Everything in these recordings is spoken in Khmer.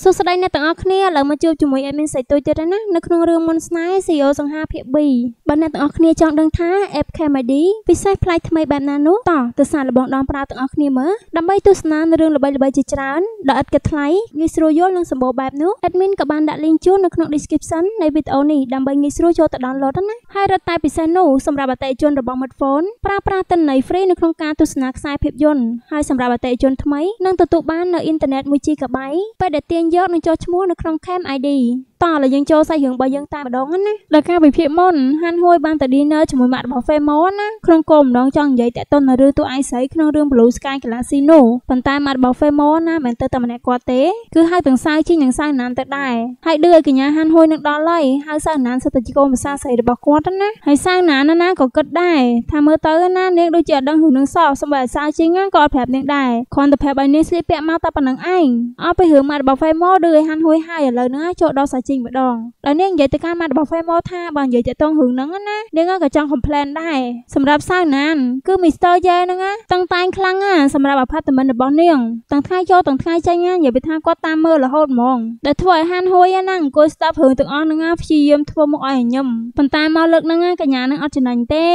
សួស្តីអ្នកទាំងអស់គ្នាឥឡូវមកជួបជាមួយអេមីនសៃទួយទៀតហើយណានៅក្នុងរឿងមុនស្នេហ៍ CEO សង្ហាភាគ2បើអ្នកទាំងអស់គ្នាចង់ដឹងថា App Comedy ពិសេសប្លែកថ្មីបែបណានោះតោះទៅសារលបងដងប្រើទាំងអស់គ្នាមើលដើម្បីទស្សនារឿងល្បីៗជាច្រើនដ៏ឥតគិតថ្លៃងាយស្រួលយល់និងសម្បូរបែបនោះ Admin ក៏បានដាក់ link ជូននៅក្នុង description នៃវីដេអូនេះដើម្បីងាយស្រួលចូលទៅ download ណាហើយរត់តែពិសេសនោះសម្រាប់អតិថិជនរបស់ smartphone ប្រើប្រាស់ទិន្នន័យ free នៅក្នុងការទស្សនាខ្សែភាពយន្តហើយសម្រាប់អតិថិជនថ្មីនឹងទទួលបាននៅអ៊ីនធឺណិត 1GB ពេលដែលទាញយកនិងចុះឈ្មោះនៅក្នុង Camp ID តោះឥឡូវយើងចូលសាច់រឿងរបស់យើងតែម្ដងណាដោយការវិភាគមុនហាន់ហួយបានទៅ dinner ជាមួយម៉ាក់របស់ Femon ណាក្នុងគោលម្ដងចង់និយាយតាក់ទងនឹងរឿងតួឯកស្រីក្នុងរឿង Blue Sky Casino ប៉ុន្តែម៉ាក់របស់ Femon ណាមិនទៅតែម្នាក់គាត់ទេគឺហៅទាំងសៅជីងនិងសៅណានទៅដែរហើយឌឺឲ្យកញ្ញាហាន់ហួយនឹងដល់ហើយហៅសៅណានសិតតែជាកូនភាសាស្រីរបស់គាត់ណាហើយសៅណានណាក៏គិតដែរថាមើលទៅណានាងដូចជាអត់ដឹងរឿងនឹងសោះសម្រាប់សៅជីងក៏អត់ប្រាប់នាងដែរគ្រាន់តែប្រាប់ឲ្យនាងស្លៀកពាក់មកតែប៉ុណ្្នឹងឯងអស់ពេលរឿងម៉ាក់របស់ Femon ឌឺឲ្យហាន់ហួយហើយឥឡូវហ្នឹងចូលដល់សាច់ជីងម្ដងដោយនាងនិយាយទៅកាន់ម៉ាត់របស់ Femo ថាបើនិយាយតាក់ទងរឿងហ្នឹងណានាងក៏ចង់ complain ដែរសម្រាប់សៅណានគឺ Mr. Ye ហ្នឹងណាតឹងតែងខ្លាំងណាសម្រាប់ apartment របស់នាងទាំងថ្ងៃចូលទាំងថ្ងៃចេញណានិយាយថាគាត់តាមមើលរហូតហ្មងដែលធ្វើឲ្យហានហួយណាអង្គុយស្ដាប់រឿងទាំងអស់ហ្នឹងណាព្យាយាមធ្វើមុខឲ្យញឹមប៉ុន្តែមកលើកហ្នឹងណាកញ្ញានឹងអត់ចំណេញទេ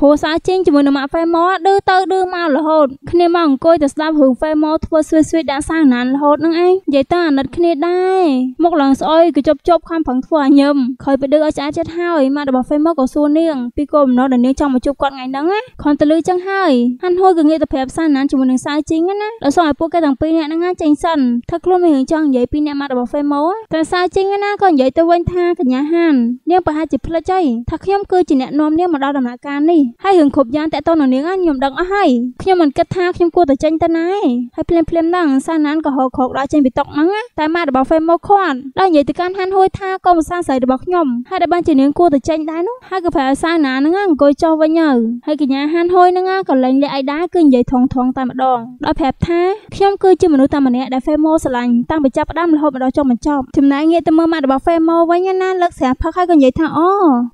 ព្រោះសៅជីងជាមួយនឹងម៉ាក់ Femo ឌឺទៅឌឺមករហូតគ្នាមកអង្គុយទៅស្ដាប់រឿង Femo ធ្វើស្វីស្វីដាក់សៅណានរហូតហ្នឹងឯងនិយាយទៅអាណិតគ្នាដែរមុខឡើងស្អុយគឺជប់ជប់ខំប្រឹងធ្វើឲ្យញឹមខ້ອຍបដិឲ្យស្អាតចិត្តហើយម៉ាក់របស់ហ្វេមកក៏សួរនាងពីគោលបំណងដែលនាងចង់មកជួបគាត់ថ្ងៃហ្នឹងណាខំទៅលឺចឹងហើយហាន់ហួយក៏ងាកទៅប្រាប់សាណានជាមួយនឹងសាយជីងណាដល់សោះឲ្យពួកគេទាំងពីរនាក់ហ្នឹងចេញសិនថាខ្លួនមានរឿងចង់និយាយពីអ្នកម៉ាក់របស់ហ្វេមកតែសាយជីងណាក៏និយាយទៅវិញថាកញ្ញាហាននាងប្រហែលជាភ្លេចហើយថាខ្ញុំគឺជាអ្នកនាំនាងមកដល់ដំណាក់កាលនេះហើយរឿងគ្រប់យ៉ាងតេតតនឹងនាងខ្ញុំដឹងអស់ហើយខ្ញុំមិនគិតថាខ្ញុំគួរតែចេញទៅណាឯងហើយភ្លាមភ្លាមហ្នឹងសាណានក៏ហៅខកដល់ចេញពីតុកហ្នឹងតែម៉ាក់របស់ហ្វេមកខាត់ដល់និយាយទៅកាន់ហាន់ហួយថាកុំសានស្រីរបស់ខ្ញុំហើយដែលបានជានាងគួរតែចេញដែរនោះហើយក៏ប្រហែលសាណានឹងអង្គុយចុះវិញហើយហើយកញ្ញាហាន់ហួយនឹងក៏លែងលាអីដែរគឺនិយាយថងថងតែម្ដងដោយប្រាប់ថាខ្ញុំគឺជាមនុស្សតែម្នាក់ដែល Femo ស្រឡាញ់តាំងពីចាប់ផ្ដើមរហូតមកដល់ចុងបញ្ចប់ចំណែកងាកទៅមើលម៉ាត់របស់ Femo វិញណាលើកស្រាផឹកហើយក៏និយាយថាអូ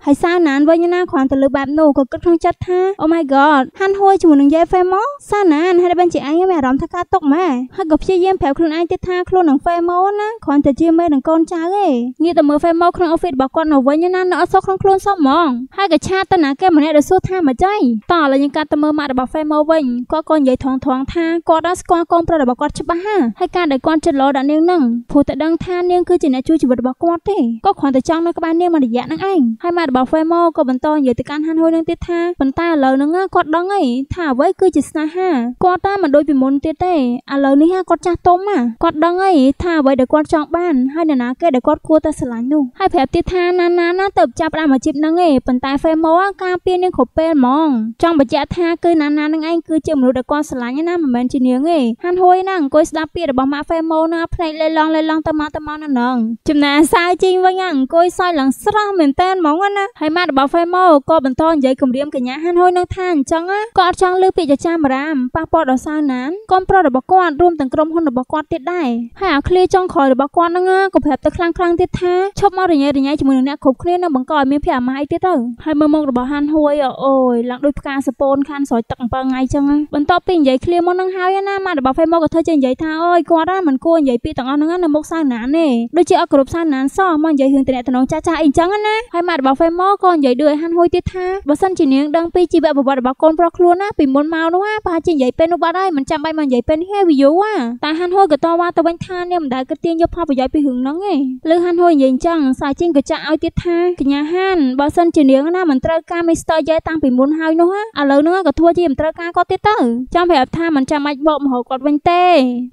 ហើយសាណានវិញណាគ្រាន់តែលើបែបនោះក៏គិតក្នុងចិត្តថា Oh my god ហាន់ហួយជាមួយនឹងយាយ Femo សាណានហើយបានជាឯងមានអារម្មណ៍ថាការຕົកម៉ែហើយក៏ព្យាយាមប្រាប់ខ្លួនឯងទៀតថាខ្លួននឹង Femo ណាគ្រាន់តែជាមេនឹងកូនចៅទេងាកទៅមើល Facebook ក្នុង Office របស់គាត់នៅវិញណានៅអត់សោះក្នុងខ្លួនសោះហ្មងហើយក៏ឆាតទៅណាគេម្នាក់ដែលសួរថាមកចៃតោះឥឡូវយើងកាត់ទៅមើលម៉ាក់របស់ Facebook វិញគាត់ក៏និយាយថងថងថាគាត់បានស្គាល់កូនប្រុសរបស់គាត់ច្បាស់ហើយការដែលគាត់ចិត្តលោដាក់នាងនឹងព្រោះតែដឹងថានាងគឺជាអ្នកជួយជីវិតរបស់គាត់ទេគាត់គ្រាន់តែចង់នៅក្បែរនាងមួយរយៈហ្នឹងឯងហើយម៉ាក់របស់ Facebook ក៏បន្តនិយាយទៅកាន់ហានហួយនឹងទៀតថាប៉ុន្តែឥឡូវហ្នឹងគាត់ដឹងហើយថាអ្វីគឺជាស្នេហាគាត់តែមិនដូចពីមុនទៀតទេឥឡូវនេះគាត់ចាស់ទុំណាគាត់ដឹងហើយថាអ្វីដែលគាត់ចង់បានហើយនរណាគេដែលគាត់គួរតែស្រឡាញ់នោះហើយប្រាប់ទៀតថាណាណាណាទៅចាប់ផ្ដើមអាជីពហ្នឹងឯងប៉ុន្តែ Femo ការពារនាងគ្រប់ពេលហ្មង ចង់បញ្ជាក់ថាគឺណាណានឹងឯងគឺជាមនុស្សដែលគាត់ស្រឡាញ់ណាមិនមែនជានាងទេហានហួយណាអង្គុយស្ដាប់ពាក្យរបស់ម៉ាក់ Femo ណាភ្នែកលេឡងលេឡងទៅមកទៅមកនៅនឹងចំណែកសាវជីងវិញអង្គុយសើចឡើងស្រស់មែនតើហ្មងណាហើយម៉ាក់របស់ Femo ក៏បន្តនិយាយគម្រាមកញ្ញាហានហួយនឹងថាអញ្ចឹងក៏អត់ចង់លើពាក្យចចាមរាមប៉ះពាល់ដល់សាវណានកូនប្រុសរបស់គាត់រួមទាំងក្រុមហ៊ុនរបស់គាត់ទៀតដែរហើយអាឃ្លីចុងក្រោយរបស់គាត់ហ្នឹងក៏ប្រាប់ទៅខ្លាំងខ្លាំងដឹងទៀតថាឈប់មករញ៉េរញ៉ៃជាមួយនឹងអ្នកគ្រប់គ្នានឹងបង្កឲ្យមានភាពអាម៉ាស់អីទៀតទៅហើយមើលមុខរបស់ហានហួយអូយឡើងដូចផ្កាសពូនខានស្រោចទឹក7ថ្ងៃចឹងបន្ទាប់ពីនិយាយឃ្លាមុននឹងហើយណាម៉ារបស់ Facebook ក៏ធ្វើចេះនិយាយថាអូយគាត់ណាមិនគួរនិយាយពាក្យទាំងអស់ហ្នឹងណាមុខសាណានទេដូចជាអត់គ្រប់សាណានសោះមកនិយាយរឿងតំណតំណងចាស់ចាស់អីចឹងណាហើយម៉ារបស់ Facebook ក៏និយាយដូចឲ្យហានហួយទៀតថាបើសិនជានាងដឹងពីជីវប្រវត្តិរបស់កូនប្រុសខ្លួនណាពីមុនមកនោះណាប្រហែលជានិយាយពេលនោះបាត់ហើយមិនចាំបាច់មកនិយាយពេលនេះទេវាយូរតែហានហួយក៏តវ៉ាទៅវិញថានាងមិនដែលគិតទាញយកផលប្រយោជន៍ពីរឿងហ្នឹងទេលើហានហួយនិយាយអញ្ចឹងសាជីងក៏ចាក់ឲ្យទៀតថាកញ្ញាហានបើសិនជានាងណាមិនត្រូវការមីស្ទ័រយេតាំងពីមុនហើយនោះឥឡូវនឹងក៏ធ្វើជាមិនត្រូវការគាត់ទៀតទៅចាំប្រាប់ថាមិនចាំបាច់បកមហោគាត់វិញទេ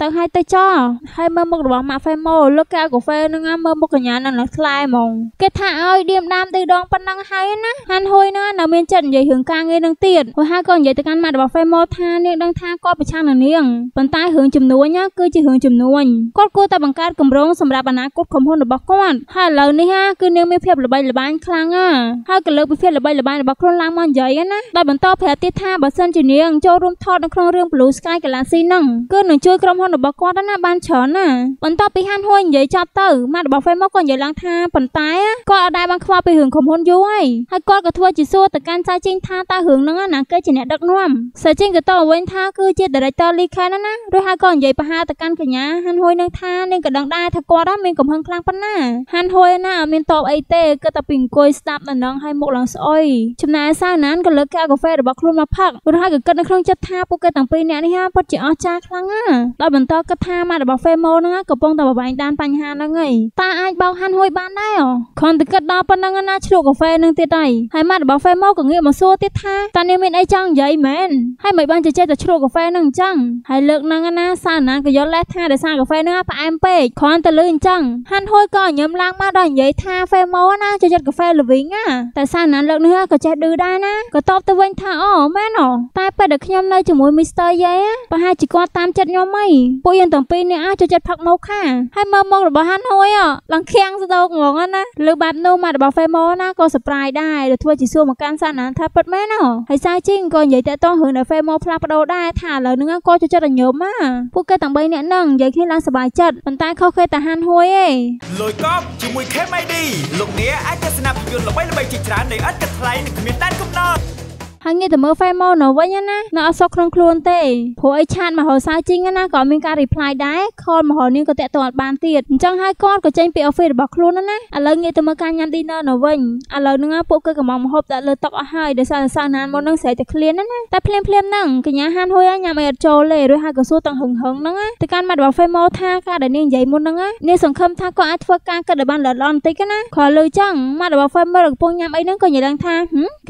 ទៅឲ្យទៅចោះហើយមើលមុខរបស់ម៉ាក់ហ្វេម៉ូលើកៅកាហ្វេនឹងមើលមុខកញ្ញានឹងខ្លែហ្មង គេថាឲ្យឌៀមដាមទៅដងប៉ុណ្ណឹងហើយណាហានហួយណានៅមានចិត្តនិយាយរឿងការងារនឹងទៀតហួយហើយក៏និយាយទៅកាន់ម៉ាក់របស់ហ្វេម៉ូថានាងដឹងថាគាត់ប្រឆាំងនឹងនាងប៉ុន្តែរឿងចំនួនគឺជារឿងចំនួនគាត់គួរតែបង្កើតគម្រោងសម្រាប់អនាគតក្រុមហ៊ុនរបស់របស់គាត់ហើយឥឡូវនេះហាគឺនាងមានភាពល្បីល្បាញខ្លាំងណាស់ហើយក៏លើកពីភាពល្បីល្បាញរបស់ខ្លួនឡើងមកនិយាយណាដោយបន្តប្រាប់ទៀតថាបើសិនជានាងចូលរួមថតនៅក្នុងរឿង Blue Sky Galaxy ហ្នឹងគឺនឹងជួយក្រុមហ៊ុនរបស់គាត់ណាបានច្រើនណាបន្ទាប់ពីហានហួយនិយាយចប់ទៅម៉ាត់របស់ Facebook ក៏និយាយឡើងថាប៉ុន្តែគាត់អត់ដែលបានខ្វល់ពីរឿងក្រុមហ៊ុនយូរហើយហើយគាត់ក៏ធ្វើជាសួរទៅកាន់សាយជីងថាតើរឿងហ្នឹងណាគេជាអ្នកដឹកនាំសាយជីងក៏តបវិញថាគឺជា Director Lee Khan ណារួចហើយក៏និយាយប្រហាទៅកាន់កញ្ញាហានហួយនឹងថានាងក៏ដឹងដែរថាគាត់មានកំហឹងខ្លាំងប៉ុណ្ណាណាហាន់ហួយណាអត់មានតបអីទេគឺតែពីអង្គុយស្ដាប់ដំណឹងឲ្យមុខឡើងស្អុយចំណាយសាវណានក៏លើកកែវកាហ្វេរបស់ខ្លួនមកផឹកព្រោះហើយក៏គិតនៅក្នុងចិត្តថាពួកគេទាំងពីរនាក់នេះហាពិតជាអស្ចារ្យខ្លាំងណាស់ដោយបន្តគិតថាម៉ាក់របស់ហ្វេម៉ូហ្នឹងកំពុងតែបបាញ់ដានបញ្ហាហ្នឹងឯងតាអាចបោកហាន់ហួយបានដែរអូខនតែគិតដល់ប៉ុណ្ណឹងណាឆ្លក់កាហ្វេហ្នឹងទៀតហើយហើយម៉ាក់របស់ហ្វេម៉ូក៏ងាកមកសួរទៀតថាតើនេះមានអីចង់និយាយមែនហើយមិនបានចេះតែឆ្លក់កាហ្វេហ្នឹងអញ្ចឹងហើយលើកហ្នឹងណាសាវណានក៏យល់លេសថាដោយសារកាហ្វេហ្នឹងផ្អែមពេកគ្រាន់តែលឺអញ្ចឹងហាន់ហួយក៏ញ៉ាំឡើងមកដល់និយាយថាហ្វេម៉ូណាចូលចិត្តកាហ្វេល្វីងណាតែសាណាលើកនេះក៏ចេះឌឺដែរណាក៏តបទៅវិញថាអូមែនអូតែពេលដែលខ្ញុំនៅជាមួយមីស្ទ័រយេប្រហែលជាគាត់តាមចិត្តខ្ញុំហីពួកយើងទាំងពីរនេះអាចចូលចិត្តផឹកម៉ូខាហើយមើលមុខរបស់ហាន់ហួយឡើងខៀងស្ដោកហ្មងណាលើបែបនោះមករបស់ហ្វេម៉ូណាក៏ surprise ដែរដែលធ្វើជាសួរមកកាន់សាណាថាពិតមែនអូហើយសាជីងក៏និយាយតាក់ទងរឿងដល់ហ្វេម៉ូផ្លាស់ប្ដូរដែរថាឥឡូវហ្នឹងក៏ចូលចិត្តញោមណាពួកគេទាំង3នាក់ហ្នឹងនិយាយគ្នាឡើងសប្បាយចិត្តប៉ុន្តែខុសគេតាហាន់ហួយឯងលុយកប់ជាមួយ KMD លោកអ្នកអាចទស្សនាភាពយន្តល្បីៗជាច្រើននៃឥតគិតថ្លៃនិងគ្មានដែនកំណត់ហើយងាយតែមើល Facebook នៅវិញណានៅអត់សុខក្នុងខ្លួនទេព្រោះអីឆាតមហោសាជីងណាក៏មានការ reply ដែរ call មហោនាងក៏តាក់ទងអត់បានទៀតអញ្ចឹងហើយគាត់ក៏ចេញពី office របស់ខ្លួនណាឥឡូវងាយទៅមើលការញ៉ាំ dinner នៅវិញឥឡូវហ្នឹងពួកគេកំងមហូបដាក់លើតុអស់ហើយដោយសារសារណានមកហ្នឹងស្រែកតែឃ្លានណាតែភ្លាមភ្លាមហ្នឹងកញ្ញាហានហួយញ៉ាំអីអត់ចូលទេរួចហើយក៏សួរតង់ហឹងហឹងហ្នឹងទៅកាន់មាត់របស់ Facebook ថាការដែលនាងនិយាយមុនហ្នឹងនាងសង្ឃឹមថាគាត់អាចធ្វើការគិតឲ្យបានល្អល្អបន្តិចណាគ្រាន់លើចឹងមាត់របស់ Facebook កំពុងញ៉ាំអីហ្នឹងក៏និយាយឡើងថា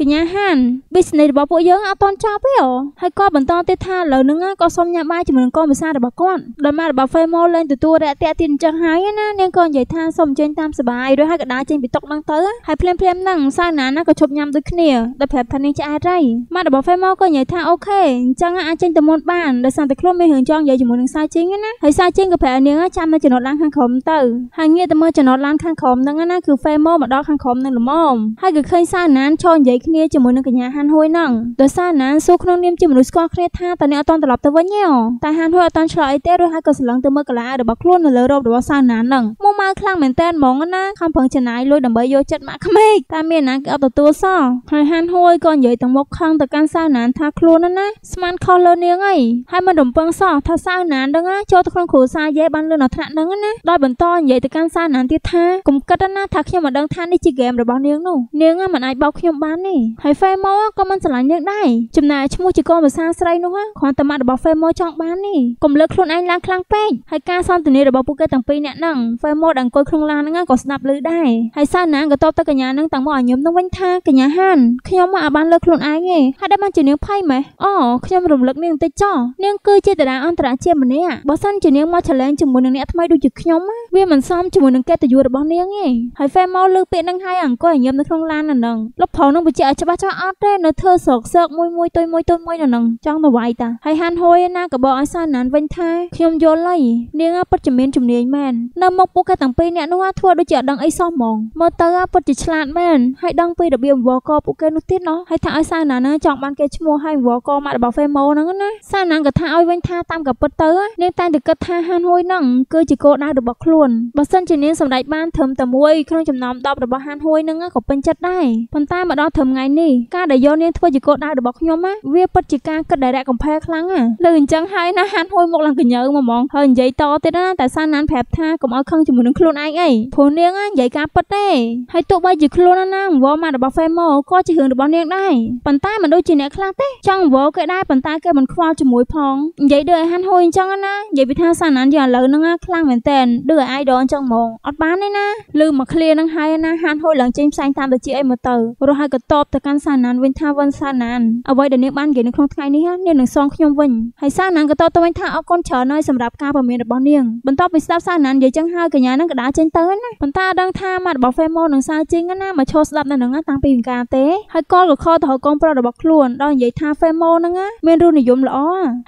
កញ្ញាហាន business នីរបស់ពួកយើងអត់តន់ចប់ទេអូហើយគាត់បន្តទៀតថាឥឡូវហ្នឹងក៏សុំញ៉ាំបាយជាមួយនឹងកូនភាសារបស់គាត់ដោយម៉ែរបស់ Femo លែងទទួលរាក់ទាក់ទៀតអញ្ចឹងហើយណានាងក៏និយាយថាសុំចេញតាមសបាយរួចហើយក៏ដើរចេញពីតុហ្នឹងទៅហើយភ្លាមភ្លាមហ្នឹងសាវណាណាក៏ឈប់ញ៉ាំដូចគ្នាដោយប្រាប់ថានាងឆ្អែតហើយម៉ែរបស់ Femo ក៏និយាយថាអូខេអញ្ចឹងអាចចេញទៅមុនបានដោយសារតែខ្លួនមានរឿងចង់និយាយជាមួយនឹងសាវជីងណាហើយសាវជីងក៏ប្រាប់នាងចាំនៅចំណុចឡានខាងក្រោមទៅហើយងាកទៅមើលចំណុចឡានខាងក្រោមហ្នឹងណាគឺ Femo មកដល់ខាងក្រោមនឹងល្មមហើយក៏ឃើញសាវណានឈរនិយាយគ្នាជាមួយនឹងកញ្ញាហាន់ហួយណងដោយសារណាសួរក្នុងនាមជាមនុស្សស្គាល់គ្នាថាតើអ្នកអត់តន់ត្រឡប់ទៅវិញទេអូតែហានហួយអត់តន់ឆ្លើយអីទេឬហើយក៏សម្លឹងទៅមើលកាឡារបស់ខ្លួននៅលើរូបរបស់សាណានឹងមកមកខ្លាំងមែនតើហ្មងណាខំប្រឹងចំណាយលុយដើម្បីយកចិត្តម៉ាក់ក្មេកតែមានណាគេអត់ទទួលសោះហើយហានហួយក៏និយាយទាំងមុខខឹងទៅកាន់សាណានថាខ្លួនណាណាស្មានខុសលើនាងអីហើយមិនរំពឹងសោះថាសាណានដឹងណាចូលទៅក្នុងគ្រួសារយេបានលឿនដល់ថ្នាក់នឹងណាដោយបន្តនិយាយទៅកាន់សាណានទៀតថាកុំគិតណាថាខ្ញុំមិនដឹងថានេះជាហ្គេមរបស់នាងនោះនាងមិនអាចបោកខ្ញុំបានទេហើយហ្វេម៉ូក៏មិនស្រឡាញ់យើងដែរចំណាយឈ្មោះជាកូនភាសាស្រីនោះគ្រាន់តែម៉ាក់របស់ Femo ចង់បាននេះកុំលើកខ្លួនឯងឡើងខ្លាំងពេកហើយការសន្ទនារបស់ពួកគេទាំងពីរនាក់ហ្នឹង Femo ដែលអង្គុយក្នុងឡានហ្នឹងក៏ស្ដាប់ឮដែរហើយសាណាក៏តបទៅកញ្ញាហ្នឹងតាំងមកឲ្យខ្ញុំនឹងវិញថាកញ្ញាហានខ្ញុំមកអាចបានលើកខ្លួនឯងទេហើយដែលបានជានាងភ័យម៉េះអូខ្ញុំរំលឹកនាងតិចចោះនាងគឺជាតារាអន្តរជាតិម្នាក់បើសិនជានាងមក challenge ជាមួយនឹងអ្នកថ្មីដូចជាខ្ញុំវាមិនសមជាមួយនឹងកិត្តិយសរបស់នាងទេហើយ Femo លើកពាក្យហ្នឹងឲ្យអង្គុយឲ្យខ្ញុំនៅក្នុងឡានហ្នឹងលោកប្រុសនឹងបញ្ជាក់ឲ្យច្បាស់ចាស់អត់ទេនៅធ្វើលើស្រកសើកមួយមួយទុយមួយទុយមួយនៅនឹងចង់ទៅវាយតាហើយហានហួយណាក៏บอกឲ្យសាណានវិញថាខ្ញុំយល់ហើយនាងពិតជាមានជំនាញមែននៅមកពួកគេទាំងពីរអ្នកនោះធ្វើដូចជាដឹងអីសោះហ្មងមើលទៅពិតជាឆ្លាតមែនហើយដឹងពីរបៀបវកពួកគេនោះទៀតណោះហើយថាឲ្យសាណានចង់បានគេឈ្មោះហើយវកមករបស់ហ្វេម៉ូហ្នឹងណាសាណានក៏ថាឲ្យវិញថាតាមក៏ពិតទៅនាងតែតែគិតថាហានហួយហ្នឹង គឺជាគោលដៅរបស់ខ្លួនបើសិនជានាងសម្ដែងបានធំតែមួយក្នុងចំណោម10របស់ហានហួយហ្នឹងក៏ពេញចិត្តដែរប៉ុន្តែមកដល់ធំថ្ងៃនេះការដែលយកនាងធ្វើជាគោលដៅរបស់ខ្ញុំណាវាពិតជាការគិតដែលរកកំផែខ្លាំងណាលើអញ្ចឹងហើយណាហានហួយមុខឡើងកញ្ញើហ្មងហើយនិយាយតទៀតណាតែសានណានប្រាប់ថាកុំឲ្យខឹងជាមួយនឹងខ្លួនឯងអីព្រោះនាងណានិយាយការពិតទេហើយទោះបីជាខ្លួនណាណាងវល់មករបស់ Famo ក៏ជារឿងរបស់នាងដែរប៉ុន្តែមិនដូចជាអ្នកខ្លះទេចង់វល់គេដែរប៉ុន្តែគេមិនខ្វល់ជាមួយផងនិយាយដូចឲ្យហានហួយអញ្ចឹងណានិយាយពីថាសានណានយើងឥឡូវហ្នឹងខ្លាំងមែនតើដូចឲ្យ idol អញ្ចឹងហ្មងអត់បានទេណាលឺមកឃ្លៀនឹងហើយណាហានហួយឡើងចេញផ្សែងតាមទៅជាអីមកទៅរហូតក៏តបទៅកាន់សានណានវិញថាវិនសាណានអ្វីដែលនាងបាននិយាយនៅក្នុងថ្ងៃនេះនាងនឹងសងខ្ញុំវិញហើយសាណានក៏តបទៅវិញថាអរគុណច្រើនហើយសម្រាប់ការព្រមានរបស់នាងបន្ទាប់ពីស្ដាប់សាណាននិយាយចឹងហើយកញ្ញានឹងក៏ដើរចេញទៅណាប៉ុន្តែដឹងថាម៉ាត់របស់ហ្វេម៉ូនឹងសាជីងណាមកឈរស្ដាប់នៅនឹងតាំងពីវិការទេហើយកលក៏ខលទៅរកកូនប្រុសរបស់ខ្លួនដល់និយាយថាហ្វេម៉ូនឹងមានរសនិយមល្អ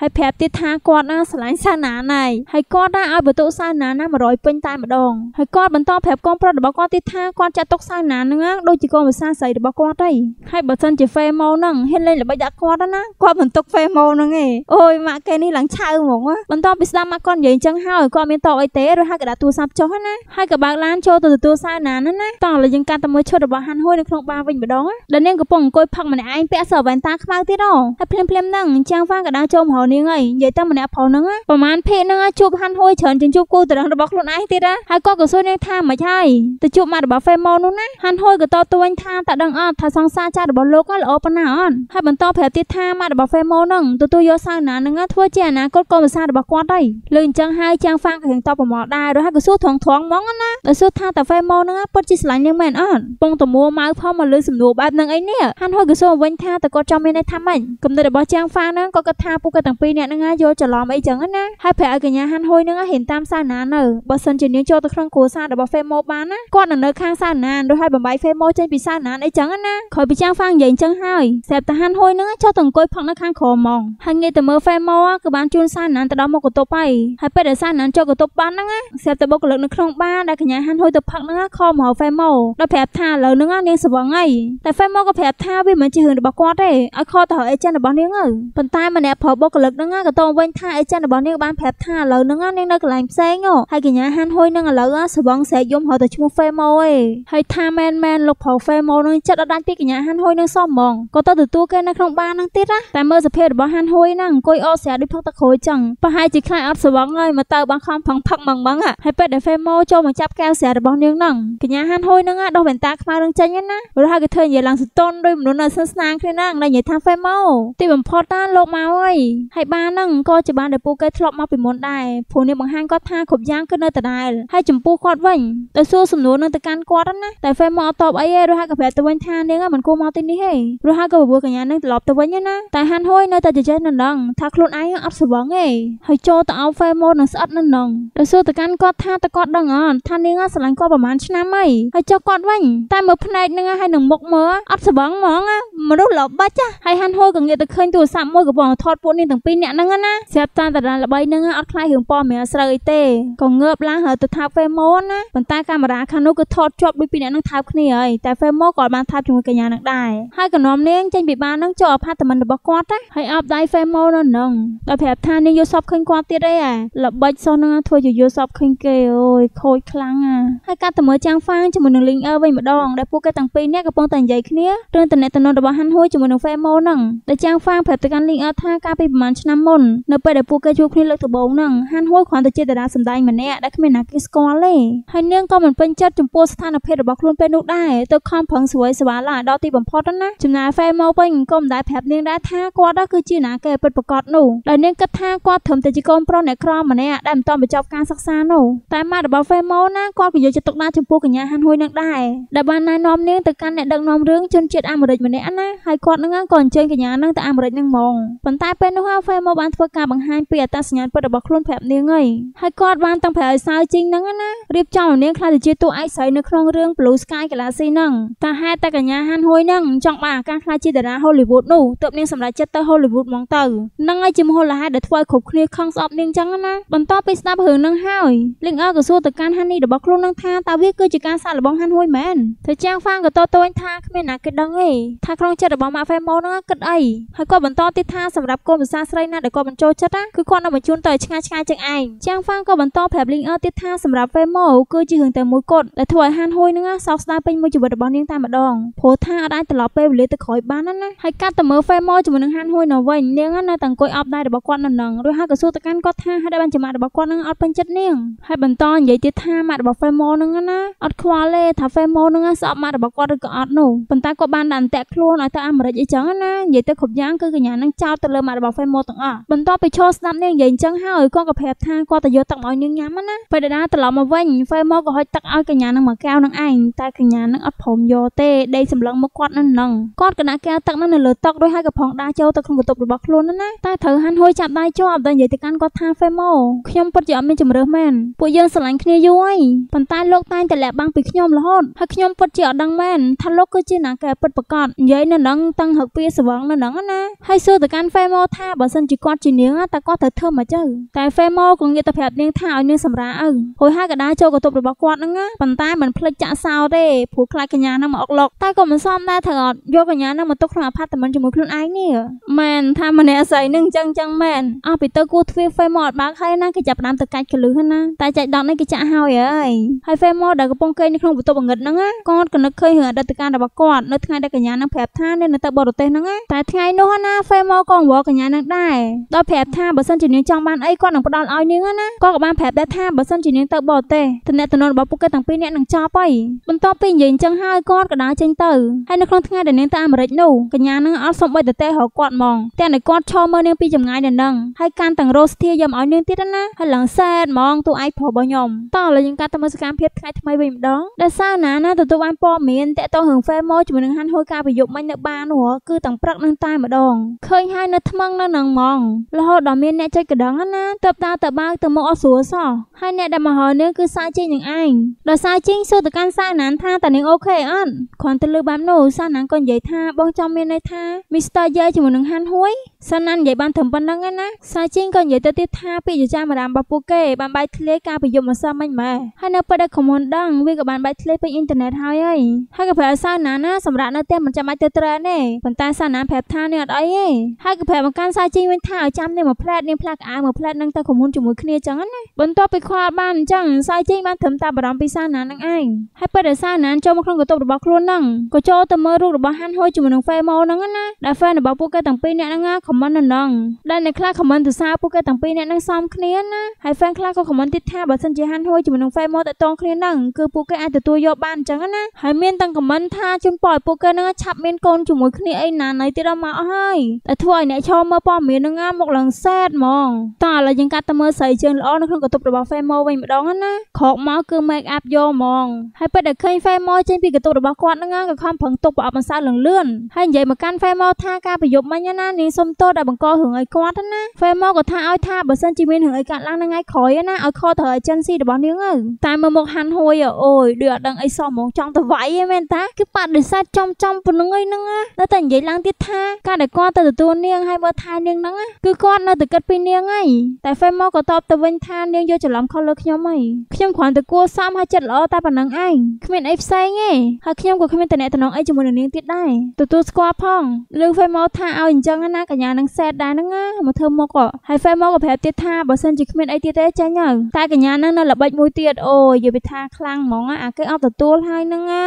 ហើយប្រាប់ទៀតថាគាត់ណាស្រឡាញ់សាណានហើយហើយគាត់ណាឲ្យបន្ទុកសាណានណា100ពេញតែម្ដងហើយគាត់បន្តប្រាប់កូនប្រុសរបស់គាត់ទៀតថាគាត់ចាត់ទុកសាណាននឹងដូចជាកូនភាសាស្រីរបស់គាត់ហើយហើយបើសិនជាហ្វេម៉ូហ្នឹងហ៊ានលេងល្បិចដាក់គាត់ណាគាត់មិនទុក Facebook ហ្នឹងឯងអូយម៉ាក់គេនេះឡើងឆៅហ្មងបន្ទាប់ពីស្ដាប់ម៉ាក់គាត់និយាយអញ្ចឹងហើយគាត់មានតបអីទេឬហើយក៏ដាក់ទូរស័ព្ទចុះណាហើយក៏បើកឡានចូលទៅទទួលសារណាណាណាតោះឥឡូវយើងកាត់ទៅមើលឈុតរបស់ហាន់ហួយនៅក្នុងបាវិញម្ដងដែលនាងកំពុងអង្គុយផឹកម្នាក់ឯងពាក់សរវ៉ែនតាខ្មៅទៀតហ៎ហើយភ្លាមភ្លាមហ្នឹងចាំងវ៉ាក៏ដើរចូលមករនាងឯងនិយាយទៅម្នាក់ប្រុសហ្នឹងប្រហែលភេកហ្នឹងជួបហាន់ហួយច្រើនជាងជួបគូតរងរបស់ខ្លួនឯងទៀតណាហើយគាត់ក៏សួរនាងថាមិនហើយទៅជួបម៉ាក់របស់ Facebook នោះណាហាន់ហួយក៏តតទួញថាតដឹងអត់ថាសង្សារចាស់របស់លោកល្អប៉ុណ្ណាអត់ហើយបន្តប្រាប់ទៀតថាម៉ាក់របស់ហ្វេម៉ូនឹងទទួលយកសាវណានឹងធ្វើជាអនាគតកូនប្រសារបស់គាត់ហើយលើអញ្ចឹងហើយចាងហ្វាងក៏រៀងតបប្រមល់ដែររហូតក៏សួរថងថងហ្មងណាដល់សួរថាតើហ្វេម៉ូនឹងពិតជាស្រឡាញ់នាងមែនអត់ពងតមួម៉ៅផងមកលើសំណួរបែបហ្នឹងអីនេះហាន់ហួយក៏សួរវិញថាតើគាត់ចង់មានន័យថាម៉េចគំនិតរបស់ចាងហ្វាងហ្នឹងក៏គិតថាពួកគាត់ទាំងពីរនាក់ហ្នឹងយល់ច្រឡំអីចឹងណាហើយប្រាប់ឲ្យកញ្ញាហាន់ហួយហ្នឹងហ៊ានតាមសាវណានៅបើសិនជានាងចូលទៅក្នុងគ្រួសាររបស់ហ្វេម៉ូបានណាគាត់នៅនៅខាងសាវណារហូតបំបីហ្វេម៉ូចេញពីសាវណាអីចឹងណាក្រោយពីចាងហ្វាងនិយាយអញ្ចឹងហើយហើយសែបតាហានហួយនឹងចុះទៅអង្គុយផឹកនៅខាងក្រមងហើយងាយទៅមើលហ្វេមកគឺបានជួនសាណានទៅដល់មុខកតុបហើយហើយពេលដែលសាណានចូលកតុបបានហ្នឹងសែបតាបុគ្គលិកនៅក្នុងបារដែលកញ្ញាហានហួយទៅផឹកហ្នឹងខមកហ្វេមកដល់ប្រាប់ថាឥឡូវហ្នឹងនាងសវងហើយតែហ្វេមកក៏ប្រាប់ថាវាមិនជារឿងរបស់គាត់ទេឲ្យខទៅរកអេជិនរបស់នាងទៅប៉ុន្តែម្នាក់ប្រុសបុគ្គលិកហ្នឹងក៏តោងវិញថាអេជិនរបស់នាងបានប្រាប់ថាឥឡូវហ្នឹងនាងនៅកន្លែងផ្សេងហើយកញ្ញាហានហួយនឹងឥឡូវសវងស្រែកយំហៅទៅឈ្មោះហ្វេម៉ូឯងហើយថាមែនមែនលោកប្រុសហ្វេម៉ូនឹងចិត្តអត់ដាច់ពីកញ្ញាហានហួយនឹងសមហ្មងក៏ទៅទទួលគេនៅក្នុងបារហ្នឹងទៀតណាតែមើលសភាពរបស់ហានហ៊ួយហ្នឹងអង្គុយអោស្រាដូចផឹកទឹកក្រួយចឹងប្រហែលជាខ្លាចអត់ស្វងហើយមកទៅបានខំផឹងផឹកម៉ងម៉ងហើយពេលដែលហ្វេម៉ូចូលមកចាប់កែវស្រារបស់នាងហ្នឹងកញ្ញាហានហ៊ួយហ្នឹងដោះវ៉ែនតាខ្មៅនឹងចេញណាព្រោះហើយគេធ្វើនិយាយឡើងសន្ទន់ដោយមនុស្សនៅស្និទ្ធស្នាងគ្នាហ្នឹងដែលនិយាយថាហ្វេម៉ូទីបំផុតតាលោកមកហើយហើយបាហ្នឹងក៏ជាបានដែលពួកគេធ្លាប់មកពីមុនដែរព្រោះនាងបង្ហាញគាត់ថាគ្រប់យ៉ាងគឺនៅដដែលហើយចំពោះគាត់វិញទៅសួរសំណួរនឹងទៅកាន់គាត់ណាតែហ្វេម៉ូអត់តបអីទេព្រោះហើយក៏ប្រាប់ទៅវិញថានាងមិនគួរមកទីនេះទេព្រោះហើយក៏បបួលកញ្ញានឹងត្រឡប់ទៅវិញណាតែហាន់ហួយនៅតែជជែកនឹងដងថាខ្លួនឯងអត់ស្វងទេហើយចូលទៅអោហ្វេម៉ូននឹងស្អិតនឹងដងដោយសួរទៅកាន់គាត់ថាតើគាត់ដឹងអត់ថានាងស្រឡាញ់គាត់ប្រហែលឆ្នាំហើយហើយចុះគាត់វិញតែមើលភ្នែកនឹងហើយនឹងមុខមើលអត់ស្វងហ្មងមនុស្សលបិចហើយហាន់ហួយក៏ងាកទៅឃើញទូរស័ព្ទមួយកំពុងថតពួកនាងទាំងពីរនាក់ហ្នឹងណាស្រាប់តាមតារាល្បីហ្នឹងអត់ខ្លាយរឿងប៉មរាស្រូវអីទេក៏ងើបឡើងហើទៅថតហ្វេម៉ូនណាប៉ុន្តែកាមេរ៉ាខាងនោះក៏ថតជាប់ដូចពីរនាក់ហ្នឹងថតគ្នាហើយតែហ្វេម៉ូនក៏បានថតជាមួយកញ្ញានឹងដែរហើយក៏នាំនាងលេងចេញពីបារនឹងចូលអផាតមិនរបស់គាត់ណាហើយអបដៃ Femo នៅនឹងដល់ប្រាប់ថានាងយល់សពឃើញគាត់ទៀតអីអាល្បិចសោះនឹងធ្វើយល់សពឃើញគេអូយខូចខ្លាំងអាហើយការតមើចាំងហ្វាងជាមួយនឹង Linger វិញម្ដងដែលពួកគេទាំងពីរនេះកំពុងតែនិយាយគ្នារឿងតំណែងតំណងរបស់ហាន់ហួយជាមួយនឹង Femo នឹងដែលចាំងហ្វាងប្រាប់ទៅកាន់ Linger ថាកាលពីប្រហែលឆ្នាំមុននៅពេលដែលពួកគេជួបគ្នាលើកដំបូងនឹងហាន់ហួយគ្រាន់តែជាតារាសម្ដែងម្នាក់ដែលគ្មានណាគេស្គាល់ទេហើយនាងក៏មិនពេញចិត្តចំពោះស្ថានភាពរបស់ខ្លួនពេលនោះដែរទៅខំប្រឹងស្រួយស្វាឡាដល់ទីបំផុតណាចំណាយពេលមកវិញក៏មិនដែលប្រាប់នាងដែរថាគាត់នោះគឺជាណាគេពិតប្រាកដនោះដោយនាងគិតថាគាត់ត្រឹមតែជាកូនប្រុសអ្នកក្រម្នាក់ដែលមិនទាន់បញ្ចប់ការសិក្សានោះតែម៉ែរបស់ហ្វេម៉ូណាគាត់ក៏យកចិត្តទុកដាក់ចំពោះកញ្ញាហាន់ហ៊ួយនឹងដែរដែលបានណែនាំនាងទៅកាន់អ្នកដឹកនាំរឿងជនជាតិអាមេរិកម្នាក់ណាហើយគាត់នឹងក៏អញ្ជើញកញ្ញានឹងទៅអាមេរិកនឹងហ្មងប៉ុន្តែពេលនោះហ្វេម៉ូបានធ្វើការបង្ហាញពីអត្តសញ្ញាណពិតរបស់ខ្លួនប្រាប់នាងហើយហើយគាត់បានទាំងប្រើឲ្យសើជីងនឹងណារៀបចំនាងខ្លាចជាតួឯកស្រីនៅក្នុងរឿង Blue Sky Galaxy នឹងតែហេតុតែកញ្ញាហាន់ហ៊ួយនឹងចង់បានអាការខ្លាក្លាយជាតារាហូលីវូដនោះទើបនាងសម្រេចចិត្តទៅហូលីវូដមកទៅនឹងហើយជាមហូលហេតុដែលធ្វើឲ្យគ្រប់គ្នាខឹងស្អប់នាងចឹងណាបន្ទាប់ពីស្ដាប់រឿងនឹងហើយលីងអើក៏សួរទៅកាន់ហានីរបស់ខ្លួននឹងថាតើវាគឺជាការសាកល្បងហានហួយមែនតែចាងហ្វាងក៏តតូចថាគ្មានណាគេដឹងទេថាក្នុងចិត្តរបស់ម៉ាក់ហ្វេម៉ូនឹងគិតអីហើយគាត់បន្តទៀតថាសម្រាប់កូនភាសាស្រីណាដែលគាត់មិនចូលចិត្តគឺគាត់នឹងបញ្ជូនទៅឆ្ងាយឆ្ងាយជាងឯងចាងហ្វាងក៏បន្តប្រាប់លីងអើទៀតថា សម្រាប់ហ្វេម៉ូគឺជារឿងតែមួយគត់ដែលធ្វើឲ្យហានហួយនឹងសោកស្ដាយពេញមួយជីវិតរបស់នាងតែម្ដងព្រោះថាអត់អាចត្រឡប់ពេលវេលាទៅក្រោយបានណាហើយកាត់ទៅមើលហ្វេម៉ូជាមួយនឹងហានហួយនៅវិញនាងនៅតែអង្គុយអប់ដៃរបស់គាត់នៅនឹងរួចហើយក៏សួរទៅកាន់គាត់ថាហេតុអីបានជាម៉ាក់របស់គាត់នឹងអត់ពេញចិត្តនាងហើយបន្តនិយាយទៀតថាម៉ាក់របស់ហ្វេម៉ូនឹងណាអត់ខ្វល់ទេថាហ្វេម៉ូនឹងស្អប់ម៉ាក់របស់គាត់ឬក៏អត់នោះប៉ុន្តែគាត់បានដាក់អន្ទាក់ខ្លួនឲ្យទៅអាមេរិកអីចឹងណានិយាយទៅគ្រប់យ៉ាងគឺកញ្ញានឹងចោទទៅលើម៉ាក់របស់ហ្វេម៉ូទាំងអស់បន្ទាប់ពីឈរស្ដាប់នាងនិយាយអញ្ចឹងហើយគាត់ក៏ប្រាប់ថាគាត់ទៅយកទឹកមកឲ្យនាងញ៉ាំណាពេលដដាត្រឡប់មកវិញហ្វេម៉ូក៏ហុចទឹកឲ្យកញ្ញានឹងមួយកែវនឹងឯងតែកញ្ញានឹងអត់ព្រមយកទេដេកសម្លឹងមកគាត់នៅនឹងគាត់ក៏ដាក់កែវទឹកនោះនៅលើតុដោយហើយក៏ផងដាក់ចូលទៅក្នុងបន្ទប់របស់ខ្លួននោះណាតែត្រូវហាន់ហួយចាប់ដៃជាប់ដល់និយាយទៅកាន់គាត់ថាហ្វេម៉ូខ្ញុំពិតជាអត់មានជំរឿសមែនពួកយើងស្រឡាញ់គ្នាយូរហើយប៉ុន្តែលោកតែងតែលាក់បាំងពីខ្ញុំរហូតហើយខ្ញុំពិតជាអត់ដឹងមែនថាលោកគឺជាអ្នកកែពិតប្រកបនិយាយនៅនឹងតាំងហឹកពីសវងនៅនឹងណាហើយសួរទៅកាន់ហ្វេម៉ូថាបើសិនជាគាត់ជានាងតែគាត់ត្រូវធ្វើមកទៅតែហ្វេម៉ូក៏ងាកទៅប្រាប់នាងថាឲ្យនាងសម្រាអើហើយហើយក៏ដើរចូលកន្ទប់របស់គាត់ហ្នឹងណាប៉ុន្តែមិនភ្លេចចាក់សោទេព្រោះខ្លាចកញ្ញានឹងមកអុកឡុកតែក៏មិនសមដែរត្រូវអត់យកកញ្ញានឹងមកទុកក្នុងអាផាតមិនជាមួយខ្លួនឯងនេះមែនថាម្នាក់ស្រីនឹងចឹងចឹងមែនអស់ពីទៅគោះទ្វារហ្វេមកអត់បើកហើយណាគេចាប់ដើមទៅកាច់កលឹះហ្នឹងណាតែចែកដតនេះគេចាក់ហើយហើយហើយហ្វេមកដែលកំពុងគេងនៅក្នុងបន្ទប់ងឹតហ្នឹងគាត់ក៏នឹកឃើញរឿងអតីតកាលរបស់គាត់នៅថ្ងៃដែលកញ្ញានឹងប្រាប់ថានាងនៅទៅបរទេសហ្នឹងតែថ្ងៃនោះណាហ្វេមកក៏ងវល់កញ្ញានឹងដែរដល់ប្រាប់ថាបើសិនជានាងចង់បានអីគាត់នឹងផ្ដល់ឲ្យនាងណាគាត់ក៏បានប្រាប់ដែរថាបើសិនជានាងទៅបរទេសតំណែងរបស់ពួកគេទាំងពីរនាក់នឹងចប់ហើយបន្ទាប់ពីនិយាយអញ្ចឹងហើយគាត់ក៏ដើរចេញទៅហើយនៅក្នុងថ្ងៃដែលនាងទៅអាមេរិកចនោះកញ្ញានឹងអត់សុំបីតទេរកគាត់ហ្មងតែនៅគាត់ឈរមើលនាងពីចម្ងាយនៅនឹងហើយកាន់ទាំងរោស្ធាយំឲ្យនាងទៀតណាហើយឡើងសែតហ្មងទូឯងប្រុសរបស់ខ្ញុំតោះលើយើងកាត់ទៅមើលសកម្មភាពថ្ងៃថ្មីវិញម្ដងដែលសារណាណាទទួលបានព័ត៌មានតកតងរឿងហ្វេម៉ូជាមួយនឹងហាន់ហួយការប្រយុទ្ធមិញនៅបានោះគឺទាំងព្រឹកនឹងតែម្ដងឃើញហើយនៅថ្មងនៅនឹងហ្មងរហូតដល់មានអ្នកចុចកណ្ដឹងណាទៅតាទៅបើទៅមកអត់ស្រួលសោះហើយអ្នកដែលមកហៅនាងគឺសាជីងនឹងឯងដល់សាជីងសួរទៅកាន់សាណានថាតានាងអូខេអត់គ្រាន់តែលើបែបនោះសាណានក៏និយាយថាបងចង់មានន័យថាមីស្ទ័រយ៉េជាមួយនឹងហាន់ហួយសិនណានិយាយបានត្រឹមប៉ុណ្្នឹងឯណាសាជីងក៏និយាយទៅទៀតថាពាក្យចចាមរាមរបស់ពួកគេបានបាយធ្លាយការប្រយុទ្ធមិនសមមិនម៉ែហើយនៅពេលដែលក្រុមហ៊ុនដឹងវាក៏បានបាយធ្លាយពេញអ៊ីនធឺណិតហើយហើយហើយក៏ប្រាប់សាណាណាសម្រាប់នៅផ្ទះមិនចាំបាច់ទៅត្រែទេប៉ុន្តែសាណាប្រាប់ថានេះអត់អីទេហើយក៏ប្រាប់មកកាន់សាជីងវិញថាឲ្យចាំនេះមួយផ្លែតនេះផ្លាក់អាវមួយផ្លែតនឹងទៅក្រុមហ៊ុនជាមួយគ្នាចឹងណាបន្ទាប់ពីខ្វល់បានអញ្ចឹងសាជីងបានត្រឹមតែបារម្ភពីសាណានឹងឯងហើយពេលដែលសាណាចូលមកក្នុងកន្ទប់របស់ខ្លួនហ្នឹងក៏ចូលទៅមើលរូបរបស់ហាន់ហួយជាមួយជាមួយនឹង Femo ហ្នឹងណាដែល fan របស់ពួកគេទាំងពីរនាក់ហ្នឹងខមមិនហ្នឹងដែលអ្នកខ្លះខមមិនទៅសារពួកគេទាំងពីរនាក់ហ្នឹងសមគ្នាណាហើយ fan ខ្លះក៏ខមមិនទៀតថាបើសិនជាហាន់ហួយជាមួយនឹង Femo តតងគ្នាហ្នឹងគឺពួកគេអាចទទួលយកបានអញ្ចឹងណាហើយមានទាំងខមមិនថាជូនប៉ោឲ្យពួកគេហ្នឹងឆាប់មានកូនជាមួយគ្នាអីណានៃទៀតដល់មកអស់ហើយតែធ្វើឲ្យអ្នកឈរមើលព័ត៌មានហ្នឹងមកឡើងសែតហ្មងតោះឥឡូវយើងកាត់ទៅមើលស្រីជើងល្អនៅក្នុងកន្ទប់របស់ Femo វិញម្ដងណាក្រោកមកគឺ make up យកហ្មងហើយពេលដែលឃើញ Femo ចេញពីកន្ទប់របស់គាត់ហ្នឹងក៏ខំប្រឹងទុកប្រអប់ម្សៅលឿនហើយនិយាយមកកាន់ហ្វេម៉ូថាការប្រយុទ្ធមិញណានាងសុំទោសដែលបង្ករឿងអីគាត់ណាហ្វេម៉ូក៏ថាឲ្យថាបើសិនជាមានរឿងអីកើតឡើងនៅថ្ងៃក្រោយណាឲ្យខលទៅអេเจนស៊ីរបស់នាងទៅតែមើលមកហាន់ហួយអូយដូចអត់ដឹងអីសោះហ្មងចង់ទៅវាយឯមែនតាគឺបដិសេធចំចំប៉ុណ្្នឹងឯហ្នឹងនៅតែនិយាយឡើងទៀតថាការដែលគាត់ទៅទទួលនាងឲ្យមើលថែនាងហ្នឹងគឺគាត់នៅតែគិតពីនាងឯងតែហ្វេម៉ូក៏តបទៅវិញថានាងយកច្រឡំខុសលើខ្ញុំឯងខ្ញុំគ្រាន់តែគួរសមឲ្យចិត្តល្អតែប៉ុណ្្នឹងឯងគ្មានអីផ្សេងឯងហើយខ្ញុំក៏គ្មានតំណែងអីជាមួយនឹងនាងទៀតដែរទទួលស្គាល់ផងឬ Facebook ថាឲ្យអញ្ចឹងណាកញ្ញានឹងសែតដែរហ្នឹងណាមកធ្វើមកហើយ Facebook ក៏ប្រាប់ទៀតថាបើសិនជាគ្មានអីទៀតទេចាញ់ហើយតែកញ្ញានឹងនៅល្បិចមួយទៀតអូយយពីថាខ្លាំងហ្មងអាគេអត់ទទួលហើយហ្នឹងណា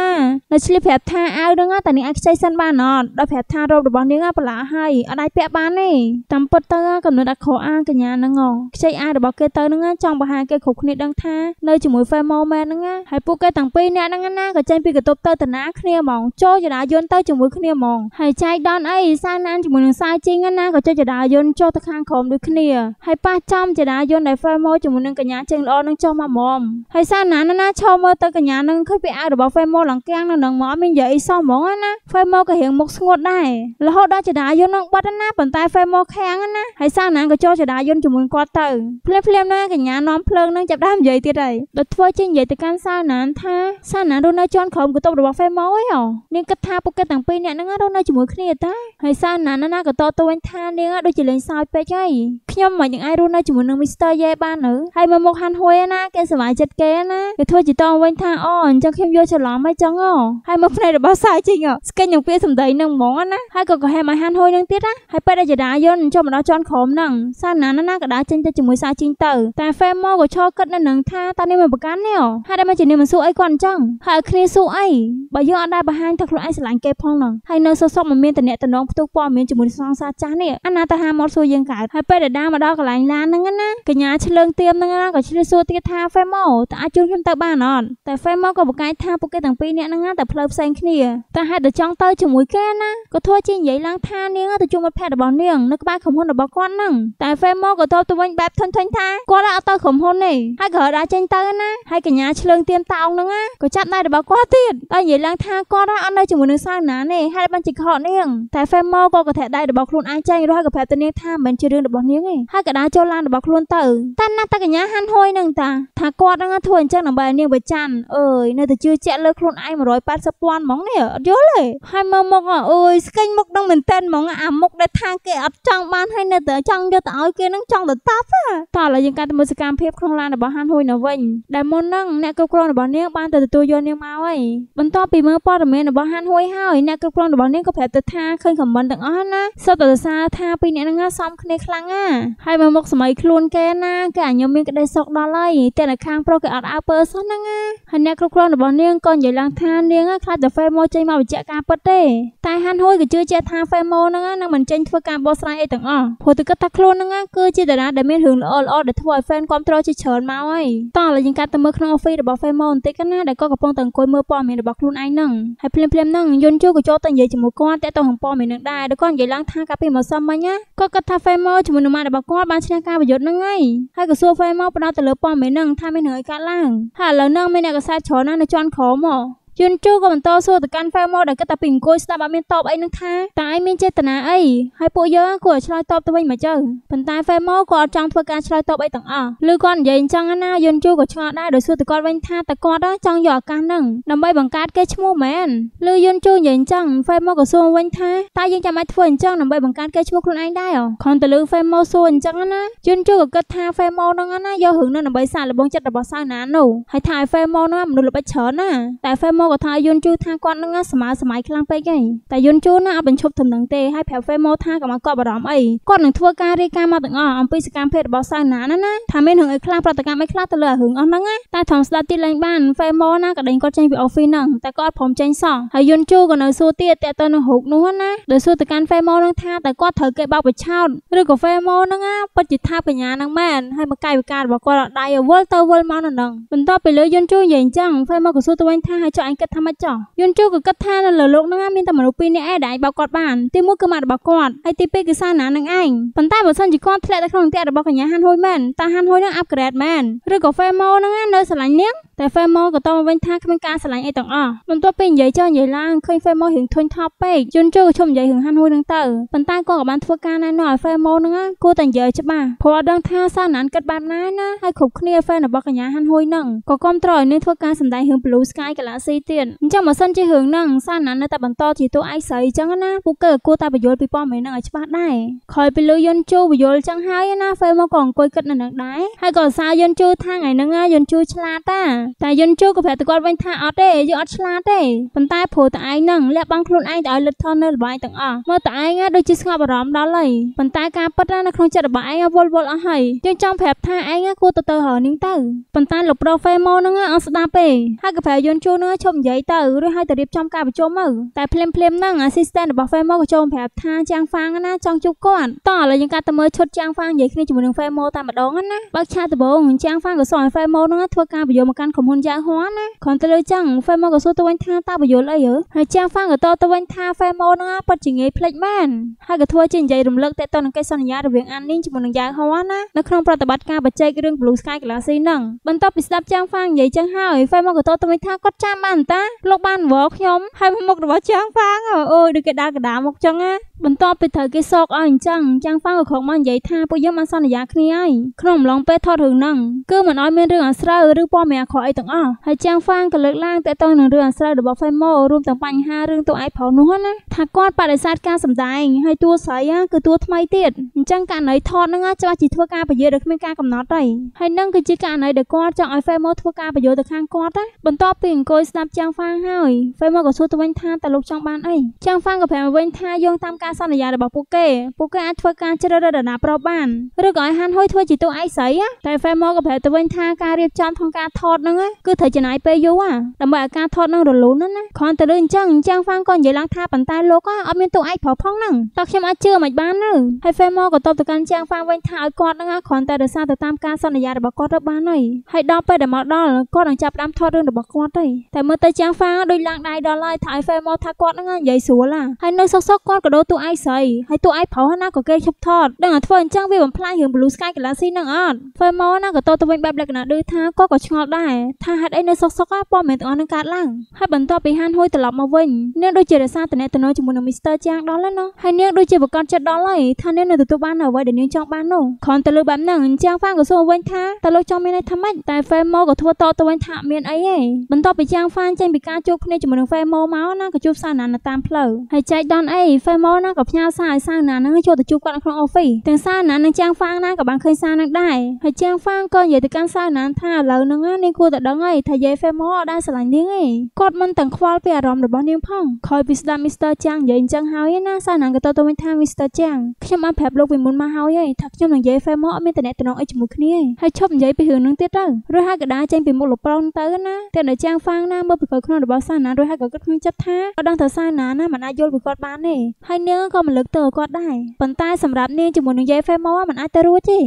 នៅឆ្លៀបប្រាប់ថាអាវហ្នឹងតែនាងអាចខ្ចីសិនបានអត់ដល់ប្រាប់ថារូបរបស់នាងប្រឡាហើយអត់អាចពាក់បានទេតាមពិតទៅកំណត់អាក្រក់អាកញ្ញាហ្នឹងខ្ចីអាវរបស់គេទៅហ្នឹងចង់បង្ហាញគេគ្រប់គ្នាដឹងថានៅជាមួយ Facebook មែនហ្នឹងហើយពួកគេទាំងពីរអ្នកហ្នឹងណាក៏ចេញពីកតុបទៅតាណាគ្នាហ្មងចូលចរាយន្តទៅជាមួយគ្នាគ្នាហ្មងហើយចែកដនអីសាណានជាមួយនឹងសាវជីងណាក៏ចុចចដាយន្តចុះទៅខាងក្រុមដូចគ្នាហើយប៉ះចំចដាយន្តដែលហ្វេម៉ូជាមួយនឹងកញ្ញាជើងល្អនឹងចុះមកហ្មងហើយសាណានណាឈរមើលទៅកញ្ញានឹងឃើញពីអាវរបស់ហ្វេម៉ូឡើងកាំងនឹងនឹងមកមាននិយាយអីសោះហ្មងណាហ្វេម៉ូក៏រៀងមុខស្ងួតដែររហូតដល់ចដាយន្តនឹងបាត់ណាប៉ុន្តែហ្វេម៉ូខាំងណាហើយសាណានក៏ចុះចដាយន្តជាមួយគាត់ទៅភ្លាមភ្លាមណាកញ្ញានាំភ្លើងនឹងចាប់ដើមនិយាយទៀតហើយដល់ធ្វើជានិយាយទៅកាន់សាណានថាសាណានរស់នៅជាន់ក្រុមគតុបរបស់ហ្វេម៉ូអីអូនាងគិតថាពួកគេទាំងពីរអ្នកនឹងរស់នៅជាមួយគ្នាតាហើយសាណាណាណាក៏តតវិញថានាងដូចជាលេងសើចពេកហើយខ្ញុំមិនយ៉ាងអាចរស់នៅជាមួយនឹងមីស្ទ័រយ៉េបាននៅហើយមកមកហាន់ហួយណាគេសប្បាយចិត្តគេណាគេធ្វើជាតវិញថាអូអញ្ចឹងខ្ញុំយកច្រឡំអីចឹងហ៎ហើយមកផ្នែករបស់សាយជីងស្គិញនឹងពាក្យសម្ដីនឹងហ្មងណាហើយក៏ក៏ហែមកហាន់ហួយនឹងទៀតណាហើយប៉ែតអាចដាយន់ចុះមកដល់ជន់ក្រមហ្នឹងសាណាណាណាក៏ដើរចេញទៅជាមួយសាយជីងទៅតែហ្វេម៉ូក៏ឈរគិតនៅនឹងថាតើនាងមិនប្រកាន់នេះហ៎ហើយតែមកជានាងមិនសួរអីគាត់អញ្ចឹងហើយគ្នាសួរអីបើយើងអត់ដែលបង្ហាញថាខ្លួនឯងស្រឡាញ់គេផងហ្នឹងហើយនៅសសពមិនមានតំណែងតំណងផ្ទុះព័ត៌មានជាមួយសង្សារចាស់នេះអាណាតាហាមកសួរយើងកើតហើយពេលដដាមកដល់កន្លែងឡានហ្នឹងណាកញ្ញាឆ្លើងទៀមហ្នឹងណាក៏ឆ្លៀសសួរទៀតថាហ្វេម៉ូតើអាចជួយខ្ញុំទៅបានអត់តែហ្វេម៉ូក៏បកាយថាពួកគេទាំងពីរនាក់ហ្នឹងណាតែផ្លូវផ្សេងគ្នាតែហេតុតែចង់ទៅជាមួយគេណាក៏ធ្វើជានិយាយឡើងថានាងទៅជួបមិត្តភក្តិរបស់នាងនៅក្បែរក្រុមហ៊ុនរបស់គាត់ហ្នឹងតែហ្វេម៉ូក៏តបទៅវិញបែបធន់ធន់ថាគាត់អត់ទៅក្រុមហ៊ុនទេហើយក៏ដើរចេញទៅណាហើយកញ្ញាឆ្លើងទៀមតោងហ្នឹងណាក៏ចាប់ដៃរបស់គាត់ទៀតតែនិយាយឡើងថាគាត់អត់នៅជាមួយនឹងសាវណាទេហេតុបានជាខកនាង តែហ្វេម៉ូក៏កថាដៃរបស់ខ្លួនឯងចេញរហូតក៏ប្រាប់ទៅនាងថាមិនជារឿងរបស់នាងទេហើយក៏ដើរចូលឡានរបស់ខ្លួនទៅតែណាស់តាកញ្ញាហាន់ហួយនឹងតាថាគាត់នឹងធ្វើអញ្ចឹងដើម្បីនាងប្រច័នអើយនៅតែជឿជាក់លើខ្លួនឯង180ពាន់ហ្មងនេះអត់យល់ទេហើយមើលមុខអើយស្គិញមុខនឹងមែនតើហ្មងអាមុខដែលថាគេអត់ចង់បានហើយនៅតែចង់យកទៅឲ្យគេនឹងចង់ទៅតាប់តើឥឡូវយើងកាត់ទៅមើលសកម្មភាពក្នុងឡានរបស់ហាន់ហួយនៅវិញដែលមុនហ្នឹងអ្នកគ្រប់គ្រងរបស់នាងបានទៅទទួលយកនាងមកហើយបន្ទាប់ពីមើលព័ត៌មានរបស់ហាន់ហួយហើយអ្នកគ្រប់ប្រនរបស់នាងក៏ប្រាប់ទៅថាឃើញខមមិនទាំងអស់ណាសុទ្ធតែសារថាពីរអ្នកហ្នឹងសំគ្នាខ្លាំងណាហើយមកមុខសម័យខ្លួនគេណាគេអញខ្ញុំមានក្តីសោកដល់ហើយតែនៅខាងប្រុសគេអត់អើពើសោះហ្នឹងណាហើយអ្នកគ្រប់គ្រងរបស់នាងក៏និយាយឡើងថានាងខ្លាចតែហ្វេម៉ូចេញមកបញ្ជាក់ការពិតទេតែហាន់ហួយក៏ជឿជាក់ថាហ្វេម៉ូហ្នឹងនឹងមិនចេញធ្វើការបោះស្រាយអីទាំងអស់ព្រោះទៅគិតថាខ្លួនហ្នឹងគឺជាតារាដែលមានរឿងល្អល្អដែលធ្វើឲ្យហ្វេនគ្រប់គ្រងជាច្រើនមកហើយតោះឥឡូវយើងកាត់ទៅមើលក្នុង office របស់ហ្វេម៉ូបន្តិចណាដែលក៏កំពុងតែអង្គុយមើលព័ត៌មានរបស់ខ្លួនឯងហ្នឹងហើយភ្លាមៗហ្នឹងយុនជូក៏ចូលទៅទៅនិយាយជាមួយគាត់តែទៅហំប៉មីនឹងដែរដូចគាត់និយាយឡើងថាកាលពីម្សិលមិញណាគាត់គិតថា Famer ជាមួយនឹងម៉ាក់របស់គាត់បានឈ្នះការប្រយុទ្ធហ្នឹងហើយហើយក៏សួរ Famer ផ្ដោតទៅលើប៉មីនឹងថាមានរឿងអីកើតឡើងហើយឥឡូវហ្នឹងមានអ្នកកសែតច្រើនណាស់នៅជាន់ក្រោមមកយន់ជូក៏បន្តសួរទៅកាន់ Farmer ដែលគិតតែពីអង្គុយស្ដាប់អត់មានតបអីនឹងថាតើឯងមានចេតនាអីហើយពួកយើងគួរឲ្យឆ្លើយតបទៅវិញមកចៅប៉ុន្តែ Farmer ក៏អត់ចង់ធ្វើការឆ្លើយតបអីទាំងអស់ឬគាត់និយាយអញ្ចឹងណាយន់ជូក៏ឆ្ងល់ដែរដោយសួរទៅគាត់វិញថាតើគាត់ចង់យកឱកាសហ្នឹងដើម្បីបង្កើតគេឈ្មោះមែនឬយន់ជូនិយាយអញ្ចឹង Farmer ក៏សួរវិញថាតើយើងចាំបាច់ធ្វើអញ្ចឹងដើម្បីបង្កើតគេឈ្មោះខ្លួនឯងដែរខនទៅលើ Farmer សួរអញ្ចឹងណាយន់ជូក៏គិតថា Farmer ហ្នឹងណាយករឿងនោះដើម្បីសារលបងចិត្តរបស់សាវណានោះហើយថា Farmer ហ្នឹងមនុស្សល្បិចច្រើនណាតែ Farmer មកក៏ថាយុនជូថាគាត់នឹងសម័យសម័យខ្លាំងពេកហីតែយុនជូណាអត់បញ្ឈប់ទំនឹងទេហើយប្រាប់ហ្វេម៉ូថាកុំឲ្យគាត់បារម្ភអីគាត់នឹងធ្វើការរាយការណ៍មកទាំងអស់អំពីសកម្មភាពរបស់សាវណាណាណាថាមានរឿងអីខ្លះប្រតិកម្មអីខ្លះទៅលើរឿងអស់ហ្នឹងណាតែថងស្ដាប់ទីលែងបានហ្វេម៉ូណាក៏ដេញគាត់ចេញពីអូហ្វីសហ្នឹងតែគាត់ព្រមចេញសោះហើយយុនជូក៏នៅសួរទៀតតើតើនឹងរូបនោះណាដោយសួរទៅកាន់ហ្វេម៉ូនឹងថាតើគាត់ត្រូវគេបោកបញ្ឆោតឬក៏ហ្វេម៉ូនឹងណាពិតជាថាបញ្ញានឹងមែនហើយមកកាយវិការរបស់គាត់ដៃវល់ទៅវល់មកនៅហ្នឹងបន្ទាប់ពីលើយុនជូនិយាយអញ្ចឹងហ្វេម៉ូក៏សួរទៅវិញថាហើយចុះអញគិតថាមិនចោះយុនជូក៏គិតថានៅលើលោកនឹងមានតែមនុស្សពីរនាក់ឯងដែលអាចបោកគាត់បានទីមួយគឺម៉ាក់របស់គាត់ហើយទីពីរគឺសាណានឹងឯងប៉ុន្តែបើសិនជាគាត់ធ្លាក់ទៅក្នុងអន្ទាក់របស់កញ្ញាហាន់ហ៊ុយមែនតាហាន់ហ៊ុយនឹងអាប់ក្រេតមែនឬក៏ហ្វេម៉ូនឹងនៅស្រឡាញ់នាងតែហ្វេម៉ូក៏តបវិញថាគ្មានការស្រឡាញ់អីទាំងអស់បន្ទាប់ពីនិយាយចុះនិយាយឡើងឃើញហ្វេម៉ូរៀងធុញថប់ពេកយុនជូក៏ឈប់និយាយរឿងហាន់ហ៊ុយនឹងទៅប៉ុន្តែគាត់ក៏បានធ្វើការណែនាំឲ្យហ្វេម៉ូនឹងគួរតែនិយាយច្បាស់ព្រោះអត់ដឹងថាសាណានគិតបែបណាណាហើយគ្រប់គ្នាហ្វេនរបស់កញ្ញាហាន់ហ៊ុយនឹងក៏គ្រប់ត្រឲ្យនាងធ្វើការសម្ដែងរឿង Blue Sky Galaxy ទៀតអញ្ចឹងបើសិនជារឿងហ្នឹងសាណានៅតែបន្តជាតួឯកស្រីអញ្ចឹងណាពួកគេគួរតែបញ្យល់ពីព័ត៌មានហ្នឹងឲ្យច្បាស់ដែរក្រោយពីលឺយន្តជូបញ្យល់អញ្ចឹងហើយណាហ្វេមកក៏អង្គុយគិតនៅនឹងដែរហើយក៏សារយន្តជូថាថ្ងៃហ្នឹងយន្តជូឆ្លាតតាតែយន្តជូក៏ប្រាប់ទៅគាត់វិញថាអត់ទេយើងអត់ឆ្លាតទេប៉ុន្តែព្រោះតែឯងហ្នឹងលះបង់ខ្លួនឯងទៅឲ្យលឹកថននៅល្បែងទាំងអស់មើលតែឯងដូចជាស្ងប់អារម្មណ៍ដល់ហើយប៉ុន្តែការពិតណានៅក្នុងចិត្តរបស់ឯងវល់វល់អស់ហើយយើងចង់ប្រាប់ថាឯងគួរទៅទៅរនាងទៅប៉ុន្តែលោកប្រូហ្វេម៉ូហ្នឹងអត់ស្ដាប់ទេហើយក៏ប្រែយន្តជូនហ្នឹងឈប់និយាយទៅរួចហើយទៅរៀបចំការប្រជុំទៅតែភ្លាមភ្លាមហ្នឹង assistant របស់ Femo ក៏ចូលប្រាប់ថាចាងហ្វាងណាចង់ជួបគាត់តោះឥឡូវយើងកាត់ទៅមើលឈុតចាងហ្វាងនិយាយគ្នាជាមួយនឹង Femo តែម្ដងណាបើឆាដំបងចាងហ្វាងក៏សរឲ្យ Femo ហ្នឹងធ្វើការប្រយោគមកកាន់ក្រុមហ៊ុនយ៉ាងហួនណាគ្រាន់តែលើចឹង Femo ក៏សួរទៅវិញថាតើប្រយោគអីហ៎ហើយចាងហ្វាងក៏តបទៅវិញថា Femo ហ្នឹងពិតជាងាយភ្លេចបានហើយក៏ធ្វើជានិយាយរំលឹកតេតតនឹងកិច្ចសន្យារវាងអាននីងជាមួយនឹងយ៉ាងហួនណានៅក្នុងប្រតិបត្តិការបញ្ចេករឿង Blue Sky Galaxy ហ្នឹងបន្ទាប់ពីស្ដាប់ចាងហ្វាងនិយាយចឹងហើយ Femo ក៏តបទៅវិញថាគាត់ចាំបាននតាលោកបានវល់ខ្ញុំហើយមុខរបស់ចាងហ្វាងអូយដូចគេដើរកដាមកចឹងណាបន្ទាប់ពីត្រូវគេសោកឲ្យអញ្ចឹងចាងហ្វាងក៏ខំមកនិយាយថាពួកយើងបានសន្យាគ្នាហើយក្នុងអំឡុងពេលថតរឿងហ្នឹងគឺមិនឲ្យមានរឿងអាស្រូវឬព័ត៌មានអាក្រក់អីទាំងអស់ហើយចាងហ្វាងក៏លើកឡើងទាក់ទងនឹងរឿងអាស្រូវរបស់ Femo រួមទាំងបញ្ហារឿងតួឯកប្រុសនោះណាថាគាត់បដិសេធការសម្ដែងហើយតួស្រីគឺតួថ្មីទៀតអញ្ចឹងករណីថតហ្នឹងច្បាស់ជាធ្វើការប្រយោជន៍ឬគ្មានការកំណត់ទេហើយនឹងគឺជាករណីដែលគាត់ចង់ឲ្យ Femo ធ្វើការប្រយោជន៍ទៅខាងគាត់ណាបន្ទាប់ពីអង្គុយស្ដាប់ប់ចាងហ្វាងហើយហ្វេមកក៏សួរទៅវិញថាតើលោកចង់បានអីចាងហ្វាងក៏ប្រាប់វិញថាយោងតាមការសន្យារបស់ពួកគេពួកគេអាចធ្វើការជ្រើសរើសដណ្ណាប្រុសបានឬក៏ឲ្យហានហុយធ្វើជាតួឯកស្រីតែហ្វេមកក៏ប្រាប់ទៅវិញថាការរៀបចំក្នុងការថតហ្នឹងគឺត្រូវចំណាយពេលយូរដើម្បីឲ្យការថតហ្នឹងរលូនណាគ្រាន់តែលើអញ្ចឹងចាងហ្វាងក៏និយាយឡើងថាប៉ុន្តែលោកអត់មានតួឯកប្រុសផងហ្នឹងតើខ្ញុំអាចជឿមិនបានទេហើយហ្វេមកក៏តបទៅកាន់ចាងហ្វាងវិញថាឲ្យគាត់ហ្នឹងគ្រាន់តែរសារទៅតាមការសន្យារបស់គាត់ទៅបានហើយហើយដល់ពេលដែលមកដល់គាត់នឹងចាប់ផ្ដើមថតរឿងរបស់គាត់ទេតែមើលទៅចាំងហ្វាដូចឡើងដៃដល់ហើយថាឲ្យហ្វេមកថាគាត់ហ្នឹងនិយាយស្រួលឡាហើយនៅសុកសុកគាត់ក៏ដូរតួឯងស្រីហើយតួឯងប្រុសណាក៏គេឈប់ថតដឹងថាធ្វើអញ្ចឹងវាបំផ្លាញរឿង Blue Sky Galaxy ហ្នឹងអត់ហ្វេមកណាក៏តទៅវិញបែបលក្ខណៈដូចថាគាត់ក៏ឆ្ងល់ដែរថាហេតុអីនៅសុកសុកព័ត៌មានទាំងអស់នឹងកើតឡើងហើយបន្ទាប់ពីហានហួយត្រឡប់មកវិញនាងដូចជារសារតំណែងតំណងជាមួយនឹង Mr. ចាងដល់ហើយណោះហើយនាងដូចជាប្រកាន់ចិត្តដល់ហើយថានាងនៅទទួលបានអ្វីដែលនាងចង់បាននោះគ្រាន់តែលើបែបហ្នឹងចាងហ្វាក៏សួរវិញថាតើលោកចង់មានន័យថាម៉េចតែហ្វេមកក៏ធ្វើតទៅវិញថាមានអីឯងបន្ទាប់ពីចាងហ្វាបានចេញពីការជួបគ្នាជាមួយនឹង Femo មកណាក៏ជួបសាវណានៅតាមផ្លូវហើយចែកដនអី Femo ណាក៏ផ្ញើសារឲ្យសាវណានឹងចូលទៅជួបគាត់នៅក្នុង office ទាំងសាវណានឹងចាំងហ្វាងណាក៏បានឃើញសាវនឹងដែរហើយចាំងហ្វាងក៏និយាយទៅកាន់សាវណាថាឥឡូវហ្នឹងនាងគួរតែដឹងហើយថាយាយ Femo អត់ដែរស្រឡាញ់នាងទេគាត់មិនទាំងខ្វល់ពីអារម្មណ៍របស់នាងផងក្រោយពីស្ដាប់ Mr. Chang និយាយអញ្ចឹងហើយណាសាវណាក៏ទៅទៅវិញថា Mr. Chang ខ្ញុំបានប្រាប់លោកពីមុនមកហើយឯងថាខ្ញុំនឹងនិយាយ Femo អត់មានតំណែងអីជាមួយគ្នាឯងហើយឈប់និយាយពីរឿងហ្នឹងទៀតទៅឬហើយក៏ដាចេញពីមុខលោកប្រុសទៅណាតែដល់ចាំងហ្វាងណាមើលពីគាត់ក្នុងរបស់សាណារួចហើយក៏គិតក្នុងចិត្តថាគាត់ដឹងថាសាណាណាមិនអាចយល់ពីគាត់បានទេហើយនាងក៏មិនលើកទៅគាត់ដែរប៉ុន្តែសម្រាប់នាងជាមួយនឹងយាយហ្វេម៉ូមិនអាចទៅរួចទេ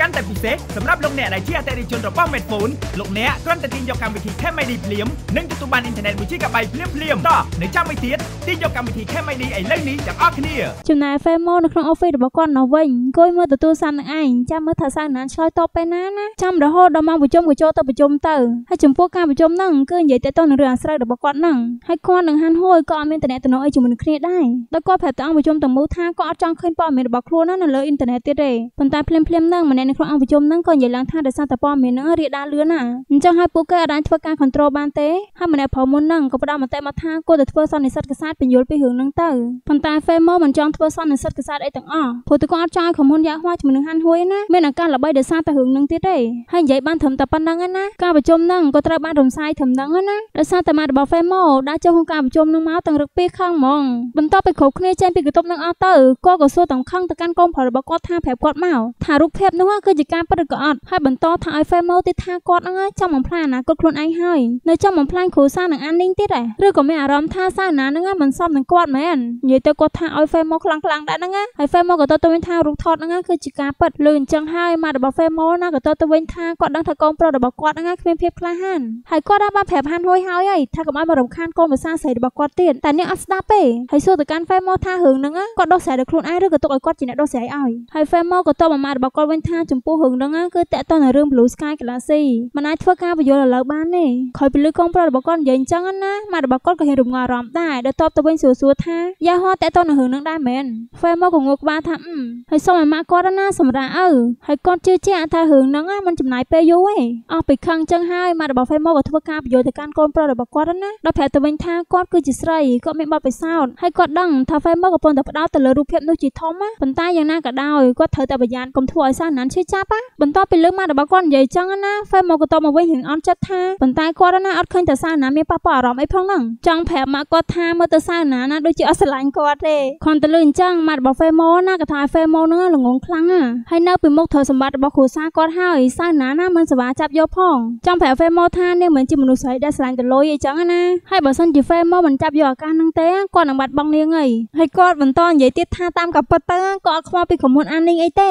កាន់តែពិសេសសម្រាប់លោកអ្នកដែលជាអតិថិជនរបស់ Medphone លោកអ្នកគ្រាន់តែទាញយកកម្មវិធី KMD ភ្លាមនិងទទួលបានអ៊ីនធឺណិត1 GB ភ្លាមភ្លាមតោះនៅចាំមួយទៀតទាញយកកម្មវិធី KMD ឥឡូវនេះទាំងអស់គ្នាចំណាយ Femo នៅក្នុង Office របស់គាត់នោះវិញអង្គុយមើលទទួលសាននឹងឯងចាំមើលថាសើណានឆ្លើយតបពេលណាណាចាំរហូតដល់ម៉ោងប្រជុំក៏ចូលទៅប្រជុំទៅហើយចំពោះការប្រជុំហ្នឹងគឺនិយាយតែទៅនឹងរឿងអាស្រូវរបស់គាត់ហ្នឹងហើយគាត់នឹងហាន់ហួយក៏អត់មានតំណែងតំណងអីជាមួយនឹងគ្នាដែរដល់គាត់ប្រាប់ទៅអង្គប្រជុំទាំងមូលថាគាត់អត់ចង់ឃើញព័ត៌មានរបស់ខ្លួននៅលើអ៊ីនធឺណិតទៀតទេប៉ុន្តែភ្លាមភ្លាមហ្នឹងម្នាក់នៅក្នុងអង្គប្រជុំហ្នឹងក៏និយាយឡើងថាដោយសារតែព័ត៌មានហ្នឹងរាលដាលលឿនណាអញ្ចឹងហើយពួកគេអាចធ្វើការ control បានទេហើយម្នាក់ប្រុសមុនហ្នឹងក៏ផ្ដល់មតិមកថាគួរតែធ្វើសន្និសិទកសែតបញ្យល់ពីរឿងហ្នឹងទៅប៉ុន្តែ Femo មិនចង់ធ្វើសន្និសិទកសែតអីទាំងអស់ព្រោះតែគាត់អត់ចង់ឲ្យក្រុមហ៊ុនយ៉ាហួរជាមួយនឹងហាន់ហួយណាមានឱកាសល្បីដោយសារតែរឿងហ្នឹងទៀតទេហើយនិយាយបានត្រឹមតែប៉ុណ្្នឹងឯណាការប្រជុំហ្នឹងក៏ត្រូវបានរំសាយត្រឹមហ្នឹងឯណាដោយសារតែម៉ាត់របស់ Femo ដែលចូលក្នុងការប្រជុំហ្នឹងមកទាំងរឹកពីខឹងហ្មងបន្ទាប់ពីគ្រប់គ្នាចេញពីគតុបហ្នឹងអស់ទៅគាត់ក៏សួរទាំងខឹងទៅកាន់កូនប្រុសរបស់គាត់ថាប្រាប់គាត់មកថារូបភាពនោះមើលគឺជាការពិតឬក៏អត់ហើយបន្តថាឲ្យ Femo ទីថាគាត់ហ្នឹងចង់បំផ្លាញអនាគតខ្លួនឯងហើយនៅចង់បំផ្លាញគ្រួសារនឹងអានីងទៀតឯងឬក៏មានអារម្មណ៍ថាសាវណាហ្នឹងមិនសមនឹងគាត់មែននិយាយទៅគាត់ថាឲ្យ Femo ខ្លាំងខ្លាំងដែរហ្នឹងហើយ Femo ក៏ទៅទៅវិញថារូបថតហ្នឹងគឺជាការពិតលឺអញ្ចឹងហើយម៉ាក់របស់ Femo ណាក៏ទៅទៅវិញថាគាត់ដឹងថាកូនប្រុសរបស់គាត់ហ្នឹងគ្មានភាពក្លាហានហើយគាត់បានប្រាប់ហានហួយហើយហើយថាកុំឲ្យមករំខានកូនភាសាស្រីរបស់គាត់ទៀតតែអ្នកអត់ស្ដាប់ទេហើយសួរទៅកាន់ Femo ថារឿងហ្នឹងគាត់ដោះស្រាយដល់ខ្លួនឯងឬក៏ទុកឲ្យគាត់ជាអ្នកដោះស្រាយឲ្យហើយ Femo ក៏តបមកម៉ាក់របស់គាត់វិញថាចំពោះរឿងហ្នឹងគឺតាក់ទងនឹងរឿង Blue Sky Galaxy មិនអាចធ្វើការបញ្យល់ឥឡូវបានទេខ້ອຍពលឺកងប្រុសរបស់គាត់និយាយអញ្ចឹងណាម៉ែរបស់គាត់ក៏ហ៊ានរំងាស់អារម្មណ៍ដែរដល់តបទៅវិញសួរសួរថាយ៉ាហោះតាក់ទងនឹងរឿងហ្នឹងដែរមែន Famer ក៏ងក់ក្បាលថាអឺហើយសុំឲ្យម៉ាក់គាត់ណាសម្រាប់ឪហើយគាត់ជឿជាក់ថារឿងហ្នឹងមិនចំណាយពេលយូរទេអស់ពីខឹងអញ្ចឹងហើយម៉ែរបស់ Famer ក៏ធ្វើការបញ្យល់ទៅកាន់កូនប្រុសរបស់គាត់ណាដល់ប្រាប់ទៅវិញថាគាត់គឺជាស្រីគាត់មានបទពិសោធន៍ហើយគាត់ដឹងថា Famer ក៏ប៉ុន្តែផ្ដោតទៅលើរូបភាពនោះជាធំណាប៉ុន្តែយ៉ាងណាក៏ដោយគាត់ត្រូវតែប្រយ័ត្នកុំធ្វើឲ្យសារណានឈឺចាប់ណាបន្ទាប់ពីលើម៉ាត់របស់គាត់និយាយចឹងណាហ្វេមកទៅមកវិញរៀងអន់ចិត្តថាប៉ុន្តែគាត់ណាអត់ឃើញតើសារណាមានប៉ះពាល់អារម្មណ៍អីផងហ្នឹងចង់ប្រាប់ម៉ាក់គាត់ថាមើលតើសារណាណាដូចជាអត់ស្រឡាញ់គាត់ទេខនទៅលើអញ្ចឹងម៉ាត់របស់ហ្វេម៉ូណាក៏ថាហ្វេម៉ូហ្នឹងល្ងងខ្លាំងណាហើយនៅពីមុខធ្វើសម្បត្តិរបស់គ្រួសារគាត់ហើយសារណាណាមិនសេវាចាប់យកផងចង់ប្រាប់ហ្វេម៉ូថានាងមិនជាមនុស្សស្រីដែលស្រឡាញ់តលុយអីចឹងណាហើយបើសិនជាហ្វេម៉ូមិនចាប់យកឱកាសហ្នឹងទេគាត់នឹងបាត់បង់នាងអីហើយគាត់បន្តនិយាយទៀតថាតាមកាពិតទៅគាត់អត់ខ្វល់ពីក្រុមហ៊ុនអានីងអីទេ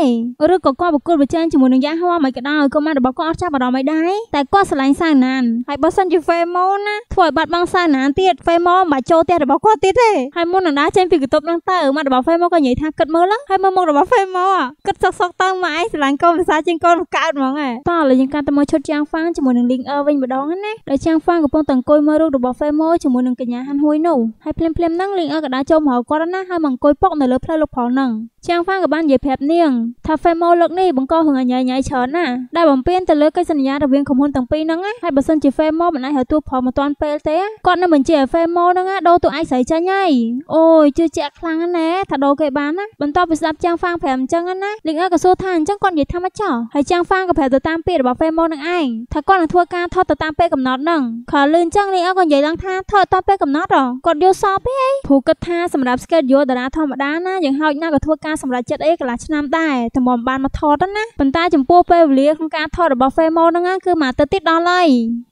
ឬក៏គាត់បុគ្គលលប្រជែងជាមួយនឹងយ៉ាហោមិនក៏ដោយកុមាររបស់គាត់អត់ចាប់អារម្មណ៍អីដែរតែគាត់ស្រឡាញ់សាណានហើយបើសិនជាហ្វេម៉ូនណាធ្វើឲ្យបាត់បង់សាណានទៀតហ្វេម៉ូមិនចូលផ្ទះរបស់គាត់ទៀតទេហើយមុននឹងដើរចេញពីកន្ទប់នឹងទៅមាត់របស់ហ្វេម៉ូក៏និយាយថាគិតមើលហើយមើលមុខរបស់ហ្វេម៉ូគិតសោកសោកតើម៉ែឯងស្រឡាញ់កូនភាសាជាងកូនកើតហ្មងឯងតោះឥឡូវយើងកាន់ទៅមើលឈុតចាងហ្វាងជាមួយនឹងលីងអឺវិញម្ដងណាដោយចាងហ្វាងកំពុងតែអង្គុយមើលរូបរបស់ហ្វេម៉ូជាមួយនឹងកញ្ញាហាន់ហួយនោះហើយភ្លាមៗហ្នឹងលីងអឺក៏ដើរចូលមកហៅគាត់ណាហើយមកអង្គុយប៉ុកនៅលើផ្លូវលោកផលហ្នឹងចាងហ្វាងក៏បាននិយាយប្រាប់នាងថាហ្វេម៉ូលោកនេះបបង្កហឹងអញ្ញៃញ៉ៃច្រើនណាដែលបំពេញទៅលើកិច្ចសន្យារវាងក្រុមហ៊ុនទាំងពីរហ្នឹងណាហើយបើសិនជាហ្វេម៉ូមិនអាចហៅទូផលមកតាន់ពេលទេគាត់នឹងបញ្ជាឲ្យហ្វេម៉ូហ្នឹងណាដូរទូឯងស្រីចាញ់ហើយអូយជឿជាក់ខ្លាំងណាស់ថាដូរគេបានណាបន្ទាប់ពីស្ដាប់ចាងហ្វាង5អញ្ចឹងណាលីងអើក៏សួរថាអញ្ចឹងគាត់និយាយថាម៉េចចោះហើយចាងហ្វាងក៏ប្រាប់ទៅតាមពាក្យរបស់ហ្វេម៉ូនឹងឯងថាគាត់នឹងធ្វើការថតទៅតាមពេលកំណត់ហ្នឹងខលលឿនចឹងលីងអើក៏និយាយឡើងថាថតតាមពេលកំណត់ហ៎គាត់យល់សោពីអីព្រោះគិតថាសម្រាប់ schedule តារាធម្មតាណាយ៉ាងហោចណាស់ក៏ធ្វើការសម្រាប់ចិត្តអីកន្លះឆ្នាំដែរតែមកបានមកថតប៉ុណ្ណាប៉ុន្តែចំពោះពេលវេលាក្នុងការថតរបស់ Femo ហ្នឹងគឺមួយអាទិត្យទៀតដល់ហើយ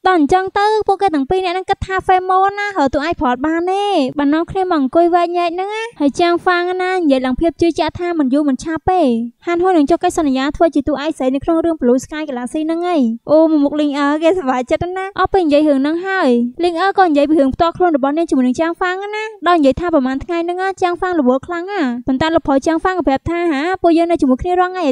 ដល់អញ្ចឹងទៅពួកគេទាំងពីរអ្នកហ្នឹងគិតថា Femo ណាហើយទូអាចប្រត់បានទេបាននាំគ្នាមកអង្គុយវែកញែកហ្នឹងហើយចាងហ្វាងណានិយាយឡើងភាពជឿជាក់ថាមិនយូរមិនឆាប់ទេហានហួយនឹងចុះកិច្ចសន្យាធ្វើជាទូឯកស្រីនៅក្នុងរឿង Blue Sky Galaxy ហ្នឹងឯងអូមុខលីងអើគេសប្បាយចិត្តណាអស់ពេលនិយាយរឿងហ្នឹងហើយលីងអើក៏និយាយពីរឿងផ្ទាល់ខ្លួនរបស់នាងជាមួយនឹងចាងហ្វាងណាដល់និយាយថាប្រហែលថ្ងៃហ្នឹងចាងហ្វាងរវល់ខ្លាំងណាប៉ុន្តែលោកប្រចាំងហ្វាងក៏ប្រាប់ថាហាពួកយើងនៅជាមួយគ្នារាល់ថ្ងៃឯ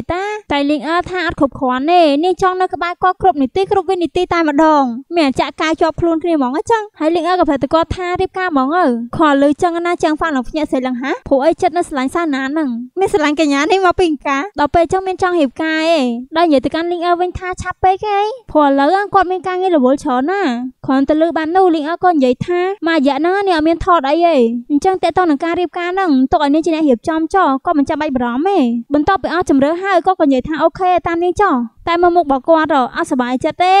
តាតៃលីងអើថាអត់គ្រប់គ្រាន់ទេនាងចង់នៅក្បែរគាត់គ្រប់នីតិគ្រប់វិនាទីតែម្ដង មានចាក់កាយជាប់ខ្លួនគ្នាហ្មងអញ្ចឹងហើយលីងអើក៏ប្រែតគាត់ថារៀបការហ្មងអើខលលឺចឹងណាចាំងហ្វាក់ឡើងភ្ញាក់ស្រីឡើងហាព្រោះអីចិត្តនៅស្រឡាញ់សាណាហ្នឹងមានស្រឡាញ់កញ្ញានេះមកពីការដល់ពេលចឹងមានចង់រៀបការឯងដល់និយាយទៅកាន់លីងអើវិញថាឆាប់ពេកឯងព្រោះឥឡូវគាត់មានការងាររវល់ច្រើនណាគ្រាន់តែលឺបាននោះលីងអើក៏និយាយថាមួយរយៈហ្នឹងនេះអត់មានថតអីឯងអញ្ចឹងតេតតនឹងការរៀបការហ្នឹងទុកឲ្យនាងជាអ្នករៀបចំចោក៏មិនចាំបាច់បារម្ភទេបន្ទាប់ពីអស់ជំរឿហើយក៏ក៏និយាយថាអូខេតាមនាងចោះ។តែមកមុខរបស់គាត់អត់សប្បាយចិត្តទេ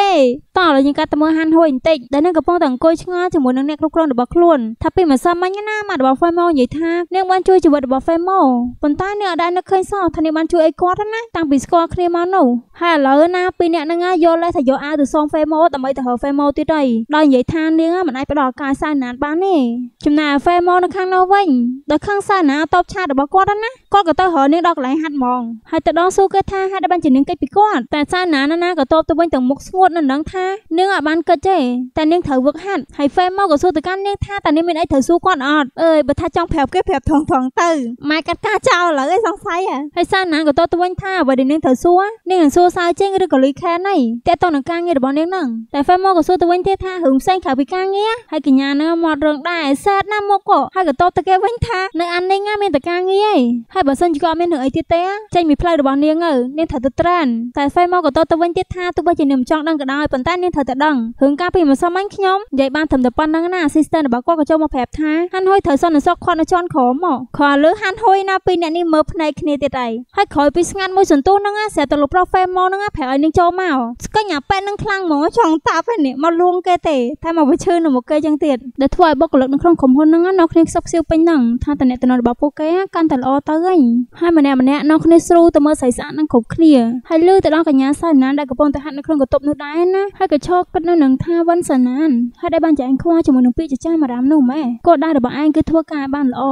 តោះយើងកាត់ទៅមើលហាន់ហួយបន្តិចដែលនឹងកំពុងតែអង្គុយឆ្ងល់ជាមួយនឹងអ្នកគ្រប់គ្រងរបស់ខ្លួនថាពីម្សិលមិញណាមករបស់ Femo និយាយថានាងបានជួយជីវិតរបស់ Femo ប៉ុន្តែនាងអត់ដែលនឹកឃើញសោះថានាងបានជួយអីគាត់ណាតាំងពីស្គាល់គ្នាមកនោះហើយឥឡូវណាពីអ្នកនឹងយកលេសថាយកអាវទៅសង Femo ដើម្បីទៅហៅ Femo ទៀតហើយដោយនិយាយថានាងមិនអាចផ្ដល់ការសែនណានបានទេចំណែក Femo នៅខាងនោះវិញដល់ខាងសែនណាតបឆាតរបស់គាត់ណាគាត់ក៏ទៅហៅនាងដល់កន្លែងហាត់ហ្មងហើយទៅដល់សួរគេថាហេតុបានជានាងគេចពីគាត់តែសាណាណាណាក៏តបទៅវិញទាំងមុខស្ងួតនៅនឹងថានាងអាចបានគិតទេតែនាងត្រូវវឹកហាត់ហើយហ្វេមកក៏សួរទៅកាន់នាងថាតើនាងមានអីត្រូវសួរគាត់អត់អើយបើថាចង់ប្រាប់គេប្រាប់ថងថងទៅម៉ែកាត់ការចោលឥឡូវឯងសង្ស័យហើយសាណាក៏តបទៅវិញថាអ្វីដែលនាងត្រូវសួរនាងនឹងសួរសើចេញឬក៏លីខែណៃតើតើនឹងការងាររបស់នាងនឹងតែហ្វេមកក៏សួរទៅវិញទៀតថារឿងផ្សេងក្រៅពីការងារហើយកញ្ញានឹងមករងដែរសែតណាមកក៏ហើយក៏តបទៅគេវិញថានៅអាននេះមានតែការងារឯងហើយបើសិនជាគាត់មានរឿងអីទៀតទេចេញពីផ្លូវរបស់នាងទៅនាងត្រូវទៅត្រានតែហ្វេពេលមកក៏តទៅវិញទៀតថាទោះបីជានាងចង់ដឹងក៏ដោយប៉ុន្តែនាង ត្រូវតែដឹងរឿងការពីម្សិលមិញខ្ញុំនិយាយបានត្រឹមតែប៉ុណ្្នឹងណាអេស៊ីស្តែនរបស់គាត់ក៏ចូលមកប្រាប់ថាហាន់ហុយត្រូវសន្និសុខគាត់នៅជាន់ក្រោមមកខលលើហាន់ហុយណាពីអ្នកនេះមើលភ្នែកគ្នាទៀតឯងហើយក្រោយពីស្ងាត់មួយសន្ទុះហ្នឹងស្រាប់តែលោកប្រុសហ្វេម៉ូហ្នឹងប្រាប់ឲ្យនាងចូលមកស្គញអាប៉ែនឹងខ្លាំងហ្មងចង់តាប់ហ្នឹងមកលួងគេទេតែមកវិឈឺនៅមុខគេចឹងទៀតដែលធ្វើឲ្យបុគ្គលិកនៅក្នុងក្រុមហ៊ុនហ្នឹងនៅគ្នាខ្សឹបខ្សៀវពេញហ្នឹងថាតំណែងរបស់ពួកគេកាន់តែល្អទៅហើយហើយម្នាក់ម្នាក់នៅគ្នាស្រូទៅមើលស្រីស្អាតនឹងគ្រប់គ្នាហើយលឺទៅដល់ញ្ញាសាណានដែលកំពុងតែហាត់នៅក្នុងកន្ទប់នោះដែរណាហើយក៏ឈរគិតនៅនឹងថាវ៉ាន់សាណានហើយដែលបានចែងខ្វល់ជាមួយនឹងពាក្យចចាមអារ៉ាមនោះម៉ែគោលដៅរបស់ឯងគឺធ្វើការបានល្អ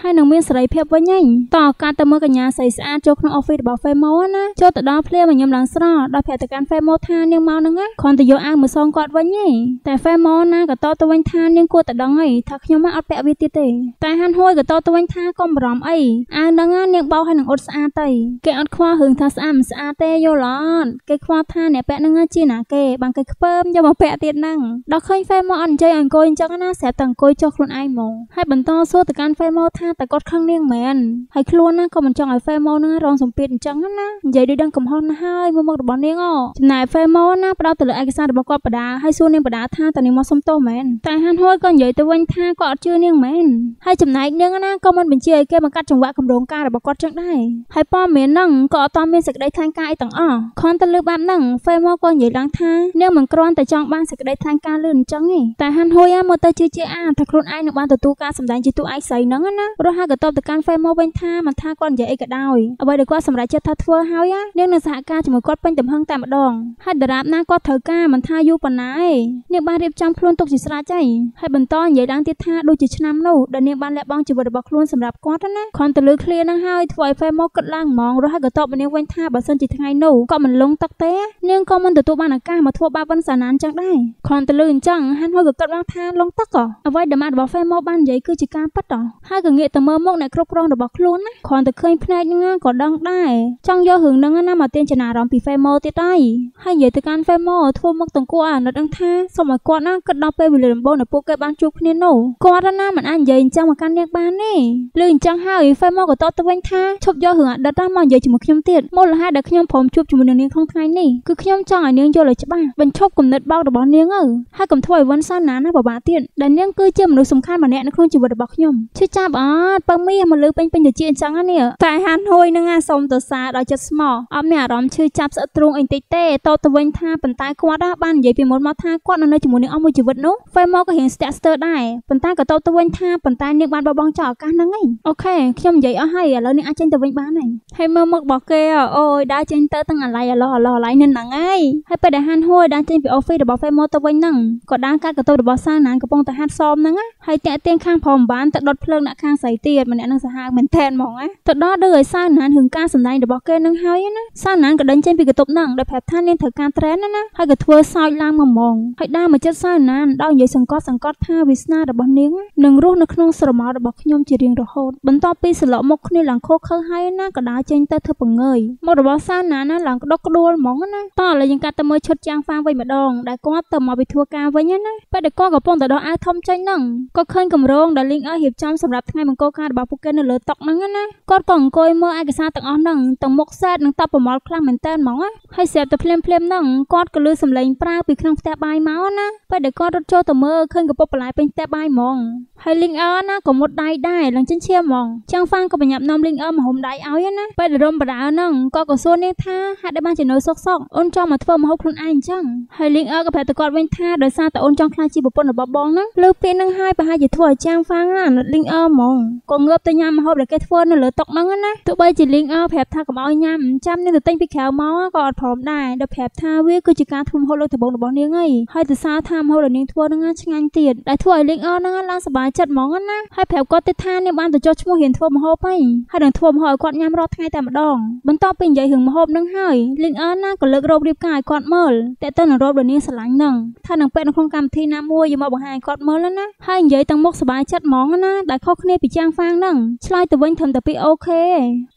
ហើយនឹងមានសេរីភាពវិញហីតោះការទៅមើលកញ្ញាស្អីស្អាតចូលក្នុង office របស់ Femo ណាចូលទៅដល់ភ្លាមញញឹមឡើងស្រស់ដល់ប្រតិកម្ម Femo ថានាងមកនឹងគ្រាន់តែយកអាវមួយសងគាត់វិញហីតែ Femo ណាក៏តបទៅវិញថានាងគួរតែដឹងហីថាខ្ញុំមកអត់ពាក់វាទៀតទេតែហាន់ហួយក៏តបទៅវិញថាកុំបារម្ភអីអាវនឹងនាងបោកឲ្យនឹងអ៊ុតស្អាតទៅគេអត់ខ្វល់រឿងថាស្អាតមិនស្អាតទេយល់ឡើត់គេខ្វល់ថាអ្នកពាក់នឹងជាណាគេបានគេខ្ពើមយកមកពាក់ទៀតហ្នឹងដល់ឃើញហ្វេម៉ូអត់និយាយឲ្យអង្គុយអញ្ចឹងណាស្រាប់តែអង្គុយចុះខ្លួនឯងហ្មងហើយបន្តសួរទៅកាន់ហ្វេម៉ូថាតើគាត់ខឹងនាងមែនហើយខ្លួនណាក៏មិនចង់ឲ្យហ្វេម៉ូនឹងរងសម្ពាធអញ្ចឹងណានិយាយដូចដឹងកំហុសណាស់ហើយមើលមុខរបស់នាងអូចំណែកហ្វេម៉ូណាផ្ដោតទៅលើឯកសាររបស់គាត់បដាហើយសួរនាងបដាថាតើនាងមកសុំទោសមែនតែហាន់ហួយក៏និយាយទៅវិញថាគាត់អត់ជឿនាងមែនហើយចំណែកនាងណាក៏មិនបញ្ជាឲ្យគេមកកាត់ចង្វាក់កម្រងការរបស់គាត់ចឹងដែរហើយព័ត៌មានហ្នឹងក៏អត់តមានសេចក្តីថ្លែងការណ៍អីទាំងអស់ខនទៅលើបែបហ្នឹងហ្វេម៉ូក៏និយាយឡើងថានាងមិនគ្រាន់តែចង់បានសេចក្តីថ្លែងការណ៍លឿនអញ្ចឹងទេតែហាន់ហួយមកទៅជឿជាអាថាខ្លួនឯងនឹងបានទទួលការសម្ដែងជាតួឯកស្រីហ្នឹងណារហូតក៏តបទៅកាន់ហ្វេម៉ូវិញថាមិនថាគាត់និយាយអីក៏ដោយអ្វីដែលគាត់សម្រេចចិត្តថាធ្វើហើយនាងនឹងសហការជាមួយគាត់ពេញទំហឹងតែម្ដងហើយដរាបណាគាត់ត្រូវការមិនថាយូរប៉ុណ្ណាឯងនាងបានរៀបចំខ្លួនទុកជាស្រេចហើយហើយបន្តនិយាយឡើងទៀតថាដូចជាឆ្នាំនោះដែលនាងបានលះបង់ជីវិតរបស់ខ្លួនសម្រាប់គាត់ណាខនទៅលើឃ្លាហ្នឹងហើយធ្វើឲ្យហ្វេម៉ូគិតឡើងហ្មងរហូតក៏តបនាងវិញថាបើសិនជាថ្ងៃនោះគាត់មិនលងទឹកទេ នាងក៏មិនទទួលបានឱកាសមកធ្វើបាបវិនសាណានចឹងដែរខនទៅលឺអញ្ចឹងហានហួយក៏គិតឡើងថាលងទឹកក៏អ្វីដែលម៉ាក់របស់ហ្វេម៉ូបាននិយាយគឺជាការពិតទៅហើយក៏ងាកទៅមើលមុខអ្នកគ្រប់គ្រងរបស់ខ្លួនណាខនទៅឃើញភ្នែកហ្នឹងក៏ដឹងដែរចង់យករឿងហ្នឹងណាមកទាញចំណារំពីហ្វេម៉ូទៀតដែរហើយនិយាយទៅកាន់ហ្វេម៉ូធ្វើមុខទាំងគួរអាណិតនឹងថាសូមឲ្យគាត់ណាគិតដល់ពេលវេលាដំបូងដែលពួកគេបានជួបគ្នានោះគាត់ណាមិនអាចនិយាយអញ្ចឹងមកកាន់នាងបានទេលឺអញ្ចឹងហើយហ្វេម៉ូក៏តបទៅវិញថាឈប់យករឿងអតីតណាមកនិយាយជាមួយខ្ញុំទៀតមូលហេតុដែលខ្ញុំព្រមជួបជាមួយនឹងនាងក្នុងថ្ងៃនេះគឺខ្ញុំចង់ឲ្យនាងយល់ឲ្យច្បាស់បញ្ឈប់គំនិតបោករបស់នាងទៅហើយកុំធ្វើឲ្យវ៉ាន់សាណាណាពិបាកទៀតដែលនាងគឺជាមនុស្សសំខាន់ម្នាក់នៅក្នុងជីវិតរបស់ខ្ញុំឈឺចាប់អត់បើមីមកលើពេញពេញទៅជាអញ្ចឹងណាតែហានហួយនឹងអាសុំទៅសារដល់ចិត្តស្មោះអមមានអារម្មណ៍ឈឺចាប់ស្អិតទ្រូងអីតិចទេតបទៅវិញថាប៉ុន្តែគាត់បាននិយាយពីមុនមកថាគាត់នៅជាមួយនាងអស់មួយជីវិតនោះហ្វេមកក៏រៀងស្ទាក់ស្ទើរដែរប៉ុន្តែក៏តបទៅវិញថាប៉ុន្តែនាងបានបបងចោលឱកាសហ្នឹងឯងអូខេខ្ញុំនិយាយអស់ហើយឥឡូវនាងអាចចេញទៅវិញបានហើយហើយមើលមុខរបស់គេអូយដើរចេញទៅទាំងអាឡៃអាឡោះអាឡោះឡៃនឹងហ្នឹងហើយហើយពេលដែលហានហួយដើរចេញពីអូហ្វីសរបស់ហ្វេម៉ូទៅវិញហ្នឹងក៏ដើរកាត់កន្ទុយរបស់សាណានកំពុងតែហាត់សមហ្នឹងហើយតាក់ទៀងខាងប្រមបានទៅដុតភ្លើងអ្នកខាងស្រីទៀតម្នាក់នឹងសាហាវមែនទែនហ្មងណាទៅដល់ដឹងឲ្យសាណានហឹងការសម្ដែងរបស់គេនឹងហើយណាសាណានក៏ដេញចេញពីកន្ទប់ហ្នឹងដោយប្រាប់ថានាងត្រូវការត្រែនណាណាហើយក៏ធ្វើសើចឡើងមកហ្មងហើយដើរមកជិតសាណានដោយនិយាយសង្កត់សង្កត់ថាវាសនារបស់នាងនឹងរស់នៅក្នុងស្រមោលរបស់ខ្ញុំជារៀងរហូតបន្ទាប់ពីសន្លក់មុខគ្នាឡើងខូខើហើយណាក៏ដើរចេញទៅធ្វើពង្ើយមុខរបស់សាណានណាឡើងក្តុកកក្ដួលហ្មងណាតោះឥឡូវយើងកាត់ទៅមើលឈុតចាងហ្វាងវិញម្ដងដែលគាត់ទៅមកពីធ្វើការវិញណាពេលដែលគាត់កំពុងតែដោះអាវធំចេញហ្នឹងគាត់ឃើញកម្រងដែលលីងឲ្យរៀបចំសម្រាប់ថ្ងៃមង្គលការរបស់ពួកគេនៅលើតុហ្នឹងណាគាត់ក៏អង្គុយមើលឯកសារទាំងអស់ហ្នឹងទាំងមុខសែតនិងតបប្រមល់ខ្លះមែនតើហ្មងហើយស្រាប់តែភ្លាមភ្លាមហ្នឹងគាត់ក៏លឺសំឡេងប្រើពីក្នុងផ្ទះបាយមកណាពេលដែលគាត់រត់ចូលទៅមើលឃើញកពុះបន្លែពេញផ្ទះបាយហ្មងហើយលីងអើណាក៏មុតដៃដែរឡើងចិញ្ចៀមហ្មងចាំងហ្វាងក៏បញ្ញាប់នំលីងអើមកហុំដៃឲ្យណាពេលដែលរំបដាហ្នឹងក៏ក៏សួរនាងថាហេតុដែលបានចំណូលសុកសុកអូនចង់មកធ្វើម្ហូបខ្លួនឯងអញ្ចឹងហើយលីងអើក៏ប្រាប់ទៅគាត់វិញថាដោយសារតែអូនចង់ខ្លាចជាប្រពន្ធរបស់បងហ្នឹងលើពាក្យហ្នឹងហើយប្រហែលជាធ្វើឲ្យចាងហ្វាងអាណិតលីងអើហ្មងក៏ងើបទៅញ៉ាំម្ហូបដែលគេធ្វើនៅលើតុហ្នឹងណាទោះបីជាលីងអើប្រាប់ថាកុំឲ្យញ៉ាំចាំនាងទៅទិញពីក្រៅមកក៏អត់ព្រមដែរដល់ប្រាប់ថាវាគឺជាការធ្វើម្ហូបលើកដំបូងរបស់នាងហើយហើយទៅសារថាម្ហូបដែលនាងធ្វើហ្នឹងឆ្ងាញ់ទៀតដែលធ្វើឲ្យលីងអើហ្នឹងឡើងសប្បាយចិត្តហ្មងណាហើយប្រាប់គាត់ទៅថានាងបានទៅចុះឈ្មោះរៀនធ្វើម្ហូបហើយហើយនឹងធ្វើម្ហូបឲ្យគាត់ញ៉ាំរាល់ថ្ងៃតែម្ដងបន្ទាប់ពីនិយាយរឿងម្ហូបហ្នឹងហើយលីងអនណាក៏លើករូបរៀបការឲ្យគាត់មើលតែទៅនឹងរូបដែលនាងស្រឡាញ់នឹងថានឹងពេលនៅក្នុងកម្មវិធីណាមួយយកមកបង្ហាញគាត់មើលណាហើយនិយាយទាំងមុខសบายចិត្តហ្មងណាដែលខុសគ្នាពីចាំងហ្វាងនឹងឆ្លើយទៅវិញធំតែពីអូខេ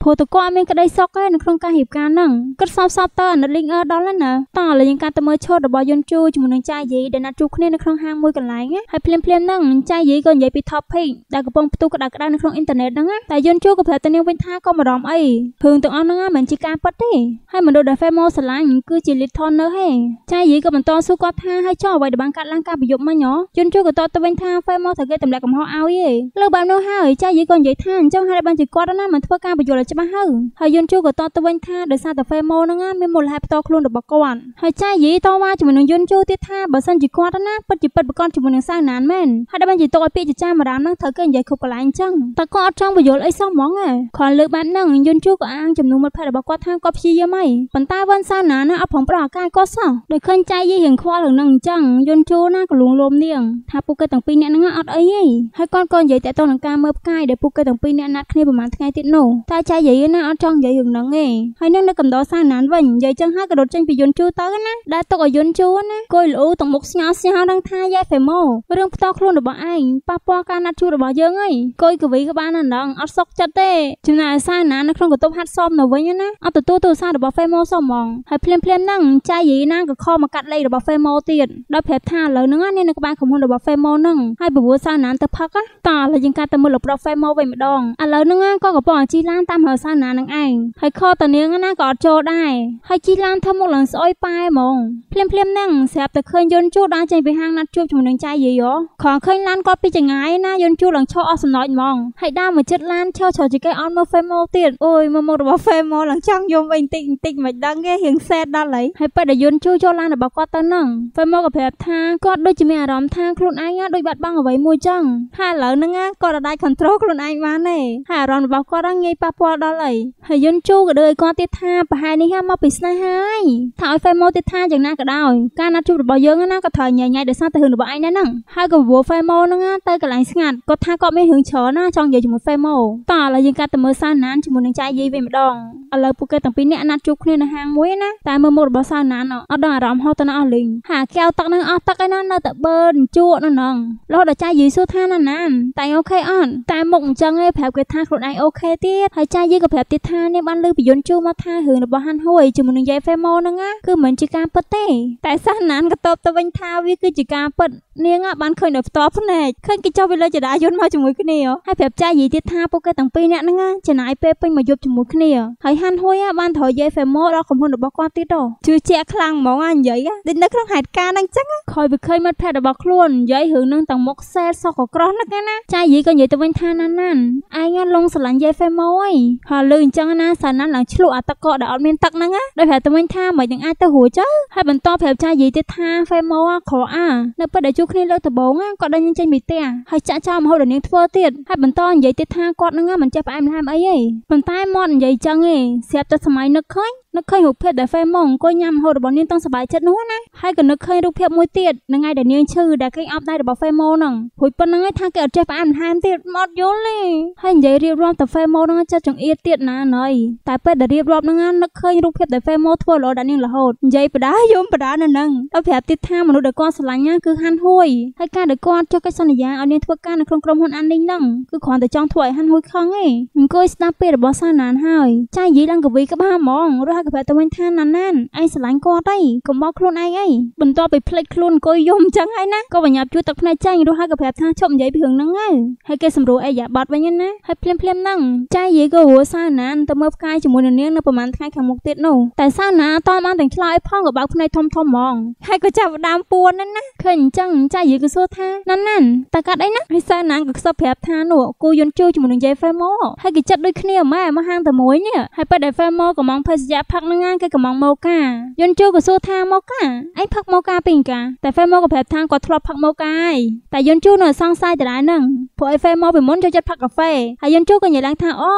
ព្រោះតើគាត់មានក្តីសុខឯនៅក្នុងការរៀបការនឹងគាត់សោបសោបតើអនិតលីងអដល់ណាតើលេងការទៅមើលឈុតរបស់យុនជូជាមួយនឹងចាយយីដែលណាត់ជួបគ្នានៅក្នុងហាងមួយកន្លែងហើយភ្លាមភ្លាមហ្នឹងចាយយីក៏និយាយពី topic ដែលកំពុងផ្ទុះក្តៅក្តៅនៅក្នុងអ៊ីនធឺណិតហ្នឹងតែយុនជូក៏ប្រាប់ទៅនាងវិញថាក៏មិនរំអីព្រឹងទាំងអស់ហ្នឹងមិនជាការប៉ັດទេហើយមនុស្សលោកដាហ្វេម៉ូស្រឡាញ់គឺជាលីតថននៅហេចាយីក៏បន្តសួរគាត់ថាហើយចុះអ្វីដែលបានកាត់ឡើងការប្រយុទ្ធមិញហ៎ជន់ជួយក៏តបទៅវិញថាហ្វេម៉ូតែគេទម្លាក់កំហុសឲ្យឯងលើបែបនោះហើយចាយីក៏និយាយថាអញ្ចឹងហើយបានជាគាត់ណាមិនធ្វើការប្រយុទ្ធឲ្យច្បាស់ហើយហើយយន់ជួយក៏តបទៅវិញថាដោយសារតែហ្វេម៉ូហ្នឹងមានមូលហេតុផ្ទាល់ខ្លួនរបស់គាត់ហើយចាយីតវ៉ាជាមួយនឹងយន់ជួយទៀតថាបើសិនជាគាត់ណាពិតជាពិតប្រកបជាមួយនឹងសាណានមែនហើយដែលបានជាតឲ្យពាក្យចាមារាមហ្នឹងត្រូវគេនិយាយខុសកន្លែងអញ្ចឹងតែគាត់អត់ចង់ប្រយុទ្ធអីសោះហ្មងគ្រាន់លើកបែបហ្នឹងយន់ជួយក៏អាងចំនួនមិត្តភ័ក្តិរបស់គាត់ថាគាត់ព្យាយាមហើយប៉ុន្តែវ៉ាន់សាណាណាអផងប្រឱកាសក៏សោះដោយឃើញចៃយីរៀងខ្វល់រឿងនឹងអញ្ចឹងយន់ជូណាក៏លួងលោមនាងថាពួកគេទាំងពីរនាក់ហ្នឹងអត់អីទេហើយគាត់ក៏និយាយតាក់ទងនឹងការមើលផ្កាយដែលពួកគេទាំងពីរនាក់ណាត់គ្នាប្រហែលថ្ងៃទៀតនោះតែចៃយីណាអត់ចង់និយាយរឿងហ្នឹងទេហើយនឹងនៅកំដរសាណានវិញនិយាយចឹងហើយក៏រត់ចេញពីយន់ជូទៅណាដែលទុកឲ្យយន់ជូណាគួយលូទាំងមុខស្ញោស្ញោនឹងថាយាយហ្វេម៉ូរឿងផ្ទាល់ខ្លួនរបស់ឯងប៉ះពាល់ការណាត់ជួបរបស់យើងហើយគួយកវីក៏បានណាស់អត់សុកចិត្តទេចំណែកសាណានៅក្នុងកន្ទប់ហាត់សមនៅវិញណាអត់ទទួលទូរស័ព្ទរបស់ហ្វេម៉ូសមងហើយភ្លាមភ្លាមហ្នឹងចៃយីណាងក៏ខមកកាត់លេខរបស់ Femo ទៀតដោយប្រាប់ថាឥឡូវហ្នឹងអ្នកនៅក្បែរក្រុមហ៊ុនរបស់ Femo ហ្នឹងហើយប្រវល់សាណានទៅផឹកតាឡើយយើងកាត់ទៅមើលរបស់ Femo វិញម្ដងឥឡូវហ្នឹងក៏កំពុងជីឡានតាមរសាណានឹងឯងហើយខតានាងណាក៏អត់ចូលដែរហើយជីឡានធ្វើមុខឡើងស្អុយប៉ែហ្មងភ្លាមភ្លាមហ្នឹងស្រាប់តែឃើញយន្តជួលដើរចេញពីហាងណាត់ជួបជាមួយនឹងចៃយីយោខំឃើញឡានគាត់ពីចងាយណាយន្តជួលឡើងឈរអស់សំណោចហ្មងហើយដើរមកជិតឡានឈរឈរជាគេអត់មើល Femo ទៀតអូយមើលមុខរបស់ Femo ឡើងចង់យំវិញតិចតិចមកមិនដឹងទេរៀងសេតដល់ហើយហើយពេលដែលយន្តជួចូលឡានរបស់គាត់ទៅនឹងពេលមកក៏ប្រាប់ថាគាត់ដូចជាមានអារម្មណ៍ថាខ្លួនឯងដូចបាត់បង់អ្វីមួយចឹងហើយឥឡូវហ្នឹងគាត់អាច control ខ្លួនឯងបានទេហើយអារម្មណ៍របស់គាត់ងាយប៉ះពាល់ដល់ហើយហើយយន្តជួក៏ដូចគាត់ទៀតថាប្រហែលនេះមកពីស្នេហាហើយថាឲ្យ Femo ទៀតថាយ៉ាងណាក៏ដោយការណាត់ជួបរបស់យើងណាក៏ត្រូវញ៉ៃញ៉ៃដោយសារតែរឿងរបស់ឯងហ្នឹងហើយក៏វល់ Femo ហ្នឹងទៅកន្លែងស្ងាត់គាត់ថាគាត់មានរឿងច្រើនណាចង់និយាយជាមួយ Femo តោះឥឡូវយើងកាត់ទៅមើលសារណានជាមួយនឹងចាយយាយវិញម្ដងឥឡូវពួកគេទាំងពីរនាក់ណាត់ជួបគ្នានៅហាងមួយណាតែមើលមុខរបស់សៅណានអត់ដឹងអារម្មណ៍ហូតទៅណាអស់លីងហាកែវទឹកនឹងអស់ទឹកឯណានៅតែបឺនជក់នោះណងលោះដល់ចាយីសួរថាណាណានតែអូខេអត់តែមុខអញ្ចឹងឯងប្រាប់គេថាខ្លួនឯងអូខេទៀតហើយចាយីក៏ប្រាប់ទៀតថានាងបានលើពយន្តជូរមកថារឿងរបស់ហាន់ហួយជាមួយនឹងយាយហ្វេម៉ូហ្នឹងណាគឺមិនជាការពិតទេតែសះណានក៏តបទៅវិញថាវាគឺជាការពិតនាងបានឃើញនៅផ្ទាល់ភ្នែកឃើញគេចុះវាលើចដាយន្តមកជាមួយគ្នាហើយប្រាប់ចាយីទៀតថាពួកគេទាំងពីរនាក់ហ្នឹងចំណាយពេលពេញមួយយប់ជាមួយគ្នាហើយហាន់ហួយបានត្រូវយាយហ្វេម៉ូដល់ក្រុមហ៊ុនរបស់គាត់ទៀតអូជឿជាក់ខ្លាំងហ្មងអានិយាយដូចនៅក្នុងហេតុការណ៍ហ្នឹងចឹងខ້ອຍវាឃើញមិត្តភ័ក្តិរបស់ខ្លួននិយាយរឿងនឹងទាំងមុខសែលសក់ក៏ក្រោះនឹកណាចាយីក៏និយាយទៅវិញថាណានណានឯងឡងស្រឡាញ់យាយហ្វេម៉ូអីហើយលឺអញ្ចឹងណាសាណានឡើងឆ្លក់អាទឹកកកដែលអត់មានទឹកហ្នឹងដោយប្រាប់ទៅវិញថាមិននឹងអាចទៅរួចទៅហើយបន្តប្រាប់ចាយីទៀតថាហ្វេម៉ូក្រអានៅពេលដែលជួគ្នាលើកដំបងគាត់ដឹងចេញពីផ្ទះហើយចាក់ចោលមហូបដែលនាងធ្វើទៀតហើយបន្តនិយាយទៀតថាគាត់នឹងមិនចេះផ្អែមល្ហែមអីទេប៉ុន្តែមាត់និយាយអញ្ចឹងឯងស្រាប់តែសម័យនឹកឃើញនឹកឃើញរូបភាពដែលហ្វេម៉ុងអង្គុយញ៉ាំហូតរបស់នាងទាំងសប្បាយចិត្តនោះណាហើយក៏នឹកឃើញរូបភាពមួយទៀតនៅថ្ងៃដែលនាងឈឺដែលគេអប់ដៃរបស់ហ្វេម៉ូហ្នឹងព្រោះប៉ុណ្ណឹងឯងថាគេអត់ចេះផ្អានហាមទៀតមកយល់ទេហើយនិយាយរៀបរាប់ទៅហ្វេម៉ូហ្នឹងចិត្តចង្អៀតទៀតណាណយតែពេលដែលរៀបរាប់ហ្នឹងនឹកឃើញរូបភាពដែលហ្វេម៉ូធ្វើល្អដាក់នាងរហូតនិយាយបដាយំបដានៅហ្នឹងដល់ប្រាប់ទៀតថាមនុស្សដែលគាត់ស្រឡាញ់ណាគឺហាន់ហួយហើយការដែលគាត់ចុះកិច្ចសន្យាឲ្យនាងធ្វើការនៅក្នុងក្រុមហ៊ុនអាននេះហ្នឹងគឺគ្រាន់តែចង់ធ្វើឲ្យហាន់ហួយខឹងឯងអង្គុយស្ដាប់ពេលរបស់សាណានហើយចាយនិយាយឡើងកវីក្បាលហ្មងរហហើយក៏បែរទៅវិញថាណាណានឯងស្រឡាញ់គាត់អីកុំបោកខ្លួនឯងអីបន្ទាប់ពីភ្លេចខ្លួនអង្គុយយំអញ្ចឹងហើយណាក៏បញ្ញាប់ជួយទឹកភ្នែកចាញ់រស់ហើយក៏ប្រាប់ថាឈប់និយាយពីរឿងហ្នឹងហើយហើយគេសម្រួលអាយ៉ាបត់វិញណាហើយភ្លាមភ្លាមហ្នឹងចាយយាយក៏រស់សាណានទៅមើលផ្កាយជាមួយនឹងនាងនៅប្រហែលថ្ងៃខាងមុខទៀតនោះតែសាណាអត់តាមបានទាំងឆ្លើយផងក៏បើកភ្នែកធំធំហ្មងហើយក៏ចាប់ដើមពួនណាឃើញអញ្ចឹងចាយយាយក៏សួរថាណាណានតើកាត់អីណាហើយសាណានក៏ខ្សឹបប្រាប់ថានោះគូយន្តជួយជាមួយនឹងយាយហ្វេម៉ូហើយគេចិត្តដូចគ្នាម៉ែមកហាងតែមួយនេះហើយប៉ែដែលហ្វេម៉ូក៏មកភេសជ្ជៈផឹកហ្នឹងគេកំងមកកាយន់ជូក៏សួរថាមកកាឯងផឹកមកកាពីកាតែហ្វេម៉ូក៏ប្រាប់ថាគាត់ធ្លាប់ផឹកមកកាហើយតែយន់ជូនៅសង្ស័យតារាហ្នឹងព្រោះឯហ្វេម៉ូពីមុនចូលចិត្តផឹកកាហ្វេហើយយន់ជូក៏និយាយឡើងថាអូ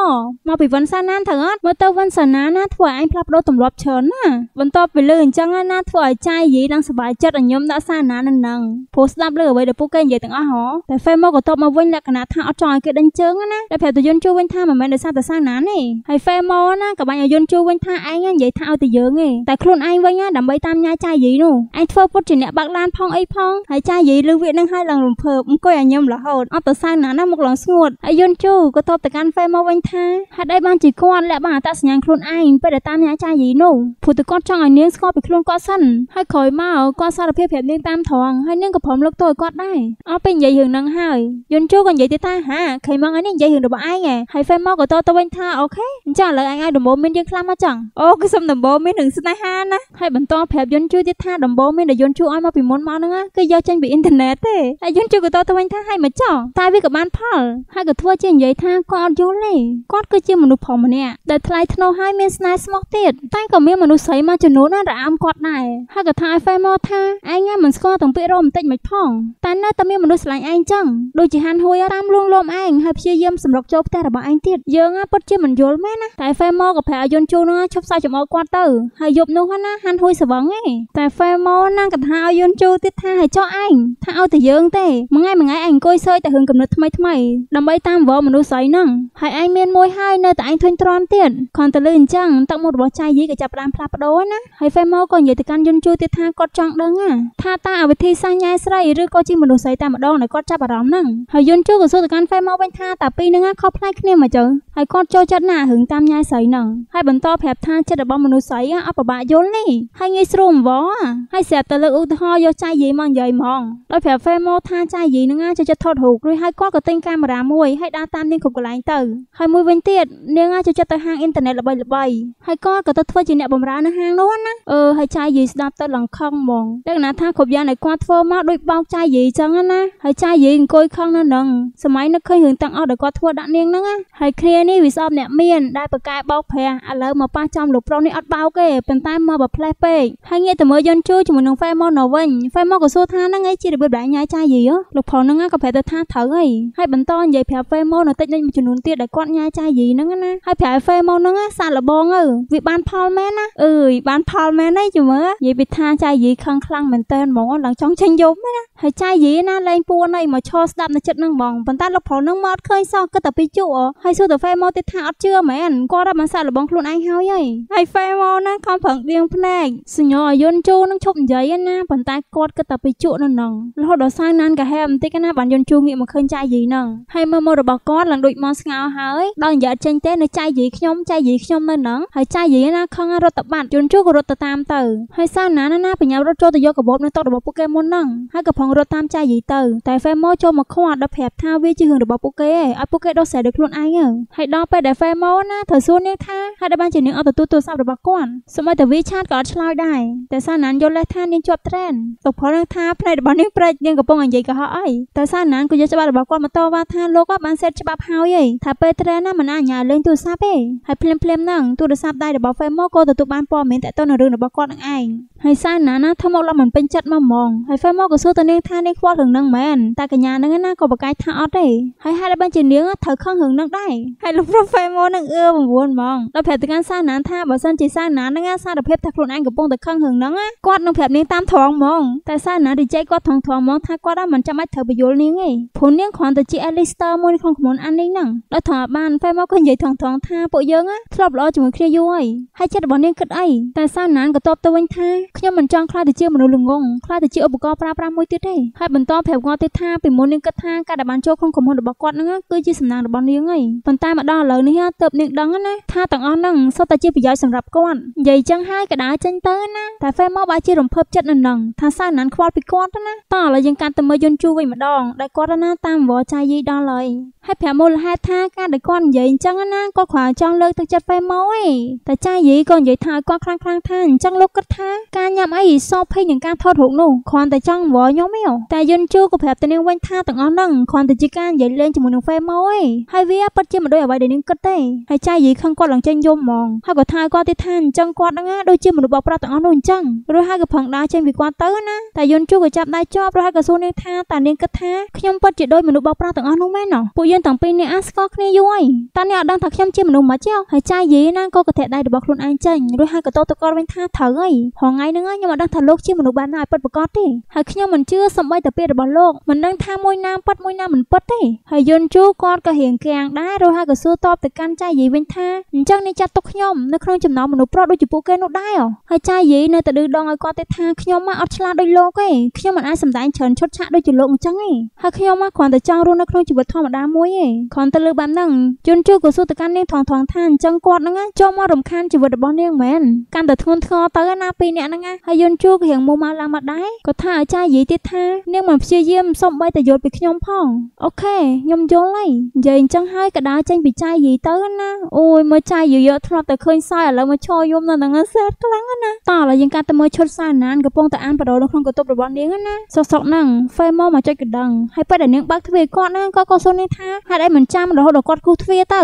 មកពីវិនសាណានត្រូវអត់មើលទៅវិនសាណាណាធ្វើឲ្យឯងផ្លាស់ប្ដូរទម្លាប់ច្រើនណាបន្ទាប់ពីលើអញ្ចឹងណាធ្វើឲ្យចាយយីឡើងសบายចិត្តឲ្យខ្ញុំដាក់សាណានហ្នឹងព្រោះស្ដាប់លើអ្វីដែលពួកគេនិយាយទាំងអស់ហ៎តែហ្វេម៉ូក៏តបមកវិញលក្ខណៈថាអត់ចង់ឲ្យគេដេញជើងណាតែប្រាប់ទៅយន់ជូវិញថាមិនមែនដោយសារតែសាណានទេហើយហ្វេម៉ូណាក៏បាញ់ឲ្យយន់ជូវិញថាឯងឯងនិយាយថាឲ្យតែយើងឯងតែខ្លួនឯងវិញដើម្បីតាមញ៉ាយចាយយីនោះឯងធ្វើពុតជាអ្នកបាក់ឡានផងអីផងហើយចាយយីលើវានឹងឲ្យឡើងរំភើបអង្គុយឲ្យញឹមរហូតអត់ទៅសៅណាណាមកឡងស្ងួតហើយយុនជូក៏តបទៅកាន់ហ្វេមកវិញថាហេតុអីបានជាគាត់លាក់បាំងអតសញ្ញាណខ្លួនឯងពេលដែលតាមញ៉ាយចាយយីនោះព្រោះតែគាត់ចង់ឲ្យនាងស្គាល់ពីខ្លួនគាត់សិនហើយក្រោយមកគាត់សារភាពប្រាប់នាងតាមត្រង់ហើយនាងក៏ព្រមលើកទោសឲ្យគាត់ដែរអស់ពេលនិយាយរឿងហ្នឹងហើយយុនជូក៏និយាយទៅថាហាឃើញមកឯនេះនិយាយរឿងរបស់ឯងហើយហ្វេមកក៏តបទៅវិញថាអូខេអញ្ចឹងឥឡូវឯងឲ្យដំបូងមានយើងខ្លាំងមកចឹងអូគឺសំដំបូងមាននឹងស្នេហាណាហើយបន្តប្រាប់យន់ជួទៀតថាដំបូងមានដែលយន់ជួឲ្យមកពីមុនមកហ្នឹងគឺយកចេញពីអ៊ីនធឺណិតទេហើយយន់ជួក៏តទៅវិញថាឲ្យមកចោះតែវាក៏បានផលហើយក៏ធ្វើជានិយាយថាគាត់អត់យល់ទេគាត់គឺជាមនុស្សប្រុសម្នាក់ដែលថ្លៃថ្នូរហើយមានស្នេហ៍ស្មោះទៀតតែក៏មានមនុស្សស្រីមួយចំនួនរអាមគាត់ដែរហើយក៏ថាឲ្យហ្វេមកថាឯងមិនស្គាល់ទាំងពាក្យរមបន្តិចមិនផងតែនៅតែមានមនុស្សស្រឡាញ់ឯងចឹងដូចជាហានហួយតាមលួងលោមឯងហើយព្យាយាមសម្រុកចូលផ្ទះរបស់ឯងទៀតយើងពិតជាមិនយល់មែនណាតែហ្វេមកក៏ប្រាប់ឲ្យយន់ជួនោះឈប់សោកចំអកគាត់ទៅហើយយប់នោះណាហាន់ហួយស្វឹងឯងតែហ្វេម៉ូណាងកថាឲ្យយន់ជូទៀតថាឲ្យចោះឯងថាឲ្យតែយើងទេមួយថ្ងៃមួយថ្ងៃឯងអង្គុយសើចតែរឿងកំណត់ថ្មីថ្មីដើម្បីតាមវរមនុស្សស្រីហ្នឹងហើយឯងមានមួយហើយនៅតែឯងធុញទ្រាន់ទៀតខនតលឺអញ្ចឹងទឹកមុខរបស់ចៃយីក៏ចាប់ផ្ដើមផ្លាស់ប្ដូរណាហើយហ្វេម៉ូក៏និយាយទៅកាន់យន់ជូទៀតថាគាត់ចង់ដឹង ថាតើវិធីសាស្ត្រញ៉ែស្រីឬក៏ជាមនុស្សស្រីតែម្ដងដែលគាត់ចាប់អារម្មណ៍ហ្នឹងហើយយន់ជូក៏សួរទៅកាន់ហ្វេម៉ូវិញថាតើពីរហ្នឹងខុសប្លែកគ្នាមកចឹងហើយគាត់ចូលចិត្តណារឿងតាមញ៉ែស្រីហ្នឹងហើយបន្តប្រាប់ថាចចិត្តរបស់មនុស្សស្រីអបបាក់យល់នេះហើយងាយស្រួលអង្វរហើយស្រាប់តែលើកឧទាហរណ៍យកចៃយាយមកនិយាយហ្មងដោយប្រាប់ហ្វេម៉ូថាចៃយាយនឹងអាចចិត្តថតរូបរួចហើយគាត់ក៏ទិញកាមេរ៉ាមួយហើយដើរតាមនាងគ្រប់កន្លែងទៅហើយមួយវិញទៀតនាងអាចចិត្តទៅហាងអ៊ីនធឺណិតល្បីល្បីហើយគាត់ក៏ទៅធ្វើជាអ្នកបម្រើនៅហាងនោះណាអឺហើយចៃយាយស្ដាប់ទៅលង្ខឹងហ្មងដឹងណាថាគ្រប់យ៉ាងដែលគាត់ធ្វើមកដូចបោកចៃយាយចឹងណាហើយចៃយាយអង្គុយខឹងនៅនឹងសម័យនឹកឃើញរឿងទាំងអស់ដែលគាត់ធ្វើដាក់នាងហ្នឹងហើយគ្នានេះវាស្អប់អ្នកមានដែលប្រកែបោកប្រាស់ឥឡូវមកប៉ះចំលោកប្រុសនេះអត់បោកទេប៉ុន្តែមកបើផ្លេសពេកហើយងាកទៅមើលយន្តជួជាមួយនឹងហ្វេម៉ុននៅវិញហ្វេម៉ុនក៏សួរថាហ្នឹងឯងជារបៀបដែលញ៉ាយចាយយីលោកប្រុសហ្នឹងក៏ប្រាប់ទៅថាត្រូវហើយហើយបន្តនិយាយប្រាប់ហ្វេម៉ុននៅតិចនិចមួយចំនួនទៀតដែលគាត់ញ៉ាយចាយយីហ្នឹងណាហើយប្រាប់ហ្វេម៉ុនហ្នឹងសាក់លបងទៅវាបានផលមែនណាអើយបានផលមែនហើយជមើនិយាយពីថាចាយយីខឹងខ្លាំងមែនតើហ្មងដល់ចង់ចេញយប់ណាហើយចាយយីណាលេងពួនអីមកឈរស្ដាប់នៅចិត្តហ្នឹងហ្មងប៉ុន្តែលោកប្រុសហ្នឹងមកអត់ឃើញសោះគិតតែពីជក់ហើយសួរទៅហ្វេម៉ុនទៀតថាអត់ជឿមែនគាត់រាប់បានសាក់លបងខ្លួនឯងហើយហើយហើយហ្វេម៉ូនហ្នឹងខំប្រឹងដៀងភ្នែកសញ្ញាអយុនជូនឹងឈប់និយាយណាប៉ុន្តែគាត់គិតតែពីជក់នៅនឹងរហូតដល់សាយណានកាហែបន្តិចណាបានយន់ជូងាកមកឃើញចៃយីហ្នឹងហើយមើលមុខរបស់គាត់ឡើងដូចមកស្ងោហើយដល់និយាយចេញទេនៅចៃយីខ្ញុំចៃយីខ្ញុំនៅនឹងហើយចៃយីណាខឹងរត់ទៅបាត់យន់ជូក៏រត់ទៅតាមទៅហើយសាយណានណាបញ្ញារត់ចូលទៅយកកបបនៅតុរបស់ពួកគេមុនហ្នឹងហើយក៏ផងរត់តាមចៃយីទៅតែហ្វេម៉ូចូលមកខ្វាត់ដល់ប្រាប់ថាវាជារឿងរបស់ពួកគេឯងឲ្យពួកគេដោះស្រាយដោយខ្លួនឯងហើយដល់ពេលដែលហ្វេម៉ូណាត្រូវសួរនាងថាហើយដល់បានជានាងអត់ទទួលទូរស័ព្ទរបស់គាត់សម័យតាវីឆាតក៏អត់ឆ្លើយដែរតែសាណានយល់លេសថានាងជាប់ត្រេនសុផលនឹងថាផ្នែករបស់នាងប្រេចនាងកំពុងនិយាយកុហកអីតែសាណានក៏យកច្បាប់របស់គាត់មកតវ៉ាថាលោកគាត់បានសេតច្បាប់ហើយឯងថាពេលត្រេនណាមិនអាចញ៉ាលេងទូរស័ព្ទទេហើយភ្លាមភ្លាមហ្នឹងទូរស័ព្ទដៃរបស់ហ្វេម៉ូក៏ទទួលបានព័ត៌មានតទៅនឹងរឿងរបស់គាត់នឹងឯងហើយសាណាណាធ្វើមកលំមិនពេញចិត្តមកហ្មងហើយហ្វេមកក៏សួរទៅនាងថានាងខ្វល់រឿងនឹងមែនតែកញ្ញានឹងណាក៏បកាយថាអត់ទេហើយហើយបានជានាងត្រូវខឹងរឿងនឹងដែរហើយលោកប្រូហ្វេមកនឹងអឺ9ហ្មងដល់ប្រាប់ទៅកាន់សាណាថាបើសិនជាសាណានឹងសារភាពថាខ្លួនឯងកំពុងតែខឹងរឿងនឹងគាត់នឹងប្រាប់នាងតាមត្រង់ហ្មងតែសាណារីចៃគាត់ត្រង់ត្រង់ហ្មងថាគាត់មិនចាំបាច់ត្រូវបញ្យល់នាងទេព្រោះនាងគ្រាន់តែជា Alistair មួយក្នុងក្រុមអាននេះហ្នឹងដល់ថាបានហ្វេមកក៏និយាយត្រង់ត្រង់ថាពួកយើងធ្លាប់ល្អជាមួយគ្នាយូរហើយហើយចិត្តរបស់នាងគិតអីតែសាណាក៏តបទៅវិញថាខ្ញុំមិនចង់ខ្លាចទៅជាមនុស្សល្ងងខ្លាចទៅជាឧបករណ៍ប្រើប្រាស់មួយទៀតទេហើយបន្តប្រាប់គាត់ទៀតថាពីមុននាងគិតថាការដែលបានចូលក្នុងក្រុមហ៊ុនរបស់គាត់ហ្នឹងគឺជាសំណាងរបស់នាងឯងប៉ុន្តែមកដល់ឥឡូវនេះទើបនាងដឹងណាថាទាំងអស់ហ្នឹងសុទ្ធតែជាប្រយោជន៍សម្រាប់គាត់និយាយចឹងហើយក៏ដើរចេញទៅណាតែហ្វេមកបើជារំភើបចិត្តនៅនឹងថាសៅណានខ្វល់ពីគាត់ណាតោះឥឡូវយើងកាន់ទៅមើលយន្តជួវិញម្ដង ដែលគាត់ណាតាមវល់ចាយយាយដល់ហើយហើយប្រាមូលហេតុថា ការដែលគាត់និយាយអញ្ចឹងណាគាត់គ្រាន់ចង់លើកទឹកចិត្តប៉ែម៉ូឯងតែចាយីក៏និយាយថាគាត់ខ្លាំងខ្លាំងថាអញ្ចឹងលោកគិតថាការញ៉ាំអីសោភ័យនឹងការថតរូបនោះគ្រាន់តែចង់វល់ខ្ញុំឯងតែយុនជូក៏ប្រាប់ទៅនាងវិញថាទាំងអស់ហ្នឹងគ្រាន់តែជាការនិយាយលេងជាមួយនឹងប៉ែម៉ូឯងហើយវាពិតជាមិនដូចអ្វីដែលនាងគិតទេហើយចាយីខឹងគាត់ឡើងចេញយំហ្មងហើយក៏ថាគាត់ទៀតថាអញ្ចឹងគាត់ហ្នឹងដូចជាមនុស្សបោកប្រាស់ទាំងអស់នោះអញ្ចឹងរួចហើយក៏ផឹងដើរចេញពីគាត់ទៅណាតែយុនជូក៏ចាប់ដៃជាប់រួចហើយក៏សួរនាងថាតើនាងគិតថាខ្ញុំពិតជាដូចមនុស្សបោកប្រាស់ទាំងអស់នោះមែនទេពួកយើងទាំងពីរអ្នកអាចស្គាល់គ្នាយូរហើយតើអ្នកអត់ដឹងថាខ្ញុំជាមនុស្សមកចុះហើយចាយយីណាក៏កថាដៃរបស់ខ្លួនឯងចេញរួចហើយក៏តោទៅគាត់វិញថាត្រូវហើយហងៃហ្នឹងខ្ញុំអត់ដឹងថាលោកជាមនុស្សបានណាឲ្យពិតប្រកបទេហើយខ្ញុំមិនជឿសំបីតាពាក្យរបស់លោកមិនដឹងថាមួយណាពិតមួយណាមិនពិតទេហើយយុនជូគាត់ក៏រៀងកៀងដែររួចហើយក៏សួរតបទៅកាន់ចាយយីវិញថាអញ្ចឹងអ្នកចាត់ទុកខ្ញុំនៅក្នុងចំណោមមនុស្សប្រុសដូចជាពួកគេនោះដែរហើយចាយយីនៅតែឌឺដងឲ្យគាត់ទេថាខ្ញុំមកអត់ឆ្លាតដូចលោកទេខ្ញុំមិនអាចសម្ដែងច្រើនឈុតឆាកដូចជាលោកអញ្ចឹងទេហើយខ្ញុំមកគ្រាន់តែចង់រស់នៅក្នុងជីវិតធម្មតាមួយមួយឯងគ្រាន់តែលើបែបហ្នឹងជនជួក៏សួរទៅកាន់នាងថងថងថាអញ្ចឹងគាត់ហ្នឹងចូលមករំខានជីវិតរបស់នាងមែនកាន់តែធ្ងន់ធ្ងរទៅណាពីរនាក់ហ្នឹងហើយយន្តជួក៏រៀងមោម៉ៅឡើងមកដែរក៏ថាអាចារ្យនិយាយទៀតថានាងមិនព្យាយាមសុំបីតែយល់ពីខ្ញុំផងអូខេខ្ញុំយល់ហើយនិយាយអញ្ចឹងហើយក៏ដើរចេញពីចាយយាយទៅណាអូយមើលចាយយាយយកធ្លាប់តែឃើញសើឥឡូវមកឈរយំនៅហ្នឹងសើខ្លាំងណាតោះឥឡូវយើងកាត់ទៅមើលឈុតសាណានកំពុងតែអានបដោនៅក្នុងកន្ទប់របស់នាងណាសុកសុកហ្នឹងហ្វេម៉ូមកចុចកណ្ដឹងហើយពេលដែលនាងបើកទ្វារគាត់ណាក៏ក៏សួរនាងថាហេតុអីមិនចាំរហូតដល់គាត់គូសទ្វារទៅ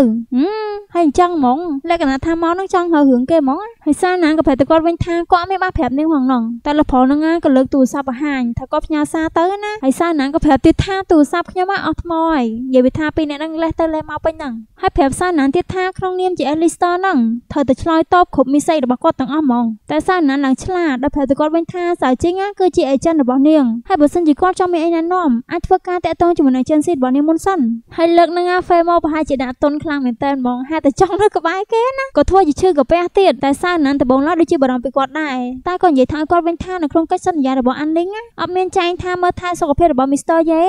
ហើយអញ្ចឹងហ្មង លក្ខណៈថាមកនឹងចង់ហៅរឿងគេហ្មងហើយសារណាងក៏ប្រែទៅគាត់វិញថាគាត់មានបានប្រាប់នាងហងណងតែលផលនឹងក៏លើកទូរស័ព្ទបង្ហាញថាគាត់ផ្ញើសារទៅណាហើយសារណាងក៏ប្រាប់ទៀតថាទូរស័ព្ទខ្ញុំអស់ថ្មហើយនិយាយវាថាពីអ្នកនឹងលេះទៅលេះមកពេញហ្នឹងហើយប្រាប់សារណាងទៀតថាក្នុងនាមជា Alistair ហ្នឹងត្រូវតែឆ្លើយតបគ្រប់មីស័យរបស់គាត់ទាំងអស់ហ្មងតែសារណាងឡើងឆ្លាតដល់ប្រាប់ទៅគាត់វិញថាសៅជីងគឺជា agent របស់នាងហើយបើសិនជាគាត់ចង់មានអីណែនាំអាចធ្វើការតាក់ទងជាមួយនឹង agency របស់នាងមុនសិនហើយលើកនឹងកាហ្វេមកប្រហែលជាដាក់តុនខ្លាំងមែនតើហ្មងហាក់តែចង់នៅក្បែរគេណាក៏ធ្វើជាឈឺកាពះទៀតតែសៅណានដបងឡោះដូចជាបារម្ភពីគាត់ដែរតែក៏និយាយថាគាត់វិញថានៅក្នុងកិច្ចសន្យារបស់អានលីងអត់មានចែងថាមើលថែសុខភាពរបស់មីស្ទ័រយេ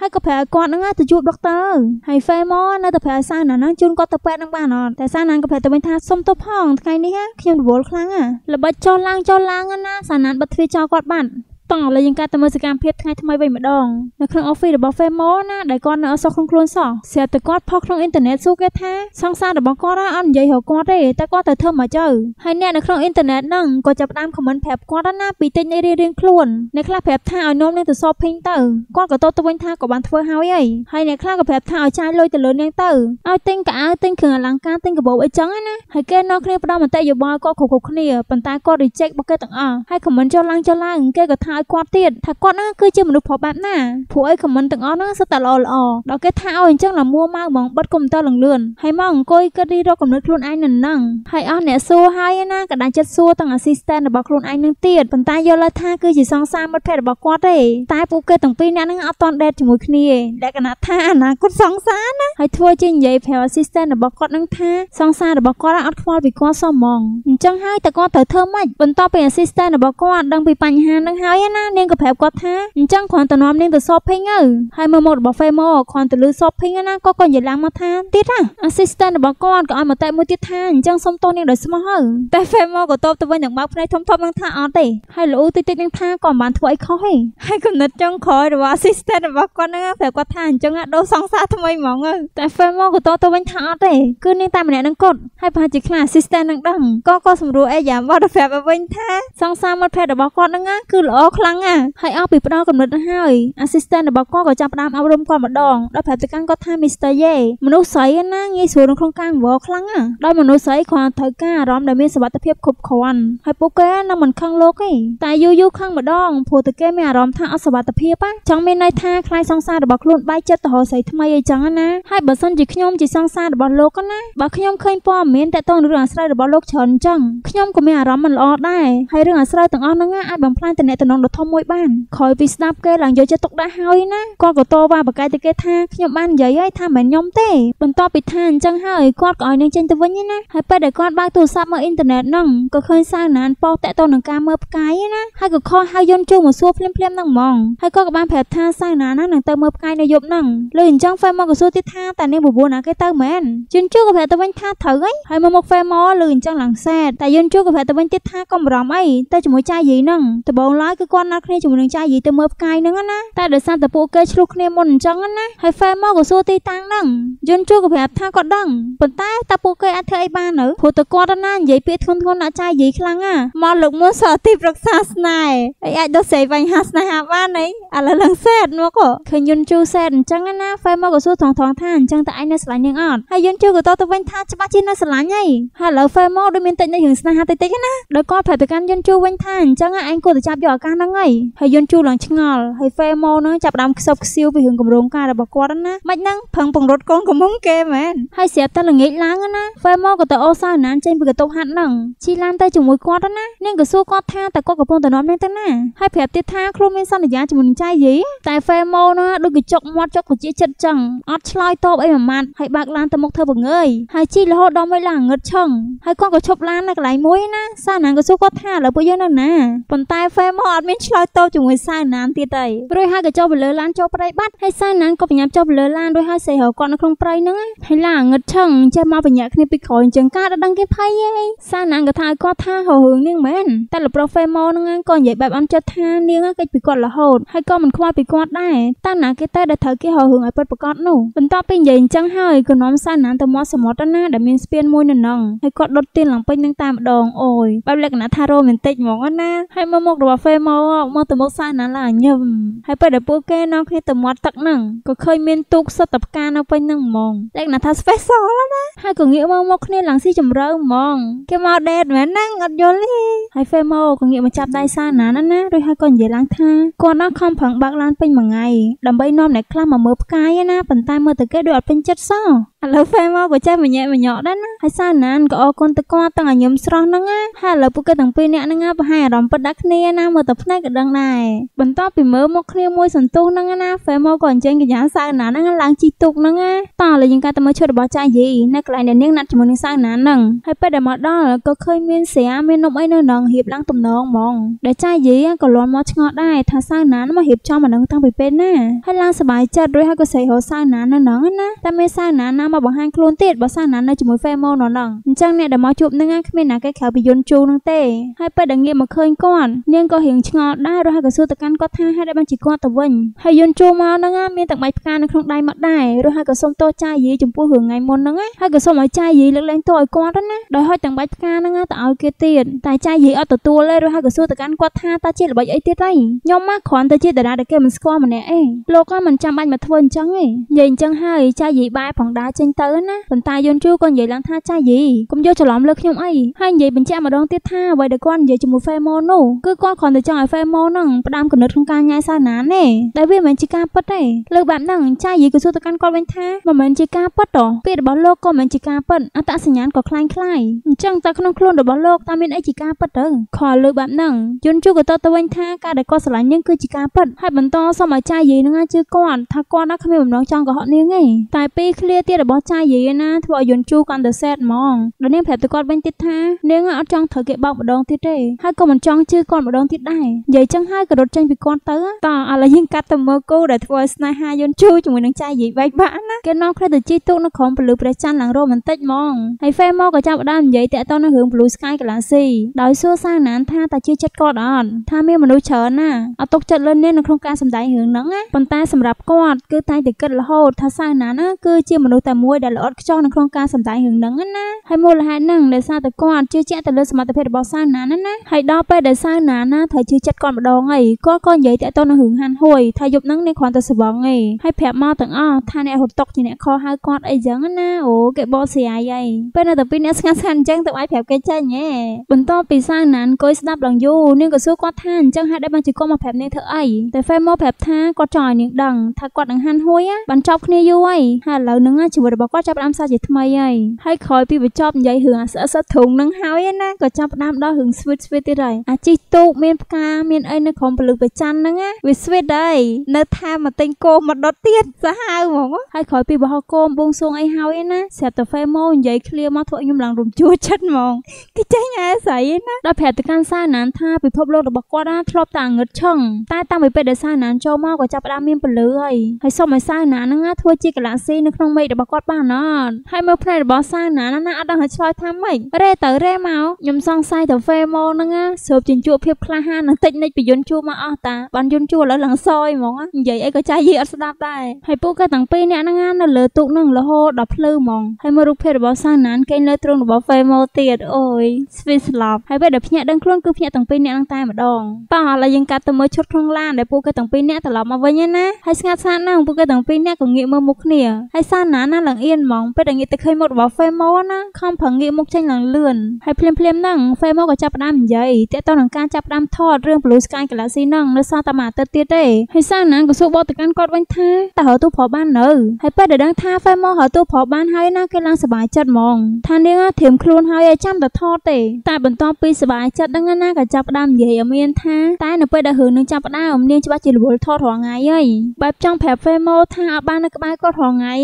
ហើយក៏ប្រើគាត់នឹងទៅជួបដុកទ័រហើយហ្វេមកនៅតែប្រើសៅណាននឹងជូនគាត់ទៅពេទ្យនឹងបានអត់តែសៅណានក៏ប្រាប់ទៅវិញថាសុំទោសផងថ្ងៃនេះខ្ញុំរវល់ខ្លាំងល្បិចចុះឡើងចុះឡើងណាសៅណានបិទទ្វារចោលគាត់បាត់ប៉ឹងឥឡូវយើងកាត់ទៅមើលសកម្មភាពថ្ងៃថ្មីវិញម្ដងនៅក្នុង office របស់ Femo ណាដែលគាត់នៅអសោះក្នុងខ្លួនសោះស្រាប់តែគាត់ផុសក្នុងអ៊ីនធឺណិតសួរគេថាសង្សាររបស់គាត់អត់និយាយរកគាត់ទេតែគាត់ទៅធ្វើមកចៅហើយអ្នកនៅក្នុងអ៊ីនធឺណិតហ្នឹងក៏ចាប់ផ្ដើម comment ប្រាប់គាត់ណាពីតិចនៃរៀងខ្លួនអ្នកខ្លះប្រាប់ថាឲ្យនំនឹងទៅសបភីងទៅគាត់ក៏តបទៅវិញថាក៏បានធ្វើហើយហើយហើយអ្នកខ្លះក៏ប្រាប់ថាឲ្យចាយលុយទៅលើនាងទៅឲ្យទិញកៅអៅទិញគ្រឿងអលង្ការទិញកាបូបអីចឹងណាហើយគេនាំគ្នាផ្ដល់មតិយោបល់គាត់គ្រប់ៗគ្នាប៉ុន្តែគាត់ reject របស់គេទាំងអស់ហើយ comment ចុះឡើងចុះឡើងគេក៏ថាឲ្យឲ្យគាត់ទៀតថាគាត់ហ្នឹងគឺជាមនុស្សប្របែបណាព្រោះអីខមមិនទាំងអស់ហ្នឹងសុទ្ធតែល្អល្អដល់គេថាឲ្យអញ្ចឹងល្មួម៉ៅហ្មងបិទកុំព្យូទ័រលងលឿនហើយមកអង្គុយគិតរីរកកំណត់ខ្លួនឯងនៅហ្នឹងហើយអស់អ្នកសួរហើយណាក៏ដាច់ចិត្តសួរទាំង assistant របស់ខ្លួនឯងហ្នឹងទៀតប៉ុន្តែយល់ថាគឺជាសង្សារមិត្តភក្តិរបស់គាត់ទេតែពួកគេទាំងពីរអ្នកហ្នឹងអត់តន់ដេតជាមួយគ្នាលក្ខណៈថាអនាគតសង្សារណាហើយធ្វើជានិយាយប្រាប់ assistant របស់គាត់ហ្នឹងថាសង្សាររបស់គាត់អត់ខ្វល់ពីគាត់សោះហ្មងអញ្ចឹងហើយតើគាត់ត្រូវធ្វើម៉េចបន្ទាប់ពី assistant របស់គាត់ដឹងពីបញ្ហាហ្នឹងហើយណានាងក៏ប្រាប់គាត់ថាអញ្ចឹងគ្រាន់តែនាំនាងទៅសបភេងទៅហើយមើលមុខរបស់ហ្វេមកគ្រាន់តែលឺសបភេងណាក៏ក៏និយាយឡើងមកថាទៀតណា assistant របស់គាត់ក៏ឲ្យមកតែមួយទៀតថាអញ្ចឹងសុំទោសនាងដោយស្មោះទៅតែហ្វេមកក៏តបទៅវិញនឹងបើកភ្នែកធំធំនឹងថាអត់ទេហើយលូតិចតិចនឹងថាក៏មិនបានធ្វើអីខុសទេហើយគំនិតចុងក្រោយរបស់ assistant របស់គាត់ហ្នឹងប្រាប់គាត់ថាអញ្ចឹងដូរសង្សារថ្មីហ្មងតែហ្វេមកក៏តបទៅវិញថាអត់ទេគឺនាងតែម្នាក់នឹងគាត់ហើយប្រហែលជាខ្លះ assistant នឹងដឹងក៏ក៏សម្រួលអេយ៉ាមកទៅប្រាប់វិញថាសង្សារមកភេទរបស់គាត់ហ្នឹងគឺល្អខ្លាំងណាស់ហើយអស់ពីផ្ដោកំណត់ហើយ assistant របស់គាត់ក៏ចាប់ផ្ដើមអប់រំគាត់ម្ដងដល់ប្រាប់ទៅកាន់គាត់ថា Mr. Ye មនុស្សស្រីណាងាយស្រួលក្នុងការអង្វរខ្លាំងណាស់ដោយមនុស្សស្រីគ្រាន់ត្រូវការអារម្មណ៍ដែលមានសុវត្ថិភាពគ្រប់គ្រាន់ហើយពួកគេនឹងមិនខឹងលោកទេតែយូរយូរខឹងម្ដងព្រោះតែគេមានអារម្មណ៍ថាអត់សុវត្ថិភាពណាចង់មានន័យថាខ្លាចសង្សាររបស់ខ្លួនបែកចិត្តទៅរកស្រីថ្មីអីចឹងណាហើយបើសិនជាខ្ញុំជាសង្សាររបស់លោកណាបើខ្ញុំឃើញព័ត៌មានតកតងនឹងរឿងអាស្រ័យរបស់លោកច្រើនអញ្ចឹងខ្ញុំក៏មានអារម្មណ៍មិនល្អដែរហើយរឿងអាស្រ័យទាំងអស់ហ្នឹងអាចបំផ្លាញតំណែងតំណងដ៏ធំមួយបានក្រោយពីស្ដាប់គេឡើងយកចិត្តទុកដាក់ហើយណាគាត់ក៏តវ៉ាបកាយទៅគេថាខ្ញុំបាននិយាយហើយថាមិនខ្ញុំទេបន្ទាប់ពីថាអញ្ចឹងហើយគាត់ក៏ឲ្យនាងចេញទៅវិញណាហើយពេលដែលគាត់បើកទូរស័ព្ទមើលអ៊ីនធឺណិតហ្នឹងក៏ឃើញសារណានប៉ុស្តិ៍តកតនឹងការមើលផ្កាយណាហើយក៏ខលហៅយន្តជួមកសួរភ្លាមភ្លាមហ្នឹងហ្មងហើយគាត់ក៏បានប្រាប់ថាសារណានហ្នឹងទៅមើលផ្កាយនៅយប់ហ្នឹងលើអញ្ចឹងហ្វេមកក៏សួរទៀតថាតើនាងបបួលណាគេទៅមែនយន្តជួក៏ប្រាប់ទៅវិញថាត្រូវហើយហើយមកមកហ្វេមកលើអញ្ចឹងឡើងសែតតែយន្តជួក៏ប្រាប់ទៅវិញទៀតថាកុំរំអីទៅជាមួយចាយយាយហ្នឹងដំបងឡើយគឺគាត់ណាត់គ្នាជាមួយនឹងចាស់យាយទៅមើលផ្កាយហ្នឹងណាតែដោយសារតែពួកគេឆ្លោះគ្នាមុនអញ្ចឹងណាហើយហ្វេមកក៏សួរទីតាំងហ្នឹងយុនជួក៏ប្រាប់ថាគាត់ដឹងប៉ុន្តែតើពួកគេអាចធ្វើអីបាននៅព្រោះតែគាត់ណានិយាយពាក្យធ្ងន់ធ្ងរណាស់ចាស់យាយខ្លាំងណាមកលោកមួនសទីប្រឹក្សាស្នេហ៍អីអាចដោះស្រាយបញ្ហាស្នេហាបានអីឥឡូវឡើងសែតមកឃើញយុនជួសែតអញ្ចឹងណាហ្វេមកក៏សួរថងថងថាអញ្ចឹងតើឯងនៅស្រឡាញ់នាងអត់ហើយយុនជួក៏តបទៅវិញថាច្បាស់ជានៅស្រឡាញ់ហីហើយឥឡូវហ្វេមកដូចមានតិចនៃរឿងស្នេហាតិចតិចណាដោយគាត់ប្រាប់ទៅកាន់យុនជួវិញថាអញ្ចឹងឯងគួរតែចាប់យកឱកាសហ្នឹងហើយហើយយន់ជូរឡើងឆ្ងល់ហើយហ្វេម៉ូហ្នឹងចាប់ដើមខ្សឹបខ្សៀវពីរឿងគម្រោងការរបស់គាត់ណាមិនហ្នឹងផឹងពង្រត់កូនកំមុំគេមែនហើយស្រាប់តែល្ងាចឡើងណាហ្វេម៉ូក៏ទៅអូសាណានចេញពីកតុបហាត់ហ្នឹងឈីឡានទៅជាមួយគាត់ណានាងក៏សួរគាត់ថាតើគាត់កំពុងទៅនាំនាងទៅណាហើយប្រាប់ទៀតថាខ្លួនមានសន្យាជាមួយនឹងចៃយីតែហ្វេម៉ូណាដូចជាចុកមាត់ចុកប្រជាចិត្តចឹងអត់ឆ្លើយតបអីមួយម៉ាត់ហើយបើកឡានទៅមុខធ្វើបង្អើយហើយជីរហូតដល់មួយឡានងឹតឆឹងហើយគាត់ក៏ឈប់ឡាននៅកន្លែងមួយណាសាណាងក៏សួរគាត់ថាឥឡូវពួកយើងនៅណាប៉ុន្តែហ្វេម៉ូអត់មានមានឆ្លើយតបជាមួយសៅណានទៀតទេព្រោះហើយក៏ចូលទៅលើឡានចូលព្រៃបាត់ហើយសៅណានក៏បញ្ញាប់ចូលទៅលើឡានរួចហើយសេះហៅគាត់នៅក្នុងព្រៃហ្នឹងហើយឡាងឹតឆឹងចេះមកបញ្ញាគ្នាពីក្រោយអញ្ចឹងការដដឹងគេភ័យហីសៅណានក៏ថាគាត់ថាហៅរឿងនាងមែនតែលោកប្រូហ្វេម៉ូហ្នឹងក៏និយាយបែបអន់ចិត្តថានាងគេចពីគាត់រហូតហើយក៏មិនខ្វល់ពីគាត់ដែរតែណាគេតែដែលត្រូវគេហៅរឿងឲ្យពិតប្រកបនោះបន្ទាប់ពីនិយាយអញ្ចឹងហើយក៏នាំសៅណានទៅមកសមុទ្រណាដែលមានស្ពានមួយនៅនឹងហើយគាត់ដុតទៀនឡើងពេញនឹងតាមដងអូយបែបលក្ខណៈថារ៉ូមែនទិកហ្មងណាហើយមកមុខរបស់ហ្វេម៉ូមកមកទៅមុខសាសនាឡាញឹមហើយពេលដែលពួកគេនាំគ្នាទៅមាត់ទឹកហ្នឹងក៏ឃើញមានទូកសិតតផ្កានៅពេញហ្នឹងហ្មងតែណាថាស្វេះសល់ណាហើយក៏ងាកមកមកគ្នាឡើងស៊ីជម្រៅហ្មងគេមកដេតមែនហ្នឹងអត់យល់ទេហើយហ្វេម៉ូក៏ងាកមកចាប់ដៃសាសនាណាណារួចហើយក៏និយាយឡើងថាគាត់ណោះខំប្រឹងបើកឡានពេញមួយថ្ងៃដើម្បីនាំអ្នកខ្លះមកមើលផ្កាយណាប៉ុន្តែមើលទៅគេដូចអត់ពេញចិត្តសោះឥឡូវហ្វេម៉ូក៏ចេះមញ៉ែមញ៉ក់ដែរណាហើយសាណានក៏អរគុណទៅគាត់ទាំងអាញុំស្រស់ហ្នឹងណាហើយឥឡូវពួកគេទាំងពីរនាក់ហ្នឹងណាប្រហែលអារម្មណ៍ពិតដាក់គ្នាណាមើលទៅផ្នែកណាក៏ដឹងដែរបន្ទាប់ពីមើលមកគ្នាមួយសន្ទុះហ្នឹងណាហ្វេម៉ូក៏អញ្ជើញកញ្ញាសៅណាហ្នឹងឡើងជីទុកហ្នឹងណាតោះលើយើងការទៅមើលឈុតរបស់ចាយីនៅកន្លែងដែលនាងណាត់ជាមួយនឹងសៅណាហ្នឹងហើយពេលដែលមកដល់ក៏ឃើញមានស្រាមាននំអីនៅនឹងហៀបឡើងទំនងហ្មងដែលចាយីក៏លន់មកឆ្ងល់ដែរថាសៅណាមកហៀបចំអាហ្នឹងតាំងពីពេលណាហើយឡើងសบายចិត្តរួចហើយក៏ស្រីរកសៅណានៅហ្នឹងណាតែមានសៅណាណាមកបង្ហាញខ្លួនទៀតបើសៅណានៅជាមួយហ្វេម៉ូនៅហ្នឹងអញ្ចឹងអ្នកដែលមកជួបនឹងគ្មានណាគេក្រៅពីយន្តជូរហ្នឹងទេហើយពេលដែលងាកមកឃើញគាត់នាងក៏រៀងឆ្ងល់ដែររហូតក៏សួរទៅកាន់គាត់ថាហេតុអីបានជាគាត់ទៅវិញហើយយន្តចូលមកហ្នឹងមានទាំងបៃផ្កានៅក្នុងដៃមកដែររហូតក៏សុំទោសចាយយាយចំពោះរឿងថ្ងៃមុនហ្នឹងហើយក៏សុំឲ្យចាយយាយលើកលែងទោសឲ្យគាត់ណាដោយហូចទាំងបៃផ្កាហ្នឹងទៅឲ្យគេទៀតតែចាយយាយអត់ទទួលទេរហូតក៏សួរទៅកាន់គាត់ថាតើជាល្បិចអីទៀតហើយខ្ញុំមកគ្រាន់តែជាតារាដែលគេមិនស្គាល់ម្នាក់ឯងលោកក៏មិនចាំបាច់មកធ្វើអញ្ចឹងទេនិយាយអញ្ចឹងហើយចាយយាយបែរផងដែរចេញទៅណាប៉ុន្តែយន្តជូក៏និយាយឡើងថាចាយយាយកុំយកច្រឡំលើខ្ញុំអីហើយនិយាយបញ្ជាក់ម្ដងទៀតថាអ្វីដែលគាត់និយាយជាមួយហ្វេម៉ូននោះគឺគាត់គ្រាន់តែចង់ឲ្យហ្វេម៉ូនហ្នឹងផ្ដាំគំនិតក្នុងការញ៉ាយសារណានទេដែលវាមិនមែនជាការពិតទេលើបែបហ្នឹងចាយយីក៏សួរទៅកាន់គាត់វិញថាមិនមែនជាការពិតទេពាក្យរបស់លោកក៏មិនមែនជាការពិតអត្តសញ្ញាណក៏คล้ายคล้ายអញ្ចឹងតើក្នុងខ្លួនរបស់លោកតើមានអីជាការពិតទៅខលលើបែបហ្នឹងយន់ជូក៏តទៅវិញថាការដែលគាត់ស្រឡាញ់នាងគឺជាការពិតហើយបន្តសូមឲ្យចាយយីហ្នឹងជឿគាត់ថាគាត់ណាគ្មានបំណងចង់កុហកនាងទេតែពេលឃ្លាទៀតរបស់ចាយយីណាធ្វើឲ្យយន់ជូកាន់តែសែតហ្មងដល់នាងប្រាប់ទៅគាត់វិញទៀតថានាងអត់ចង់ត្រូវគេបោកម្ដងទៀតទេហើយក៏មិនចង់ជឿគាត់ម្ដងទៀតដែរយាយចឹងហើយក៏រត់ចេញពីគាត់ទៅតោះឥឡូវយើងកាត់ទៅមើលគូដែលធ្វើឲ្យស្នេហាយន្តជួជាមួយនឹងចៃយាយបែកបាក់ណាគេនាំគ្នាទៅជីទូកនៅក្រុងពលឺព្រះច័ន្ទឡើងរោបន្តិចហ្មងហើយហ្វេម៉ូក៏ចាប់ផ្ដើមនិយាយតាក់ទងនឹងរឿង Blue Sky Galaxy ដោយសួរសាណានថាតើជឿចិត្តគាត់អត់ថាមានមនុស្សច្រើនណាអត់ទុកចិត្តលឿននាងនៅក្នុងការសម្ដែងរឿងហ្នឹងណាប៉ុន្តែសម្រាប់គាត់គឺតែតែគិតរហូតថាសាណានណាគឺជាមនុស្សតែមួយដែលល្អឥតខ្ចោះនៅក្នុងការសម្ដែងរឿងហ្នឹងណាហើយមូលហេតុហ្នឹងដែលសារតែគាត់ជឿជាក់ទៅលើសមត្ថភាពរបស់សាណានណាហើយដល់ពេលដែលសាណានណាត្រូវជឿចិត្តគាត់ម្ដងអីគាត់ក៏និយាយតាក់ទងនឹងរឿងហាន់ហួយថាយប់ហ្នឹងនាងគ្រាន់តែស្វងឯងហើយប្រាប់មកទាំងអស់ថាអ្នករត់តុកជាអ្នកខហៅគាត់អីចឹងណាអូគេបកស្រាយអីពេលនៅតែពីអ្នកស្ងាត់ស្ងាត់អញ្ចឹងទៅអាចប្រាប់គេចេញហ៎បន្ទាប់ពីសាណានអង្គុយស្ដាប់ឡើងយូរនាងក៏សួរគាត់ថាអញ្ចឹងហេតុអីបានជាគាត់មកប្រាប់នាងធ្វើអីតែហ្វេមកប្រាប់ថាគាត់ចង់ឲ្យនាងដឹងថាគាត់នឹងហាន់ហួយបានចប់គ្នាយូរហើយហើយឥឡូវហ្នឹងជីវិតរបស់គាត់ចាប់ផ្ដើមសារជាថ្មីហើយហើយក្រោយពីបញ្ចប់និយាយរឿងអាសិតធុងហ្នឹងហើយណាក៏ចាប់ផ្ដើមដល់រឿងស្វីតស្វីតទៀតហើយអាជីទូកមានផ្កាតាមានអីនៅក្រុមពលឹកប្រច័នហ្នឹងណាវាស្វីតហើយនៅថាមកទិញគោមកដុតទៀតសាហាវហ្មងហើយក្រោយពីបោះគោបងសួងអីហើយណាស្រាប់តែហ្វេម៉ូនិយាយឃ្លាមកធ្វើខ្ញុំឡើងរំជួលចិត្តហ្មងគេចេញអែស្រីណាដល់ប្រាប់ទៅកាន់សាណានថាពិភពលោករបស់គាត់ណាធ្លាប់តែងឹតឆឹងតែតាំងពីពេលដែលសាណានចូលមកក៏ចាប់ផ្ដើមមានពលឺហើយហើយសុំឲ្យសាណានហ្នឹងធ្វើជាកាឡាស៊ីនៅក្នុងមេឃរបស់គាត់បានអត់ហើយមើលផ្នែករបស់សាណានណាអត់ដឹងឲ្យឆ្លើយថាម៉េចរ៉េទៅរ៉េមកខ្ញុំសង្ស័យទៅហ្វេម៉ូហ្នឹងស៊ើបជញ្ជក់ភាពក្លាហាននឹងតិចនិចពីយន្តជួមកអស់តាបានយន្តជួឥឡូវឡើងសយហ្មងនិយាយអីក៏ចាស់យីអត់ស្ដាប់ដែរហើយពួកគេទាំងពីរអ្នកហ្នឹងនៅលើទូកនឹងរហូតដល់ភ្លឺហ្មងហើយមើលរូបភាពរបស់សាណានគេងលើទ្រូងរបស់ហ្វេម៉ូទៀតអូយស្វីស្លាប់ហើយពេលដែលភ្នាក់ដឹងខ្លួនគឺភ្នាក់ទាំងពីរអ្នកហ្នឹងតែម្ដងប៉ះឥឡូវយើងកាត់ទៅមើលឈុតក្នុងឡានដែលពួកគេទាំងពីរអ្នកត្រឡប់មកវិញឯណាហើយស្ងាត់ស្ងាត់ណាស់ពួកគេទាំងពីរអ្នកក៏ងាកមើលមុខគ្នាហើយសាណានណាឡើងអៀនហ្មងពេលដែលងាកទៅឃើញមុខរបស់ហ្វេម៉ូណាខំប្រឹងងាកមុខចេញឡើងលឿនហើយភ្លាមភ្លាមហ្នឹងហ្វេម៉ូក៏ចាប់ផ្ដើមនិយាយទាក់ទងនឹងការចាប់ផ្ដើមថតឬរឿង Blue Sky Galaxy ហ្នឹងនៅសល់តែមួយអាទិត្យទៀតទេហើយសាណាក៏សួរបោទៅកាន់គាត់វិញថាតើហៅទូប្របាននៅហើយពេលដែលដឹងថាហ្វេមកហៅទូប្របានហើយណាគេឡើងសប្បាយចិត្តហ្មងថានាងធៀមខ្លួនហើយឲ្យចាំតែថតទេតែបន្ទាប់ពីសប្បាយចិត្តហ្នឹងណាក៏ចាប់ផ្ដើមនិយាយឲ្យមានថាតែនៅពេលដែលរឿងនឹងចាប់ផ្ដើមនាងច្បាស់ជារវល់ថតរងថ្ងៃហើយបែបចង់ប្រាប់ហ្វេមកថាអត់បាននៅក្បែរគាត់រងថ្ងៃ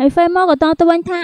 ទេហើយហ្វេមកក៏តទៅវិញថា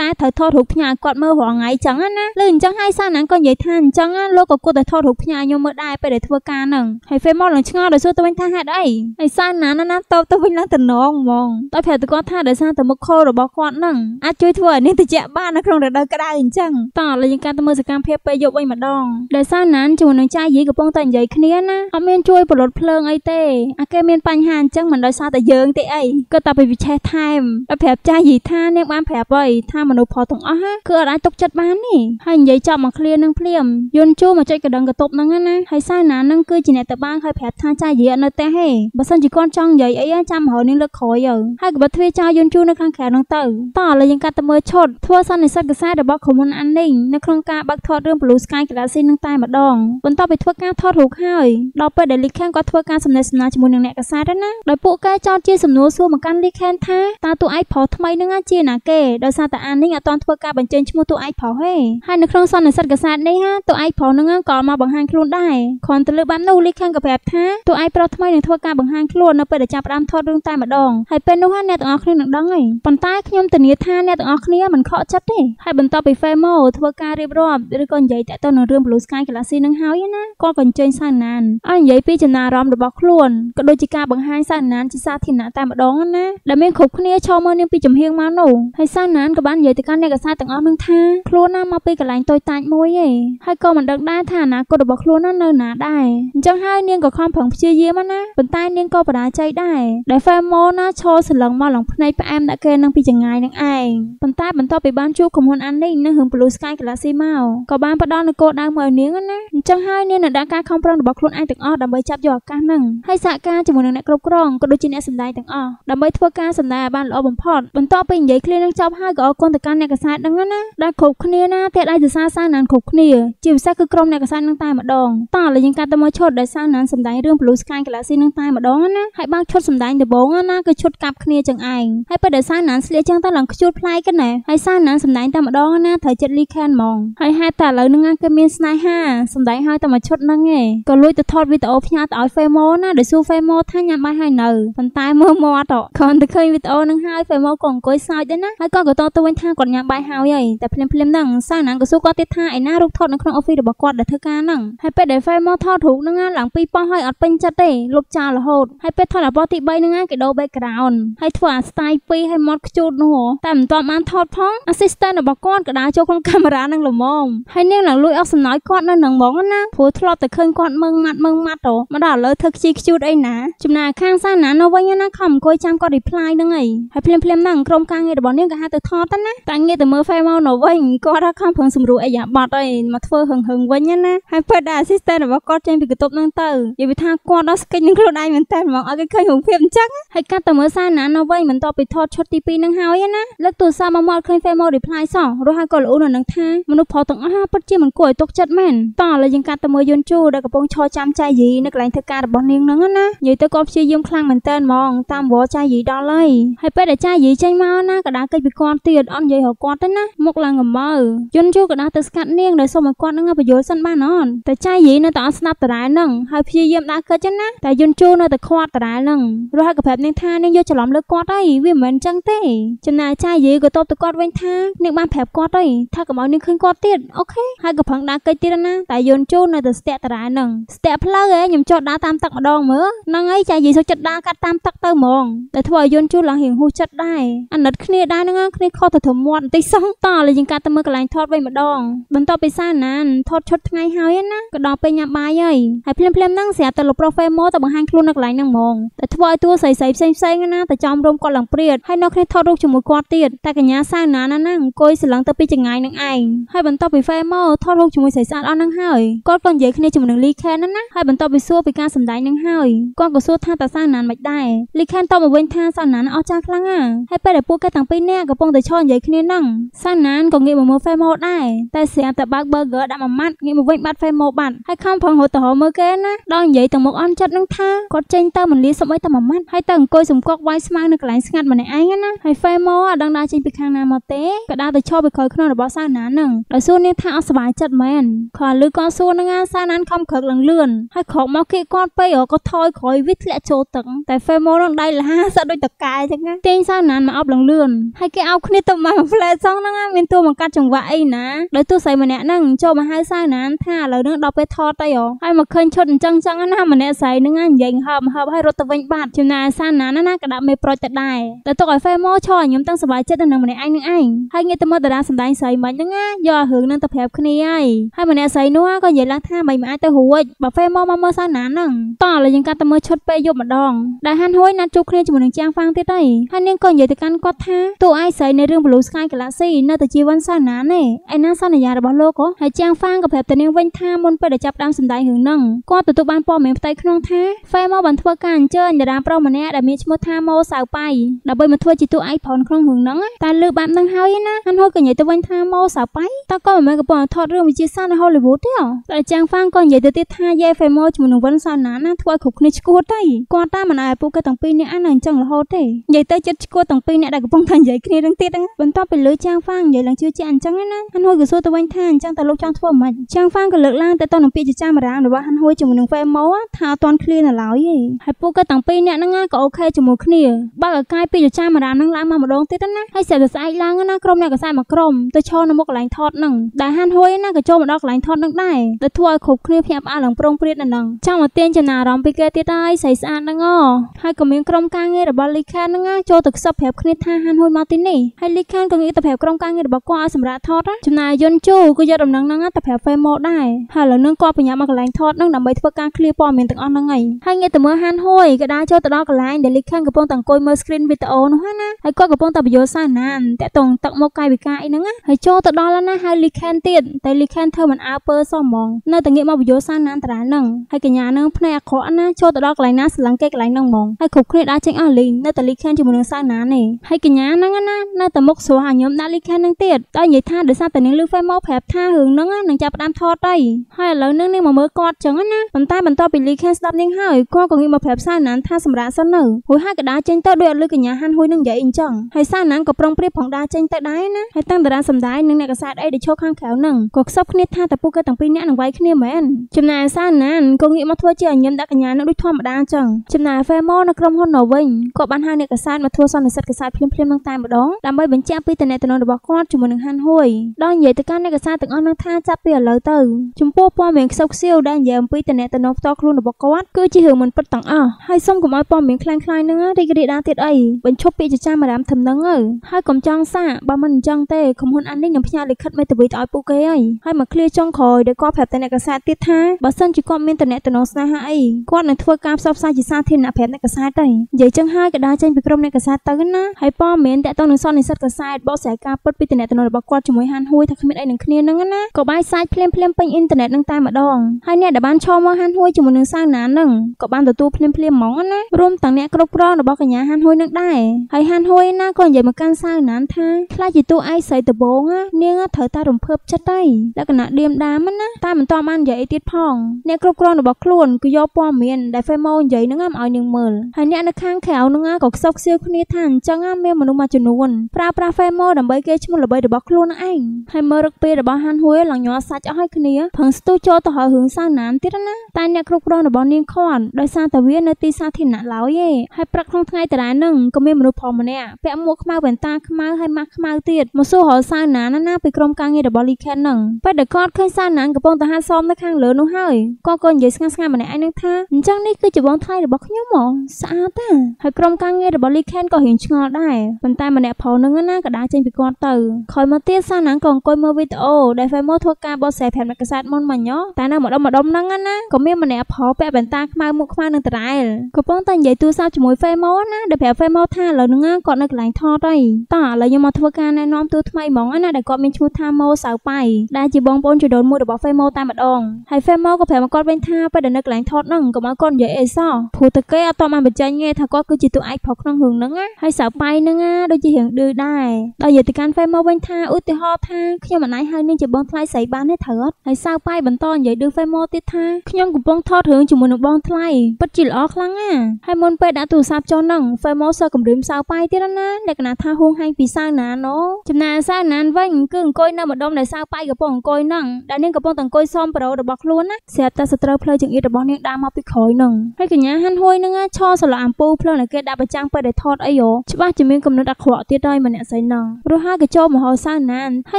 តែត្រូវថតរូបផ្ញើគាត់មើលរងថ្ងៃចឹងណាលើអញ្ចឹងហើយសាណាក៏និយាយថាអញ្ចឹងណាលោកក៏គួរតែថតរូបផ្ញើខ្ញុំមើលដែរពេលដែលធ្វើការហ្នឹងហើយហ្វេមកឡើងឆ្ងល់ដោយសួរទៅវិញថាហេតុអីហើយសានណាណាណាតបទៅវិញឡើងតំណងហ្មងដោយប្រាប់ទៅគាត់ថាដោយសារតែមុខខលរបស់គាត់ហ្នឹងអាចជួយធ្វើឲ្យនាងតិចបាននៅក្នុងរដូវក្តៅអញ្ចឹងតោះលើយើងការទៅមើលសកម្មភាពពេលយប់វិញម្ដងដោយសារណានជាមួយនឹងចាយយីកំពុងតែនិយាយគ្នាណាអត់មានជួយប្រលត់ភ្លើងអីទេអាគេមានបញ្ហាអញ្ចឹងមិនដោយសារតែយើងទេអីគាត់តែពីវិឆេះថែមដល់ប្រាប់ចាស់យីថានាងបានប្រាប់អីថាមនុស្សផលទាំងអស់គឺអត់អាចទុកចិត្តបានទេហើយនិយាយចប់មកឃ្លានឹងភ្លាមយន្តជួមកចុចកណ្ដឹងកតុបហ្នឹងណាហើយសាណានឹងគឺជាអ្នកទៅបានហើយប្រាប់ថាចាយាយអត់នៅផ្ទះទេបើសិនជាគាត់ចង់និយាយអីចាំរហូតនាងលើកក្រោយទៅហើយក៏បើទ្វាចោលយន្តជូននៅខាងក្រៅនឹងទៅតោះឥឡូវយើងកាត់ទៅមើលឈុតធ្វើសន្និសីទកសែរបស់ក្រុមហ៊ុនអាននីងនៅក្នុងការបើកថតរឿង Blue Sky Galaxy នឹងតែម្ដងបន្ទាប់ពីធ្វើការថតរូបហើយដល់ពេលដែលលីខេនគាត់ធ្វើការសម្ដែងសម្ដាជាមួយនឹងអ្នកកសែទៅណាដោយពួកគេចោទជាសំណួរសួរមកកាន់លីខេនថាតើតួឯកប្រុសថ្មីនឹងជាណាគេដោយសារតែអាននីងអត់ទាន់ធ្វើការបញ្ចេញឈ្មោះតួឯកប្រុសទេហើយនៅក្នុងសន្និសីទកសែនេះតួឯកប្រុសនឹងក៏មកបង្ហាញខ្លួនដែរខនទៅលើបាននោះលីខាងក៏ប្រាប់ថាតួឯងប្រុសថ្មីនឹងធ្វើការបង្ហាញខ្លួននៅពេលដែលចាប់ផ្ដើមថតរឿងតែម្ដងហើយពេលនោះអ្នកទាំងអស់គ្នានឹងដឹងហើយប៉ុន្តែខ្ញុំធានាថាអ្នកទាំងអស់គ្នាមិនខកចិត្តទេហើយបន្ទាប់ពី Femo ធ្វើការរៀបរាប់ឬក៏និយាយតាក់ទងនឹងរឿង Blue Sky Galaxy នឹងហើយណាគាត់ក៏អញ្ជើញសាណានឲ្យនិយាយពីចំណារអារម្មណ៍របស់ខ្លួនក៏ដូចជាការបង្ហាញសាណានជាសាធារណៈតែម្ដងណាដែលមានគ្រប់គ្នាឈរមើលនាងពីចំហៀងមកនោះហើយសាណានក៏បាននិយាយទៅកាន់អ្នកកសាទាំងអស់នឹងថាខ្លួនណាមកពីកន្លែងតូចតាចមួយឯងហើយក៏មិនដឹងដែរថាអនាគតរបស់ខ្លួនណានៅណាដែរអញ្ចឹងហើយនាងក៏ខំប្រឹងព្យាយាមណាប៉ុន្តែនាងក៏បរាជ័យដែរដែលហ្វេម៉ូណាឈរសន្លឹងមកឡើងភ្នែកផ្អែមដាក់គេនឹងពីចង្ងាយនឹងឯងប៉ុន្តែបន្ទាប់ពីបានជួបក្រុមហ៊ុនអាននេះនឹងរឿង Blue Sky Galaxy មកក៏បានផ្ដល់នូវគោលដៅមកឲ្យនាងណាអញ្ចឹងហើយនាងនឹងដាក់ការខំប្រឹងរបស់ខ្លួនឯងទាំងអស់ដើម្បីចាប់យកឱកាសនឹងហើយសហការជាមួយនឹងអ្នកគ្រប់គ្រងក៏ដូចជាអ្នកសម្ដែងទាំងអស់ដើម្បីធ្វើការសម្ដែងឲ្យបានល្អបំផុត បន្ទាប់ពីនិយាយឃ្លានឹងចប់ហើយក៏អរគុណទៅកាន់អ្នកកសែតនឹងណាដែលគ្រប់គ្នាណាតែដៃសរសើរសារណានគ្រប់គ្នាជាពិសេសគឺក្រុមអ្នកកសែតនឹងតែម្ដងតើឡើយយើងកាត់ទៅមកឈុតដោយសារណានសម្ដែងរឿង Blue Sky Galaxy នឹងតែម្ដងណាហើយបើឈុតសម្ដែងដបងណាក៏ឈុតកាប់គ្នាចឹងឯងហើយបើដោយសារណានស្លៀកចឹងតែឡើងខ្ជូតផ្លែកណាហើយសារណានសម្ដែងតែម្ដងណាត្រូវចិត្តលីខានហ្មងហើយហេតុតែឥឡូវនឹងគេមានស្នេហាសម្ដែងហើយតែមកឈុតហ្នឹងឯងក៏លួចទៅថតវីដេអូផ្ញើទៅឲ្យ Femo ណាដោយសួរ Femo ថាញ៉ាំបាយហើយនៅប៉ុន្តែមើលមាត់គាត់ទៅឃើញវីដេអូនឹងហើយ Femo ក៏អង្គុយសើចដែរណាហើយគាត់ក៏តតទៅវិញថាគាត់ញ៉ាំបាយហើយឯងតែភ្លាមៗហ្នឹងសារណានក៏សួរគាត់ទៀតថាឯណារូបថតនៅក្នុង office របស់គាត់ដែលធ្វើការហ្នឹងហើយពេលដែល Femo មកថតរូបនឹងអាឡើងពីប៉ោះហើយអត់ពេញចិត្តទេលុបចោលរហូតហើយពេលថតអាប៉ោះទី3នឹងអាគេដូរ background ហើយធ្វើអា style 2ឲ្យម៉ត់ខ្ជូតនោះតែមិនទាន់បានថតផង assistant របស់គាត់ក៏ដើរចូលក្នុងកាមេរ៉ានឹងល្មមហើយនាងឡើងលួចអស់សំណើចគាត់នៅនឹងហ្មងណាព្រោះធ្លាប់តែឃើញគាត់មើងម៉ាត់មើងម៉ាត់ទៅមកដល់ឥឡូវធ្វើខ្ជិលខ្ជូតអីណាចំណាខាងសាណានៅវិញណាខំអង្គុយចាំគាត់ reply នឹងអីហើយភ្លាមភ្លាមហ្នឹងក្រុមការងាររបស់នាងក៏ហៅទៅថតទៅណាតែងារទៅមើល file មកនៅវិញគាត់ថាខំប្រឹងសម្រួលអាយ៉ាបត់អីមកធ្វើហឹងហឹងវិញណាហើយពេលដែល assistant របស់គាត់ចេញពីបន្ទប់នឹងទៅនិយាយថាគាត់ដល់ស្គិចនឹងខ្លួនឯងមែនតើហ្មងឲ្យគេឃើញរូបភាពអញ្ចឹងហើយកាត់តែមើលសារណានៅវិញមិនតបពីថតឈុតទី2នឹងហើយណាលើកទូរស័ព្ទមកមកឃើញ Facebook reply សោះរហូតក៏លូននៅនឹងថាមនុស្សផលទាំងអស់ពិតជាមិនគួរឲ្យទុកចិត្តមែនតោះឥឡូវយើងកាត់ទៅមើលយន្តជូរដែលកំពុងឈរចាំចៃយីនៅកន្លែងធ្វើការរបស់នាងនឹងណានិយាយទៅគាត់ព្យាយាមខ្លាំងមែនតើហ្មងតាមវល់ចៃយីដល់ហើយហើយពេលដែលចៃយីចេញមកណាក៏ដាល់កិច្ចពីគាត់ទៀតអត់និយាយរកគាត់ទេណាមុខឡើងកមើយន្តជូរក៏ដាល់ទៅស្កាត់នាងដែលសុំឲ្យគាត់នឹងបញ្យល់សិនបានអត់តែចៃយីនៅតែអត់ស្នាប់តារ៉ែនឹងហើយព្យាយាមដាក់គិតចឹងណាតែយុនជូនៅតែខាត់តារ៉ែនឹងរហូតក៏ប្រាប់នាងថានាងយកច្រឡំលើគាត់ហើយវាមិនមែនចឹងទេចំណាយចាយយាយក៏តបទៅគាត់វិញថានាងបានប្រាប់គាត់ហើយថាកុំឲ្យនាងឃើញគាត់ទៀតអូខេហើយក៏ប្រឹងដាក់គិតទៀតណាតែយុនជូនៅតែស្ទាក់តារ៉ែនឹងស្ទាក់ផ្លូវឯងខ្ញុំចោះដាក់តាមទឹកម្ដងមើលហ្នឹងហើយចាយយាយសុខចិត្តដាក់កាត់តាមទឹកទៅហ្មងតែធ្វើឲ្យយុនជូឡើងរៀងហួសចិត្តដែរអាណិតគ្នាដែរហ្នឹងគ្នាខុសទៅធំមាត់បន្តិចសោះតលើយើងកាត់ទៅមើលកន្លែងថតវិញម្ដង បន្ទាប់ពីសារណានថតឈុតថ្ងៃហើយណាក៏ដល់ពេលញ៉ាំប់បាយហើយហើយភ្លាមភ្លាមហ្នឹងស្រាប់តែលោកប្រុសហ្វេម៉ូទៅបង្ហាញខ្លួននៅកន្លែងហ្នឹងហ្មងតែធ្វើឲ្យតួស្រីស្រីផ្សេងផ្សេងណាតែចំរុំគាត់ឡើងព្រាតហើយនៅគ្នាថតរូបជាមួយគាត់ទៀតតែកញ្ញាសៅណាណាណាអង្គុយស្លឹងទៅពីចង្អាយនឹងឯងហើយបន្ទាប់ពីហ្វេម៉ូថតរូបជាមួយស្រីស្អាតអស់ហ្នឹងហើយគាត់ក៏និយាយគ្នាជាមួយនឹងលីខេនណាហើយបន្ទាប់ពីសួរពីការសម្ដែងនឹងហើយគាត់ក៏សួរថាតើសៅណានមិនដែរលីខេនតបមកវិញថាសៅណានអស់ចាស់ខ្លាំងណាហើយពេលដែលពួកគេទាំងពីរនាក់កំពុងតែឈរនិយាយគ្នាហ្នឹងសៅណានក៏ងាកមកមើលហ្វេម៉ូដែរតែស្រាប់តែបើក burger ដាក់មួយម៉ាត់ងាកមកវិញបាត់ហ្វេម៉ូបាត់ហើយខំផងហូតទៅហៅមើលគេណាដល់និយាយទៅមុខអន់ចិត្តនឹងថាគាត់ចេញទៅមិនលីសម្បីតែមួយម៉ាត់ហើយទៅអង្គុយសំកក់វាយស្មៅនៅកន្លែងស្ងាត់ម្នាក់ឯងណាហើយហ្វេម៉ូអត់ដឹងដើរចេញពីខាងណាមកទេក៏ដើរទៅឈប់ពីក្រោយខ្នងរបស់សាវណាននឹងដោយសួរនាងថាអត់សុវ័យចិត្តមែនខលឺក៏សួរនឹងអាសាវណានខំក្រឹកឡើងលឿនហើយក្រោកមកគេគាត់ពេកក៏ថយក្រោយវាធ្លាក់ចូលទឹកតែហ្វេម៉ូនឹងដៃលាសដូចតកែចឹងណាទាញសាវណានមកអប់ឡើងលឿនហើយគេអោបគ្នាទៅមកផ្លែសងហ្នឹងមានតួបង្កាត់ចង្វាក់អីណាដោយទស្ស័យម្នាក់ហ្នឹងចូលមកហៅសាវណានថាឥឡូវនឹងដល់ពេលថតទៅអោហើយមកឃើញឈុតអញ្ចឹងចឹងណាម្នាក់ស្រីនឹងនិយាយហប់ហប់ហើយរត់ទៅវិញបាត់ជំនាសានណាណាក៏ដាក់មេប្រូចទៅដែរតែទុកឲ្យហ្វេម៉ូឈរខ្ញុំទាំងសប្បាយចិត្តនឹងម្នាក់ឯងនឹងឯងហើយងាកទៅមើលតារាសម្ដែងស្រីមិនហ្នឹងណាយករឿងនឹងទៅប្រាប់គ្នាហើយហើយម្នាក់ស្រីនោះក៏និយាយឡើងថាមិនអាចទៅរួចបើហ្វេម៉ូមកមើលសានណាហ្នឹងតោះឥឡូវយើងកាត់ទៅមើលឈុតពេលយប់ម្ដងដែលហាន់ហួយណាត់ជួបគ្នាជាមួយនឹងចាងហ្វាងទៀតហើយហើយនាងក៏និយាយទៅកាន់គាត់ថាតួឯងស្រីនៅរឿង Blue Sky Galaxy នៅតែជាវ៉ាន់សានណាណែឯណាសន្យារបស់លោកក៏ហើយចាងហ្វាងក៏ប្រាប់ទៅនាងវិញថាមុនពេលដែលចាប់ដើមតាមសម្ដែងរឿងហ្នឹងគាត់ទទួលបានព័ត៌មានផ្ទៃក្នុងថាហ្វេម៉ូបានធ្វើការអញ្ជើញតារាប្រុសម្នាក់ដែលមានឈ្មោះថាម៉ូសាវប៉ៃដើម្បីមកធ្វើជាតួឯកប្រុនក្នុងរឿងហ្នឹងតែលើបាបហ្នឹងហើយណាហាន់ហូតក៏និយាយទៅវិញថាម៉ូសាវប៉ៃតើក៏មិនមែនកំពុងថតរឿងវិជាសាស្ត្រនៅហូលីវូដទេតែចាងហ្វាងក៏និយាយទៅទៀតថាយេហ្វេម៉ូជាមួយនឹងវិនសាណាណាធ្វើឲ្យគ្រប់គ្នាឈួតតែគាត់តាមមិនឲ្យពួកគេទាំងពីរនាក់អាននៅអញ្ចឹងរហូតទេនិយាយទៅចិត្តឈួតទាំងពីរនាក់ដែលកំពុងតែនិយាយគ្នានឹងទៀតហ្នឹងបន្ទាប់ពីលើចាងហ្វាងនិយាយឡើងជឿជាក់អញ្ចឹងណាហាន់ហូតក៏សួរទៅវិញថាអញ្ចឹងតើលោកចង់ធ្វើម៉េចចាងហ្វាងក៏លើកឡើងទៅតនឹងពាក្យចាមរាមរបស់ហាន់ហួយជាមួយនឹងហ្វេម៉ូថាអត់ទាន់ឃ្លានឡើយទេហើយពួកគាត់ទាំងពីរអ្នកហ្នឹងក៏អូខេជាមួយគ្នាបើកកាយពីចាមរាមហ្នឹងឡើងមកម្ដងទៀតណាហើយស្អាត ស្អាតឡើងណាក្រុមអ្នកកសែមួយក្រុមទៅឈរនៅមុខកន្លែងថតហ្នឹងដែលហាន់ហួយណាក៏ចូលមកដល់កន្លែងថតហ្នឹងដែរដែលធ្វើឲ្យគ្រប់គ្នាភ្ញាក់ផ្អើលឡើងប្រងព្រាតនៅហ្នឹងចង់មកទាញចំណារអារម្មណ៍ពីគេទៀតហើយស្អីស្អាតហ្នឹងហ៎ហើយក៏មានក្រុមការងាររបស់លីខានហ្នឹងចូលទៅខ្សឹបប្រាប់គ្នាថាហាន់ហួយមកទីនេះហើយលីខានក៏ងាកទៅប្រាប់ក្រុមការងាររបស់គាត់ឲ្យសម្រាប់ថតចំណាយយន្តជូក៏យកដំណឹងហ្នឹងទៅប្រាប់ហ្វេម៉ូដែរហើយឥឡូវនឹងគាត់បញ្ញាញ្ញាមកកន្លែងថតនឹងដើម្បីធ្វើការឃ្លៀព័ត៌មានទាំងអស់ហ្នឹងហើយហើយងាកទៅមើលហានហួយក៏ដើរចូលទៅដល់កន្លែងដែលលីខាំងកំពុងតែអង្គុយមើល screen វីដេអូនោះហ្នឹងណាហើយគាត់កំពុងតែបញ្យល់សារណានតាក់ទងទឹកមុខកាយវិការអីហ្នឹងណាហើយចូលទៅដល់ហើយណាហើយលីខាំងទៀតតែលីខាំងធ្វើមិនអើពើសោះហ្មងនៅតែងាកមកបញ្យល់សារណានតារាហ្នឹងហើយកញ្ញានឹងភ្នែកអាក្រក់ណាចូលទៅដល់កន្លែងណាស្លឹងគេកន្លែងហ្នឹងហ្មងហើយគ្រប់គ្នាដើរចេញអស់លីនៅតែលីខាំងជាមួយនឹងសារណានទេហើយកញ្ញាហ្នឹងណានៅតែមុខស្រស់ឲ្យខ្ញុំដាក់លីខាំងហ្នឹងទៀតដល់និយាយថាដោយសារតែនាងលឺហ្វេមកប្រាប់ថារឿងហ្នឹងនឹងចាប់ផ្ដើមថតហើយហើយឥឡូវហ្នឹងងមកមើលគាត់ចឹងណាប៉ុន្តែបន្ទាប់ពីលីខេនស្ដាប់នាងហើយគាត់ក៏ងាកមកប្រាប់សាណានថាសម្រាប់សិននៅហួយហើយកដាចេញទៅដោយអត់លឺកញ្ញាហាន់ហួយនឹងនិយាយអីចឹងហើយសាណានក៏ប្រុងព្រៀបផងដាចេញទៅដែរណាហើយតាំងតារាសម្ដែងនិងអ្នកកសែតអីដែលឈរខាងក្រៅនឹងក៏ខ្សឹបគ្នាថាតើពួកគេទាំងពីរនាក់នឹងវាយគ្នាមែនចំណែកសាណានក៏ងាកមកធ្វើជាអញ្ញឹមដាក់កញ្ញានឹងដូចធម្មតាចឹងចំណែកហ្វេម៉ូនៅក្រុមហ៊ុននៅវិញក៏បានហៅអ្នកកសែតមកធ្វើសន្និសីទកសែតភ្លាមៗនឹងតែម្ដងដើម្បីបញ្ជាក់ពីតំណែងរបស់គាត់ជាមួយនឹងហាន់ហួយដល់និយាយទៅកាន់អ្នកកសែតទាំងអស់នឹងថាចាប់ពីឥឡូវទៅចំពោះពណ៌មានខ្សឹបលោកសៀវដែលនិយាយអំពីតំណែងតំណងផ្ទាល់ខ្លួនរបស់គាត់ គឺជារឿងមិនពិតទាំងអស់ហើយសូមកុំឲ្យព័ត៌មានខ្លាំងខ្លាយនឹងរីករាលដាលទៀតអីបញ្ឈប់ពាក្យចចាមារាមធំនឹងទៅហើយកុំចង់សាកបើមិនអញ្ចឹងទេក្រុមហ៊ុនអានេះនឹងផ្ញើលិខិតមេធាវីទៅឲ្យពួកគេហើយហើយមកឃ្លៀចុងក្រោយដោយគាត់ប្រាប់ទៅអ្នកកសែតទៀតថាបើសិនជាគាត់មានតំណែងតំណងស្នេហាអីគាត់នឹងធ្វើការផ្សព្វផ្សាយជាសាធារណៈប្រាប់អ្នកកសែតទៅនិយាយចឹងហើយក៏ដើរចេញពីក្រុមអ្នកកសែតទៅណាហើយព័ត៌មានតកតងនឹងសន្និសិទកសែតបកស្រាយការពិតពីតំណែងតំណងរបស់គាត់ជាមួយហានហួយថាគ្មានអីនឹងគ្នានឹងណាក៏បាយសាច់ភ្លាមភ្លាមពេញអ៊ីនធឺណិតនឹងតែម្ដងហើយអ្នកដែលបានឈរមកហាន់ហួយជាមួយនឹងសាវណានឹងក៏បានទទួលភ្លាមភ្លាមហ្មងណារួមទាំងអ្នកគ្រប់គ្រងរបស់កញ្ញាហាន់ហួយនឹងដែរហើយហាន់ហួយណាក៏និយាយមកកាន់សាវណានថាខ្លាចជាតួឯងស្រីដបងនាងត្រូវតែរំភើបចិត្តហើយលក្ខណៈឌៀមដាមណាតែមិនទាន់បាននិយាយអីទៀតផងអ្នកគ្រប់គ្រងរបស់ខ្លួនគឺយកព័ត៌មានដែល Femo និយាយនឹងឲ្យនាងមើលហើយអ្នកនៅខាងក្រៅនឹងក៏ខ្សោបខ្សៀវគ្នាថាអញ្ចឹងមានមនុស្សមួយចំនួនប្រើប្រាស់ Femo ដើម្បីគេឈ្មោះល្បីរបស់ខ្លួនឯងហើយមើលរឹកពេលរបស់ហាន់ហួយឡើងញ័រសាច់អស់ឲ្យគ្នាផឹងស្ទុះចូលទៅហើយរឿងសើណាមទៀតណាតែអ្នកគ្រប់គ្រងរបស់នាងខនដោយសារតែវានៅទីសាធារណៈឡើយឯងហើយព្រឹកក្នុងថ្ងៃតារានឹងក៏មានមនុស្សផងម្នាក់ពាក់មួកខ្មៅវ៉ែនតាខ្មៅហើយម៉ាស់ខ្មៅទៀតមកសួររកសើណាមណាណាពីក្រុមការងាររបស់លីខេននឹងពេលដែលគាត់ឃើញសើណាមកំពុងតែហាត់សមនៅខាង លើនោះហើយគាត់ក៏និយាយស្ងាត់ស្ងាត់ម្នាក់ឯងនឹងថាអញ្ចឹងនេះគឺជាបងថ្លៃរបស់ខ្ញុំហ៎ស្អាតតាហើយក្រុមការងាររបស់លីខេនក៏រៀងឆ្ងល់ដែរប៉ុន្តែម្នាក់ផងនឹងណាក៏ដាចេញពីគាត់ទៅខ້ອຍមកទៀតសើណាមក៏អង្គុយមើលវីដេអូដែលហ្វេមធ្វើការបោះសែប្រាប់អ្នកកសាតមុនមកញ៉ោតែនៅម្ដុំម្ដុំហ្នឹងណាក៏មានម្នាក់ផលពាក់វ៉ែនតាខ្មៅមុខខ្មៅនឹងតរ៉ែលកំពុងតែនិយាយទូរស័ព្ទជាមួយហ្វេម៉ូណាដែលប្រាប់ហ្វេម៉ូថាឥឡូវហ្នឹងគាត់នៅកន្លែងថតហើយតោះឥឡូវខ្ញុំមកធ្វើការណែនាំទូថ្មីហ្មងណាដែលគាត់មានឈ្មោះថាម៉ូសៅប៉ៃដែលជាបងប្អូនជីដូនមួយរបស់ហ្វេម៉ូតែម្ដងហើយហ្វេម៉ូក៏ប្រាប់មកគាត់វិញថាពេលដែលនៅកន្លែងថតហ្នឹងកុំឲ្យគាត់និយាយអីសោះព្រោះតែគេអត់តបានបញ្ចេញទេថាគាត់គឺជាតួឯកផលក្នុងរឿងហ្នឹងណាហើយសៅប៉ៃហ្នឹងណាដូចជារឿងឌឺដែរដល់និយាយទៅកាន់ហ្វេម៉ូវិញថាឧទាហរណ៍ថាខ្ញុំអណៃហើយនឹងជាបងថ្លៃស្រីបានទេត្រូវអត់ហើយសៅប៉ៃបន្តនិយាយឌឺហ្វេម៉ូទៀតថាខ្ញុំកំពុងថតរឿងជាមួយនឹងបងថ្លៃពិតជាល្អខ្លាំងណាស់ហើយមុនពេលដាក់ទូរស័ព្ទចូលនឹងហ្វេម៉ូសើកំរាមសៅប៉ៃទៀតណាលក្ខណៈថាហួងហាញពីសៅណាណូចំណាសៅណានវិញគឺអង្គុយនៅម្ដុំដែលសៅប៉ៃកំពុងអង្គុយនឹងដែលនាងកំពុងតែអង្គុយសមប្រូរបស់ខ្លួនណាស្រាប់តែសត្រូវផ្លូវចង្អៀតរបស់នាងដើរមកពីក្រោយនឹងហើយកញ្ញាហាន់ហួយនឹងឈរសន្លអំពូផ្លូវដែលគេដាក់ប្រចាំងពេលដែលថតអីយោច្បាស់ជាមានកំណត់អាក្រក់ទៀតហើយម្នាក់ស្រីនឹងរស់ហើយកញ្ចោមហោសៅណានហើ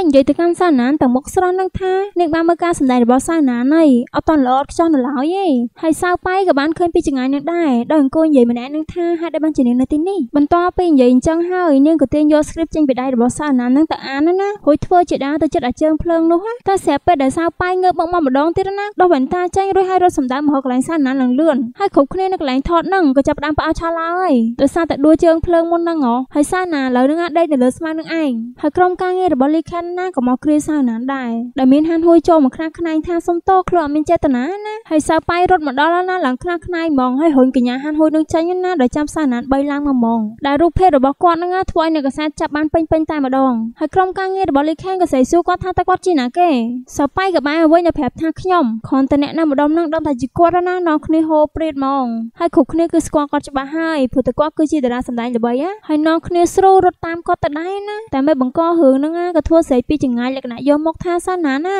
យនិយាយទៅកាន់សៅណានតើមុខស្រស់នឹងថានាងបានមើលការសម្ដែងរបស់សៅណានណីអត់តន់ល្អអត់ខ្ចោះនៅឡើយទេហើយសៅប៉ៃក៏បានឃើញពីចង្អាយនឹងដែរដោយអង្គុយនិយាយម្នាក់នឹងថាហេតុដែលបានជានាងនៅទីនេះបន្ទាប់ពីនិយាយអញ្ចឹងហើយនាងក៏ទាញយក script ចេញពីដៃរបស់សាអណាននឹងទៅអានណារួចធ្វើជាដាទៅចិត្តអាជើងភ្លើងនោះតែស្រាប់ពេលដែលសៅប៉ៃងើបមកមកម្ដងទៀតណាដោះវ៉ែនតាចេញរួចហើយរត់សំដៅមកកន្លែងសាអណានឡើងលឿនហើយគ្រប់គ្នានៅកន្លែងថតនឹងក៏ចាប់ផ្ដើមផ្អើលឆោះឡើយដោយសារតែដួលជើងភ្លើងមុននឹងហ៎ហើយសាអណាលើនឹងអាដេកនៅលើស្មៅនឹងឯងហើយក្រុមការងាររបស់លីខានណាក៏មកគ្រាសាអណានដែរដែលមានហានហួយចូលមកខ្នះខ្នែងថាសុំតោខ្លួនអត់មានចេតនាណាហើយសើប៉ៃរត់មកដល់ណាឡើងខ្នះខ្នាយហ្មងហើយរុញកញ្ញាហានហួយនឹងចាញ់ណាដោយចាំសារណាត់3ឡើងមកហ្មងដែលរូបភាពរបស់គាត់នឹងធ្វើឲ្យអ្នកកសាចាប់បានពេញពេញតែម្ដងហើយក្រុមការងាររបស់លីខេងក៏ស្រីសួរគាត់ថាតើគាត់ជាណាគេសើប៉ៃក៏បានឲ្យវិញទៅប្រាប់ថាខ្ញុំគ្រាន់តែអ្នកណាម្ដងនឹងដឹងថាជាគាត់ណានាំគ្នាហូរព្រាតហ្មងហើយគ្រប់គ្នាគឺស្គាល់គាត់ច្បាស់ហើយព្រោះតែគាត់គឺជាតារាសម្ដែងល្បីណាហើយនាំគ្នាស្រូរត់តាមគាត់ទៅដែរណាតែមិនបង្ករឿងហ្នឹងណាក៏ធ្វើស្រីពីចង្អាយលក្ខណៈយកមកថាសាណាណា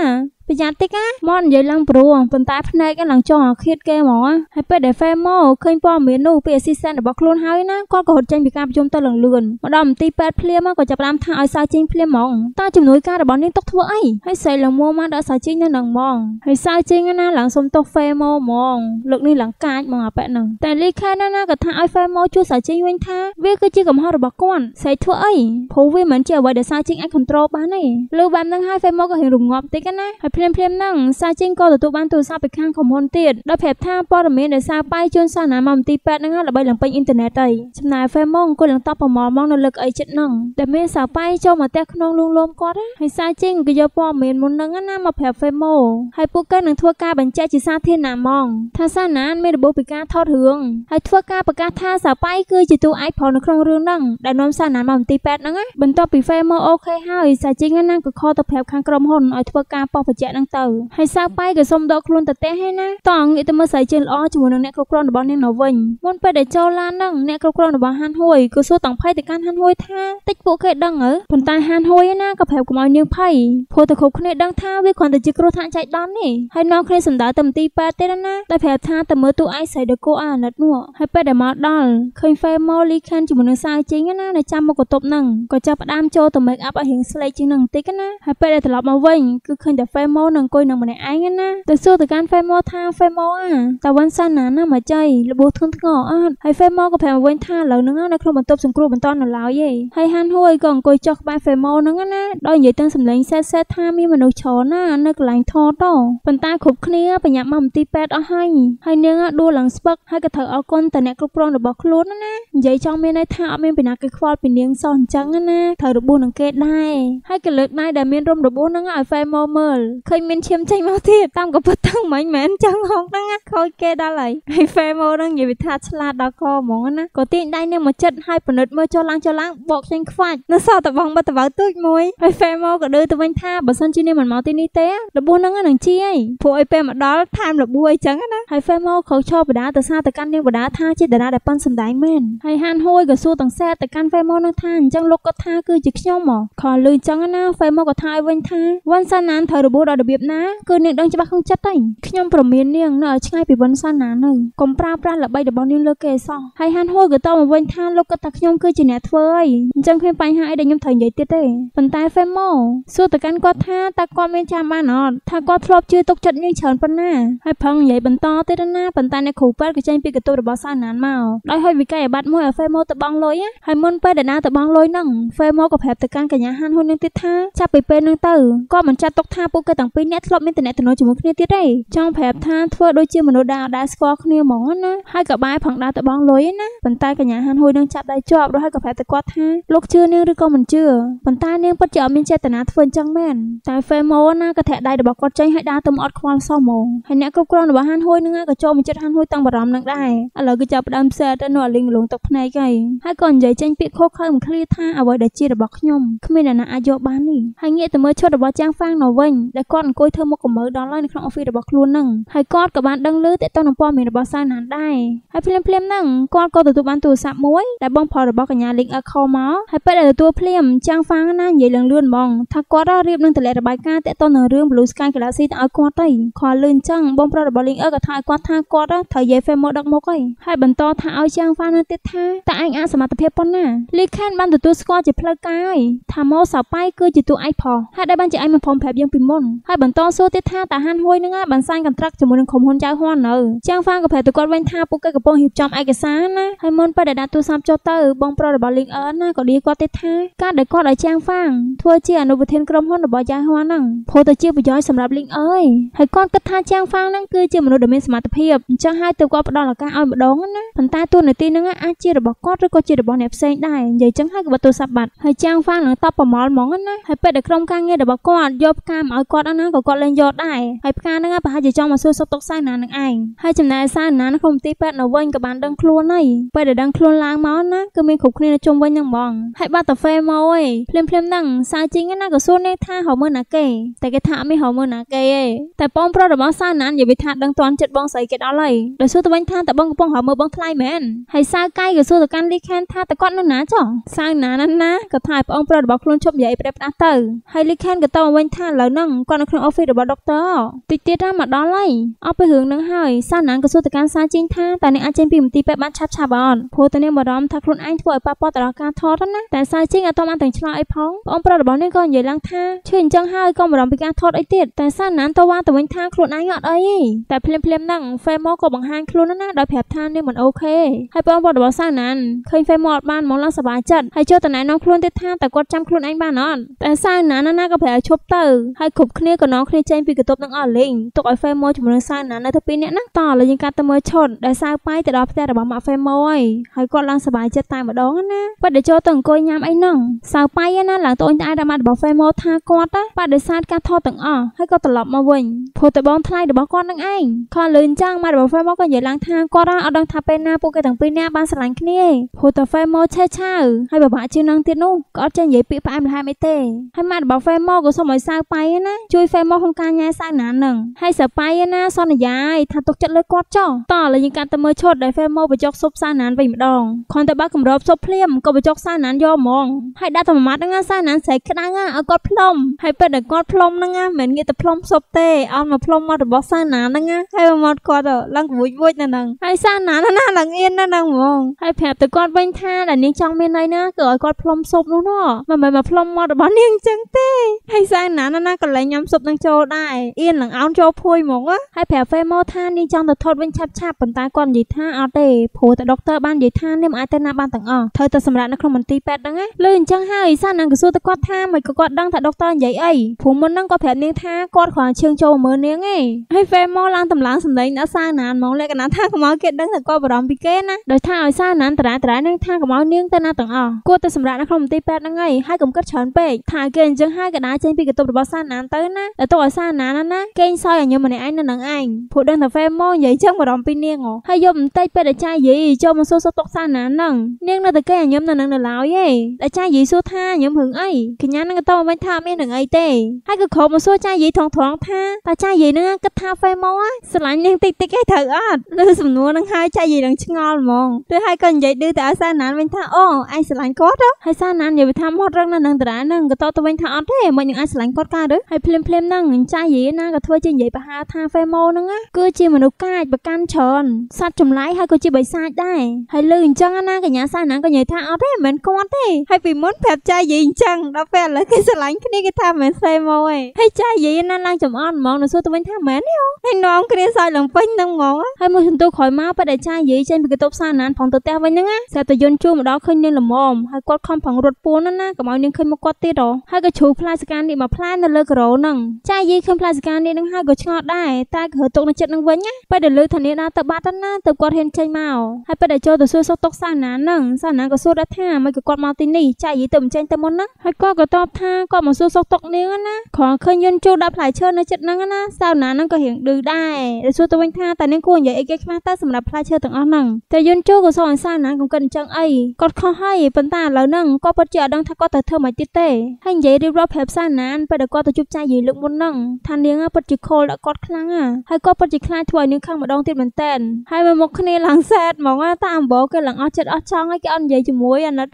ប្រយ័ត្នតិចណាមកនិយាយឡើងព្រោះប៉ុន្តែភ្នែកឡើងចង់អាឃាតគេហ្មងហើយពេលដែលហ្វេមកឃើញព័ត៌មាននោះពីអេស៊ីសែនរបស់ខ្លួនហើយណាគាត់ក៏រត់ចេញពីការប្រជុំទៅលងលឿនមកដល់មន្ទីរពេទ្យភ្លាមក៏ចាប់ផ្ដើមថាឲ្យសើចេញភ្លាមហ្មងតើជំនួយការរបស់នាងຕົកធ្វើអីហើយសៃឡើងមួមកដល់សើចេញនៅនឹងហ្មងហើយសើចេញណាឡើងសុំទោសហ្វេមកហ្មងលើកនេះឡើងកាចហ្មងអាប៉ែនឹងតែលីខែណាណាក៏ថាឲ្យហ្វេមកជួយសើចេញវិញថាវាគឺជាកំហុសរបស់គាត់សៃធ្វើអីព្រោះវាមិនជាអ្វីដែលសើចេញអាចគ្រប់គ្រងបានទេលើបែបហ្នឹងហើយហ្វេមកក៏រៀងរងាប់តិចណាហើយភ្លាមៗហ្នឹងសាជីងក៏ទទួលបានទូរស័ព្ទពីខាងក្រុមហ៊ុនទៀតដោយប្រាប់ថាព័ត៌មានដែលសារប៉ៃជូនសាសនាមកមន្ទីរពេទ្យហ្នឹងល្បីឡើងពេញអ៊ីនធឺណិតទៅចំណាយហ្វេម៉ុងក៏ឡើងតបប្រមល់មកនៅលើកអីចិត្តហ្នឹងដែលមានសារប៉ៃចូលមកផ្ទះក្នុងលួងលោមគាត់ហើយសាជីងក៏យកព័ត៌មានមុនហ្នឹងណាមកប្រាប់ហ្វេម៉ុងហើយពួកគេនឹងធ្វើការបញ្ជាក់ជាសាធារណៈហ្មងថាសាសនាមានរបបពីការថតរឿងហើយធ្វើការប្រកាសថាសារប៉ៃគឺជាតួឯកផលនៅក្នុងរឿងហ្នឹងដែលនាំសាសនាមកមន្ទីរពេទ្យហ្នឹងបន្ទាប់ពីហ្វេម៉ុងអូខេហើយសាជីងហ្នឹងក៏ខលទៅប្រាប់ខាងក្រុមហ៊ុនឲ្យធ្វើការប៉ោះបញ្ជែកនឹងទៅហើយសៅប៉ៃក៏សុំដកខ្លួនទៅផ្ទះហើយណាតោះងាកទៅមើលស្រីជើងល្អជាមួយនឹងអ្នកគ្រប់គ្រងរបស់នាងនៅវិញមុនពេលដែលចូលឡាននឹងអ្នកគ្រប់គ្រងរបស់ហានហួយក៏សួរតង់ភ័យទៅកាន់ហានហួយថាតិចពួកគេដឹងអើប៉ុន្តែហានហួយឯណាក៏ប្រាប់កុំឲ្យនាងភ័យព្រោះតែគ្រប់គ្នាដឹងថាវាគ្រាន់តែជាគ្រោះថ្នាក់ចៃដន្យនេះហើយនាំគ្នាសម្ដៅទៅមន្ទីរពេទ្យទេណាដែលប្រាប់ថាទៅមើលទូឯងស្រីដកូអាណិតនោះហើយពេលដែលមកដល់ឃើញ Family Lichen ជាមួយនឹងសាវជីងណានៅចាំមុខកតុបនឹងក៏ចាប់ផ្ដើមចូលទៅ make up ឲ្យរៀងស្លេកជាងនឹងបន្តិចណាហើយពេលដែលត្រឡប់មកវិញគឺឃើញតែ Family ម៉ូនឹងអង្គុយនឹងម្នាក់ឯងណាទៅសួរទៅកាន់ហ្វេម៉ូថាហ្វេម៉ូអាតើវ៉ាន់សាណាណាមកចៃលបោះធ្ងន់ធ្ងរអត់ហើយហ្វេម៉ូក៏ប្រាប់វិញថាឥឡូវហ្នឹងនៅក្នុងបន្ទប់សង្គ្រោះបន្តនៅឡើយឯងហើយហាន់ហួយក៏អង្គុយចុះក្បែរហ្វេម៉ូហ្នឹងណាដោយនិយាយទាំងសម្លេងសេះសេះថាមានមនុស្សច្រើនណានៅកន្លែងថតតប៉ុន្តែគ្រប់គ្នាប្រញាប់មកមន្ទីរពេទ្យអស់ហើយហើយនាងដួលឡើងស្ពឹកហើយក៏ត្រូវអរគុណតអ្នកគ្រប់គ្រងរបស់ខ្លួនណានិយាយចង់មានន័យថាអត់មានពីណាគេខ្វល់ពីនាងសោះអញ្ចឹងណាត្រូវរបួសនឹងគេដែរហើយក៏លើកដៃដែលមានរំរបួសហ្នឹងឲ្យហ្វេម៉ូមើលឃើញមានឈាមចេញមកទៀតតាមកពុតទាំងមិញមិនចឹងហងហ្នឹងខូចគេដល់ហើយហើយ Femo ហ្នឹងនិយាយថាឆ្លាតដល់កហ្មងណាក៏ទាញដៃនាងមកចិត្តហើយបណិតមើលចុះឡើងចុះឡើងបោកចេញខ្វាច់នៅសល់តែបងបាត់តវៅទូចមួយហើយ Femo ក៏ដឺទៅវិញថាបើសិនជានាងមិនមកទីនេះទេរបួសហ្នឹងនឹងជាយព្រោះឲ្យពេលមកដល់ថែមរបួសអីចឹងណាហើយ Femo ខោឈរបដាទៅសារទៅកាន់នាងបដាថាជាតារាដែលប៉ាន់សំដែងមែនហើយហានហួយក៏សួរទាំងសែតទៅកាន់ Femo នឹងថាអញ្ចឹងលោកគាត់ថាគឺជាខ្ញុំហ្មងខលឺចឹងណា Femo ក៏ថាឲ្យវិញថាវ៉ាន់សាណានត្រូវរបួសដោយរបៀបណា គឺនាងដឹងច្បាស់ក្នុងចិត្តហើយខ្ញុំប្រមាននាងនៅឲ្យឆ្ងាយពីវណ្ណសាណានៅកុំប្រើប្រាស់ល្បិចរបស់នាងលើគេសោះហើយហានហួរក៏តបមកវិញថាលោកគាត់ថាខ្ញុំគឺជាអ្នកធ្វើហើយអញ្ចឹងគ្មានបញ្ហាអីដែលខ្ញុំត្រូវនិយាយទៀតទេប៉ុន្តែ Femo សួរទៅកាន់គាត់ថាតើគាត់មានចាំបានអត់ថាគាត់ធ្លាប់ជឿទុកចិត្តនាងច្រើនប៉ុណ្ណាហើយប្រឹងនិយាយបន្តទៀតណាប៉ុន្តែអ្នកគ្រូពេទ្យក៏ចេញពីកន្ទប់របស់សាណានមកដោយហុចវិក័យប័ត្រមួយឲ្យ Femo ទៅបងលុយហើយមុនពេលដែលណាទៅបងលុយហ្នឹង Femo ក៏ប្រាប់ទៅកាន់កញ្ញាហានហ៊ុននឹងទៀតថាចាប់ពីពេលហ្នឹងទៅគាត់មិនចាត់ទុកថាពួកគេទាំងពីរអ្នកធ្លាប់មានតំណែងជាមួយគ្នាទៀតទេចង់ប្រាប់ថាធ្វើដូចជាមនុស្សដែលដែលស្គាល់គ្នាហ្មងណាហើយក៏បាយផងដែរតបងលុយណាប៉ុន្តែកញ្ញាហានហួយនឹងចាប់ដៃជាប់ហើយក៏ប្រាប់ទៅគាត់ថាលោកជឿនាងឬក៏មិនជឿប៉ុន្តែនាងពិតជាអត់មានចេតនាធ្វើអញ្ចឹងមែនតែហ្វេម៉ូណាក៏ធាក់ដៃរបស់គាត់ចេញហើយដើរទៅអត់ខ្វល់សោះហ្មងហើយអ្នកគ្រប់គ្រងរបស់ហានហួយនឹងក៏ចូលមកចិត្តហានហួយទាំងបារម្ភនឹងដែរឥឡូវគឺចាប់ផ្ដើមផ្សេងទៅនៅអាលីងលងទឹកភ្នែកហើយហើយក៏និយាយចេញពាក្យខុសខើមិនឃ្លាថាអ្វីដែលជារបស់ខ្ញុំគ្មានអ្នកណាអាចយកបាននេះហើយងាកទៅមើលឈុតរបស់ចាងហ្វាងនៅវិញដែលគាត់អង្គុយធ្វើមុខកមើដល់ឡើយនៅក្នុង office របស់ខ្លួននឹងហើយគាត់ក៏បានដឹងឮតេតតនឹងព័ត៌មានរបស់សាណានដែរហើយភ្លាមភ្លាមហ្នឹងគាត់ក៏ទទួលបានទូរស័ព្ទមួយដែលបងផលរបស់កញ្ញាលីងអឺខលមកហើយពេលដែលទទួលភ្លាម ចាំងហ្វាងណានិយាយលឿនលឿនហ្មងថាគាត់រៀបនឹងតលេខរបាយការណ៍តេតតនឹងរឿង Blue Sky Galaxy ទៅឲ្យគាត់ទៅគាត់លឿនចឹងបងប្រុសរបស់លីងអឺក៏ថាឲ្យគាត់ថាគាត់ត្រូវយាយ Fame មកដឹកមុខហើយហើយបន្តថាឲ្យចាំងហ្វាងនៅទៀតថាតើឯងអាចសមត្ថភាពប៉ុណ្ណាលីខានបានទទួលស្គាល់ជាផ្លូវការហើយថាម៉ូសាប៉ៃគឺជាតួឯកផងហើយដែលបានជាឯងមកព្រមប្រាប់យើងពីមុនហើយបន្តសួរទៀតថាតាហានហួយនឹងបានសាញកន្ត្រាក់ជាមួយនឹងក្រុមហ៊ុនចៅហ៊ុននៅចាងហ្វាងក៏ប្រាប់ទៅគាត់វិញថាពួកគេកំពុងរៀបចំឯកសារណាហើយមុនពេលដែលដាក់ទូរស័ព្ទចុះទៅបងប្រុសរបស់លីងអឺនណាក៏និយាយគាត់ទៀតថាការដែលគាត់ឲ្យចាងហ្វាងធ្វើជាអនុប្រធានក្រុមហ៊ុនរបស់ចៅហ៊ុនហ្នឹងព្រោះតែជាប្រយោជន៍សម្រាប់លីងអើយហើយគាត់គិតថាចាងហ្វាងហ្នឹងគឺជាមនុស្សដែលមានសមត្ថភាពអញ្ចឹងហើយទៅគាត់ផ្ដល់ឱកាសឲ្យម្ដងណាប៉ុន្តែទូនាទីហ្នឹងអាចជារបស់គាត់ឬក៏ជារបស់អ្នកផ្សេងដែរនិយាយចឹងហើយក៏បិទទូរស័ព្ទបាត់ហើយចាងហ្វាងនឹងតបប្រមល់ហ្មងណាហើយពេលដែលក្រុមការងាររបស់គាត់យកផ្កាមឲ្យគាត់ស់ហ្នឹងក៏គាត់លែងយកដែរហើយផ្កាហ្នឹងប្រហែលជាចង់មកសួរសុខទុក្ខសៅណានឹងឯងហើយចំណែកសៅណានៅក្នុងទីពេទ្យនៅវិញក៏បានដឹងខ្លួនហើយពេលដែលដឹងខ្លួនឡើងមកណាគឺមានគ្រប់គ្នានៅជុំវិញហ្នឹងហ្មងហើយបាត់តាហ្វេមកឯងភ្លាមភ្លាមហ្នឹងសៅជីងណាក៏សួរនាងថាហៅមើលណាគេតែគេថាអត់មានហៅមើលណាគេឯងតែបងប្រុសរបស់សៅណាននិយាយថាដឹងតាន់ចិត្តបង ស្រីគេដល់ហើយដោយសួរទៅវិញថាតើបងកំពុងហៅមើលបងថ្លៃមែនហើយសៅកាយក៏សួរទៅកាន់លីខានថាតើគាត់នៅណាចុះសៅណាណាណាក៏ថាឲ្យបងប្រុសរបស់ខ្លួនជប់និយាយប្រាប់ផ្ដាស់ទៅហើយលីខានក៏តបវិញថាឥឡូវហ្នឹងគាត់នៅក្នុង office របស់ doctor តិចទៀតណាមកដល់ហើយអស់ពីរឿងនឹងហើយសាណានក៏សួរទៅកាន់សាជីងថាតើអ្នកអាចចេញពីមន្ទីរពេទ្យបានឆាប់ឆាប់អត់ព្រោះតើអ្នកបារម្ភថាខ្លួនឯងធ្វើឲ្យប៉ះពាល់ដល់ការថតណាតែសាជីងអត់ទាន់បានទាំងឆ្លើយអីផងបងប្រុសរបស់នាងក៏និយាយឡើងថាឈឺអញ្ចឹងហើយកុំបារម្ភពីការថតអីទៀតតែសាណានតវ៉ាទៅវិញថាខ្លួនឯងអត់អីតែភ្លាមភ្លាមហ្នឹង Femo ក៏បង្ហាញខ្លួនណាដោយប្រាប់ថានាងមិនអូខេហើយបងប្រុសរបស់សាណានឃើញ Femo អត់បានមកឡើងសប្បាយចិត្តហើយចូលតណែនាំខ្លួនទៀតថាតើគាត់ចាំខ្លួនឯងបានអត់តែសាណានណាក៏ប្រែឈប់ទៅហើយគ្រប់គ្នាក៏នាំគ្នាចេញពីកតុបនឹងអស់លីងទុកឲ្យហ្វេម៉ូជំរឿនសៅណានៅតែពីរនាក់ហ្នឹងតលើយើងកាត់ទៅមើលឈុតដែលសៅប៉ៃទៅដល់ផ្ទះរបស់ម៉ាក់ហ្វេម៉ូហើយហើយគាត់ឡើងសប្បាយចិត្តតែម្ដងណាប៉ាដែលចូលទៅអង្គុយញ៉ាំអីហ្នឹងសៅប៉ៃណាឡើងទៅអូនតែដល់ម៉ាក់របស់ហ្វេម៉ូថាគាត់ប៉ាដែលសាតការថតទាំងអស់ហើយក៏ត្រឡប់មកវិញព្រោះតែបងថ្លៃរបស់គាត់នឹងឯងខលលឿនចាំងម៉ាក់របស់ហ្វេម៉ូក៏និយាយឡើងថាគាត់អត់ដឹងថាពេលណាពួកគេទាំងពីរនាក់បានស្រឡាញ់គ្នាព្រោះតែហ្វេម៉ូឆេះឆៅហើយបបាក់ជឿនឹងទៀតនោះក៏អត់ចេះនិយាយពាក្យផ្អែមល្ហែមអីទេហើយម៉ាក់របស់ហ្វេម៉ូក៏សុំឲ្យសៅប៉ៃណាជួយហ្វេមកក្នុងការញ៉ែសៅណានឹងហើយសើប៉ៃណាសន្យាឯថាទុកចិត្តលើគាត់ចុះតោះឥឡូវយើងកាត់ទៅមើលឈុតដែលហ្វេមកបញ្ចុកស៊ុបសៅណានវិញម្ដងខនតែបើកម្របស៊ុបភ្លាមក៏បញ្ចុកសៅណានយកហ្មងហើយដាក់តែមួយម៉ាត់ហ្នឹងសៅណានស្រែកក្តៅឲ្យគាត់ផ្លុំហើយពេលដែលគាត់ផ្លុំហ្នឹងមិនងាយទៅផ្លុំស៊ុបទេអត់មកផ្លុំមករបស់សៅណានហ្នឹងហើយមកគាត់ឡើងវួយវួយនៅហ្នឹងហើយសៅណានណាឡើងអៀននៅហ្នឹងហ្មងហើយប្រាប់ទៅគាត់វិញថាដែលនាងចង់មានន័យណាគឺឲ្យគាត់ផ្លុំស៊ុបនោះណោះមិនមែនមកផ្លុំមករបស់នាងចឹងទេហើយសៅណានណាក៏លែងញ៉ាំ30នឹងចូលដែរអៀននឹងអោនចូលភួយហ្មងហើយប្រាប់ហ្វេម៉ូថានាងចង់ទៅថតវិញឆាប់ឆាប់ប៉ុន្តែគាត់និយាយថាអត់ទេព្រោះតែដុកទ័របាននិយាយថានាងអាចទៅណាបានទាំងអស់ត្រូវទៅសម្រាប់នៅក្នុងមន្ទីរពេទ្យហ្នឹងណាលើអញ្ចឹងហើយសាននឹងក៏សួរទៅគាត់ថាមិនក៏គាត់ដឹងថាដុកទ័រនិយាយអីព្រោះមុនហ្នឹងក៏ប្រាប់នាងថាគាត់គ្រាន់ឈើងចូលមើលនាងឯងហើយហ្វេម៉ូឡើងតម្លើងសម្លេងដល់សាណានហ្មងលក្ខណៈថាកុំឲ្យគេដឹងថាគាត់បារម្ភពីគេណាដោយថាឲ្យសាណានតារាតារានឹងថាកុំឲ្យនាងទៅណាទាំងអស់គាត់ទៅសម្រាប់នៅក្នុងមន្ទីរពេទ្យហ្នឹងឯងហើយកុំគិតច្រើនពេកថាគេអញ្ចឹងហើយកណ្ដាចេញពីកន្ទប់របស់សាណានទៅណាតែទុកឲ្យសាណាណាណាគេងសើចឲ្យញឹមម្នាក់ឯងនៅនឹងឯងព្រោះដឹងថាហ្វេមកនិយាយចឹងបារម្ភពីនាងហ៎ហើយយប់បន្តិចពេលដែលចាយយីចូលមកសួរសុខទុកសាណាហ្នឹងនាងនៅតែគេឲ្យញឹមនៅនឹងនៅឡើយឯងតែចាយយីសួរថាញឹមហឹងអីកញ្ញានឹងទៅវិញថាមាននឹងអីទេហើយក៏ខំមកសួរចាយយីថងថងថាតើចាយយីនឹងគិតថាហ្វេមកស្រឡាញ់នាងតិចតិចឯងត្រូវអត់លើសំណួរនឹងហើយចាយយីនឹងឆ្ងល់ហ្មងឬហើយក៏និយាយឌឺតែឲ្យសាណានវិញថាអូឯងស្រឡាញ់គាត់ហើយសាណាននិយាយថាមករឹងនៅនឹងតារានឹងក៏តទៅវិញថាអត់ទេមិននឹងឯងស្រឡាញ់គាត់កើតឬហើយភ្លាមភ្លាមហ្នឹងចាយីណាក៏ធ្វើជានិយាយបហាថាហ្វេម៉ូហ្នឹងគឺជាមនុស្សកាចប្រកាន់ច្រើនសត្វចម្លែកហើយក៏ជាបិសាចដែរហើយលើអញ្ចឹងណាកញ្ញាសាណាក៏និយាយថាអត់ទេមិនគាត់ទេហើយពីមុនប្រាប់ចាយីអញ្ចឹងដល់ពេលឥឡូវគេស្រឡាញ់គ្នាគេថាមិនហ្វេម៉ូទេហើយចាយីណាឡើងចំអន់ហ្មងនៅសួរទៅវិញថាមែនទេអូហើយនាំគ្នាសើចឡើងពេញហ្នឹងហ្មងហើយមួយសន្ទុះក្រោយមកប៉ះតែចាយីចេញពីកន្ទប់សាណានផងទៅផ្ទះវិញហ្នឹងណាស្រាប់តែយន្តជួលមកដល់ឃើញនាងល្មមហើយគាត់ខំផងរត់ពួនណាកុំឲ្យនាងឃើញមកគាត់ទៀតហ៎ហើយក៏ជ្រូកផ្លែសកាននេះមកផ្លែនៅលើក្រោហ្នឹងហ្នឹងចាយីឃើញផ្លែសិកានេះនឹងហើយក៏ឆ្ងល់ដែរតែក៏ទុកនៅចិត្តនឹងវិញណាពេលដែលលើធានាដើរទៅបាត់ទៅណាទៅគាត់ហ៊ានចេញមកហើយពេលដែលចូលទៅសួរសុខទុក្ខសាណាហ្នឹងសាណាក៏សួរដែរថាមិនក៏គាត់មកទីនេះចាយីទៅមិនចេញទៅមុនណាហើយគាត់ក៏តបថាគាត់មកសួរសុខទុក្ខនាងណាគ្រាន់ឃើញយន្តចូលដាក់ផ្លែឈើនៅចិត្តហ្នឹងណាសាណាហ្នឹងក៏រៀងឌឺដែរសួរទៅវិញថាតើនាងគួរនិយាយអីគេខ្លះទៅសម្រាប់ផ្លែឈើទាំងអស់ហ្នឹងតែយន្តចូលក៏សួរឲ្យសាណាកុំគិតអញ្ចឹងអីគាត់ខុសហើយប៉ុន្តែឥឡូវហ្នឹងគាត់ពិតជាអត់ដឹងថាគាត់ទៅធ្វើម៉េចទៀតទេហើយនិយាយរៀបរាប់ប្រាប់សាណាពេលដែលគាត់ទៅជួបចាយីលើកមុនហ្នឹងថានាងពិតជាខលដាក់គាត់ខ្លាំងណាហើយគាត់ពិតជាខ្លាចធ្វើឲ្យនាងខឹងម្ដងទៀតមែនតែនហើយមកមុខគ្នាឡើងសែតហ្មងតាអំបោគេឡើងអស់ចិត្តអស់ចង់ហើយគេអត់និយាយជាមួយអាណិត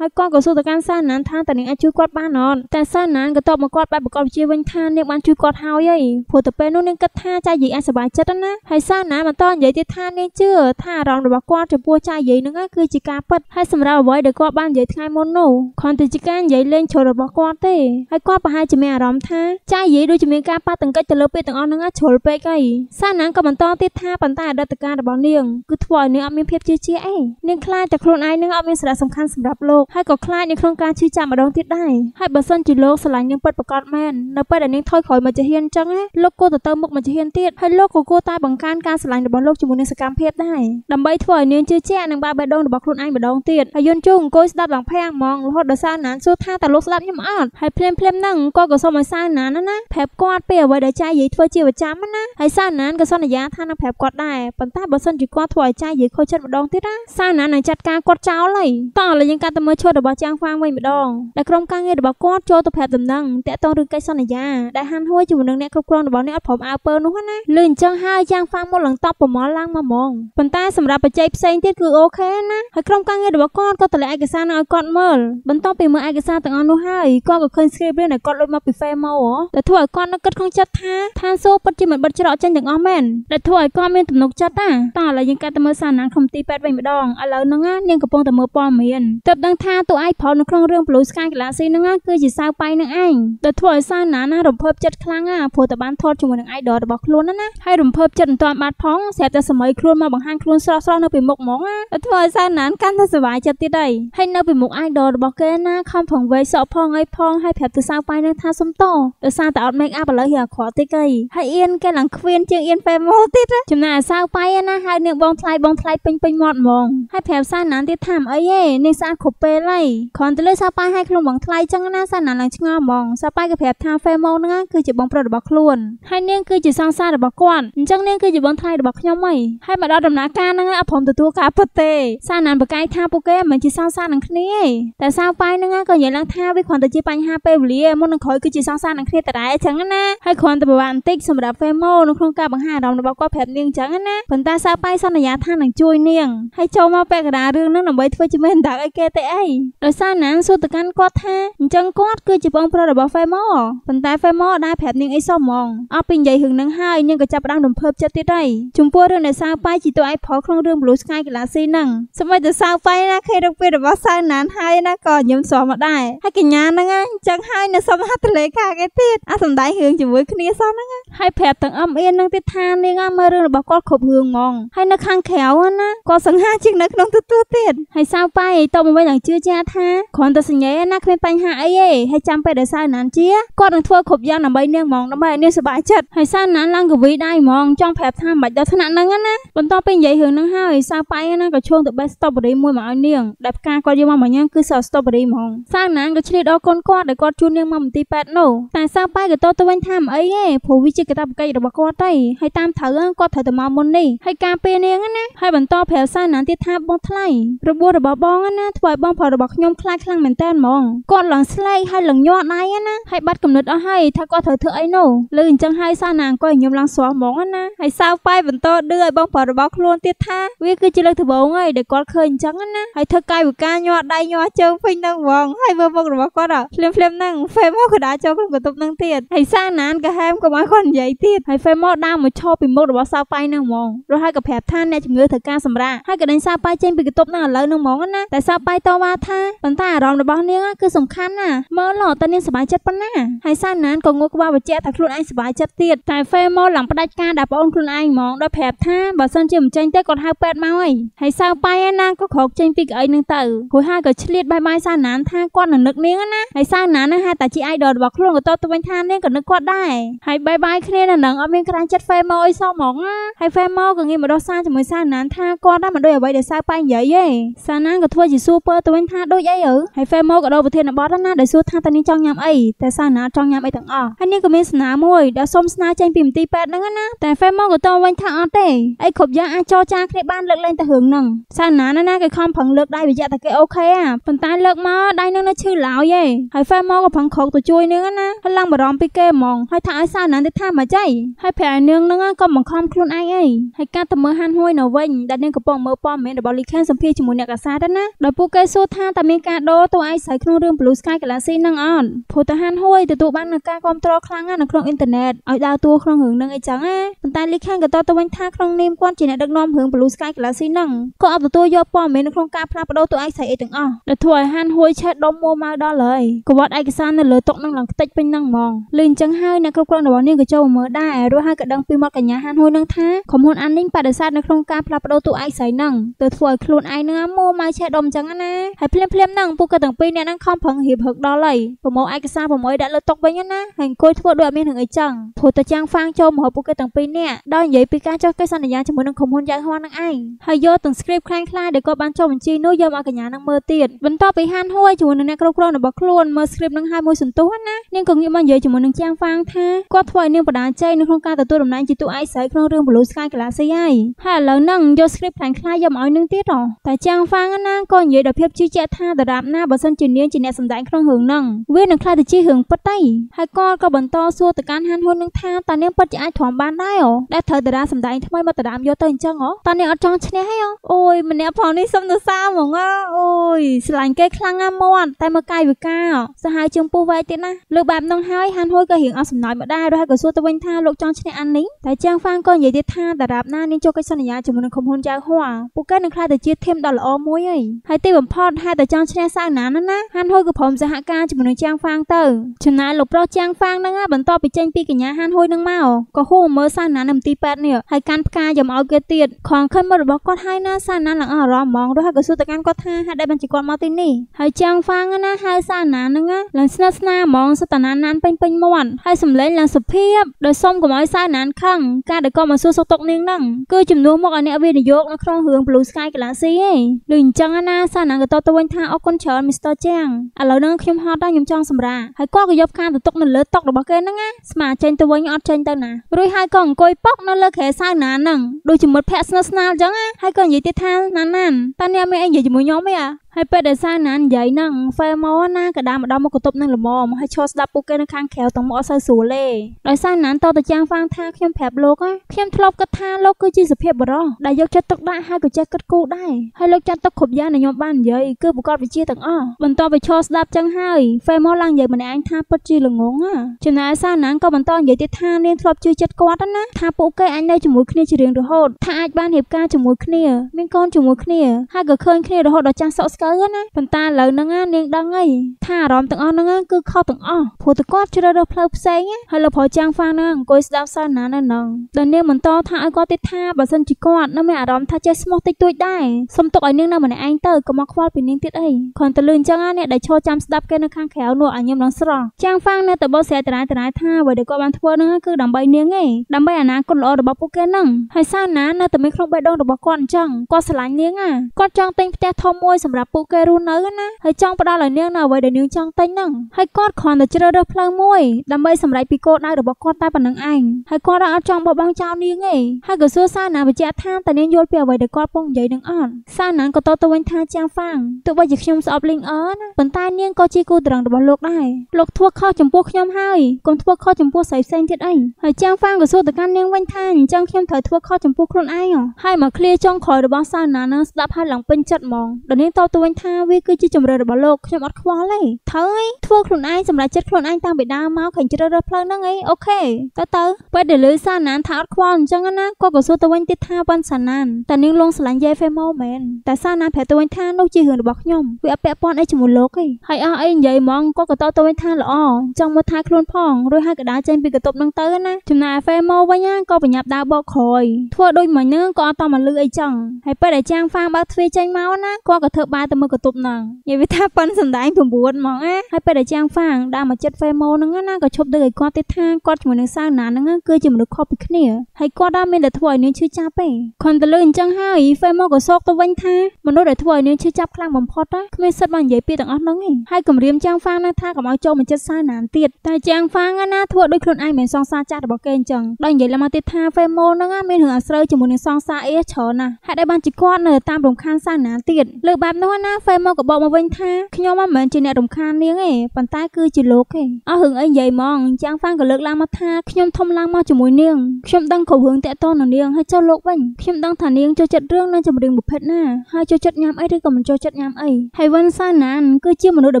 ហើយគាត់ក៏សួរទៅកាន់សាណានថាតើនាងអាចជួយគាត់បានអត់តែសាណានក៏តបមកគាត់បែបប្រកបជាវិញថានាងបានជួយគាត់ហើយហីព្រោះទៅពេលនោះនាងគិតថាចាយាយអាចសប្បាយចិត្តណាហើយសាណានបន្តនិយាយទៀតថានាងជឿថាអារម្មណ៍របស់គាត់ចំពោះចាយាយនឹងគឺជាការពិតហើយសម្រាប់អ្វីដែលគាត់បាននិយាយថ្ងៃមុននោះគ្រាន់តែជាការនិយាយលេងជ្រុលរបស់គាត់ទេហើយគាត់ប្រហែលជាមានអារម្មណ៍ថាចាយនិយាយដូចជាមានការប៉ះទង្គិចទៅលើពេលទាំងអស់ហ្នឹងជ្រុលពេកហើយសាណាងក៏បន្តទៀតថាប៉ុន្តែអតីតកាលរបស់នាងគឺធ្វើឲ្យនាងអត់មានភាពជឿជាក់អីនាងខ្លាចតែខ្លួនឯងនឹងអត់មានសារៈសំខាន់សម្រាប់លោកហើយក៏ខ្លាចនៅក្នុងការជឿចាក់ម្ដងទៀតដែរហើយបើសិនជាលោកស្រឡាញ់នាងពិតប្រាកដមែននៅពេលដែលនាងថយក្រោយមកជាហ៊ានអញ្ចឹងលោកគួរទៅទៅមុខមកជាហ៊ានទៀតហើយលោកក៏គួរតែបង្កើនការស្រឡាញ់របស់លោកជាមួយនឹងសកម្មភាពដែរដើម្បីធ្វើឲ្យនាងជឿជាក់នឹងបាបបេះដូងរបស់ខ្លួនឯងម្ដងទៀតហើយយន់ជូអង្គុយស្ដាប់ឡើងភាំងហ្មងរហូតដល់សាណានសួរថាតើលោកស្ដាប់ខ្ញុំអត់ហើយភ្លាមភ្លាមហ្នឹងក៏ក៏សុំឲ្យសាណានណាណាប្រាប់គាត់ពីអ្វីដែលចាយយាយធ្វើជាប្រចាំណាហើយសាណានក៏សន្យាថានឹងប្រាប់គាត់ដែរប៉ុន្តែបើសិនជាគាត់ធ្វើឲ្យចាយយាយខូចចិត្តម្ដងទៀតណាសាណាននឹងចាត់ការគាត់ចោលហើយតោះឥឡូវយើងកាត់ទៅមើលឈុតរបស់ចាងហ្វាងវិញម្ដងដែលក្រុមការងាររបស់គាត់ចូលទៅប្រាប់ដំណឹងតាក់ទងរឿងកិច្ចសន្យាដែលហាន់ហួយជាមួយនឹងអ្នកគ្រប់គ្រងរបស់អ្នកអត់ព្រមអើពើនោះណាលឺអញ្ចឹងហើយចាងហ្វាងមកឡើងតបប្រមល់ឡើងមកហ្មងប៉ុន្តែសម្រាប់បច្ចេកផ្សេងទៀតគឺអូខេណាហើយក្រុមការងាររបស់គាត់ក៏តម្លាក់ឯកសារឲ្យគាត់មើលបន្ទាប់ពីមើលឯកសារទាំងអស់នោះហើយគាត់ក៏ឃើញ script ដែលគាត់លុយមកពី Femo ហ៎ដែលធ្វើឲ្យគាត់នឹកគិតក្នុងចិត្តថាឋានសួគ៌ពិតជាមិនបិទច្រកចេញទាំងអស់មែនដែលធ្វើឲ្យគាត់មានទំនុកចិត្តណាតោះឥឡូវយើងកាត់ទៅមើលសារណានក្នុងទីពេទ្យវិញម្ដងឥឡូវហ្នឹងនាងកំពុងតែមើលព័ត៌មានទើបដឹងថាតួឯកផលនៅក្នុងរឿង Blue Sky Galaxy ហ្នឹងគឺជាសាវប៉ៃនឹងឯងដែលធ្វើឲ្យសារណាណារំភើបចិត្តខ្លាំងណាព្រោះតែបានថតជាមួយនឹង idol របស់ខ្លួនណាណាហើយរំភើបចិត្តមិនទាន់បានផងស្រាប់តែសម័យខ្លួនមកបង្ហាញខ្លួនស្រស់ស្រស់នៅពីមុខហ្មងណាដែលធ្វើឲ្យសារណានកាន់តែសប្បាយចិត្តទៀតហើយហើយនៅពីមុខ idol របស់គេណាខំផងវែកសក់ផងអីផងហើយប្រាប់ទៅសាវប៉ៃនឹងថាសុំតោដោយសារតែអត់ make up ឥឡូវវាអក្រក់តិចអីហើយអៀនគេឡើងខ្វៀនជាងអៀនពេលមកទៀតចំណាសៅប៉ៃណាហើយនាងបងថ្លៃបងថ្លៃពេញពេញមាត់ហ្មងហើយប្រាប់សាណានទៀតថាអីហេនាងស្អាតគ្រប់ពេលហើយគ្រាន់តែលើសៅប៉ៃឲ្យខ្លួនបងថ្លៃចឹងណាសាណានឡើងឆ្ងល់ហ្មងសៅប៉ៃក៏ប្រាប់ថាហ្វេម៉ូនហ្នឹងគឺជាបងប្រុសរបស់ខ្លួនហើយនាងគឺជាសង្សាររបស់គាត់អញ្ចឹងនាងគឺជាបងថ្លៃរបស់ខ្ញុំហីហើយមកដល់ដំណើរការហ្នឹងអភមទទួលការពិតទេ សាណានបកាយថាពួកគេមិនជាសង្សារនឹងគ្នាទេតែសៅប៉ៃហ្នឹងក៏និយាយឡើងថាវាគ្រាន់តែជាបញ្ហាពេលវេលាមុននឹងក្រោយគឺជាសង្សារនឹងគ្នាតដែរអញ្ចឹងណាហើយគ្រាន់តែពិបាកបន្តិចសម្រាប់ហ្វេម៉ូនៅក្នុងការបង្ហាញអារម្មណ៍របស់គាត់ប្រាប់នាងអញ្ចឹងណាប៉ុន្តែសើប៉ៃសន្យាថានឹងជួយនាងហើយចូលមកពាក់កណ្ដាលរឿងនឹងដើម្បីធ្វើជាមេអន្តើអីគេទេអីដោយសារណាងសួរទៅកាន់គាត់ថាអញ្ចឹងគាត់គឺជាបងប្រុសរបស់ហ្វេម៉ូប៉ុន្តែហ្វេម៉ូដែរប្រាប់នាងអីសោះហ្មងអស់ពីនិយាយរឿងនឹងហើយនាងក៏ចាប់ផ្ដើមរំភើបចិត្តទៀតហើយចំពោះរឿងនៃសើប៉ៃជីតួឯផលក្នុងរឿង Blue Sky Galaxy ហ្នឹងសម្រាប់តែសើប៉ៃណាគេរកពេលរបស់សើណានហើយណាក៏ញញឹមស្មមកដែរហើយកញ្ញាហ្នឹងអញ្ចឹងហើយនៅសុំហត្ថលេខាគេទៀតទៀតអាសំដែងរឿងជាមួយគ្នាសោះហ្នឹងហើយប្រាប់ទាំងអឹមអៀននឹងទៀតថានាងអាមើលរឿងរបស់គាត់គ្រប់រឿងហ្មងហើយនៅខាងក្រៅណាគាត់សង្ហាជាងនៅក្នុងទទួលទៀតហើយសៅប៉ៃតបមកវិញនឹងជឿជាក់ថាគ្រាន់តែសញ្ញាណាគ្មានបញ្ហាអីទេហើយចាំពេលដែលសៅណានជាគាត់នឹងធ្វើគ្រប់យ៉ាងដើម្បីនាងហ្មងដើម្បីឲ្យនាងសុបាយចិត្តហើយសៅណានឡើងកវីដៃហ្មងចង់ប្រាប់ថាមិនដល់ថ្នាក់ហ្នឹងណាបន្ទាប់ពីនិយាយរឿងហ្នឹងហើយសៅប៉ៃណាក៏ឈោងទៅបេះស្តូបប៊េរីមួយមកឲ្យនាងដែលផ្កាគាត់យកមកមកញ៉ាំគឺសៅស្តូបប៊េរីហ្មងសៅណានក៏ឆ្លៀតដល់កូនគាត់ដែលគាត់ជូននាងមកមន្ទីរពេទ្យនោះតែសៅតាប៉ែក៏តទៅវិញថាមិនអីទេព្រោះវាជាកាតព្វកិច្ចរបស់គាត់ទេហើយតាមត្រូវគាត់ត្រូវតែមកមុននេះហើយការពេលនាងណាហើយបន្តប្រាប់សាណានទៀតថាបងថ្លៃរបួសរបស់បងណាធ្វើឲ្យបងប្រុសរបស់ខ្ញុំខ្លាចខ្លាំងមែនតើហ្មងគាត់ឡើងស្លែកហើយឡើងញ័រដៃណាហើយបាត់កំណត់អស់ហើយថាគាត់ត្រូវធ្វើអីនោះលឺអញ្ចឹងហើយសាណាអង្គុយខ្ញុំឡើងស្រស់ហ្មងណាហើយសាវប៉ែបន្តឌឺឲ្យបងប្រុសរបស់ខ្លួនទៀតថាវាគឺជាលើកដំបូងហើយដែលគាត់ឃើញអញ្ចឹងណាហើយធ្វើកាយវិការញ័រដៃញ័រជើងពេញនឹងហ្មងហើយមើលមុខរបស់គាត់ភ្លាមភ្លាមហ្នឹងហ្វេមកក៏ដាចូលក្នុងបន្ទប់ហ្នឹងនឹងទៀតហើយសាណានក៏ហែមកុំឲ្យគាត់និយាយទៀតហើយហ្វេម៉ូដើរមកឈរពីមុខរបស់សាវប៉ៃនឹងហ្មងរួចហើយក៏ប្រាប់ថាអ្នកជំងឺត្រូវការសម្រាកហើយក៏ដេញសាវប៉ៃចេញពីកន្ទប់នឹងឥឡូវនឹងហ្មងណាតែសាវប៉ៃតវ៉ាថាប៉ុន្តែអារម្មណ៍របស់នាងគឺសំខាន់ណាមើលតើនាងសប្បាយចិត្តប៉ុណ្ណាហើយសាណានក៏ងក់ក្បាលបញ្ជាក់ថាខ្លួនឯងសប្បាយចិត្តទៀតតែហ្វេម៉ូឡើងផ្ដាច់ការដាក់ប្អូនខ្លួនឯងហ្មងដោយប្រាប់ថាបើសិនជាមិនចេញទេគាត់ហៅពេទ្យមកហើយហើយសាវប៉ៃឯណាក៏ក្រោកចេញពីកៅអីនឹងទៅរួចហើយក៏ឆ្លៀតបាយបាយសាណានថាគាត់នឹងនឹកនាងណាហើយសាណានណាហាតែជា idol របស់ខ្លួនក៏តបវិញថានាងក៏នឹកគាត់ដែរហើយបាយបាយគ្នានៅនឹងអត់មានក្រាញ់ចិត្តហ្វេម៉ូអីសោះហ្មងហើយហ្វេម៉ូក៏ងាកមកដោះសារជាមួយសាណានថាគាត់ដែរមិនដូចអ្វីដែលសៅប៉ែនិយាយទេសាណានក៏ធ្វើជាសួរពើទៅវិញថាដូចអីឬហើយហ្វេម៉ូក៏ដោះប្រធានបទណាដែលសួរថាតានាងចង់ញ៉ាំអីតែសាណានចង់ញ៉ាំអីទាំងអស់ហើយនាងក៏មានស្នាមួយដែលសុំស្នាចេញពីមន្ទីរពេទ្យហ្នឹងណាតែហ្វេម៉ូក៏តបវិញថាអត់ទេអីគ្រប់យ៉ាងអាចចរចាគ្នាបានលើកលែងតែរឿងហ្នឹងសាណានណាគេខំប្រឹងលើកដៃវាយ៉ាតែគេអូខេអាប៉ុន្តែលើកមកដៃនឹងនៅឈឺឡើយឯងហើយហ្វេម៉ូក៏ប្រឹងខកទៅជួយនាងណាលាំងបារម្ភពីគេហ្មងហើយថាឲ្យសៅណានទៅថាមកចៃហើយប្រែនាងនឹងក៏បង្ខំខ្លួនឯងអីហើយការទៅមើលហានហួយនៅវិញដែលនាងកំពុងមើលព័ត៌មានរបស់លីខេនសម្ភារជាមួយអ្នកកាសាទៅណាដោយពួកគេសួរថាតើមានការដោតួឯងស្រីក្នុងរឿង Blue Sky Galaxy នឹងអត់ព្រោះតាហានហួយទទួលបាននឹងការគ្រប់គ្រងខ្លាំងណាស់នៅក្នុងអ៊ីនធឺណិតឲ្យដើរតួក្នុងរឿងនឹងអីចឹងណាប៉ុន្តែលីខេនក៏តបទៅវិញថាក្នុងនាមគាត់ជាអ្នកដឹកនាំរឿង Blue Sky Galaxy នឹងក៏អត់ទទួលយកព័ត៌មាននៅក្នុងការផ្លាស់ប្ដូរតួឯងស្រីអីទាំងអស់ដែលធ្វើឲ្យហានហួយឆេះដុំមួម៉ៅដល់ហើយក៏វត្តឯកសារនៅលើតុនឹងឡើងខ្ទេចពេញនឹងហ្មងលឺអញ្ចឹងហើយអ្នកគ្រប់គ្រងរបស់នាងក៏ចូលមើលដែររួចហើយក៏ដឹងពីមាត់កញ្ញាហានហួយនឹងថាក្រុមហ៊ុនអាននីងបដិសេធនៅក្នុងការផ្លាស់ប្ដូរតួឯកស្រីនឹងទៅធ្វើឲ្យខ្លួនឯងនឹងមោម៉ៅឆេះដុំអញ្ចឹងណាហើយភ្លាមភ្លាមហ្នឹងពួកគាត់ទាំងពីរអ្នកហ្នឹងខំប្រឹងរៀបហឹកដល់ហើយប្រមូលឯកសារ6ដាក់លើតុវិញណាហើយអង្គុយធ្វើដូចអត់មានរឿងអីចឹងព្រោះតាចាំងហ្វាងចូលមកពួកគាត់ទាំងពីរអ្នកដោយនិយាយពីការចុះកិច្ចសន្យាជាមួយនឹងក្រុមហ៊ុនយ៉ាងហោះនឹងឯងហើយយកទាំង script ខ្លាំងខ្លាដែលគាត់បានចុះបញ្ជីនោះយកមកកញ្ញានឹងមើលទៀតបន្ទាប់ពីហានហួយជាមួយនឹងអ្នកគ្រប់គ្រងរបស់ខ្លួនមើល script នឹងឲ្យមួយសន្ទុះណានាងក៏ងាកមកនិយាយជាមួយនឹងចាងហ្វាងថាគាត់ធ្វើឲ្យនាងបដាជ័យនៅក្នុងការទទួលតំណែងជាតួឯកស្រីក្នុងរឿង Blue Sky Galaxy ហើយហើយឥឡូវហ្នឹងយក script ខ្លាំងខ្លាយយកមកឲ្យនាងទៀតហ៎តែចាងហ្វាងណាក៏និយាយដោយភាពជឿជាក់ថាដរាបណាបើសិនជានាងជាអ្នកសម្ដែងក្នុងរឿងហ្នឹងវានឹងខ្លាចទៅជារឿងពិតទេហើយគាត់ក៏បន្តសួរទៅកាន់ហានហ៊ុននឹងថាតើនាងពិតជាអាចទ្រាំបានដែរហ៎ដែលត្រូវតារាសម្ដែងថ្មីមកដរាបយកទៅអញ្ចឹងហ៎តើនាងអត់ចង់ឈ្នះហីហ៎អូយម្នាក់ផងនេះសុំទៅសាហ្មងអូយស្រឡាញ់គេខ្លាំងណាស់មាត់តែមកកាយវិការសហហើយជើងពោះវែកទៀតណាលើបែបហ្នឹងហហើយហាន់ហួយក៏រៀងអស់សំណើចមកដែររហូតក៏សួរទៅវិញថាលោកចង់ឈ្នះអាននេះតែចាងហ្វាងក៏និយាយទៀតថាតារាបណានាងចូលកិច្ចសន្យាជាមួយនឹងក្រុមហ៊ុនយ៉ាងហួរពួកគេនឹងក្លាយទៅជាធីមដ៏ល្អមួយហើយហើយទីបំផុតហេតុតែចង់ឈ្នះសាវណាណាណាហាន់ហួយក៏ព្រមសហការជាមួយនឹងចាងហ្វាងទៅចំណាយលោកប្រុសចាងហ្វាងនឹងបន្តពីចេញពីកញ្ញាហាន់ហួយនឹងមកក៏ហួរមើលសាវណានៅទី8នេះហើយកាន់ផ្កាយំឲ្យគេទៀតខំខិនមករបស់គាត់ហើយណាសាវណាឡើងអារម្មណ៍ហ្មងរហូតក៏សួរទៅកាន់គាត់ថាហេតុដែលបានជាគាត់មកទីនេះហើយចាងហ្វាងណាហៅសាវណានឹងឡើងស្និទ្ធស្នាលហ្មងសតនាណានពេញពេញមាត់ហើយសំឡេងឡើងសុភាពដោយសុំកុំឲ្យសៅណានខឹងការដែលគាត់មកសួរសុខទុក្ខនាងហ្នឹងគឺជំនួសមកឲ្យអ្នកវិនិយោគនៅក្នុងរឿង Blue Sky Galaxy ឯងដូចអញ្ចឹងណាសៅណានក៏តបទៅវិញថាអរគុណច្រើន Mr. Chang ឥឡូវហ្នឹងខ្ញុំហត់ដល់ខ្ញុំចង់សម្រាកហើយគាត់ក៏យកការទៅទុកនៅលើតុរបស់គេហ្នឹងណាស្មាចេញទៅវិញអត់ចេញទៅណារួចហើយក៏អង្គុយប៉ុកនៅលើគ្រែសៅណានហ្នឹងដូចជាមិត្តភក្តិស្និទ្ធស្នាលអញ្ចឹងណាហើយក៏និយាយទៀតថាណានណានតើអ្នកមានអីនិយាយជាមួយខ្ញុំទេហើយពេលដែលសាណាននិយាយហ្នឹងហ្វេម៉ូណាក៏ដើរមកដល់មុខកតុបនឹងល្មមហើយឈរស្ដាប់ពួកគេនៅខាងក្រៅទាំងមកអត់សូវស្រួលទេដោយសាណានតតចាំងហ្វាង ថាខ្ញុំប្រាប់លោកខ្ញុំធ្លាប់គិតថាលោកគឺជាសុភាពបរោះដែលយកចិត្តទុកដាក់ហើយក៏ចេះគិតគូរដែរហើយលោកចាត់ទុកគ្រប់យ៉ាងដែលខ្ញុំបាននិយាយគឺប្រកបវិជាទាំងអស់បន្តទៅឈរស្ដាប់ចឹងហើយហ្វេម៉ូឡើងនិយាយម្នាក់ឯងថាពិតជាល្ងងចំណែកសាណានក៏បន្តនិយាយទៀតថានាងធ្លាប់ជឿចិត្តគាត់ណាថាពួកគេអាចនៅជាមួយគ្នាជារៀងរហូតថាអាចបានរៀបការជាមួយគ្នាមានកូនជាមួយគ្នាហើយក៏ឃើញគ្នារហូតដល់ចាស់សក់ទៅណាប៉ុន្តែឥឡូវហ្នឹងនាងដឹងហើយថាអារម្មណ៍ទាំងអស់ហ្នឹងគឺខុសទាំងអស់ព្រោះតែគាត់ជ្រើសរើសផ្លូវផ្សេងហើយលោកប្រចាំងហ្វាហ្នឹងអង្គុយស្ដាប់សារណានៅហ្នឹងដល់នាងបន្តថាឲ្យគាត់ទៅថាបើសិនជាគាត់នៅមានអារម្មណ៍ថាចេះស្មោះតិចតួចដែរសុំទុកឲ្យនាងនៅម្នាក់ឯងទៅកុំមកខ្វល់ពីនាងទៀតអីគ្រាន់តែលឺអញ្ចឹងអ្នកដែលឈរចាំស្ដាប់គេនៅខាងក្រៅនោះឲ្យញឹមនឹងស្រង់ចាំងហ្វានៅតែបោះស្រែតារាយតារាយថាអ្វីដែលគាត់បានធ្វើហ្នឹងគឺដើម្បីនាងឯងដើម្បីអនាគតល្អរបស់ពួកគេហ្នឹងហើយសារណានៅតែមានក្នុងបេះដូងរបស់គាត់អញ្ចឹងគាត់ស្រឡាញ់នាងណាគាត់ចង់ទិញផ្ទះធំមួយសម្រាប់ពួកគេរស់នៅណាហើយចង់ផ្ដល់ឲ្យនាងនៅអ្វីដែលនាងចង់ទិញហ្នឹងហើយគាត់គ្រាន់តែជ្រើសរើសផ្លូវមួយដើម្បីសម្រេចពីគោលដៅរបស់គាត់តែប៉ុណ្្នឹងឯងហើយគាត់អត់ចង់បបង់ចោលនាងទេហើយក៏សួរសាណាបញ្ជាក់ថាតើនាងយល់ពីអ្វីដែលគាត់ពងនិយាយនឹងអត់សាណាក៏តបទៅវិញថាចាំហ្វាងទោះបីជាខ្ញុំស្អប់លីងអនប៉ុន្តែនាងក៏ជាគូត្រង់របស់លោកដែរលោកធ្វើខុសចំពោះខ្ញុំហើយកុំធ្វើខុសចំពោះស្រីផ្សេងទៀតអីហើយចាំហ្វាងក៏សួរទៅកាន់នាងវិញថាអញ្ចឹងខ្ញុំត្រូវធ្វើខុសចំពោះខ្លួនឯងហើយមកឃ្លាចុងក្រោយរបស់សាណានឹងស្ដាប់ហើយឡើងពេញចិត្តហ្មងដល់នាងតបទៅវិញថាវាគឺជាជំរឿនរបស់លោកខ្ញុំអត់ខ្វល់ទេត្រូវឯងធ្វើខ្លួនឯងសម្រាប់ចិត្តខ្លួនឯងតាំងពីដើមមកឃើញជ្រើសរើសផ្លូវហ្នឹងឯងអូខេទៅទៅពេលដែលលើសាណាន ថាអត់ខ្វល់អញ្ចឹងណាគាត់ក៏សួរទៅវិញទៀតថាប៉ុនសាណានតើនាងលងស្រឡាញ់យេហ្វេម៉ូមែនតែសាណានប្រាប់ទៅវិញថានោះជារឿងរបស់ខ្ញុំវាអត់ពាក់ព័ន្ធអីជាមួយលោកទេហើយអស់អីនិយាយហ្មងគាត់ក៏តបទៅវិញថាល្អចង់មកថាខ្លួនផងរួចហើយកដាចេញពីកតុបហ្នឹងទៅណាចំណាយហ្វេម៉ូវិញក៏បញ្ញាប់ដើរបោកក្រោយធ្វើដូចមួយនឹងក៏អត់តមកលឺអីចឹងហើយពេលដែលចាងហ្វាងបើកទ្វារចេញមកណាគាត់ក៏ធ្វើបាទៅមើលកតុបហ្នឹងនិយាយវាថាប៉ុនសំដែង9ហ្មងណាហើយពេលដែលចាងហ្វាងដើរមកចិត្តហ្វេម៉ូហ្នឹងណាក៏ឈប់ដឹកឲ្យគាត់ទៀតថាគាត់ជាមួយនឹងសាវណាហ្នឹងគឺជាមនុស្សខុសពីគ្នាហើយគាត់ដើរមានតែធ្វើឲ្យនាងឈឺចាប់ទេគាត់ទៅលើអញ្ចឹងហើយហ្វេម៉ូក៏សោកទៅវិញថាមនុស្សដែលធ្វើឲ្យនាងឈឺចាប់ខ្លាំងបំផុតណាគ្មានសិទ្ធិមកនិយាយពីទាំងអស់ហ្នឹងឯងហើយគម្រាមចាងហ្វាងណាថាកុំឲ្យចូលមកចិត្តសាវណានទៀតតែចាងហ្វាងណាធ្វើដោយខ្លួនឯងមិនសងសារចាស់របស់គេអញ្ចឹងដល់និយាយឡើងមកទៀតថាហ្វេម៉ូហ្នឹងមានរឿងអាស្រូវជាមួយនឹងសងសារអីច្រើនណាស់ហេតុអីបានជាគាត់នៅតាមរំខានសាវណានទៀតលើបែបនោះនណាហ្វេមកក៏បកមកវិញថាខ្ញុំមិនមែនជាអ្នករំខាននាងទេប៉ុន្តែគឺជាលោកទេអស់រឿងអីនិយាយហ្មងចាងហ្វាងក៏លើកឡើងមកថាខ្ញុំធំឡើងមកជាមួយនាងខ្ញុំដឹងគ្រប់រឿងតាក់ទងនឹងនាងហើយចុះលោកវិញខ្ញុំដឹងថានាងចូលចិត្តរឿងនិងចម្រៀងប្រភេទណាហើយចូលចិត្តញ៉ាំអីឬក៏មិនចូលចិត្តញ៉ាំអីហើយវិនសាណានគឺជាមនុស្សដែ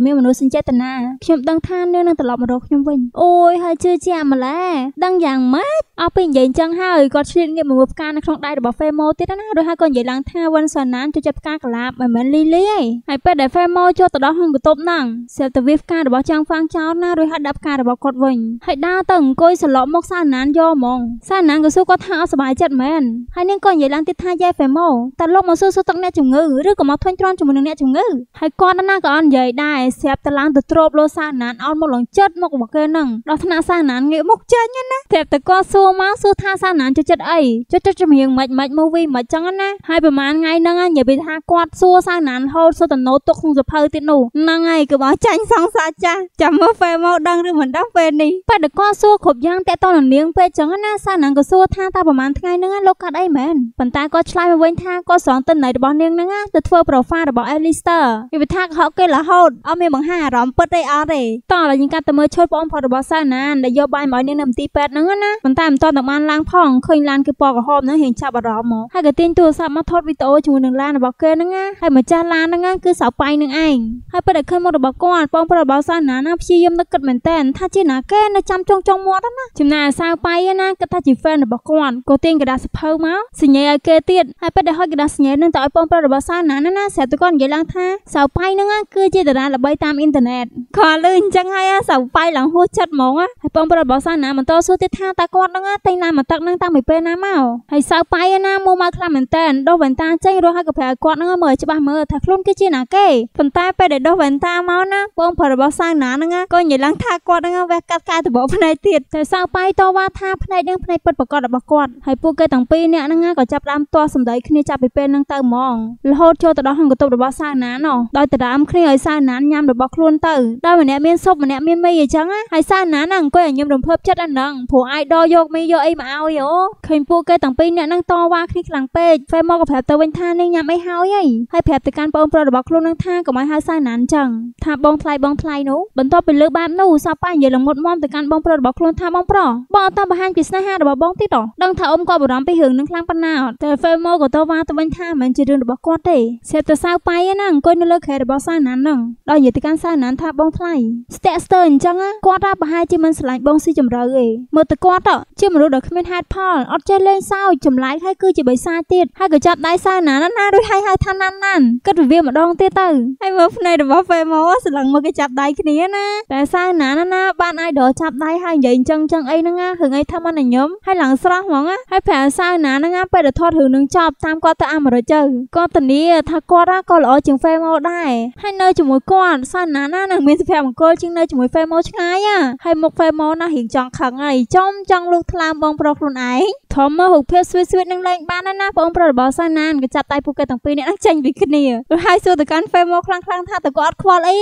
លមានមនោសញ្ចេតនាខ្ញុំដឹងថានាងនឹងត្រឡប់មករកខ្ញុំវិញអូយហើយជឿជាក់ម្ល៉េះដឹងយ៉ាងម៉េចអស់ពេលនិយាយអញ្ចឹងហើយគាត់ឆ្លៀតងាកមកមើលផ្កានៅក្នុងដៃរបស់ហ្វេម៉ូទៀតណារួចហើយក៏និយាយឡើងថាវិនសាណានចូលចិត្តផ្កាកុលាបមិនមែនលីលីអីហើយពេលដែលហ្វេម៉ូចូលទៅដល់ក្នុងបន្ទប់ហ្នឹងសេលទៅវាផ្ការបស់ចាងហ្វាងចោលណារួចហើយដាក់ផ្ការបស់គាត់វិញហើយដើរទៅអង្គុយសន្លប់មកសាណានយកហ្មង សាណានក៏សួរគាត់ថាអត់សប្បាយចិត្តមែនហើយនាងក៏និយាយឡើងទៀតថាយាយហ្វេម៉ូតើលោកមកសួរសួរទឹកអ្នកជំងឺឬក៏មកធន់ទ្រាំជាមួយនឹងអ្នកជំងឺហើយគាត់ណាក៏អត់និយាយដែរស្រាប់តែឡើងទៅទ្រោបលោសាណានអត់មកលងចិត្តមករបស់គេហ្នឹងដល់ថ្នាក់សាណានងាកមកចេញណាស្រាប់តែគាត់សួរមកសួរថាសាណានចូលចិត្តអីចូលចិត្តចម្រៀងម៉េចម៉េចមកវិញម៉េចចឹងណាហើយប្រហែលថ្ងៃហ្នឹងនិយាយពីថាគាត់សួរសាណានហូតសុទ្ធតែណូតទុកក្នុងសភៅទៀតនោះហ្នឹងហើយគឺបងចាញ់សង្សារចាស់ចាំមើលពេលមកដឹងឬមិនដឹងពេលនេះប៉ែតគាត់សួរគ្រប់យ៉ាងតេតននាងពេលចឹងណាសានាងក៏សួរថាតើប្រហែលថ្ងៃហ្នឹងលោកកាត់អីមែនប៉ុន្តែគាត់ឆ្លើយមកវិញថាគាត់ស្រង់ទិន្នន័យរបស់នាងហ្នឹងទៅធ្វើ profile របស់ Alistair វាពិថាកហកគេរហូតអត់មានបង្ហាញអារម្មណ៍ពិតអីអត់ទេតោះឥឡូវយើងកាត់ទៅមើលឈុតបងផុតរបស់សាណាដែលយកបាយមកឲ្យនាងនៅមន្ទីរពេទ្យហ្នឹងណាប៉ុន្តែមិនទាន់ទៅបានឡើងផងឃើញឡានគេពណ៌ក្រហមហ្នឹងរៀងចាប់អារម្មណ៍មកហើយក៏ទាញទូរស័ព្ទមកថតវីដេអូជាមួយនឹងឡានរបស់គេហ្នឹងណាហើយម្ចាស់ឡានហ្នឹងគឺសៅប៉ៃនឹងឯងហើយពេលដែលឃើញមុខរបស់គាត់បងប្រុសរបស់សាណាណាព្យាយាមនឹកគិតមែនតែនថាជាណាគេនៅចាំចង់ចង់មាត់ណាចំណាសៅប៉ៃណាគិតថាជា fan របស់គាត់ក៏ទាញกระดาษសភៅមកសញ្ញាឲ្យគេទៀតហើយពេលដែលហុចกระดาษសញ្ញានឹងទៅឲ្យបងប្រុសរបស់សាណាណាណាស្រាប់តែគាត់និយាយឡើងថាសៅប៉ៃហ្នឹងគឺជាតារាល្បីតាមអ៊ីនធឺណិតគាត់លឺអញ្ចឹងហើយសៅប៉ៃឡើងហួសចិត្តហ្មងហើយបងប្រុសរបស់សាណាបន្តសួរទៀតថាតើគាត់ហ្នឹងតែងណាមកទឹកហ្នឹងតាំងពីពេលណាមកហើយសៅប៉ៃណាមកមកខ្លាំងមែនតែនដោះវ៉ែនតាចេញរស់ហើយក៏ប្រែគាត់ហ្នឹងមើលច្បាស់មើលថាខ្លួនខ្លួនគឺជាណាគេប៉ុន្តែពេលដែលដោះវ៉ែនតាមកណាបងប្រុសរបស់សាវណាហ្នឹងក៏ញ៉ៃឡើងថាគាត់ហ្នឹងវះកាត់កាយដបផ្នែកទៀតតែសាវប៉ៃតវ៉ាថាផ្នែកហ្នឹងផ្នែកពិតប្រកបរបស់គាត់ហើយពួកគេទាំងពីរនាក់ហ្នឹងក៏ចាប់ដើមទាស់សម្ដីគ្នាចាប់ពីពេលហ្នឹងទៅហ្មងរហូតចូលទៅដល់ក្នុងកន្ទប់របស់សាវណាណោះដោយតារាមគ្នាឲ្យសាវណាញ៉ាំរបស់ខ្លួនទៅដោយម្នាក់មានសុបម្នាក់មានមីអញ្ចឹងហើយសាវណាហ្នឹងអង្គុយឲ្យញឹមរំភើបចិត្តអាហ្នឹងព្រោះអាចដកយកមីយកអីមកឲ្យអូឃើញពួកគេទាំងពីរនាក់ហ្នឹងតវ៉ាគ្នាខ្លាំងពេកហ្វេមកក៏ប្រាប់ទៅវិញថានេះញ៉ាំអីហើយហើយប្រាប់ទៅកាន់បងបងប្រុសរបស់ខ្លួននឹងថាកុំឲ្យហៅសៅណានចឹងថាបងថ្លៃបងថ្លៃនោះបន្ទាប់ពីលើបែបនោះសពប៉ានិយាយលងមុតមមទៅកាន់បងប្រុសរបស់ខ្លួនថាបងប្រុសបងអត់តាមបង្ហាញពីស្នេហារបស់បងទៀតហ៎ដឹងថាអ៊ំក៏បារម្ភពីរឿងនឹងខ្លាំងប៉ុណ្ណាអត់តែហ្វេម៉ូក៏តវ៉ាទៅវិញថាមិនជារឿងរបស់គាត់ទេសេតទៅសៅប៉ៃណាអង្គុយនៅលើខែរបស់សៅណាននឹងដល់និយាយទៅកាន់សៅណានថាបងថ្លៃស្ទាក់ស្ទើរអញ្ចឹងគាត់ថាប្រហែលជាមិនស្រឡាញ់បងស៊ីជម្រៅទេមើលទៅគាត់ជាមនុស្សដ៏គ្មានហេតុផលអត់ចេះលេងសើចចម្លែកហើយគឺជាបិសាទៀតហើយក៏ចាប់ដៃសៅណានណាដូចហៅហៅថាណានណានគិតវិវាម្ដងទៀតទៅហើយមើលភ្នែករបស់ហ្វេម៉ូស្លឹងមើលគេចាប់ដៃគ្នាណាតែសាណាណាណាបានអាយដលចាប់ដៃហើយនិយាយអញ្ចឹងចឹងអីហ្នឹងណាហឹងអីថាមិនញឹមហើយឡើងស្រស់ហ្មងណាហើយប្រាសាណាហ្នឹងណាពេលទៅថតរឿងនឹងចប់តាមគាត់ទៅអាមេរិកទៅគាត់ធានាថាគាត់ណាក៏ល្អជាងហ្វេម៉ូដែរហើយនៅជាមួយគាត់សាណាណានឹងមានសុភមង្គលជាងនៅជាមួយហ្វេម៉ូឆ្ងាយណាហើយមុខហ្វេម៉ូណារៀងចង់ខឹងហើយចំចង់លុះថ្លាមបងប្រុសខ្លួនឯងធម្មរូបភាពស្វីតស្វីតនឹងលេងបានណាណាបងប្រុសរបស់សាណានក៏ចាប់ដៃពួកគេទាំងពីរនាក់ចេញពីគ្នាហើយសួរទៅកាន់ Femo ខ្លាំងៗថាតើគាត់អត់ខ្វល់អី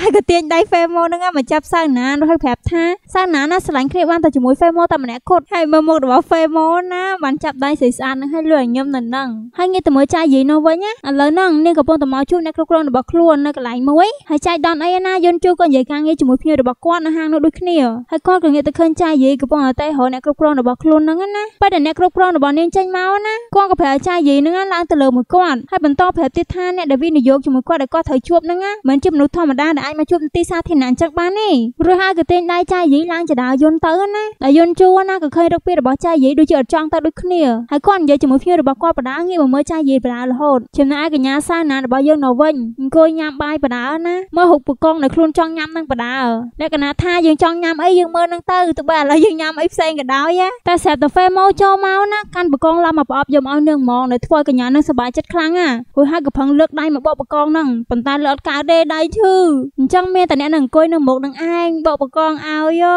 ហើយក៏ទាញដៃ Femo នឹងមកចាប់សៅណានហើយប្រាប់ថាសៅណាណាស្រឡាញ់គ្នាបានតែជាមួយ Femo តែម្នាក់គត់ហើយមើលមុខរបស់ Femo ណាបានចាប់ដៃស្រីស្អាតនឹងហើយលួចឲ្យញឹមនៅនឹងហើយងាកទៅមើលចាយយាយនោះវិញណាឥឡូវហ្នឹងនាងកំពុងតែមកជួបអ្នកគ្រប់គ្រងរបស់ខ្លួននៅកន្លែងមួយហើយចាយដនអីណាយន់ជួក៏និយាយការងារជាមួយភ្ញៀវរបស់គាត់នៅហាងនោះដូចគ្នាហើយគាត់ក៏ងាកទៅឃើញចាយយាយកំពុងតែរកអ្នកគ្រប់គ្រងរបស់ខ្លួនហ្នឹងណាបើតែអ្នកគ្រប់គ្រងរបស់នាងចេញមកណាគាត់ក៏ប្រើចាយយាយហ្នឹងឡើងទៅលើមួយគាត់ហើយបន្តប្រាប់ទៀតថាអ្នកដែលវិនិយោគជាមួយគាត់ដែលគាត់ត្រូវជួបហ្នឹងណាមិនជាមនុស្សធម្មតាដែលអាចមកជួបនៅទីសាធារណៈអញ្ចឹងបានទេរួចហើយក៏ទិញដៃចាយយាយឡើងចដាយន្តទៅណាដល់យន្តជួណាក៏ឃើញរូបភាពរបស់ចាយយាយដូចជាអត់ចង់ទៅដូចគ្នាហើយគាត់និយាយជាមួយភ្ញៀវរបស់គាត់បណ្ដាងាកមកមើលចាយយាយបណ្ដារហូតចំណែកកញ្ញាសាណារបស់យើងនៅវិញអង្គុយញ៉ាំបាយបណ្ដាណាមើលហុកពកងដែលខ្លួនចង់ញ៉ាំនឹងបណ្ដាលក្ខណៈថាយើងចង់ញ៉ាំអីយើងមើលនឹងទៅទោះបីឥឡូវយើងញ៉ាំអីផ្សេងក៏ដោយតែស្រាប់តែហ្វេម៉ូចូលមកណាកាន់បកងឡំមកប្រអប់យកមកនាងមងដែលធ្វើឲ្យកញ្ញានឹងសប្បាយចិត្តខ្លាំងណាព្រោះហើយក៏ផឹងលើកដដៃមកបោកបកងហ្នឹងប៉ុន្តែលើអត់កើតទេដៃឈឺអញ្ចឹងមានតែអ្នកនឹងអង្គុយនៅមុខនឹងឯងបោកបកងឲ្យយោ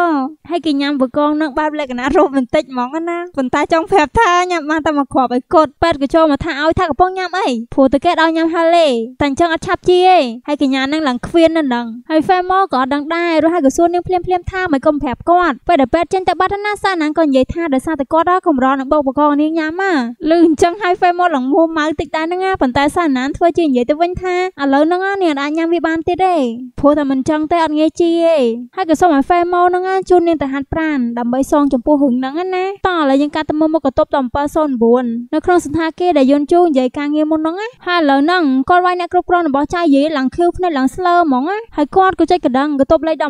ហើយគេញ៉ាំបកងហ្នឹងបែបលក្ខណៈរ៉ូមែនទិកហ្មងណាប៉ុន្តែចង់ប្រាប់ថាញ៉ាំបានតែមកគ្រាប់ឲ្យគត់ប៉ែតក៏ចូលមកថាឲ្យថាកំពុងញ៉ាំអីព្រោះតែគេដល់ញ៉ាំហាលេតែអញ្ចឹងអត់ឆាប់ជីទេហើយកញ្ញានឹងឡើងខ្វៀននៅនឹងហើយហ្វេម៉ូក៏អត់ដឹងដែររស់ហើយកសួននាងភ្លាមភ្លាមថាមិនកុំប្រាប់គាត់ពេលដែលប៉ែតចេញទៅបាត់ណាសានាងក៏និយាយថាដោយសារតែគាត់ដល់កំររនឹងបោកបកងនាងញ៉ាំមកលឺអញ្ចឹងហើយហ្វេម៉ូឡើងមួម៉ៅតិចដែរហ្នឹងណាប៉ុន្តែសានាងធ្វើជាញយាយទៅវិញថាឥឡូវហ្នឹងអ្នកអាចញ៉ាំវាបានទៀតទេព្រោះតែមិនចឹងទេអត់ងាយជាទេហើយក៏សូមឲ្យហ្វេម៉ូហ្នឹងជូននាងទៅហាត់ប្រានដើម្បីសងចំពោះរឿងហ្នឹងណាតោះឥឡូវយើងកាត់ទៅមើលមុខកតុបត709នៅក្នុងសន្តាគារដែលយន់ជូនិយាយការងារមុនហ្នឹងហើយឥឡូវហ្នឹងគាត់វាយអ្នកគ្រប់គ្រងរបស់ចៅយាយឡើងឃ្លូវភ្នែកឡើងស្លើហ្មងហើយគាត់ក៏ចេះកដឹងកតុបលេខ709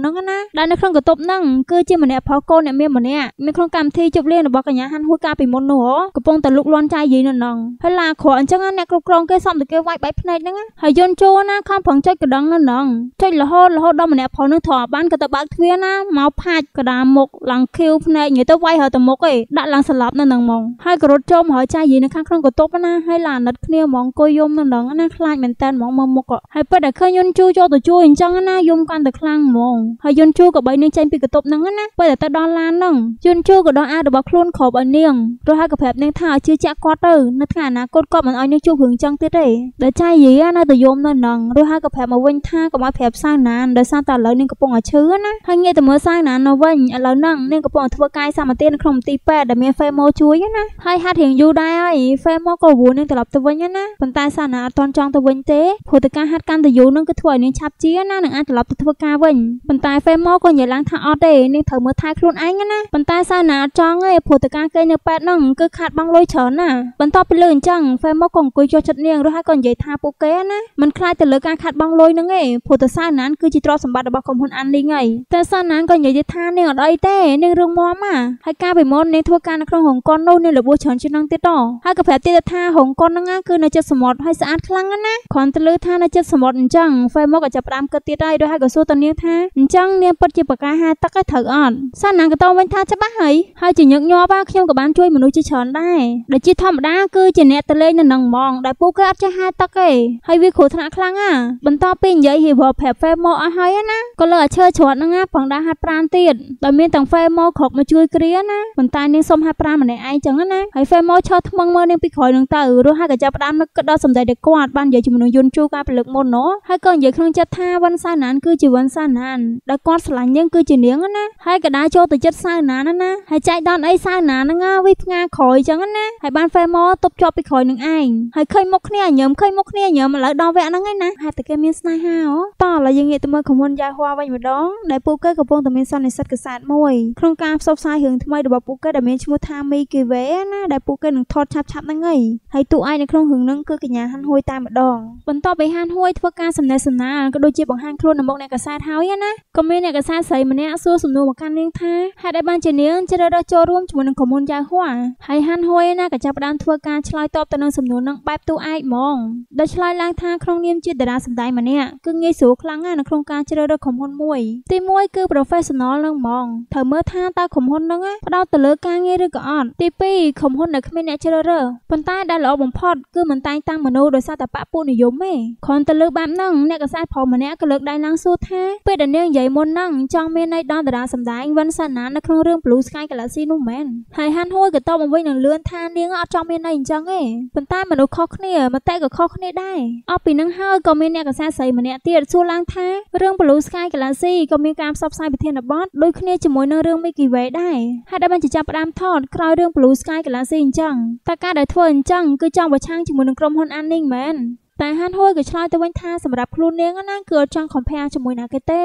ហ្នឹងណាដែលនៅក្នុងកតុបហ្នឹងគឺជាម្នាក់ផុសកូនអ្នកមានម្នាក់នៅក្នុងកម្មវិធីជប់លៀងរបស់កញ្ញាហាន់ហួយកាលពីមុននោះកំពុងតែលុកលាន់ចៅយាយនៅហ្នឹងហើយឡាក្រអញ្ចឹងអ្នកគ្រប់គ្រងគេសុំតែគេវាយបែកភ្នែកហ្នឹងហើយយន្តជួណាខំប្រឹងចុចកណ្ដឹងនោះណងចុចរហូតរហូតដល់ម្នាក់ផងនឹងធေါ်បានក៏ទៅបើកទ្វារណាមកផាច់កដាមុខឡើងខៀវភ្នែកនិយាយទៅវាយហើយទៅមុខឯងដាក់ឡើងស្លាប់នៅនឹងហ្មងហើយក៏រត់ចូលមកហើយចាស់យាយនៅខាងក្នុងកតុបណាហើយឡាណិតគ្នាហ្មងគួយយំនៅនឹងណាខ្លាចមែនតើហ្មងមើលមុខហើយពិតតែឃើញយន្តជួចូលទៅជួយអញ្ចឹងណាយំកាន់តែខ្លាំងហ្មងហើយយន្តជួក៏បីនឹងចេញពីកតុបហ្នឹងណាពេលតែទៅដល់ឡានហ្នឹងយន្តជួក៏ដោះអារបស់ខ្លួនគ្របឲ្យនាងរហូតក៏ប្រាប់នាងថាជឿជាក់គាត់ទៅនៅថ្ងៃអនាគតគាត់មិនឲ្យនាងជួបរឿងចឹងទៀតទេដោយចៃយីណាទៅយំនៅនឹងរួចហើយក៏ប្រាប់មកវិញថាកុំឲ្យប្រាប់សាវណានដោយសារតែឥឡូវនាងកំពុងឲ្យឈឺណាហើយងាកទៅមើលសាវណាននៅវិញឥឡូវហ្នឹងនាងកំពុងធ្វើកាយសម្បទានៅក្នុងទីពេទ្យដែលមានហ្វេម៉ូជួយណាហើយហាត់រៀងយូរដែរហើយហ្វេម៉ូក៏វល់នាងត្រឡប់ទៅវិញណាប៉ុន្តែសាវណានអត់តន់ចង់ទៅវិញទេព្រោះតែការហាត់កាន់តែយូរនឹងគឺធ្វើឲ្យនាងឆាប់ជាណានឹងអាចត្រឡប់ទៅធ្វើការវិញប៉ុន្តែហ្វេម៉ូក៏និយាយឡើងថាអត់ទេនាងត្រូវមើលថែខ្លួនឯងណាប៉ុន្តែសាវណានអត់ចង់ទេព្រោះតែការគេងនៅពេទ្យហ្នឹងគឺខាត់បង់លុយច្រើនណាបន្ទាប់ពីលើអញ្ចឹងហ្វេម៉ូក៏អង្គុយចុះចិត្តនាងរួចហើយក៏និយាយថាពួកគេណាមិនខ្លាចទៅលើការខាត់បងលុយនឹងទេព្រោះតើសាណានគឺជាទ្រព្យសម្បត្តិរបស់ក្រុមហ៊ុនអានលីងឯងតើសាណានក៏និយាយថានាងអត់អីទេនាងរងមាំណាហើយការពីមុននាងធ្វើការនៅក្នុងហងកុននោះនាងលបួសច្រើនជាងនឹងទៀតតហើយក៏ប្រាប់ទៀតថាហងកុនហ្នឹងគឺនៅចិត្តសមុទ្រហើយស្អាតខ្លាំងណាស់គ្រាន់តែលើថានៅចិត្តសមុទ្រអញ្ចឹងហ្វេមកក៏ចាប់ផ្ដើមគិតទៀតហើយដោយហើយក៏សួរតនាងថាអញ្ចឹងនាងពិតជាប្រកាហាទឹកឲ្យត្រូវអត់សាណានក៏តវិញថាច្បាស់ហើយហើយជាញឹកញាប់ខ្ញុំក៏បានជួយមនុស្សជាច្រើនដែរដែលជាធម្មតាគឺជាអ្នកតលេងនៅនឹងហ្មងដែលពួកគេអត់ចេះហាទឹកឯងហើយវាគ្រោះថ្នាក់ខ្លាំងណាបន្តពីនិយាយហីវ៉ប្រាប់ហ្វេមកអស់ហើយណាក៏លើអាឈើច្រត់ហ្នឹងណាផងដែរហាត់ប្រានទៀតដោយមានទាំងហ្វេមកគ្រប់មកជួយគ្រាណាប៉ុន្តែនាងសុំហាត់ប្រានម្នាក់ឯងចឹងណាហើយហ្វេមកឈរថ្មឹងមើលនាងពីក្រោយនឹងទៅរស់ហើយក៏ចាប់ផ្ដើមនឹកគិតដល់សម្ដីដែលគាត់បាននិយាយជាមួយនឹងយុនជូកាលព្រលឹកមុនណោះហើយក៏និយាយក្នុងចិត្តថាវ៉ាន់សាណានគឺជាវ៉ាន់សាណានដែលគាត់ស្រឡាញ់នាងគឺជានាងណាហើយក៏ដើរចូលទៅចិត្តសាវណានណា ហើយចែកដនអីសាវណាហ្នឹងវិផ្ងាក្រោយចឹងណាហើយបានហ្វេមកទប់ជាប់ពីក្រោយនឹងឯងហើយឃើញមុខគ្នាញញញើមឃើញមុខគ្នាញើមឥឡូវដល់វគ្គហ្នឹងឯណាហេតុតែគេមានស្នេហាអូតោះឥឡូវយើងងាកទៅមើលក្រុមហ៊ុនយ៉ាហួរវិញម្ដងដែលពួកគេកំពុងតែមានសន្និសីទកសាតមួយក្នុងការផ្សព្វផ្សាយរឿងថ្មីរបស់ពួកគេដែលមានឈ្មោះថា Mickey Way ណាដែលពួកគេនឹងថតឆាប់ឆាប់ហ្នឹងឯងហើយតួឯកនៅក្នុងរឿងហ្នឹងគឺកញ្ញាហាន់ហួយតែម្ដងបន្ទាប់ពីហាន់ហួយធ្វើការសម្ដែងសម្ដាលក៏ដូចជាបង្ហាញខ្លួននៅមុខអ្នកកសាតហើយណាក៏មានអ្នកកសាតស្រីម្នាក់សួរសំណួរមកកាន់នាងថាហេតុអីបានជានាងជ្រើសរើសចូលរួមជាមួយនឹងក្រុមហ៊ុនយ៉ាហួរហើយហាន់ហួយណាក៏ចាប់ផ្ដើមធ្វើការឆ្លើយតបទៅនឹងសំណួរហ្នឹងបែបតួឯកហ្មងងដោយឆ្លើយឡើងថាក្នុងនាមជាតារាសម្ដែងម្នាក់គឺងាយស្រួលខ្លាំងណាស់នៅក្នុងការជ្រើសរើសក្រុមហ៊ុនមួយ ទី1គឺ professional នឹងហ្មងត្រូវមើលថាតើក្រុមហ៊ុននឹងផ្ដោតទៅលើការងារឬក៏អត់ទី2ក្រុមហ៊ុនដែលគ្មានអ្នកជ្រើសរើសប៉ុន្តែដែលល្អបំផុតគឺមិនតែងតាំងមនុស្សដោយសារតែបពុនិយមទេគ្រាន់តែលើបែបហ្នឹងអ្នកកសែតប្រម្នាក់ក៏លើកដៃឡើងសួរថាពេលដែលនាងនិយាយមុនហ្នឹងចង់មានន័យដល់តារាសម្ដែងវ៉ិនសាណានៅក្នុងរឿង Blue Sky Galaxy នោះមែនហើយហាន់ហួយក៏តបមកវិញនឹងលឿនថានាងអត់ចង់មានន័យអញ្ចឹងទេប៉ុន្តែមនុស្សខុសគ្នាមតិក៏ខុសគ្នាដែរអស់ពីនឹងហើយក៏មានអ្នកកសាស្រីម្នាក់ទៀតសួរឡើងថារឿង Blue Sky Galaxy ក៏មានការផ្សព្វផ្សាយប្រធានបទដូចគ្នាជាមួយនឹងរឿង Milky Way ដែរហើយដែលបានជាចាប់ផ្ដើមថតក្រោយរឿង Blue Sky Galaxy អញ្ចឹងតើការដែលធ្វើអញ្ចឹងគឺចង់ប្រឆាំងជាមួយនឹងក្រុមហ៊ុន Anning មែនតែហានហួយក៏ឆ្លើយទៅវិញថាសម្រាប់ខ្លួននាងណាគឺអត់ចង់ compare ជាមួយណាគេទេ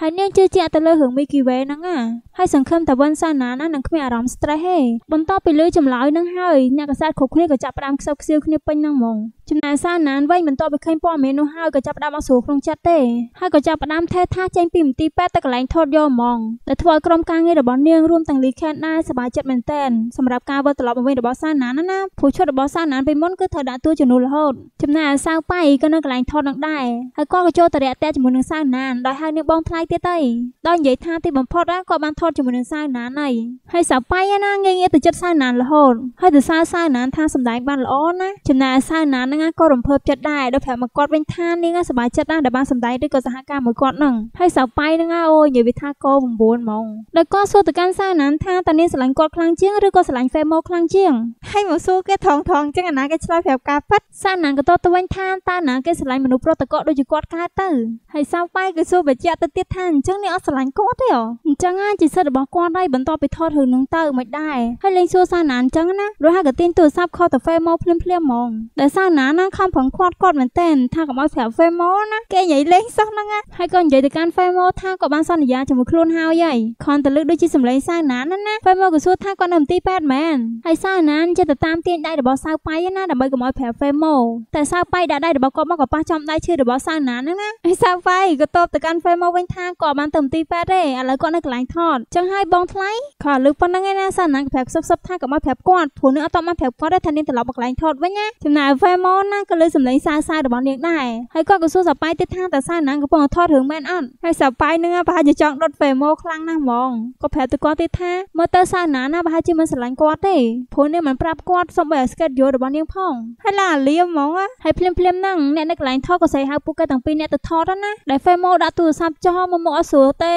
ហើយនាងជឿជាក់ទៅលើរឿង Milky Way ហ្នឹងណាហើយសង្ឃឹមថាវិនសាណាណានឹងគ្មានអារម្មណ៍ stress ទេបន្ទាប់ពីលើចម្លើយហ្នឹងហើយអ្នកកសាតគ្រប់គ្នាក៏ចាប់ផ្ដើមខ្សឹបខ្សៀវគ្នាពេញហ្នឹងហ្មងចំណែកសាណានវិញបន្ទាប់ពីឃើញព័ត៌មាននោះហើយក៏ចាប់ផ្ដើមអត់ស្រួលក្នុងចិត្តទេហើយក៏ចាប់ផ្ដើមថេថាចេញពីមន្ទីរពេទ្យទៅកន្លែងថតយកហ្មងតែធ្វើឲ្យក្រុមការងាររបស់នាងរួមទាំងលីខេនដែរសប្បាយចិត្តមែនទែនសម្រាប់ការវិលត្រឡប់មកវិញរបស់សាណានណាព្រោះឈុតរបស់សាណានពីមុនគឺត្រូវដាក់តួជំនួសរហូតចំណែកសាសាវប៉ៃក៏នៅកន្លែងថតនឹងដែរហើយគាត់ក៏ចូលទៅរាក់ទាក់ជាមួយនឹងសាវណានដោយហៅនាងបងថ្លៃទៀតទៅដោយនិយាយថាទីបំផុតគាត់បានថតជាមួយនឹងសាវណានហើយហើយសាវប៉ៃណាងាយងាយទៅចិត្តសាវណានរហូតហើយទៅសាវសាវណានថាសម្ដែងបានល្អណាចំណែកសាវណានហ្នឹងក៏រំភើបចិត្តដែរដោយប្រាប់មកគាត់វិញថានាងសប្បាយចិត្តណាស់ដែលបានសម្ដែងឬក៏សហការមួយគាត់ហ្នឹងហើយសាវប៉ៃហ្នឹងអូនិយាយវាថាកោ9ហ្មងដោយគាត់សួរទៅកាន់សាវណានថាតើនាងស្រឡាញ់គាត់ខ្លាំងជាងឬក៏ស្រឡាញ់ហ្វេម៉ូខ្លាំងជាងហើយមកសួរគេថងថងចឹងអាណាគេឆ្លើយប្រាប់ការប៉ັດសាវណានក៏តបទៅវិញថាថាតើណាគេស្រឡាញ់មនុស្សប្រតកដូចជាគាត់កើតទៅហើយសៅប៉ៃក៏សួរបញ្ជាក់ទៅទៀតថាអញ្ចឹងអ្នកអត់ស្រឡាញ់គាត់ទេអូអញ្ចឹងអាចជាសិទ្ធិរបស់គាត់ហើយបន្តពីថតរឿងនឹងទៅមិនដែរហើយលេងសួរសាណាអញ្ចឹងណារហ័សក៏ទាញទូរស័ព្ទខលតាហ្វេមកភ្លាមភ្លាមហ្មងដែលសាណាណាខំប្រឹងខាត់គាត់មែនតើថាកុំឲ្យប្រាប់ហ្វេមកណាគេនិយាយលេងសោះហ្នឹងហើយក៏និយាយទៅកាន់ហ្វេមកថាក៏បានសន្យាជាមួយខ្លួនហើយហើយខនទៅលើដូចជាសម្លេងសាណាណាណាហ្វេមកក៏សួរថាគាត់នៅទី8មែនហើយសាណាចេះទៅតាមទាញដៃរបស់សៅប៉ៃណាដើម្បីកុំឲ្យប្រាប់ហ្វេមកតែសៅប៉ៃដាក់ដៃរបស់គាត់មកក៏ប៉ះចំដៃឈឺរបស់សាវណាហ្នឹងណាហើយសាវ៉ៃក៏តបទៅកាន់ហ្វេមកវិញថាគាត់បានទៅទីប៉ែតទេឥឡូវគាត់នៅកន្លែងថតចឹងហើយបងថ្លៃក៏លើប៉ុណ្្នឹងឯណាសាវណាក៏ប្រាប់សុបសុបថាក៏មកប្រាប់គាត់ព្រោះនឹងអត់តបមកប្រាប់គាត់ទេថានាងត្រឡប់មកកន្លែងថតវិញណាចំណាយហ្វេមកណាក៏លើសម្លេងសាវសាវរបស់នាងដែរហើយគាត់ក៏សួរសាវ៉ៃទៀតថាតើសាវណាកំពុងថតរឿងមែនអត់ហើយសាវ៉ៃនឹងប្រហែលជាចង់ដុតហ្វេមកខ្លាំងណាស់ហ្មងក៏ប្រាប់ទៅគាត់ទៀតថាមើលទៅសាវណាណាប្រហែលជាមិនស្រឡាញ់គាត់ទេព្រោះនាងមិនប្រាប់គាត់សុំបីឲ្យស្កេតយល់របស់នាងផងហើយឡាលៀមហ្មងហើយភ្លាមភ្លាមហ្នឹងអ្នកនៅកន្លែងថតក៏ស្រីហៅពួកគេទាំងពីរអ្នកទៅថតណាដែលហ្វេម៉ូដាក់ទូរស័ព្ទចោលមកមកអត់ស្រួលទេ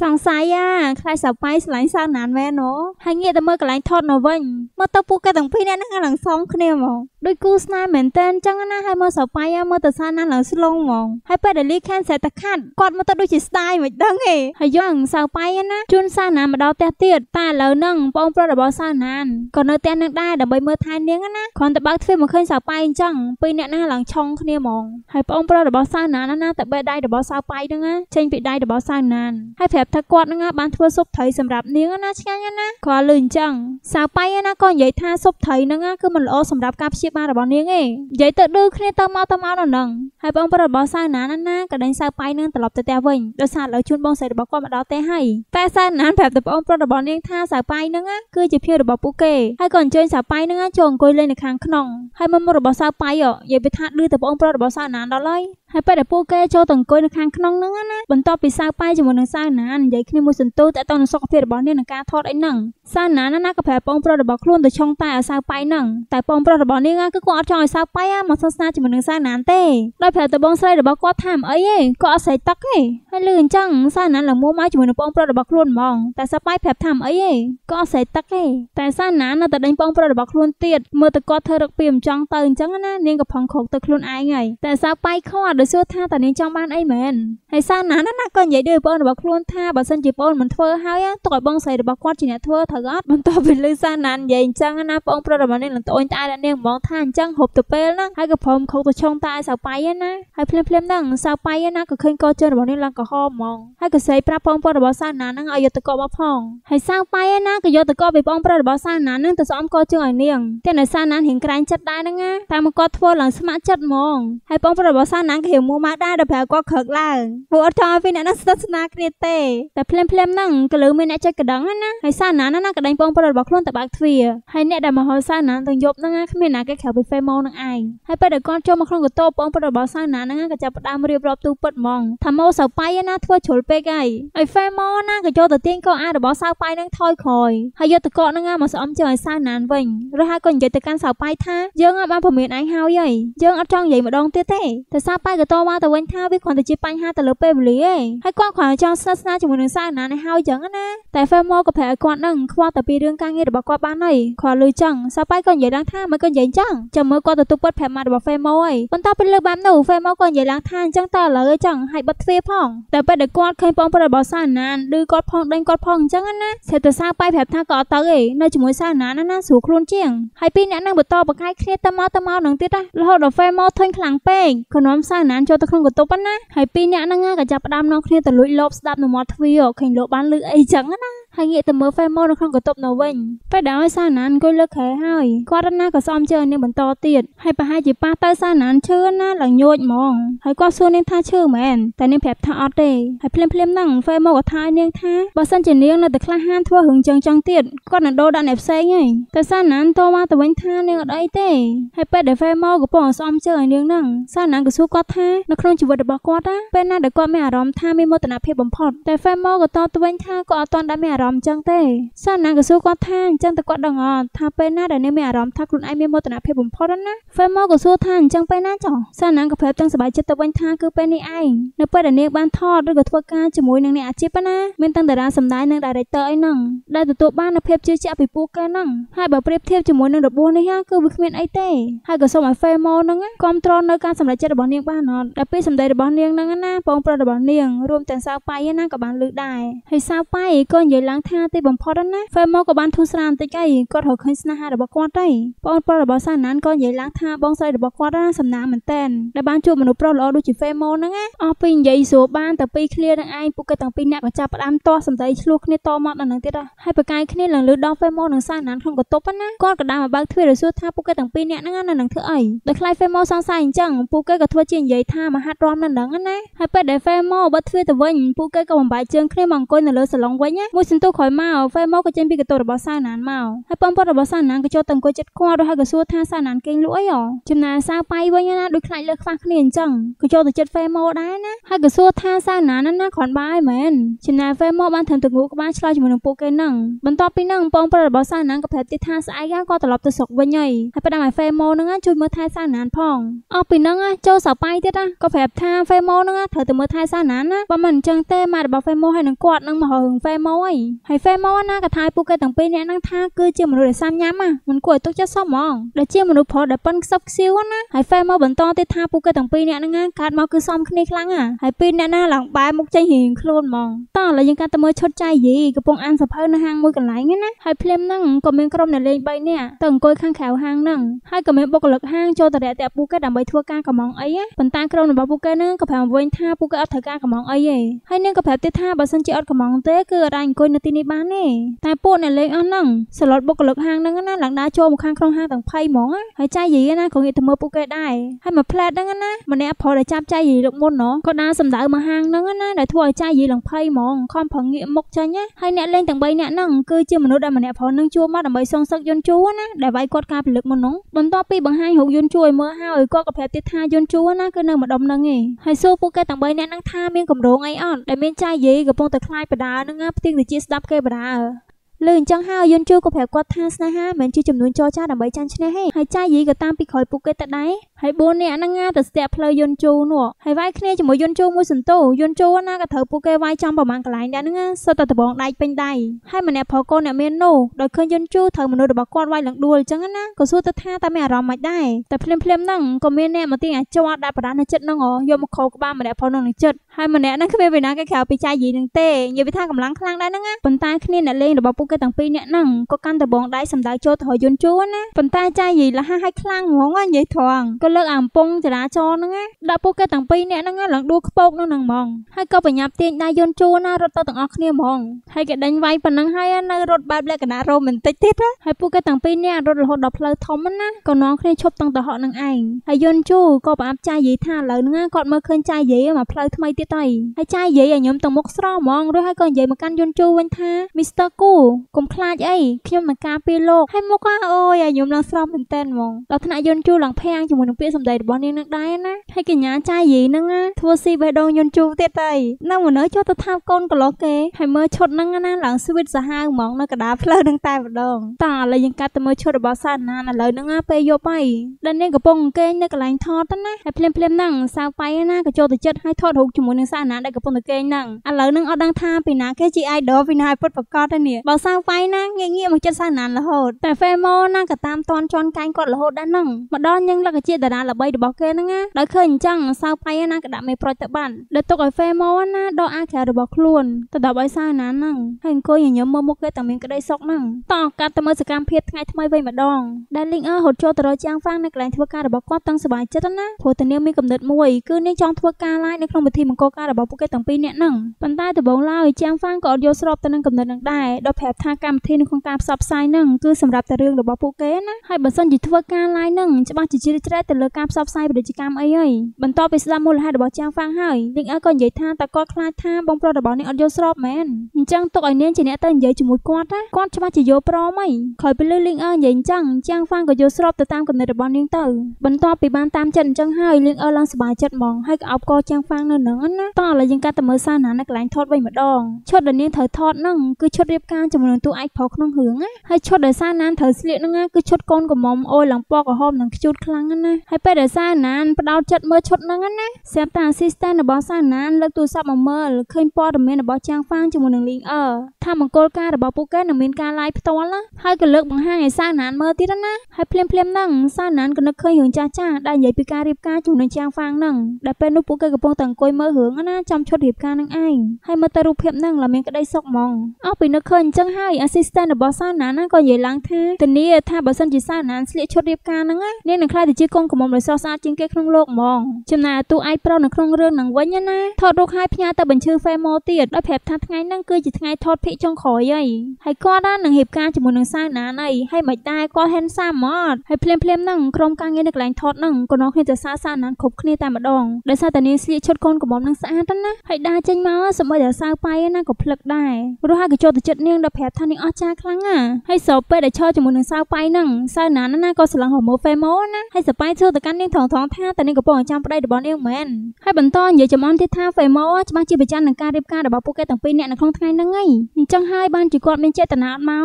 សង្ស័យអាខ្លាចសាប៉ៃឆ្លាញ់សាណានមែនណូហើយងាកទៅមើលកន្លែងថតនៅវិញមើលទៅពួកគេទាំងពីរអ្នកហ្នឹងឡើងសងគ្នាហ្មងដូចគូស្នេហ៍មែនតើអញ្ចឹងណាហើយមើលសាប៉ៃអាមើលទៅសាណានឡើងស្លងហ្មងហើយពេលដែលលីខានសែតខាត់គាត់មកទៅដូចជាស្ដាយមិនដឹងទេហើយយើងសាប៉ៃណាជួនសាណានមកដល់ផ្ទះទៀតតែឥឡូវហ្នឹងបងប្រុសរបស់សាណានក៏នៅផ្ទះនឹងដែរដើម្បីមើលថែនាងណាគ្រាន់តែបើកទ្វារមកឃើញសាប៉ៃអញ្ចឹងពីរអ្នកណាឡើងឆុងគ្នាហ្មងហើយប្អូនប្រុសរបស់សាវណានណាតែបេះដៃរបស់សាវប៉ៃហ្នឹងណាចេញពីដៃរបស់សាវណានហើយប្រាប់ថាគាត់ហ្នឹងណាបានធ្វើស៊ុបត្រីសម្រាប់នាងណាឆ្ងាញ់ណាគាត់លឺអញ្ចឹងសាវប៉ៃណាក៏និយាយថាស៊ុបត្រីហ្នឹងណាគឺមិនល្អសម្រាប់ការព្យាបាលរបស់នាងទេនិយាយទៅឌឺគ្នាទៅមកទៅមកនៅហ្នឹងហើយប្អូនប្រុសរបស់សាវណានណាក៏ដេញសាវប៉ៃនឹងត្រឡប់ទៅផ្ទះវិញដោយសារលើជូនបងស្រីរបស់គាត់មកដល់ផ្ទះហើយតែសាវណានប្រាប់ទៅប្អូនប្រុសរបស់នាងថាសាវប៉ៃហ្នឹងណាគឺជាភៀវរបស់ពួកគេហើយក៏អញ្ជើញសាវប៉ៃហ្នឹងណាចូលអង្គុយលេងនៅខាងក្នុងហើយមុំរបស់សាវប៉ៃយាយថាឌឺទៅបងប្រុសរបស់សាវណ្ណាដល់ហើយហើយពេលដែលពួកគេចូលទៅអង្គុយនៅខាងក្នុងហ្នឹងណាបន្ទាប់ពីសៅប៉ៃជាមួយនឹងសៅណានិយាយគ្នាមួយសន្ទុះតើតើនឹងសុខភាពរបស់នាងនឹងការថតអីហ្នឹងសៅណាណាក៏ប្រាប់ពងប្រុសរបស់ខ្លួនទៅឆុងតែឲ្យសៅប៉ៃហ្នឹងតែពងប្រុសរបស់នាងគឺគាត់អត់ចង់ឲ្យសៅប៉ៃមកសន្ទនាជាមួយនឹងសៅណាទេដោយប្រាប់ទៅបងស្រីរបស់គាត់ថាអីឯងគាត់អត់ស្រែកទឹកទេហើយលឺអញ្ចឹងសៅណាឡើងមុំឲ្យជាមួយនឹងពងប្រុសរបស់ខ្លួនហ្មងតែសៅប៉ៃប្រាប់ថាអីឯងគាត់អត់ស្រែកទឹកទេតែសៅណានៅតែដេញពងប្រុសរបស់ខ្លួនទៀតមើលទៅគាត់ធ្វើរឹកពីមិនចង់ទៅអញ្ចឹងណានាងក៏ផឹងខុកទៅខ្លួនឯងហើយតែសៅប៉ៃខត់ដោយសួរថាតានាងចង់បានអីមែនហើយសាណាណាណាក៏និយាយដូចប្អូនរបស់ខ្លួនថាបើសិនជាប្អូនមិនធ្វើហើយទុកឲ្យបងស្រីរបស់គាត់ជាអ្នកធ្វើត្រូវអត់បន្ទាប់ពីលឺសាណានិយាយអញ្ចឹងណាប្អូនប្រុសរបស់នាងនឹងត្អូញត្អែរនាងហ្មងថាអញ្ចឹងហូបទៅពេលហ្នឹងហើយក៏ព្រមខូបទៅឆុងតែឲ្យសៅប៉ៃណាហើយភ្លាមភ្លាមហ្នឹងសៅប៉ៃណាក៏ឃើញកោជើងរបស់នាងឡើងក៏ហមហ្មងហើយក៏ស្រីប្រាប់ប្អូនប្រុសរបស់សាណាហ្នឹងឲ្យយកទៅកប់មកផងហើយសៅប៉ៃណាក៏យកទៅកប់ពីប្អូនប្រុសរបស់សាណាហ្នឹងទៅស្អំកោជើងឲ្យនាងតែនៅសាណារៀងក្រែងចិត្តដែរហ្នឹងណាតែមកគាត់ធ្វើឡើងស្ម័គ្រចិត្តហ្មងហើយប្អូនប្រុសរបស់សាណាគ្នាមួយមកដែរដល់ប្រើគាត់ខឹកឡើងពួកអត់ចង់ឲ្យពីអ្នកនោះស្និទ្ធស្នាលគ្នាទេតែភ្លាមភ្លាមហ្នឹងក៏លើមានអ្នកចិត្តកណ្ដឹងណាហើយសាណាណាណាក្ដែងពងប្រុសរបស់ខ្លួនទៅបាក់ទ្វារហើយអ្នកដែលមកហៅសាណាទាំងយប់ហ្នឹងគ្មានណាគេក្រៅពីហ្វេម៉ូនឹងឯងហើយពេលដែលគាត់ចូលមកក្នុងកតោពងប្រុសរបស់សាណាហ្នឹងក៏ចាប់ផ្ដើមរៀបរាប់ទូពិតហ្មងថាម៉ូសៅប៉ៃណាធ្វើជ្រុលពេកហើយហើយហ្វេម៉ូណាក៏ចូលទៅទាញកោអារបស់សៅប៉ៃហ្នឹងថយក្រោយហើយយកតកកហ្នឹងមកស្អំជើងឲ្យសាណានវិញរហ័សក៏និយាយទៅកាន់សៅប៉ៃថាយើងបានពមៀនឯងហើយហើយយើងអត់ចង់និយាយម្ដងទៀតទេតែសៅប៉ៃហើយក៏តវ៉ាទៅវិញថាវាគ្រាន់តែជាបញ្ហាទៅលើពេលវេលាឯងហើយគាត់គ្រាន់តែចង់ស្និទ្ធស្នាលជាមួយនឹងសារណានេះហើយចឹងណាតែ Fermo ក៏ប្រែគាត់នឹងខ្វល់តែពីរឿងការងាររបស់គាត់បានហើយគាត់លឺចឹងសាប៉ៃក៏និយាយឡើងថាមិនក៏និយាយចឹងចាំមើលគាត់ទទួលពិតប្រែម៉ាត់របស់ Fermo ឯងបន្តពេលលើបែបនោះ Fermo ក៏និយាយឡើងថាអញ្ចឹងតើឥឡូវចឹងឲ្យបិទទ្វារផងតែពេលដែលគាត់ឃើញបងប្រុសរបស់សារណានឬគាត់ផងដេញគាត់ផងអញ្ចឹងណាសេតសាប៉ៃប្រាប់ថាក៏អត់ទៅឯងនៅជាមួយសារណានណាស្រួលខ្លួនជាងហើយពីរអ្នកនឹងបន្តបកាយគ្នាទៅមកទៅមកនឹងទៀតណារហូតដល់ Fermo ធុញខ្លាំងពេកក៏នាំសារអាណានចូលទៅក្នុងកន្ទប់ណាហើយពីរអ្នកហ្នឹងក៏ចាប់ផ្ដើមនាំគ្នាទៅលួចលបស្ដាប់នៅមាត់ទ្វារឃើញលោកបានលឺអីចឹងណាហើយងាកទៅមើលហ្វេម៉ូននៅក្នុងកន្ទប់នៅវិញពេលដែលឲ្យសាណានអង្គុយលើខែហើយគាត់រណាក៏សំជើនាងបន្តទៀតហើយប្រហែលជាប៉ះទៅសាណានឈឺណាឡើងញួចហ្មងហើយគាត់សួរនាងថាឈឺមែនតែនាងប្រាប់ថាអត់ទេហើយភ្លាមភ្លាមហ្នឹងហ្វេម៉ូក៏ថានាងថាបើសិនជានាងនៅតែក្លាហានធ្វើរឿងចឹងចឹងទៀតគាត់នឹងដូរដាក់អ្នកផ្សេងហើយតែសាណានតមកទៅវិញថានាងអត់អីទេហើយពេលដែលហ្វេម៉ូក៏ពងសំជើឲ្យនាងហ្នឹងសាណានក៏សួរគាត់ថានៅក្នុងជីវិតរបស់គាត់ណាពេលណាដែលគាត់មានអារម្មណ៍ថាមានមោទនភាពបំផុតតែហ្វេម៉ូក៏តបទៅវិញថាគាត់អត់ទាន់ដែលមានអារម្មណ៍រម្មណ៍ចឹងទេសាណាក៏សួរគាត់ថាអញ្ចឹងតើគាត់ដឹងអត់ថាពេលណាដែលនាងមានអារម្មណ៍ថាខ្លួនឯងមានមោទនភាពបំផុតណាហ្វេម៉ូក៏សួរថាអញ្ចឹងពេលណាចុះសាណាក៏ប្រាប់ទាំងសប្បាយចិត្តទៅវិញថាគឺពេលនេះឯងនៅពេលដែលនាងបានថតឬក៏ធ្វើការជាមួយនឹងអ្នកអាជីពណាមានទាំងតារាសម្ដែងនិង director អីហ្នឹងដែលទទួលបាននូវភាពជឿជាក់ពីពួកគេហ្នឹងហើយបើប្រៀបធៀបជាមួយនឹងរបួសនេះគឺវាគ្មានអីទេហើយក៏សូមឲ្យហ្វេម៉ូហ្នឹងគ្រប់គ្រងនៅការសម្រេចចិត្តរបស់នាងបានអត់ដែលពេលសម្ដីរបស់នាងហ្នឹងណាបងប្រុសរបស់នាងរួមទាំងសាវប៉ៃណាក៏បានលើកដែរហើយសាវប៉ៃក៏និយាយឡើងយ៉ាងថាទីបំផុតណាហ្វេម៉ូក៏បានធូរស្រាលបន្តិចអីគាត់រកឃើញស្នេហារបស់គាត់ទេបងប្រុសរបស់សាណានក៏និយាយឡើងថាបងស្រីរបស់គាត់ណាសំណាងមែនតែនដែលបានជួបមនុស្សប្រុសល្អដូចជាហ្វេម៉ូហ្នឹងណាអស់ពីនិយាយស្រួលបានតែពីឃ្លៀនឹងឯងពួកគេទាំងពីរនាក់ក៏ចាប់ផ្ដើមទាស់សម្ដីឆ្លោះគ្នាតមកដល់នឹងទៀតហើយប្រកាយគ្នាឡើងលឺដល់ហ្វេម៉ូនិងសាណានក្នុងកតុបណាគាត់ក៏ដើរមកបើកទ្វាររសួរថាពួកគេទាំងពីរនាក់ហ្នឹងណានឹងធ្វើអីដល់ខ្លាយហ្វេម៉ូសង្ស័យអញ្ចឹងពួកគេក៏ធ្វើជានិយាយថាមហាត់រំនៅនឹងណាហើយពេលដែលហ្វេម៉ូបិទទ្វារទៅវិញពួកគេក៏បំបាយជើងគ្នាមកអង្គុយនៅលើសាឡុងវិញមួយសន្ទូក្រោយមកវេមកក៏ចេញពីកន្ទប់របស់សាវណានមកហើយពងពត់របស់សាវណានក៏ចូលទៅអង្គុយជិតគាត់ហើយក៏សួរថាសាវណានគេងលក់អីអូចំណាសាវប៉ៃវិញណាដូចខ្លាចលើខ្វះគ្នាអញ្ចឹងក៏ចូលទៅជិតវេមកដែរណាហើយក៏សួរថាសាវណានណាគ្រាន់បាយមែនចំណាវេមកបានធ្វើទៅងក់ក្បាលឆ្លើយជាមួយនឹងពួកគេហ្នឹងបន្ទាប់ពីហ្នឹងពងពត់របស់សាវណានក៏ប្រាប់ទៀតថាស្អែកក៏ត្រឡប់ទៅស្រុកវិញហើយហើយប្រាប់ឲ្យវេមកហ្នឹងជួយមើលថែសាវណានផងអស់ពីហ្នឹងចូលសាវប៉ៃទៀតណាក៏ប្រាប់ថាវេមកហ្នឹងត្រូវទៅមើលថែសាវណានណាបើមិនអញ្ចឹងទេម៉ែរបស់វេមកហើយនឹងគាត់នឹងមករឿងវេមកហើយហើយហ្វេម៉ូណាក៏ថាពួកគេទាំងពីរអ្នកនឹងថាគឺជាមនុស្សដែលសាមញ្ញណាមិនគួរឲ្យទុកចិត្តសោះហ្មងដែលជាមនុស្សប្រុសដែលប៉ិនខ្សឹបខ្សៀវណាហើយហ្វេម៉ូបន្តទៀតថាពួកគេទាំងពីរអ្នកនឹងកើតមកគឺសមគ្នាខ្លាំងណាហើយពីរអ្នកណាឡើងបែរមុខចេញរៀងខ្លួនហ្មងតោះឥឡូវយើងកាន់តែមើលឈុតចៃយីកំពុងអានសភៅនៅហាងមួយកន្លែងណាហើយភ្លាមហ្នឹងក៏មានក្រុមអ្នកលេង3នាក់ទៅអង្គុយខាងក្រៅហាងហ្នឹងហើយក៏មានបុគ្គលិកហាងចូលទៅរាក់ទាក់ពួកគេដើម្បីធ្វើការកម្មងអីប៉ុន្តែក្រុមរបស់ពួកគេហ្នឹងក៏ប្រាប់វិញថាពួកគេអត់ត្រូវការកម្មងអីទេហើយនាងក៏ប្រាប់ទៀតថាបើសិនជាអត់កម្មងទេគឺអត់អាចអង្គុយនៅទីនេះបានទេតែពួកអ្នកលេងអស់ហ្នឹងសឡុតបុគ្គលិកហាងហ្នឹងណាឡើងដើរចូលមកខាងក្នុងហាងទាំងភ័យហ្មងហើយចាយយីណាក៏ងាកទៅមើលពួកគេដែរហើយមួយផ្លែតហ្នឹងណាម្នាក់ប្រដែលចាប់ចាយយីលោកមុនណក៏ដើរសម្ដៅមកហាងហ្នឹងណាដែលធ្វើឲ្យចាយយីឡើងភ័យហ្មងខំប្រឹងងាកមុខចាញ់ណាហើយអ្នកលេងទាំង3នាក់ហ្នឹងគឺជាមនុស្សដែលម្នាក់ប្រនឹងជួមកដើម្បីសងសឹកយន្តជួណាដែលវាយគាត់ការពលឹកមុនហ្នឹងបន្ទាប់ពីបង្ហាញរូបយន្តជួឲ្យមើលហើយគាត់ក៏ប្រាប់ទៀតថាយន្តជួណាគឺនៅម្ដុំហ្នឹងឯងហើយសួរពួកគេទាំង3នាក់ហ្នឹងថាមានកម្រងអីអត់ដែលមានចាយយីកំពុងតែខ្លាចបដាហ្នឹងផ្ទៀងទៅជាស្ដាប់គេបណ្ដើរ។លើអញ្ចឹងហើយយុនជូក៏ប្រាប់គាត់ថាស្នេហាមិនជាចំនួនចរចាដើម្បីចាញ់ឈ្នះទេហើយចាយីក៏តាមពីក្រោយពួកគេទៅដែរហើយបួននាក់ហ្នឹងងាទៅស្ទាក់ផ្លូវយុនជូនោះហើយវាយគ្នាជាមួយយុនជូមួយសន្ទោយុនជូណាក៏ត្រូវពួកគេវាយចំប្រមាណកន្លែងដែរហ្នឹងសុទ្ធតែដបងដៃពេញដៃហើយម្នាក់ប្រុសកូនអ្នកមាននោះដោយឃើញយុនជូត្រូវមនុស្សរបស់គាត់វាយឡើងដួលអញ្ចឹងណាក៏សួរទៅថាតើមានអារម្មណ៍មិនដែរតែភ្លាមភ្លាមហ្នឹងក៏មានអ្នកមកទាញអាចារ្យដែលប្រដានៅចិត្តហ្នឹងយកមកខោក្បាលម្នាក់ប្រុសនឹងចិត្តហើយម្នាក់ហ្នឹងគ្មានវិណាគេក្រៅពីចាយីនឹងទេនិយាយថាកម្លាំងខ្លាំងដែរហ្នឹងប៉ុន្តែគ្នាអ្នកលេងរបស់ពួកគេទាំងពីរនាក់ហ្នឹងក៏កាន់តែបងដៃសម្ដៅចូលទៅរយន្តជួណាប៉ុន្តែចាយីលះហាឲ្យខ្លាំងហ្មងហ៎និយាយត្រង់ក៏លើកអាអំពងចរាចរហ្នឹងដាក់ពួកគេទាំងពីរនាក់ហ្នឹងឡើងដួលខ្ពោកនោះហ្នឹងហ្មងហើយក៏បញ្ញាប់ទាញដៃយន្តជួណារត់ទៅទាំងអស់គ្នាហ្មងហើយគេដេញវាយប៉ុណ្ណឹងហើយនៅរត់បែបលក្ខណៈរ៉ូមែនតិចទៀតហើយពួកគេទាំងពីរនាក់រត់រហូតដល់ផ្លូវធំណាក៏នាំគ្នាឈប់ទាំងតហកនឹងឯងហើយយន្តជួក៏ប្រអប់ចាយីថាឥឡូវហ្នឹងគាត់មើលឃើញចាយីមកផ្លូវថ្មីទៀតហើយហើយចាយីឲ្យខ្ញុំទៅមុខស្រោហ្មងរួចហើយក៏និយាយមកកាន់យន្តជួវិញថាមីស្ទ័រគូកុំខ្លាចអីខ្ញុំនឹងការពារលោកហើយមកអាអូយខ្ញុំនឹងស្រោមមែនតែនហ្មងដល់ថ្នាក់យន្តជួលឡើងភាំងជាមួយនឹងពាក្យសម្ដីរបស់នាងនឹងដែរណាហើយកញ្ញាចាយយីហ្នឹងណាធ្វើស៊ីបេះដូងយន្តជួលទៀតទៅនៅមនុស្សចុះទៅថាកូនកន្លោះគេហើយមើលឈុតហ្នឹងណាឡើងស្វីតសាហាវហ្មងនៅកដាផ្លូវនឹងតែម្ដងតោះឥឡូវយើងកាត់ទៅមើលឈុតរបស់សាណានឥឡូវហ្នឹងណាពេលយប់ហើយដល់នាងកំពុងអង្គែងនៅកន្លែងថតទៅណាហើយភ្លាមភ្លាមហ្នឹងសាវប៉ៃណាក៏ចូលទៅចិត្តហើយថតរូបជាមួយនឹងសាណាដែលកំពុងតែគេងហ្នឹងឥឡូវហ្នឹងអត់ដឹងថាពីណាគេជា idol ពីណាឲ្យពុតប្រកបទៅនេះបើសើវាយណាងាយងាយមកចិត្តសាណានរហូតតែហ្វេម៉ូណាក៏តាមតន់ជន់កាញ់គាត់រហូតដែរហ្នឹងម្ដងញឹងលកជាតារាល្បីរបស់គេហ្នឹងណាដោយឃើញអញ្ចឹងសើវាយណាក៏ដាក់មេប្រូចទៅបានដែលទុកឲ្យហ្វេម៉ូណាដកអាចរបស់ខ្លួនទៅដល់ឲ្យសាណានហ្នឹងហើយអង្គុយញញឹមមើលមុខគេតែមានក្តីសុខហ្នឹងតោះកាត់ទៅមើលសកម្មភាពថ្ងៃថ្មីវិញម្ដងដែលលីងអឺរហូតចូលទៅរកជាងហ្វាងនៅកន្លែងធ្វើការរបស់គាត់ទាំងសบายចិត្តណាព្រោះតានាងមានកំណត់មួយគឺនាងចង់ធ្វើការឡាយនៅក្នុងវិធីមង្គលការរបស់ពួកគេទាំងពីរនាក់ហ្នឹងប៉ុន្តែដំបូងឡើយជាងហ្វាងក៏អត់យល់ស្របទៅនឹងកំណត់នឹងដែរដល់ប្រាប់ថាកម្មវិធីនៅក្នុងការផ្សព្វផ្សាយហ្នឹងគឺសម្រាប់តែរឿងរបស់ពួកគេណាហើយបើសិនជាធ្វើការ live ហ្នឹងច្បាស់ជាជ្រាលជ្រៅទៅលើការផ្សព្វផ្សាយពាណិជ្ជកម្មអីហើយបន្ទាប់ពីស្ដាប់មូលហេតុរបស់ចាងហ្វាងហើយនាងអើក៏និយាយថាតើគាត់ខ្លាចថាបងប្រុសរបស់នាងអត់យល់ស្របមែនអញ្ចឹងទុកឲ្យនាងជាអ្នកទៅនិយាយជាមួយគាត់ណាគាត់ច្បាស់ជាយល់ព្រមហើយក្រោយពេលលឺលីងអើនិយាយអញ្ចឹងចាងហ្វាងក៏យល់ស្របទៅតាមគំនិតរបស់នាងទៅបន្ទាប់ពីបានតាមចិត្តអញ្ចឹងហើយលីងអើឡើងសប្បាយចិត្តហ្មងហើយក៏អោបកចាងហ្វាងនៅនឹងណាតោះឥឡូវយើងកាត់ទៅមើលសារណានៅកន្លែងថតវិញម្ដងឈុតដែលនាងត្រូវថតហ្នឹងគឺឈុតរៀបការជាមួយមនុស្សទូអាចផុសក្នុងរឿងណាហើយឈុតដោយសារណានត្រូវស្លៀកហ្នឹងគឺឈុតកូនកមុំអូយឡើងពណ៌ក្រហមនិងខ្ជូតខ្លាំងណាហើយពេលដោយសារណានផ្ដោតចិត្តមើលឈុតហ្នឹងណាស្រាប់តែ assistant របស់សាណានលើកទូរស័ព្ទមកមើលឃើញព័ត៌មានរបស់ចាងហ្វាងជាមួយនឹងលីងអឺថាមង្គលការរបស់ពួកគេនឹងមានការឡាយផ្ទាល់ណាហើយក៏លើកបង្ហាញឲ្យសាណានមើលទៀតណាហើយភ្លាមភ្លាមហ្នឹងសាណានក៏នឹកឃើញរឿងចាស់ចាស់ដែលនិយាយពីការរៀបការជាមួយនឹងចាងហ្វាងហ្នឹងដែលពេលនោះពួកគេកំពុងតែអង្គុយមើលរឿងណាចំឈុតរៀបការនឹងឯងហើយមើលទៅរូបភាពហ្នឹងឡើយមានក្តីសុខហ្មងអស់ពីនឹកឃើញអញ្ចឹងហើយ assistant របស់សាណាណាក៏និយាយឡើងថាធានាថាបើសិនជាសាណានស្លៀកឈុតរៀបការហ្នឹងណានាងនឹងក្លាយទៅជាកូនក្រមុំដ៏ស្រស់ស្អាតជាងគេក្នុងលោកហ្មងចំណាយតួឯកប្រុសនៅក្នុងរឿងហ្នឹងវិញណាថតរូបហើយផ្ញើទៅបញ្ឈឺ Femo ទៀតដោយប្រាប់ថាថ្ងៃហ្នឹងគឺជាថ្ងៃថតភិកចុងក្រោយហើយហើយគាត់នឹងរៀបការជាមួយនឹងសាណាណៃហើយមិនដែរគាត់ handsome អត់ហើយភ្លាមភ្លាមហ្នឹងក្រុមការងារនៅកន្លែងថតហ្នឹងក៏នាំគ្នាទៅសារសាណានគ្រប់គ្នាតែម្ដងដោយសារតែនាងស្លៀកឈុតកូនក្រមុំហ្នឹងស្អាតណាស់ហើយដើរចេញមកសម្បិតតែសៅប៉ៃណាក៏ភ្លឹកដែររហូតក៏ចូលទៅចិត្តនាងដល់ប្រាប់ប្រាប់ថានាងអស្ចារ្យខ្លាំងណាស់ហើយសោពេលដែលឈរជាមួយនឹងសៅប៉ៃហ្នឹងសៅណានណាក៏ស្រឡឹងរមោហ្វេម៉ូណាហើយសៅប៉ៃឈរទៅកាន់នាងថងថងថាតែនាងកំពុងចាំប្តីរបស់នាងមែនហើយបន្តនិយាយចំអន់ទៀតថាហ្វេម៉ូច្បាស់ជាប្រចាំនឹងការរៀបការរបស់ពួកគេទាំងពីរនាក់នៅក្នុងថ្ងៃហ្នឹងហើយអញ្ចឹងហើយបានជាគាត់មានចេតនាមក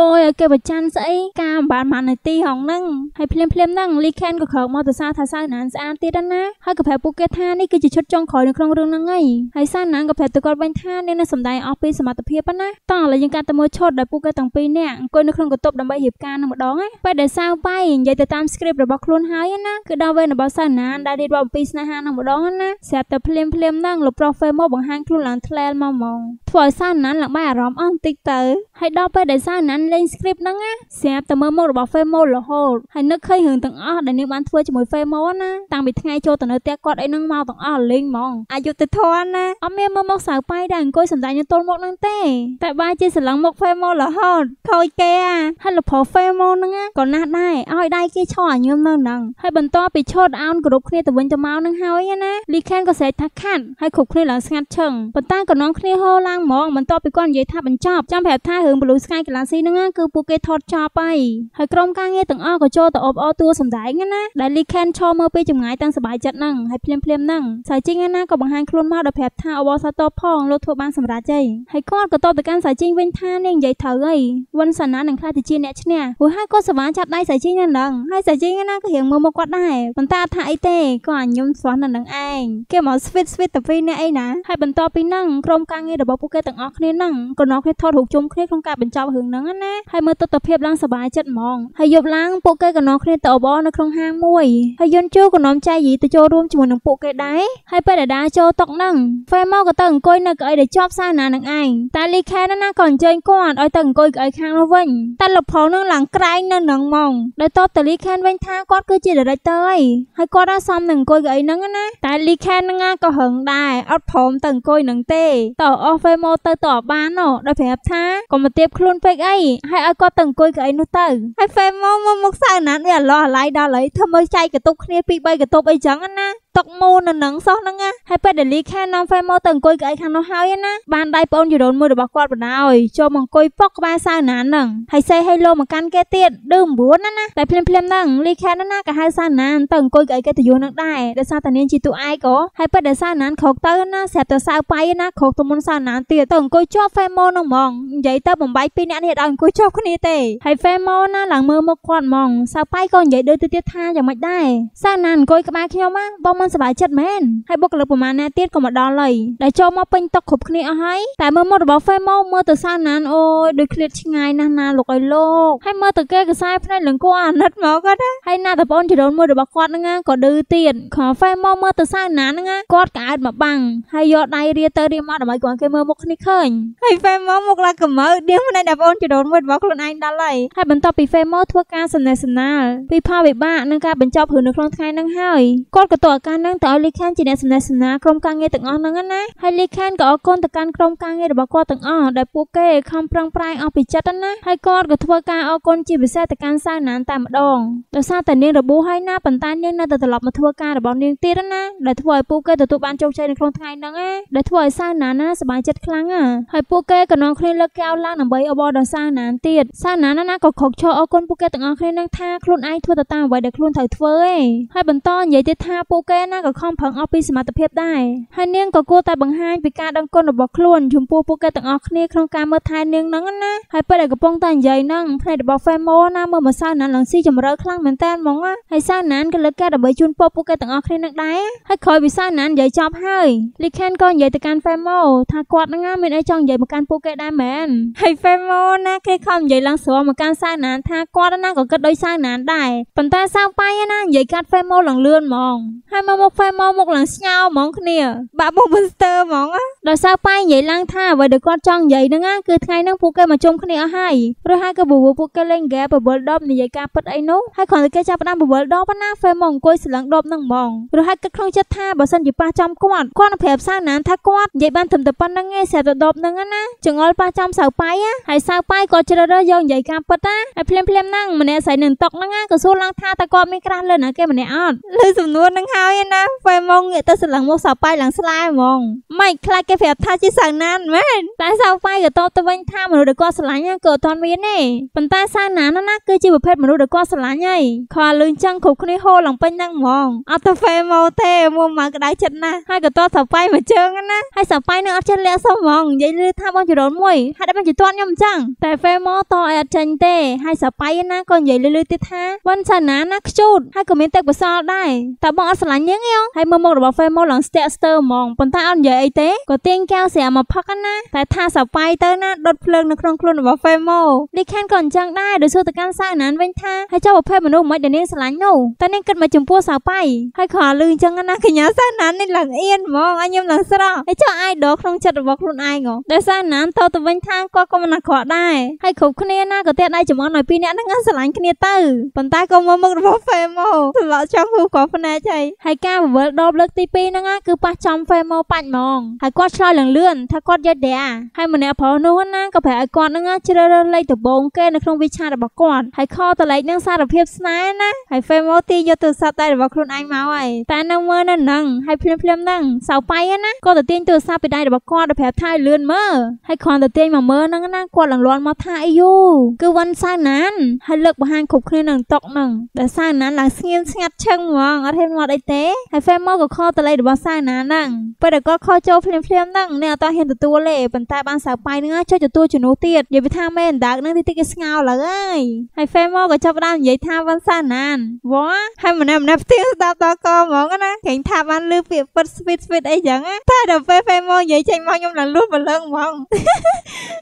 អូយឲ្យគេប្រចាំស្អីការមិនបានបាននាទីហងហ្នឹងហើយភ្លាមភ្លាមហ្នឹងលីខេនក៏ក្រោកមកទៅសារថាសៅណានស្អាតទៀតណាហើយក៏ប្រាប់ពួកគេថានេះគឺជាឈុតចុងក្រោយនៅក្នុងរឿងហ្នឹងហើយហើយសៅណានក៏ប្រាប់ទៅគាត់វិញថានាងនឹងសម្ដែងអស់ពីសមត្ថភាពណាតោះឥឡូវយើងកាត់ទៅមើលឈុតដោយពួកគេទាំងពីរនាក់អង្គុយនៅក្នុងកន្ទប់ដើម្បីរៀបការនឹងម្ដងណាពេលដែលសាវវៃនិយាយទៅតាម script របស់ខ្លួនហើយណាគឺដល់វេនរបស់សាណាដែលរៀបរាប់អំពីស្នេហានឹងម្ដងណាស្រាប់តែភ្លាមភ្លាមហ្នឹងលោកប្រុសហ្វេមកបង្ហាញខ្លួនឡើងថ្លែលមកហ្មងធ្វើឲ្យសាណាឡើងបែរអារម្មណ៍អស់បន្តិចទៅហើយដល់ពេលដែលសាណាលេង script ហ្នឹងណាស្រាប់តែមើលមុខរបស់ហ្វេមករហូតហើយនឹកឃើញរឿងទាំងអស់ដែលនាងបានធ្វើជាមួយហ្វេមណាតាំងពីថ្ងៃចូលទៅនៅផ្ទះគាត់អីហ្នឹងមកទាំងអស់លេងហ្មងអយុត្តិធម៌ណាអត់មានមើលមកសៅប៉ៃដែលអង្គុយសម្ដែងនៅទល់មុខហ្នឹងទេតែបាយជាសឡឹងមកមកហ្វេម៉ូលរហូតខូចគេអាហើយលផហ្វេម៉ូហ្នឹងក៏ណាស់ដែរឲ្យដៃគេឈរអញឹមនៅហ្នឹងហើយបន្ទាប់ពីឈរអោនគ្រប់គ្នាទៅវិញទៅមកហ្នឹងហើយណាលីខានក៏ស្រែកថាខាត់ហើយគ្រប់គ្នាឡើង ស្ងាត់ឈឹងប៉ុន្តែក៏នងគ្នាហូរឡើងហ្មងបន្ទាប់ពីគាត់និយាយថាបញ្ចប់ចាំប្រាប់ថារឿង Blue Sky Galaxy ហ្នឹងគឺពួកគេថតចប់ហើយហើយក្រុមការងារទាំងអស់ក៏ចូលទៅអបអរតួសម្ដែងណាដែលលីខានឈរមើលពីចម្ងាយទាំងសប្បាយចិត្តហ្នឹងហើយភ្លាមភ្លាមហ្នឹងសាយជីងណាក៏បង្ហាញខ្លួនមកដោយប្រាប់ថាអបអរសាទរផងលោកធ្វើបានសម្រេចហើយហើយគាត់ក៏តបទៅកាន់សាយជីងវិញថានាងនិយាយត្រូវហើយវ៉ុនសាណានឹងខ្លាចទៅជាអ្នកឈ្នះព្រោះហើយក៏សវ៉ាចាប់ដៃស្រីជីងនៅនឹងហើយស្រីជីងណាក៏រៀងមើលមកគាត់ដែរប៉ុន្តែអត់ថាអីទេក៏អញុំស្រស់នៅនឹងឯងគេមកស្វីតស្វីតទៅវិញអ្នកអីណាហើយបន្ទាប់ពីហ្នឹងក្រុមការងាររបស់ពួកគេទាំងអស់គ្នាហ្នឹងក៏នាំគ្នាថតរូបជុំគ្នាក្នុងការបញ្ចប់រឿងហ្នឹងណាហើយមើលទស្សនភាពឡើងសប្បាយចិត្តហ្មងហើយយប់ឡើងពួកគេក៏នាំគ្នាទៅអបអរនៅក្នុងហាងមួយហើយយុនជូក៏នាំចៃយីទៅចូលរួមជាមួយនឹងពួកគេដែរហើយពេលដែលដាចូលតុកហ្នឹងហ្វេមកក៏ទៅអង្គុយនៅកៅអីដែលជាប់សាណានឹងឯងតាលីខែណាក៏អញ្ជើញគាត់ឲ្យទៅអង្គុយក្អែកខាងនោះវិញតែលផលនឹងឡើងក្រែងនៅនឹងហ្មងដោយតបតលីខានវិញថាគាត់គឺជា director ហើយហើយគាត់អាចសមនឹងអង្គុយក្អែកហ្នឹងណាតែលីខានហ្នឹងក៏ហឹងដែរអត់ព្រមទៅអង្គុយនឹងទេតើអស់ពេលមកទៅតបបានណោះដោយប្រាប់ថាកុំទៀបខ្លួនពេកអីហើយឲ្យគាត់ទៅអង្គុយក្អែកនោះទៅហើយហ្វេមកមកមកសើណាត់វាឡោះឡៃដល់ហើយធ្វើមើលចែកកតុបគ្នាពីរបីកតុបអីចឹងណាតុកមូននឹងសោះហ្នឹងណាហើយពេលដែលលីខាននាំហ្វេមកទៅអង្គុយក្អែកខាងនោះហើយណាបានដៃប្អូនយូរ៉ូនមួយរបស់គាត់បណ្ដោយចូលមអង្គុយប៉ុកក្បែរសៅណាហ្នឹងហើយសេះឲ្យលោមកកាន់គេទៀតឌឺ9ណាណាតែភ្លាមភ្លាមហ្នឹងលីខែណាណាក៏ហៅសៅណាទៅអង្គុយកៅអីកិត្តិយសហ្នឹងដែរដោយសារតានាងជាទូឯកក៏ហើយប៉ិតដោយសារណានខកទៅណាស្រាប់ទៅសៅប៉ៃណាខកទៅមុនសៅណានទៀតទៅអង្គុយជាប់ហ្វេម៉ូនហ្នឹងហ្មងនិយាយទៅបំបីពីរអ្នកនេះដល់អង្គុយជាប់គ្នាទេហើយហ្វេម៉ូនណាឡើងមើលមកគាត់ហ្មងសៅប៉ៃក៏និយាយដូចទៅទៀតថាយ៉ាងម៉េចដែរសៅណានអង្គុយក្បែរខ្ញុំណាបងមិនសប្បាយចិត្តមែនហើយបុគ្គលិកប្រមាណណាទៀតក៏មកដល់ហើយដែលចូលមកពេញតុគ្រប់គ្នាអស់ហើយតែមើលមុខរបស់ហ្វេម៉ូមើលទៅសៅណាននអូយដូចឃ្លាតឆ្ងាយណាស់ណាលោកអើយលោកហើយមើលតើគេកសែភ្នែកលឹងគួរអាណិតមកគាត់ណាហើយណាតបូនចរូនមួយរបស់គាត់ហ្នឹងក៏ឌឺទៀតខំហ្វែមកមើលទៅសៅណាហ្នឹងគាត់ក៏អើតមកបាំងហើយយកដៃរៀទៅរៀមកដើម្បីគាត់គេមើលមុខគ្នាឃើញហើយហ្វែមកមុខឡាកម្ៅដៀងភ្នែកតបូនចរូនមួយរបស់ខ្លួនឯងដល់ហើយហើយបន្ទាប់ពីហ្វែមកធ្វើការសន្និសនាលពីផលវិបាកនឹងការបញ្ចប់រឿងនៅក្នុងថ្ងៃហ្នឹងហើយគាត់ក៏តអាការហ្នឹងទៅឲ្យលីខានជាអ្នកសន្និសនាក្រុមការងារទាំងអស់ហ្នឹងណាហើយលីខានក៏អរគុណទៅកាន់ក្រុមការងាររបស់គាត់ទាំងអស់ដែលពួកគេខំប្រឹងប្រែងអស់ពីចិត្តណាហើយគាត់ក៏ធ្វើការអរគុណជាពិសេសទៅកាន់សាវណានតែម្ដងដោយសារតែនាងរបួសហើយណាប៉ុន្តែនាងនៅតែត្រឡប់មកធ្វើការរបស់នាងទៀតណាដែលធ្វើឲ្យពួកគេទទួលបានជោគជ័យនៅក្នុងថ្ងៃហ្នឹងណាដែលធ្វើឲ្យសាវណានណាសប្បាយចិត្តខ្លាំងណាហើយពួកគេក៏នាំគ្នាលើកកែវឡើងដើម្បីអបអរដល់សាវណានទៀតសាវណានណាក៏ខកឈរអរគុណពួកគេទាំងអស់គ្នានឹងថាខ្លួនឯងធ្វើទៅតាមអ្វីដែលខ្លួនត្រូវធ្វើឯងហើយបន្តនិយាយទៀតថាពួកគេណាក៏ខំប្រឹងអស់ពីសមត្ថភាពដែរហើយនាងក៏គួរតែបង្ហាញពីការដឹងគុណរបស់ខ្លួនចំពោះពួកគេទាំងអស់គ្នាក្នុងការមើលថែហើយនាងហ្នឹងណាហើយពេលដែលកំពុងតែនិយាយហ្នឹងភ្នែករបស់ហ្វេម៉ូណាមើលមកសៅណានឡើងស៊ីជម្រៅខ្លាំងមែនតើហ្មងហើយសៅណានក៏លើកការដើម្បីជូនពរពួកគេទាំងអស់គ្នានឹងដែរហើយក្រោយពីសៅណាននិយាយចប់ហើយលីខេនក៏និយាយទៅកាន់ហ្វេម៉ូថាគាត់ហ្នឹងមានអីចង់និយាយមកកាន់ពួកគេដែរមែនហើយហ្វេម៉ូណាគេខំនិយាយឡើងស្រលមកកាន់សៅណានថាគាត់ណាក៏គិតដូចសៅណានដែរប៉ុន្តែសៅប៉ៃណានិយាយកាត់ហ្វេម៉ូឡើងលឿនហ្មងហើយមកមកហ្វេម៉ូមកឡើងស្ញោហ្មងគ្នាបាក់បុកមិនស្ទើហ្មងដល់សៅប៉ៃនិយាយឡើងថាអ្វីដែលគាត់ចង់និយាយហ្នឹងគឺថ្ងៃហ្នឹងពួកគេមកជុំគ្នាអស់ហើយរួចហើយក៏បបួលពួកគេលេងហ្គេបបលដប់និយាយការពិតអីនោះហើយគ្រាន់តែគេចាប់ផ្ដើមបបលដប់ប៉ុណ្ណាហ្វេមកអង្គុយស្លឹងដប់ហ្នឹងហ្មងរួចហើយគិតក្នុងចិត្តថាបើសិនជាប៉ះចំគាត់គាត់នឹងប្រាប់សៅណាន ថាគាត់និយាយបានត្រឹមតែប៉ុណ្្នឹងឯងស្រាប់តែដប់ហ្នឹងណាចង្អុលប៉ះចំសៅប៉ៃហើយសៅប៉ៃក៏ជ្រើសរើសយកនិយាយការពិតណាហើយភ្លាមភ្លាមហ្នឹងម្នាក់ស្រីនឹងតុកហ្នឹងក៏សួរឡើងថាតើគាត់មានក្រាស់លឿនណាគេម្នាក់អត់លើសំណួរហ្នឹងហើយណាហ្វេមកងាកទៅស្លឹងមកសៅប៉ៃឡើងស្លែហ្មងម៉េចខ្លាចគេប្រាប់ថាជាសៅណានមែនតែសៅប៉ៃក៏តបទៅវិញថាមនុស្សដែលគាត់ស្រឡាញ់ក៏អត់ទាន់មានទេប៉ុន្តែសាណាណាណាគឺជាប្រភេទមនុស្សដែលគាត់ស្រឡាញ់ហើយខលលឿនចឹងគ្រប់គ្នាហូរឡើងពេញហ្នឹងហ្មងអត់ទៅហ្វេម៉ូទេមួយមកក្តៅចិត្តណាស់ហើយក៏តោះសប៉ៃមួយជើងណាហើយសប៉ៃនឹងអត់ចេះលាក់សោះហ្មងនិយាយលឺថាបងចរនមួយហើយដល់បងជិទាត់ខ្ញុំអញ្ចឹងតែហ្វេម៉ូតអត់អត់ចាញ់ទេហើយសប៉ៃណាក៏និយាយលឺលឺទៀតថាវ៉ាន់សាណាណាខ្ជូតហើយក៏មានទឹកបសល់ដែរតែបងអត់ស្រឡាញ់យើងទេហើយមើលមុខរបស់ហ្វេម៉ូឡើងស្ទាក់ស្ទើហ្មងប៉ុន្តែអត់និយាយអីទេក៏ទាញកែវស្រាមកផឹកណាតែថាសប៉ៃទៅណាដដុតភ្លើងនៅក្នុងខ្លួនរបស់ Femo លីខានក៏អញ្ចឹងដែរដោយសួរទៅកាន់សាវណានវិញថាហើយចុះប្រភេទមនុស្សមិនដែលនាងស្រឡាញ់នោះតែនាងគិតមកចំពោះសាវប៉ៃហើយខលឺអញ្ចឹងណាកញ្ញាសាវណាននេះឡើងអៀនហ្មងឲ្យខ្ញុំឡើងស្រស់ហើយចុះ idol ក្នុងចិត្តរបស់ខ្លួនឯងហ៎ដោយសាវណានតទៅវិញថាគាត់ក៏មិនអាក្រក់ដែរហើយគ្រប់គ្នាណាក៏តែដៃចំណឲ្យពីរនាក់ហ្នឹងស្រឡាញ់គ្នាទៅប៉ុន្តែក៏មកមុខរបស់ Femo ត្រឡប់ចង់ហូបក៏ភ្នែកហើយហើយការវល់ដបលើកទី2ហ្នឹងគឺប៉ះចំ Femo បាច់ហ្មងហើយគាត់ឆ្លើយឡើងលឿនថាគាត់យកដែរហើយម្នាក់ប្រុសនោះណាក៏ប្រែឲ្យគាត់នឹងជ្រើសរើសលេខដំបូងគេនៅក្នុងវិឆាតរបស់គាត់ហើយខលតលេខនឹងសារភាពស្នេហ៍ណាហើយ Famous ទាញយកទូរស័ព្ទដៃរបស់ខ្លួនឯងមកហើយតែនៅមើលនៅនឹងហើយភ្លាមភ្លាមហ្នឹងសៅប៉ៃណាគាត់ទៅទាញទូរស័ព្ទពីដៃរបស់គាត់ទៅប្រាប់ថាលឿនមើលហើយគ្រាន់តែទាញមកមើលហ្នឹងណាគាត់ឡើងលាន់មកថាអីយូគឺវ៉ាន់សាណានហើយលើកបង្ហាញគ្រប់គ្នានឹងតុកហ្នឹងដែលសាណានឡើងស្ងៀមស្ងាត់ឈឹងហ្មងអត់ហ៊ានមកអីទេហើយ Famous ក៏ខលតលេខរបស់សាណានហ្នឹងពេលដែលគាត់ខលចូលភ្លាមភ្លាមហ្នឹងអ្នកអត់ហ៊ានទទួលទេប៉ុន្តែបានសៅប៉ៃហ្នឹងចុចទទួលជំនួសទៀតនិយាយថាមេអណ្ដើកនឹងទីតិចគេស្ងោឡើយហើយហើយហ្វេម៉ូក៏ចាប់ដើមនិយាយថាវ៉ាន់សាណានវ៉ាហើយម្នាក់ម្នាក់ផ្ទៀងស្ដាប់តកហ្មងណាគេថាបានលឺពាក្យពិតស្វីតស្វីតអីចឹងតែដល់ពេលហ្វេម៉ូនិយាយចេញមកខ្ញុំឡើងលុះបលឹងហ្មង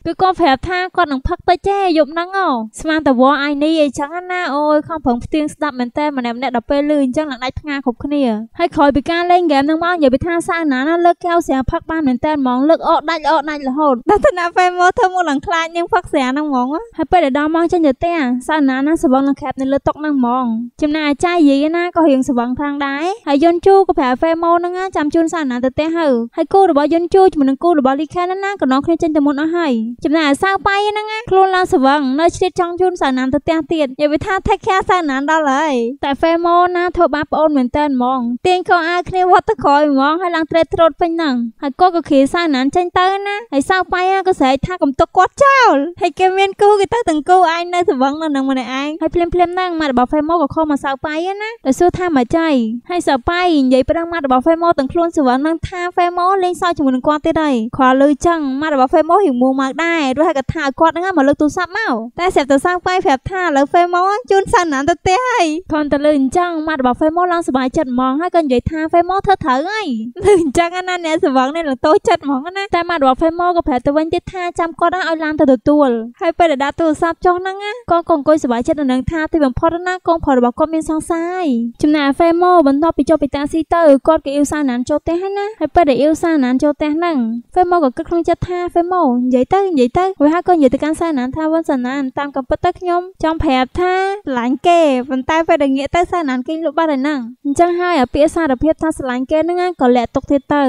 គឺគាត់ប្រាប់ថាគាត់នឹងផឹកតិចទេយប់ហ្នឹងអូស្មានតវ៉ាអៃនីអីចឹងណាអូយខំប្រឹងផ្ទៀងស្ដាប់មែនតែម្នាក់ម្នាក់ដល់ពេលលឺអញ្ចឹងឡើងដាច់ផ្ងាគ្រប់គ្នាហើយក្រោយពីការលេងហ្គេមហ្នឹងមកនិយាយថាសាណាណាលើកកែវស្រាផឹកបានមែនតែហ្មងលើកអកដាច់អកណាច់រហូតដល់ថ្នាក់ហ្វេម៉ូធ្វើមកឡើងខ្លាចញឹងផឹកស្រាហ្នឹងហ្មងហើយពេលដែលដល់មកចេញទៅផ្ទះសាវណាណាសវងនឹងខាប់នៅលើតុហ្នឹងហ្មងចំណែកអាចារ្យយាយណាក៏រៀងសវងខ្លាំងដែរហើយយុនជូក៏ប្រើហ្វេម៉ូនហ្នឹងចាំជូនសាវណាទៅផ្ទះហើយហើយគូរបស់យុនជូជាមួយនឹងគូរបស់លីខាណាក៏នាំគ្នាចេញទៅមុនអស់ហើយចំណែកអាសាវប៉ៃហ្នឹងខ្លួនឡើងសវងនៅជ្រៀតចង់ជូនសាវណាទៅផ្ទះទៀតនិយាយថាថេខាសាវណាដល់ហើយតែហ្វេម៉ូណាធ្វើបាបប្អូនមែនតើហ្មងទាញក៏អាគ្នាវត្តទៅក្រោយហ្មងហើយឡើងត្រេតត្រោតពេញហ្នឹងហើយក៏ក៏គ្រាសាវណាចេញទៅណាហើយសាវប៉ៃក៏ស្រែកថាកំទុកគាត់ចោលហើយគេមានគូគេទៅទាំងគូឯងនៅស្វឹងនៅនឹងម្នាក់ឯងហើយភ្លាមភ្លាមហ្នឹងម៉ាត់របស់ Femo ក៏ខំមកសៅប៉ៃណាតែសួរថាមកចៃហើយសៅប៉ៃនិយាយប្តឹងម៉ាត់របស់ Femo ទាំងខ្លួនស្វឹងហ្នឹងថា Femo លេងសើចជាមួយនឹងគាត់ទៀតហើយគាត់លឺចឹងម៉ាត់របស់ Femo រៀងមួមកដែររួចហើយក៏ថាឲ្យគាត់ហ្នឹងមកលើកទូរស័ព្ទមកតែស្រាប់ទៅសៅប៉ៃប្រាប់ថាលើ Femo ជូនសិនណានទៅទេហើយគាត់ទៅលើអញ្ចឹងម៉ាត់របស់ Femo ឡើងសុបាយចិត្តហ្មងហើយក៏និយាយថា Femo ធ្វើត្រូវហើយលើអញ្ចឹងណាអ្នកស្វឹងនេះលតោចិត្តហ្មងណាតែម៉ាត់របស់ Femo ក៏ប្រាប់ទៅវិញទៀតថាចាំតាមគាត់ណាឲ្យឡានទៅទទួលហើយពេលដែលដាក់ទូរស័ព្ទចុះហ្នឹងណាគាត់ក៏អង្គុយសប្បាយចិត្តនឹងថាទីបំផុតណាកូនប្រុសរបស់គាត់មានសង្សារចំណាហ្វេម៉ូបន្ទាប់ពីចុះពីតាស៊ីទៅគាត់ក៏អ៊ីវសាណានចូលផ្ទះហើយណាហើយពេលដែលអ៊ីវសាណានចូលផ្ទះហ្នឹងហ្វេម៉ូក៏គិតក្នុងចិត្តថាហ្វេម៉ូនិយាយទៅនិយាយទៅវាហើយក៏និយាយទៅកាន់សាណានថាវ៉ុនសាណានតាមកំពិតទៅខ្ញុំចង់ប្រាប់ថាឆ្លាញ់គេប៉ុន្តែពេលដែលងាកទៅសាណានគេលុបបាត់ហើយហ្នឹងអញ្ចឹងហើយអាពាក្យសារភាពថាឆ្លាញ់គេហ្នឹងក៏លាក់ទុកទៀតទៅ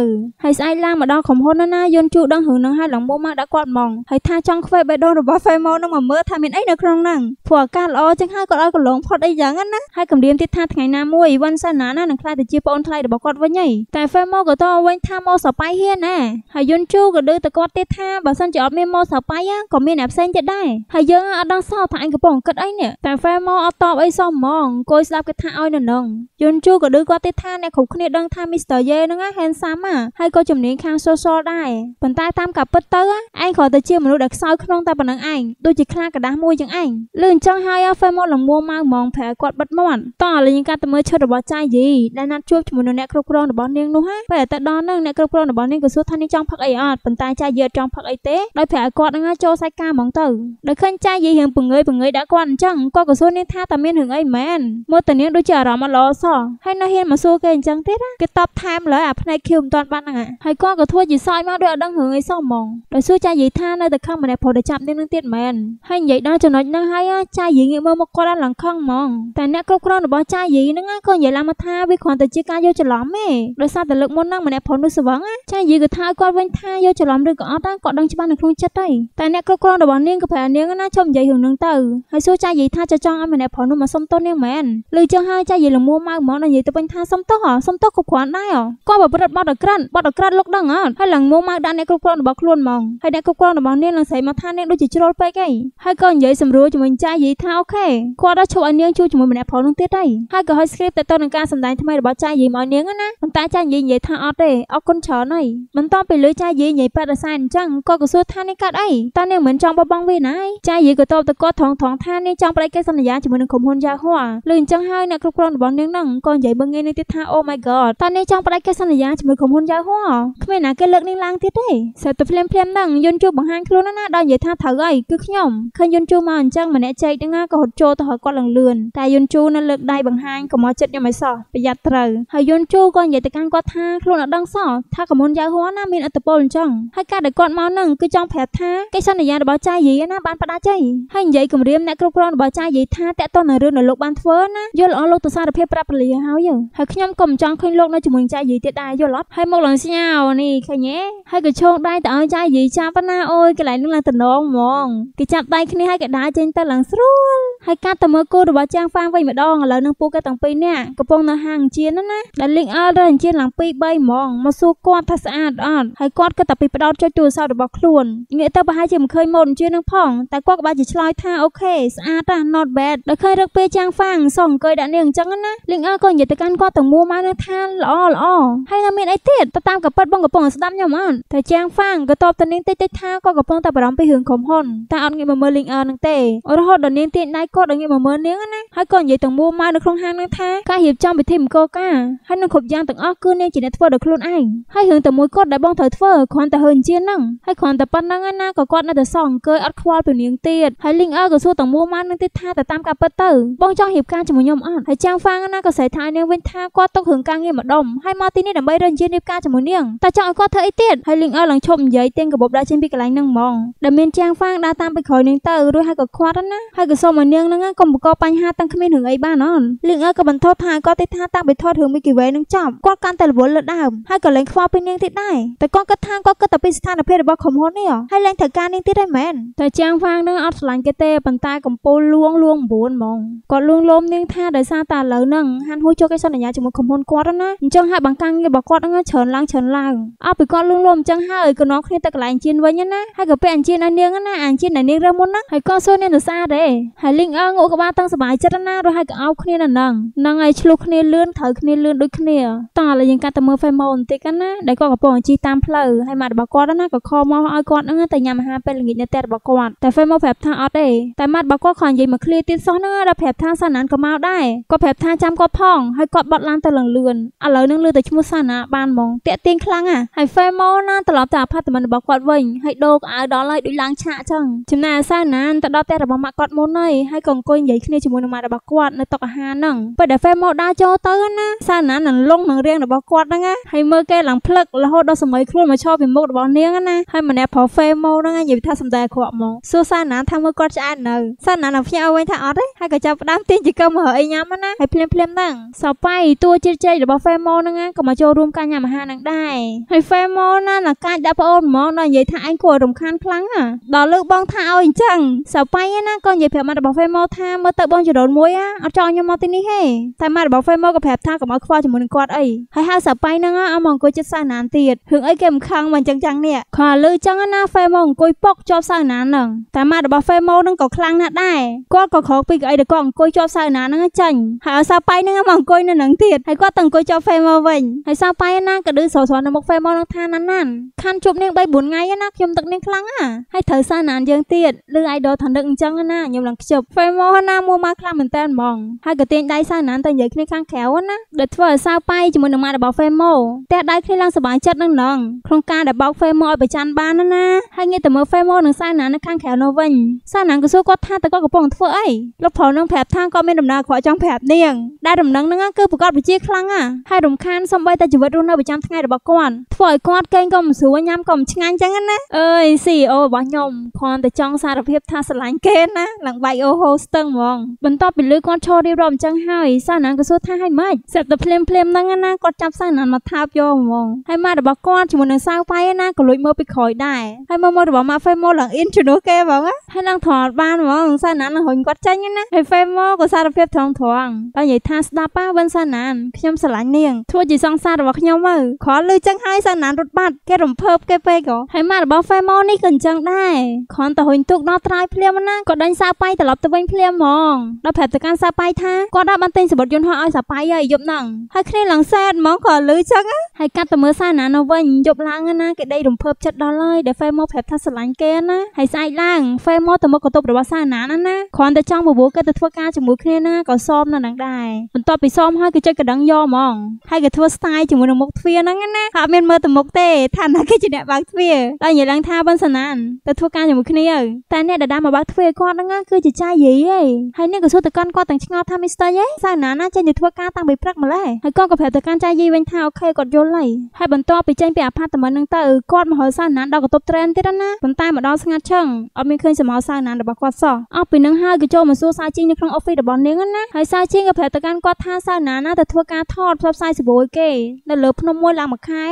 ហើយស្អែកឡើងមកដល់ក្រុមហ៊ុនណាយន្តជួដឹងរឿងហ្នឹងហើយឡើងមុខមកដាក់គាត់ហ្មងផងហើយថាចង់ខ្វែបេះដូងរបស់ Femo នឹងមកមើលថាមានអីនៅក្នុងហ្នឹងព្រោះឱកាសល្អជាងហើយគាត់ឲ្យកន្លងផុតអីយ៉ាងណាហើយគម្រាមទៀតថាថ្ងៃណាមួយ Ivan Sana ណានឹងខ្លាចទៅជាប្អូនថ្លៃរបស់គាត់វិញហីតែ Femo ក៏តវិញថាមកសប៉ៃហ៊ានណាហើយយុនជូក៏លើទៅគាត់ទៀតថាបើសិនជាអត់មានមកសប៉ៃក៏មានអ្នកផ្សេងទៀតដែរហើយយើងអត់ដឹងសោះថាអញកំពុងគិតអីនេះតែ Femo អត់តបអីសោះហ្មងអង្គុយស្ដាប់គេថាឲ្យនៅនឹងយុនជូក៏លើគាត់ទៀតថាអ្នកគ្រប់គ្នាដឹងថា Mr. Ye ហ្នឹងហែនសាមហើយក៏ជំនាញខាង social ដែរប៉ុន្តែតាមការពិតទៅឯងគ្រាន់តែតែជាមនុស្សដែលខ្សោយក្នុងតែប៉ុណ្ណឹងឯងដូចជាខ្លាกระដាស់មួយចឹងឯងលឺអញ្ចឹងហើយហ្វេម៉ូតល្មួម៉ៅហ្មងប្រែគាត់បិទមាត់តោះលេងការទៅមើលឈុតរបស់ចាយយីដែលណាត់ជួបជាមួយនឹងអ្នកគ្រប់គ្រងរបស់នាងនោះហ่าពេលតែដល់នឹងអ្នកគ្រប់គ្រងរបស់នាងក៏សួរថានាងចង់ផឹកអីអត់ប៉ុន្តែចាយយីអត់ចង់ផឹកអីទេដោយប្រែគាត់នឹងចូលសាច់ការហ្មងទៅដោយឃើញចាយយីរៀងពងើយពងើយដាក់គាត់អញ្ចឹងគាត់ក៏សួរនាងថាតើមានរឿងអីមែនមើលតើនាងដូចជាអារម្មណ៍អត់ល្អសោះហើយនៅហ៊ានមកសួរគេអញ្ចឹងទេណាគេតបថែមលើអាផ្នែកខៀវមិនតាន់បានហ្នឹងហើយគាត់ក៏ធ្វើជាសើចមកដោយអត់ដឹងរឿងអីសោះហ្មងដោយសួរចាយយីថាថានៅតែខឹងម្នាក់ប្រុសដែលចាប់នាងនឹងទៀតមែនហើយនិយាយដល់ចំណុចហ្នឹងហើយចាយយាយងាកមើលមកគាត់ឡើងឡើងខឹងហ្មងតែអ្នកគ្រប់គ្រងរបស់ចាយយាយហ្នឹងក៏និយាយឡើងមកថាវាគ្រាន់តែជាការយកច្រឡំទេដោយសារតែលើកមុនហ្នឹងម្នាក់ប្រុសនោះស្វឹងចាយយាយក៏ថាគាត់វិញថាយកច្រឡំឬក៏អត់គាត់ដឹងច្បាស់នៅក្នុងចិត្តទេតែអ្នកគ្រប់គ្រងរបស់នាងក៏ប្រាប់នាងណាឈប់និយាយរឿងហ្នឹងទៅហើយសួរចាយយាយថាចចង់ឲ្យម្នាក់ប្រុសនោះមកសុំទោសនាងមែនឬចឹងហើយចាយយាយលមួម៉ៅហ្មងនិយាយទៅវិញថាសុំទោសសុំទោសគ្រប់គ្រាន់ដែរគាត់បើប្រព្រឹត្តបទអក្រិតបទអក្រិតលោកដឹងអត់ហើយឡើងមួម៉ៅដាក់អ្នកគ្រប់គ្រងរបស់ខ្លួនហ្មងហើយអ្នកគ្រប់គ្រងងរបស់នាងឡើងស្រីមកថានាងដូចជាជ្រុលពេកឯងហើយក៏និយាយសម្រួលជាមួយចាស់យាយថាអូខេគាត់ដល់ឈប់ឲ្យនាងជួយជាមួយម្នាក់ផងនោះទៀតឯងហើយក៏ឲ្យ script ទៅទៅនឹងការសម្ដែងថ្មីរបស់ចាស់យាយមកនាងណាប៉ុន្តែចាស់យាយនិយាយថាអត់ទេអរគុណច្រើនហើយបន្តពីលើចាស់យាយនិយាយប៉ាត់រសែនអញ្ចឹងគាត់ក៏សួរថានាងកើតអីតើនាងមិនចង់បបងវាណាចាស់យាយក៏តបទៅគាត់ថងថងថានាងចង់ប្រដេកគេសន្យាជាមួយនឹងក្រុមហ៊ុនយ៉ាហួរលើអញ្ចឹងហើយអ្នកគ្រប់គ្រងរបស់នាងនឹងក៏និយាយមើងងាយនាងទៀតថាអូ my god តើនាងចង់ប្រដេកគេសន្យាជាមួយក្រុមហ៊ុនយ៉ាហួរគ្មានណាគេលើកនាងឡើងទៀតទេសើទៅភ្លាមភ្លាមនឹងយន្តជួបបង្ហាញខ្លួនណាដល់និយាយថាត្រូវអីគឺខ្ញុំឃើញយុនជូមកអញ្ចឹងម្នាក់ចែកនឹងណាក៏ហត់ចូលទៅហើយគាត់ឡើងលឿនតែយុនជូនៅលើកដៃបង្ហាញកុំមកចិត្តខ្ញុំឲ្យសោះប្រយ័ត្នត្រូវហើយយុនជូក៏និយាយទៅកាន់គាត់ថាខ្លួនអត់ដឹងសោះថាកុំហ៊ុនយៅហួនណាមានអត្តពលអញ្ចឹងហើយការដែលគាត់មកនឹងគឺចង់ប្រាប់ថាកិច្ចសន្យារបស់ចាយយីណាបានផ្ដាច់ចៃហើយនិយាយគម្រាមអ្នកគ្រប់គ្រងរបស់ចាយយីថាតេតតនៅរឿងដែលលោកបានធ្វើណាយល់អស់លោកទៅសារភាពប្រាប់ពលាហើយហើយខ្ញុំក៏មិនចង់ឃើញលោកនៅជាមួយចាយយីទៀតដែរយល់អត់ហើយមកឡើងស្ញាវនេះឃើញទេហើយក៏ឈោងដៃទៅឲ្យចាយយីចាប់ណាអូយកន្លែងនឹងឡើងតំណងហ្មងគេចាប់ដៃគ្នាហើយគេដើរចេញទៅឡើងស្រួលហើយកាត់ទៅមើលគូរបស់ចាងហ្វាងវិញម្ដងឥឡូវនឹងពួកគេទាំងពីរនាក់កំពុងនៅហាងអញ្ជៀនណាដែលលីងអល់រអញ្ជៀនឡើង2 3ហ្មងមកសួរគាត់ថាស្អាតអត់ហើយគាត់គិតតែពីផ្ដោតចុចទូរស័ព្ទរបស់ខ្លួនងាកទៅប្រហែលជាមិនឃើញម៉ូតអញ្ជៀននឹងផងតែគាត់ក៏បានជាឆ្លើយថាអូខេស្អាតណាស់ not bad ដល់ឃើញរឹកពេលចាងហ្វាងសោះអង្គុយដាក់នាងអញ្ចឹងណាលីងអល់ក៏និយាយទៅកាន់គាត់ទាំងមូលមកនឹងថាល្អល្អហើយនៅមានអីទៀតទៅតាមកាពិតបងកំពុងស្ដាប់ខ្ញុំអត់តែចាងហ្វាងក៏តបទៅនាងតិចតិចថាយើងក៏កំពុងតែបារម្ភពីរឿងក្រុមហ៊ុនតែអត់ងាកមកមើលលីងអឺនឹងទេរហូតដល់នាងទាញដៃគាត់ដល់ងាកមកមើលនាងណាហើយក៏និយាយទាំងមួម៉ៅនៅក្នុងហាងនឹងថាការរៀបចំពិធីមង្គលការហើយនឹងគ្រប់យ៉ាងទាំងអស់គឺនាងជាអ្នកធ្វើដោយខ្លួនឯងហើយរឿងតែមួយគាត់ដែលបងត្រូវធ្វើគ្រាន់តែហឺជានឹងហើយគ្រាន់តែប៉ុណ្្នឹងឯណាក៏គាត់នៅតែសងអង្គើអត់ខ្វល់ពីនាងទៀតហើយលីងអឺក៏សួរទាំងមួម៉ៅនឹងទៀតថាតើតាមការពិតទៅបងចង់រៀបការជាមួយខ្ញុំអត់ហើយចាំងហ្វាងណាក៏ស្រែកថានាងវិញថាគាត់ទុករឿងការងារម្ដុំហើយមកទីនេះដើម្បីរញជារៀបការជាមួយនាងតែចង់ឲ្យគាត់ធ្វើអីទៀតហើយលីងអឺឡើងឈប់និយាយទាំងកបបដាក់ចេញពីកន្លែងញនឹងហ្មងដែលមានចាងហ្វាងដើរតាមពីក្រោយនាងទៅរួចហើយក៏ខ្វាត់ណាហើយក៏សូមឲ្យនាងនឹងកុំបង្កបញ្ហាទាំងគ្មានរឿងអីបានអនលីងអើក៏បន្តថាគាត់ទេថាតាំងពីថតរឿងមីគីវ៉េនឹងចប់គាត់កាន់តែរវល់លើដើមហើយក៏លែងខ្វល់ពីនាងទៀតដែរតែគាត់គិតថាគាត់គិតតែពីស្ថានភាពរបស់ក្រុមហ៊ុននេះហើយលែងត្រូវការនាងទៀតហើយមែនតែចាងហ្វាងនឹងអត់ស្រឡាញ់គេទេប៉ុន្តែកំពូលលួងលួង9ហ្មងគាត់លួងលោមនាងថាដោយសារតែឥឡូវហ្នឹងហានហ៊ូចុះគេសន្យាជាមួយក្រុមហ៊ុនគាត់ណាអញ្ចឹងហើយបង្កាំងងាររបស់គាត់ហ្នឹងច្រើនឡើងច្រើនឡើងអស់ពីគាត់លួងលោមអញ្ចឹងហើយក៏នាំគ្នាទៅកន្លែងជៀនវិញណាណាហើយក៏ពេលអញ្ជើញឲ្យនាងណាអញ្ជើញឲ្យនាងរើមុនណាហើយក៏សួរនាងទៅសារទេហើយលីងអើងក់ក្បាលតាំងសบายចិត្តណារហូតហើយក៏អោបគ្នានៅនឹងនឹងឲ្យឆ្លោះគ្នាលឿនត្រូវគ្នាលឿនដូចគ្នាតោះឥឡូវយើងកាត់ទៅមើល Facebook បន្តិចណាដែលគាត់កំពុងជិះតាមផ្លូវហើយម៉ាក់របស់គាត់ណាក៏ខលមកឲ្យគាត់ហ្នឹងទៅញ៉ាំអាហារពេលល្ងាចនៅផ្ទះរបស់គាត់តែ Facebook ប្រាប់ថាអត់ទេតែម៉ាក់របស់គាត់គាត់និយាយមកឃ្លាទៀតសោះហ្នឹងដល់ប្រាប់ថាសាណានក៏មកដែរគាត់ប្រាប់ថាចាំគាត់ផងហើយគាត់បត់ឡានទៅលឹងលឿនឥឡូវនឹងលឺតែឈ្មោះសាណាបានហ្មងតាក់ទាញខ្លាំងហ่ะហើយ Facebook ណាត្រឡប់ទៅអផាតមិនរបស់គាត់វិញហើយដូលោកអាវដល់ហើយដូចឡើងឆាកចឹងចំណាសាណានទៅដល់ផ្ទះរបស់ម៉ាក់គាត់មុនហើយហើយក៏អង្គុយនិយាយគ្នាជាមួយនឹងម៉ាក់របស់គាត់នៅតុអាហារហ្នឹងពេលដែលហ្វេមកដើរចូលទៅណាសាណាននឹងលងនឹងរៀងរបស់គាត់ហ្នឹងណាហើយមើលគេឡើងភ្លឹករហូតដល់សម័យខ្លួនមកឈរពីមុខរបស់នាងណាហើយម្នាក់ប្រុសហ្វេមកហ្នឹងនិយាយថាសំដែអាក្រក់មកសួរសាណានថាមើលគាត់ឆ្អែតនៅសាណាននឹងភ្ញាក់វិញថាអត់ទេហើយក៏ចាប់ផ្ដើមទាញចង្កឹមមើលអីញ៉ាំណាហើយភ្លាមភ្លាមហ្នឹងសប៉ៃតួជាតិចេករបស់ហ្វេម៉ូហ្នឹងក៏មកចូលរួមការញ៉ាំអាហារហ្នឹងដែរហើយហ្វេម៉ូណានកាចដាក់ប្អូនហ្មងដល់និយាយថាអញគួររំខានខ្លាំងណាដល់លើបងថាឲ្យអញ្ចឹងសៅប៉ៃណាក៏និយាយប្រាប់ម៉ាត់របស់ហ្វេម៉ូថាមើលទៅបងចរូនមួយណាអត់ចង់ខ្ញុំមកទីនេះទេតែម៉ាត់របស់ហ្វេម៉ូក៏ប្រាប់ថាកុំឲ្យខ្វល់ជាមួយនឹងគាត់អីហើយហៅសៅប៉ៃហ្នឹងឲ្យមកអង្គុយជិតសាណានទៀតរឿងអីគេមិនខឹងមកអញ្ចឹងចឹងនេះខលឺចឹងណាហ្វេម៉ូអង្គុយប៉ុកជាប់សាណានហ្នឹងតែម៉ាត់របស់ហ្វេម៉ូហ្នឹងក៏ខ្លាំងណាស់ដែរគាត់ក៏ខកពីក្អីដែលគាត់អង្គុយជាប់សាណានហ្នឹងចាញ់ហើយឲ្យសៅប៉ៃហ្នឹងមកអង្គុយនៅនឹងទៀតហើយគាត់ទៅអង្គុយជាប់ហ្វេម៉ូវិញហើយសៅប៉ៃណាក៏ឌឺស្រស្រនៅមុខហ្វេម៉ូហ្នឹងថាណានណានខាន់ជប់នាង3 4ថ្ងៃណាខ្ញុំទឹកនាងខ្លាំងណាហើយត្រូវសារណានយើងទៀតឬ idol ថនិកអញ្ចឹងណាខ្ញុំឡើងខ្ជិប famous ណាមួម៉ាខ្លាំងមែនតើហ្មងហើយក៏ទាញដៃសារណានទៅនិយាយគ្នាខាងក្រៅណាដែលធ្វើឲ្យសាវប៉ៃជាមួយនឹងម៉ារបស់ famous តែដៃគ្នាឡើងសប្បាយចិត្តនឹងឡងក្នុងការដែលបោក famous ឲ្យប្រច័នបានណាណាហើយងាកទៅមើល famous នឹងសារណាននៅខាងក្រៅនោះវិញសារណានក៏សួរគាត់ថាតើគាត់កំពុងធ្វើអីលោកប្រុសនឹងប្រាប់ថាគាត់មានដំណើរអាក្រក់ចង់ប្រាប់នាងដែលដំណឹងហ្នឹងគឺប្រកាសប្រជាខ្លាំងណាហើយរំខានសំបីតែជីវិតរស់នៅប្រចាំថ្ងៃរបស់គាត់ធ្វើឲ្យគាត់កេងក៏មិនស្រួលញ៉ាំក៏មិនឆ្ងាញ់ចឹងណាអឺើយ CEO របស់ខ្ញុំគ្រាន់តែចង់សារភាពថាស្រឡាញ់គេណាឡើងវាយអូហូស្ទឹងហ្មងបន្ទាប់ពីលឺគាត់ឈររៀបរាប់អញ្ចឹងហើយសាណាក៏សួរថាហេម៉េចសិតតែភ្លាមភ្លាមហ្នឹងណាគាត់ចាប់សាណាមកថាបយកហ្មងហើយម៉ារបស់គាត់ជាមួយនឹងសាវប៉ៃណាក៏លួចមើលពីក្រោយដែរហើយមើលមករបស់ម៉ាហ្វេម៉ូឡើងអ៊ីនជំនួសគេហ្មងហើយឡើងធរបានហ្មងសាណានឹងរុញគាត់ចាញ់ណាហើយហ្វេម៉ូក៏សារភាពត្រង់ត្រង់តែនិយាយថាស្ដាប់ប៉ាវិនសាណានខ្ញុំស្រឡាញ់នាងធ្វើជាសង្សាររបស់ខ្ញុំទៅគ្រាន់លឺចឹងហើយសាណានរត់បាត់គេរំភើបគេពេកហ៎ហើយម៉ារបស់ហ្វេម៉ែម៉ូនេះក៏អញ្ចឹងដែរខនតើហុញទុកដល់ត្រាយភ្លាមណាគាត់ដេញសៅប៉ៃត្រឡប់ទៅវិញភ្លាមហ្មងដល់ប្រាប់ទៅកាន់សៅប៉ៃថាគាត់ដាក់បានទិញសម្បត្តិយន្តហោះឲ្យសៅប៉ៃហើយយប់ហ្នឹងហើយគ្នាឡើងសែនហ្មងក៏លឺចឹងហើយកាត់ទៅមើលសាណានៅវិញយប់ឡើងណាគេដេករំភើបចិត្តដល់ហើយដែលហ្វេម៉ូប្រាប់ថាស្រឡាញ់គេណាហើយស្អែកឡើងហ្វេម៉ូទៅមកកន្ទប់របស់សាណាណាណាគ្រាន់តែចង់បបួលគេទៅធ្វើការជាមួយគ្នាណាក៏សមនៅនឹងដែរបន្ទាប់ពីសមហើយគេចុចកណ្ដឹងយកហ្មងហើយគេធ្វើស្ទាយជាមួយនឹងមុខទ្វារហ្នឹងណាហើយអត់មានមើលទៅមុខទេថាណាគេជាអ្នកបើកទ្វារដល់និយាយឡើងថាវណ្ណសណានទៅធ្វើការជាមួយគ្នាតែអ្នកដដាមកបាក់ធ្វើឲ្យគាត់ហ្នឹងគឺជាចាយយីឯងហើយអ្នកក៏សួរទៅកាន់គាត់ទាំងឆ្ងល់ថាមីស្ទ័យឯងសៅណាណាចេញទៅធ្វើការតាំងពីព្រឹកម្ល៉េះហើយគាត់ក៏ប្រាប់ទៅកាន់ចាយយីវិញថាអូខេគាត់យល់ហើយហើយបន្ទាប់ពីចេញពីអាផាតមិនហ្នឹងទៅគាត់មកហៅសៅណានដល់កន្ទប់ត្រេនទៀតណាប៉ុន្តែមកដល់ស្ងាត់ឈឹងអត់មានឃើញសមោសៅណានរបស់គាត់សោះអស់ពីហ្នឹងហើយក៏ចូលមកសួរសៅជីងនៅក្នុង office របស់នាងណាហើយសៅជីងក៏ប្រាប់ទៅកាន់គាត់ថាសៅណាណាទៅធ្វើការថតផ្សព្វផ្សាយសិវយគេនៅលើភ្នំមួយឡើងមួយខែ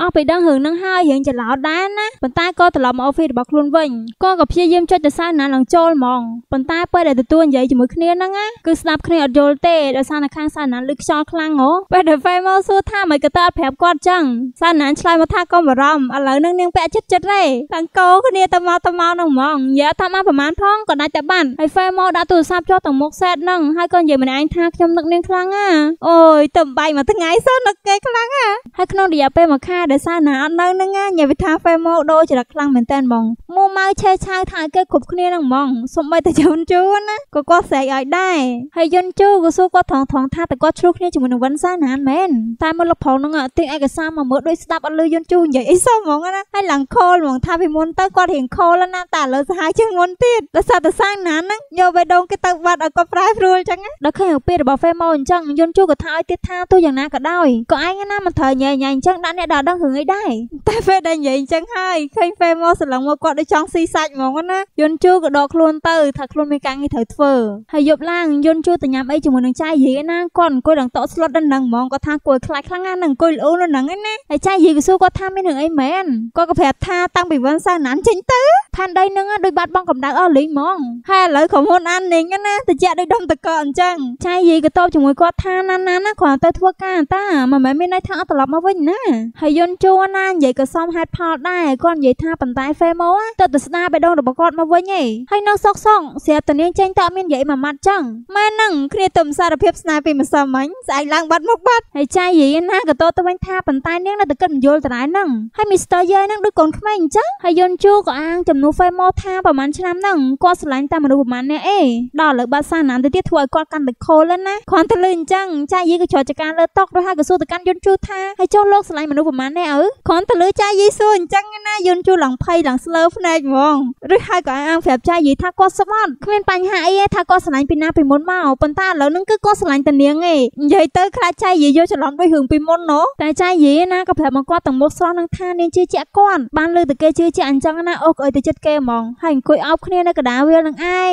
អស់ពីដឹងរឿងហ្នឹងហើយរឿងច្រឡោតដែរណាប៉ុន្តែក៏ត្រឡប់មកអូហ្វីសរបស់ខ្លួនវិញគាត់ក៏ព្យាយាមចុចទៅសារណាឡើងចូលហ្មងប៉ុន្តែពេលដែលទទួលនិយាយជាមួយគ្នាហ្នឹងណាគឺស្ដាប់គ្នាអត់យល់ទេដោយសារនៅខាងសារណាលឺខ្យល់ខ្លាំងហ៎ពេលដែលហ្វេមកសួរថាមិនក៏តើប្រាប់គាត់ចឹងសារណាឆ្លើយមកថាកុំបារម្ភឥឡូវហ្នឹងនាងពាក់ចិត្តចិត្តទេឡើងកោគ្នាទៅមកទៅមកហ្នឹងហ្មងនិយាយថាមកប្រហែលផងក៏ដាច់តែបានហើយហ្វេមកដាក់ទូរស័ព្ទចុះទៅមុខសែតហ្នឹងហើយក៏និយាយម្នាក់ឯងថាខ្ញុំនឹកនាងខ្លាំងណាអូយទៅបាយមួយថ្ងៃសិននឹកគេខ្លាំងណាហើយក្នុងរយៈពេលមួយខែដែលសារណាអត់នៅហ្នឹងណានិយាយថាហ្វេមកដូរចរិតខ្លាំងមែនតើហ្មងមូម៉ៅឆេឆាវថាគេគ្រប់គ្នាហ្នឹងហ្មងសុំបីតែយន់ជូនណាក៏គាត់ស្រែកឲ្យដែរហើយយន់ជូក៏សួរគាត់ថងថងថាតើគាត់ឆ្លោះគ្នាជាមួយនឹងវិនសាណានមែនតែមកលោកប្រងហ្នឹងទិញឯកសារមកមើលដូចស្ដាប់អត់លឺយន់ជូនិយាយអីសោះហ្មងណាហើយឡើងខលហ្មងថាពីមុនទៅគាត់រៀងខលណាតែលើសាហាវជាងមុនទៀតតែសាតសាណានហ្នឹងយកបេះដូងគេទៅបាត់ឲ្យគាត់ប្រែព្រួលចឹងដល់ឃើញឪពីរបស់ហ្វេម៉ូអញ្ចឹងយន់ជូក៏ថាឲ្យទៀតថាទោះយ៉ាងណាក៏ដោយក៏ឯងណាមិនត្រូវញ៉ៃញ៉ៃអញ្ចឹងដាក់អ្នកដល់ដឹងរឿងអីដែរតែពេលដែលនិយាយអញ្ចឹងហើយឃើញពេលមកសន្លឹងមកគាត់ដូចចង់ស៊ីសាច់ហ្មងណាយន់ជូក៏ដកខ្លួនទៅថាខ្លួនមានការងារត្រូវធ្វើហើយយប់ឡើងយន់ជូទៅញ៉ាំអីជាមួយនឹងចាយយីណាគាត់អង្គុយដល់តក់ស្លុតដល់ហ្នឹងហ្មងគាត់ថាគួរខ្លាចខ្លាំងណាស់នឹងអង្គុយលូនដល់ហ្នឹងឯណាហើយចាយយីក៏សួរគាត់ថាមានរឿងអីមែនគាត់ក៏ប្រាប់ថាតាំងពីវិនសាណានចេញទៅផានដីហ្នឹងដូចបាត់បង់កម្ដៅអស់លីងហ្មងហើយឥឡូវក្រុមហ៊ុនអាននីងណាតិចដូចដុំតកអញ្ចឹងចាយយីក៏តបជាមួយគាត់ថាណាណាណាគ្រាន់តែធ្វើការតាមិនមែនមានន័យថាអត់ត្រឡប់មកវិញណាហើយយន់ជូណានិយាយក៏សមហេតុផលដែរគាត់និយាយថាហាប៉ុន្តែហ្វេម៉ូទៅទៅស្ដារបេះដូងរបស់គាត់មកវិញឯងហើយនៅសោកសងស្រាប់តែនាងចេញតមានយាយមួយម៉ាត់ចឹងម៉ែនឹងគ្នាទៅសារភាពស្នេហ៍ពីម្សិលមិញស្អែកឡើងបាត់មកបាត់ហើយចាយយាយណាក៏តទៅវិញថាប៉ុន្តែនាងនៅតែគិតមិនយល់ត្រែហ្នឹងហើយមីស្ទ័រយាយហ្នឹងដូចកូនក្មេងចឹងហើយយុនជូក៏អាងចំនួនហ្វេម៉ូថាប្រហែលឆ្នាំហ្នឹងគាត់ស្រឡាញ់តែមនុស្សប្រហែលអ្នកឯងដល់លើបាត់សាណានទៅទៀតធ្វើឲ្យគាត់កាន់តែខលណាគ្រាន់តែលឺអញ្ចឹងចាយយាយក៏ចរចាលើតុករួចហើយក៏សួរទៅកាន់យុនជូថាហើយចូលលោកស្រឡាញ់មនុស្សប្រហែលអ្នកអើគ្រាន់តែលឺចាយយាយសួរអញ្ចឹងណាយុនជូឡើងភ័យឡើងស្លើភ្នែកហ្មងឬហើយក៏អាងប្រាប់ចាយនិយាយថាគាត់ស្មត់គ្មានបញ្ហាអីទេថាគាត់ស្រឡាញ់ពីណាពីមុនមកប៉ុន្តែឥឡូវហ្នឹងគឺគាត់ស្រឡាញ់តានាងឯងនិយាយទៅខ្លាចចាយនិយាយយកច្រឡំដោយរឿងពីមុនណូតែចាយនិយាយណាក៏ប្រាប់មកគាត់ទាំងមុខស្រស់នឹងថានាងជឿជាក់គាត់បានលើតែគេជឿជាក់អញ្ចឹងណាអូក៏ឲ្យទៅចិត្តគេហ្មងហើយអង្គុយអោបគ្នានៅកណ្ដាលវាលនឹងឯង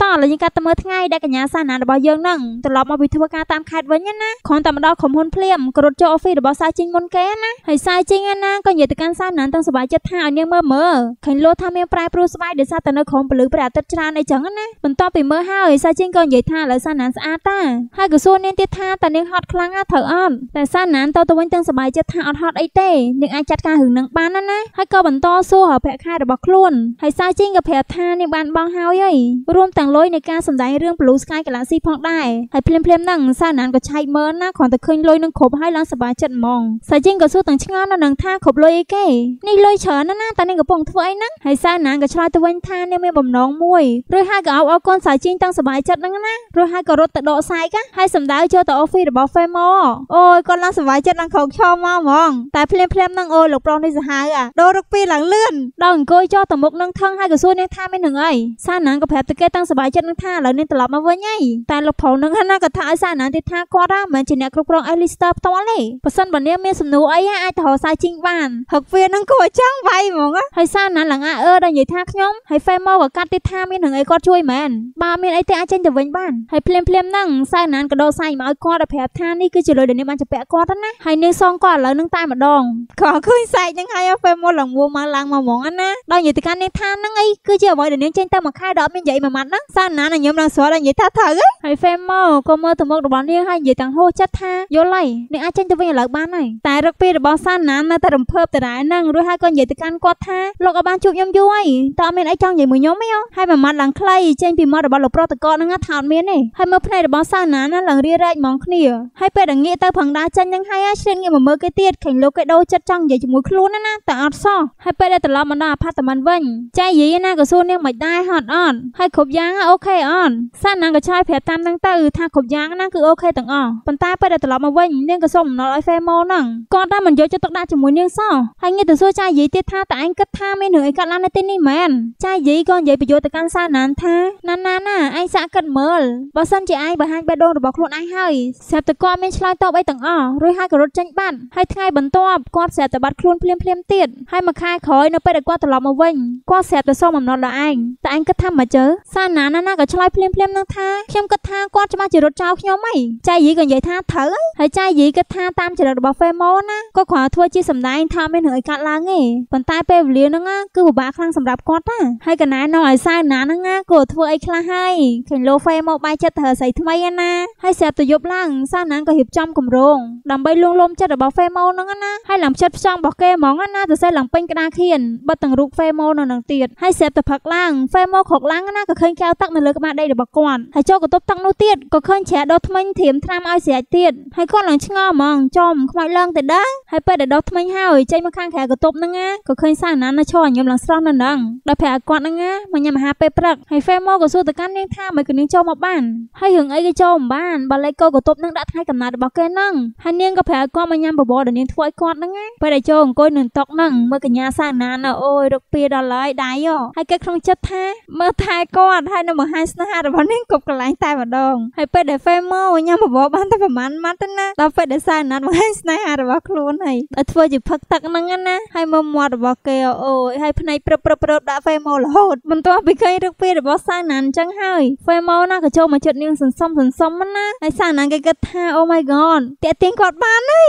តោះឥឡូវយើងកាត់ទៅមើលថ្ងៃដែលកញ្ញាសាណារបស់យើងហ្នឹងត្រឡប់មកពីធ្វើការតាមខេត្តវិញណាគ្រាន់តែម្ដងក្រុមហ៊ុនភ្លាមក៏រត់ចូលអอฟហ្វិសរបស់សាយជីងមុនគេណាហើយសាយជីងណាក៏និយាយទៅកាន់សាណាទាំងសុបាយចិត្តថាឲ្យនាងមើលមើលឃើញលោថាមានប្រែប្រួលស្វាយដោយសារតែនៅក្រោមពន្លឺព្រះអាទិត្យច្រើនអីចឹងណាបន្ទាប់ពីមើលហើយសាជីងក៏និយាយថាឥឡូវសាណានស្អាតតាហើយក៏សួរនាងទៀតថាតើនាងហត់ខ្លាំងណាត្រូវអត់តែសាណានទៅទៅវិញទាំងសប្បាយចិត្តថាអត់ហត់អីទេនាងអាចចាត់ការរឿងនឹងបានណាណាហើយក៏បន្តសួរប្រាក់ខែរបស់ខ្លួនហើយសាជីងក៏ប្រាប់ថានាងបានបង់ហើយហើយរួមទាំងលុយនៃការសម្ដែងរឿង Blue Sky Galaxy ផងដែរហើយភ្លាមភ្លាមហ្នឹងសាណានក៏ឆែកមើលណាគ្រាន់តែឃើញលុយនឹងគ្រប់ហើយឡើងសប្បាយចិត្តហ្មង សាជីងក៏សួរទាំងឆ្ងល់នៅនឹងថាគ្រប់លុយអីគេនេះលុយច្រើនណាស់ណាតានាងកំពុងធ្វើអីហ្នឹងហើយសាណាងក៏ឆ្លើយទៅវិញថានាងមានបំណងមួយរួចហើយក៏អោបអរគុណសាយជីងទាំងសบายចិត្តហ្នឹងណារួចហើយក៏រត់ទៅដកសាយកាហើយសម្ដៅចូលទៅអូហ្វីសរបស់ Femo អូយគាត់ឡើងសบายចិត្តឡើងក្រោកឈរមកហ្មងតែភ្លាមភ្លាមហ្នឹងអូយលោកប្រុសនេះសាហាវអាដូររឹកពីឡើងលឿនដល់អង្គុយចោលទៅមុខនឹងថងហើយក៏សួរនាងថាមាននឹងអីសាណាងក៏ប្រាប់ទៅគេទាំងសบายចិត្តនឹងថាឥឡូវនាងត្រឡប់មកវិញហើយតែលោកប្រុសនឹងណាក៏ថាឲ្យសាណាងទៀតថាគាត់ហ្នឹងមិនជាអ្នកគ្រប់គ្រងអេលីស្ទ័រផ្ទាល់ទេប៉ះសិនបើនាងមានសំណួរអីអាចទៅរកសាយជីងបានហឹកវានឹងគួរចង់វាយហ្មងងហើយសាណាលងាអឺដល់និយាយថាខ្ញុំហើយហ្វេម៉ូក៏កាត់ទីថាមានរឿងអីគាត់ជួយមែនបើមានអីទេអាចចេញទៅវិញបានហើយភ្លាមភ្លាមហ្នឹងសាណានក៏ដោះសាយមកឲ្យគាត់ឲ្យប្រាប់ថានេះគឺជាលុយដែលនាងបានចាប់ពាក់គាត់ណាហើយនាងសងគាត់ឥឡូវនឹងតែម្ដងក៏ឃើញសាច់ហ្នឹងហើយហ្វេម៉ូឡើងវមកឡើងមកហ្មងណាដល់និយាយទៅកាន់នាងថាហ្នឹងអីគឺជាអ្វីដែលនាងចេញទៅមួយខែដល់អត់មាននិយាយមួយម៉ាត់ហ្នឹងសាណានញោមឡើងស្រលដល់និយាយថាត្រូវហើយហ្វេម៉ូក៏មើលទៅមុខរបស់នាងហើយនិយាយទាំងហោះចិត្តថាយល់ហើយនាងអាចចេញទៅវិញឥឡូវបានហើយតែរឹកពីរបស់សាណាននៅតែរំភើបតារ៉ែហ្នឹងរួចហើយក៏និយាយទៅកាន់គាត់គាត់ថាលោកឲ្យបានជួបខ្ញុំយូរហើយតើអត់មានអីចង់និយាយមួយខ្ញុំទេហើយមួយម៉ាត់ឡើងខ្លីចេញពីមាត់របស់លោកប្រតកតហ្នឹងថាអត់មានទេហើយមើលភ្នែករបស់សាណាណាឡើងរីរែកហ្មងគ្នាហើយពេលដែលងាកទៅផឹងដាចេញហ្នឹងហើយឆ្លៀតងាកមកមើលគេទៀតឃើញលោកគេដោចិត្តចង់និយាយជាមួយខ្លួនណាតែអត់សោះហើយពេលដែលត្រឡប់មកដល់អាផាតមិនវិញចៃយាយណាក៏សួរនាងមិនដែរហត់អត់ហើយគ្រប់យ៉ាងអូខេអត់សាណាក៏ឆ្លើយប្រាប់តាមហ្នឹងទៅថាគ្រប់យ៉ាងណាគឺអូខេទាំងអស់ប៉ុន្តែពេលដែលត្រឡប់មកវិញនាងក៏សុំអំណរឲ្យហ្វេម៉ូហ្នឹងគាត់តែមិនយកចិត្តទុកដាក់ជាមួយនាងសោះហើយងាកទៅសួរចៃយាយទៀតថាតើឯងគិតថាមានរឿងអីកើតឡើងនៅទីនេះមែនចាយីក៏និយាយបញ្យល់ទៅកាន់សាណានថាណានណាណាឯងសាក់គិតមើលបើសិនជាឯងបង្ហាញបេះដូងរបស់ខ្លួនឯងហើយស្រាប់តែគាត់មានឆ្លើយតបអីទាំងអស់រួចហើយក៏រត់ចេញបាត់ហើយថ្ងៃបន្ទាប់គាត់ស្រាប់តែបាត់ខ្លួនភ្លាមភ្លាមទៀតហើយមួយខែក្រោយនៅពេលដែលគាត់ត្រឡប់មកវិញគាត់ស្រាប់តែសូមអំណត់ដល់ឯងតែឯងគិតថាមកជើសាណានណាណាក៏ឆ្លើយភ្លាមភ្លាមនឹងថាខ្ញុំគិតថាគាត់ច្បាស់ជារត់ចោលខ្ញុំហីចាយីក៏និយាយថាត្រូវហើយចាយីគិតថាតាមចរិតរបស់ហ្វេម៉ូនណាក៏គ្រាន់ធ្វើជាសម្ដែងថាមានរឿងអីកើតឡើងទេប៉ុន្តែពេលវេលាហ្នឹងគឺពិបាកខ្លាំងសម្រាប់គាត់ណាហើយកណែនាំឲ្យសៅណាហ្នឹងក៏ធ្វើអីខ្លះហើយឃើញលោហ្វេមកបាយចិត្តធ្វើស្អីថ្មីណាហើយស្រាប់ទៅយប់ឡើងសៅណាក៏រៀបចំគម្រោងដើម្បីលួងលោមចិត្តរបស់ហ្វេម៉ូហ្នឹងណាហើយឡើងចិត្តផ្ចង់របស់គេហ្មងណាទៅសេះឡើងពេញក្តារខៀនបិទទាំងរូបហ្វេម៉ូនៅនឹងទៀតហើយស្រាប់ទៅផឹកឡើងហ្វេម៉ូខកឡើងណាក៏ឃើញកែវទឹកនៅលើក្បាលដីរបស់គាត់ហើយចូលកន្ទប់ទឹកនោះទៀតក៏ឃើញច្រែដោះថ្មិញធៀមថ្នាំឲ្យស្រែកទៀតហើយគាត់ឡើងឆ្ងល់ហ្មងចំខ្មោចឡើងទៅដែរហើយពេលដែលដោះថ្មិញហើយចេញមកខាងក្រៅកន្ទប់ហ្នឹងណាក៏ឃើញសាណានៅឈរញោមឡើងស្រស់នៅនឹងដល់ប្រាប់ឲ្យគាត់ហ្នឹងណាមកញ៉ាំអាហារពេលព្រឹកហើយហ្វេម៉ូក៏សួរទៅកាន់នាងថាមិនក៏នាងចូលមកបានហើយរឿងអីគេចូលមិនបានបើលេខកោក៏ទប់នឹងដាក់ថ្ងៃកំណត់របស់គេហ្នឹងហើយនាងក៏ប្រាប់ឲ្យគាត់មកញ៉ាំបបរដែលនាងធ្វើឲ្យគាត់ហ្នឹងណាពេលដែលចូលអង្គុយនៅតុហ្នឹងមើលកញ្ញាសាណាណាអូយរកពីដល់ហើយដៃហើយគេក្នុងចិត្តថាមើលថែគាត់ហើយនៅបង្ហាញស្នេហារបស់នាងគប់កន្លែងតែម្ដងហើយពេលដែលហ្វេម៉ូញ៉ាំបបរបានតែប្រហែលម៉ាត់ទៅណាដល់ពេលដែលសាណាបង្ហាញស្នេហារបស់ខ្លួនហើយធ្វើជាផឹកទឹកហ្នឹងណាហើយមើលមាត់របស់គេអូយហើយភ្នែកព្រឹបព្រឹបព្រឹបដាក់ហ្វេម៉ូលរហូតមិនទាស់ពីឃើញរឹកពីរបស់សាណានអញ្ចឹងហើយហ្វេម៉ូណាក៏ចូលមកជិតនាងសន្សំសន្សំណាហើយសាណានគេគិតថាអូ my god តាក់ទាញគាត់បានហើយ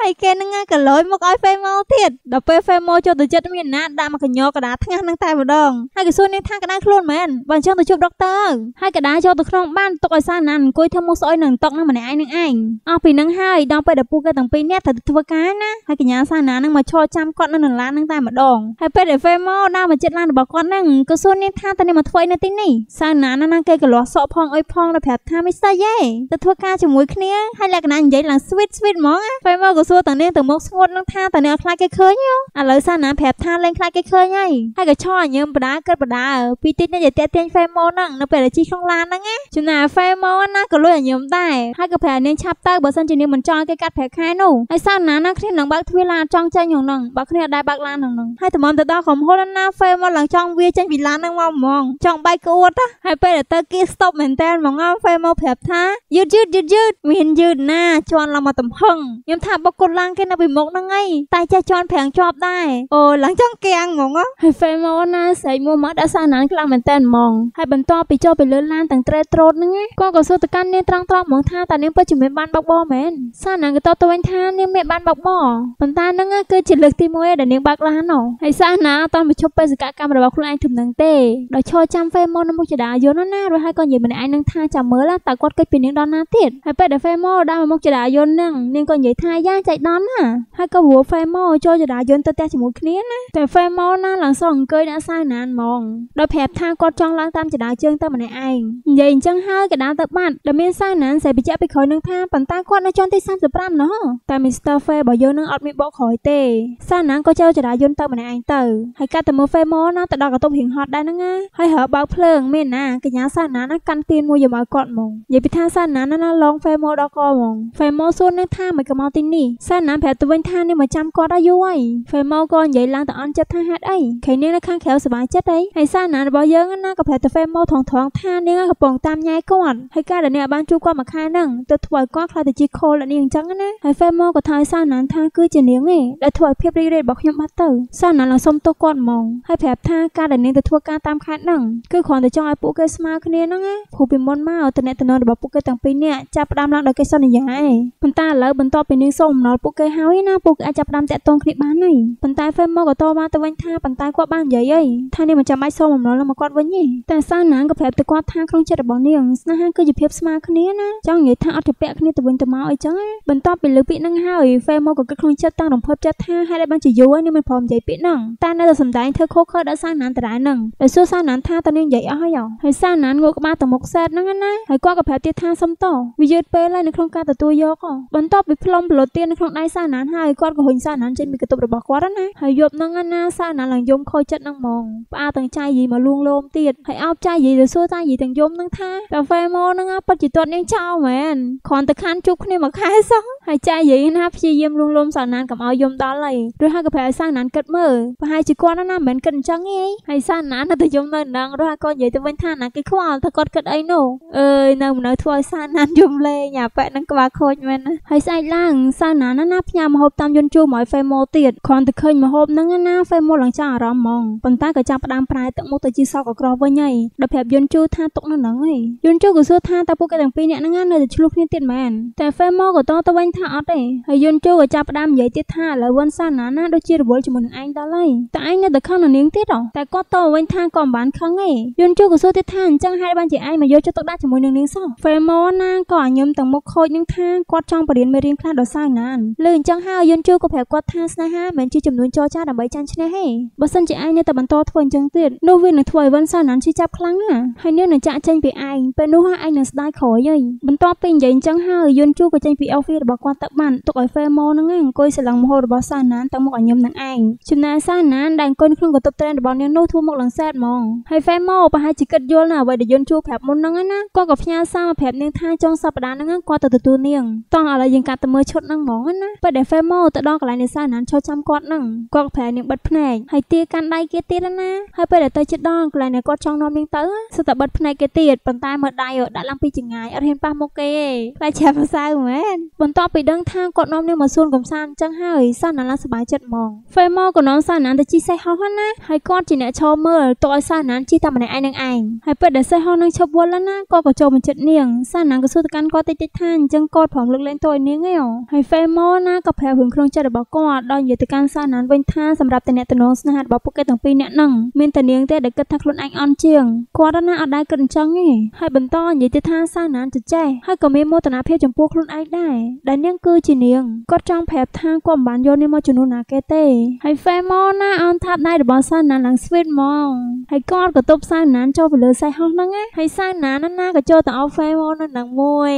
ហើយគេនឹងកលយមកឲ្យហ្វេម៉ូទៀតដល់ពេលហ្វេម៉ូចូលទៅចិត្តមានណាដាក់មកកញោកដាថ្ងាស់នឹងតែម្ដងហើយកសួននាងថាកដាខ្លួនមែនបើអញ្ចឹងទៅជួបដុកទ័រហើយកដាចូលទៅក្នុងបានទុកឲ្យសាណានអង្គុយធ្វើមុខស្អុយនឹងតុកនឹងម្នាក់ឯងនឹងឯងអស់ពីនឹងហើយដល់ពេលដែលពូគេទាំងពីរនាក់ទៅធ្វើការណាហើយកញ្ញាសាណានឹងមកឈរចាំគាត់នៅនឹងឡាននឹងតែម្ដងហើយពេលដែលហ្វេម៉ូដើរមកជិតឡានរបស់គាត់នឹងកសួននាងថាតើនាងមកធ្វើអីនៅទីនេះសាណានណាគេកលាស់សក់ផងអុយផងដល់ប្រាប់ថាមិនស្អីទេទៅធ្វើការជាមួយគ្នា ហើយលក្ខណៈនិយាយឡើងស្វីតស្វីតហ្មងណាពេលមកក៏សួរតានាងទៅមុខស្ងួតនឹងថាតានាងខ្លាចគេឃើញហ៎ឥឡូវសាណាប្រាប់ថាលេងខ្លាចគេឃើញហើយហើយក៏ឆោះញើមបដាគិតបដាពីតិចនេះតែទាញហ្វេម៉ូនហ្នឹងនៅពេលដែលជីក្នុងឡានហ្នឹងណាចំណាហ្វេម៉ូនណាក៏លួចឲ្យញើមដែរហើយក៏ប្រាប់នាងឆាប់ទៅបើសិនជានាងមិនចង់គេកាត់ប្រាក់ខែនោះហើយសាណាណាគ្នានឹងបើកទ្វារឡានចង់ចេញក្នុងហ្នឹងបើគ្នាអត់ដែរបើកឡានក្នុងហ្នឹងហើយតម្រាំទៅដល់ក្រុមហ៊ុនណាហ្វេម៉ូនឡើងចង់វាចេញពីឡានហ្នឹងមកហ្មងចង់បែកក្អួតហើយពេលដែលទៅគេស្តុបមែនតើហ្មងហ្វេម៉ូនប្រាប់ថាយឺតយឺតយឺតយឺតមានយឺតណាជន់ឡើងមកទំហឹងញខ្ញុំថាបុកគាត់ឡើងគេនៅពីមុខហ្នឹងឯងតែចេះជន់ប្រាំងជាប់ដែរអូឡើងចង់កៀងហ្មងហើយហ្វេម៉ូណាស្រែកមួយមកដាក់សារណានខ្លាំងមែនតើហ្មងហើយបន្ទាប់ពីចុះទៅលើឡានទាំងត្រេត្រោតហ្នឹងគាត់ក៏សួរទៅកាន់នាងត្រង់ត្រង់ហ្មងថាតើនាងពិតជាមានបានបុកបោមែនសារណានក៏តបទៅវិញថានាងមានបានបុកបោប៉ុន្តែហ្នឹងគឺជាលើកទី1ដែលនាងបើកឡានហ៎ហើយសារណានអត់ទាន់បញ្ឈប់បេសកកម្មរបស់ខ្លួនឯងធំនឹងទេដោយឈរចាំហ្វេម៉ូនៅមុខចដាយន្តណារួចហើយក៏និយាយម្នាក់ឯងនឹងថាចាំមើលតើគាត់គេចពីនាងដល់ណាទៀតហើយពេលដែលហ្វេម៉ូដើរមកមុខចដាយន្តហ្នឹងនាងក៏និយាយថាយ៉ាងចៃដន្យណាហើយក៏វល់ហ្វេម៉ូចូលចរាយន្តទៅផ្ទះជាមួយគ្នាណាតែហ្វេម៉ូណាឡើងសងអង្គុយដាក់សៅណានហ្មងដោយប្រាប់ថាគាត់ចង់ឡើងតាមចរាជើងតែម្នាក់ឯងនិយាយអញ្ចឹងហើយក៏ដើរទៅបាត់ដែលមានសៅណានសេបិជ្ជៈពីក្រោយនឹងថាប៉ុន្តែគាត់នៅជាន់ទី35ណោះតែ Mr. Fair របស់យើងនឹងអត់មានបកក្រោយទេសៅណានក៏ចូលចរាយន្តទៅម្នាក់ឯងទៅហើយកាត់ទៅមើលហ្វេម៉ូណាទៅដល់កតុបរៀងហត់ដែរហ្នឹងណាហើយហើបើកភ្លើងមានណាកញ្ញាសៅណានណាកាន់ទៀនមួយយំឲ្យគាត់ហ្មងនិយាយពីថាសៅណានណាឡងហ្វេម៉ូដល់កហ្មងហ្វេម៉ូសួរនឹងថាមិនក៏មកទីនេះសាណាប្រាប់ទៅវិញថានាងមកចាំគាត់ឲ្យយូរហើយហ្វេម៉ូក៏និយាយឡើងទៅអន់ចិត្តថាហេតុអីខេនាងនៅខាងក្រៅសប្បាយចិត្តអីហើយសាណារបស់យើងណាក៏ប្រាប់ទៅហ្វេម៉ូថងថងថានាងកំពុងតាមញ៉ៃគាត់ហើយការដែលនាងបានជួបគាត់មួយខែហ្នឹងទៅធ្វើឲ្យគាត់ខ្លាចទៅជាខូលនាងអញ្ចឹងណាហើយហ្វេម៉ូក៏ថាសាណាថាគឺជានាងឯងដែលធ្វើឲ្យភាពរីករាយរបស់ខ្ញុំបាត់ទៅ សាណាឡើងសុំទោសគាត់ហ្មងហើយប្រាប់ថាការដែលនាងទៅធ្វើការតាមខេត្តហ្នឹងគឺគ្រាន់តែចង់ឲ្យពួកគេស្មើគ្នាហ្នឹងណាព្រោះពីមុនមកតំណែងរបស់ពួកគេទាំងពីរនាក់ចាប់ផ្ដើមឡើងដោយកិច្ចសន្យាឯងប៉ុន្តែឥឡូវបន្ទាប់ពីនាងសូមអំណរពួកគេហើយណាពួកគេអាចចាប់ផ្ដើមតាក់ទងគ្នាបានហើយប៉ុន្តែ Femmo ក៏តវ៉ាទៅវិញថាប៉ុន្តែគាត់បាននិយាយអីថានាងមិនចាំបាច់សូមអំណរឡើងមកគាត់វិញទេតែសាណាងក៏ប្រាប់ទៅគាត់ថាក្នុងចិត្តរបស់នាងស្នេហាគឺជាភាពស្មើគ្នាណាចង់និយាយថាអត់ទៅពាក់គ្នាទៅវិញទៅមកអីចឹងបន្ទាប់ពីលើពាក្យហ្នឹងហើយ Femmo ក៏គិតក្នុងចិត្តតាំងរំភើបចិត្តថាហេតុអីបានជាយូរហើយនាងមិនព្រមនិយាយពាក្យហ្នឹងតែនៅតែសម្ដែងធ្វើខុសខើដល់សាណាងតារាហ្នឹងដោយសួរសាណាងថាតើនាងនិយាយអស់ហើយហើយសាណាងងក់ក្បាលទៅមុខសែតហ្នឹងណាហើយគាត់ក៏ប្រាប់ទៀតថាសុំតោវាយឺតពេលហើយនៅក្នុងការទទួលយកបន្ទាប់ពីផ្លុំប្លូតទៀននៅក្នុងដៃសាណានហើយគាត់ក៏ហុញសាណានចេញពីកន្ទប់របស់គាត់ណាហើយយប់ហ្នឹងណាសាណានឡើងយំខូចចិត្តហ្នឹងហ្មងផ្អាទាំងចៃយីមកលួងលោមទៀតហើយអោបចៃយីទៅសួរតាយីទាំងយំហ្នឹងថាកាហ្វេម៉ូហ្នឹងប៉ិតជាទាត់នាងចោលមែនគ្រាន់តែខានជប់គ្នាមួយខែសោះហើយចាយាយណាព្យាយាមលួងលោមសោណានកុំឲ្យយំដល់ហើយឬហើយក៏ប្រែឲ្យសោណានគិតមើលប្រហែលជាគាត់ណាមិនមែនគិតអញ្ចឹងទេហើយសោណាននៅតែយំនៅនឹងរហូតគាត់និយាយទៅវិញថាណាគេខ្វល់ថាគាត់គិតអីនោះអើយនៅមិននៅធ្វើឲ្យសោណានយំលេងអាប៉ែនឹងក្បាលខូចមែនណាហើយស្អែកឡើងសោណានណាផ្ញើមហូបតាមយន្តជួមកឲ្យហ្វេម៉ូទៀតគ្រាន់តែឃើញមហូបហ្នឹងណាហ្វេម៉ូឡើងចាស់អារម្មណ៍ហ្មងប៉ុន្តែក៏ចាប់ផ្ដើមប្រែទឹកមុខទៅជាសោកអក្រវិញហើយដល់ប្រាប់យន្តជួថាទុកនៅនឹងហើយយន្តជួក៏សួរថាតើពួកគេទាំងពីរនាក់ហ្នឹងនៅតែឆ្លោះគ្នាទៀតមែនតែហ្វេម៉ូក៏តទៅវិញថាអត់ទេហើយយុនជូក៏ចាប់ផ្ដើមនិយាយទៀតថាឥឡូវវ៉ុនសាណាណាដូចជារវល់ជាមួយនឹងឯងដល់ហើយតែឯងនៅតែខឹងនឹងនាងទៀតហ៎តែគាត់តវិញថាក៏មិនបានខឹងទេយុនជូក៏សួរទៀតថាអញ្ចឹងហេតុបាន ជាឯងមកយកចិត្តទុកដាក់ជាមួយនឹងនាងសោះហ្វេម៉ូណាក៏អញ្ញឹមទាំងមុខខូចនឹងថាគាត់ចង់បរៀនមេរៀនខ្លះដល់សាណានលើអញ្ចឹងហើយយុនជូក៏ប្រាប់គាត់ថាស្នេហាមិនជាចំនួនចរចាដើម្បីចាញ់ឈ្នះទេបើសិនជាឯងនៅតែបន្តធ្វើអញ្ចឹងទៀតនោះវានឹងធ្វើឲ្យវ៉ុនសាណានឈឺចាប់ខ្លាំងណាស់ហើយនាងនឹងចាក់ចេញពីឯងពេលនោះឯងនឹងស្ដាយក្រោយហើយបន្ទាប់ពីនិយាយអញ្ចឹងហើយយុនជូក៏ចេញពី office របស់គាត់ទៅបានទុកឲ្យហ្វេម៉ូនឹងអង្គុយស្រឡឹងមហូបរបស់សាណានទៅមុខឲ្យខ្ញុំនឹងឯងចំណែកសាណានដែលអង្គុយក្នុងកន្ទប់ត្រែនរបស់នាងនោះធ្វើមុខឡើងសែតហ្មងហើយហ្វេម៉ូប្រហែលជាគិតយល់ណាអ្វីដែលយន់ជួប្រាប់មុនហ្នឹងណាគាត់ក៏ផ្ញើសារមកប្រាប់នាងថាចុងសប្តាហ៍ហ្នឹងគាត់ទៅទទួលនាងតោះឥឡូវយើងកាត់ទៅមើលឈុតហ្នឹងហ្មងណាពេលដែលហ្វេម៉ូទៅដល់កន្លែងនេសាណានឈរចាំគាត់ហ្នឹងគាត់ក៏ប្រាប់នាងបិទភ្នែកហើយទាកាន់ដៃគេទៀតណាហើយពេលដែលទៅជិតដល់កន្លែងដែលគាត់ចង់នាំនាងទៅសតែបិទភ្នែកគេទៀតប៉ុន្តែមើលដៃដាក់ឡើងពីចង្ងាយអត់ហ៊ានប៉ះមុខគេឯងខ្លាចចាប់សៅមែនបន្ទាប់ពីដឹងថាគាត់នាំនាងមកសួនកំសាន្តចឹងហើយសាណាឡាសប្បាយចិត្តហ្មងហ្វេម៉ូក៏នាំសាណានទៅជីសេះហោះហ្នឹងណាហើយគាត់ជាអ្នកឈរមើលតឲ្យសាណានជីតាមម្នាក់ឯងនឹងឯងហើយពេលដែលសេះហោះនឹងឈប់វល់ហ្នឹងណាគាត់ក៏ចូលមកចិត្តនាង សាណានក៏សួរទៅកាន់គាត់តិចតិចថាអញ្ចឹងគាត់ព្រមលើកលែងតឲ្យនាងឯងហើយហ្វេម៉ូណាក៏ប្រាប់រឿងក្នុងចិត្តរបស់គាត់ដល់និយាយទៅកាន់សាណានវិញថាសម្រាប់តំណែងស្នេហារបស់ពួកគេទាំងពីរនាក់ហ្នឹងមានតែនាងទេដែលគិតថាខ្លួនឯងអន់ជាងគាត់ណាអត់ដែរគិតអញ្ចឹងទេហើយបន្តនិយាយទៅថាសាណានចេះហើយក៏មានមោទនភាពចំពោះខ្លួនឯងដែរដែលនាងគឺជានាងគាត់ចង់ប្រាប់ថាគាត់មិនបានយកនាងមកជំនួសណាគេទេហើយហ្វេម៉ូណាអនថាប់ដៃរបស់សាណាឡើងស្វីតមកហើយគាត់ក៏ទប់សាណានចូលទៅលើសៃហោះហ្នឹងហើយសាណានណាក៏ចូលទៅអោហ្វេម៉ូនៅនឹងមួយ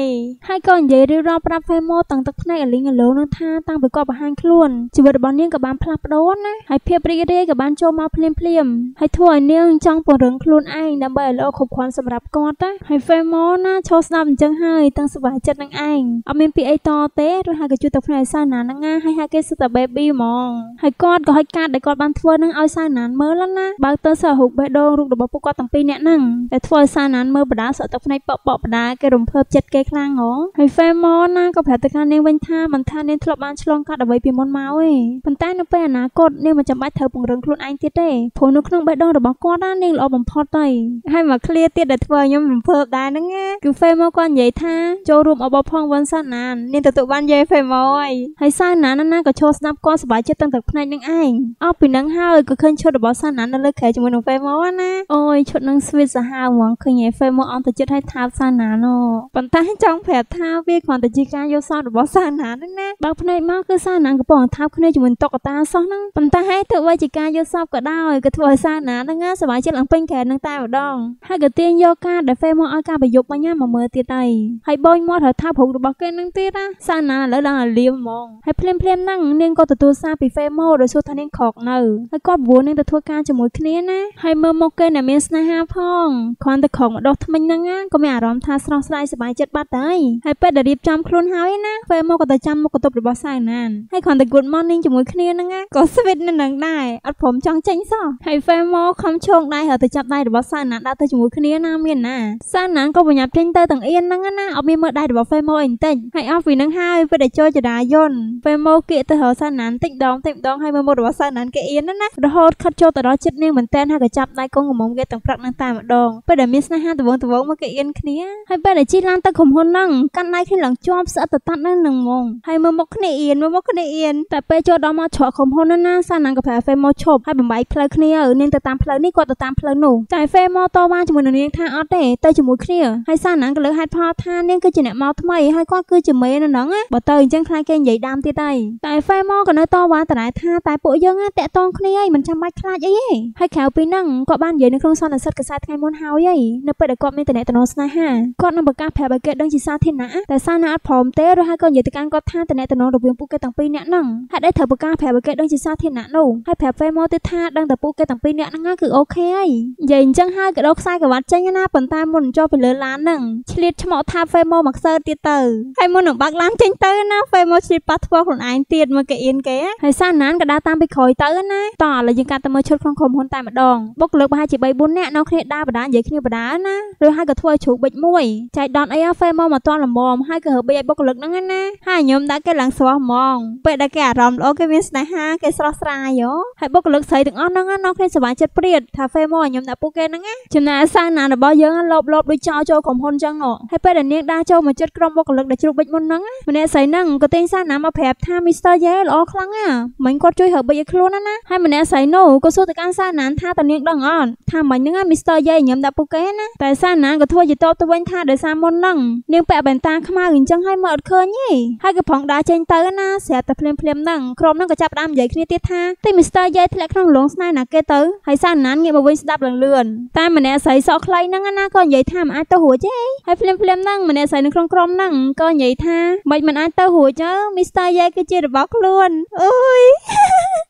ហើយក៏និយាយរៀបរាប់ប្រាប់ហ្វេម៉ូទាំងទឹកភ្នែកអលីងអលោនឹងថាតាំងពីគាត់បង្ហាញខ្លួនជីវិតរបស់នាងក៏បានផ្លាស់ប្ដូរណាហើយភាពរីករាយក៏បានចូលមកភ្លាមភ្លាមហើយធ្វើឲ្យនាងចង់ពង្រឹងខ្លួនឯងដើម្បីឲ្យល្អគ្រប់គ្រាន់សម្រាប់គាត់ណាហើយហ្វេម៉ូណាឈរស្ដាប់អញ្ចឹងហើយទាំងសុវត្ថិចិត្តនឹងឯងអត់មានពីអីតទេឬហើយក៏ជួយទឹកភ្នែកឲ្យសាវណាហ្នឹងណាហើយហើយគេសិតតែ baby ហ្មងហើយគាត់ក៏ឲ្យកាតដែលគាត់បានធ្វើហ្នឹងឲ្យសាវណាមើលណាបើទៅសើរូបបេះដូងរូបរបស់ពួកគាត់ទាំងពីរនាក់ហ្នឹងតែធ្វើឲ្យសាវណាមើលបដាសក់ទឹកភ្នែកបកបកបដាគេរំភើបចិត្តគេខ្លាំងហងហើយ Femon ណាក៏ប្រាប់ទៅខាងនាងវិញថាមិនថានាងធ្លាប់បានឆ្លងកាត់អ្វីពីមុនមកទេប៉ុន្តែនៅពេលអនាគតនាងមិនចាំបាច់ត្រូវពង្រឹងខ្លួនឯងទៀតទេព្រោះនៅក្នុងបេះដូងរបស់គាត់ណានាងល្អបំផុតទៅហើយមកឃ្លាទៀតដែលធ្វើឲ្យខ្ញុំរំភើបដែរហ្នឹងណាគឺ Femon គាត់និយាយថាចូលរួមអបផងវ៉ាន់សាណានាងទទួលបានយាយហ្វេម៉ូហើយហើយសាណាណាណាក៏ឈរស្ដាប់គាត់សប្បាយចិត្តទាំងទឹកភ្នែកនឹងឯងអស់ពីនឹងហើយក៏ឃើញឈុតរបស់សាណានៅលើខែជាមួយនឹងហ្វេម៉ូណាអូយឈុតនឹងស្វីតសាហាវហ្មងឃើញឯហ្វេម៉ូអន់ទៅចិត្តឲ្យថោបសាណាណូប៉ុន្តែចង់ប្រាប់ថាវាគ្រាន់តែជាការយកសោតរបស់សាណានឹងណាបើភ្នែកមកគឺសាណាកំពុងថោបគ្នាជាមួយតុកតាសោះហ្នឹងប៉ុន្តែហើយទៅបីជាការយកសោតក៏ដោយក៏ធ្វើឲ្យសាណានឹងសប្បាយចិត្តឡើងពេញខែនឹងតែម្ដងហើយក៏ទាញយកការដែលហ្វេម៉ូឲ្យការប្រយុទ្ធបញ្ញាមកមើលទៀតហើយហើយបងមកត្រូវថោបរូបរបស់គេនឹងទៀតណាសាណាលើដល់អាលៀមហ្មងហើយភ្លាមភ្លាមហ្នឹងនាងក៏ទទួលសារពីហ្វេម៉ូដោយសួរថានាងខកនៅហើយគាត់វល់នាងទៅធ្វើការជាមួយគ្នាណាហើយមើលមកគេអ្នកមានស្នេហាផងគ្រាន់តែខកម្ដុសថ្មិញហ្នឹងណាក៏មានអារម្មណ៍ថាស្រស់ស្រាយសប្បាយចិត្តបាត់ហើយហើយពេលដែលរៀបចំខ្លួនហើយណាហ្វេម៉ូក៏ទៅចាំមុខកន្ទប់របស់សាណានហើយគ្រាន់តែ good morning ជាមួយគ្នាហ្នឹងណាក៏ស្វិតនៅនឹងដែរអត់ព្រមចង់ចេញសោះហើយហ្វេម៉ូខំឈោងដៃហើយទៅចាប់ដៃរបស់សាណានដាក់ទៅជាមួយគ្នាណាមានណាសាណានក៏បញ្ញាប់ចេញទៅទាំងអៀនហ្នឹងណាអត់មានមើលដៃរបស់ហ្វេម៉ូអីបន្តិចហើយអស់ពីហ្នឹងហើយពេលដែលចូលចរាយន្តពេលមកគៀកទៅរកសាណានតិចដងតិចដងហើយមើលមុខរបស់សាណានគេអៀនណាស់ណារហូតខិតចូលទៅដល់ចិត្តនាងមែនតែនហើយក៏ចាប់ដៃកូនកំមុំគេទាំងប្រាក់នឹងតែម្ដងពេលដែលមានស្នេហាត្បូងត្បូងមកគេអៀនគ្នាហើយពេលដែលជីឡានទៅក្រុមហ៊ុនហ្នឹងកាន់ដៃគ្នាឡើងជាប់ស្អិតទៅតាត់នឹងនឹងងងហើយមើលមុខគ្នាអៀនមើលមុខគ្នាអៀនតែពេលចូលដល់មកច្រកក្រុមហ៊ុនណាសាណានក៏ប្រែហ្វេមកឈប់ហើយបំបីផ្លូវគ្នានាងទៅតាមផ្លូវនេះគាត់ទៅតាមផ្លូវនោះតែហ្វេមកតវ៉ាជាមួយនឹងនាងថាអត់ទេទៅជាមួយគ្នាហើយសាណានក៏លើហេតុផលថានាងគឺជាអ្នកមកថ្មីហើយគាត់គឺជាមេនៅងណាបើទៅអញ្ចឹងខ្លាចគេនិយាយដើមទៀតហើយតែហ្វេម៉ូក៏នៅតវ៉ាតរ៉ែថាតែពួកយើងតាក់តងគ្នាអីមិនចាំបាច់ខ្លាចអីទេហើយក្រៅពីហ្នឹងគាត់បាននិយាយនៅក្នុងសន្និសីទកសែតថ្ងៃមុនហើយឯងនៅពេលដែលគាត់មានតំណែងតំណងស្នេហាគាត់នឹងប្រកាសប្រាប់ឲ្យគេដឹងជាសាធារណៈតែសាណាអត់ព្រមទេឬហើយក៏និយាយទៅកាន់គាត់ថាតំណែងតំណងរវាងពួកគេទាំងពីរនាក់ហ្នឹងហេតុអីត្រូវប្រកាសប្រាប់ឲ្យគេដឹងជាសាធារណៈនោះហើយប្រាប់ហ្វេម៉ូទៀតថាដឹងតែពួកគេទាំងពីរនាក់ហ្នឹងគឺអូខេហើយនិយាយអញ្ចឹងហើយក៏ដោខ្សែក្រវ៉ាត់ចេញណាប៉ុន្តែមុននឹងចុះទៅលើឡានហ្នឹងឆ្លៀតឆ្មក់ថាហ្វេម៉ូមកសើទៀតទៅហើយមុននឹងបើកឡានចេញទៅណាពេលមកជីប៉ះធ្វើខ្លួនឯងទៀតមើលគេអៀនគេហើយសាណានក៏ដើរតាមពីក្រោយទៅណាតោះឥឡូវយើងកាត់ទៅមើលឈុតក្នុងក្រុមហ៊ុនតែម្ដងបុកលើកប្រហែលជា3 4នាក់នៅគ្នាដើរបដានិយាយគ្នាបដាណាឬហើយក៏ធ្វើឲ្យជ្រូកបិចមួយចែកដនអីហ្វេមកមកតន់ល្មមហើយក៏រើបិចឲ្យបុកលើកហ្នឹងណាហើយខ្ញុំដាក់គេឡើងស្រស់ហ្មងពេលដែលគេអារម្មណ៍ល្អគេមានស្នេហាគេស្រស់ស្រាយយោហើយបុកលើកស្រីទាំងអស់ហ្នឹងនៅគ្នាសប្បាយចិត្តព្រាតថាហ្វេមកខ្ញុំដាក់ពួកគេហ្នឹងណាចំណាសាណានរបស់យើងលបលបដូចចោលចូលក្រុមហ៊ុនចឹងហើយពេលដែលនាងដើរចូលមកចិត្តក្រុមបុកលើកដែលជ្រូកបិចមុនហ្នឹងម្នាក់ស្រីហ្នឹងក៏ទិញសារណាមកប្រាប់ថាមីស្ទ័រយ៉េល្អខ្លាំងណាស់មិញគាត់ជួយរើបិចឲ្យខ្លួនណាណាហើយម្នាក់ស្រីនោះក៏សួរទៅកាន់សារណាន ថាតើនាងដឹងអត់ថាមិញហ្នឹងមីស្ទ័រយ៉េញឹមដាក់ពួកគេណាតែសារណានក៏ធ្វើជាតបទៅវិញថាដោយសារមុនហ្នឹងនាងពាក់បិន្តាខ្មៅអញ្ចឹងហើយមើលអត់ឃើញទេហើយក៏ផងដើរចេញទៅណាស្រាប់តែភ្លាមភ្លាមហ្នឹងក្រុមហ្នឹងក៏ចាប់ផ្ដើមនិយាយគ្នាទៀតថាទីមីស្ទ័រយ៉េធ្លាក់ក្នុងលងស្នេហ៍ណាគេទៅហើយសារណានងាកមកវិញស្ដាប់លឿនៗតែម្នាក់ស្រីសក់ខ្លីហ្នឹងណាក៏និយាយថាមិនអាចទៅរួចទេហើយភ្លាមភ្លាមហ្នឹងម្នាក់ស្រីនៅក្នុងក្រុមហ្នឹងក៏និយាយថាមិនមិនអាចទៅរួចអើមីស្ទ័រយ៉េគឺជារបស់ខ្លួនអើយ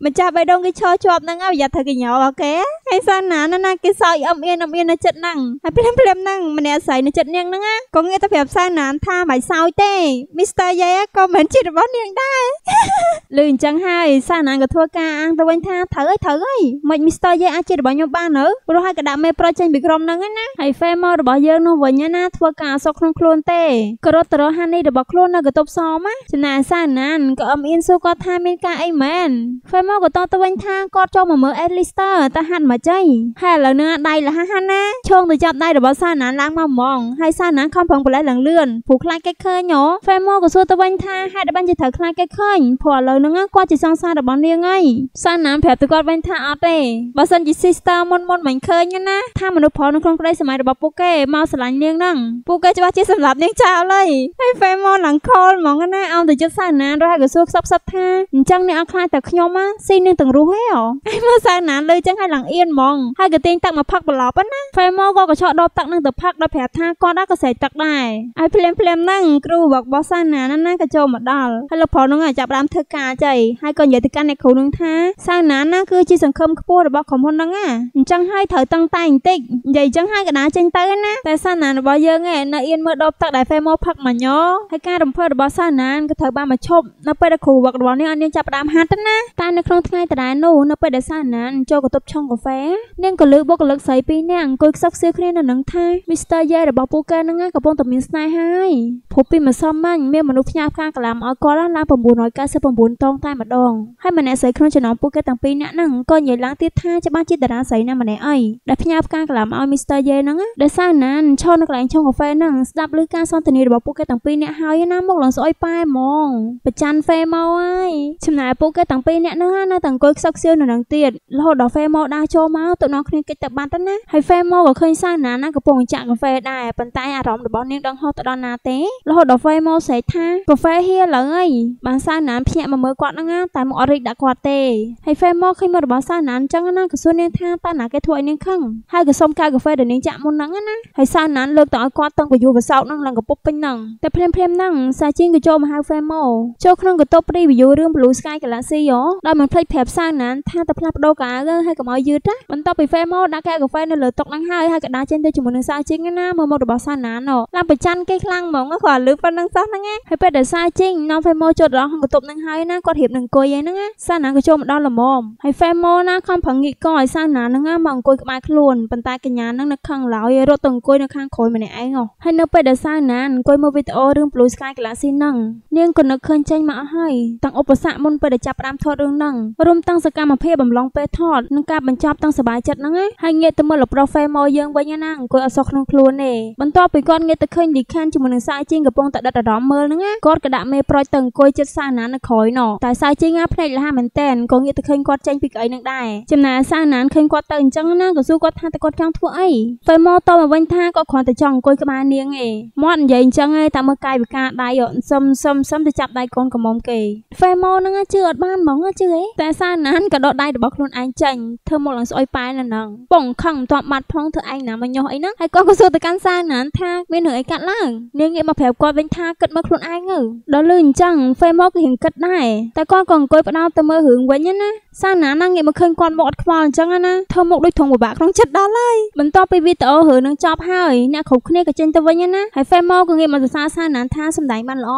ម្ចាស់បៃដងគេឈរជាប់ហ្នឹងហើយប្រយ័ត្នត្រូវគេញោអូខេហើយសាណាណាណាគេសើចអឹមអៀនអឹមអៀននៅចិត្តហ្នឹងហើយភ្លាមភ្លាមហ្នឹងម្នាក់ស្រីនៅចិត្តនាងហ្នឹងក៏ងាកទៅប្រាប់សាណាថាមិនសើចទេមីស្ទ័រយ៉េក៏មិនជារបស់នាងដែរលឺអញ្ចឹងហើយសាណាក៏ធ្វើការអាងទៅវិញថាត្រូវហើយត្រូវហើយមិនមីស្ទ័រយ៉េអាចជារបស់ខ្ញុំបានទៅព្រោះហើយក៏ដាក់មេប្រុសចេញពីក្រុមហ្នឹងណាហើយហ្វេមករបស់យើងនោះវិញណាធ្វើការអសុខក្នុងខ្លួនទេក៏រត់ទៅរកហានីរបស់ខ្លួននៅក៏បន្ទប់សម៉ាចំណាសាណានក៏អឹមអៀនសួរគាត់ថាមានការអីមែនហ្វេម៉ូក៏តតទៅវិញថាគាត់ចូលមកមើលអេលីស្ទ័រតែហាត់មកចៃហើយឥឡូវនឹងដៃលះហាណាឈោងទៅចាប់ដៃរបស់សាណានឡើងមកហ្មងហើយសាណានខំប្រឹងប្រឡេះឡើងលឿនព្រោះខ្លាចគេឃើញហ៎ហ្វេម៉ូក៏សួរទៅវិញថាហេតុបានជាត្រូវខ្លាចគេឃើញព្រោះឥឡូវនឹងគាត់ជាសង្សាររបស់នាងហើយសាណានប្រាប់ទៅគាត់វិញថាអត់ទេបើសិនជា sister មុនមុនមិនឃើញណាថាមនុស្សប្រុសនៅក្នុងក្តីសម័យរបស់ពួកគេមកស្រឡាញ់នាងហ្នឹងពួកគេច្បាស់ជាសម្លាប់នាងចោលហើយហើយហ្វេម៉ូឡើងខលហ្មងណាអោនទៅចិត្តសាណានរហ័សក៏សួរខ្សឹបខ្សឹបថាអញ្ចឹងអ្នកអត់ខ្លាចតែខ្ញុំណាស៊ីនឹងទាំងរស់ហេអឯមើលសាណានលើចឹងហើយឡើងអៀនហ្មងហើយក៏ទាញទឹកមកផឹកបន្លប់ណាហ្វេម៉ូក៏កឆក់ដបទឹកនឹងទៅផឹកដល់ប្រាប់ថាគាត់ដែរក៏ស្រែកទឹកដែរហើយភ្លាមភ្លាមហ្នឹងគ្រូបកបោះសាណានណាក៏ចូលមកដល់ហើយលោកប្រុសហ្នឹងចាប់ដើមធ្វើការចៃហើយក៏និយាយទៅកាន់អ្នកគ្រូនឹងថាសាណានណាគឺជាសង្ឃឹមខ្ពស់របស់ក្រុមហ៊ុនហ្នឹងណាអញ្ចឹងហើយត្រូវតឹងតែងបន្តិចនិយាយអញ្ចឹងហើយកណ្ដាចេញទៅណាតែសាណានរបស់យើងឯងនៅអៀនមើលដបទឹកដែលហ្វេម៉ូផឹកមកញោហើយការរំភើបរបស់សិស្សណានក៏ត្រូវបានមកឈប់នៅពេលដែលគ្រូវឹករបស់នាងឲ្យនាងចាប់ផ្ដើមហាត់ទៅណាតែនៅក្នុងថ្ងៃដដែលនោះនៅពេលដែលសិស្សណានចូលកន្ទប់ឆុងកាហ្វេនាងក៏លើបុគ្គលិកស្រីពីរនាក់អង្គុយខ្សឹបខ្សៀវគ្នានៅនឹងថាមីស្ទ័រយ៉េរបស់ពួកគេនឹងកំពុងតែមានស្នេហ៍ហើយព្រោះពីម្សិលមិញមានមនុស្សផ្ញើផ្កាកលាមឲ្យគាត់ឡើង999តងតែម្ដងហើយម្នាក់ស្រីក្នុងចំណោមពួកគេទាំងពីរនាក់ហ្នឹងក៏និយាយឡើងទៀតថាច្បាស់ជាតារាស្រីណាម្នាក់អីដែលផ្ញើផ្កាកលាមឲ្យមីស្ទ័រយ៉េហ្នឹងដែលសារណានឈរនៅកន្លែងឆុងកាហ្វេហ្នឹងស្ដាប់ឮការសន្ទនារបស់ពួកគេទាំងពីរនាក់ហើយណាមកលងស្អុយប៉ែហ្មងប្រច័នហ្វេមកហើយចំណាយពួកគេទាំងពីរអ្នកនោះណាទាំងអង្គុយខ្សឹកខ្សៀវនៅនឹងទៀតរហូតដល់ហ្វេមកដើរចូលមកទៅនរគ្នាគេចទៅបាត់ទៅណាហើយហ្វេមកក៏ឃើញសាណាណាកំពុងចាក់កាហ្វេដែរប៉ុន្តែអារម្មណ៍របស់នាងដឹងហោះទៅដល់ណាទេរហូតដល់ហ្វេមកស្រែកថាកាហ្វេហៀឡើងហើយ បានសាណានភ្ញាក់មកមើលគាត់ហ្នឹងណាតែមកអត់រីកដាក់គាត់ទេហើយហ្វេមកឃើញមុខរបស់សាណានអញ្ចឹងណាក៏សួរនាងថាតើណាគេធ្វើឲ្យនាងខឹងហើយក៏សុំកៅកាហ្វេដែលនាងចាក់មុនហ្នឹងណាហើយសាណានលើកទៅឲ្យគាត់ទាំងពយុវសោកហ្នឹងឡើងកពុបពេញហ្នឹងតែភ្លាមភ្លាមហ្នឹងសសាជីងក៏ចូលមកហៅ Famo ចូលក្នុងកតុប preview រឿង Blue Sky Galaxy យោដោយមិនភ្លេចប្រាប់សាណានថាទៅផ្លាស់ប្ដូរកាអើហើយកុំឲ្យយឺតណាបន្ទាប់ពី Famo ដាក់កែកាហ្វេនៅលើតុហ្នឹងហើយហើយក៏ដាក់ចេញទៅជាមួយនឹងសាជីងណាមកមុខរបស់សាណានឡើងប្រច័នគេខ្លាំងហ្មងគាត់លឺប៉ុណ្ណឹងសោះហ្នឹងហើយពេលដែលសាជីងនាំ Famo ចូលដល់ក្នុងកតុបហ្នឹងហើយណាគាត់រៀបនឹងអង្គុយឯហ្នឹងសាណាក៏ចូលមកដល់ល្មមហើយ Famo ណាខំប្រឹងងាកកឲ្យសាណាហ្នឹងមកអង្គុយក្បែរខ្លួនប៉ុន្តែកញ្ញាហ្នឹងនៅខាងឡើយរត់ទៅអង្គុយនៅខាងក្រោយម្នាក់ឯងហើយនៅពេលដែលសាណាអង្គុយមើលវីដេអូរឿង Blue Sky Galaxy ស៊ីហ្នឹងនាងក៏នឹកឃើញចេញមកអស់ហើយទាំងឧបសគ្គមុនពេលដែលចាប់ផ្ដើមថតរឿងហ្នឹងរួមទាំងសកម្មភាពបំឡងពេលថតនិងការបញ្ចប់ទាំងសบายចិត្តហ្នឹងហើយងាកទៅមើលប្រូហ្វេម៉ូយើងវិញណាអង្គុយអត់សោះក្នុងខ្លួនទេបន្ទាប់ពីគាត់ងាកទៅឃើញលីខានជាមួយនឹងសាយជីងកំពុងតែដិតអារម្មណ៍មើលហ្នឹងគាត់ក៏ដាក់មេប្រូចទៅអង្គុយជិតសាណាននៅក្រោយនោះតែសាយជីងអាភ្នែកលះមែនតែនក៏ងាកទៅឃើញគាត់ចេញពីកៅអីនឹងដែរចំណែកសាណានឃើញគាត់ទៅអញ្ចឹងណាក៏សួរគាត់ថាតើគាត់ចង់ធ្វើអីហ្វេម៉ូតបមកវិញថាគាត់គ្រាន់តែចង់អង្គុយក្បែរនាងឯងមាត់និយាយអញ្ចឹងឯងតែមើលកាយវិការដៃសឹមសឹមសឹមទៅចាប់ដៃកូនកុំមគេហ្វេម៉ូហ្នឹងជឿអត់បានហ្មងជឿអីតែសាណានក៏ដកដៃរបស់ខ្លួនឯងចេញធ្វើមកឡើងស្អុយប៉ែនៅហ្នឹងបងខឹងមិនទាន់បាត់ផងធ្វើឯងណាមកញោះអីហ្នឹងហើយគាត់ក៏សួរទៅកាន់សាណានថាមានរឿងអីកាត់ឡើងនាងងាកមកប្រាប់គាត់វិញថាគិតមើលខ្លួនឯងទៅដល់លឺអញ្ចឹងហ្វេម៉ូក៏រៀងគិតដែរតែគាត់ក៏អង្គុយផ្ដោតទៅមើលរឿងវិញណាសារណាណាងាកមកឃើញគាត់មកអត់ខ្វល់អញ្ចឹងណាធ្វើមុខដូចធំពិបាកក្នុងចិត្តដល់ហើយបន្ទាប់ពីវីដេអូរឿងនឹងចប់ហើយអ្នកគ្រប់គ្នាក៏ចេញទៅវិញណាហើយ Famo ក៏ងាកមកសរសើរសារណានថាសម្ដែងបានល្អ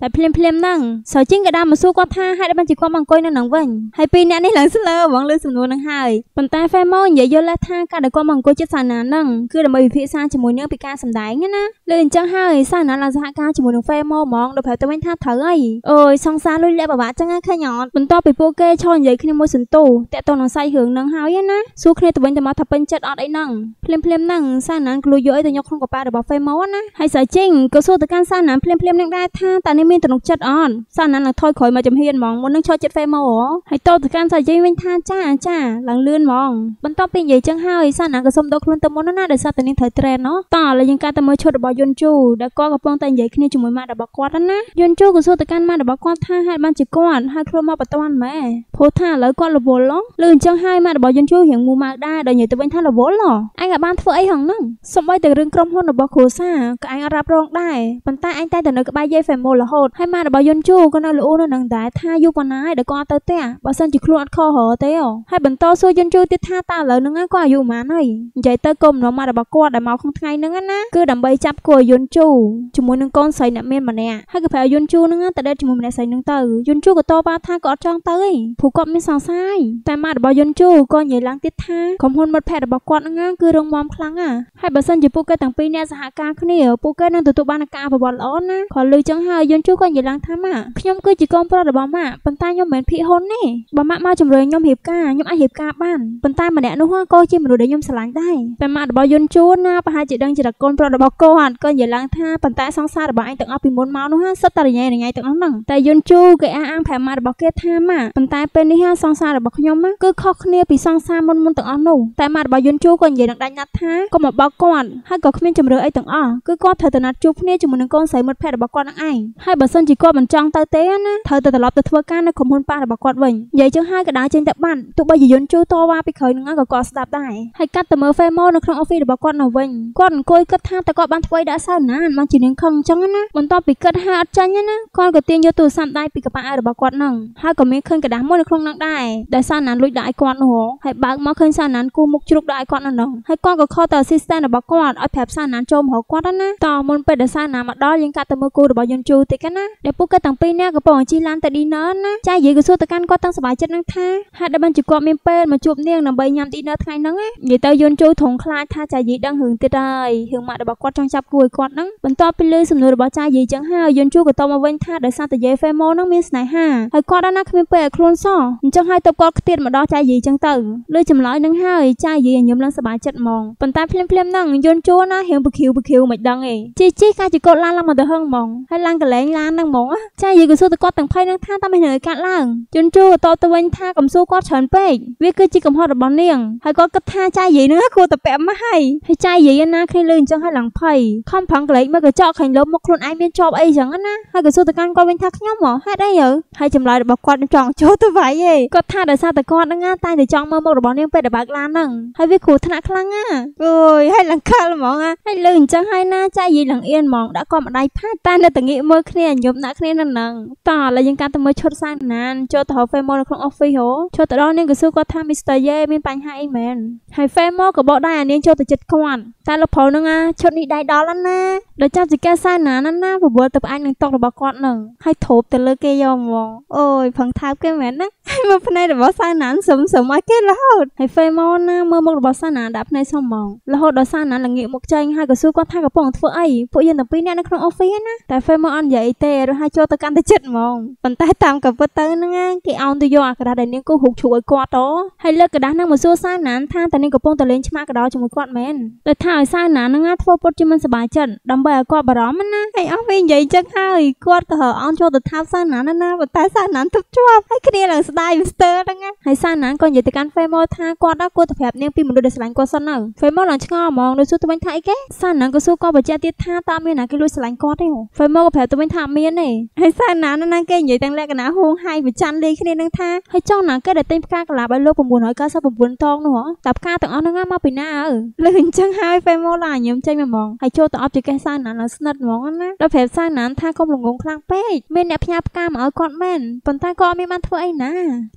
តែភ្លាមភ្លាមហ្នឹងសរជីងក៏ដើរមកសួរគាត់ថាហេតុបានជាគាត់មកអង្គុយនៅនឹងវិញហើយពីរអ្នកនេះឡើងស្លើហ្មងលើសំណួរនឹងហើយប៉ុន្តែ Famo និយាយយល់លេសថាការដែលគាត់មកអង្គុយជិតសារណានហ្នឹងគឺដើម្បីពិភាក្សាជាមួយនឹងពីការសម្ដែងណាលើអញ្ចឹងហើយសារណានឡើងសហការជាមួយនឹង Famo ហ្មងដល់ប្រាប់ទៅវិញថាត្រូវហើយអូយសង្សារលុយលាក់បបាក់ចឹងឃើញអត់បន្ទាប់ពីពួកគេឈរនិយាយគ្នាគ្នាមួយសន្ទូតាក់ទងនឹងសាច់រឿងនឹងហើយណាសួរគ្នាទៅវិញទៅមកថាពេញចិត្តអត់អីហ្នឹងភ្លាមភ្លាមហ្នឹងសាណានគ្លូយកអីទៅយកក្នុងកប៉ារបស់ហ្វេម៉ូណាហើយសាជីងក៏សួរទៅកាន់សាណានភ្លាមភ្លាមនឹងដែរថាតើនេះមានទំនុកចិត្តអត់សាណាននឹងថយក្រោយមកចំហៀនហ្មងមុននឹងឈរចិត្តហ្វេម៉ូហើយតបទៅកាន់សាជីងវិញថាចាចាឡើងលឿនហ្មងបន្ទាប់ពីនិយាយចឹងហើយសាណានក៏សុំដកខ្លួនទៅមុនណាដោយសារតែនេះត្រូវត្រេនណោះតោះឥឡូវយើងកាត់ទៅមើលឈុតរបស់យុនជូដែលគាត់កំពុងតែនិយាយគ្នាជាមួយម៉ាក់របស់គាត់ណាយុនជូក៏សួរទៅកាន់ម៉ាក់របស់គាត់ថាហេតុបានជាគាត់ហើយខ្លួនមកបន្ទាន់ម៉ែព្រោះថាឥឡូវគាត់រវល់ឡឮអញ្ចឹងហើយម៉ាក់របស់យន្តជួយរៀងមូម៉ៅដែរដល់និយាយទៅវិញថារវល់ឡអញអាចបានធ្វើអីហងហ្នឹងសំបីតែរឿងក្រុមហ៊ុនរបស់គ្រួសារក៏អញអាចរ៉ាប់រងដែរប៉ុន្តែអញតែតែនៅក្បែរយាយហ្វេមូលរហូតហើយម៉ាក់របស់យន្តជួយក៏នៅលូនៅនឹងដែរថាយូរប៉ុណ្ណាហើយដល់គាត់ទៅផ្ទះបើសិនជាខ្លួនអត់ខុសរទេហើយបន្តសួរយន្តជួយទៀតថាតើឥឡូវហ្នឹងគាត់អាយុប៉ុន្មានហើយនិយាយទៅគុំរបស់ម៉ាក់របស់គាត់ដែលមកក្នុងថ្ងៃហ្នឹងណាគឺដើម្បីចាប់គួរយន្តជួយជាមួយនឹងកូនស្រីអ្នកមានម្នាក់ហើយក៏ប្រែយន្តជួយហ្នឹងទៅដេតជាមួយម្នាក់ស្រីហ្នឹងទៅយន្តជួយក៏តបថាក៏អត់ចង់ទៅឯងព្រោះគាត់មានសង្សាយតែម៉ាក់របស់យុនជូក៏និយាយឡើងទៀតថាក្រុមហ៊ុនមិត្តភ័ក្តិរបស់គាត់ហ្នឹងគឺរងមាំខ្លាំងណាស់ហើយបើសិនជាពួកគេទាំងពីរអ្នកសហការគ្នាពួកគេនឹងទទួលបានការអភិវឌ្ឍល្អណាស់គាត់លឺចឹងហើយយុនជូក៏និយាយឡើងថាម៉ាក់ខ្ញុំគឺជាកូនប្រុសរបស់ម៉ាក់ប៉ុន្តែខ្ញុំមិនមែនភីហ៊ុនទេបើម៉ាក់មកជំរុញខ្ញុំរៀបការខ្ញុំអាចរៀបការបានប៉ុន្តែម្នាក់នោះក៏ជាមនុស្សដែលខ្ញុំស្រឡាញ់ដែរតែម៉ាក់របស់យុនជូណាប្រហែលជាដឹងចរិតកូនប្រុសរបស់គាត់ក៏និយាយឡើងថាប៉ុន្តែសង្សាររបស់ឯងទាំងអស់ពីមុនមកនោះសិតតែរញ៉េរញ៉ៃទាំងអស់ហ្នឹងតែយុនជូគេអះអាងប្រាប់ម៉ាក់របស់គេថាម៉ាក់ប៉ុន្តែពេលនេះសង្សាររបស់ខ្ញុំណាគឺខុសគ្នាពីសង្សារមុនមុនទាំងអស់នោះតែម៉ាក់របស់យន្តជូក៏និយាយនឹងដាច់ណាត់ថាកុំមកបោកគាត់ហើយក៏គ្មានជំរឿអីទាំងអស់គឺគាត់ត្រូវតែណាត់ជួបគ្នាជាមួយនឹងកូនស្រីមិត្តភក្តិរបស់គាត់នឹងឯងហើយបើសិនជាគាត់មិនចង់ទៅទេណាត្រូវតែត្រឡប់ទៅធ្វើការនៅក្រុមហ៊ុនប៉ារបស់គាត់វិញនិយាយចឹងហើយក៏ដើរចេញទៅបាត់ទោះបីយន្តជូតវ៉ាពីក្រោយនឹងក៏គាត់ស្ដាប់ដែរហើយកាត់ទៅមើលហ្វេម៉ូនៅក្នុងអូហ្វីសរបស់គាត់នៅវិញគាត់អង្គុយគិតថាតើគាត់បានធ្វើអីដាក់សើណានមកជានាងខឹងអញ្ចឹងណាបន្ទាប់ពីគិតហើយអត់ចាញ់ណាគាត់ក៏ទាញយកទូរស័ព្ទដៃពីកប៉ាល់របស់គាត់នឹងហើយក៏មានឃើញกระดาษមួយនៅក្នុងនឹងដែរដែរដែលសាណានលួចដាក់ឲ្យគាត់នោះហើយបើកមកឃើញសាណានគូមុខជ្រុកដាក់ឲ្យគាត់នោះហើយគាត់ក៏ខលទៅ assistant របស់គាត់ឲ្យប្រាប់សាណានចូលមករកគាត់ណាតមុនពេលដែលសាណានមកដល់យើងកាត់ទៅមើលគូរបស់យន្តជូតិចណាដែលពួកគាត់ទាំងពីរនាក់កំពុងជិះឡានទៅ dinner ណាចានិយាយក៏សួរទៅកាន់គាត់ទាំងសប្បាយចិត្តនឹងថាហេតុដែលបានជាគាត់មានពេលមកជួបនាងដើម្បីញ៉ាំ dinner ថ្ងៃហ្នឹងណានិយាយទៅយន្តជូធំខ្លាចថាចានិយាយដឹងរឿងទៀតហើយរឿងម៉ាក់របស់គាត់ចង់ចាប់គូឲ្យគាត់ហ្នឹងបន្ទាប់ពីលើសំណួររបស់ចានិយាយចឹងហើយយន្តជូក៏តបមកវិញថាដោយសារតាយាយហ្វេម៉ូហ្នឹងមានស្នេហាហើយគាត់ដល់ណាគ្មានពេលឲ្យខ្លួនសោះអញ្ចឹងហើយទៅគាត់ខ្ទាតម្ដងចៃយីអញ្ចឹងទៅលើចម្លើយនឹងហើយចៃយីញញឹមឡើងសប្បាយចិត្តហ្មងប៉ុន្តែភ្លាមភ្លាមហ្នឹងយន្តជួណារៀងបខៀវបខៀវមិនដឹងឯងជីជីកាជីកូតឡានឡើងមកទៅហឹងហ្មងហើយឡើងកលែងឡានហ្នឹងហ្មងចៃយីក៏សួរទៅគាត់ទាំងភ័យនឹងថាតើមិននៅកាត់ឡើងយន្តជួតបទៅវិញថាកំសួរគាត់ច្រើនពេកវាគឺជាកំហុសរបស់នាងហើយគាត់គិតថាចៃយីហ្នឹងគួរតែពាក់មកហើយហើយចៃយីណាគ្នាលើអញ្ចឹងហើយឡើងភ័យខំប្រឹងកលែងមើលកញ្ចក់ឃើញលោកមកខ្លួនឯងមានជាប់អីអញ្ចឹងណាហើយក៏សួរទៅកាន់គាត់វិញថាខ្ញុំហ្មងហេតុអីយើហើយចម្លើយរបស់គាត់នឹងចង់ចូលទៅវាយឯងគាត់ថាដោយសារតែគាត់ហ្នឹងតែតែចង់មើលមុខរបស់នាងពេលដែលបើកឡានហ្នឹងហើយវាគ្រោះថ្នាក់ខ្លាំងណាអូយហើយលង្កលហ្មងណាហើយលើអញ្ចឹងហើយណាចាយយាយលង្អៀនហ្មងដាក់គាត់ម្ដាយផាត់តែនៅតែងាកមើលគ្នាញោមដាក់គ្នានៅហ្នឹងតោះឥឡូវយើងកាន់ទៅមើលឈុតសាណានចូលទៅហៅ Femo នៅក្នុង office ហ៎ចូលទៅដល់នាងក៏សួរគាត់ថា Mr. Ye មានបញ្ហាអីមែនហើយ Femo ក៏បកដែរអានាងចូលទៅចិត្តគាត់តែលោកប្រុសហ្នឹងណាឈុតនេះដែរដល់ហ្នឹងណាដល់ចាប់ជាកែសាណានណាបបួលទៅផ្អែកនឹងតុករបស់គាត់ហ្នឹងហើយធូបទៅលើគេយកហ្មងអូយផឹងថើបគេមែនណាមើលភ្នែករបស់សាណានសុំសុំឲ្យគេរហូតហើយហ្វេម៉ូនណាមើលមុខរបស់សាណានដាក់ភ្នែកសុំហ្មងរហូតដល់សាណានល្ងាកមុខចេញហើយក៏សួរគាត់ថាកំពុងធ្វើអីពួកយើងទាំងពីរនាក់នៅក្នុងអូហ្វីសណាតែហ្វេម៉ូនអត់និយាយអីទេរហូតចូលទៅកាន់តែចិត្តហ្មងប៉ុន្តែតាមក៏ពិតទៅហ្នឹងគេអោនទៅយកអាក្រដាសដែលនាងគូហុកឈូឲ្យគាត់ទៅហើយលើកក្រដាសហ្នឹងមកសួរសាណានថាតើនាងកំពុងទៅលេងឆ្មាកដោជាមួយគាត់មែនតែថាឲ្យសាណាហ្នឹងធ្វើពុតជាមិនសប្បាយចិត្តដើម្បីឲ្យគាត់បារម្ភណាហើយអស់វិញនិយាយចឹងហើយគាត់ក៏អោនចូលទៅថាសាណានណាប៉ុន្តែសាណានទុកជាប់ហើយគ្នាឡើងស្ដាយ gangster ហ្នឹងហើយសាណាងក៏និយាយទៅកាន់ Femor ថាគាត់ដល់គួរទៅប្រាប់នាងពីមនុស្សដែលស្រឡាញ់គាត់សិនទៅ Femor ឡើងឆ្ងល់ហ្មងនៅសួរទៅវិញថាអីគេសាណាងក៏សួរគាត់បញ្ជាក់ទៀតថាតើមានណាគេលួចស្រឡាញ់គាត់ទេ Femor ក៏ប្រាប់ទៅវិញថាមានទេហើយសាណាងណាគេនិយាយទាំងលក្ខណៈហួងហាយប្រច័នលេខគ្នានឹងថាហើយចង់ណាគេដែលទិញផ្កាកលាបឲ្យលោក999តងនោះតើផ្កាទាំងអស់ហ្នឹងមកពីណាអើលើអញ្ចឹងហើយ Femor ឡើងញឹមចេញមកហ្មងហើយចូលទៅអបជាកេះសាណាងឡើងស្និទ្ធហ្មងណាដល់ប្រាប់សាណាងថាកុំល្ងងខ្លាំងពេកមានអ្នកផ្ញើផ្កាមកឲ្យគាត់មែនប៉ុន្តែគាត់អត់មានបានធ្វើអីណា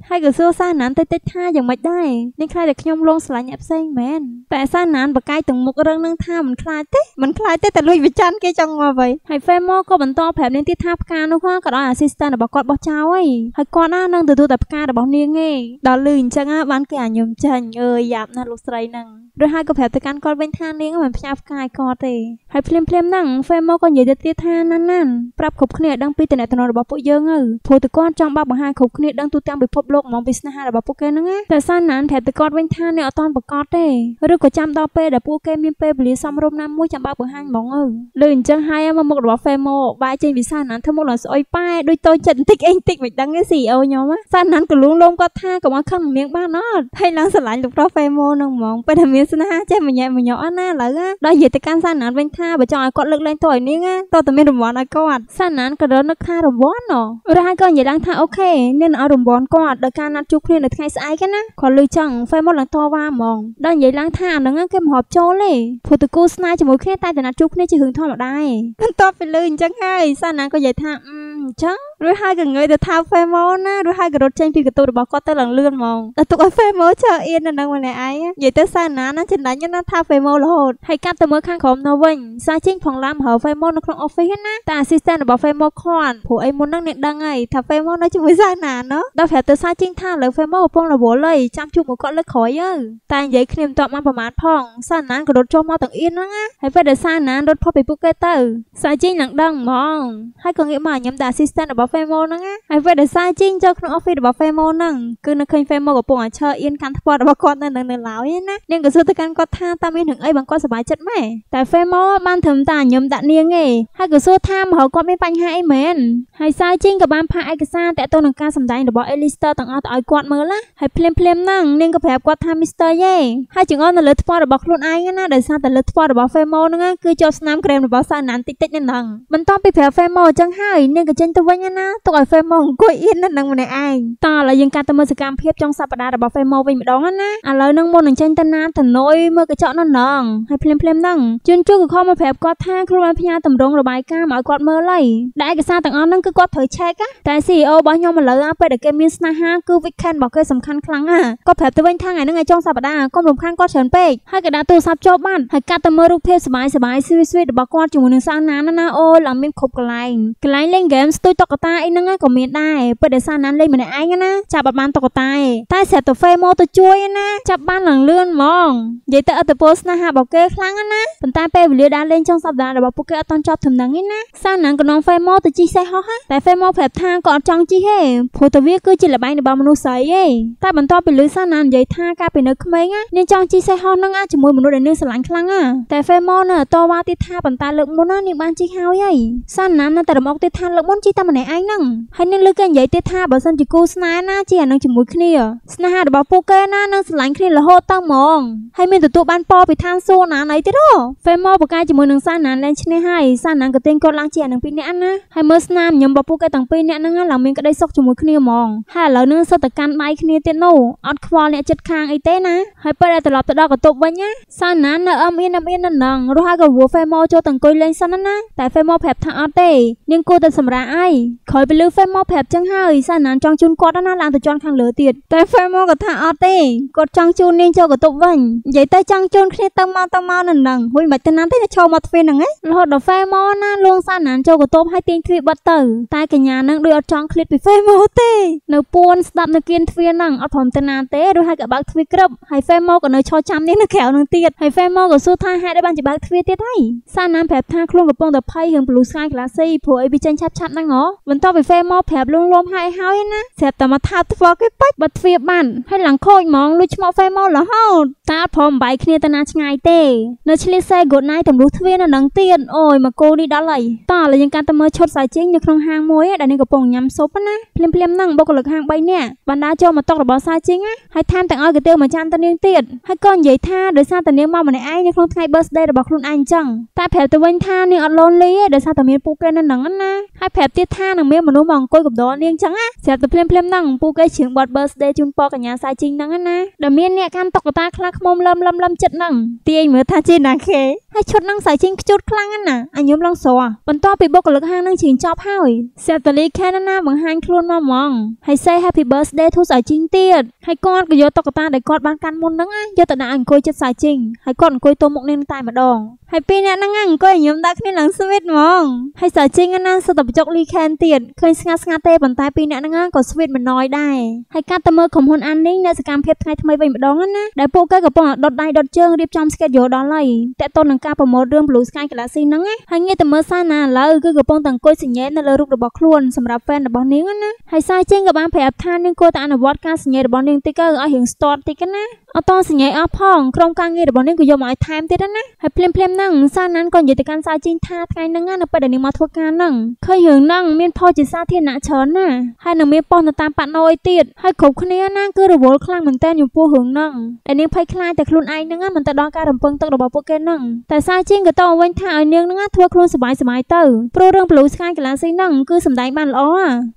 ហើយក៏សួរសាណានតិចតិចថាយ៉ាងម៉េចដែរនាងខ្លាចតែខ្ញុំលងស្រឡាញ់អ្នកផ្សេងមែនតែសាណានបកាយទាំងមុខរឹងនឹងថាមិនខ្លាចទេមិនខ្លាចទេតែលួចវិច័ន្ទគេចង់ងាប់ហើយហើយហ្វេម៉ូក៏បន្តប្រាប់នាងទៀតថាផ្កានោះក៏ដោយអាស៊ីស្តែនរបស់គាត់បោះចោលហើយហើយគាត់ណានឹងទទួលតែផ្ការបស់នាងឯងដល់លឺអញ្ចឹងបានគេអាញុំចាញ់អើយយ៉ាប់ណាស់លោកស្រីនឹងរួចហើយក៏ប្រាប់ទៅកាន់គាត់វិញថានាងមិនផ្ញើផ្កាឲ្យគាត់ទេហើយភ្លាមភ្លាមហ្នឹងហ្វេម៉ូក៏និយាយទៅទៀតថាណានណានប្រាប់គ្រប់គ្នាឲ្យដឹងពីតំណែងរបស់ពួកយើងទៅព្រោះតែគាត់ចង់បើកបង្ហាញគ្រប់គ្នាដឹងទូទាំងពិភពភលោកហ្មងពីស្នេហារបស់ពួកគេហ្នឹងណាតែសាណានប្រាប់ទៅគាត់វិញថាអ្នកអត់តន់ប្រកាសទេឬក៏ចាំដល់ពេលដែលពួកគេមានពេលវេលាសមរម្យណាមួយចាំបើកបង្ហាញហ្មងអើលើអញ្ចឹងហើយមកមុខរបស់ Femo បាយចេញពីសាណានធ្វើមុខដល់ស្អុយប៉ែដូចតូចចិត្តបន្តិចអីបន្តិចមិនដឹងទេ CEO ខ្ញុំសាណានក៏លួងលោមគាត់ថាកុំអត់ខឹងមៀងបានអត់ហើយឡើងស្រឡាញ់លោកប្រុស Femo ហ្នឹងហ្មងពេលតែមានស្នេហាចេះមញ៉ែមញ៉ោអត់ណាឥឡូវដល់និយាយទៅកាន់សាណានវិញថាបើចង់ឲ្យគាត់លើកលែងទោសឲ្យនាងតោះតែមានរង្វាន់ឲ្យគាត់សាណានក៏រនឹកថារង្វាន់ណរហើយក៏និយាយឡើងថាអូខេនាងឲ្យរង្វាន់គាត់ត់ដោយការណាត់ជួបគ្នានៅថ្ងៃស្អែកណាគាត់លឺចឹងហ្វេមុតឡើងតវ៉ាហ្មងដល់និយាយឡើងថាអានឹងគេមកហប់ចូលទេព្រោះតគូស្នេហ៍ជាមួយគ្នាតែតែណាត់ជួបគ្នាជារឿងធម្មតាឯងបន្ទាប់ពីលឺអញ្ចឹងហើយសាណាក៏និយាយថាអឺអញ្ចឹងរួចហើយក៏ងើយទៅថាហ្វេម៉ូនណារួចហើយក៏រត់ចេញពីកន្ទូរបស់គាត់ទៅឡើងលឿនហ្មងដល់ទុកឲ្យហ្វេម៉ូនចោលអៀននៅនឹងម្នាក់ឯងនិយាយទៅសាណាណាចិនដាញ់ណាថាហ្វេម៉ូនរហូតហើយកាត់ទៅមើលខាងក្រោមនៅវិញ សាចេញផងឡាមហៅហ្វេម៉ូននៅក្នុង office ណាតែ assistant របស់ហ្វេម៉ូនខន់ព្រោះអីមុននឹងអ្នកដឹងហើយថាហ្វេម៉ូននៅជាមួយសាណាណោះដល់ប្រាប់ទៅសាចេញថាលើហ្វេម៉ូនកំពុងរវល់ហើយចាំជួបមកគាត់លើក្រោយទៅតែនិយាយគ្នាមិនតបបានប្រមាណផងសាណាក៏រត់ចុះមកទាំងអៀនហ្នឹងណាហើយពេលដែលសាណារត់ផុតពីពួកគេទៅសាចេញឡើងដឹងហ្មងហើយក៏ងាកមកញ៉ាំដាក់ assistant របស់ហ្វេម៉ូនហ្នឹងហើយពេលដែលសាយជីងចូលក្នុង office របស់ហ្វេម៉ូនហ្នឹងគឺនៅឃើញហ្វេម៉ូនកំពុងតែឈើអៀនកាន់ថ្ពាល់របស់គាត់នៅនឹងនៅឡើយណានាងក៏សួរទៅកាន់គាត់ថាតើមានរឿងអីបានគាត់សប្បាយចិត្តម៉ែតែហ្វេម៉ូបានត្រឹមតែញឹមដាក់នាងឯងហើយក៏សួរថាមករគាត់មានបញ្ហាអីមែនហើយសាយជីងក៏បានផាកឯកសារតាក់ទងនឹងការសម្ដែងរបស់ Elister ទាំងអស់ទៅឲ្យគាត់មើលណាហើយភ្លាមភ្លាមហ្នឹងនាងក៏ប្រាប់គាត់ថា Mr. យេហើយចង្អុលនៅលើថ្ពាល់របស់ខ្លួនឯងណាដោយសារតែលើថ្ពាល់របស់ Femo ហ្នឹងគឺចូលស្នាមក្រែមរបស់សាណានតិចតិចហ្នឹងបន្ទាប់ពីប្រាប់ Femo អញ្ចឹងហើយនាងក៏ចេញទៅវិញណាណាទុកឲ្យ Femo អង្គុយអៀននៅនឹងម្នាក់ឯងតោះឥឡូវយើងកាត់ទៅមើលសកម្មភាពចុងសប្តាហ៍របស់ Femo វិញម្ដងណាឥឡូវនឹងមុននឹងចេញទៅណាទៅណយមើលកញ្ចក់នោះណងហើយភ្លាមភ្លាមហ្នឹងជួនជួក៏ខំមកប្រាប់គាត់ថាគ្រូបានផ្ញើតម្រងរបាយការណ៍មកឲ្យគាត់មើលហើយដែលឯកសារទាំងអស់ហ្នឹងគឺគាត់ត្រូវឆែកតែ CEO របស់ខ្ញុំឥឡូវអាពេលដែលគេមានស្នេហាគឺ weekend របស់គេសំខាន់ខ្លាំងណាគាត់ប្រាប់ទៅវិញថាថ្ងៃហ្នឹងឯងចុងសប្តាហ៍កុំរំខានគាត់ច្រើនពេកហើយក៏ដាក់ទូរស័ព្ទចូលបានហើយកាត់ទៅមើលរូបភាពសบายសบายស្វីស្វីរបស់គាត់ជាមួយនឹងសាណាណាអូឡើងមានគ្រប់កន្លែងកន្លែងលេងហ្គេមស្ទូចតុកតាតាអីហ្នឹងក៏មានដែរពិតដែលសារណានលេងម្នាក់ឯងណាចាប់បានតុកតាឯងតែស្រាប់តែហ្វេមកទៅជួយណាចាប់បានឡើងលឿនហ្មងនិយាយទៅអត្តពលស្នេហារបស់គេខ្លាំងណាប៉ុន្តែពេលវេលាដើរលេងចុងសប្តាហ៍របស់ពួកគេអត់តន់ចប់ដំណឹងឯណាសារណានក៏នាំហ្វេមកទៅជីសេះហោះតែហ្វេមកប្រាប់ថាក៏អត់ចង់ជីទេព្រោះតែវាគឺជាល្បែងរបស់មនុស្សស្រីឯងតែបន្ទាប់ពីលឺសារណាននិយាយថាការពីនៅក្មេងនាងចង់ជីសេះហោះហ្នឹងជាមួយមនុស្សដែលនាងស្រឡាញ់ខ្លាំងតែហ្វេមកនៅតវ៉ាទៀតថាប៉ុន្តែលើកមុននាងបានជីហើយឯងសារណាននៅតែរំអកទៀតថាលើកមុនជីតែម្នាក់ឯងហ្នឹងហើយនាងលើកគេនិយាយទៀតថាបើសិនជាគូស្នេហ៍ណាជាអានឹងជាមួយគ្នាស្នេហ៍របស់ពួកគេណានឹងស្រឡាញ់គ្នារហូតតហ្មងហើយមានទទួលបានពរពីឋានសួគ៌ណាណីទៀតហ៎ហ្វេម៉ូបកាយជាមួយនឹងសាណានលែងឈ្នះហើយសាណានក៏ទាញគាត់ឡើងជាអានឹងពីរនាក់ណាហើយមើលស្នាមញញឹមរបស់ពួកគេទាំងពីរនាក់ហ្នឹងឡើងមានក្តីសុខជាមួយគ្នាហ្មងហើយឥឡូវនឹងសិតតែកាន់ដៃគ្នាទៀតនោះអត់ខ្វល់អ្នកចិត្តខាងអីទេណាហើយពេលដែលត្រឡប់ទៅដល់កន្ទប់វិញណាសាណាននៅអឹមអៀនអឹមអៀននៅនឹងរស់ហើយក៏វល់ហ្វេម៉ូចូលទាំងអង្គុយលេងសិនណាតែហ្វេម៉ូប្រាប់ថាអត់ទេនាងគួរតែសម្រាអីក្រោយពេលលឺ Fame មកប្រាប់ចឹងហើយសាណានចង់ជូនគាត់ណាឡើងទៅជន់ខាងលើទៀតតែ Fame មកក៏ថាអត់ទេគាត់ចង់ជូននាងចូលកតុបវិញនិយាយតែចង់ជូនគ្នាទៅមកទៅមកនឹងនឹងហួយមិនទៅណាទេឈរមកទ្វារហ្នឹងឯងរហូតដល់ Fame មកណាលួងសាណានចូលកតុបហើយទាញទ្វារបិទទៅតែកញ្ញានឹងដូចអត់ចង់ឃ្លាតពី Fame មកទេនៅពួនស្ដាប់នៅគៀនទ្វារហ្នឹងអត់ព្រមទៅណាទេរួចហើយក៏បើកទ្វារក្រឹបហើយ Fame មកក៏នៅឈរចាំនាងនៅក្រៅនឹងទៀតហើយ Fame មកក៏សួរថាហេតុអីបានជាបើកទ្វារទៀតហើយសាណានប្រាប់ថាខ្លួនកំពុងតែភ័យរឿង Blue Sky Classy ព្រោះអីវាចេញឆាប់ឆាប់ហ្នឹងហ៎បន្តពីហ្វេមកប្រាប់លួងលំហើយហើយណាស្រាប់តែមកថាធ្វើគេពេចបើទ្វាបានហើយឡើងខូចហ្មងលួចឈ្មោះហ្វេមករហូតតាព្រមបាយគ្នាទៅណាឆ្ងាយទេ នៅឆ្លៀសសេ good night ទម្លុះទ្វានៅនឹងទៀតអូយមកគោនេះដល់ហើយតោះឥឡូវយើងកាន់តែមើលឈុតសាយជីងនៅក្នុងហាងមួយដែលនេះកំពុងញ៉ាំស៊ុបណាភ្លាមភ្លាមហ្នឹងបុគ្គលិកហាង3នាក់បណ្ដាចូលមកតុករបស់សាយជីងណាហើយថែមទាំងឲ្យកាទៀវមួយចានទៅនាងទៀតហើយក៏និយាយថាដោយសារតែនាងមកម្នាក់ឯងនៅក្នុងថ្ងៃ birthday របស់ខ្លួនឯងអញ្ចឹងតែប្រាប់ទៅវិញថានាងអត់ lonely ទេដោយសារតែមានពួកគេនៅនឹងណាហើយប្រាប់ទៀតថានឹងមានមនុស្សមកអង្គុយកំដរនាងចឹងណាស្រាប់តែភ្លាមភ្លាមហ្នឹងពួកគេជិងបាត់ birthday ជូនពរកញ្ញាសាយជីងហ្នឹងណាដែលមានអ្នកកាន់តុក្កតាខ្លាខ្មុំលឹមលឹមលឹមចិត្តហ្នឹងទាយមើលថាជីណាគេហើយឈុតហ្នឹងសាយជីងខ្ជូតខ្លាំងណាអញញុំឡងស្រស់បន្ទាប់ពីបុគ្គលិកហាងហ្នឹងជិងចប់ហើយសាតលីខេណាណាបង្ហាញខ្លួនមកហ្មងហើយ say happy birthday ធូសាយជីងទៀតហើយគាត់ក៏យកតុក្កតាដែលគាត់បានកាន់មុនហ្នឹងយកទៅដាក់អង្គុយចិត្តសាយជីងហើយគាត់អង្គុយទល់មុខនាងតែម្ដងហើយពីរអ្នកហ្នឹងអង្គុយញុំដាក់គ្នាឡើងស្វីតហ្មងហើយសាយជីងណាសុទ្ធតែបចុកលីខេនទៀតទៀតឃើញស្ងាត់ស្ងាត់ទេប៉ុន្តែពីរអ្នកហ្នឹងក៏ស្វីតមិនណយដែរហើយការទៅមើលក្រុមហ៊ុនអាននេះនៅសកម្មភាពថ្ងៃថ្មីវិញម្ដងណាដែលពួកគេកំពុងដុតដៃដុតជើងរៀបចំ schedule ដល់ហើយតេតតនឹងការប្រម៉ូទរឿង Blue Sky Galaxy ហ្នឹងហើយងាយទៅមើលសារណាឥឡូវគឺកំពុងតែអង្គុយសញ្ញេនៅលើរូបរបស់ខ្លួនសម្រាប់ fan របស់នាងណាហើយសាយជិងក៏បានប្រាប់ថានាងគួរតែអនុវត្តការសញ្ញេរបស់នាងតិចទៅឲ្យរៀងស្ទាត់តិចណាអត់តសញ្ញាអស់ផងក្រុមការងាររបស់នាងក៏យកមកឲ្យថែមទៀតណាហើយភ្លាមភ្លាមហ្នឹងសាណានក៏និយាយទៅកាន់សាជីងថាថ្ងៃហ្នឹងណានៅពេលដែលនាងមកធ្វើការហ្នឹងឃើញរឿងហ្នឹងមានផលជាសាធារណៈច្រើនណាហើយនឹងមានប៉ុស្តិ៍នៅតាមប៉ាណូយទៀតហើយគ្រប់គ្នាណាគឺរវល់ខ្លាំងមែនទែនចំពោះរឿងហ្នឹងដែលនាងភ័យខ្លាចតែខ្លួនឯងហ្នឹងណាមិនទៅដល់ការរំពឹងទុករបស់ពួកគេហ្នឹងតែសាជីងក៏តបវិញថាឲ្យនាងហ្នឹងណាធ្វើខ្លួនសบายសบายទៅព្រោះរឿង Blue Sky Galaxy ហ្នឹងគឺសម្ដែងបានល្អ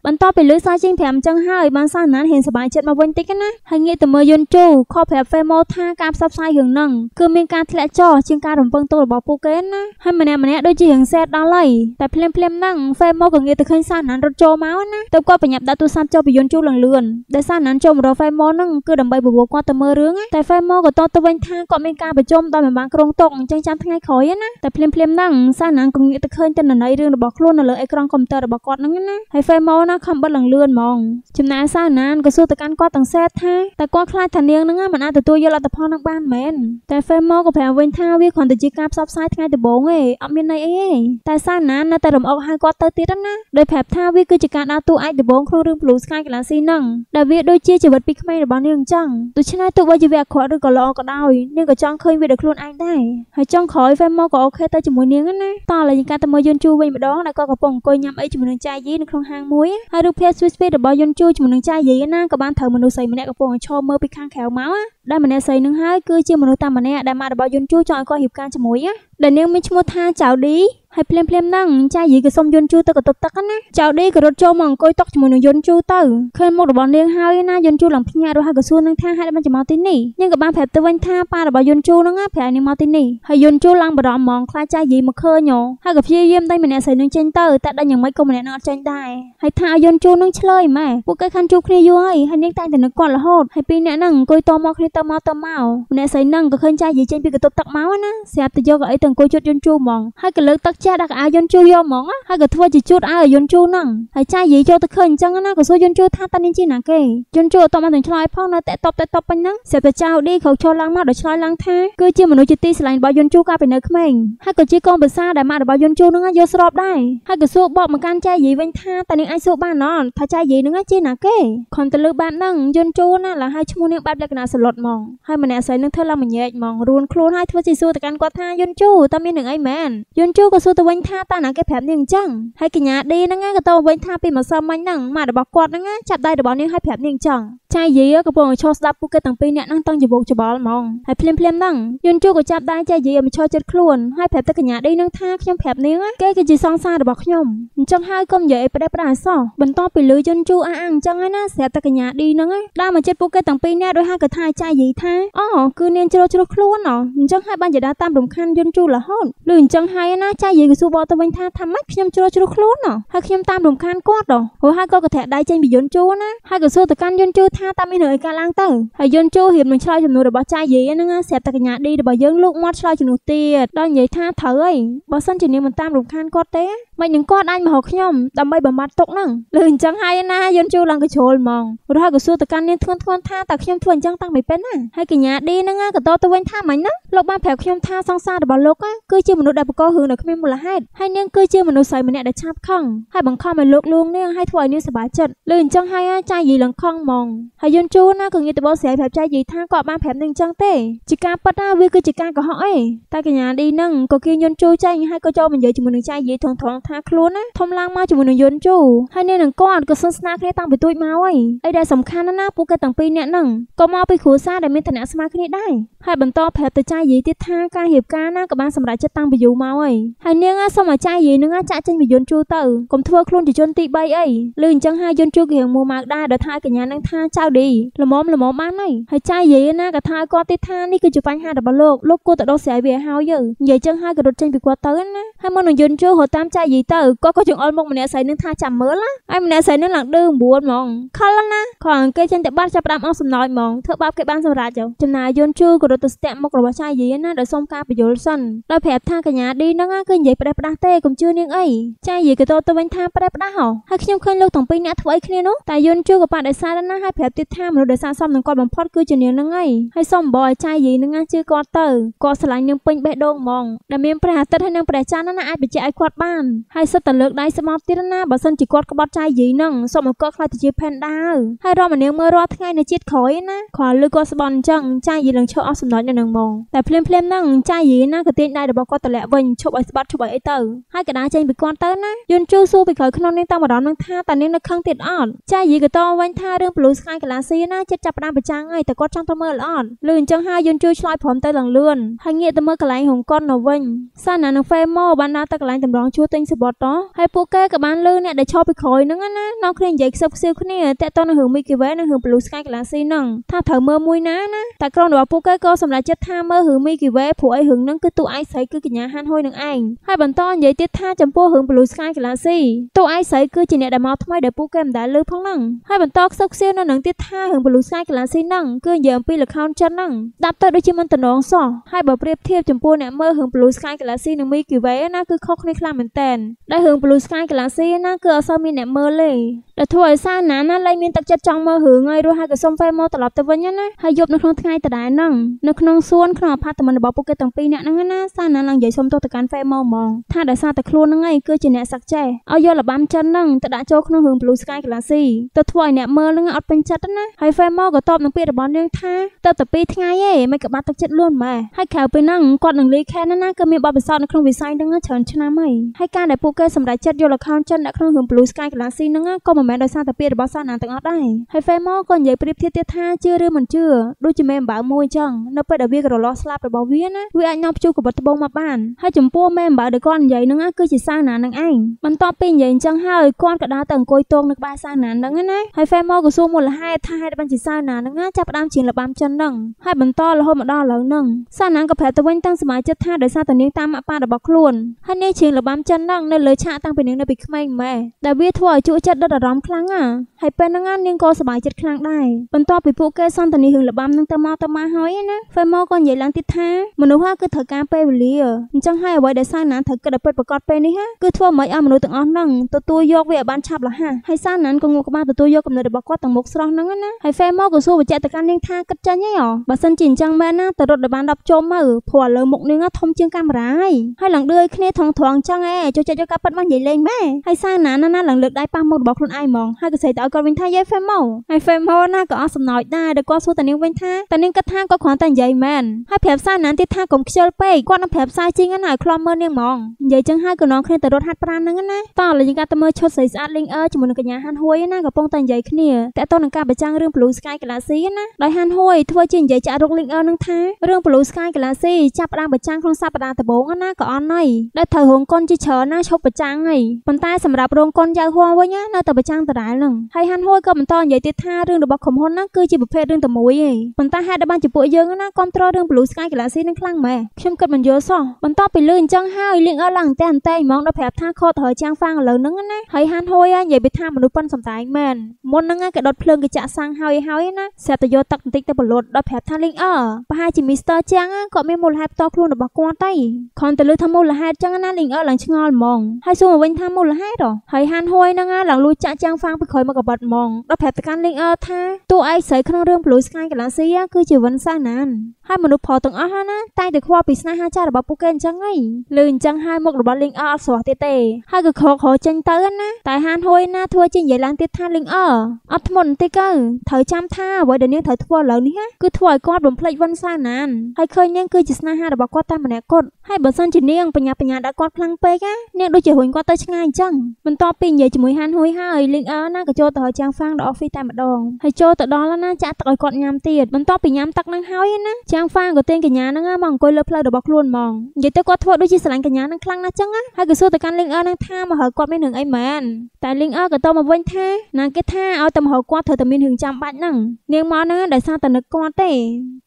បន្តពីលើសាជីង5អញ្ចឹងហើយបានសាណានហ៊ានសบายចិត្តមកវិញតិចណាហើយងាកទៅមើលយន្តជូខខប្រាប់ហ្វេម៉ូថាការផ្សព្វផ្សាយរឿងហ្នឹងគឺមានការធ្លាក់ចុះជាងការរំពឹងទុករបស់ពួកគេណាហើយម្នាក់ម្នាក់ដូចជារឿងសេតដល់ហើយតែភ្លាមភ្លាមហ្នឹងហ្វេម៉ូក៏ងាកទៅឃើញសាណានរត់ចូលមកណាទៅគាត់ប្រញាប់ដាក់ទូរស័ព្ទចូលពយន្តជូរលងលឿនដែលសាណានចូលមករកហ្វេម៉ូហ្នឹងគឺដើម្បីបបួលគាត់ទៅមើលរឿងតែហ្វេម៉ូក៏តបទៅវិញថាគាត់មានការប្រជុំដោយមិនបានក្រុងតុកអញ្ចឹងចាំថ្ងៃក្រោយណាតែភ្លាមភ្លាមហ្នឹងសាណានក៏ងាកទៅឃើញទិន្នន័យរឿងរបស់ខ្លួននៅលើអេក្រង់កុំព្យូទ័ររបស់គាត់ហ្នឹងណាហើយហ្វេម៉ូណាខំបិទលងលឿនហ្មងចំណែកសាណានក៏សួរទៅកាន់គាត់ទាំងសេតថាតើគាត់ខ្លាចថានាងហ្នឹងមិនអាចទទួលយកលទ្ធផលនឹងបានមែនតែ Famer ក៏ប្រាប់វិញថាវាគ្រាន់តែជាការផ្សព្វផ្សាយថ្ងៃដំបូងឯងអត់មានន័យអីទេតែសាណានៅតែរំអុកហៅគាត់ទៅទៀតណាដោយប្រាប់ថាវាគឺជាការដើរតួឯកដំបូងក្នុងរឿង Blue Sky Galaxy នឹងដែលវាដូចជាជីវិតពីក្មេងរបស់នាងអញ្ចឹងដូច្នេះទោះបីជាវាអាក្រក់ឬក៏ល្អក៏ដោយនាងក៏ចង់ឃើញវាដោយខ្លួនឯងដែរហើយចង់ក្រោយ Famer ក៏អូខេទៅជាមួយនាងណាតោះឥឡូវយើងកាត់ទៅមើលយន្តជួវិញម្ដងដែលគាត់កំពុងអង្គុយញ៉ាំអីជាមួយនឹងចាយយីនៅក្នុងហាងមួយហើយរូបភាពស្វីសពីរបស់យន្តជួជាមួយនឹងចាយយីណាក៏បានត្រូវមនុស្សស្រីម្នាក់កំពុងឈរមើលពីខាងក្រៅមកដែលម្នាក់ស្រីនឹងហើយគឺជាមនុស្សតាមម្នាក់ដែលម៉ាក់របស់យន់ជូចង់ឲ្យគាត់រៀបការជាមួយណាដែលនាងមានឈ្មោះថាចៅឌីហើយភ្លាមភ្លាមហ្នឹងចាយីក៏សុំយន្តជូរទៅកតុបទឹកណាចៅឌីក៏រត់ចូលមកអង្គុយតុកជាមួយនឹងយន្តជូរទៅឃើញមុខរបស់នាងហើយណាយន្តជូរឡើងភ្ញាក់រហូតក៏សួរនាងថាហេតុបានចំមកទីនេះនាងក៏បានប្រាប់ទៅវិញថាប៉ារបស់យន្តជូរហ្នឹងប្រាយនាងមកទីនេះហើយយន្តជូរឡើងបារម្ភហ្មងខ្លាចចាយីមកឃើញហើយក៏ព្យាយាមដេញម្នាក់ស្រីនឹងចេញទៅតែដេញយ៉ាងម៉េចក៏ម្នាក់នឹងអត់ចេញដែរហើយថាយន្តជូរនឹងឆ្លើយម៉ែពួកគេខានជួបគ្នាយូរហើយហើយនាងតែងតែនឹកគាត់រហូតហើយពីរអ្នកហ្នឹងអង្គុយតមកគ្នាទៅមកទៅមកម្នាក់ស្រីហ្នឹងក៏ឃើញចាយីចេញពីកតុបទឹកមកណាស្រាប់តែយកអីទៅអង្គុយជូតយន្តជូរហ្មងហើយក៏លើកទឹកចាស់ដាក់កៅអៅយន្តជូរយកហ្មងហើយក៏ធ្វើជាជូតអៅយន្តជូរហ្នឹងហើយចាយយាយចូលទៅឃើញអញ្ចឹងណាក៏សួរយន្តជូរថាតានាងជាណាគេយន្តជូរអត់បានទាំងឆ្លើយផងនៅតែតបតែតបពេញហ្នឹងស្រាប់តែចៅឌីក្រោកឈរឡើងមកដោយឆ្លើយឡើងថាគឺជាមនុស្សជាទីស្រឡាញ់របស់យន្តជូរកាលពីនៅក្មេងហើយក៏ជាកូនប្រសាដែលម៉ាក់របស់យន្តជូរហ្នឹងយកស្របដែរហើយក៏សួរបកមកកាន់ចាយយាយវិញថាតានាងអាចសួរបានអត់ថាចាយយាយហ្នឹងជាណាគេខំទៅលើបែបហ្នឹងយន្តជូរណាឡាហើយឈ្មោះនាងបែបលក្ខណៈសឡុតហ្មងហើយម្នាក់ស្រីនឹងធ្វើឡើងមញែកហ្មងរួនខ្លួនហើយធ្វើជាសួរទៅកាន់គាត់ថាយន្តជូរតើមាននឹងអីមែនយន់ជូក៏សួរទៅវិញថាតើណាគេប្រាប់នាងអញ្ចឹងហើយកញ្ញាឌីហ្នឹងក៏ទៅវិញថាពីម្សិលមិញហ្នឹងម៉ារបស់គាត់ហ្នឹងចាប់ដៃរបស់នាងឲ្យប្រាប់នាងអញ្ចឹងចាយយាកំពុងឈរស្ដាប់ពួកគេទាំងពីរនាក់ហ្នឹងតង់ច្បុកច្បល់ហ្មងហើយភ្លាមភ្លាមហ្នឹងយន់ជូក៏ចាប់ដៃចាយយាមកឈរជិតខ្លួនហើយប្រាប់ទៅកញ្ញាឌីហ្នឹងថាខ្ញុំប្រាប់នាងគេគឺជាសង្សាររបស់ខ្ញុំអញ្ចឹងហើយកុំនិយាយអីផ្ដេសផ្ដាសសោះបន្តពីលឺយន់ជូអះអាងអញ្ចឹងហើយណាស្រាប់តែកញ្ញាឌីហ្នឹងដើរមកជិតពួកគេទាំងពីរនាក់ដោយហៅកថាចាយយាយថាអូគឺនាងជ្រោះជ្រោះខ្លួនអញ្ចឹងហើយបានជាដើរតាមរំខានយន់ជូយូររហូតលឺអញ្ចឹងហើយណាចាយាយក៏សួរបកទៅវិញថាថាម៉េចខ្ញុំជ្រុលជ្រុះខ្លួនណោះហើយខ្ញុំតាមរំខានគាត់ណោះហូហើយក៏កធាក់ដៃចេញពីយន្តជួណាហើយក៏សួរទៅកាន់យន្តជួថាតាមមានរឿងអីកើតឡើងទៅហើយយន្តជួរៀបនឹងឆ្លើយចំនួនរបស់ចាយាយហ្នឹងស្រាប់តែកញ្ញាឌីរបស់យើងលោកមាត់ឆ្លើយចំនួនទៀតដល់និយាយថាត្រូវហើយបើសិនជានាងមិនតាមរំខានគាត់ទេមិននឹងគាត់អាចមករកខ្ញុំដើម្បីបំបត្តិទុកហ្នឹងលឺអញ្ចឹងហើយណាយន្តជួឡើងក៏ជ្រុលហ្មងរហូតក៏សួរទៅកាន់នាងធ្ងន់ធ្ងរថាតើខ្ញុំធ្វើអញ្ចឹងតាំងពីពេលណាហើយកញ្ញាឌីហ្នឹងក៏តបទៅវិញថាម៉េចណាលោកបានប្រាប់ខ្ញុំថាសង្សាររបស់លោកលោកគឺជាមនុស្សដែលបកកហឺនៅគ្មានមូលហេតុហើយនាងគឺជាមនុស្សស្រីម្នាក់ដែលឆាប់ខឹងហើយបង្ខំឲ្យលោកលួងនាងឲ្យធ្វើឲ្យនាងសប្បាយចិត្តលើអញ្ចឹងហើយចាយយីលឹងខឹងហ្មងហើយយុនជូណាក៏ងាកទៅបោះស្រីប្រាប់ចាយយីថាគាត់បានប្រាប់នាងអញ្ចឹងទេជាការប៉ັດណាវាគឺជាការកុហកអីតែកញ្ញាឌីនឹងក៏គៀយុនជូចាញ់ហើយក៏ចូលមកនិយាយជាមួយនឹងចាយយីថងថងថាខ្លួនណាធំឡើងមកជាមួយនឹងយុនជូហើយនាងនឹងគាត់ក៏សន្ទនាគ្នាតាំងពីទួចមកអីអីដែលសំខាន់ណាស់ណាពួកគេទាំងពីរនាក់ហ្នឹងក៏មកពីគ្រួសារដែលមានឋានៈស្មើគ្នាដែរហើយបន្តប្រាប់ទៅចាយយីទៀតថាការរៀបការណាក៏បានសម្រេចចិត្តតាំងពីយូរមកហើយហើយនាងសូមអាចារ្យយាយនឹងចាក់ចេញពីយន្តជួទៅកុំធ្វើខ្លួនជាជនទី3អីលឺអញ្ចឹងហើយយន្តជួគេរៀងមួម៉ៅដែរដោយថាកញ្ញានឹងថាចៅឌីល្មមល្មមបានហើយហើយចាយយាយណាក៏ថាគាត់ទេថានេះគឺជាបញ្ហារបស់លោកលោកគួរទៅដោះស្រាយវាឲ្យហើយនិយាយចឹងហើយក៏រត់ចេញពីគាត់ទៅណាហើយមុននឹងយន្តជួរត់តាមចាយយាយទៅគាត់ក៏ចង្អុលមុខម្នាក់ស្រីនឹងថាចាំមើលណាហើយម្នាក់ស្រីនឹងឡើងឌឺ9ហ្មងខលណាខលគេចេញតែបាត់ចាប់ដាំអស់សំណោចហ្មងធ្វើបាបគេបានសម្រាប់ចឹងចំណាយយន្តជួក៏រត់ទៅស្ទាក់មុខរបស់ចាយយាយណាដោយសុំការបញ្យលសិនដោយប្រាប់ថាកញ្ញាឌីនឹងគឺនិយាយផ្ដេសផ្ដាស់ទេកុំជឿនាងអីចានិយាយកតទៅវិញថាផ្ដេសផ្ដាស់ហ៎ហើយខ្ញុំឃើញលោកទាំងពីរអ្នកធ្វើអីគ្នានោះតែយន់ជួក៏បដិសេធណាស់ហើយប្រាប់ទៀតថាមនុស្សដែលសាសំនឹងគាត់បំផុតគឺជានាងនឹងហើយហើយសុំបងឲ្យចានិយាយនឹងជឿគាត់ទៅគាត់ស្រឡាញ់នាងពេញបេះដូងហ្មងដែលមានព្រះអាទិត្យហើយនឹងព្រះច័ន្ទណាអាចបញ្ជាក់ឲ្យគាត់បានហើយសិតតែលើកដៃស្មោបទៀតណាបើសិនជាគាត់ក្បត់ចានិយាយនឹងសុំឲ្យគាត់ខ្លាចទៅជាផែនដាហើយរមនាងមើលរាល់ថ្ងៃនៅជាតិក្រោយណាគ្រាន់លើគាត់ស្បន់អញ្ចឹងចានិយាយនឹងឈរអស់សំណត់នៅនឹងហ្មងតែភ្លាមភ្លាមហ្នឹងចានិយាយណាក៏ទាញដៃរបស់គាត់ទម្លាក់វិញឈប់ឲ្យស្បាត់ឈប់ឲ្យអីទៅហើយកណ្ដាចេញពីគាត់ទៅណាយុនជូសួរពីក្រោយខ្នងនាងតាមអារម្មណ៍នឹងថាតានាងនៅខឹងទៀតអត់ចាយីក៏តវិញថារឿង Blue Sky កាឡាស៊ីណាចិត្តចាប់ផ្ដើមប្រចាំងហើយតែគាត់ចង់ទៅមើលអត់លឺអញ្ចឹងហើយយុនជូឆ្លើយព្រមទៅឡើងលឿនហើយងាកទៅមើលកន្លែងហងកុននៅវិញសាណានឹង Femo បានដើរទៅកន្លែងតម្រង់ជួរទិញសបតតហើយពួកគេក៏បានលឺអ្នកដែលឈរពីក្រោយហ្នឹងណានាំគ្នានិយាយខ្សឹបខ្សៀវគ្នាតាក់ទងនឹងរឿង Mickey Way និងរឿង Blue Sky កាឡាស៊ីហ្នឹងថាត្រូវមើលមួយណាណាតែក្រុមរបស់ពួកគេក៏សម្រេចចិត្តថាមើលរឿង Mickey Way ព្រោះអីរឿងហ្នឹងគឺទូឯងស្រីគឺកញ្ញាហានហួយនឹងឯងហើយបន្តនិយាយទៀតថាចំពោះរឿង Blue Sky Galaxy តួឯងស្រីគឺជាអ្នកដែលមកថ្មីដែលពូគេមិនដែលលើផងហ្នឹងហើយបន្តខ្សឹបខ្សៀវនៅនឹងទៀតថារឿង Blue Sky Galaxy ហ្នឹងគឺនិយាយអំពីល្ខោនចិនហ្នឹងដាប់ទៅដូចជាមិនតំណងសោះហើយបើប្រៀបធៀបចំពោះអ្នកមើលរឿង Blue Sky Galaxy និង Milky Way ណាគឺខុសគ្នាខ្លាំងមែនតើដែលរឿង Blue Sky Galaxy ណាគឺអត់សូវមានអ្នកមើលទេដែលធ្វើឲ្យសាណាណាលែងមានទឹកចិត្តចង់មើលរឿងហើយរស់ហើយក៏សុំពេលមកត្រឡប់ទៅវិញណាហើយយប់នៅក្នុងថ្ងៃដដែលហ្នឹងនៅក្នុងសួនក្នុងអផាតមិនរបស់ពួកគេទាំងពីរអ្នកហ្នឹងណាសាណាឡើងនិយាយសុំទោសទៅកាន់ហ្វេម៉ូហ្មងថាដោយសារតែខ្លួនហ្នឹងឯងគឺជាអ្នកសឹកចេះឲ្យយកលបាំចិនហ្នឹងទៅដាក់ចូលក្នុងរឿង Blue Sky Galaxy ទៅធ្វើឲ្យអ្នកមើលហ្នឹងអត់ពេញចិត្តណាហើយហ្វេម៉ូក៏តបនឹងពាក្យរបស់នាងថាទៅតែពីរថ្ងៃឯងមិនក៏បាត់ទឹកចិត្តលឿនម៉ែហើយក្រៅពីហ្នឹងគាត់នឹងលីខែណាណាក៏មានបទពិសោធន៍នៅក្នុងវិស័យហ្នឹងច្រើនឆ្នាំហើយហើយការដែលពួកគេសម្រេចចិត្តយកល្ខោនចិនដាក់ក្នុងរឿង Blue Sky Galaxy ហ្នឹងក៏មិនមិនមែនដោយសារតែពាក្យរបស់សាណាទាំងអស់ដែរហើយហ្វេម៉ូក៏និយាយប្រៀបធៀបទៀតថាជឿឬមិនជឿដូចជាមេអំបៅមួយអញ្ចឹងនៅពេលដែលវាក្រឡោះស្លាប់របស់វាណាវាអាចញ៉ាំព្យុះកបិតត្បូងមកបានហើយចំពោះមេអំបៅដែលគាត់និយាយហ្នឹងគឺជាសាណានឹងឯងបន្ទាប់ពីនិយាយអញ្ចឹងហើយគាត់ក៏ដើរទៅអង្គុយទងនៅក្បែរសាណាហ្នឹងណាហើយហ្វេម៉ូក៏សួរមូលហេតុថាហេតុបានជាសាណាហ្នឹងចាប់ផ្ដើមជាងលបាំចិនហ្នឹងហើយបន្តរហូតមកដល់ឥឡូវហ្នឹងសាណាក៏ប្រាប់ទៅវិញទាំងសមាជិកថាដោយសារតែនាងតាមអប៉ារបស់ខ្លួនហើយនាងជាងលបាំចិនហ្នឹងនៅលើឆាកតាំងពីនាងនៅពីក្មេងម៉ែដែលវាធ្វើឲ្យជក់ចិត្តដិតអារម្មណ៍ម្ភខ្លាំងណាស់ហើយពេលហ្នឹងនាងក៏សប្បាយចិត្តខ្លាំងដែរបន្ទាប់ពីពួកគេសន្ទនារឿងលបាំនឹងទៅមកទៅមកហើយណាហ្វេម៉ូក៏និយាយឡើងទៀតថា មនុស្សហ្នឹងគឺត្រូវការពេលវេលាអញ្ចឹងហើយអ្វីដែលសាណានត្រូវគិតឲ្យពិតប្រាកដពេលនេះណាគឺធ្វើមិនឲ្យមនុស្សទាំងអស់ហ្នឹងទទួលយកវាឲ្យបានឆាប់រហ័សហើយសាណានក៏ងក់ក្បាលទទួលយកកំណត់របស់គាត់ទាំងមុខស្រស់ហ្នឹងណាហើយហ្វេម៉ូក៏សួរបញ្ជាក់ទៅកាន់នាងថាគិតចាញ់អីហ៎បើសិនជាអញ្ចឹងមែនណាទៅរត់ឲ្យបាន10ជុំមើលព្រោះឥឡូវមុខនាងធំជាងកាមេរ៉ាហើយហើយឡើងដឿឲ្យគ្នាថងថងអញ្ចឹងឯងចូលចិត្តយកការប៉ັດមកនិយាយលេងម៉ែហើយសាណានណាឡើងលើកដៃប៉ះមុខរបស់ខ្លួនឯងហ្មងហើយក៏ស្រីទៅឲ្យគាត់វិញថាយាយហ្វេម៉ូហើយហ្វេម៉ូណាក៏អស់សំណោចដែរដែលគាត់សួរតានាងវិញថាតានាងគិតថាគាត់គ្រាន់តែនិយាយមែនហើយប្រាប់សារណានទៀតថាកុំខ្ជិលពេកគាត់នឹងប្រាប់សារជីងណាឲ្យខ្លំមើលនាងហ្មងនិយាយចឹងហើយក៏នាំគ្នាទៅរត់ហាត់ប្រាណហ្នឹងណាតោះលោកយើងកាទៅមើលឈុតស្រីស្អាតលីងអឺជាមួយនឹងកញ្ញាហានហួយណាកំពុងតែនិយាយគ្នាតើតោះនឹងការប្រចាំងរឿង Blue Sky Galaxy ណាដោយហានហួយធ្វើជានិយាយចាក់រកលីងអឺនឹងថារឿង Blue Sky Galaxy ចាប់ផ្ដើមប្រចាំងក្នុងសប្តាហ៍ដំបូងណាក៏អន់ហើយដែលត្រូវរងកុនជាច្រើនណាឈប់ប្រចាំងហើយប៉ុន្តែសម្រាប់រងកុនយៅហួងវិញណានៅតែប្រចាំចាំងដដែលនឹងហើយហាន់ហួយក៏បន្តនិយាយទៀតថារឿងរបស់ក្រុមហ៊ុនហ្នឹងគឺជាប្រភេទរឿងតែមួយឯងប៉ុន្តែហេតុដែលបានជាពួកយើងណាគ្រប់គ្រងរឿង Blue Sky Galaxy នឹងខ្លាំងម៉ែខ្ញុំគិតមិនយល់សោះបន្តពីលឺអញ្ចឹងហើយលីងអត់ឡើងតែអន្តែហ្មងដល់ប្រាប់ថាខកត្រូវចាំងហ្វាងឥឡូវហ្នឹងណាហើយហាន់ហួយនិយាយពីថាមនុស្សប៉ុនសំដែងមែនមុនហ្នឹងគេដុតភ្លើងកញ្ចក់សាំងហើយហើយណាស្រាប់តែយកទឹកបន្តិចទៅប្រលត់ដល់ប្រាប់ថាលីងអប្រហែលជា Mr. ចាំងគាត់មានមូលហេតុផ្ទាល់ខ្លួនរបស់គាត់ទេខនទៅលឺថាមូលហេតុចឹងណាលីងអឡើងឆ្ងល់ហ្មងហើយសួរមកវិញថាមូលហេតុហ៎ហើយហាន់ហួយហ្នឹងឡើងលួចចាក់ចាំងហ្វាងពីក្រោយមកកបាត់ហ្មងដល់ប្រាប់ទៅកាន់លេងអឺថាតួឯកស្រីក្នុងរឿង Blue Sky Galaxy គឺជាវិនសាណានហើយមនុស្សផលទាំងអស់ហ្នឹងណាតែងតែខ្វល់ពីស្នេហាចាស់របស់ពួកគេអញ្ចឹងហីលឺអញ្ចឹងហើយមុខរបស់លេងអឺអត់ស្រស់ទៀតទេហើយក៏ខកខរចេញទៅណាតែហានហួយណាធ្វើជានិយាយឡើងទៀតថាលេងអឺអត់ធ្មន់ទេកើត្រូវចាំថាអ្វីដែលនាងត្រូវធ្វើឥឡូវនេះគឺធ្វើឲ្យគាត់បំភ្លេចវិនសាណានហើយឃើញនាងគឺជាស្នេហារបស់គាត់តែម្នាក់គត់ហើយបើសិនជានាងបញ្ញាបញ្ញាដាក់គាត់ខ្លាំងពេកណានាងដូចជារុញគាត់ទៅឆ្ងាយអញ្ចឹងបន្ទាប់ពីនិយាយជាមួយហានហួយហើយ Ling'er ណាក៏ចូលទៅរកចាងហ្វាងដល់ office តែម្ដងហើយចូលទៅដល់ណាចាក់ទឹកឲ្យគាត់ញ៉ាំទៀតបន្ទាប់ពីញ៉ាំទឹកហ្នឹងហើយណាចាងហ្វាងក៏ទាញកញ្ញាហ្នឹងមកអង្គុយលើផ្លូវរបស់ខ្លួនហ្មងនិយាយទៅគាត់ធ្វើដូចជាស្រឡាញ់កញ្ញាហ្នឹងខ្លាំងណាស់ចឹងហើយក៏សួរទៅកាន់ Ling'er ហ្នឹងថាមកហៅគាត់មានរឿងអីមែនតែ Ling'er ក៏តបមកវិញថាណាគេថាឲ្យតែមកហៅគាត់ត្រូវតែមានរឿងចាំបាច់ហ្នឹងនាងមកហ្នឹងដោយសារតែនឹកគាត់ទេ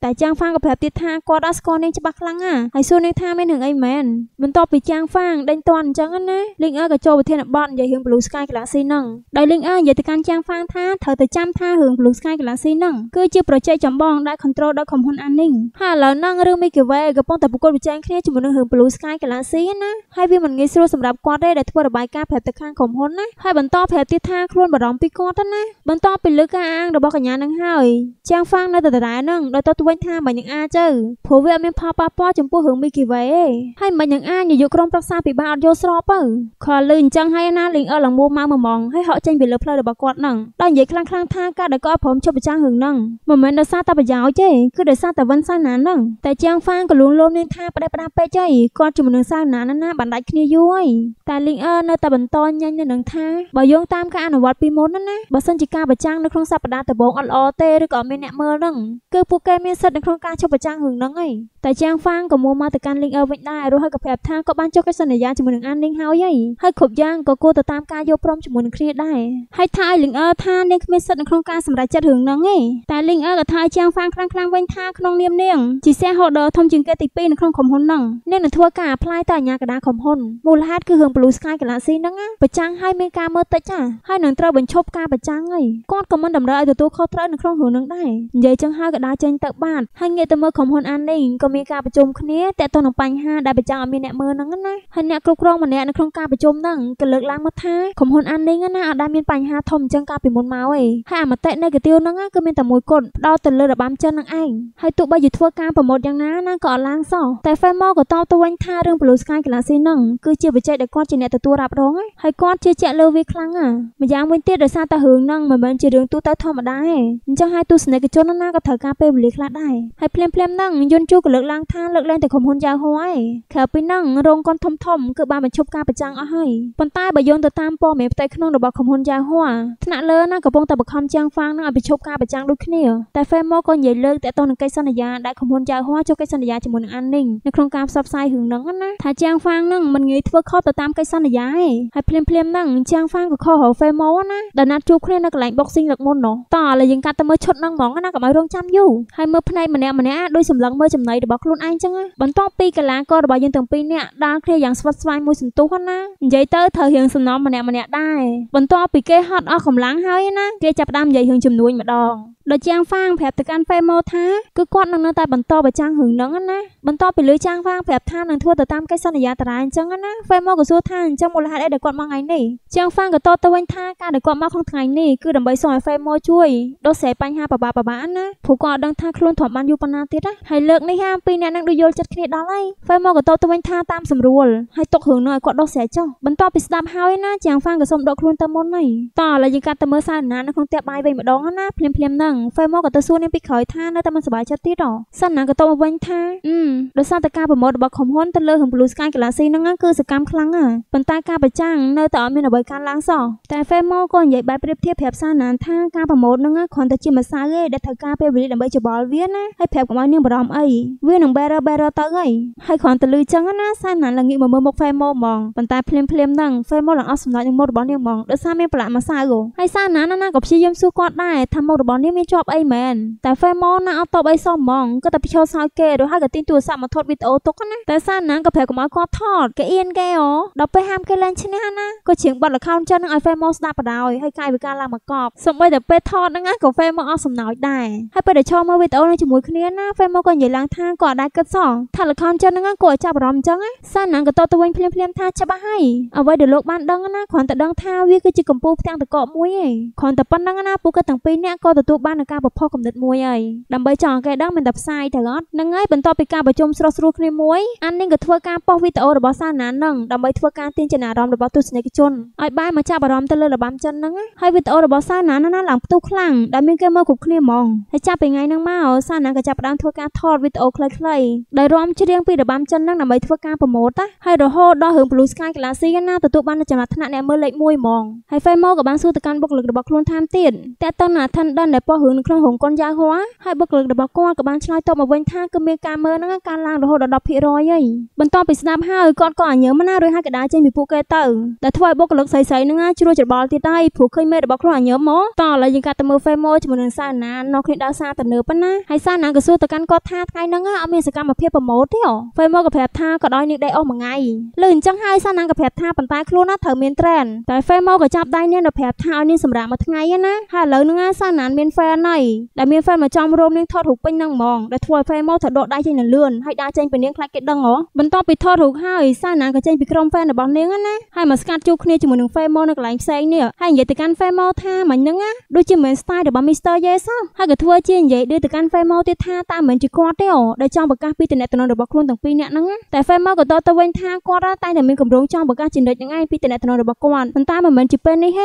តែចាងហ្វាងក៏ប្រាប់ទៀតថាគាត់អត់ស្គាល់នាងច្បាស់ខ្លាំងណាហើយសួរនាងថាមានរឿងអីមែនបន្ទាប់ពីចាងហ្វាងដេញតាន់អញ្ចឹងណា Ling'er ក៏ចូលវិធានបទនិយាយរឿង Blue Sky Galaxy ហ្នឹងដោយលីងអើនិយាយទៅកាន់ចាងហ្វាងថាត្រូវតែចាំថារឿង Blue Sky Galaxy ហ្នឹងគឺជាប្រជែកចម្បងដែល control ដោយក្រុមហ៊ុន Anning ហើយឥឡូវហ្នឹងរឿង Milky Way កំពុងតែប្រកួតប្រជែងគ្នាជាមួយនឹងរឿង Blue Sky Galaxy ណាហើយវាមិនងាយស្រួលសម្រាប់គាត់ទេដែលធ្វើរបាយការណ៍ប្រាប់ទៅខាងក្រុមហ៊ុនណាហើយបន្តប្រាប់ទៀតថាខ្លួនបារម្ភពីគាត់ទៅណាបន្តពីលើការអាងរបស់កញ្ញានឹងហើយចាងហ្វាងនៅតែដដែលហ្នឹងដោយទៅទៅវិញថាមិននឹងអាចទៅព្រោះវាអត់មានផលប៉ះពាល់ចំពោះរឿង Milky Way ទេហើយមិននឹងអាចនាយកក្រុមប្រឹក្សាពិបាលអត់យល់ស្របទៅខលលឺអញ្ចឹងហើយណាលីងអើឡើងមួម៉ៅមួយម៉ងហើយហកកចេញពីលើផ្លូវរបស់គាត់ហ្នឹងដោយនិយាយខ្លាំងៗថាការដែលគាត់ព្រមជប់ប្រចាំងរឿងហ្នឹងមិនមែនដោយសារតែប្រយោជន៍ទេគឺដោយសារតែវិនសាណាហ្នឹងតែជាងហ្វាងក៏លួងលោមនាងថាប្រដេះប្រដាពេកចៃគាត់ជាមួយនឹងសាណាណាណាបានដាច់គ្នាយូរហើយតែលីងអឺនៅតែបន្តញញនឹងថាបើយោងតាមការអនុវត្តពីមុនណាបើសិនជាការប្រចាំងនៅក្នុងសប្តាហ៍ដំបូងអត់ល្អទេឬក៏មានអ្នកមើលហ្នឹងគឺពួកគេមានសិទ្ធិនៅក្នុងការជប់ប្រចាំងរឿងហ្នឹងឯងតែចាងហ្វាងក៏មួមកទៅកាន់លីងអឺវិញដែររហូតក៏ប្រាប់ថាគាត់បានចុះកិច្ចសន្យាជាមួយនឹងអានលីងហើយហើយហើយគ្រប់យ៉ាងក៏គួរទៅតាមការយល់ព្រមជាមួយនឹងគ្នាដែរហើយថាឲ្យលីងអឺថានាងគ្មានសិទ្ធិនៅក្នុងការសម្រេចចិត្តរឿងហ្នឹងទេតែលីងអឺក៏ថាឲ្យចាងហ្វាងខ្លាំងខ្លាំងវិញថាក្នុងនាមនាងជា shareholder ធំជាងគេទី2នៅក្នុងក្រុមហ៊ុនហ្នឹងនាងនឹងធ្វើការ apply ទៅអាជ្ញាកណ្ដាលក្រុមហ៊ុនមូលហេតុគឺរឿង Blue Sky Galaxy ហ្នឹងប្រចាំងឲ្យមានការមើលតិចណាហើយនឹងត្រូវបញ្ឈប់ការប្រចាំងហើយគាត់ក៏មិនតម្រូវឲ្យទទួលខុសត្រូវនៅក្នុងរឿងហ្នឹងដែរនិយាយចឹងហើយក៏ដើរចេញទៅបាត់ហើយងាកទៅមើលក្រុមហ៊ុនអានលីងក៏មានការប្រជុំគ្នាតកតនឹងបញ្ហាដែលប្រចាំឲ្យមានអ្នកមើលហ្នឹងណាហើយអ្នកគ្រប់គ្រងម្នាក់នៅក្នុងការប្រជុំហ្នឹងក៏លើកឡើងមកថាក្រុមហ៊ុនអាននេះណាអាចមានបញ្ហាធំចឹងកាលពីមុនមកឯងហើយអមតិនៃកាទៀវហ្នឹងគឺមានតែមួយគត់ផ្ដោតទៅលើរបាំចិនហ្នឹងឯងហើយទោះបីជាធ្វើការប្រម៉ូទយ៉ាងណាណាក៏អត់ឡើងសោះតែ Famo ក៏តបទៅវិញថារឿង Blue Sky Galaxy ហ្នឹងគឺជាបច្ចេកដែលគាត់ជាអ្នកទទួលរ៉ាប់រងហើយគាត់ជាជាក់លើវាខ្លាំងណាម្យ៉ាងវិញទៀតដោយសារតែរឿងហ្នឹងមិនមែនជារឿងទូទៅធម្មតាទេអញ្ចឹងហើយទស្សនិកជនណាក៏ត្រូវការពេលវេលាខ្លះដែរហើយភ្លាមៗហ្នឹងយុនជូក៏លើកឡើងថាលើកលែងតែក្រុមហ៊ុនយ៉ាហូឯងក្រៅពីហ្នឹងរោងកុនធំធំគឺបានបញ្ឈប់ការប្រចាំងអស់ហើយប៉ុន្តែបើយោងទៅតាមព័ត៌មានផ្ទៃក្នុងរបស់ក្រុមហ៊ុនយ៉ាហូថ្នាក់លើណាកំពុងតែបង្ខំចាងហ្វាងនឹងឲ្យបញ្ឈប់ការប្រចាំងដូចគ្នាតែ Facebook ក៏និយាយលើកតាក់ទងនឹងកិច្ចសន្យាដែលក្រុមហ៊ុនយ៉ាហូចុះកិច្ចសន្យាជាមួយនឹងអាននីងនៅក្នុងការផ្សព្វផ្សាយរឿងហ្នឹងណាថាចាងហ្វាងនឹងមិនងាយធ្វើខុសទៅតាមកិច្ចសន្យាឯងហើយភ្លាមភ្លាមហ្នឹងចាងហ្វាងក៏ខុសរក Facebook ណាដែលណាត់ជួបគ្នានៅកន្លែង boxing លើកមុននោះតោះឥឡូវយើងកាត់ទៅមើលឈុតហ្នឹងហ្មងណាកុំឲ្យរងចាំយូរហើយមើលផ្នែកម្នាក់ម្នាក់ដូចសម្លឹងមើលចំណៃរបស់ខ្លួនឯងចឹងបន្ទាប់ពីកីឡាកររបស់យើងទាំងពីរនាក់ដើរគ្នាយ៉ាងស្វិតស្វាញមួយសន្ទុះណានិយាយទៅត្រូវរៀងសំណំម្នាក់ម្នាក់ដែរបន្ទាប់ពីគេហត់អស់កម្លាំងហើយណាគេចាប់ផ្ដើមនិយាយរឿងជំនួញម្ដងដល់ចាងហ្វាងប្រាប់ទៅកាន់ហ្វេម៉ូថាគឺគាត់នឹងនៅតែបន្តប្រចាំងរឿងហ្នឹងណាបន្តពីលើចាងហ្វាងប្រាប់ថានឹងធ្វើទៅតាមកិច្ចសន្យាតារាអញ្ចឹងណាហ្វេម៉ូក៏សួរថាអញ្ចឹងមូលហេតុអីដែលគាត់មកថ្ងៃនេះចាងហ្វាងក៏តបទៅវិញថាការដែលគាត់មកក្នុងថ្ងៃនេះគឺដើម្បីសូមឲ្យហ្វេម៉ូជួយដោះស្រាយបញ្ហាបបាបបាណាព្រោះគាត់អត់ដឹងថាខ្លួនធ្លាប់បានយូរប៉ុណ្ណាទៀតណាហើយលើកនេះហាពីរអ្នកនឹងដូចយល់ចិត្តគ្នាដល់ហើយហ្វេម៉ូក៏តបទៅវិញថាតាមស្រួលហើយទុករឿងនោះឲ្យគាត់ដោះស្រាយចុះបន្តពីស្ដាប់ហើយណាចាងហ្វាងក៏សូមដកខ្លួនទៅមុនហើយតោះឥឡូវយើងកាត់ទៅមើលសារណានៅក្នុងផ្ទះបាយវិញម្ដងណាភ្លាមភ្លាមហ្នឹងហ្វេមកក៏ទៅសួរនាងពីក្រោយថានៅតែមិនសប្បាយចិត្តទៀតហ៎សិនណាក៏តបមកវិញថាអឺដោយសារតែការប្រម៉ូទរបស់ក្រុមហ៊ុនទៅលើក្នុង Blue Sky Galaxy ហ្នឹងគឺសកម្មខ្លាំងណាស់ប៉ុន្តែការប្រចាំងនៅតែអត់មានអ្វីកើតឡើងសោះតែហ្វេមកក៏និយាយបែបប្រៀបធៀបប្រាប់សាណានថាការប្រម៉ូទហ្នឹងគ្រាន់តែជាម្សៅឯងដែលត្រូវការពេលវេលាដើម្បីច្បល់វាណាហើយប្រាប់កុំឲ្យនាងបារម្ភអីវានឹងបែរបែរទៅហើយហើយគ្រាន់តែលឺចឹងណាសាណានឡើងងាកមកមើលមុខហ្វេមកហ្មងប៉ុន្តែភ្លាមភ្លាមហ្នឹងហ្វេមកឡើងអស់សំឡេងនឹងមុខរបស់នាងហ្មងដោយសារមានប្រឡាក់ម្សៅហើយសាណានណាក៏ព្យាយាមសួរគាត់ដែរថាមុខរបស់នាងមានជាប់អីមែនតែហ្វេម៉ូនណាអត់តបអីសោះហ្មងគាត់តែពិឈរសោយគេរួចហើយក៏ទិញទូរស័ព្ទមកថតវីដេអូទុកណាតែសាណាងក៏ប្រែកុំឲ្យគាត់ថតគេអៀនគេអូដល់ពេលហាមគេឡើងឈ្នះណាក៏ជាងបတ်លខោនចិននឹងឲ្យហ្វេម៉ូស្ដាប់បដ ாய் ហើយកាយវិការឡើងមកកប់សំបីតែពេលថតហ្នឹងណាក៏ហ្វេម៉ូអស់សំណោចដែរហើយពេលដែលឈរមើលវីដេអូនឹងជាមួយគ្នាណាហ្វេម៉ូក៏និយាយឡើងថាក៏អត់ដែរគិតសោះថាលខោនចិនហ្នឹងក៏ចាប់អារម្មណ៍អញ្ចឹងណាសាណាងក៏តបទៅវិញភ្លាមភ្លាមថាច្បាស់ហើយអ្វីដែលលោកបានដឹងណាគ្រាន់តែដឹងថាវាគឺជាកម្ពុជាផ្ទាំងតកកមួយឯងគ្រាន់តែប៉ុណ្្នឹងណាពួកគាត់ទាំងពីរនាក់ក៏ទទួលបាននៅការប្រផុសគំនិតមួយហើយដើម្បីចង់គេដឹងមិនតែផ្សាយទៅអត់នឹងហើយបន្ទាប់ពីការប្រជុំស្រស់ស្រួលគ្នាមួយអាននេះក៏ធ្វើការប៉ុស្តវីដេអូរបស់សាណានឹងដើម្បីធ្វើការទាញចំណារអារម្មណ៍របស់ទស្សនិកជនឲ្យបានមកចាប់អារម្មណ៍ទៅលើរបាំចិនហ្នឹងហើយវីដេអូរបស់សាណាណាឡើងផ្ទុះខ្លាំងដែលមានគេមើលគ្រប់គ្នាហ្មងហើយចាប់ពីថ្ងៃហ្នឹងមកសាណាក៏ចាប់ផ្ដើមធ្វើការថតវីដេអូខ្លីៗដែលរួមច្រៀងពីរបាំចិនហ្នឹងដើម្បីធ្វើការប្រម៉ូទហើយរហូតដល់រឿង Blue Sky Galaxy ណាទទួលបានចំណាត់ថ្នាក់អ្នកមើលលេខ1ហ្មងហើយ Famo ក៏បានសួរទៅកាន់បុគ្គលិករបស់ខ្លួនតាមទៀតតើតើណា Attendant ដែលប៉ុស្តរឿងនៅក្នុងរោងកុនយ៉ាហួរហើយបុគ្គលិករបស់គាត់ក៏បានឆ្លើយតបមកវិញថាគឺមានការមើលហ្នឹងការឡើងរហូតដល់10%ហើយបន្ទាប់ពីស្ដាប់ហើយគាត់ក៏អញ្ញើមណារួចហើយកដាចេញពីពួកគេទៅដែលធ្វើឲ្យបុគ្គលិកស្រីស្រីហ្នឹងជ្រួលច្របល់ទៀតហើយព្រោះឃើញមេរបស់ខ្លួនអញ្ញើមកតឥឡូវយើងកាត់ទៅមើល Facebook ជាមួយនឹងសាណានៅគ្នាដល់សារទៅនៅប៉ុណ្ណាហើយសាណាក៏សួរទៅកាន់គាត់ថាថ្ងៃហ្នឹងអត់មានសកម្មភាពប្រម៉ូទទេអូ Facebook ក៏ប្រាប់ថាក៏ដោយនាងដៃអស់មួយថ្ងៃលើអញ្ចឹងហើយសាណាក៏ប្រាប់ថាប៉ុន្តែខ្លួនណាត្រូវមាន trend តែ Facebook ក៏ចាប់ដៃនាងទៅប្រាប់ថាឲ្យនាងសម្រាប់មួយថ្ងៃណាហើយឥឡូវហ្នឹងសាណាមាន Facebook នណៃដែលមានហ្វេនមកចំរោមនាងថតរូបពេញនឹងហ្មងដែលធ្វើឲ្យហ្វេនមកថដកដៃចេញនឹងលឿនហើយដើរចេញពីនាងខ្លាចគេដឹងហ៎បន្ទាប់ពីថតរូបហើយសាណាក៏ចេញពីក្រុមហ្វេនរបស់នាងណាហើយមកស្កាត់ជួបគ្នាជាមួយនឹងហ្វេនមកនៅកន្លែងផ្សេងនេះហើយនិយាយទៅកាន់ហ្វេនមកថាមិនហ្នឹងណាដូចជាមិនស្ទាយរបស់ Mr. Yes ហ៎ហើយក៏ធ្វើជានិយាយដូចទៅកាន់ហ្វេនមកទៀតថាតើមិនជាគាត់ទេអូដែលចង់ប្រកាសពីតំណែងរបស់ខ្លួនទាំងពីរនាក់ហ្នឹងតែហ្វេនមកក៏តទៅវិញថាគាត់តែតែមានកម្រងចង់ប្រកាសជានិច្ចហ្នឹងឯងពីតំណែងរបស់គាត់ប៉ុន្តែមិនមែនជាពេលនេះទេ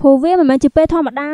ព្រោះវាមិនមែនជាពេលធម្មតាទេ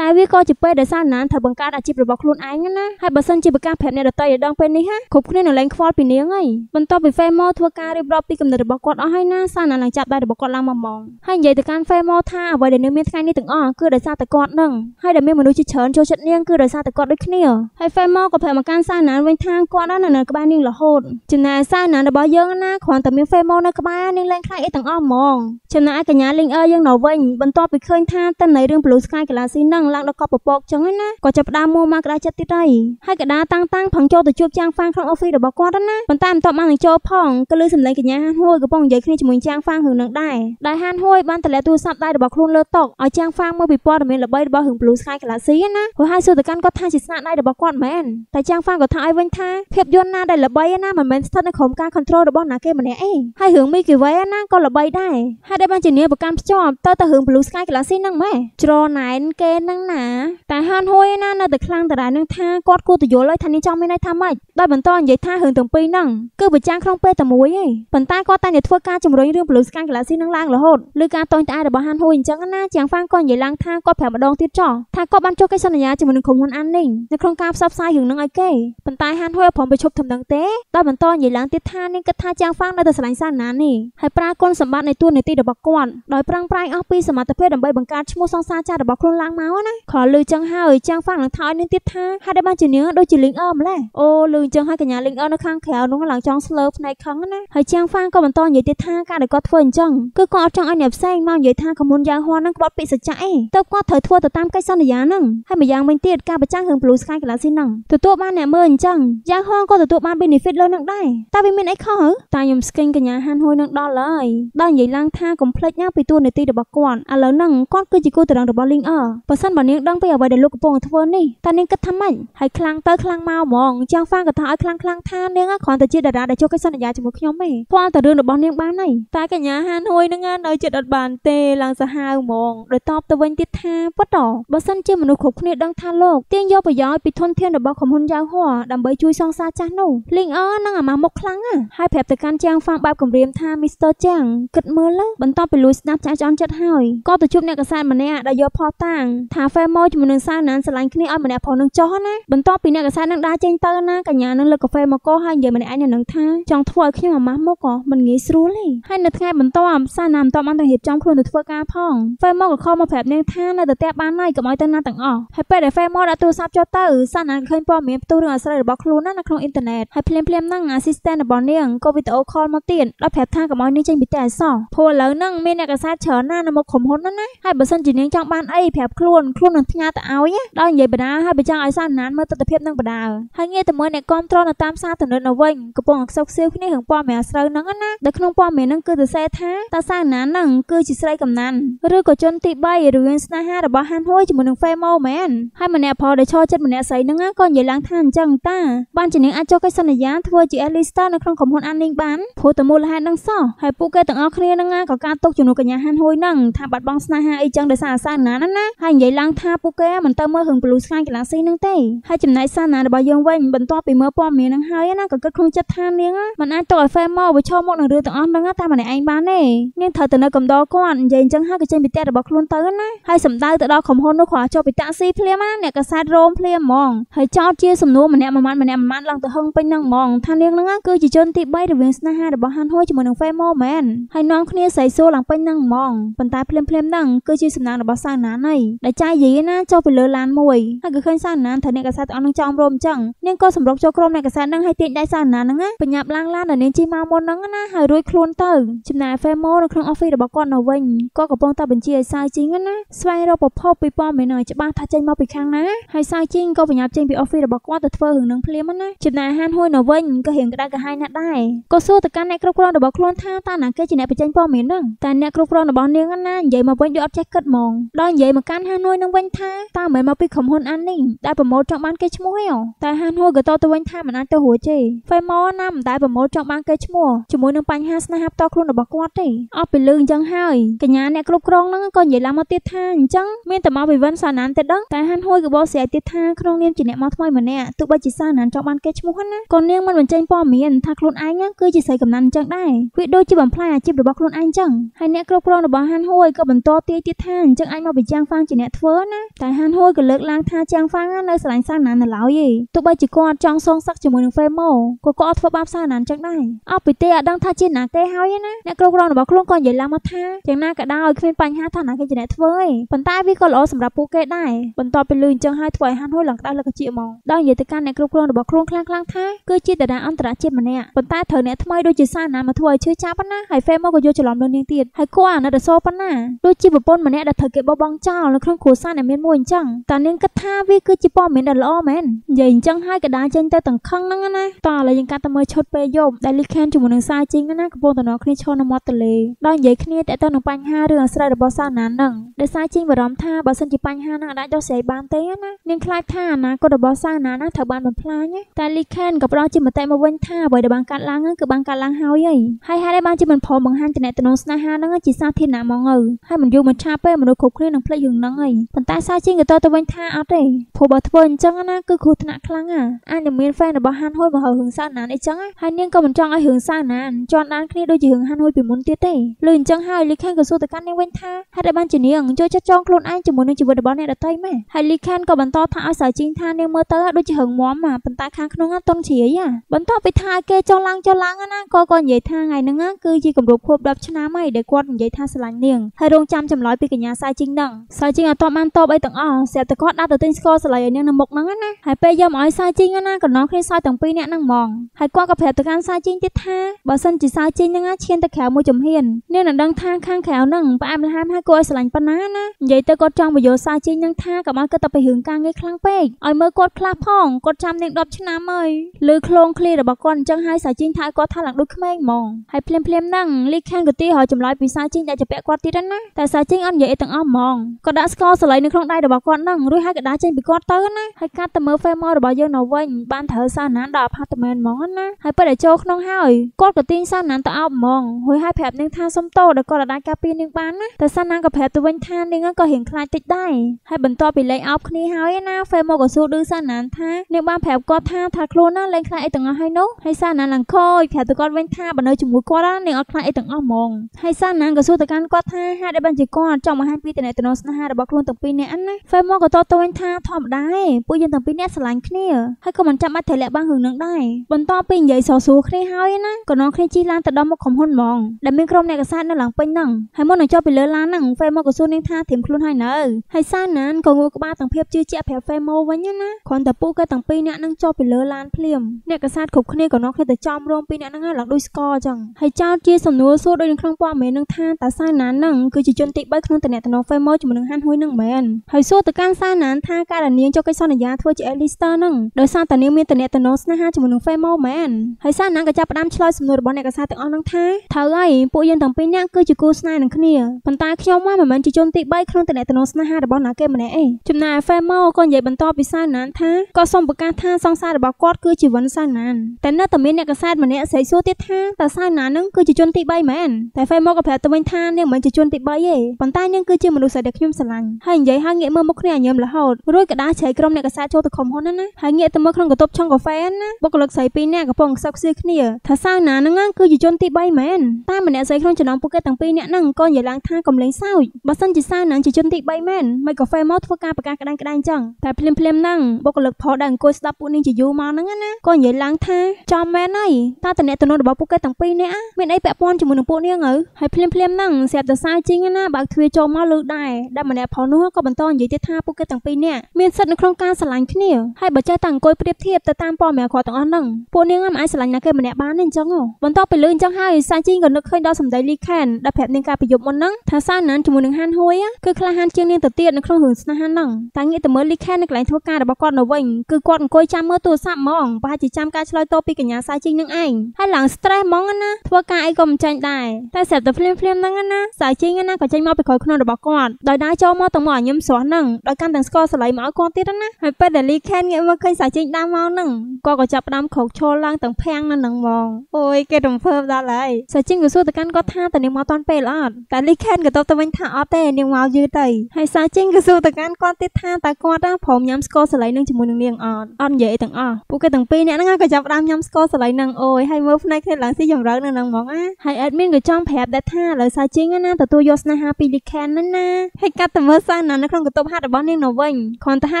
តែវាក៏ជាពេលដែលសារណានត្រូវបង្កើតអាជីពរបស់ខ្លួនឯងណាហើយបើសិនជាប្រកាសប្រាប់អ្នកដទៃឲ្យដឹងពេលនេះហាគ្រប់គ្នានៅឡើងខ្វល់ពីនាងហើយបន្ទាប់ពីហ្វេម៉ូធ្វើការរៀបរាប់ពីកំណត់របស់គាត់អស់ហើយណាសារណានឡើងចាប់ដៃរបស់គាត់ឡើងមកមកហើយនិយាយទៅកាន់ហ្វេម៉ូថាអ្វីដែលនាងមានថ្ងៃនេះទាំងអស់គឺដោយសារតែគាត់នឹងហើយដែលមានមនុស្សជាច្រើនចូលចិត្តនាងគឺដោយសារតែគាត់ដូចគ្នាហើយហ្វេម៉ូក៏ប្រាប់មកកាន់សារណានវិញថាគាត់នៅនៅក្បែរនាងរហូតចំណែកសារណានរបស់យើងណាគ្រាន់តែមានហ្វេម៉ូនៅក្បែរនាងឡើងខ្លាចអីទាំងអស់ហ្មងចំណែកកញ្ញាលីងអើយើងនៅវិញបន្ទាប់ពីឃើញថាតន័យរឿង Blue Sky Galaxy នឹងឡើងដល់កប់ពពកចឹងហ្នឹងណាក៏ចាប់ផ្ដើមមួម៉ាក្តារចិត្តទៀតហើយហើយកដាតាំងតាំងផឹងចូលទៅជួបចាងហ្វាងក្នុងអូហ្វីសរបស់គាត់ណាប៉ុន្តែមិនតបបាននឹងចូលផងក៏លឺសំឡេងកញ្ញាហានហួយកំពុងនិយាយគ្នាជាមួយចាងហ្វាងរឿងនឹងដែរដែលហានហួយបានតម្លាក់ទូរស័ព្ទដៃរបស់ខ្លួនលើតុឲ្យចាងហ្វាងមើលពីព័ត៌មានល្បីរបស់រឿង Blue Sky Galaxy ណាព្រោះហើយសួរទៅកាន់គាត់ថាជាស្នាដៃរបស់គាត់មែនតែចាងហ្វាងក៏ថាឲ្យវិញថាភាពយន្តណាដែលល្បីណាមិនមែនស្ថិតនៅក្រោមការ control របស់ណាគេម្នាក់ឯងហើយរឿង Milky Way ណាក៏ល្បីដែរហើយដែលបានជានាប្រកាន់ភ្ជាប់ទៅទៅរឿង Blue Sky Galaxy ហ្នឹងម៉េចច្រណែនគេហ្នឹងណាតែហហានហួយឯណានៅតែខ្លាំងតារានឹងថាគាត់គួរទៅយល់ហើយថានេះចង់មានន័យថាម៉េចដោយបន្តនិយាយថារឿងទាំងពីរហ្នឹងគឺប្រចាំក្នុងពេលតែមួយឯងប៉ុន្តែគាត់តែងតែធ្វើការជំរុញរឿង Blue Sky Galaxy នឹងឡើងរហូតឬការតូចតាចរបស់ហានហួយអញ្ចឹងណាជាងហ្វាងក៏និយាយឡើងថាគាត់ប្រាប់ម្ដងទៀតចោះថាគាត់បានចុះកិច្ចសន្យាជាមួយនឹងក្រុមហ៊ុនអាននីងនៅក្នុងការផ្សព្វផ្សាយរឿងហ្នឹងឲ្យគេប៉ុន្តែហានហួយព្រមប្រជុំទំនឹងទេដោយបន្តនិយាយឡើងទៀតថានាងគិតថាជាងហ្វាងនៅតែស្រឡាញ់សាណានេះហើយប្រើគុណសម្បត្តិនៃទួលនីតិរបស់គាត់ដោយប្រឹងប្រែងអស់ពីសមត្ថភាពដើម្បីបង្កើតឈ្មោះសង្សារចាស់របស់ខ្លួនឡើងមកណាខលឺចឹងហើយហើយចាំងហ្វាំងឡើងថោនឹងទៀតថាហេតុដែលបានជានាងដូចជាលីងអម្លេះអូលឺអញ្ចឹងហើយកញ្ញាលីងអនៅខាងក្រៅនោះឡើងចង់ស្លើផ្នែកខឹងណាហើយចាំងហ្វាំងក៏បន្តនិយាយទៀតថាការដែលគាត់ធ្វើអញ្ចឹងគឺគាត់អត់ចង់ឲ្យអ្នកផ្សេងមកនិយាយថាកមុនយ៉ាងហួននឹងក្បត់ពាក្យសច្ចៈឯងតើគាត់ត្រូវធ្វើទៅតាមកិច្ចសន្យាហ្នឹងហើយម្យ៉ាងវិញទៀតការប្រចាំងរឿង Blue Sky Galaxy ហ្នឹងទទួលបានអ្នកមើលអញ្ចឹងយ៉ាងហួនក៏ទទួលបាន benefit លើនឹងដែរតើវាមានអីខុសតាខ្ញុំស្គិញកញ្ញាហានហួយនឹងដល់ហើយដល់និយាយឡើងថាកុំភ្លេចណាពីទួលនីតិរបស់គាត់ឥឡូវហ្នឹងគាត់គឺជាគូតរងរបស់ Link អបើសិនបើនាងដឹងពីអ្វីដែលលោកកំពុងធ្វើនេះតើនាងគិតថាម៉េចហើយខ្លាំងទៅខ្លាំងមកហ្មងចាំងហ្វាក៏ថាឲ្យខ្លាំងខ្លាំងថានាងគ្រាន់តែជាតារាដែលចុះកិច្ចសន្យាជាមួយខ្ញុំទេផ្អល់តែរឿងរបស់នាងបានហើយតែកញ្ញាហានហួយនឹងនៅចិត្តអត់បានទេឡើងសាហាវហ្មងដោយតបទៅវិញទៀតថាប៉តបើសិនជាមនុស្សគ្រប់គ្នាដឹងថាលោកទាញយកប្រយោជន៍ពីធនធានរបស់ក្រុមហ៊ុនយ៉ាវហួរដើម្បីជួយសងសារចាស់នោះលីងអនឹងអាម៉ាស់មុខខ្លាំងណាស់ហើយប្រាប់ទៅកាន់ចាងហ្វាងបែបគម្រាមថាមីស្ទ័រចាងគិតមើលបន្ទាប់ពីលួចស្ដាប់ចាស់ចន់ចិត្តហើយក៏ទៅជួបអ្នកកសែតម្នាក់ដែលយកផោះតាំងថាហ្វេម៉ូជាមួយនឹងសារនឹងណានឆ្លាញ់គ្នាឲ្យម្នាក់ផងនឹងចុះណាបន្ទាប់ពីអ្នកកសែតនឹងដើរចេញទៅណាកញ្ញានឹងលើកកាហ្វេមកកោហើយនិយាយម្នាក់ឯងនឹងថាចង់ធ្វើឲ្យខ្ញុំអាម៉ាស់មុខក៏មិនងាយស្រួលទេហើយនៅថ្ងៃបន្ទាប់សាណាមិនតបបានទៅរៀបចំខ្លួនទៅធ្វើការផងហ្វេមកក៏ខលមកប្រាប់នាងថានៅតែផ្ទះបានហើយកុំឲ្យទៅណាទាំងអស់ហើយពេលដែលហ្វេមកដាក់ទូរស័ព្ទចុះទៅសាណាឃើញព័ត៌មានផ្ទុះរឿងអាស្រ័យរបស់ខ្លួនណានៅក្នុងអ៊ីនធឺណិតហើយភ្លាមភ្លាមហ្នឹងអាស៊ីស្តេនរបស់នាងក៏វីដេអូខលមកទៀតដោយប្រាប់ថាកុំឲ្យនាងចេញពីផ្ទះអសោះព្រោះឥឡូវហ្នឹងមានអ្នកកសែតច្រើនណាស់នៅមុខក្រុមហ៊ុនណាណាហើយបើសិនជានាងចង់បានអីប្រាប់ខ្លួនខ្លួននឹងផ្ញើទៅឲ្យដល់និយាយបណ្ដាហើយបើចង់ឲ្យសាណានមើលទស្សនភាពនឹងបណ្ដាហើយងាយតែមើលអ្នកគ្រប់គ្រងនៅតាមសារទំនើបនៅវិញកំពុងអខ្សុកសៀវគ្នារឿងព័ត៌មានអាស្រូវហ្នឹងណាដែលក្នុងព័ត៌មានហ្នឹងគឺទៅសេថាតើសាណានហ្នឹងគឺជាស្រីកំណានឬក៏ជនទី3រវាងស្នេហារបស់ហានហួយជាមួយនឹងហ្វេម៉ូមែនហើយម្នាក់ផលដែលឈរចិត្តម្នាក់ស្រីហ្នឹងក៏និយាយឡើងថាអញ្ចឹងតាបានជានាងអាចចុះកិច្ចសន្យាធ្វើជា Alistair នៅក្នុងក្រុមហ៊ុន Anning បានព្រោះតែមូលហេតុហ្នឹងសោះហើយពួកគេទាំងអស់គ្នាហ្នឹងក៏ការຕົកជំនួសកញ្ញាហានហួយហ្នឹងថាបាត់បង់ស្នេហាអីចឹងដោយសារអាសាណានណាហើយនិយាយឡើងថាពួកគេមិនទៅមើលរឿង Blue Sky Galaxy នឹងទេហើយចំណែកសាណារបស់យើងវិញបន្ទាប់ពីមើលព័ត៌មាននឹងហើយណាក៏គិតក្នុងចិត្តថានាងមិនអាចទុកឲ្យ Fan មកប្រឈមមុខនឹងរឿងទាំងអស់នឹងតែម្នាក់ឯងបានទេនាងត្រូវទៅនៅកំដរគាត់និយាយអញ្ចឹងហើយក៏ចេញពីផ្ទះរបស់ខ្លួនទៅណាហើយសម្ដៅទៅដល់ក្រុមហ៊ុននោះគាត់ចុះពីតាក់ស៊ីភ្លាមណាអ្នកកសែតរោមភ្លាមហ្មងហើយចោតជាសំណួរម្នាក់មួយម៉ាត់ម្នាក់មួយម៉ាត់ឡើងទៅហឹងពេញនឹងហ្មងថានាងនឹងគឺជាជនទី3រវាងស្នេហារបស់ហានហួយជាមួយនឹង Fan មកមែនហើយនាំគ្នាស្រីសួរឡើងពេញនឹងហ្មងប៉ុន្តែភ្លាមភ្លាមហ្នឹងគឺជាសំណាងរបស់សាណាណៃដែលចាយយីណាចុះពីលើលើឡានមួយហើយក៏ឃើញសារណានថាអ្នកកសែតទាំងអស់នឹងចោមរោមអញ្ចឹងនាងក៏សម្រុកចូលក្រុមអ្នកកសែតនឹងឲ្យទាញដៃសារណានហ្នឹងណាបញ្ញាប់ឡើងឡានដែលនាងជិះមកមុនហ្នឹងណាហើយរួចខ្លួនទៅចំណែក Femo នៅក្នុង office របស់គាត់នៅវិញក៏កំពុងតែបញ្ជាឲ្យសាយជីងណាស្វែងរកប្រភពពីព័ត៌មានឲ្យច្បាស់ថាចេញមកពីខាងណាហើយសាយជីងក៏បញ្ញាប់ចេញពី office របស់គាត់ទៅធ្វើរឿងនឹងភ្លាមណាចំណែកហានហួយនៅវិញក៏រៀងក្តៅក្រហាយណាស់ដែរក៏សួរទៅកាន់អ្នកគ្រប់គ្រងរបស់ខ្លួនថាតើណាគេជាអ្នកបញ្ចេញព័ត៌មានហ្នឹងតែអ្នកគ្រប់គ្រងរបស់នាងណានិយាយមកវិញដូចអត់ចេះគិតហ្មងដល់និយាយមកកាន់ហានហួយនឹងវិញថាតើមិនមកពីក្រុមហ៊ុនអាននេះដែលប្រមូលចង់បានគេឈ្មោះឯងតែហានហួរក៏តទៅវិញថាមិនអាចទៅរួចទេហ្វេម៉ូណាមិនដែលប្រមូលចង់បានគេឈ្មោះជាមួយនឹងបញ្ហាស្នេហាផ្ទាល់ខ្លួនរបស់គាត់ទេអស់ពីលឺអញ្ចឹងហើយកញ្ញាអ្នកគ្រប់គ្រងហ្នឹងក៏និយាយឡើងមកទៀតថាអញ្ចឹងមានតែមកវិវិនសាណានទេដឹងតែហានហួយក៏បកស្រាយទៀតថាក្នុងនាមជាអ្នកមកថ្មីម្នាក់ទោះបីជាសាណានចង់បានគេឈ្មោះណាក៏នាងមិនបញ្ចេញព័ត៌មានថាខ្លួនឯងគឺជាស្រីកំណាន់អញ្ចឹងដែរវាដូចជាបំផ្លាញអាជីពរបស់ខ្លួនឯងអញ្ចឹងហើយអ្នកគ្រប់គ្រងរបស់ហានហួយក៏បន្តទាយទៀតថាអញ្ចឹងអាចមកបញ្ចាំងហ្វាងជាអ្នកធ្វើណាតែហានហួយមួយក៏លើកឡើងថាចាងហ្វាងនៅស្រឡាញ់សាណាននៅឡើយទេទោះបីជាគាត់ចង់សងសឹកជាមួយនឹងហ្វេម៉ូក៏គាត់អត់ធ្វើបាបសាណានចឹងដែរអស់ពីទេអត់ដឹងថាជាណាគេហើយណាអ្នកគ្រប់គ្រងរបស់ខ្លួនក៏និយាយឡើងមកថាយ៉ាងណាក៏ដោយគ្មានបញ្ហាថាណាគេជាអ្នកធ្វើទេប៉ុន្តែវាក៏ល្អសម្រាប់ពួកគេដែរបន្ទាប់ពីលឺអញ្ចឹងហើយធ្វើឲ្យហានហួយឡើងក្តៅលើកជាហ្មងដល់និយាយទៅកាន់អ្នកគ្រប់គ្រងរបស់ខ្លួនខ្លាំងៗថាគឺជាតារាអន្តរជាតិម្នាក់ប៉ុន្តែត្រូវអ្នកថ្មីដូចជាសាណាមកធ្វើឲ្យឈឺចាប់ប៉ុណ្ណាហើយហ្វេម៉ូក៏យកច្រឡំលើនាងទៀតហើយគាត់អាណិតអសូរប៉ុណ្ណាដូចជាប្រពន្ធម្នាក់ដែលត្រូវគេបោះបង់ចោលនៅក្នុងគ្រួសារអ្នកមានមួយអញ្ចឹងតានាងគិតថាវាគឺជាព័ត៌មានដ៏ល្អមែននិយាយអញ្ចឹងហើយក៏ដាចេញទៅទាំងខឹងហ្នឹងណាតោះឥឡូវយើងកាត់ទៅមើលឈុតពេលយប់ដែលលីខានជាមួយនឹងសាយជីងណាកំពុងតំណគ្នាឈរនៅមាត់ទន្លេដោយនិយាយគ្នាតទៅនឹងបញ្ហារឿងអាស្រ័យរបស់សាណានឹងដែលសាយជីងបារម្ភថាបើសិនជាបញ្ហានឹងអាចដោះស្រាយបានទេណានាងខ្លាចថាអនាគតរបស់សាណាណាត្រូវបានបំផ្លាញតែលីខានក៏ផ្ដល់ជាមតិមកវិញថាអ្វីដែលបានកាត់ឡើងគឺបានកាត់ឡើងហើយហើយហើយបានជាមិនព្រមបង្ហាញទំនាក់ទំនងស្នេហានឹងជាសាធារណៈមកហើយមិនយូរមិនឆាប់ទេមនុស្សគ្រប់គ្នានឹងភ្លេចរឿងហ្នឹងហើយប៉ុន្តែសាយជីងក៏តទៅវិញថាអត់ទេព្រោះបើធ្វើអញ្ចឹងណាគឺគ្រោះថ្នាក់ខ្លាំងណាអាចនឹងមានហ្វេនរបស់ហានហួយមកហៅហឹងសាណានអីចឹងហើយនាងក៏មិនចង់ឲ្យហឹងសាណានជន់ដានគ្នាដូចជាហឹងហានហួយពីមុនទៀតទេលើអញ្ចឹងហើយលីខានក៏សួរទៅកាន់នាងវិញថាហេតុអីបានជានាងចូលចិត្តចងខ្លួនឯងជាមួយនឹងជីវិតរបស់អ្នកដទៃម៉េហើយលីខានក៏បន្តថាឲ្យសើជីងថានាងមើលទៅដូចជាហឹងមមប៉ុន្តែខាងក្នុងតុនជ្រាយបន្តពីថាគេចុះឡើងចុះឡើងណាក៏ក៏និយាយថាថ្ងៃហ្នឹងគឺជាគម្រប់ខួប10ឆ្នាំហើយដែលគាត់និយាយថាស្រឡាញ់នាងហើយរងចាំចម្លើយពីកញ្ញាសើជីងនឹងសើជីងអត់តបបានតបអីទាំងអស់ស្រាប់តែគាត់ដាក់ទៅទិញស្ករសឡៃឲ្យនាងនៅមុខហ្នឹងណាហើយពេលយកមកឲ្យសាយជីងណាក៏នាំគ្នាសាយទាំងពីរនាក់ហ្នឹងហ្មងហើយគាត់ក៏ប្រាប់ទៅកាន់សាយជីងទៀតថាបើសិនជាសាយជីងហ្នឹងឈានទៅក្រៅមួយជំហាននាងនឹងដឹងថាខាងក្រៅហ្នឹងផ្អែមល្ហែមហើយគួរឲ្យស្រឡាញ់ប៉ុណ្ណាណានិយាយទៅគាត់ចង់បញ្យល់សាយជីងហ្នឹងថាកុំឲ្យគិតទៅពីរឿងការងារខ្លាំងពេកឲ្យមើលគាត់ខ្លះផងគាត់ចាំនាង10ឆ្នាំហើយលើឃ្លងឃ្លីរបស់គាត់អញ្ចឹងហើយសាយជីងថាគាត់ថាឡើងដូចក្មេងហ្មងហើយភ្លាមភ្លាមហ្នឹងលីខានក៏ទីឲ្យចម្លើយពីសាយជីងដែលជពាក់គាត់ទៀតណាតែសាយជីងអត់និយាយអីទាំងអស់ហ្មងគាត់ដាក់ស្ករសឡៃនៅក្នុងដៃរបស់គាត់គាត់នឹងរួចហើយក៏ដាចេញពីគាត់ទៅណាហើយកាត់ទៅមើល family របស់យើងនៅវិញបានត្រូវសារណានដល់ apartment ហ្មងណាហើយពេលដែលចូលក្នុងហើយគាត់ក៏ទាញសារណានទៅអោបហ្មងរួចហើយប្រាប់នាងថាសុំទោសដែលគាត់អាចការពារនាងបានណាតែសារណានក៏ប្រាប់ទៅវិញថានាងក៏រៀងខ្លាចតិចដែរហើយបន្ទាប់ពីលេងអោបគ្នាហើយណា family ក៏សួរឌឺសារណានថានាងបានប្រាប់គាត់ថាថាខ្លួនណាលេងខ្លាចអីទាំងអស់ហើយនោះហើយសារណានឡើងខូចប្រាប់ទៅគាត់វិញថាបើនៅជាមួយគាត់ណានាងអត់ខ្លាចអីទាំងអស់ហ្មងហើយសារណានក៏សួរទៅកាន់គាត់ថាហេតុអីបានជាគាត់ចង់បង្ហាញពីទំនាក់ទំនងស្នេហារបស់ខ្លួនទាំងពីរនាក់ណា family មកក៏តតវិញថាធម្មតាឯងពួកយើងទាំងពីរនាក់ស្រឡាញ់គ្នាហើយក៏មិនចាំបាច់ត្រូវលាក់បាំងរឿងនឹងដែរបន្តពីនិយាយសរសួរគ្នាហើយណាក៏នាំគ្នាជិះឡានទៅដល់មុខក្រុមហ៊ុនហ្មងដែលមានក្រុមអ្នកកសាតនៅឡើងពេញហ្នឹងហើយមុននឹងចុះពីលើឡានហ្នឹងហ្វេមកក៏សួរនាងថាធៀមខ្លួនហើយនៅហើយសាណានក៏ងើក្បាលទាំងភាពជឿជាក់ប្រាប់ហ្វេមកវិញណាគ្រាន់តែពួកគេទាំងពីរនាក់ហ្នឹងចុះពីលើឡានភ្លាមអ្នកកសាតគ្រប់គ្នាក៏នាំគ្នាទៅចំរងពីរនាក់ហ្នឹងឡើងដូចស្គរអញ្ចឹងហើយចោតជាសំណួរសួរដូចនៅក្នុងព័ត៌មាននឹងថាតើសាណានហ្នឹងគឺជាជនទី3ក្នុងតំណែងហ្វេមកជាមួយនឹងហានហ៊ុយនឹងមែនហើយសួរទៅទៅកាន់សាណានថាករណីចុះកិច្ចសន្យាធ្វើជា Alistair នឹងដោយសារតានាងមានតំណែងស្នេហាជាមួយនឹង Femo Man ហើយសាណានក៏ចាប់ផ្ដើមឆ្លើយសំណួររបស់អ្នកកសាទាំងអស់នឹងថាត្រូវហើយពួកយើងទាំងពីរនាក់គឺជាគូស្នេហ៍នឹងគ្នាប៉ុន្តែខ្ញុំមកមិនមែនជាជនទី3ក្នុងតំណែងស្នេហារបស់ណាគេម្នាក់ឯងចំណែក Femo ក៏និយាយបន្តពីសាណានថាក៏សូមប្រកាសថាសង្សាររបស់គាត់គឺជីវិនសាណានតែនៅតែមានអ្នកកសាតម្នាក់ស្រីសួរទៀតថាតើសាណាននឹងគឺជាជនទី3មែនតែ Femo ក៏ប្រាប់ទៅវិញថានាងមិនមែនជាជនទី3ទេប៉ុន្តែនាងគឺជាមនុស្សដែលខ្ញុំស្រឡាញ់ហើយនិយាយហើយងាកមើលមុខគ្នាញញឹមរហូតរួចក៏ដាឆៃក្រុមអ្នកកសាចូលទៅក្រុមហ៊ុនហ្នឹងណាហើយងាកទៅមើលក្នុងកន្ទប់ឆុងកាហ្វេណាបុគ្គលិកស្រីពីរនាក់កំពុងខ្សឹបខ្សៀគ្នាថាសើណាហ្នឹងគឺជាជនទី3មែនតែម្នាក់ស្រីក្នុងចំណោមពួកគេទាំងពីរនាក់ហ្នឹងក៏និយាយឡើងថាកំលែងសើចបើសិនជាសើណាជាជនទី3មែនមិនកាហ្វេមកធ្វើការប្រកាសក្តាញ់ក្តាញ់ចឹងតែភ្លាមភ្លាមហ្នឹងបុគ្គលិកផលដែលអង្គុយស្ដាប់ពួកនាងជាយូរមកហ្នឹងណាក៏និយាយឡើងថាចំមែនហើយតើតំណែងតំណងរបស់ពួកគេទាំងពីរនាក់មានអីពាក់ព័ន្ធជាមួយនឹងពួកនាងហើយភ្លាមភ្លាមហ្នឹងស្រាប់តែសើចជីងណាបើកទ្វារចូលមកលឺដែរដែលម្នាក់ផលនោះក៏បន្តនិយាយទៀតថាថាពួកគេទាំងពីរនាក់មានសិទ្ធិនៅក្នុងការស្រឡាញ់គ្នាហើយបើចេះតែអង្គុយប្រៀបធៀបទៅតាមព័ត៌មានអាក្រក់ទាំងអស់ហ្នឹងពួកនាងមិនអាចស្រឡាញ់ណាគេម្នាក់បានទេអញ្ចឹងបន្ទាប់ពីលឺអញ្ចឹងហើយសាជីងក៏នឹកឃើញដល់សម្ដីលីខានដែលប្រាប់នាងការប្រយុទ្ធមុនហ្នឹងថាសាណានជាមួយនឹងហានហួយគឺក្លាហានជាងនាងទៅទៀតនៅក្នុងរឿងស្នេហាហ្នឹងតែងាកទៅមើលលីខាននៅកន្លែងធ្វើការរបស់គាត់នៅវិញគឺគាត់អង្គុយចាំមើលទូរស័ព្ទហ្មងប្រហែលជាចាំការឆ្លើយតបពីកញ្ញាសាជីងនឹងឯងហើយឡើង stress ហ្មងណាធ្វើការអីក៏មិនចាញ់ដែរតែស្រាប់តែភ្លាមភ្លាមហ្នឹងណាសាជីងណាក៏ចេញមកពីក្រោយខ្នងរបស់គាត់ដោយដើរចូលមកទៅមកឲ្យញុំស្រស់ហ្នឹងដោយកាន់ទាំងស្គរសឡៃមកឲ្យគាត់ទៀតណាហើយពេលដែលលីខេនងាកមកឃើញសាជីងដើរមកហ្នឹងគាត់ក៏ចាប់ផ្ដើមខោកឈលឡើងទាំងភាំងនៅនឹងហ្មងអូយគេរំភើបដល់ហើយសាជីងក៏សួរទៅកាន់គាត់ថាតើនាងមកតាន់ពេលអត់តែលីខេនក៏តបទៅវិញថាអត់ទេនាងមកយឺតទៅហើយសាជីងក៏សួរទៅកាន់គាត់ទៀតថាតើគាត់ព្រមញ៉ាំស្គរសឡៃនឹងជាមួយនឹងនាងអត់អត់និយាយអីទាំងអស់ពួកគេទាំងពីរអ្នកហ្នឹងក៏ចាប់ផ្ដើមញ៉ាំស្គរសឡៃនឹងអូយហើយមើលផ្នែកគ្នាឡើងស៊ីចម្រើននៅនឹងហ្មងណាហើយអេដមីនក៏ចង់ប្រាប់ដែរថាលើសាជីងណាទទួលយកស្នេហាពីលីខេនណាណាហើយកាត់ទៅមើលសិស្សណានៅក្នុងកន្ទប់ហាត់របស់នាងនៅវិញគ្រាន់តែហា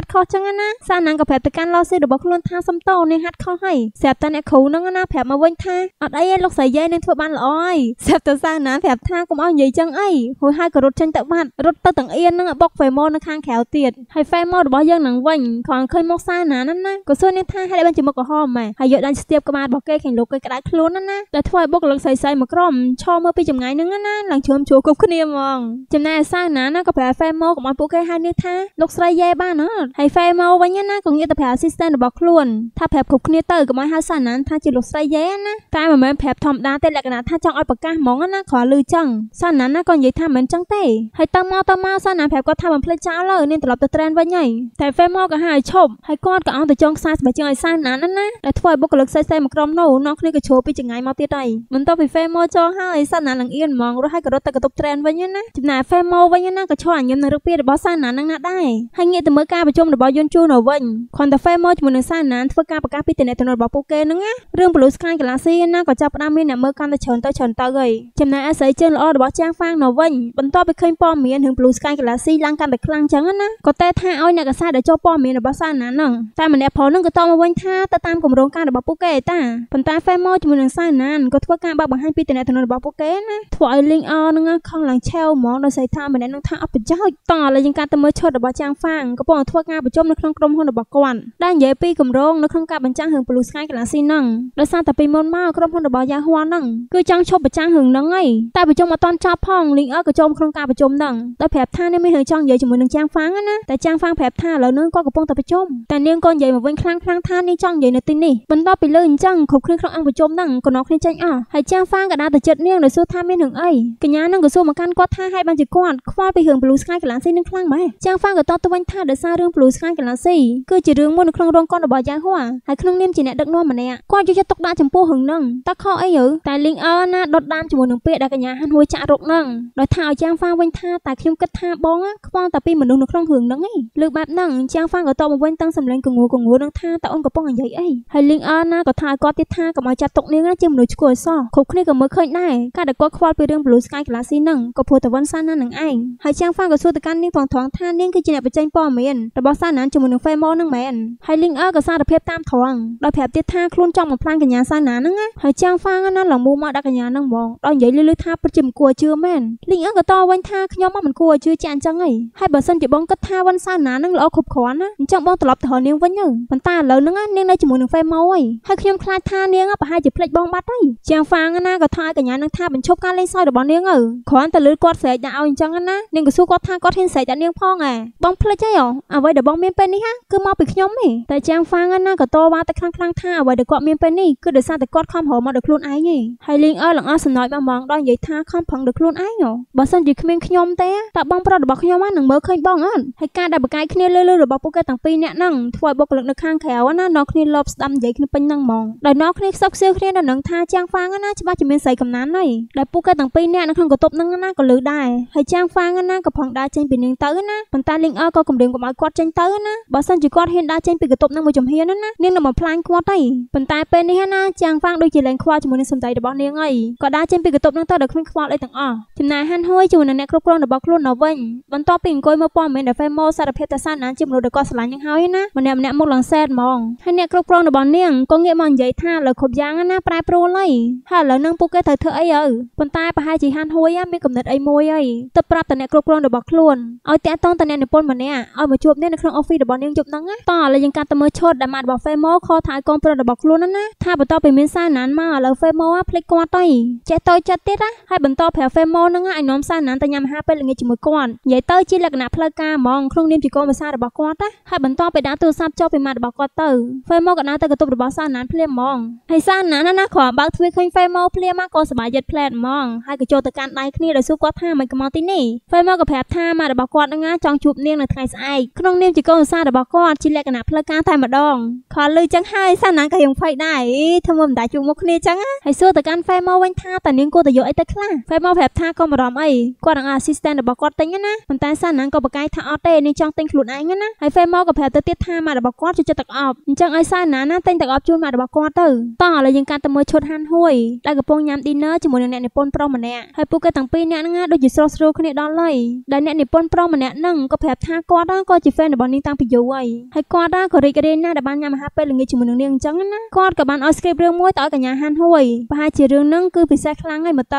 ត់ខុសចឹងណាសានាងក៏ប្រាប់ទៅកាន់ឡូស៊ីរបស់ខ្លួនថាសំតោនាងហាត់ខុសហើយស្រាប់តែអ្នកគ្រូនឹងណាប្រាប់មកវិញថាអត់អីឯងលោកស្រីយាយនាងធ្វើបានល្អហើយស្រាប់ទៅសានាងប្រាប់ថាកុំអោយនិយាយចឹងអីហួយហើយក៏រត់ចេញទៅបាត់រត់ទៅទាំងអៀននឹងបុកហ្វេម៉ូនៅខាងក្រៅទៀតហើយហ្វេម៉ូរបស់យើងនឹងវិញគ្រាន់ឃើញមុខសានាងណាណាក៏សួរនាងថាហេតុអីបានជាមុខក្រហមម៉ែហើយយកដាច់ស្ទាបក្បាលរបស់គេខាងលោកគេក្តៅខ្លួនណាណាដែលធ្វើឲ្យបុកលឹកស្រីស្រីមកក្រុមឈរមើលពីចម្ងាយនឹងណាឡើងជ្រើមជ្រួគ្រប់គ្នាហ្មងចំណែកសានាងណាក៏ប្រាប់ហ្វេម៉ូកុំអោយពួកគេហៅនាងថាលោកស្រីយេបានអត់ហើយហ្វេម៉ូវិញណាក៏ងាកទៅប្រាប់ assistant របស់ខ្លួនថាប្រាប់គ្រប់គ្នាទៅកុំឲ្យហៅសាណានថាជាលោកស្រីយេណាតែមិនមែនប្រាប់ធម្មតាទេលក្ខណៈថាចង់ឲ្យប្រកាសហ្មងណាគ្រាន់ឮចឹងសាណានណាក៏និយាយថាមិនចឹងទេហើយតាំងមកតាំងមកសាណានប្រាប់គាត់ថាបំភ្លេចចោលហើយនាងត្រឡប់ទៅ train វិញហើយតែហ្វេម៉ូក៏ហៅឲ្យឈប់ហើយគាត់ក៏អង្គទៅចងខ្សែស្បែកជើងឲ្យសាណានណាណាដែលធ្វើឲ្យបុគ្គលិកសេះសេះមកក្រុមនោះនាំគ្នាក៏ជ្រោពីចង្អាយមកទៀតហើយមិនតោះពីហ្វេម៉ូចូលហើយសាណាននឹងអៀនហ្មងរត់ហើយក៏រត់ទៅកតុប train វិញណាចំណាយហ្វេម៉ូវិញណាក៏ឈរអញញឹមនឹងរូបភាពរបស់សាណាននឹងណាដែរដែរហើយងាកទៅមើលការប្រជុំរបស់យន់ជូនៅវិញខុនតាហ្វេមកជាមួយនឹងសាណានធ្វើការប្រកាសពីតំណែងរបស់ពួកគេហ្នឹងណារឿង Blue Sky Galaxy ណាក៏ចាប់ផ្ដើមមានអ្នកមើលកាន់តែច្រើនទៅច្រើនទៅហើយចំណែកអាស័យជើងល្អរបស់ចាងហ្វាងនៅវិញបន្ទាប់ពីឃើញព័ត៌មានរឿង Blue Sky Galaxy ឡើងកាន់តែខ្លាំងចឹងណាក៏តែថាឲ្យអ្នកកសាដែលចូលព័ត៌មានរបស់សាណានហ្នឹងតែម្នាក់ផងហ្នឹងក៏តបមកវិញថាទៅតាមគម្រោងការរបស់ពួកគេតាប៉ុន្តែ Femo ជាមួយនឹងសាណានក៏ធ្វើការបើកបង្ហាញពីតំណែងរបស់ពួកគេណាធ្វើឲ្យ Link R ហ្នឹងខំឡើងឆាវហ្មងដោយសារថាម្នាក់នឹងថាអបប្រយោជន៍តោះឥឡូវយើងកាត់ទៅមើលឈុតរបស់ចាងហ្វាងកំពុងធ្វើការប្រជុំនៅក្នុងក្រុមហ៊ុនរបស់គាត់ដែលនិយាយពីគម្រោងនៅក្នុងការបញ្ចាំងរឿង Blue Sky Galaxy ហ្នឹងដោយសារតែពីមុនមកក្រុមហ៊ុនរបស់ Yahoo ហ្នឹងគឺចង់ឈប់បញ្ចាំងរឿងហ្នឹងហើយតែប្រជុំអត់ទាន់ចប់ផង Link អក៏ចូលក្នុងការប្រជុំហ្នឹងដោយប្រាប់ថានាងមានរឿងចង់និយាយជាមួយនឹងចាងហ្វាងណាតែចាងហ្វាងប្រាប់ថាឥឡូវនឹងគាត់កំពុងតែប្រជុំតែនាងក៏និយាយមកវិញខ្លាំងខ្លាំងថានាងចង់និយាយនៅទីនេះបន្ទាប់ពីលើអញ្ចឹងគ្រប់គ្នាក្នុងអង្គប្រជុំហ្នឹងក៏នាំគ្នាចេញអស់ហើយចាងហ្វាងក៏ដើរទៅជិតនាងដោយសួរថាមានរឿងអីកញ្ញានឹងក៏សួរមកកាន់គាត់ថាហេតុបានជាគាត់ខ្វល់ពីរឿង Blue Sky Galaxy នឹងខ្លាំងម៉េចចាងហ្វាក៏តតទៅវិញថាដោយសាររឿង Blue Sky Galaxy គឺជារឿងមួយនៅក្នុងរោងកុនរបស់ Yahoo ហើយក្នុងនាមជាអ្នកដឹកនាំម្នាក់គាត់យកចិត្តទុកដាក់ចំពោះរឿងហ្នឹងតើខុសអីយើតែ Link R ណាដុតដាមជាមួយនឹងពាក្យដែលកញ្ញាហាន់ហួយចាក់រុកហ្នឹងដោយថាឲ្យចាងហ្វាវិញថាតែខ្ញុំគិតថាបងខ្វល់តែពីមនុស្សនៅក្នុងរឿងហ្នឹងឯងលើបែបហ្នឹងចាងហ្វាក៏តបមកវិញទាំងសម្លេងកងួរកងួរនឹងថាតើអូនកំពុងនិយាយអីហើយ Link R ណាក៏ថាឲ្យគាត់ទៀតថាកុំឲ្យចាត់ទុកនាងជាមនុស្សឈួរអសោះគ្រប់គ្នាក៏មើលឃើញដែរការដែលគាត់ខ្វល់ពីរឿង Blue Sky Galaxy ហ្នឹងក៏ព្រោះតវ៉ាន់សានណានឹងឯងហើយចាងហ្វាក៏សួរទៅកាន់នាងថងថងថានាងគឺជាអ្នកបញ្ចេញព័ត៌មានរបស់សាណានជាមួយនឹង Femo នឹងមែនហើយ Link Er ក៏សារភាពតាមត្រង់ដោយប្រាប់ទៀតថាខ្លួនចង់បំផ្លាញកញ្ញាសាណានហ្នឹងហើយចាំងហ្វាងណាឡើងមូមកដាក់កញ្ញាហ្នឹងហ្មងដោយនិយាយលឺៗថាពិតជាមិនគួរជឿមែន Link Er ក៏តវិញថាខ្ញុំមកមិនគួរជឿជាអញ្ចឹងហីហើយបើសិនជាបងគិតថាវ៉ាន់សាណានឹងល្អគ្រប់គ្រាន់ណាអញ្ចឹងបងត្រឡប់ទៅរកនាងវិញទៅប៉ុន្តែឥឡូវហ្នឹងនាងនៅជាមួយនឹង Femo ហីហើយខ្ញុំខ្លាចថានាងប្រហែលជាភ្លេចបងបាត់ហើយចាំងហ្វាងណាក៏ថាឲ្យកញ្ញានឹងថាបញ្ឈប់ការលេងសើចរបស់នាងទៅគ្រាន់តែលឺគាត់ស្រែកដាក់ឲ្យអញ្ចឹងណានាងក៏សួរគាត់ថាគាត់ហ៊ានស្រែកដាក់នាងផងឯងបងភ្លេចអីអូអ្វីដែលបងមានពេលនេះហាគឺមកពីខ្ញុំទេតែចាំងហ្វាងណាក៏តវ៉ាទៅខ្លាំងខ្លាំងថាអ្វីដែលគាត់មានពេលនេះគឺដោយសារតែគាត់ខំរមកដោយខ្លួនឯងទេហើយលីងអើលងអស់សំណួយបងបងដល់និយាយថាខំប្រឹងដោយខ្លួនឯងអូបើសិនជាគ្មានខ្ញុំទេតើបងប្រុសរបស់ខ្ញុំហ្នឹងមើលឃើញបងអត់ហើយការដែលបកាយគ្នាលើលើរបស់ពួកគេទាំងពីរនាក់ហ្នឹងធ្វើឲ្យបុគ្គលិកនៅខាងក្រៅណានរគ្នាលបស្ដាប់និយាយគ្នាពេញហ្នឹងហ្មងដោយនរគ្នាខ្សឹបខ្សៀវគ្នាដល់នឹងថាចាងហ្វាងណាច្បាស់ជាមានស្រីកំណានហើយដែលពួកគេទាំងពីរនាក់នៅក្នុងកតុបហ្នឹងណាក៏លឺដែរហើយចាងហ្វាងណាក៏ផងដែរចេញពីនាងទៅណាប៉ុន្តែតែលីងអើក៏គំរាមកុំឲ្យគាត់ចេញទៅណាបើសិនជាគាត់ហ៊ានដើរចេញពីកតុបនឹងមួយចំហៀនណានាងនឹងបំផ្លាញគាត់ទេប៉ុន្តែពេលនេះណាចាងហ្វាងដូចជាលែងខ្វល់ជាមួយនឹងសម្ដីរបស់នាងហើយក៏ដើរចេញពីកតុបនឹងទៅដោយគ្មានខ្វល់អីទាំងអស់ចំណែកហាន់ហួយជាមួយនឹងអ្នកគ្រប់គ្រងរបស់ខ្លួននៅវិញបន្ទាប់ពីអង្គុយមើលព័ត៌មានដែល Femo សារភាពតែសានណានជាមនុស្សដែលគាត់ស្រឡាញ់នឹងហើយណាម្នាក់ម្នាក់មកឡើងសែតហ្មងហើយអ្នកគ្រប់គ្រងរបស់នាងក៏ងាកមកនិយាយថាលើគ្រប់យ៉ាងណាប្រែប្រួលហើយហើយឥឡូវនឹងពួកគេត្រូវធ្វើអីទៅប៉ុន្តែប្រហែលជាហាន់ហួយមានកំណត់អីមួយហើយទៅប្រាប់តអ្នកគ្រប់គ្រងរបស់ខ្លួនឲ្យតាក់ទងតអ្នកនិពន្ធម្នាក់ឲ្យមកជួបនាងនៅក្នុង office របស់នាងយប់ហ្នឹងណាតោះឥឡូវយើងកាត់ទៅមើលឈុតដែលម៉ាត់របស់ Femo ខថាឲ្យកូនប្រុសរបស់ខ្លួនណាណាថាបន្តពីមានសារណានមកឥឡូវ Femo ភ្លេចគាត់ទៅចេះតូចចិត្តទៀតណាហើយបន្តប្រាប់ Femo ហ្នឹងឲ្យនាំសារណានទៅញ៉ាំអាហារពេលល្ងាចជាមួយគាត់និយាយទៅជាលក្ខណៈផ្លូវការហ្មងក្នុងនាមជាកូនភាសារបស់គាត់ណាហើយបន្តពីដាក់ទូរស័ព្ទចូលពីម៉ាត់របស់គាត់ទៅ Femo ក៏ដើរទៅកន្ទប់របស់សារណានភ្លាមហ្មងហើយសារណានណាគ្រាន់បើកទ្វារឃើញ Femo ភ្លាមមកក៏សប្បាយចិត្តផ្លែតហ្មងហើយក៏ចូលទៅកាន់ដៃគ្នាដោយសួរគាត់ថាមិនកំងទីនេះ Femo ក៏ប្រាប់ថាម៉ាត់របស់គាត់ហ្នឹងណាចង់ជួបនាងនៅថ្ងៃស្អែកក្នុងនាមជាកូនសារបស់គាត់ជាលក្ខណៈផ្លូវការតែម្ដងខលលឺចឹងហើយសាណាងក៏យ៉ាងភ័យដែរអីធ្វើមិនដាច់ជួបមុខគ្នាចឹងហើយសួរទៅកាន់ហ្វេម៉ូវិញថាតានាងគួរទៅយកអីទៅខ្លះហ្វេម៉ូប្រាប់ថាកុំបារម្ភអីគាត់នឹងអាស៊ីស្តែនរបស់គាត់ទិញណាប៉ុន្តែសាណាងក៏ប្រកែកថាអត់ទេនាងចង់ទិញខ្លួនឯងណាហើយហ្វេម៉ូក៏ប្រាប់ទៅទៀតថាម៉ាក់របស់គាត់ជួយចិត្តទឹកអប់អញ្ចឹងឲ្យសាណាណាទិញទឹកអប់ជូនម៉ាក់របស់គាត់ទៅតោះឥឡូវយើងកាត់ទៅមើលឈុតហាន់ហួយដែលកំពុងញ៉ាំ dinner ជាមួយនឹងអ្នកនិពន្ធប្រុសម្នាក់ហើយពួកគេទាំងពីរនាក់ហ្នឹងដូចជាស្រស់ស្រួលគ្នាដល់ឡើយដែលអ្នកនិពន្ធប្រុសម្នាក់ហ្នឹងក៏ប្រាប់ថាគាត់ដែរក៏ជា fan របស់នាងតាំងពីយូរហើយហើយគាត់ដែរក៏រីករាយណាស់ដែលបានញ៉ាំអាហារពេលល្ងាចជាមួយនឹងនាងអញ្ចឹងណាគាត់ក៏បានឲ្យ script រឿងមួយទៅឲ្យកញ្ញាហានហួយប្រហែលជារឿងហ្នឹងគឺពិសេសខ្លាំងហើយមើលទៅ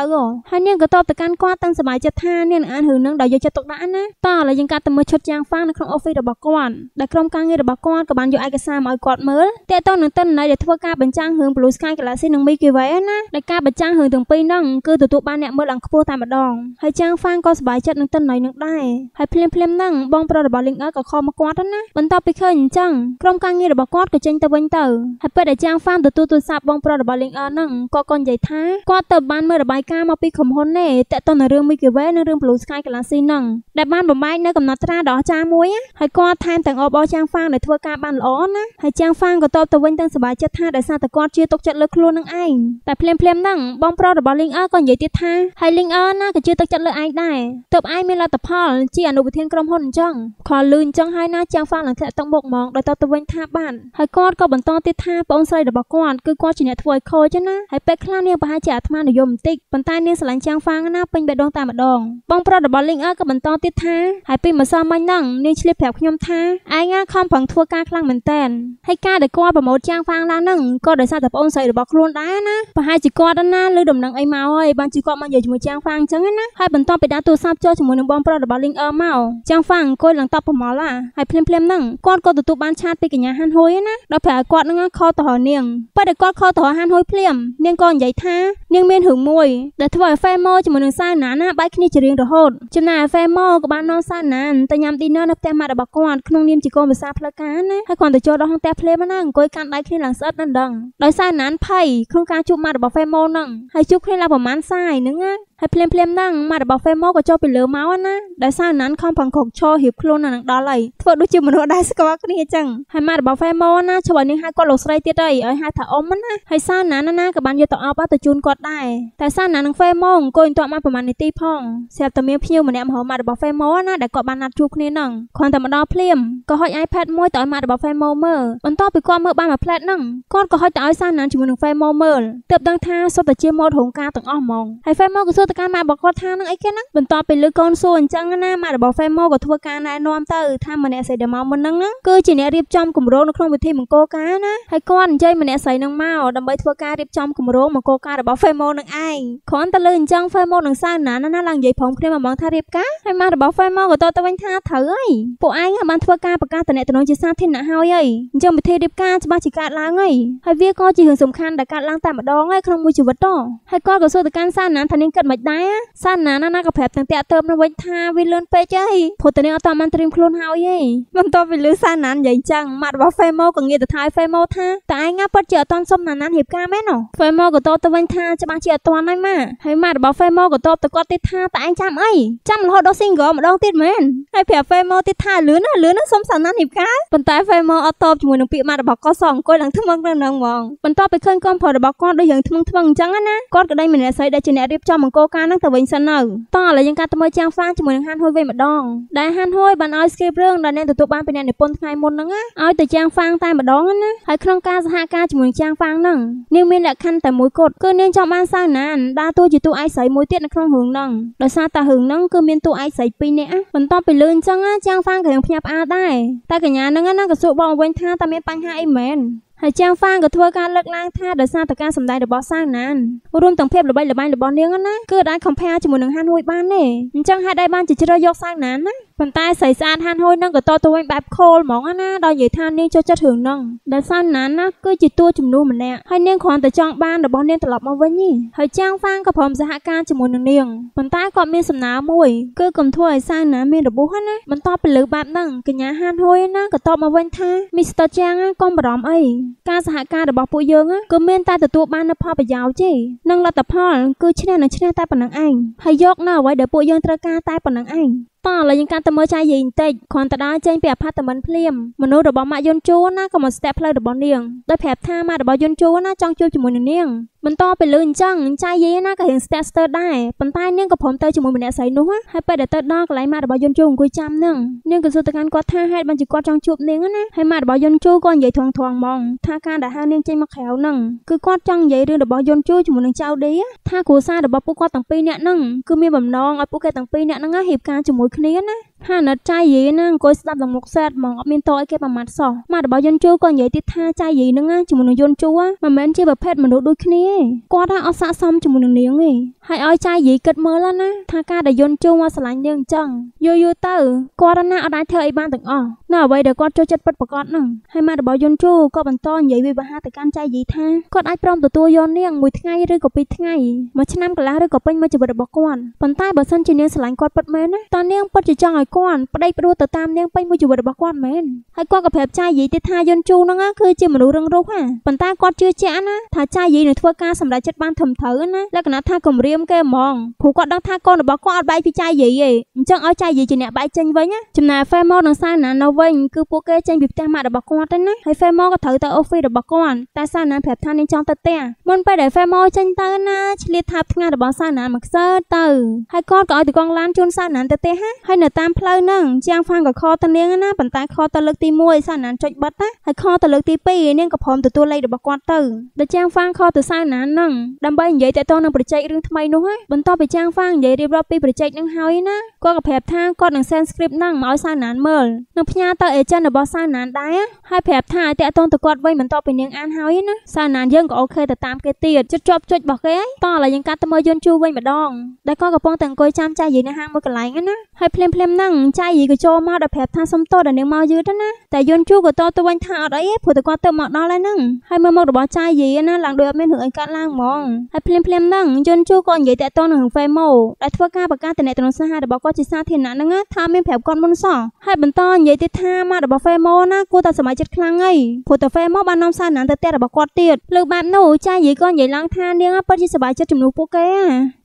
ហើយនាងក៏តបទៅកាន់គាត់ទាំងសប្បាយចិត្តថានាងនឹងអានរឿងហ្នឹងដោយយកចិត្តទុកដាក់ណាតោះឥឡូវយើងកាត់ទៅមើលឈុតយ៉ាងហ្វាងនៅក្នុង office របស់គាត់ដែលក្រុមការងាររបស់គាត់ក៏បានយកឯកសារមកឲ្យគាត់មើលតេតតនឹងតិនន័យដែលធ្វើការបញ្ចាំងរឿង Blue Sky Galaxy និង Milky Way ណាដែលការបញ្ចាំងរឿងទាំងពីរហ្នឹងគឺទទួលបានអ្នកមើលឡើងខ្ពស់តែម្ដងហើយចាងហ្វាងក៏សប្បាយចិត្តនឹងតិនន័យនឹងដែរហើយភ្លាមភ្លាមហ្នឹងបងប្រុសរបស់ Link ក៏ខំមកគាត់ណាបន្ទាប់ពីឃើញអញ្ចឹងក្រុមការងាររបស់គាត់ក៏ចេញទៅវិញទៅហើយពេលដែលចាងហ្វាមទទួលទូរស័ព្ទបងប្រុសរបស់ Link ហ្នឹងគាត់ក៏និយាយថាគាត់ទៅបានមើលរបាយការណ៍មកពីក្រុមហ៊ុននេះតេតនៅរឿង Microwave និងរឿង Blue Sky Galaxy ហ្នឹងដែលបានបំបែកនៅកំណត់ត្រាដ៏ចាស់មួយហើយគាត់ថែមទាំងអបអរចាងហ្វាមដែលធ្វើការបានល្អណាហើយចាងហ្វាមក៏តបទៅវិញទាំងសប្បាយចិត្តថាដោយសារតែគាត់ជឿទុកចិត្តលើខ្លួននឹងឯងតែភ្លាមភ្លាមហ្នឹងបងប្រុសរបស់ Link ក៏និយាយទៀតថាហើយ Link ណាក៏ជឿទុកចិត្តលើឯងដែរទើបឯងមានលទ្ធផលជាអនុប្រធានក្រុមហ៊ុនអញ្ចឹងគាត់លឺអញ្ចឹងហើយណាចាំងហ្វានឡើងធ្លាក់ទឹកមុខហ្មងដោយតបទៅវិញថាបានហើយគាត់ក៏បន្តទៀតថាប្អូនស្រីរបស់គាត់គឺគាត់ជាអ្នកធ្វើឲ្យខូចណាហើយពេលខ្លះនាងប្រហែលជាអាត្មានិយមបន្តិចប៉ុន្តែនាងស្រឡាញ់ចាំងហ្វាណាពេញបេះដូងតែម្ដងបងប្រុសរបស់លីងអើក៏បន្តទៀតថាហើយពីម្សិលមិញហ្នឹងនាងឆ្លៀតប្រាប់ខ្ញុំថាឯងណាខំប្រឹងធ្វើការខ្លាំងមែនតែនហើយការដែលគាត់ប្រម៉ូទចាំងហ្វាឡើងហ្នឹងក៏ដោយសារតែប្អូនស្រីរបស់ខ្លួនដែរណាប្រហែលជាគាត់ណាឬដំណឹងអីមកហើយបានជិះគាត់មកនិយាយជាមួយចាំងហ្វាអញ្ចឹងណាហើយបន្តពីដាក់ទូរស័ព្ទចូលជាមួយនឹងបងប្រុសរបស់លីងអើមកចាំងហ្វាអង្គុយឡើងតបប្រមល់ឡាហើយភ្លាមភ្លាមហ្នឹងគាត់ក៏ទទួលបានឆាតពីកញ្ញាហានហ៊ុយណាដល់ពេលឲ្យគាត់ហ្នឹងខលទៅរកនាងពេលដែលគាត់ខលទៅរកហានហ៊ុយភ្លាមនាងក៏និយាយថា នាងមានរឿងមួយដែលធ្វើឲ្យហ្វេម៉ូជាមួយនឹងសាណាណាបែកគ្នាជារៀងរហូតចំណែកហ្វេម៉ូក៏បាននាំសាណានទៅញ៉ាំឌីណឺនៅផ្ទះម៉ាក់របស់គាត់ក្នុងនាមជាកូនភាសាផ្លូវការណាហើយគាត់ទៅចូលដល់ហាងផ្ទះភ្លាមណាអង្គុយកាន់ដៃគ្នាឡើងស្អិតនឹងដឹងដោយសាណានភ័យក្នុងការជួបម៉ាក់របស់ហ្វេម៉ូហ្នឹងហើយជួបគ្នាឡើងប្រហែលសាយហ្នឹងណាហើយភ្លាមភ្លាមហ្នឹងម៉ាក់របស់ហ្វេម៉ូក៏ចូលពីលើមកណាដោយសារអាណានខំផង្គកឈររៀបខ្លួននៅនឹងដល់ហើយធ្វើដូចជាមនុស្សដែលស្គាល់គ្នាអញ្ចឹងហើយម៉ាក់របស់ហ្វេម៉ូណាជួយនាងហៅគាត់លោកស្រីទៀតហើយឲ្យហៅថាអ៊ំណាហើយសារណានណាក៏បានយកទៅអបទៅជូនគាត់ដែរតែសារណានឹងហ្វេម៉ូអង្គុយទាក់មកប្រហែលនាទីផងស្រាប់តែមានភ្ញៀវម្នាក់មហោម៉ាក់របស់ហ្វេម៉ូណាដែលគាត់បានណាត់ជួបគ្នាហ្នឹងគ្រាន់តែម្ដងភ្លាមក៏ហុច iPad មួយទៅឲ្យម៉ាក់របស់ហ្វេម៉ូមើលបន្ទាប់ពីគាត់មើលបានមួយផ្លែតហ្នឹងគាត់ក៏ហុចទៅឲ្យសារណាជាមួយនឹងហ្វេម៉ូមើលទើបដឹងថាសុទ្ធតែជាម៉ូដរោងការទាំងអស់ហ្មងហើយហ្វេម៉ូក៏ទៅកាន់ម៉ែរបស់គាត់ថានឹងអីគេហ្នឹងបន្ទាប់ពីលើកូនសួរអញ្ចឹងណាម៉ែរបស់ហ្វេម៉ូក៏ធ្វើការណែនាំទៅថាម្នាក់ស្រីដែលមកមុនហ្នឹងគឺជាអ្នករៀបចំគម្រោងនៅក្នុងវិធីមង្គលការណាហើយគាត់អញ្ជើញម្នាក់ស្រីនឹងមកដើម្បីធ្វើការរៀបចំគម្រោងមង្គលការរបស់ហ្វេម៉ូនឹងឯងគ្រាន់តែលើអញ្ចឹងហ្វេម៉ូនឹងសើណាណាឡើងនិយាយព្រមគ្នាមកមកថារៀបការហើយម៉ែរបស់ហ្វេម៉ូក៏តទៅវិញថាត្រូវហើយពួកឯងបានធ្វើការប្រកាសតំណែងជាសាធារណៈហើយហើយអញ្ចឹងវិធីរៀបការច្បាស់ជាកើតឡើងហើយហើយវាក៏ជារឿងសំខាន់ដែលកើតឡើងតែម្ដងឯងក្នុងមួយជីវិតតហើយគាត់ក៏សួរទៅកាន់សាណាថានាងគិតមកមិនដែរសាណាណាណាក៏ប្រាប់ទាំងតាក់ទើបនឹងវិញថាវាលឿនពេកហើយព្រោះតានាងអត់តាមបានត្រៀមខ្លួនហើយហីមិនតបវាលឺសាណានិយាយចឹងម៉ាត់របស់ Femo ក៏ងាកទៅថើយ Femo ថាតើឯងណាពិតជាអត់តន់សុំណាណារៀបការមែនណូ Femo ក៏តបទៅវិញថាច្បាស់ជាអត់តន់ហើយម៉ាហើយម៉ាត់របស់ Femo ក៏តបទៅគាត់ទៀតថាតើឯងចាំអីចាំរហូតដល់ single ម្ដងទៀតមែនហើយប្រាប់ Femo ទៀតថាលឿនណាលឿនណាសុំសាណារៀបការប៉ុន្តែ Femo អត់តបជាមួយនឹងពាក្យម៉ាត់របស់គាត់សោះអង្គុយឡើងថ្មងនៅនឹងហ្មងបន្ទាប់ពីឃើញកូនប្រុសរបស់គាត់ដូចរឿងថ្មងថ្មងអញ្ចឹងណាគាត់ក៏ដេញម្នាក់ស្រីដែលជាអ្នករៀបចំអង្គលការនឹងទៅវិញសិននៅតោះឥឡូវយើងកាត់ទៅមើលជាងហ្វានជាមួយនឹងហានហួយវិញម្ដង ដែលហានហួយបានឲ្យស្គីបរឿងដែលអ្នកទទួលបានពីអ្នកនិពន្ធថ្ងៃមុនហ្នឹងណាឲ្យទៅជាងហ្វាងតែម្ដងណាហើយក្នុងការសហការជាមួយនឹងជាងហ្វាងហ្នឹងនាងមានលក្ខខណ្ឌតែមួយគត់គឺនាងចង់បានសាវណានដើរតួជាតួឯកស្រីមួយទៀតនៅក្នុងរឿងហ្នឹងដោយសារតែរឿងហ្នឹងគឺមានតួឯកស្រីពីរនាក់បន្ទាប់ពីលឿនអញ្ចឹងណាជាងហ្វាងក៏នឹងភ្ញាក់ផ្អើលដែរតែកញ្ញាហ្នឹងណាក៏សួរបងវិញថាតើមានបញ្ហាអីមែនហើយចាងហ្វាងក៏ធ្វើការលើកឡើងថាដោយសារតែការសម្ដែងរបស់សាវណានរួមទាំងភាពល្បីល្បាញរបស់នាងណាគឺអាច compare ជាមួយនឹងហានហួយបានទេអញ្ចឹងហេតុអីបានជាជ្រើសយកសាវណានណាប៉ុន្តែស្រីស្អាតហានហួយនឹងក៏តទៅវិញបែបខូលហ្មងណាដល់និយាយថានាងចូលចិត្តរឿងហ្នឹងដែលសានណាណាគឺជាតួជំនួសម្នាក់ហើយនាងគ្រាន់តែចង់បានរបស់នាងត្រឡប់មកវិញទេហើយចាងហ្វាងក៏ព្រមសហការជាមួយនឹងនាងប៉ុន្តែគាត់មានសំណើមួយគឺកុំធ្វើឲ្យសានណាមានរបួសណាបន្តទៅលើបែបហ្នឹងកញ្ញាហានហួយណាក៏តបមកវិញថាមីស្ទ័រចាងកុំបារម្ភអីការសហការរបស់ពួកយើងគឺមានតែទទួលបាននូវផលប្រយោជន៍ទេនិងលទ្ធផលគឺឈ្នះនឹងឈ្នះតែប៉ុណ្្នឹងឯងហើយយកនៅអ្វីដែលពួកយើងត្រូវការតែប៉ុណ្្នឹងឯងប៉លយើងកាន់តែមើលចាយយាយបន្តិចគ្រាន់តែដើរចេញពីអផាតមិនភ្លាមមនុស្សរបស់ម៉ាក់យន្តជួនណាក៏មកស្ទាក់ផ្លូវរបស់នាងដោយប្រាប់ថាម៉ាក់របស់យន្តជួនណាចង់ជួបជាមួយនឹងនាងបន្តពេលលឺអញ្ចឹងចាយយាយណាក៏រៀងស្ទាក់ស្ទើរដែរប៉ុន្តែនាងក៏ព្រមទៅជាមួយម្នាក់ស្រីនោះហើយពេលដែលទៅដល់កន្លែងម៉ាក់របស់យន្តជួអង្គុយចាំនឹងនាងក៏សួរទៅកាន់គាត់ថាហេតុបានជាគាត់ចង់ជួបនាងណាហើយម៉ាក់របស់យន្តជួក៏និយាយធងធងហ្មងថាការដែលហៅនាងចេញមកក្រៅនឹងគឺគាត់ចង់និយាយរឿងរបស់យន្តជួជាមួយនឹងចៅឌីថាគ្រួសាររបស់ពួកគាត់ទាំងពីរនាក់នឹងគឺមានបំណងឲ្យពួកគេទាំងពីរនាក់នឹងហៀបការជាមួយគ្នាណា។ហានិតចៃយីណាអង្គុយស្ដាប់ដល់មុខសែតហ្មងអត់មានតអីគេប្រមាថសោះម៉ារបស់យន្តជួក៏និយាយទៀតថាចៃយីនឹងជាមួយនឹងយន្តជួមិនមែនជាប្រភេទមនុស្សដូចគ្នាទេគាត់ថាអត់ស័កសមជាមួយនឹងនាងទេហើយឲ្យចៃយីគិតមើលណាថាការដែលយន្តជួមកស្រឡាញ់នាងអញ្ចឹងយូរយូរទៅគាត់ណាអត់អាចធ្វើអីបានទាំងអស់នៅអ្វីដែលគាត់ចូលចិត្តពិតប្រាកដហ្នឹងហើយម៉ារបស់យន្តជួក៏បន្តនិយាយវិបហាទៅកាន់ចៃយីថាគាត់អាចព្រមទទួលយកនាងមួយថ្ងៃឬក៏ពីរថ្ងៃមួយឆ្នាំកន្លះឬក៏ពេញមួយជីវិតរបស់គាត់ប៉ុន្តែបើសិនជានាងស្រឡាញ់គាត់ពិតមែនណាតើនាងពិតជាចង់ឲ្យគាត់ប្តីព្រោះទៅតាមនាងពេញមួយជីវិតរបស់គាត់មែនហើយគាត់ក៏ប្រាប់ចាយយាយទៀតថាយន្តជូហ្នឹងគឺជាមនុស្សរឹងរូសហ่าប៉ុន្តែគាត់ជឿជាក់ណាថាចាយយាយនឹងធ្វើការសម្រេចចិត្តបានត្រឹមត្រូវណាលក្ខណៈថាគម្រាមគេហ្មងព្រោះគាត់ដឹងថាកូនរបស់គាត់អត់បែកពីចាយយាយទេអញ្ចឹងឲ្យចាយយាយជាអ្នកបែកចេញវិញណាចំណាយ Femo និងសាណានៅវិញគឺពួកគេចេញពីផ្ទះម៉ាក់របស់គាត់ទៅណាហើយ Femo ក៏ត្រូវទៅ office របស់គាត់តែសាណាប្រាប់ថានាងចង់ទៅផ្ទះមុនពេលដែល Femo ចេញទៅណាឆ្លៀតថាបថ្ងារបស់សាណាមកខ្សើទៅហើយគាត់ក៏ឲ្យទីកងឡានជូនសាណាទៅផ្ទះហើយនៅតាមផ្លផ្លូវហ្នឹងជាងហ្វាំងក៏ខលទៅនាងណាប៉ុន្តែខលទៅលើកទី1សាណានចុចបិទណាហើយខលទៅលើកទី2នាងក៏ព្រមទទួលលេខរបស់គាត់ទៅដែលជាងហ្វាំងខលទៅសាណានហ្នឹងដើម្បីនិយាយតាក់ទងនឹងប្រជែករឿងថ្មីនោះណាបន្ទាប់ពីជាងហ្វាំងនិយាយរៀបរាប់ពីប្រជែកហ្នឹងហើយណាគាត់ក៏ប្រាប់ថាគាត់នឹង send script ហ្នឹងមកឲ្យសាណានមើលនឹងផ្ញើទៅ agent របស់សាណានដែរហើយប្រាប់ថាតាក់ទងទៅគាត់វិញបន្ទាប់ពីនាងអានហើយណាសាណានយើងក៏អូខេទៅតាមគេទៀតជិតជាប់ជុចរបស់គេតោះឥឡូវយើងកាត់ទៅមើលយន្តជួវិញម្ដងដែលគាត់កំពុងតែអង្គុយចាំចាស់យាយនៅហាងមួយកន្លែងណាហើយភ្លាមភ្លាមណាហ្នឹងចៃយីក៏ចូលមកដល់ប្រាប់ថាសុំតោដល់នាងមកយឺតណាតែយន់ជូក៏តទៅវិញថាអត់អីទេព្រោះតែគាត់ទៅមកដល់ហើយហ្នឹងហើយមើលមុខរបស់ចៃយីណាឡើងដូចអត់មានរឿងអីកើតឡើងហ្មងហើយភ្លាមភ្លាមហ្នឹងយន់ជូក៏និយាយតាក់ទងនឹងហ្វេម៉ូដែលធ្វើការប្រកាសតំណែងសាហារបស់គាត់ជាសាធារណៈហ្នឹងថាមានប្រាប់គាត់មុនសោះហើយបន្តនិយាយទៀតថាមករបស់ហ្វេម៉ូណាគួរតែសម័យចិត្តខ្លាំងហើយព្រោះតែហ្វេម៉ូបាននាំសារណានទៅផ្ទះរបស់គាត់ទៀតលើបែបនោះចៃយីក៏និយាយឡើងថានាងពិតជាសប្បាយចិត្តជំនួសពួកគេ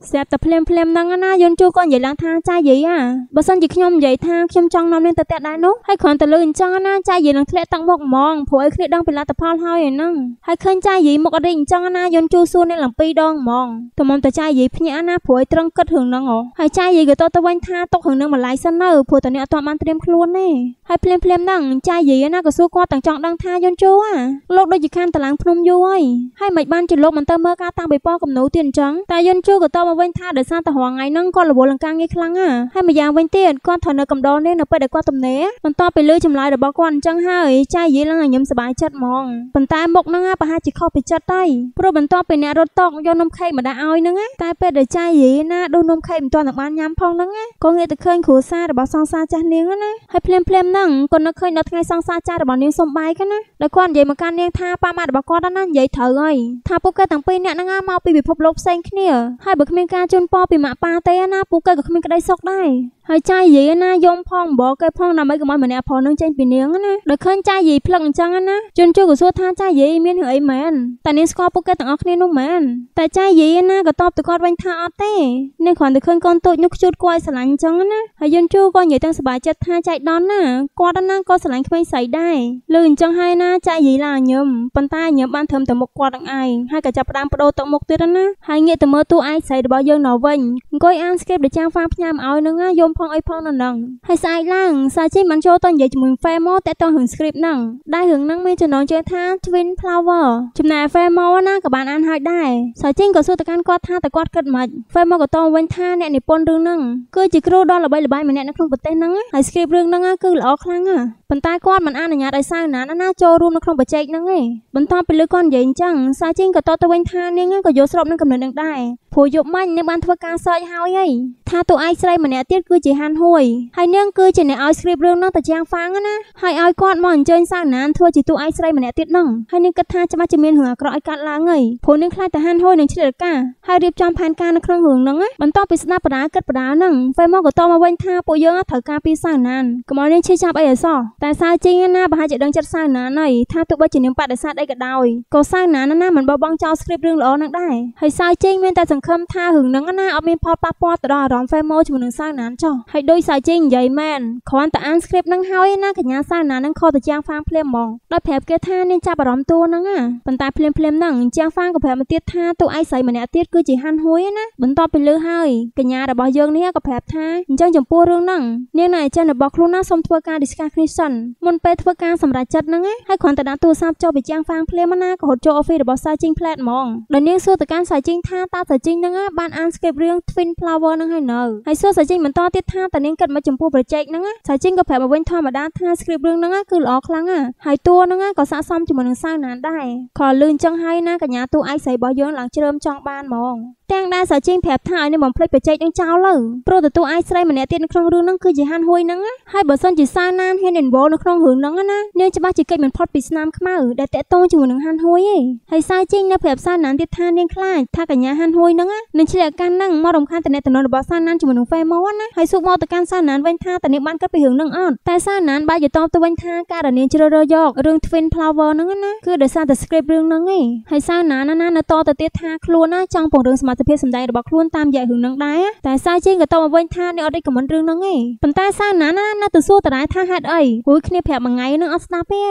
ស្រាប់តែភ្លាមភ្លាមហ្នឹងណាយន់ជូក៏និយាយឡើងថាចៃយីបើសិនជាខ្ញុំខ្ញុំនិយាយថាខ្ញុំចង់នាំនាងទៅផ្ទះដែរនោះហើយគ្រាន់តែលើអញ្ចឹងណាចាយយាយនឹងធ្លាក់តាំងមុខហ្មងព្រោះឲ្យគ្នាដឹងពីលទ្ធផលហើយឯហ្នឹងហើយឃើញចាយយាយមុខរីកអញ្ចឹងណាយន់ជូសួរនាងឡើងពីរដងហ្មងតែមុំតែចាយយាយភ្ញាក់ណាព្រោះឲ្យត្រឹងគិតរឿងហ្នឹងហ៎ហើយចាយយាយក៏តទៅវិញថាទុករឿងហ្នឹងម្ល៉េះសិននៅព្រោះតអ្នកអត់ទាន់បានត្រៀមខ្លួនទេហើយភ្លាមភ្លាមហ្នឹងចាយយាយណាក៏សួរគាត់ទាំងចង់ដឹងថាយន់ជូអាលោកដូចជាខានតឡាងភ្នំយូរហើយហើយមិនបានជាលោកមិនទៅមើលការតាំងពីប៉កំនូទៀតអញ្ចឹងតែយន់ជូក៏តមកវិញថាដោយសារតែរងថ្ងៃហ្នឹងគាត់រវល់នឹងការងារខ្លាំងណាហើយម្យ៉ាងវិញទៀតគាត់គាត់ត្រូវនៅកំដរនេះនៅពេលដែលគាត់ទំនេរបន្ទាប់ពីលើចម្លើយរបស់គាត់អញ្ចឹងហើយចានិយាយឡើងឲ្យខ្ញុំសប្បាយចិត្តហ្មងប៉ុន្តែមុខហ្នឹងប្រហែលជាខុសពីចិត្តទៅព្រោះបន្ទាប់ពីអ្នករត់តកយកនំខេកម្ដាយឲ្យហ្នឹងតែពេលដែលចានិយាយណាដូរនំខេកមិនទាន់បានញ៉ាំផងហ្នឹងក៏ងាកទៅឃើញគ្រួសាររបស់សង្សារចាស់នាងណាហើយភ្លាមភ្លាមហ្នឹងក៏នឹកឃើញដល់ថ្ងៃសង្សារចាស់របស់នាងសំបាយហ្នឹងណាដែលគាត់និយាយមកកាន់នាងថាប៉ាម៉ារបស់គាត់ណានិយាយត្រូវហើយថាពួកគេទាំងពីរអ្នកហ្នឹងមកពីពិភពលោកផ្សេងគ្នាហើយបើគ្មានការជូនពរពីម៉ាក់ប៉ាទេណាពួកគេក៏គ្មានក្តីសុខដែរហើយចានិយាយលាណាយំផងបកគេផងដើម្បីកុំឲ្យម្នាក់ផងនឹងចេញពីនាងណាដោយឃើញចាយយាយផ្លឹកអញ្ចឹងណាជន់ជួក៏សួរថាចាយយាយមានរឿងអីមែនតែនាងស្គាល់ពួកគេទាំងអស់គ្នានោះមែនតែចាយយាយណាក៏តបទៅគាត់វិញថាអត់ទេនាងគ្រាន់តែឃើញកូនតូចនោះខ្ជូតគួរឲ្យស្រឡាញ់អញ្ចឹងណាហើយយន់ជួក៏និយាយទាំងសប្បាយចិត្តថាចៃដនណាគាត់ណាក៏ស្រឡាញ់ក្មេងស្រីដែរលឺអញ្ចឹងហើយណាចាយយាយឡាញឹមប៉ុន្តែញឹមបានធ្វើទៅមុខគាត់នឹងឯងហើយក៏ចាប់ផ្ដើមបដូរទៅមុខទៀតណាហើយងាកទៅមើលតួឯងស្រីរបស់យើងនៅវិញអង្គុយអានស្គ្រីបដែលចាំងហ្វាផ្ញើមកឲ្យនឹងយំផងអីផងនោះហ្នឹងហើយស្អែកឡើងសាជីបានចូលទៅនិយាយជាមួយ Femo តេតងរឿង script ហ្នឹងដែលរឿងហ្នឹងមានចំណងជើងថា Twin Flower ចំណែក Femo ណាក៏បានអានហើយដែរសាជីក៏សួរទៅកាន់គាត់ថាតើគាត់គិតម៉េច Femo ក៏តបវិញថាអ្នកនិពន្ធរឿងហ្នឹងគឺជាគ្រូដ៏ល្បីល្បាញម្នាក់នៅក្នុងប្រទេសហ្នឹងហើយ script រឿងហ្នឹងគឺល្អខ្លាំងណាស់ប៉ុន្តែគាត់មិនអនុញ្ញាតឲ្យសាវណាណាចូលរួមនៅក្នុងបច្ចេកហ្នឹងទេបន្ទាប់ពីលើគាត់និយាយអញ្ចឹងសាជីក៏តបទៅវិញថានាងក៏យល់ស្របនឹងកំណត់នឹងដែរព្រោះយប់មិញនាងបានធ្វើការសើចហើយហីថាតួឯកស្រីម្នាក់ទៀតគឺជាហានហួយហើយនាងគឺជាអ្នកឲ្យស្គ្រីបរឿងនោះទៅចាំងហ្វាងណាហើយឲ្យគាត់មកអញ្ជើញសាវណាន ធ្វើជាតួឯកស្រីម្នាក់ទៀតនោះហើយនាងគិតថាច្បាស់ជាមានរឿងអាក្រក់ឲ្យកើតឡើងហើយព្រោះនាងខ្លាចតាហានហួយនឹងឆ្លៀតកាហើយរៀបចំផែនការនៅក្នុងរឿងនោះណាបន្ទាប់ពីស្ដាប់បដាគិតបដានឹងពេលមកក៏តមកវិញថាពួកយើងត្រូវការពីសាវណានកុំឲ្យនាងឈឺចាប់អីអសោះតែសាវជីងណាប្រហែលជាដឹងចិត្តសាវណានហើយថាទោះបីជានាងបដិសេធអីក៏ដោយក៏សាវណានណាមិនបោះបង់ចោលស្គ្រីបរឿងល្អនឹងដែរហើយសាវជីងមានតែសង្ឃឹមថារឿងនឹងណាអត់មានផលប៉ះពាល់ទៅដល់អារម្មណ៍ហ្វេម៉ូជាមួយនឹងសាវណានចោះហើយដោយសាវចេញនិយាយមែនគ្រាន់តែអានស្គ្រីបនឹងហើយណាកញ្ញាសាវណានឹងខកទៅជាងហ្វាងភ្លាមហ្មងដោយប្រាប់គេថានាងចាប់អារម្មណ៍តួនឹងណាប៉ុន្តែភ្លាមភ្លាមហ្នឹងជាងហ្វាងក៏ប្រាប់មកទៀតថាតួឯកស្រីម្នាក់ទៀតគឺជាហាន់ហួយណាបន្ទាប់ពីលើហើយកញ្ញារបស់យើងនេះក៏ប្រាប់ថាអញ្ចឹងចំពោះរឿងហ្នឹងនាងណែចិនរបស់ខ្លួនណាសូមធ្វើការ discuss គ្នាសិនមុនពេលធ្វើការសម្រេចចិត្តហ្នឹងហើយគ្រាន់តែដាក់ទូរស័ព្ទចូលពីជាងហ្វាងភ្លាមណាក៏រត់ចូល office របស់សាវជីងផ្លែតហ្មងដល់នាងសួរទៅកាន់សាវជីងថាតើសាវជីងហ្នឹងបានអាន script រឿង Twin Flower ហ្នឹងហើយនៅហើយសួរសាវជីងបន្តទៀតថាតើនាងគិតចិត្តមកចំពោះប្រជែកហ្នឹងសាជីងក៏ប្រាប់មកវិញធម្មតាថាស្គ្រីបរឿងហ្នឹងគឺល្អខ្លាំងហើយតួហ្នឹងក៏ស័ក្តិសមជាមួយនឹងសាវណានដែរខលលឿនចឹងហើយណាកញ្ញាតួឯកស្រីរបស់យើងឡើងជ្រើមចង់បានហ្មងទាំងដែលសាជីងប្រាប់ថាឲ្យនឹងបំភ្លេចប្រជែកនឹងចោលទៅព្រោះតួឯកស្រីម្នាក់ទៀតនៅក្នុងរឿងហ្នឹងគឺជាហានហួយហ្នឹងហើយបើសិនជាសាវណានហ៊ាន involve នៅក្នុងរឿងហ្នឹងណានាងច្បាស់ជាគេចមិនផុតពីស្នាមខ្មៅដែលតាក់ទងជាមួយនឹងហានហួយឯងហើយសាជីងនៅប្រាប់សាវណានទៀតថានាងខ្លាចថាកញ្ញាហានហួយហ្នឹងនឹងឆ្លៀកកាន់ហ្នឹងមករំខានតំណែងរបស់សាវណានជាមួយនឹងហ្វេម៉ូនណាហើយសួរមកទៅកាន់សាសារណានវិញថាតានាងបានគិតពីរឿងនឹងអត់តែសារណានបាយទៅតបទៅវិញថាការដែលនាងជ្រើសរើសយករឿង Twin Flower ហ្នឹងណាគឺដោយសារតែ script រឿងហ្នឹងឯងហើយសារណានណានៅតទៅទៀតថាខ្លួនណាចង់ពង្រឹងសមត្ថភាពសម្ដែងរបស់ខ្លួនតាមរយៈរឿងហ្នឹងដែរតែសារជិងក៏តបមកវិញថានាងអត់រីកមិនរឿងហ្នឹងឯងប៉ុន្តែសារណានណាទៅសួរតារាថាហេតុអីគួយគ្នាប្រាប់មួយថ្ងៃនឹងអត់ស្ដាប់ទេ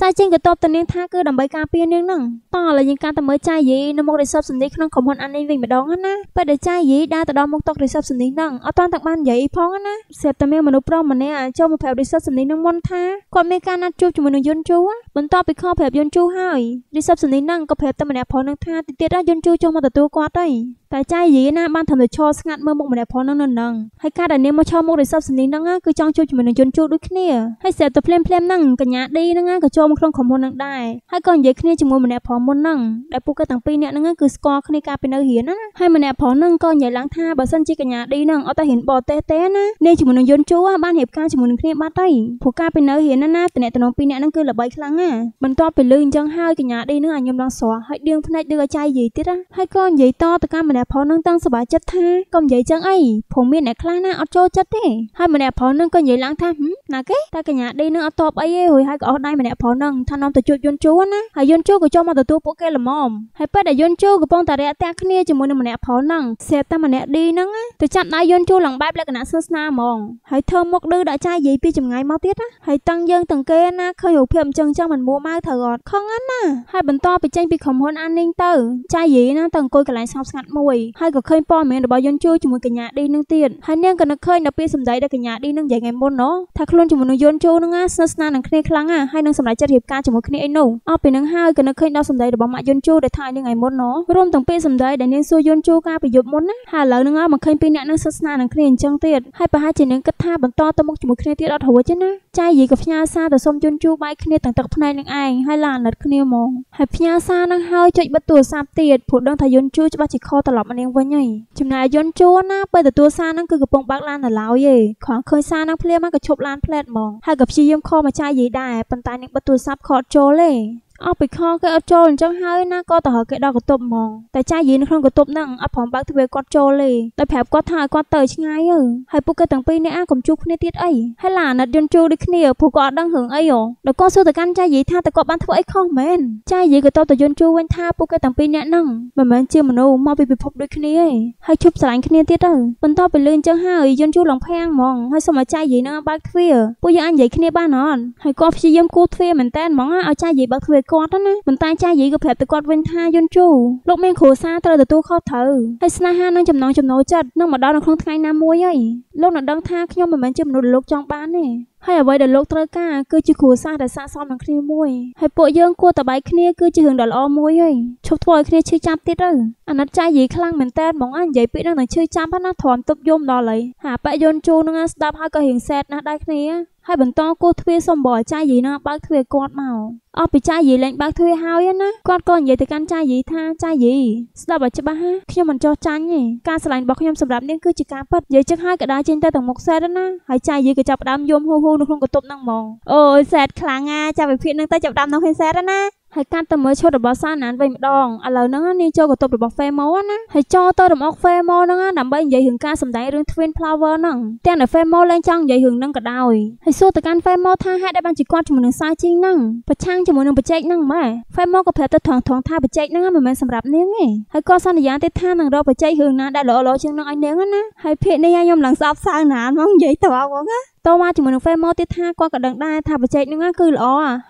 សារជិងក៏តបតានាងថាគឺដើម្បីការពារនាងហ្នឹងតោះឥឡូវយើងការតែមើលចាយយីនៅមុខរិសពសំនីក្នុងក្រុមហ៊ុនអាននេះវិញម្ដងណាពេលដែលចាយយីដើរទៅដល់មុខតុករិសពសំនីហ្នឹងអត់តាន់តែបាននិយាយផងណាស្រាប់តែមានមនុស្សប្រុសម្នាក់ចូលមកប្រាប់រីសិតសំនីនឹងមុនថាគាត់មានការណាត់ជួបជាមួយនឹងយុនជូបន្ទាប់ពីខប្រាប់យុនជូហើយរីសិតសំនីនឹងក៏ប្រាប់តែម្នាក់ប្រុសនឹងថាទីទៀតយន្តជួចូលមកទទួលគាត់ហើយតែចៃយីណាបានធ្វើឲ្យឈរស្ងាត់មើលមុខម្នាក់ផងនឹងនឹងហើយការដែលនាងមកឈរមុខរិស័ព្ទសនីនឹងគឺចង់ជួបជាមួយនឹងជនជួដូចគ្នាហើយស្រាប់តែភ្លាមភ្លាមហ្នឹងកញ្ញាឌីនឹងក៏ចូលមកក្នុងក្រុមហ៊ុននឹងដែរហើយក៏និយាយគ្នាជាមួយម្នាក់ផងមុនហ្នឹងដែលពួកគេទាំងពីរនាក់ហ្នឹងគឺស្គាល់គ្នាកាលពីនៅរៀនណាហើយម្នាក់ផងហ្នឹងក៏និយាយឡើងថាបើសិនជាកញ្ញាឌីហ្នឹងអត់តែរៀនបរទេសទេណានាងជាមួយនឹងយន្តជួបានរៀបការជាមួយនឹងគ្នាបាត់ហើយព្រោះកាលពីនៅរៀនណាតំណែងពីរនាក់ហ្នឹងគឺល្បីខ្លាំងណាបន្ទាប់ពីលឺអញ្ចឹងហើយកញ្ញាឌីហ្នឹងឲ្យខ្ញុំឡើងស្រស់ហើយដៀងភ្នែកដូចអាចាយយីទៀតណាហើយក៏និយាយតទៅកាន់ម្នាក់ផងនឹងទាំងសប្បាយចិត្តថាកុំនិយាយចឹងអីព្រោះមានអ្នកខ្លះណាអត់ចូលចិត្តទេហើយម្នាក់ផងនឹងក៏និយាយឡើងថាណាគេតែកញ្ញាឌីនឹងអត់តបអីទេរួចហើយក៏អស់ដៃម្នាក់ផងនឹងថានាំទៅជួបយន់ជូណាហើយយន់ជូក៏ចូលមកទទួលពួកគេល្មមហើយពេលដែលយន់ជូកំពុងតែរាក់ទាក់គ្នាជាមួយនឹងម្នាក់ផងនឹងសេបតែម្នាក់ឌីនឹងទៅចាប់ដៃយន់ជូឡើងបែបលក្ខណៈស្និទ្ធស្នាលហ្មងហើយធ្វើមុខឌឺដាក់ចាយយាយពីចម្ងាយមកទៀតណាហើយតាំងយើងទាំងគេណាឃើញរូបភាពអញ្ចឹងចឹងមិនមួម៉ៅត្រូវអត់ខឹងណាហើយបន្តទៅចេញពីក្រុមហ៊ុនអានីងទៅចាយយាយណាទៅអង្គុយកន្លែងស្ងប់ស្ងាត់មួយមួយហើយក៏ឃើញព័ត៌មានរបស់យន្តជួយជាមួយកញ្ញាឌីនឹងទៀតហើយនាងក៏នឹកឃើញនៅពីសម្ដីដែលកញ្ញាឌីនឹងនិយាយថ្ងៃមុនណោះថាខ្លួនជាមួយនឹងយន្តជួយនឹងស្និទ្ធស្នាលនឹងគ្នាខ្លាំងណាស់ហើយនឹងសម្រេចចិត្តរៀបការជាមួយគ្នាអីនោះអស់ពីនឹងហើយក៏នឹកឃើញដល់សម្ដីរបស់ម៉ាក់យន្តជួយដែលថាឲ្យនាងថ្ងៃមុនណោះរួមទាំងពីសម្ដីដែលនាងសួរយន្តជួយការពីយប់មុនណាហើយឥឡូវនឹងមកឃើញពីអ្នកនឹងស្និទ្ធស្នាលនឹងគ្នាអញ្ចឹងទៀតហើយប្រហែលជានាងគិតថាបន្តទៅមុខជាមួយគ្នាទៀតអត់រួចទេណាចៃយាយក៏ផ្ញើសារទៅសុំជន់ជួបាយគ្នាទាំងទឹកភ្នែកនឹងឯងហើយឡានណិតគ្នាហ្មងហើយផ្ញើសារនឹងហើយចុចបិទទូរស័ព្ទទៀតព្រោះដឹងថាយន់ជួច្បាស់ជាខត្រឡប់មកនាងវិញហើយចំណាយយន់ជួណាពេលទទួលសារនឹងគឺកំពុងបើកឡាននៅឡើយឯងខ្វងឃើញសារនឹងភ្លាមមកក៏ឈប់ឡានផ្លែតហ្មងហើយក៏ព្យាយាមខមកចៃយាយដែរប៉ុន្តែនាងបិទទូរស័ព្ទខកចូលឯងអោពីខគេអត់ចូលអញ្ចឹងហើយណាក៏ទៅហៅគេដល់កតុបហ្មងតែចាស់យាយនៅក្នុងកតុបហ្នឹងអត់ព្រមបើកទ្វារគាត់ចូលទេតែប្រាប់គាត់ថាឲ្យគាត់ទៅឆ្ងាយទៅហើយពួកគេទាំងពីរនាក់អាកំជួគ្នាទៀតអីហើយឡាណាត់យន្តជួដូចគ្នាពួកគាត់អត់ដឹងរឿងអីហ៎ដល់គាត់សួរទៅកាន់ចាស់យាយថាតើគាត់បានធ្វើអីខុសមែនចាស់យាយក៏តបទៅយន្តជួវិញថាពួកគេទាំងពីរនាក់ហ្នឹងមិនមែនជាមនុស្សមកពីពិភពដូចគ្នាទេហើយឈប់ស្រឡាញ់គ្នាទៀតទៅបន្តទៅលឿនចឹងហើយយន្តជួលងភាំងហ្មងហើយសូមឲ្យចាស់យាយនឹងបើកទ្វារពួកយើងអាចនិយាយគ្នាបានអត់ហើយគាត់ព្យាយាមគូទ្វារមែនតើហ្មងឲ្យចាស់យាយបើកទ្វារគាត់ណាប៉ុន្តែចាស់យាយក៏ប្រាប់ទៅគាត់វិញថាយុនជូលោកមានគ្រួសារត្រូវទទួលខុសត្រូវហើយស្នេហានឹងចំណងចំណូលចិត្តនឹងមកដល់នៅក្នុងថ្ងៃណាមួយហើយលោកនឹងដឹងថាខ្ញុំមិនមែនជាមនុស្សលោកចង់បានទេហើយអ្វីដែលលោកត្រូវការគឺជាគ្រួសារដែលស័ក្តិសមនឹងគ្នាមួយហើយពួកយើងគួរតែបែកគ្នា គឺជារឿងដ៏ល្អមួយហើយឈប់ធ្វើឲ្យគ្នាឈឺចាប់ទៀតទៅអាណិតចាយយាយ ខ្លាំងមែនតើហ្មងអញនិយាយពាក្យហ្នឹងនឹងឈឺចាប់ណាធំទប់យំដល់ហើយហាបយន្តជូនហ្នឹងស្ដាប់ហើយក៏រៀងសែតណាស់ដែរគ្នាហើយបន្តគោះទ្វារសំបោចាយយីណាបើកទ្វារគាត់មកអស់ពីចាយយីលែងបើកទ្វារហើយណាគាត់ក៏និយាយទៅកាន់ចាយយីថាចាយយីស្ដាប់ឲ្យច្បាស់ខ្ញុំមិនចោះចាញ់ទេការស្រឡាញ់របស់ខ្ញុំសម្រាប់នាងគឺជាការពិតនិយាយចឹងហើយក៏ដើរចេញទៅទាំងមុខសែតណាហើយចាយយីក៏ចាប់ដើមយំហូហូនៅក្នុងកន្ទប់ហ្នឹងហ្មងអូយសែតខ្លាំងណាចាប់វិភាគនឹងទៅចាប់ដើមនៅក្នុងសែតណាហើយកាន់តែមើលឈុតរបស់សាណានវិញម្ដងឥឡូវហ្នឹងនាងចូលកន្ទប់របស់ Femo ណាហើយចូលទៅរំអក Femo ហ្នឹងដើម្បីនិយាយរឿងការសម្ដែងរឿង Twin Flower ហ្នឹងទាំងតែ Femo លែងចង់និយាយរឿងហ្នឹងក៏ដោយហើយសួរទៅកាន់ Femo ថាហេតុដែលបានជាគាត់ជាមួយនឹងសាជីងហ្នឹងប្រឆាំងជាមួយនឹងបច្ចេកហ្នឹងម៉ែ Femo ក៏ប្រាប់ទៅថងថងថាបច្ចេកហ្នឹងមិនមែនសម្រាប់នាងទេហើយក៏សន្យាទៀតថានឹងរកបច្ចេករឿងណាដែលល្អៗជាងនឹងឲ្យនាងណាហើយភាកនេះខ្ញុំឡើងស្អប់សាណានហ្មងនិយាយទៅអស់ហ្មងណាតវ៉ាជាមួយនឹង Femo ទៀតថាគាត់ក៏ដឹងដែរថាបច្ចេកនឹងគឺល្អ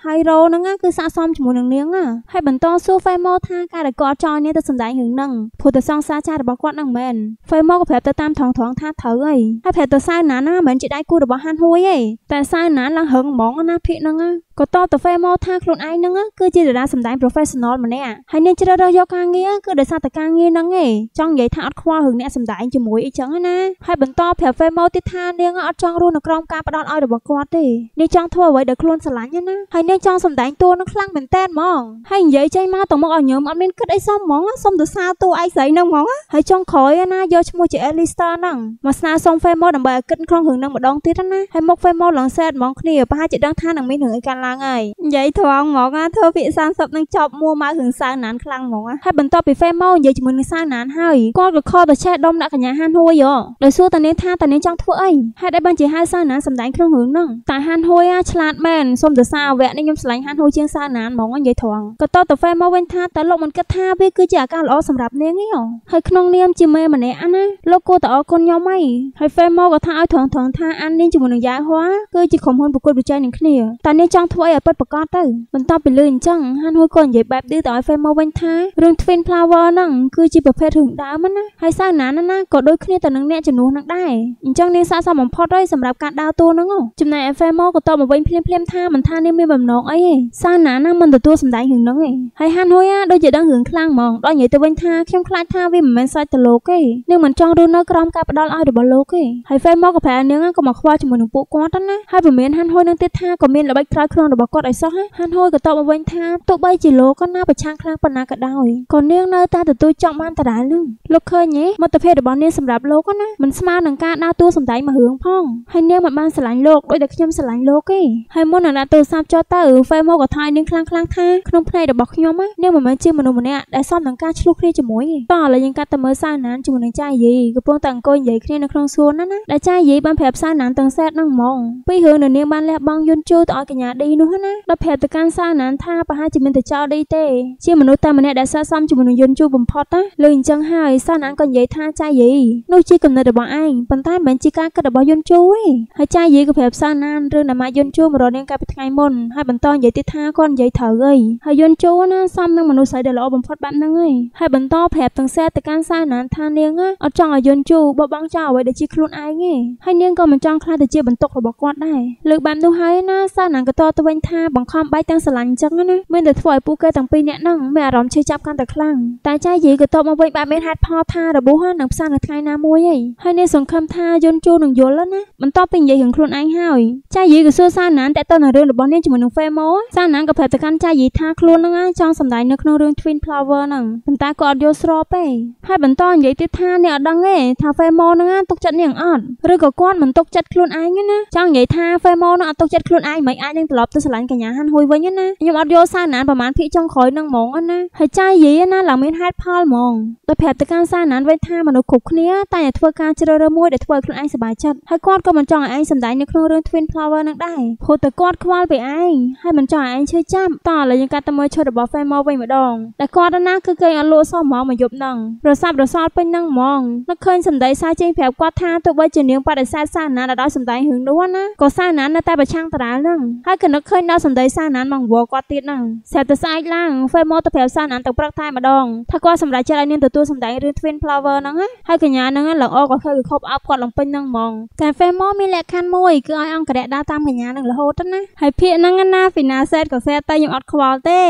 ហើយរ៉ូនឹងគឺស័កសមជាមួយនឹងនាងហើយបន្តសួរ Femo ថាការដែលគាត់ចង់នាងទៅសម្ដែងរឿងនឹងព្រោះតែសង្សារចារបស់គាត់នឹងមែន Femo ក៏ប្រាប់ទៅតាមថងថងថាត្រូវហើយហើយប្រាប់ទៅសៅណានណាមិនជាដៃគូរបស់ហានហួយទេតែសៅណានឡើងហឹងហ្មងណាភិកនឹងក៏តបទៅ Femo ថាខ្លួនឯងនឹងគឺជាតារាសម្ដែង professional ម្នាក់ហើយនាងជ្រើសរើសយកការងារគឺដោយសារតែការងារនឹងឯងចង់និយាយថាអត់ខ្វល់រឿងអ្នកសម្ដែងជាមួយអីចឹងណាហើយបន្តប្រាប់ Femo ទៀតថានាងអត់ចង់រស់នៅក្រោមក្នុងការផ្ដោតឲ្យរបស់គាត់ទេនាងចង់ធ្វើអ្វីដែលខ្លួនស្រឡាញ់ណាហើយនាងចង់សម្ដែងតួនឹងខ្លាំងមែនតើហ្មងហើយនិយាយចេញមកទៅមកឲ្យញោមអត់មានគិតអីសោះហ្មងសុំទៅសារតួឯងស្រីនឹងហ្មងហើយចុងក្រោយណាយកឈ្មោះជា Alistair ហ្នឹងមកស្នើសុំ Femo ដើម្បីឲ្យគិតក្នុងរឿងហ្នឹងម្ដងទៀតណាហើយមក Femo ឡើងសែតហ្មងគ្នាប្រហែលជាដឹងថានឹងមានរឿងអីកើតឡើងហើយនិយាយត្រង់ហ្មងណាធ្វើពាក្យ30នឹងចប់មួម៉ៅរឿងសៅណានខ្លាំងហ្មងហើយបន្ទាប់ពី Femo និយាយជាមួយនឹងសៅណានហើយគាត់ក៏ខលទៅឆេះដុំដាក់កញ្ញាហានហួយហ៎ដោយសួរតានាងថាតានាងចង់ធ្វើអីហេតុអីបានជាហៅសៅណាណាសម្ដែងក្នុងរឿងហ្នឹងតែហានហួយអាឆ្លាតមែនសុំទៅសារអវៈនេះខ្ញុំឆ្លាញ់ហានហួយជាងសារណានហ្មងនិយាយត្រង់ក៏តតទៅហ្វេមកវិញថាតើលោកមិនគិតថាវាគឺជាឱកាសល្អសម្រាប់នាងទេហ៎ហើយក្នុងនាមជាមេម្នាក់អាណាលោកគួរតែអរគុណខ្ញុំហីហើយហ្វេមកក៏ថាឲ្យត្រង់ត្រង់ថាអាននាងជាមួយនឹងយ៉ាហួរគឺជាក្រុមហ៊ុនប្រកួតប្រជែងនឹងគ្នាតែនាងចង់ធ្វើឲ្យពិតប្រកបទៅបន្ទាប់ពីលឺអញ្ចឹងហានហួយក៏និយាយបែបឌឺទៅឲ្យហ្វេមកវិញថារឿង Twin Flower ហ្នឹងគឺជាប្រភេទរឿងដើមណាហើយសារណានណាក៏ដូចគ្នាទៅនឹងអ្នកជំនួសនឹងដែរអញ្ចឹងនាងស័ក្តិសមបំផុតហើយសម្រាប់ការដើរដើរតួនឹងចំណែកអេហ្វេម៉ូក៏តបមកវិញភ្លាមភ្លាមថាមិនថានាងមានបំណងអីទេសាណាណាមិនទទួលសម្ដែងរឿងហ្នឹងទេហើយហានហួយអាដូចជាដឹងរឿងខ្លាំងហ្មងដល់និយាយទៅវិញថាខ្ញុំខ្លាចថាវាមិនមែនសាច់ទៅលោកទេនាងមិនចង់រស់នៅក្រោមការផ្ដាល់ឲ្យរបស់លោកទេហើយអេហ្វេម៉ូក៏ប្រាប់នាងក៏មកខ្វល់ជាមួយនឹងពួកគាត់ទៅណាហើយពមៀនហានហួយនឹងទៀតថាក៏មានល្បិចក្រោយខ្លួនរបស់គាត់ឲ្យសោះហានហួយក៏តបមកវិញថាទោះបីជាលោកក៏ណាប្រឆាំងខ្លាំងប៉ុណ្ណាក៏ដោយក៏នាងនៅតែទទួលចង់បានតារានឹងលោកឃើញទេមតិភាពរបស់នាងសម្រាប់លោកណាមិនស្មើនឹងការដើរតួសម្ដែងមករឿងផងហើយនាងមិនបានស្រឡាញ់លោកដូចតែខ្ញុំស្រឡាញ់លោកទេហើយមុននឹងដាក់ទូរស័ព្ទចុះទៅហ្វេមកក៏ថានាងខ្លាំងខ្លាំងថាក្នុងភ្នែករបស់ខ្ញុំនាងមិនមែនជាមនុស្សម្នាក់ដែលសមនឹងការឆ្លុះគ្នាជាមួយតោះឥឡូវយើងកាត់ទៅមើលសាវណានជាមួយនឹងចាយយាយកំពុងតែអង្គុយនិយាយគ្នានៅក្នុងសួនណាណាដែលចាយយាយបានប្រាប់សាវណានទាំងសែតហ្នឹងហ្មងពីរឿងនៅនាងបានលះបង់យន្តជូរទៅឲ្យកញ្ញាឌីនោះណាដល់ប្រាប់ទៅកាន់សាវណាន ថាប្រហែលជាមានតែចោលឌីទេ ជាមនុស្សតែម្នាក់ដែលស័ក្តិសមជាមួយនឹងយន្តជូរបំផុតណាលើអញ្ចឹងហើយសាវណានក៏និយាយថាចាយយាយនោះជាគំនិតរបស់ឯងប៉ុន្តែមិនមែនជាការគិតរបស់យន្តជូរទេហើយចាយយាយក៏ប្រាប់សាណានរឿងដែលម៉ាក់យន់ជួមរនាងកាលពីថ្ងៃមុនហើយបន្តនិយាយទៀតថាគាត់និយាយត្រូវហើយហើយយន់ជួណាសំនឹងមនុស្សស្រីដែលល្អបំផុតបែបហ្នឹងហើយហើយបន្តប្រាប់ទាំងសែទៅកាន់សាណានថានាងអត់ចង់ឲ្យយន់ជួបបងចោលអ្វីដែលជាខ្លួនឯងទេហើយនាងក៏មិនចង់ខ្លាចទៅជាបន្ទុករបស់គាត់ដែរលើបែបនោះហើយណាសាណានក៏តទៅវិញថាបង្ខំបែកទាំងស្រឡាញ់ចឹងណាមានតែធ្វើឲ្យពួកគេទាំងពីរនាក់ហ្នឹងមានអារម្មណ៍ឈឺចាប់កាន់តែខ្លាំងតែចាយយាយក៏តបមកវិញបែបមានហេតុផលថារបួសនឹងផ្សារនៅថ្ងៃណាមួយហើយហើយនាងសង្ឃឹមថាយន់ជួនឹងយល់ណាបន្តពីនិយាយរឿងខ្លួនឯងហើយចាយាយក៏សួរសាណានតើតើនៅរឿងរបស់នាងជាមួយនឹងហ្វេម៉ូសាណានក៏ប្រាប់ទៅកាន់ចាយាយថាខ្លួននឹងចង់សម្ដែងនៅក្នុងរឿង Twin Flower ហ្នឹងប៉ុន្តែក៏អត់យល់ស្របទេហើយបន្តនិយាយទៀតថាអ្នកអត់ដឹងទេថាហ្វេម៉ូហ្នឹងទុកចិត្តនាងអត់ឬក៏គាត់មិនទុកចិត្តខ្លួនឯងណាចង់និយាយថាហ្វេម៉ូហ្នឹងអត់ទុកចិត្តខ្លួនឯងមិនអាចនឹងត្រឡប់ទៅស្រឡាញ់កញ្ញាហាន់ហ៊ុយវិញណាខ្ញុំអត់យល់សាណានប្រហែលភាកចុងក្រោយហ្នឹងហ្មងណាហើយចាយាយណាឡើងមានហេតុផលហ្មងដោយប្រាប់ទៅកាន់សាណានវិញថាមនុស្សគ្រប់គ្នាតែតែធ្វើការជ្រើសរើសមួយដែលធ្វើឲ្យខ្លួនឯងសប្បាយចិត្តហើយគាត់ក៏មិនចង់ឲ្យឯងសម្ដែងនៅក្នុងរឿង Twin Flower នឹងដែរព្រោះតែគាត់ខ្វល់ពីឯងហើយមិនចង់ឲ្យឯងឈឺចាប់តោះឥឡូវយើងកាត់ទៅមើលឈុតរបស់ Femo វិញម្ដងតែគាត់ណាគឺគេអត់លក់សោះហ្មងមកយប់ហ្នឹងរសាប់រសល់ពេញហ្នឹងហ្មងនឹកឃើញសម្ដីសាចេញប្រាប់គាត់ថាទោះបីជានាងបដិសេធសាណាដោយសម្ដែងរឿងនោះណាក៏សាណានៅតែប្រឆាំងតារាហ្នឹងហើយក៏នឹកឃើញដល់សម្ដីសាណាមកវល់គាត់ទៀតហ្នឹងស្រាប់តែស្អែកឡើង Femo ទៅប្រាប់សាណាទៅព្រឹកតែម្ដងថាគាត់សម្រាប់ចិត្តឲ្យនាងទទួលសម្ដែងរឿង Twin Flower ហ្នឹងហើយកញ្ញាហ្នឹងល្អក៏ឃើញវាខົບអប់គាត់លំពេញហ្នឹងហ្មងតែ Femo មានលក្ខខខណ្ឌមួយគឺឲ្យអង្គរៈដើរតាមកញ្ញានឹងរហូតទៅណាហើយភាកហ្នឹងណាហ្វីណាសេតក៏សេតតែខ្ញុំអត់ខ្វល់ទេ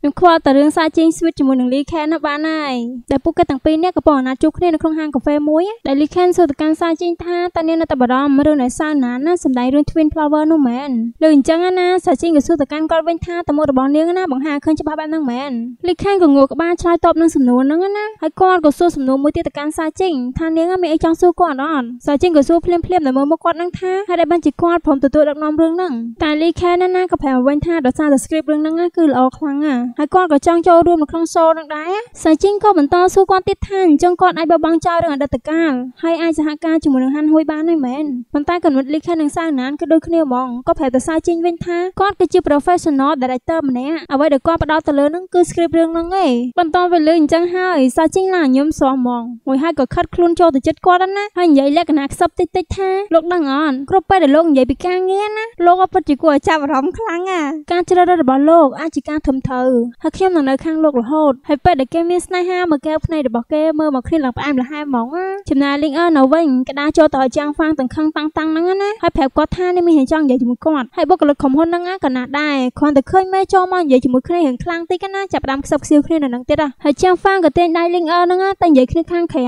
ខ្ញុំខ្វល់តែរឿងសារជេងស្វីតជាមួយនឹងលីខេនណាបានហើយដែលពួកគេទាំងពីរនេះក៏ប៉ុណ្ណាជួបគ្នានៅក្នុងហាងកាហ្វេមួយដែលលីខេនសួរទៅកាន់សារជេងថាតើនាងនៅតែបារម្ភរឿងឯសារណាណាសំដែងរឿង Twin Flower នោះមែនលើអញ្ចឹងណាសារជេងក៏សួរទៅកាន់គាត់វិញថាតើមុខរបស់នាងណាបង្ហាឃើញច្បាស់បែបហ្នឹងមែនលីខេនក៏ងក់ក្បាលឆ្លើយតបនឹងសំណួរហ្នឹងណាហើយគាត់ក៏សួរសំណួរមួយទៀតទៅកាន់សារជេងថានាងមានអីចង់សួរគាត់អត់សារជេងក៏សួរភ្លាមៗនៅមើលមុខគាត់ហ្នឹងថាថាហេតុអីបានជាគាត់ព្រមទទួលដឹកនាំរឿងហ្នឹងតែលីខេណាណាក៏ប្រាប់វិញថាដោយសារតែ script រឿងហ្នឹងគឺល្អខ្លាំងណាស់ហើយគាត់ក៏ចង់ចូលរួមនៅក្នុង show ហ្នឹងដែរសាជីងក៏បន្តសួរគាត់ទៀតថាអញ្ចឹងគាត់អាចបបងចោលរឿងអតីតកាលហើយអាចសហការជាមួយនឹងហាន់ហួយបានហើយមែនប៉ុន្តែកណុតលីខេនិងសាវណានគឺដូចគ្នាហ្មងក៏ប្រាប់ទៅសាជីងវិញថាគាត់គឺជា professional director ម្នាក់អ្វីដែលគាត់ផ្ដោតទៅលើហ្នឹងគឺ script រឿងហ្នឹងឯងបន្តពេលលើអញ្ចឹងហើយសាជីងឡាញុំសោះហ្មងមួយហើយក៏ខិតខ្លួនចូលទៅចិត្តគាត់ណាហើយនិយាយលក្ខណៈខ្សឹបតិចតិចថាលោកដឹងអត់ន់គ្រប់ពេលដែលលោកនិយាយពីការងារណាលោកក៏ពិតជាគួរឲ្យចាប់អារម្មណ៍ខ្លាំងណាការជ្រើសរើសរបស់លោកអាចជាការធំធៅហើយខ្ញុំនៅនៅខាងលោករហូតហើយពេលដែលគេមានស្នេហាមកកែវភ្នែករបស់គេមើលមកគ្នាឡើងផ្អែមល្ហែមហ្មងណាចំណាលីងអឺនៅវិញកដាចូលទៅឲ្យចាំងហ្វាងទាំងខឹងតាំងតាំងហ្នឹងណាហើយប្រាប់គាត់ថានេះមានរឿងចង់និយាយជាមួយគាត់ហើយបុគ្គលិកក្រុមហ៊ុនហ្នឹងណាក៏ណាដែរគ្រាន់តែឃើញមេចូលមកនិយាយជាមួយគ្នារឿងខ្លាំងតិចណាចាប់ដើមខ្សឹបខ្សៀវគ្នានៅនឹងទៀតហើយចាំងហ្វាងក៏ទាញដៃលីងអឺហ្នឹងណាតែនិយាយគ្នាខាងក្រៅ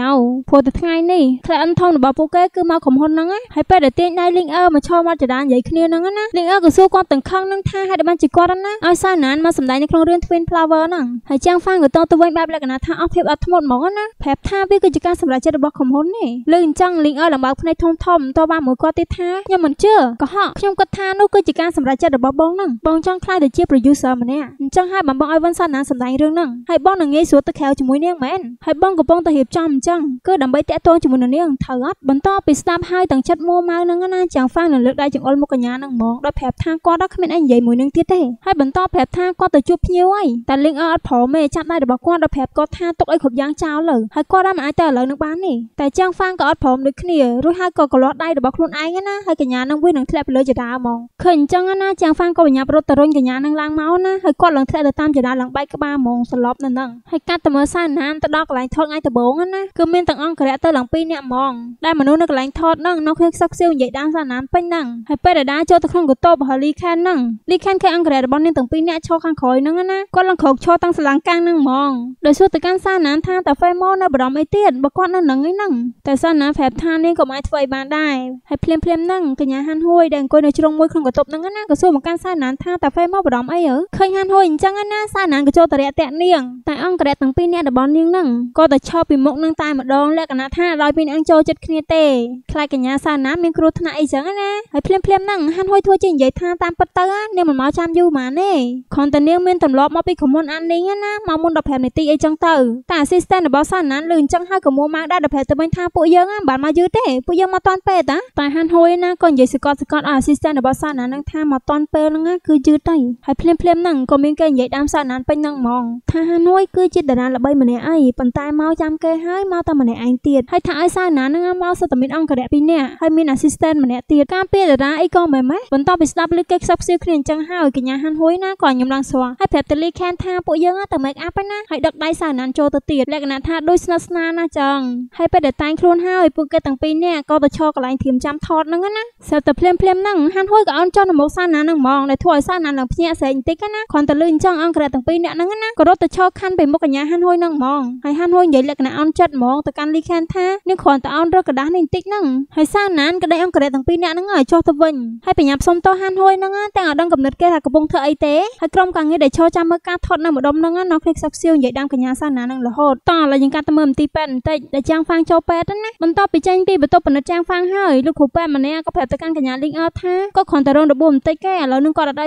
ព្រោះតែថ្ងៃនេះ client ធំរបស់ពួកគេគឺមកក្រុមហ៊ុនហ្នឹងហើយពេលដែលទាញណៃលីងអឺមកឈរមកចរាននិយាយគ្នាហ្នឹងណាលីងអឺក៏សួរគាត់ទាំងខឹងនឹងថាហេតុបានជាគាត់ណាឲ្យសាណានមកសម្ដែងនៅក្នុងរឿង Twin Flower ហ្នឹងហើយចាំងហ្វាងក៏តទៅវិញបែបលក្ខណៈថាអស់ភាពអត់ធ្មត់ហ្មងណាប្រាប់ថាវាគឺជាការសម្រេចចិត្តរបស់ក្រុមហ៊ុននេះលើអញ្ចឹងលីងអឺឡើងបើកភ្នែកធំធំតបានមួយគាត់ទៀតថាខ្ញុំមិនជឿក៏ហក់ខ្ញុំគិតថានោះគឺជាការសម្រេចចិត្តរបស់បងហ្នឹងបងចង់ខ្លាចទៅជា producer ម្នាក់អញ្ចឹងហើយបងឲ្យវ៉ាន់សាណានសម្ដែងរឿងហ្នឹងហើយបងនឹងងាយស្រួលទៅក្រៅជាមួយនាងមែនហើយបងកំពុងតែរៀបចំអញ្ចឹងគឺដើម្បីតាក់ទងជាមួយនឹងនាងត្រូវអត់បន្តពីស្ដាប់ហើយទាំងចិត្តមួម៉ៅនឹងនឹងណាចាំងហ្វាងនឹងលើកដៃចង្អុលមុខកញ្ញានឹងមងដោយប្រាប់ថាគាត់ដល់គ្មានអីនិយាយមួយនឹងទៀតទេហើយបន្តប្រាប់ថាគាត់ទៅជួបភ្ញៀវហើយតែលីងអត់ព្រមទេចាប់ដៃរបស់គាត់ដោយប្រាប់គាត់ថាទុកអីគ្រប់យ៉ាងចោលលើហើយគាត់មិនអាចទៅឥឡូវនឹងបានទេតែចាំងហ្វាងក៏អត់ព្រមដូចគ្នារួចហើយក៏កលាស់ដៃរបស់ខ្លួនឯងណាហើយកញ្ញានឹងវិញនឹងធ្លាក់ទៅលើចរាហ្មងឃើញអញ្ចឹងណាចាំងហ្វាងក៏បញ្ញាប់រត់ទៅរុញកញ្ញានឹងឡើងមកណាហើយគាត់ឡើងធ្លាក់ទៅតាមចរាឡើងបែកក្បាលហ្មងសន្លប់នៅនឹងហើយកាត់ទៅមើលសាណានទៅដល់កន្លែងថតថ្ងៃដំបូងណាគឺមានទាំងអង្គរៈទៅឡើង2នាក់ហ្មងដែលមនុស្សនៅកន្លែងថតនឹងនៅគ្នាខ្សឹបខ្សៀវនិយាយយាយដានសាណាមពេញហ្នឹងហើយពេលដែលដាចូលទៅក្នុងកតបរបស់លីខានហ្នឹងលីខានឃើញអង្គរៈរបស់នាងទាំងពីរនាក់ឈរខាងក្រោយហ្នឹងណាគាត់ឡើងក្រោកឈរតាំងស្លាំងកាំងហ្នឹងហ្មងដោយសួរទៅកាន់សាណាមថាតើហ្វេម៉ូនៅបរំអីទៀតបើគាត់នៅហ្នឹងឯហ្នឹងតែសាណាមប្រាប់ថានាងក៏មិនអាចធ្វើអីបានដែរហើយភ្លាមភ្លាមហ្នឹងកញ្ញាហាន់ហួយដែលអង្គុយនៅជ្រុងមួយក្នុងកតបហ្នឹងណាក៏សួរមកកាន់សាណាមថាតើហ្វេម៉ូបរំអីហ៎ឃើញហាន់ហួយអញ្ចឹងណាសាណាមក៏ចូលទៅរាក់តាក់នាងតែអង្គរៈទាំងពីរនាក់របស់នាងហ្នឹងក៏តែឈប់ពីមុខនឹងតែម្ដងលក្ខណៈថាដោយពីនាងចូលចិត្តគ្នាទេខ្លាចកញ្ញាសាណាមមានគ្រោះថ្នាក់អីចឹងណាហើយភ្លាមភ្លាមហ្នឹងហាន់ហួយធ្វើជានិយាយថាតាមពិតទៅនាងមិនមកចាំយូរហ្មងទេគ្រាន់តែនាងមានទម្លាប់មកពីក្រុមហ៊ុនអាននីងណាមកមុន15នាទីអីចឹងទៅតែ assistant របស់សាណានលឺអញ្ចឹងហើយក៏មួម៉ៅដែរដល់ប្រែទៅវិញថាពួកយើងមិនបានមកយឺតទេពួកយើងមកតាន់ពេលតាតែហាន់ហួយណាក៏និយាយសកត់សកត់ឲ្យ assistant របស់សាណានហ្នឹងថាមកតាន់ពេលហ្នឹងគឺយឺតទៅហើយភ្លាមភ្លាមហ្នឹងក៏មានគេនិយាយដើមសាណានពេញហ្នឹងហ្មងថាហាន់ហួយគឺជាតារាល្បីម្នាក់អីប៉ុន្តែមកចាំគេហើយមកតែម្នាក់ឯងទៀតហើយថាឲ្យសាណានហ្នឹងមកសតមានអង្គរៈពីរនាក់ហើយមាន assistant នម្នាក់ទៀតការពីតារាអីក៏មិនម៉េះបន្ទាប់ពីស្ដាប់ឮគេខ្សឹបខ្សៀវគ្នាអញ្ចឹងហើយកញ្ញាហាន់ហ៊ួយណាក៏ញុំឡើងស្វាហើយប្រាប់ទៅលីខានថាពួកយើងទៅ make up ហើយណាហើយដឹកដៃសាវណានចូលទៅទៀតលក្ខណៈថាដូចស្និទ្ធស្នាលណាស់ចឹងហើយពេលដែលតែងខ្លួនហើយពួកគេទាំងពីរនាក់ក៏ទៅឈរកន្លែងធៀមចាំថតហ្នឹងណាស្រាប់តែភ្លាមភ្លាមហ្នឹងហាន់ហ៊ួយក៏អន់ចន់មកសាវណានហ្នឹងហ្មងដែលធ្វើឲ្យសាវណានឡើងភ្ញាក់ស្រែកបន្តិចណាគ្រាន់តែលឺអញ្ចឹងអង្គរទាំងពីរនាក់ហ្នឹងណាក៏រត់ទៅឈរខាន់ពីមុខកញ្ញាហាន់ហ៊ួយហ្នឹងហ្មងហើយហាន់ហ៊ួយនិយាយលក្ខណៈអន់ចិត្តហ្មងទៅកាន់លីខានថានេះគ្រាន់តែអន់រើកដាស់នេះបន្តិចហ្នឹងហើយសាវណានក៏ដៃអង្គករៈទាំងពីរនាក់ហ្នឹងឲ្យចុះទៅវិញហើយបញ្ញាផ្សុំតោហានហួយហ្នឹងទាំងអត់ដឹងកំណត់គេថាកំពុងធ្វើអីទេហើយក្រុមការងារដែលឈរចាំមើលការថត់នៅម្ដុំហ្នឹងនៅគ្នាខ្សឹបខ្សៀវនិយាយដើមកញ្ញាសាណានឹងរហូតតោះឥឡូវយើងកាត់ទៅមើលមន្ទីរពេទ្យបន្តិចដែលចាងហ្វាងចូលពេទ្យណាបន្ទាប់ពីចេញពីបន្ទប់ពិនិត្យចាងហ្វាងហើយលោកគ្រូពេទ្យម្នាក់ក៏ប្រាប់ទៅកាន់កញ្ញាលីងអត់ថាគាត់គ្រាន់តែរងរបួសបន្តិចទេឥឡូវនឹងគាត់អត់អី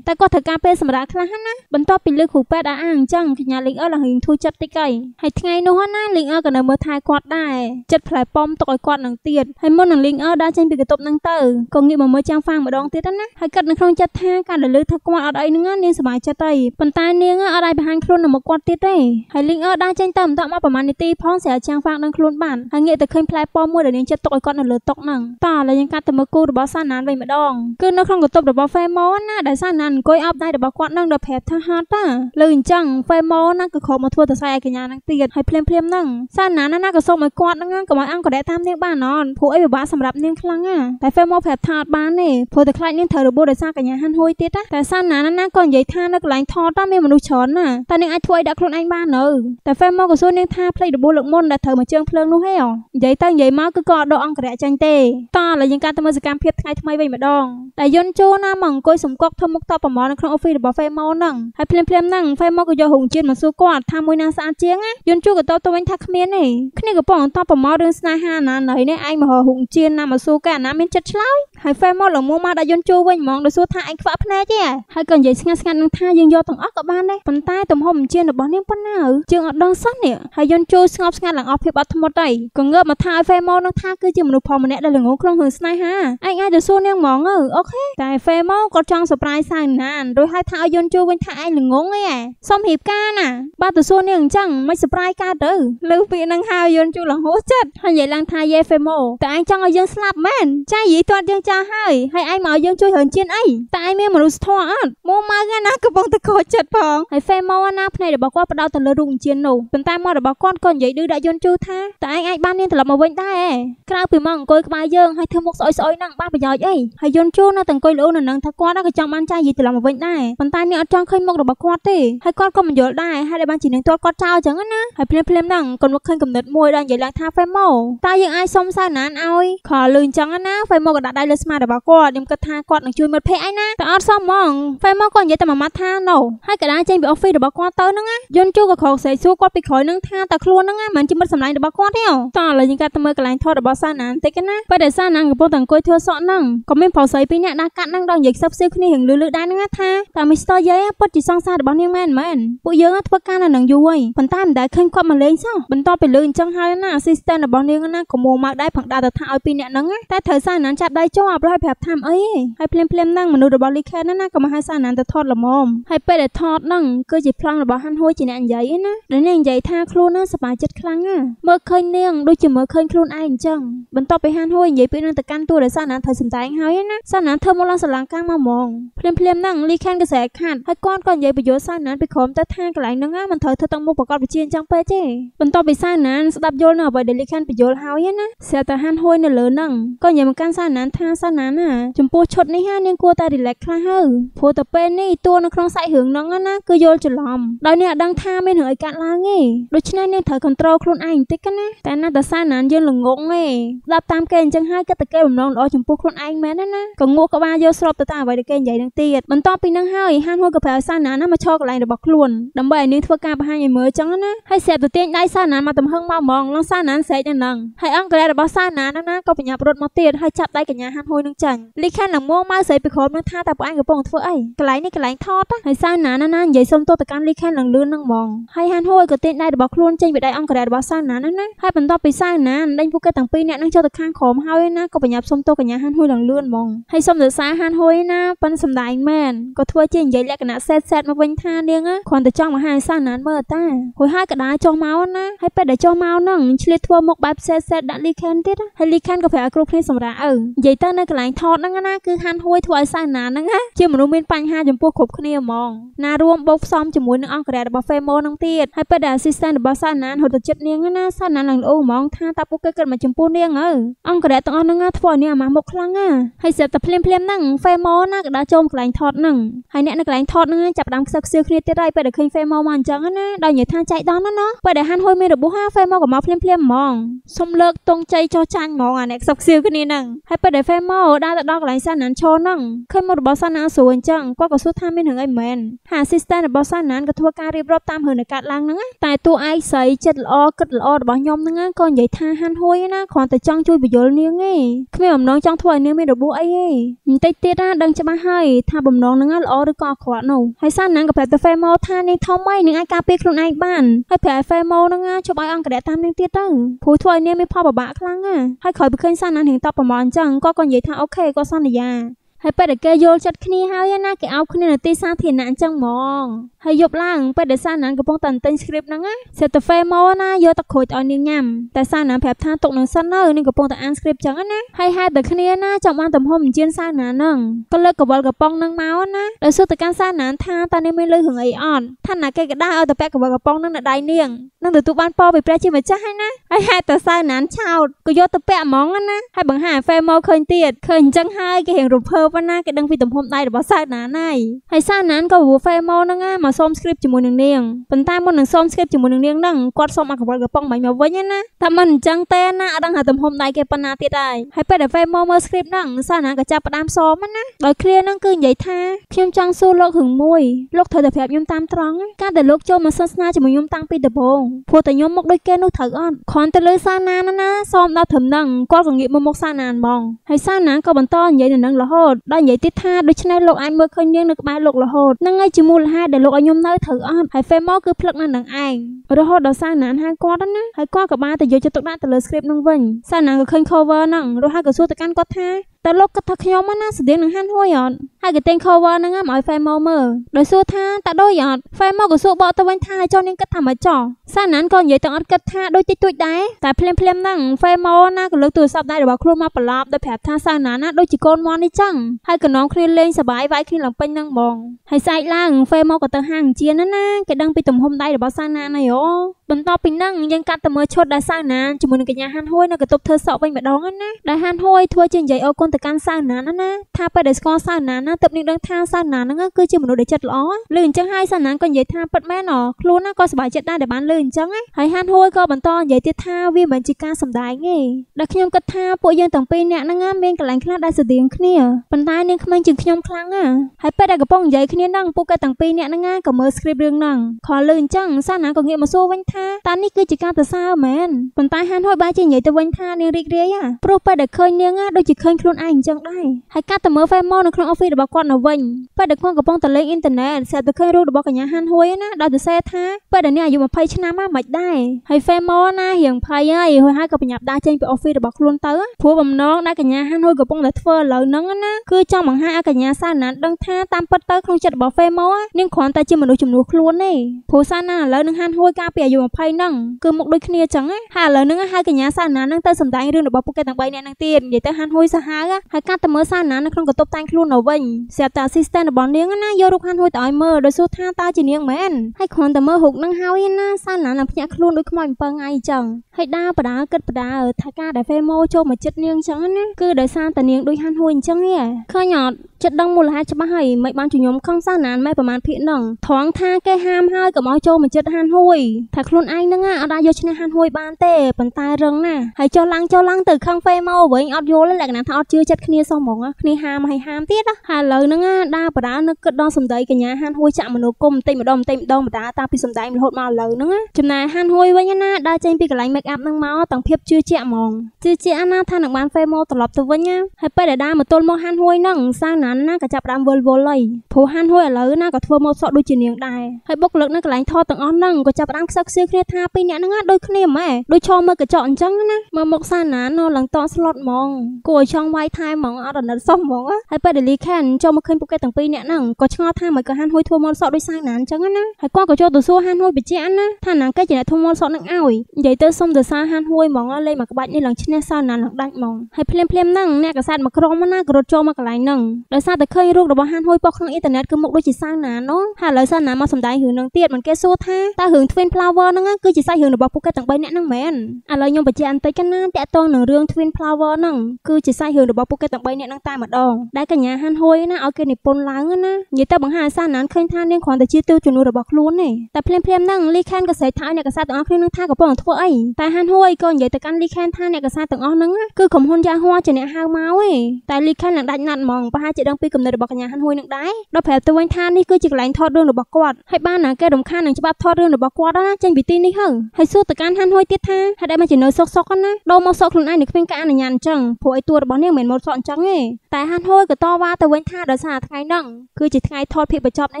ទេតែគាត់ត្រូវការពេលសម្រាកខ្លះណាបន្ទាប់ពីលោកគ្រូពេទ្យដាក់អាអញ្ចឹងកញ្ញាលីងអត់ឡើងរៀងធូរចិត្តតិចហើយហើយថ្ងៃនោះណាលីងអត់ក៏នៅមើលថែគាត់ដែរចិត្តផ្លែប៉មទុកឲ្យគាត់នឹងទៀតហើយមុននឹងលីងអត់ដើរចេញពីកតុបនឹងទៅក៏ងាកមកមើលចាំងហ្វាងម្ដងទៀតណាហើយគិតនៅក្នុងចិត្តថាការដែលលើថាគាត់អត់អីហ្នឹងនាងសប្បាយចិត្តទេប៉ុន្តែនាងអត់អាចបង្ហាញខ្លួននៅមុខគាត់ទៀតទេហើយលីងអឺដើរចេញទៅមិនតមកប្រហែលនាទីផងស្រាប់ចាំងហ្វាងដឹងខ្លួនបានហើយងាកទៅឃើញផ្លែប៉មួយដែលនាងចិត្តទុកឲ្យគាត់នៅលើតុហ្នឹងតោះឥឡូវយើងកាត់ទៅមើលគូរបស់សាណានវិញម្ដងគឺនៅក្នុងកតុបរបស់ហ្វេម៉ូណាដែលសាណានអង្គុយអាប់ដៃរបស់គាត់នឹងដល់ប្រាប់ថាហត់តាលើអញ្ចឹងហ្វេម៉ូណាក៏ខកមកធ្វើទៅស្អែកញ្ញាហ្នឹងទៀតហើយភ្លាមភ្លាមហ្នឹងសាណានណាក៏សុំឲ្យគាត់ហ្នឹងកុំឲ្យអង្គក៏ដែរតាមនាងបានអត់ព្រោះអីពិបាកសម្រាប់នាងខ្លាំងហ្នឹងតែហ្វេមកប្រាប់ថាអត់បានទេព្រោះតែខ្លាចនាងត្រូវរបួសដោយសារកញ្ញាហាន់ហួយទៀតតែសាណាណាក៏និយាយថានៅកន្លែងថតមានមនុស្សច្រើនណាតែនាងអាចធ្វើឲ្យដាក់ខ្លួនឯងបាននៅតែហ្វេមកក៏សួរនាងថាផ្លេចរបួសលើកមុនដែលត្រូវមកជើងភ្លើងនោះហេអូនិយាយទៅនិយាយមកគឺក៏អត់ដកអង្គរៈចាញ់ទេតោះឥឡូវយើងកាត់ទៅមើលសកម្មភាពថ្ងៃថ្មីវិញម្ដងតែយុនជូណាមកអង្គុយសំកកធ្វើមុខតបប្រមល់នៅក្នុងអូហ្វីសរបស់ហ្វេម៉ូហ្នឹងហើយភ្លាមភ្លាមហ្នឹងហ្វេម៉ូក៏យករូងជាតិមកសួរគាត់ថាមួយណាស្អាតជាងណាយុនជូក៏តបទៅវិញថាគ្មានទេគ្នាក៏ប៉ុងតបប្រមល់រឿងស្នេហាណាណៃនេះឯងមកររូងជាតិណាមកសួរកពេលអាណាមានចិត្តឆ្លើយហើយហ្វេមកលងមកមកដាក់យន្តជួវិញហ្មងដោយសួរថាឯងខ្វក់ភ្នែកទេហើយក៏និយាយស្ងាត់ស្ងាត់នឹងថាយើងយកទាំងអស់ក៏បានដែរប៉ុន្តែទំហំជារបស់នាងប៉ុណ្ណាជើងអត់ដឹងសោះនេះហើយយន្តជួស្ងប់ស្ងាត់ឡើងអស់ភាពអត់ធ្មត់ហើយក៏ងើបមកថាឲ្យហ្វេមកនឹងថាគឺជាមនុស្សផងម្នាក់ដែលល្ងងក្នុងរឿងស្នេហាឯងអាចទៅសួរនាងហ្មងអើអូខេតែហ្វេមកក៏ចង់ surprise សាយណានរួចហើយថាឲ្យយន្តជួវិញថាឯងល្ងងអីសុំហៀបការណាបាទទៅសួរនាងអញ្ចឹងមិន surprise កើតទៅលើពាក្យនឹងហើយយន្តជួលហោចិត្តហើយនិយាយឡើងថាយេហ្វេមកតែឯងចង់ឲ្យយើងស្លាប់ម៉េបានចាយាយទាត់យើងចាស់ហើយហើយឯងមកយើងជួយរឹងជៀនអីតែឯងមានមនុស្សធម៌អត់មកម៉ៅណាកំពុងតែកោចចិត្តផងហើយហ្វេម៉ូណាភ្នែករបស់គាត់ផ្ដោតទៅលើរូបអញ្ជៀននោះប៉ុន្តែមាត់របស់គាត់ក៏និយាយឌឺដាក់យន់ជូរថាតែឯងអាចបាននាងត្រឡប់មកវិញដែរក្រៅពីមកអង្គុយក្បែរយើងហើយធ្វើមុខស្អុយស្អុយហ្នឹងបានប្រយោជន៍អីហើយយន់ជូរនៅតែអង្គុយលោនៅនឹងថាគាត់ក៏ចង់បានចាយាយត្រឡប់មកវិញដែរប៉ុន្តែនាងអត់ចង់ឃើញមុខរបស់គាត់ទេហើយគាត់ក៏មិនយល់ដែរហើយដែលបានជានាងទាត់គាត់ចោលអញ្ចឹងណាហើយភ្លាមភ្លាមហ្នឹងគាត់មកឃើញកំណត់មួយដែលនិយាយឡើងថាហ្វេម៉ូតើយើងអាចសុំសាវណានឲ្យខលលឿនចឹងណាហ្វេមកក៏ដាក់ដៃលើស្មារបស់គាត់ខ្ញុំគិតថាគាត់នឹងជួយមិត្តភ័ក្តិឯណាតែអត់សមហ្មងហ្វេមកក៏និយាយតែមួយម៉ាត់ថាណូហើយក៏ដាក់ចេញពី office របស់គាត់ទៅហ្នឹងណាយុនជូក៏ខកសេសួរគាត់ពីក្រោយហ្នឹងថាតើខ្លួនហ្នឹងមិនជាមិត្តសម្លាញ់របស់គាត់ទេតោះឥឡូវយើងកាត់ទៅមើលកន្លែងថតរបស់សាណាបន្តិចណាបើតែសាណាកំពុងតែអង្គុយធ្វើសក់ហ្នឹងក៏មានប្រុសស្រីពីរនាក់ដាក់កាត់ហ្នឹងដល់និយាយខ្សឹបខ្សៀវគ្នារៀងលឺលឺដែរហ្នឹងថាតើមីស្ទ័រយេពិតជាសង្សាររបស់នាងមែនមែនពួកយើងធ្វើការនៅនឹងយូរហើយប៉ុន្តែមិនដែលឃើញគាត់មកលេងសោះបន្ទាប់ពីលឺអញ្ចឹងហើយណា assistant របស់នាងណាក៏មួម៉ៅដែរផងដាក់ទៅថាឲ្យពីរនាក់ហ្នឹងតែត្រូវសាអណានចាប់ដៃចូលអបរហើយប្រាប់ថាមអីហើយភ្លាមភ្លាមនឹងមនុស្សរបស់លីខេនណាក៏មកហៅសាអណានទៅថតល្មមហើយពេលដែលថតនឹងគឺជាប្លង់របស់ហាន់ហួយជាអ្នកនិយាយឯណាដែលនាងនិយាយថាខ្លួននឹងសប្បាយចិត្តខ្លាំងណាស់មើលឃើញនាងដូចជាមើលឃើញខ្លួនឯងអញ្ចឹងបន្ទាប់ពីហាន់ហួយនិយាយពីនឹងទៅកាន់តួរបស់សាអណានត្រូវសម្ដែងហើយឯណាសាអណានធ្វើមកឡើងស្រឡាំងកាំងមកហ្មងភ្លាមភ្លាមនឹងលីខេនក៏ស្រែកខាត់ហើយគាត់ក៏និយាយបញ្យល់សាអណានពីក្រោមទៅថាកន្លែងនឹងមិនត្រូវធ្វើទាំងមុខប្រកបវិជ្ជាអញ្ចឹងពេកទេបន្ទាប់ពីសាអណានស្ដាប់យល់នៅអ្វីដែលលីខេនបញ្យល់ហើយឯណាស្រាប់តែហាន់ហួយនៅលើនឹងក៏ញ៉ាំកាន់សាណានថាសាណានណាចំពោះឈុតនេះហានាងគួរតែរីឡាក់ខ្លះហើយព្រោះតែពេលនេះតួនៅក្នុងសាច់រឿងហ្នឹងណាគឺយល់ច្រឡំដោយអ្នកដឹងថាមានរឿងអីកើតឡើងទេដូច្នេះនាងត្រូវ control ខ្លួនឯងបន្តិចណាតែណាតាសាណានយើងល្ងងទេស្ដាប់តាមគេអញ្ចឹងហើយគិតតែគេបំណងល្អចំពោះខ្លួនឯងមែនណាណាក៏ងក់ក្បាលយកស្របទៅតាមអ្វីដែលគេនិយាយនឹងទៀតបន្ទាប់ពីនឹងហើយហានហួរក៏ប្រើសាណានណាមកឈរកន្លែងរបស់ខ្លួនដើម្បីឲ្យនាងធ្វើការបង្ហាញឲ្យមើលអញ្ចឹងណាហើយស្រាប់ទៅទាញដៃសាណានមកទំហឹងមកមងឡងសាណានស្រែកនឹងហើយអង្គរៈរបស់សាណានណាក៏បញ្ញាប់រត់មកទៀតហើយចាប់ដៃកញ្ញាហាន់ហួយនឹងចាញ់លីខានឡើងមកមកស្រីពីក្រោមនឹងថាតើពួកអញកំពុងធ្វើអីកន្លែងនេះកន្លែងថតហើយសៅណាណាណានិយាយសុំទោសទៅកាន់លីខានឡើងលឿននឹងហ្មងហើយហាន់ហួយក៏ទាញដៃរបស់ខ្លួនចេញពីដៃអង្គរៈរបស់សៅណាណាណាហើយបន្ទាប់ពីសៅណាដេញពួកគេទាំងពីរនាក់នឹងចូលទៅខាងក្រោមហើយណាក៏បញ្ញាប់សុំទោសកញ្ញាហាន់ហួយឡើងលឿនហ្មងហើយសុំសរសើរហាន់ហួយណាប៉ិនសំដែងមែនក៏ធ្វើជានិយាយលក្ខណៈសេតសេតមកវិញថានាងគ្រាន់តែចង់មកហាយសៅណាមើលតាហួយហើយក៏ដាចុះមកណាហើយពេលដែលចុះមកនឹងឆ្លៀតធ្វើមុខបែបសេតសេតដាក់លីខានទៀតហើយលីខានក៏ប្រាប់ឲ្យគ្រប់គ្នាសម្រាប់ឪនិយាយទៅនៅកន្លែងថតហ្នឹងណាគឺហាន់ហួយធ្វើឲ្យសិស្សណាហ្នឹងណាជាមនុស្សមានបញ្ហាចំពោះគ្រប់គ្នាហ្មងណារួមបូកផ្សំជាមួយនឹងអង្គរៈរបស់ Femo ហ្នឹងទៀតហើយពេលដែល assistant របស់សិស្សណាហត់ទៅចិត្តនាងណាសិស្សណាឡើងល្អហ្មងថាតើពួកគេគិតមកចំពោះនាងអើអង្គរៈទាំងអស់ហ្នឹងណាធ្វើឲ្យនាងអាម៉ាស់មុខខ្លាំងណាហើយស្រាប់តែភ្លាមភ្លាមហ្នឹង Femo ណាក៏ដើរចូលកន្លែងថតហ្នឹងហើយអ្នកនៅកន្លែងថតហ្នឹងចាប់ដើមខ្សឹបខ្សៀវគ្នាទៀតហើយពេលដែលឃើញ Femo មកអញ្ចឹងណាដល់និយាយថាចៃដន្យណាណាពេលដែលហាន់ហួយមានរបួសហា Femo ក៏មកភ្លាមភ្លាមហ្មងសុំលើកតងចៃចោះចាញ់ហ្មងអាអ្នកខ្សឹបខ្សៀវគ្នាហ្នឹងហើយពេលដែល Femo ដើរទៅដល់កន្លែងសាណានឈរហ្នឹងឃើញមុខរបស់សាណានស្រួលអញ្ចឹងគាត់ក៏សួរថាមានរឿងអីមែនហើយ assistant របស់សាណានក៏ធ្វើការរៀបរាប់តាមរឿងដែលកើតឡើងហ្នឹងតែតួឯកស្រីចិត្តល្អគិតល្អរបស់ខ្ញុំហ្នឹងក៏និយាយថាហាន់ហួយណាគ្រាន់តែចង់ជួយបញ្យលនាងឯងគ្មានបំណងចង់ធ្វើឲ្យនាងមានរបួសអីឯងបន្តិចទៀតណាដឹងច្បាស់ហើយថាបំណងហ្នឹងល្អឬក៏អាក្រក់នោះហើយសាណានក៏ប្រាប់ទៅ Femo ថានាងធំហើយនាងអាចការពារខ្លួនឯងបានហើយប្រាប់ឲ្យ Femo ហ្នឹងជប់ឲ្យអង្គរៈតាមនាងទៀតទៅព្រោះធ្វើឲ្យនាងមានផលពិបាកខ្លាំងណាហើយក្រោយពីឃើញសាណាននាងតបប្រមាណអញ្ចឹងគាត់ក៏និយាយថាអូខេគាត់សន្យា។ហើយពេលដែលគេយល់ចិត្តគ្នាហើយណាគេអោបគ្នានៅទីសាធារណៈអញ្ចឹងហ្មងហើយយប់ឡើងពេលដែលសាណានកំពុងតែតែង script ហ្នឹងណាសេតហ្វេម៉ូណាយកទៅខូចឲ្យនាងញ៉ាំតែសាណានប្រាប់ថាទុកនឹងសិននៅនាងកំពុងតែអាន script អញ្ចឹងណាហើយហេតុតែគ្នាណាចង់បានទំហំមិនជៀនសាណានហ្នឹងក៏លើកកវល់កប៉ុងហ្នឹងមកណាដោយសួរទៅកាន់សាណានថាតើនាងមានលុយរឿងអីអត់ថាណាគេក៏ដែរឲ្យទៅពាក់កវល់កប៉ុងហ្នឹងនៅដៃនាងនឹងទទួលបានពរពីព្រះជាម្ចាស់ហើយណាហើយហេតុតែសាណានឆោតក៏យកទៅពាក់ហ្មងណាហើយបង្ហាហ្វេម៉ូឃើញទៀតឃើញអញ្ចឹងហើយគេរៀងរំភើបប៉ុណ្ណាគេដឹងពីទំហំដៃរបស់សាណាណៃហើយសាណានក៏វូហ្វេម៉ូហ្នឹងមកសូម script ជាមួយនឹងនាងប៉ុន្តែមុននឹងសូម script ជាមួយនឹងនាងហ្នឹងគាត់សូមអាកវលកប៉ុងបាញ់មកវិញណាថាមិនអញ្ចឹងទេណាអត់ដឹងថាទំហំដៃគេប៉ុណ្ណាទៀតហើយហើយពេលដែលហ្វេម៉ូមើល script ហ្នឹងសាណាក៏ចាប់ផ្ដើមសូមណាដោយគ្រាហ្នឹងគឺនិយាយថាខ្ញុំចង់សួរលោករឿងមួយលោកត្រូវតែប្រាប់ខ្ញុំតាមត្រង់ការដែលលោកចូលមកសិស្សស្នាជាមួយខ្ញុំតាំងពីដំបូងព្រោះតែខ្ញុំមកដូចគេនោះត្រូវអត់គ្រាន់តែលើសាណាណាណាសូមដល់ត្រឹមហ្នឹងគាត់ក៏ងាកមកមុខសាណាហ្មងហើយសាណាក៏បន្តនិយាយនៅនឹងរហូតដល់និយាយទៀតថាដូច្នេះលោកអាចមើលឃើញនាងនៅក្បែរលោករហូតហ្នឹងហើយជាមូលហេតុដែលលោកឲ្យខ្ញុំនៅត្រូវអត់ហើយ Femo គឺផ្លឹកនៅនឹងឯងរហូតដល់សារណានហាងគាត់ណាហើយគាត់ក៏បានទៅយកចិត្តទុកដាក់ទៅលើ script នឹងវិញសារណានក៏ឃើញ cover ហ្នឹងរហូតក៏សួរទៅកាន់គាត់ថាតើលោកគិតថាខ្ញុំណាស្តៀងនឹងហាន់ហួយអត់ហើយគេទិញ cover ហ្នឹងមកឲ្យ Famo មើលដោយសួរថាតើដូចអត់ Famo ក៏សួរបកទៅវិញថាចុះនាងគិតថាមកចោះសាណានក៏និយាយទាំងអត់គិតថាដូចតិចតួចដែរតែភ្លាមភ្លាមហ្នឹង Famo ណាក៏លើកទូរស័ព្ទដៃរបស់ខ្លួនមកប្រឡប់ដោយប្រាប់ថាសាណានណាដូចជាកូនមន់នេះចឹងហើយក៏នាំគ្នាលេងសប្បាយវាយគ្នាឡើងពេញហ្នឹងហ្មងហើយសាច់ឡើង Famo ក៏ទៅហាងជាណាណាគេដឹងពីទំហំដៃរបស់សាណានហើយអូបន្ទាប់ពីហ្នឹងយើងកាត់ទៅមើលឈុតដែលសាវណានជាមួយនឹងកញ្ញាហាន់ហួយនៅកន្ទប់ធ្វើសក់វិញម្ដងណាដែលហាន់ហួយធ្វើជានិយាយអរគុណទៅកាន់សាវណានណាថាពេលដែលស្គាល់សាវណានណាទើបនាងដឹងថាសាវណានហ្នឹងគឺជាមនុស្សដែលចិត្តល្អលើអញ្ចឹងហើយសាវណានក៏និយាយថាពិតមែនអូខ្លួនណាក៏សប្បាយចិត្តដែរដែលបានលើអញ្ចឹងហើយហាន់ហួយក៏បន្តនិយាយទៀតថាវាមិនជាការសម្ដែងទេដែលខ្ញុំគិតថាពួកយើងទាំងពីរនាក់ហ្នឹងមានកលែងខ្លះដែលស្តៀងគ្នាប៉ុន្តែនាងក្មេងជាងខ្ញុំខ្លាំងណាហើយពេលដែលកំពុងនិយាយគ្នាហ្នឹងពួកគេទាំងពីរនាក់ហ្នឹងក៏មើល script រឿងហ្នឹងខលលើអញ្ចឹងសាវណានក៏ងាកមកសួរវិញថាថាតានេះគឺជាការទៅសើមែនប៉ុន្តែហានហួយបែរជានិយាយទៅវិញថានាងរីករាយព្រោះពេលដែលឃើញនាងដូចជាឃើញខ្លួនឯងអញ្ចឹងដែរហើយការទៅមើល Facebook នៅក្នុង office របស់គាត់នៅវិញពេលដែលគាត់កំពុងទៅលេងអ៊ីនធឺណិតស្អាប់ទៅឃើញរូបរបស់កញ្ញាហានហួយណាដោយទៅសេថាពេលដែលនាងអាយុ20ឆ្នាំមកមិនដែរហើយ Facebook ណារៀងភ័យហើយរួចហើយក៏បញ្ញាប់ដាចេញពី office របស់ខ្លួនទៅព្រោះបំណងដែលកញ្ញាហានហួយកំពុងតែធ្វើឥឡូវហ្នឹងណាគឺចង់បង្ហាញឲ្យកញ្ញាសាណាដឹងថាតាមពិតទៅក្នុងចិត្តរបស់ Facebook នាងគ្រាន់តែជាមនុស្សជំនួសខ្លួនទេព្រោះសាណាឥឡូវនឹងហានហួយកាលពីអាយុ20ហ្នឹងគឺមុខដូចគ្នាចឹងណាហើយឥឡូវហ្នឹងហើយកញ្ញាសាណាហ្នឹងទៅសម្ដែងរឿងរបស់ពួកគេទាំង3នាក់ហ្នឹងទៀតនិយាយទៅហាន់ហួយសាហាវហើយការតែមើលសាណានៅក្នុងកន្ទប់តែងខ្លួននៅវិញស្រាប់តែ assistant របស់នាងណាយករូបហាន់ហួយទៅឲ្យមើលដោយសួរថាតើជានាងមែនហើយគ្រាន់តែមើលរូបហ្នឹងហើយណាសាណានឹងភ្ញាក់ខ្លួនដូចខ្មោចអំពើថ្ងៃចឹងហើយដាបដាគិតបដាថាការដែល Femo ចូលមកចិត្តនាងចឹងណាគឺដោយសារតែនាងដូចហាន់ហួយអញ្ចឹងហ៎ឃើញអត់ចិត្តដឹងមូលហេតុច្បាស់ហើយមិនបានជំនុំខំសាណានម៉ែប្រមាណភាកហ្នឹងត្រង់ថាគេហាមហើយកុំឲ្យចូលមកចិត្តហាន់ហួយថាខ្លួនខ្លួនឯងហ្នឹងអត់អាចយកឈ្នះហាន់ហួយបានទេប៉ុន្តែរឹងណាហើយចុះឡើងចុះឡើងទៅខឹងពេមកវិញអត់យល់លក្ខណៈថាអត់ជឿចិត្តគ្នាសោះហ្មងគ្នាហាមហើយហាមទៀតហើយឥឡូវហ្នឹងដាបដានឹកគិតដល់សម្ដីកញ្ញាហាន់ហួយចាក់មនោគមបន្តិចម្ដងបន្តិចម្ដងបដាតាពីសម្ដែងរហូតមកឥឡូវហ្នឹងចំណាយហាន់ហួយវិញណាដើរចេញពីកន្លែង make up ហ្នឹងមកទាំងភាពជឿជាក់ហ្មងជឿជាក់ណាថានឹងបានពេមកត្រឡប់ទៅវិញហើយពេលដែលដាមកទល់មកហាន់ហួយហ្នឹងសៅណានណាក៏ចាប់ដើមវល់វល់ហើយព្រោះហាន់ហួយឥឡូវណាក៏ធ្វើមកសក់ដូចជានាងដែរហើយបុកលើកនៅកន្លែងថតទាំងអស់ហ្នឹងក៏ចាប់ដើមខ្សឹបខ្សៀគ្នាថាពីរអ្នកហ្នឹងដូចគ្នាម៉ែដូចឈរមើលកញ្ចក់អញ្ចឹងណាមកមុខសាណាណឡើងតស្លុតហ្មងគួរឲ្យចង់វាយថែហ្មងអត់រណិតសោះហ្មងហើយពេលដែលលីខេនចូលមកឃើញពួកគេទាំងពីរអ្នកហ្នឹងក៏ឆ្ងល់ថាមិនក៏ហានហួយធ្វើមនសក់ដូចសាណាអញ្ចឹងណាហើយគាត់ក៏ចូលទៅសួរហានហួយបញ្ជាក់ណាថាណាគេជាអ្នកធ្វើមនសក់នឹងឲ្យនិយាយទៅសុំទៅសារហានហួយហ្មងលេងមកក្បាច់នេះឡើងឈ្នះសាណាឡើងដាច់ហ្មងហើយភ្លាមភ្លាមហ្នឹងអ្នកកសែតមកក្រុមណាក៏រត់ចូលមកកន្លែងហ្នឹងដោយសារតែឃើញរូបរបស់ហានហួយប៉ុកក្នុងអ៊ីនធឺណិតគឺមុខដូចជាសាណាណោះហើយឥឡូវសាណាមកសំដែងរឿងហ្នឹងទៀតមិនគេសួរថាតើរឿង Twin Flower ហ្នឹងគឺជាសាច់រឿងរបស់ពួកគេទាំង3នាក់ហ្នឹងមែនឥឡូវខ្ញុំបញ្ជាក់បន្តិចកណាតាក់ទងនឹងរឿង Twin Flower ហ្នឹងគឺជាសាច់រឿងរបស់ពួកគេទាំង3នាក់ហ្នឹងតែម្ដងដែលកញ្ញាហាន់ហួយណាឲ្យគេនិពន្ធឡើងណានិយាយទៅបង្ហាញសាសនានឃើញថានាងគ្រាន់តែជាទូជំនួសរបស់ខ្លួនទេតែភ្លាមភ្លាមហ្នឹងលីខានក៏ស្រែកថាឲ្យអ្នកកសាទាំងអស់គ្នានឹងថាកំពុងធ្វើអីតែហាន់ហួយក៏និយាយទៅកាន់លីខានថាអ្នកកសាទាំងអស់ហ្នឹងគឺក្រុមហ៊ុនយ៉ាងហួរជាអ្នកហៅមកឯងតែលីខាននឹងដាច់ណាត់ហ្មងប្រហែលជាដឹងពីគំនិតរបស់កញ្ញាហាន់ហួយនឹងដែរដល់ប្រាប់ទៅវិញថានេះគឺជាកន្លែងថតរឿងរបស់គាត់ហើយបានណាគេរំខាននឹងច្បាប់ថតរឿងរបស់គាត់ណាចេញពីពីទីនេះហើយហើយសួរទៅកាន់ហានហួយទៀតថាហេតុអីមកជានៅសុកសុកអត់ណាដូរមកសុកខ្លួនឯងនៅគ្មានការអនុញ្ញាតអញ្ចឹងព្រោះអីតួរបស់នាងមិនមែនមកសុកអញ្ចឹងទេតែហានហួយក៏តវ៉ាទៅវិញថាដោយសារថ្ងៃហ្នឹងគឺជាថ្ងៃថតភាពបញ្ចប់នៃ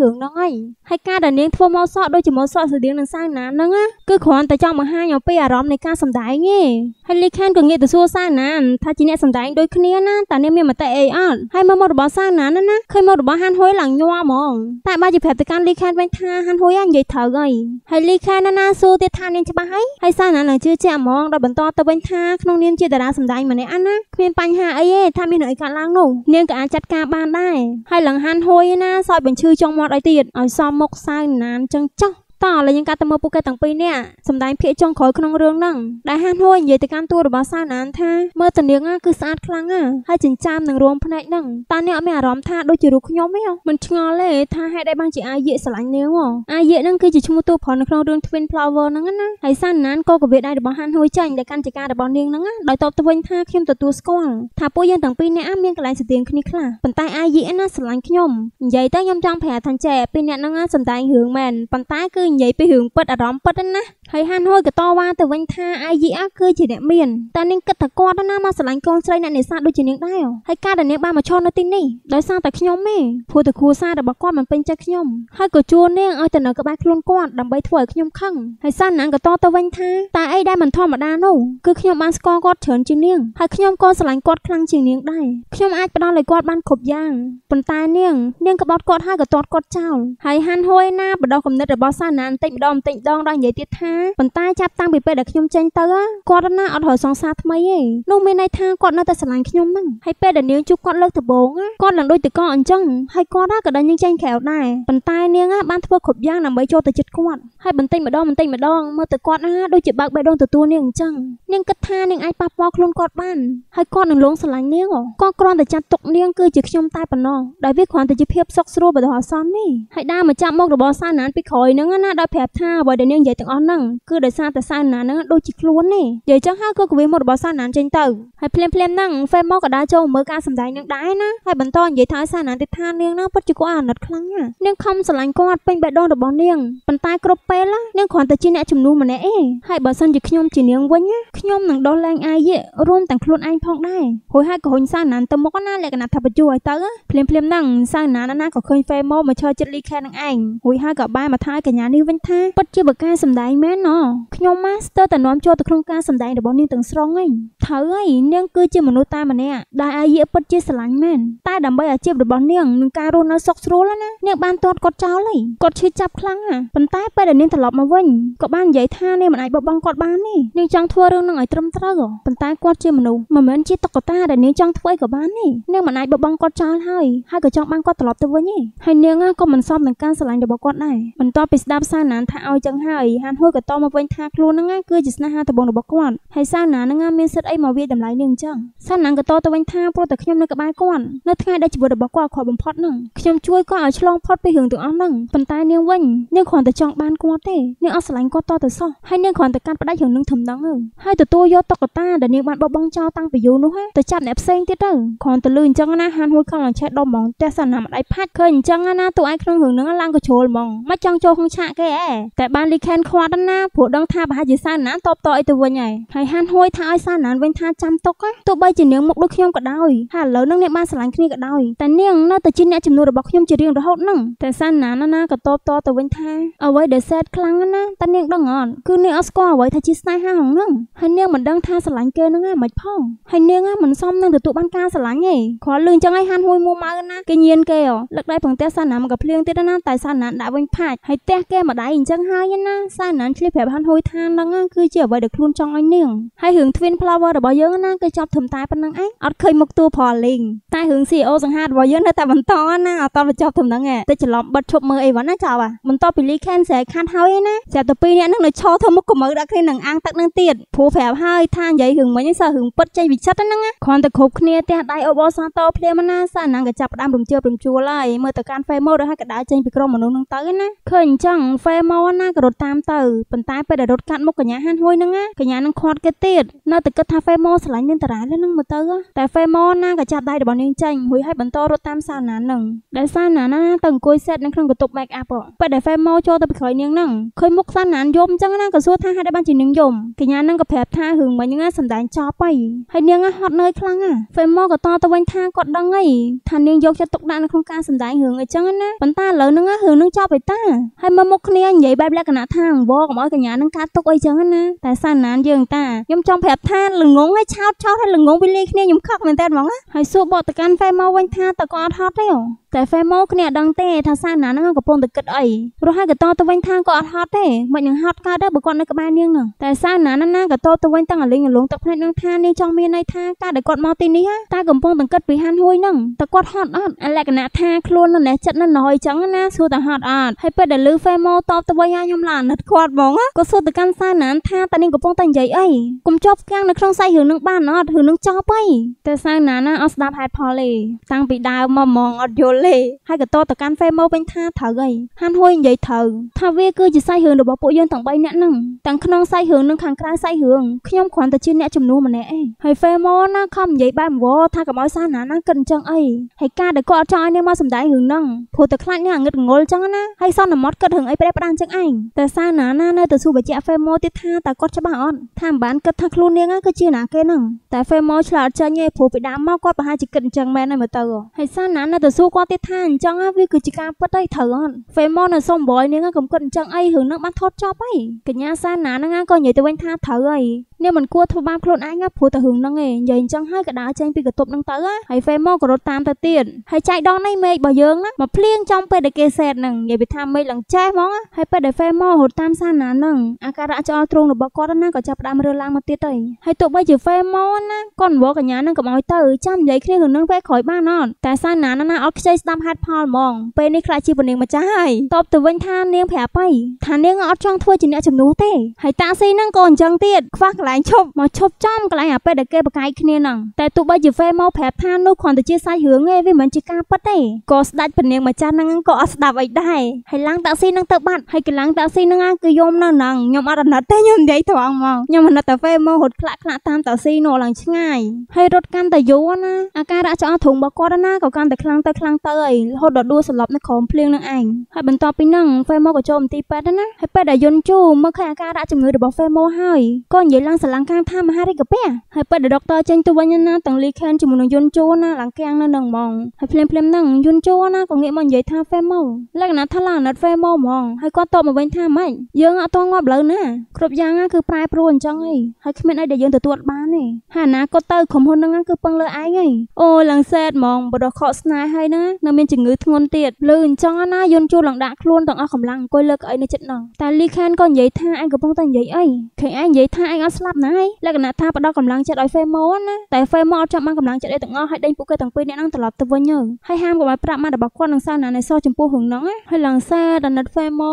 រឿងហ្នឹងហើយហើយការដែលនាងធ្វើមកសុកដូចជាមកសុកស្តៀងនឹងសាវណាហ្នឹងគឺគ្រាន់តែចង់បង្ហាញអំពីអារម្មណ៍នៃការសម្ដែងទេហើយលីខានក៏ងាកទៅសួរសាវណានថាជាអ្នកសម្ដែងដូចគ្នាណាតើនាងមានមតិអីអត់ហើយមើលមករបស់សាវណានណាឃើញមករបស់ហានហួយឡើងញ័រហ្មងតែបើជាប្រាប់ទៅកាន់លីខានវិញថាហានហួយនិយាយត្រូវអីហើយលីខានណាណាសួរទៀតថានាងច្បាស់ហើយហើយសាណានឹងជឿជាក់ហ្មងដោយបន្តទៅវិញថាក្នុងនាងជាតារាសម្ដែងម្នាក់អាណាគ្មានបញ្ហាអីទេថាមានរឿងអីកើតឡើងនោះនាងក៏អាចចាត់ការបានដែរហើយលង្ហានហួយណាសោយបញ្ឈឺចុងមាត់អីទៀតឲ្យសមមុខសៅណានចឹងចោះតឥឡូវយើងកាត់ទៅមើលពួកគេទាំងពីរនាក់សម្ដែងភាគចុងក្រោយក្នុងរឿងហ្នឹងដែលហានហួយនិយាយទៅកាន់តួរបស់សាណានថាមើលតនាងគឺស្អាតខ្លាំងណាស់ហើយចិញ្ចាមនឹងរួមភ្នែកហ្នឹងតើអ្នកអត់មានអារម្មណ៍ថាដូចជារូបខ្ញុំទេមិនឆ្ងល់ទេថាហេតុអីបានជាអាយិកស្រឡាញ់នាងហ៎អាយិកហ្នឹងគឺជាឈ្មោះតួប្រុសនៅក្នុងរឿង Twin Flower ហ្នឹងណាហើយសាណានក៏កវិដៃរបស់ហានហួយចាញ់ដែលកាន់ចការរបស់នាងហ្នឹងដោយតបទៅវិញថាខ្ញុំទទួលស្គាល់ថាពួកយើងទាំងពីរនាក់មានកន្លែងស្ទៀងគ្នាខ្លះប៉ុន្តែអាយិកណាស្រឡាញ់ខ្ញុំនិយាយទៅខ្ញុំចង់ប្រាប់ថាចេះពីរនាក់ហ្នឹងសំដែងរឿងមែនប៉ុន្តែគឺនិយាយពីរឿងពិតអារម្មណ៍ពិតណាហើយហានហួយក៏តវ៉ាទៅវិញថា IGR គឺជាអ្នកមានតែនាងគិតថាគាត់ណាមកស្រឡាញ់កូនស្រីអ្នកនេសាទដូចជានាងដែរហើយការដែលនាងបានមកឈរនៅទីនេះដោយសារតែខ្ញុំទេព្រោះតែគ្រួសាររបស់គាត់មិនពេញចិត្តខ្ញុំហើយក៏ជួលនាងឲ្យទៅនៅក្បែរខ្លួនគាត់ដើម្បីធ្វើឲ្យខ្ញុំខឹងហើយសានណាងក៏តទៅវិញថាតើអីដែលមិនធម្មតានោះគឺខ្ញុំបានស្គាល់គាត់ច្រើនជាងនាងហើយខ្ញុំក៏ស្រឡាញ់គាត់ខ្លាំងជាងនាងដែរខ្ញុំអាចផ្ដល់ឲ្យគាត់បានគ្រប់យ៉ាងប៉ុន្តែនាងនាងក្បត់គាត់ហើយក៏ទាត់គាត់ចោលហើយហានហួយណាបដោះគំនិតរបស់សានណាណាបន្តិចម្ដងបន្តិចម្ដងដល់និយាយទៀតថាប៉ុន្តែចាប់តាំងពីពេលដែលខ្ញុំចេញទៅគាត់ណាអត់រកសងសារថ្មីទេនោះមានន័យថាគាត់នៅតែស្រឡាញ់ខ្ញុំហ្នឹងហើយពេលដែលនាងជួបគាត់លើកដំបូងគាត់ឡើងដូចតកអញ្ចឹងហើយគាត់ក៏ដឹងនាងចេញក្រៅដែរប៉ុន្តែនាងបានធ្វើគ្រប់យ៉ាងដើម្បីចូលទៅជិតគាត់ហើយបន្តិចម្ដងបន្តិចម្ដងមើលទៅគាត់ណាដូចជាបើកបេះដូងទទួលនាងអញ្ចឹងនាងគិតថានាងអាចប៉ះពាល់ខ្លួនគាត់បានហើយគាត់នឹងលងស្រឡាញ់នាងគាត់គ្រាន់តែចាត់ទុកនាងគឺជាខ្ញុំតែប៉ុណ្ណោះដែលវាគ្រាន់តែជាភាពសុខស្រួលបដិអសន្ននេះហើយដើរមកចាប់មុខរបស់សាណានពីក្រោយហ្នឹងណាដោយប្រាប់ថាអ្វីដែលនាងនិយាយទាំងអស់ហ្នឹងគឺដោយសារតែសាវណាហ្នឹងដូចជាខ្លួនទេនិយាយចឹងហើយក៏គវិមុខរបស់សាវណាចេញទៅហើយភ្លាមភ្លាមហ្នឹងហ្វេមកក៏ដើរចូលមើលការសម្ដែងនឹងដែរណាហើយបន្តនិយាយថាសាវណាទីថានាងហ្នឹងពិតជាគាត់អាណិតខ្លាំងណាស់នាងខំស្រឡាញ់គាត់ពេញបេះដូងរបស់នាងប៉ុន្តែគ្រប់ពេលណានាងគ្រាន់តែជាអ្នកជំនួសម្នាក់ឯងហើយបើសិនជាខ្ញុំជានាងវិញណាខ្ញុំនឹងដោះលែងអាយរួមទាំងខ្លួនឯងផងដែរហួយហើយក៏ហុញសាវណាទៅមុខណាលក្ខណៈថាបញ្ជូរឲ្យទៅភ្លាមភ្លាមហ្នឹងសាវណាណាក៏ឃើញហ្វេមកមកឈរចិត្តលីខែនឹងឯងហួយហើយក៏បែរមកថាកញ្ញានាងវិញថាពិតជាបើការសម្ដែងមែនណោះខ្ញុំម៉ាស្ទើរតែនាំចូលទៅក្នុងការសម្ដែងរបស់នាងទាំងស្រុងឯងត្រូវហើយនាងគឺជាមនុស្សតែម្នាក់ដែលអាយិពិតជាស្រឡាញ់មែនតែដើម្បីអាជីពរបស់នាងនឹងការរស់នៅសុខស្រួលណានាងបានទាត់គាត់ចោលហើយគាត់ឈឺចាប់ខ្លាំងណាប៉ុន្តែពេលដែលនាងត្រឡប់មកវិញក៏បាននិយាយថានាងមិនអាចបបងគាត់បានទេនាងចង់ធ្វើរឿងនឹងឲ្យត្រឹមត្រូវប៉ុន្តែគាត់ជាមនុស្សមិនមែនជាតុក្កតាដែលនាងចង់ធ្វើឲ្យក៏បានទេនាងមិនអាចបបងគាត់ចោលហើយហើយក៏ចង់បានគាត់ត្រឡប់ទៅវិញទេហើយនាងក៏មិនសមនឹងការស្រឡាញ់របស់គាត់ដែរបន្ទាប់ពីស្ដាប់ប្សាវណានថាឲ្យចឹងហើយហានហួយក៏តបមកវិញថាខ្លួនហ្នឹងគឺជាស្នេហាដំបូងរបស់គាត់ហើយសាវណានហ្នឹងមានសិទ្ធអីមកវាយតម្លៃនាងចឹងសាវណានក៏តបទៅវិញថាព្រោះតែខ្ញុំនៅក្បែរគាត់នៅថ្ងៃដែលជីវិតរបស់គាត់ខកបំផុតហ្នឹងខ្ញុំជួយគាត់ឲ្យឆ្លងផុតពីរឿងទាំងអស់ហ្នឹងប៉ុន្តែនាងវិញនាងគ្រាន់តែចង់បានគាត់ទេនាងអត់ស្រឡាញ់គាត់តទៅសោះហើយនាងគ្រាន់តែកាត់ផ្ដាច់រឿងនឹងធំដងហើយទទួលយកតុក្កតាដែលនាងបានបបងចោលតាំងពីយូរនោះទៅចាប់អ្នកផ្សេងទៀតទៅគ្រាន់តែលឺអញ្ចឹងណាហានហួយខំឡើងឆេះដុំហ្មងតែសាវណានម្ដាយផាត់ឃើញអញ្ចឹងណាតួឯងក្នុងរឿងហ្នឹងឡើងក៏ជ្រុលហ្មងមិនចង់ចូលក្នុងឆាកដាក់គេឯងតែបានលីខេនខ្វាត់ណាព្រោះដឹងថាប្រហែលជាសាណានតបតអីទៅវិញឯងហើយហានហួយថាឲ្យសាណានវិញថាចាំទុកទោះបីជានាងមុខដូចខ្ញុំក៏ដោយហើយឥឡូវនឹងអ្នកបានស្រឡាញ់គ្នាក៏ដោយតែនាងនៅតែជាអ្នកជំនួសរបស់ខ្ញុំជារៀងរហូតហ្នឹងតែសាណានណាក៏តបតទៅវិញថាអ្វីដែលសែតខ្លាំងណាតែនាងដឹងអត់គឺនាងអត់ស្គាល់អ្វីថាជាស្នេហាហ្នឹងហើយនាងមិនដឹងថាស្រឡាញ់គេហ្នឹងឯងមិនផងហើយនាងមិនសមនឹងទទួលបានការស្រឡាញ់ទេគ្រាន់លឺអញ្ចឹងឯងហានហួយមួម៉ៅណាគេញៀនគេអូលើកដៃផងផ្ទះសាណាមកក៏ភ្លៀងទៀតណាតែសាណានដាក់វិញផាច់ហើយផ្ទះគេម្ដាយអញ្ចឹងហើយណាសាណានឆ្លៀសប្រាប់ហាន់ហ៊ុយថានឹងគឺជាអ្វីដែលខ្លួនចង់ឲ្យនាងហើយរឿង Twin Flower របស់យើងណាគឺចប់ធំតែប៉ុណ្ណឹងឯងអត់ឃើញមុខតួ Pauling តែរឿង CEO សង្ហារបស់យើងនៅតែបន្តណាអត់តបចប់ធំហ្នឹងឯងតែច្រឡំបិទឈប់មើលអីវ៉ាន់ណាចប់អាបន្តពី Lee Ken ស្រែកខាត់ហើយឯណាចាប់ទៅពីរនាក់ហ្នឹងនៅឈរធ្វើមុខកម្រើដាក់គ្នានឹងអាងទឹកហ្នឹងទៀតព្រោះប្រាប់ហើយថានិយាយរឿងមិញសោះរឿងពិតចេញវិចិត្រហ្នឹងគ្រាន់តែគ្រប់គ្នាទះដៃអូបអសាតភ្លាមណាសាណាងក៏ចាប់ផ្ដើមរំជើបរំជួលហើយមើលទៅកាន់ Facebook ដល់ហើយកដៅចេញពីក្រុមមនុស្សហ្នឹងទៅណាឃើញអញ្ចឹងហ្វេម៉ូនណាក៏រត់តាមទៅប៉ុន្តែពេលដែលរត់កាត់មុខកញ្ញាហានហួយហ្នឹងណាកញ្ញានឹងខាត់គេទៀតនៅតែគិតថាហ្វេម៉ូស្រឡាញ់នាងតារាលនឹងមើលទៅតែហ្វេម៉ូណាក៏ចាប់ដៃរបស់នាងចេញហួយឲ្យបន្តរត់តាមសាណានឹងដែលសាណាណាទៅអង្គុយសេតនៅក្នុងកន្ទប់ make up ពេលដែលហ្វេម៉ូចូលទៅពីក្រោយនាងហ្នឹងឃើញមុខសាណានយំអញ្ចឹងណាក៏សួរថាហេតុអីបានជានាងយំកញ្ញានឹងក៏ប្រាប់ថារឿងមិញហ្នឹងសំដែងចប់ហើយហើយនាងហត់នឿយខ្លាំងណាហ្វេម៉ូក៏តទៅវិញថាគាត់ដឹងហើយថានាងយកចិត្តទុកដាក់នៅក្នុងការសំដែងរឿងអីចឹងណាប៉ុន្តែឥឡូវហ្នឹងរឿងនឹងចប់ហើយតាហើយមើលមុខគ្នានិយាយបែបលក្ខណៈថាអង្វរកុំឲ្យកញ្ញានឹងកាត់ទុកអីចឹងណាតែសាណានយើងតាខ្ញុំចង់ប្រាប់ថាល្ងងឲ្យឆោតឆោតឲ្យល្ងងវាលាយគ្នាខ្ញុំខឹកមែនតើហ្មងហើយសួរបកទៅកាន់ហ្វេម៉ូវិញថាតើក៏អត់ហត់ទេអូតែហ្វេម៉ូគ្នាអត់ដឹងទេថាសាណានឹងកំពុងតែគិតអីរហូតក៏តទៅវិញថាក៏អត់ហត់ទេមិននឹងហត់កើតដែរបើគាត់នៅក្បែរនាងនឹងតែសាណានណាក៏តទៅវិញទាំងអលិញអលងទឹកភ្នែកនឹងថានាងចង់មានន័យថាការដែលគាត់មកទីនេះតែកំពុងតែគិតពីហានហួយនឹងតើគាត់ហត់អត់លក្ខណៈថាខ្លួននៅណេះចិត្តនៅណយចឹងណាសួរតើហត់អត់ហើយពេលដែលលឺហ្វេម៉ូតបទៅវិញអាខ្ញុំឡាអាណិតគាត់ហ្មងក៏សួរទៅកាន់សាណានថាតានាងកំពុងតែនិយាយអីកុំជាប់ស្គាំងនៅក្នុងសាយរឿងនឹងបានអត់រឿងនឹងចប់អីតែសាណានអត់ស្ដាប់ហេតុផលទេតាំងពីដើមមកហ្មងអត់យល់ទេហើយក៏តបទៅកាន់ហ្វេម៉ូវិញថាត្រូវអីហានហួយនិយាយត្រូវថាវាគឺជាសាយរឿងរបស់ពួកយើងទាំង3នាក់ហ្នឹងទាំងក្នុងសាយរឿងនិងខាងក្រៅសាយរឿងខ្ញុំគ្រាន់តែជាអ្នកជំនួសម្នាក់ឯងហើយហ្វេម៉ូណាខំនិយាយបែបវល់ថាកុំឲ្យសាណានគិតអញ្ចឹងអីហើយការដែលគាត់អត់ចង់ឲ្យនាងមកសំដែងរឿងហ្នឹងព្រោះតែខ្លាចនាងងឹតងល់អញ្ចឹងណាហើយសន្មត់គិតរឿងអីប្រេះផ្ដាំជាងឯងតែសារណាណានៅទៅសួរបញ្ជាក់ហ្វេម៉ូទៀតថាតើគាត់ច្បាស់អត់ថាមិនបានគិតថាខ្លួននាងគឺជាណាគេហ្នឹងតែហ្វេម៉ូឆ្លាតចាញ់ឯងព្រោះពីដើមមកគាត់ប្រហែលជាគិតអញ្ចឹងមែនហើយមើលទៅហើយសារណានៅទៅសួរគាត់ទៀតថាអញ្ចឹងវាគឺជាការពិតឯងត្រូវអត់ហ្វេម៉ូនៅសុំបយនាងកំគិតអញ្ចឹងអីរឿងហ្នឹងបានថត់ចប់ឯងកញ្ញាសារណាហ្នឹងក៏និយាយទៅវិញថាត្រូវឯងអ្នកមិនគួរធ្វើបាបខ្លួនឯងណាព្រោះតែរឿងហ្នឹងឯងនិយាយអញ្ចឹងហើយក៏ដើរចេញពីកន្ទប់ហ្នឹងទៅណាហើយហ្វេម៉ូក៏រត់តាមទៅទៀតហើយចៃដងនៃមេឃរបស់យើងណាមកភ្លៀងចំពេលដែលគេសែតហ្នឹងនិយាយពីថាមេឃឡើងចេះហ្មងហើយពេលដែលហ្វេម៉ូរត់តាមសាណាហ្នឹងអាការៈចោលទ្រូងរបស់គាត់ណាក៏ចាប់ផ្ដើមរើឡើងមកទៀតទៅហើយទោះបីជាហ្វេម៉ូណាក៏អង្វរកញ្ញាហ្នឹងក៏មកទៅចាំនិយាយគ្នារឿងហ្នឹងពេលក្រោយបានអត់តែសាណាណាអត់ខ្ចីស្ដាប់ហេតុផលហ្មងពេលនេះខ្លាចជាពនាងម្ចាស់ហើយតបទៅវិញថានាងប្រាប់ហើយថានាងអត់ចង់ធ្វើជាអ្នកជំនួសទេហើយតាក់ស៊ីហ្នឹងក៏អញ្ចឹងទៀតខ្វះកន្លែងលែងឈប់មកឈប់ចំកន្លែងអាពេលដែលគេប្រកែកគ្នាហ្នឹងតែទោះបីជាវេមកប្រាប់ថានោះគ្រាន់តែជាសាច់រឿងឯងវាមិនជាការពិតទេក៏ស្ដាច់ពនាងម្ចាស់ហ្នឹងក៏អត់ស្ដាប់អីដែរហើយឡាំងតាក់ស៊ីហ្នឹងទៅបាត់ហើយកន្លងតាក់ស៊ីហ្នឹងគឺយំនៅហ្នឹងខ្ញុំអត់អណិតទេខ្ញុំនិយាយត្រង់មកខ្ញុំអណិតតែវេមករត់ខ្លាក់ខ្លាក់តាមតាក់ស៊ីនោះឡើងឆ្ងាយហើយរត់កាន់តែយូរណាអាការៈចោលធំរបស់គាត់ណាក៏កាន់តែខ្លាំងទៅខ្លាំងទៅហើយរហូតដល់ដួលសន្លប់នៅក្រោមភ្លៀងនឹងឯងហើយបន្ទាប់ពីហ្នឹងវេមកក៏ចូលមន្ទីរពេទ្យណាហើយពេទ្យដែលយន់ជូរមើលឃើញអាការៈជំងឺរបស់វេមកហើយក៏និយាយឡើងសាឡាងកាងថាមហារាជកាពះហើយពេលដែលដុកទ័រចេញទៅវិញណាទាំងលីខេនជាមួយនឹងយុនជូណាឡាងកាងនៅនឹងហ្មង ហើយភ្លាមភ្លាមហ្នឹងយុនជូណាក៏ងាកមកនិយាយថាហ្វេម៉ូលក្ខណៈថាឡាណិតហ្វេម៉ូហ្មងហើយគាត់តបមកវិញថាម៉េចយើងអត់តងាប់លើណាគ្រប់យ៉ាងគឺប្រែប្រួលអញ្ចឹងហីហើយគ្មានអីដែលយើងទទួលបានទេហើយអនាគតទៅក្រុមហ៊ុនហ្នឹងគឺពឹងលើឯងហីអូឡាងសែតហ្មងបរោះខកស្នេហ៍ហើយណានៅមានជំងឺធ្ងន់ទៀតលើអញ្ចឹងណាយុនជូឡាងដាក់ខ្លួនទាំងអស់កម្លាំងអង្គុយលើកអីនៅចិត្តហ្នឹងតែលីខេនក៏និយាយថាឯងកំពុងតែនិយាយអីឃើញឯងនិយាយថាឯងអត់ស្លាប់ប់ណាយលក្ខណៈថាផ្ដល់កម្លាំងចិត្តឲ្យហ្វេម៉ូនណាតែហ្វេម៉ូនអត់ចាំបានកម្លាំងចិត្តអីទាំងអស់ហើយដេញពួកគេទាំងពីរនាក់ហ្នឹងត្រឡប់ទៅវិញហើយហើយហាមកុំឲ្យប្រាក់មាត់របស់គាត់នឹងសារណានៃសោះចំពោះរឿងហ្នឹងហើយឡើងសាដនិតហ្វេម៉ូ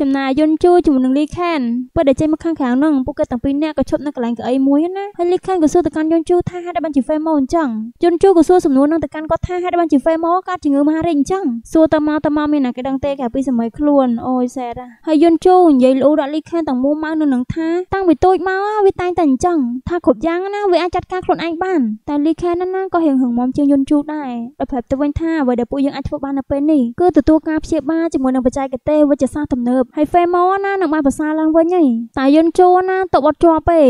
ចំណាយយន្តជួយជាមួយនឹងលីខានពេលដែលចេញមកខាងក្រៅហ្នឹងពួកគេទាំងពីរនាក់ក៏ឈប់នៅកន្លែងកៅអីមួយណាហើយលីខានក៏សួរទៅកាន់យន្តជួយថាហេតុបានជាហ្វេម៉ូអញ្ចឹងយន្តជួយក៏សួរសំណួរហ្នឹងទៅកាន់គាត់ថាហេតុបានជាហ្វេម៉ូកើតជំងឺមហារីកអញ្ចឹងសួរទៅមកទៅមកមានអ្នកគេដឹងទេកាលពីសម័យខ្លួនអូយសែតហើយយន្តជួយនិយាយលូដាក់លីខានទាំងមូលមកនៅនឹងថាតាំងពីតូចមកមកវាតែងតែអញ្ចឹងថាគ្រប់យ៉ាងណាវាអាចចាត់ការខ្លួនឯងបានតែលីខេនណាក៏ហៀងហឹងមុំជាងយន្តជូដែរដល់ប្រាប់ទៅវិញថាអ្វីដែលពួកយើងអាចធ្វើបាននៅពេលនេះគឺទទួលការព្យាបាលជាមួយនឹងបច្ចេកទេសវិទ្យាសាស្ត្រទំនើបហើយហ្វេម៉ូណានឹងបានប្រសើរឡើងវិញហីតែយន្តជូណាទៅបត់ជាប់ទេ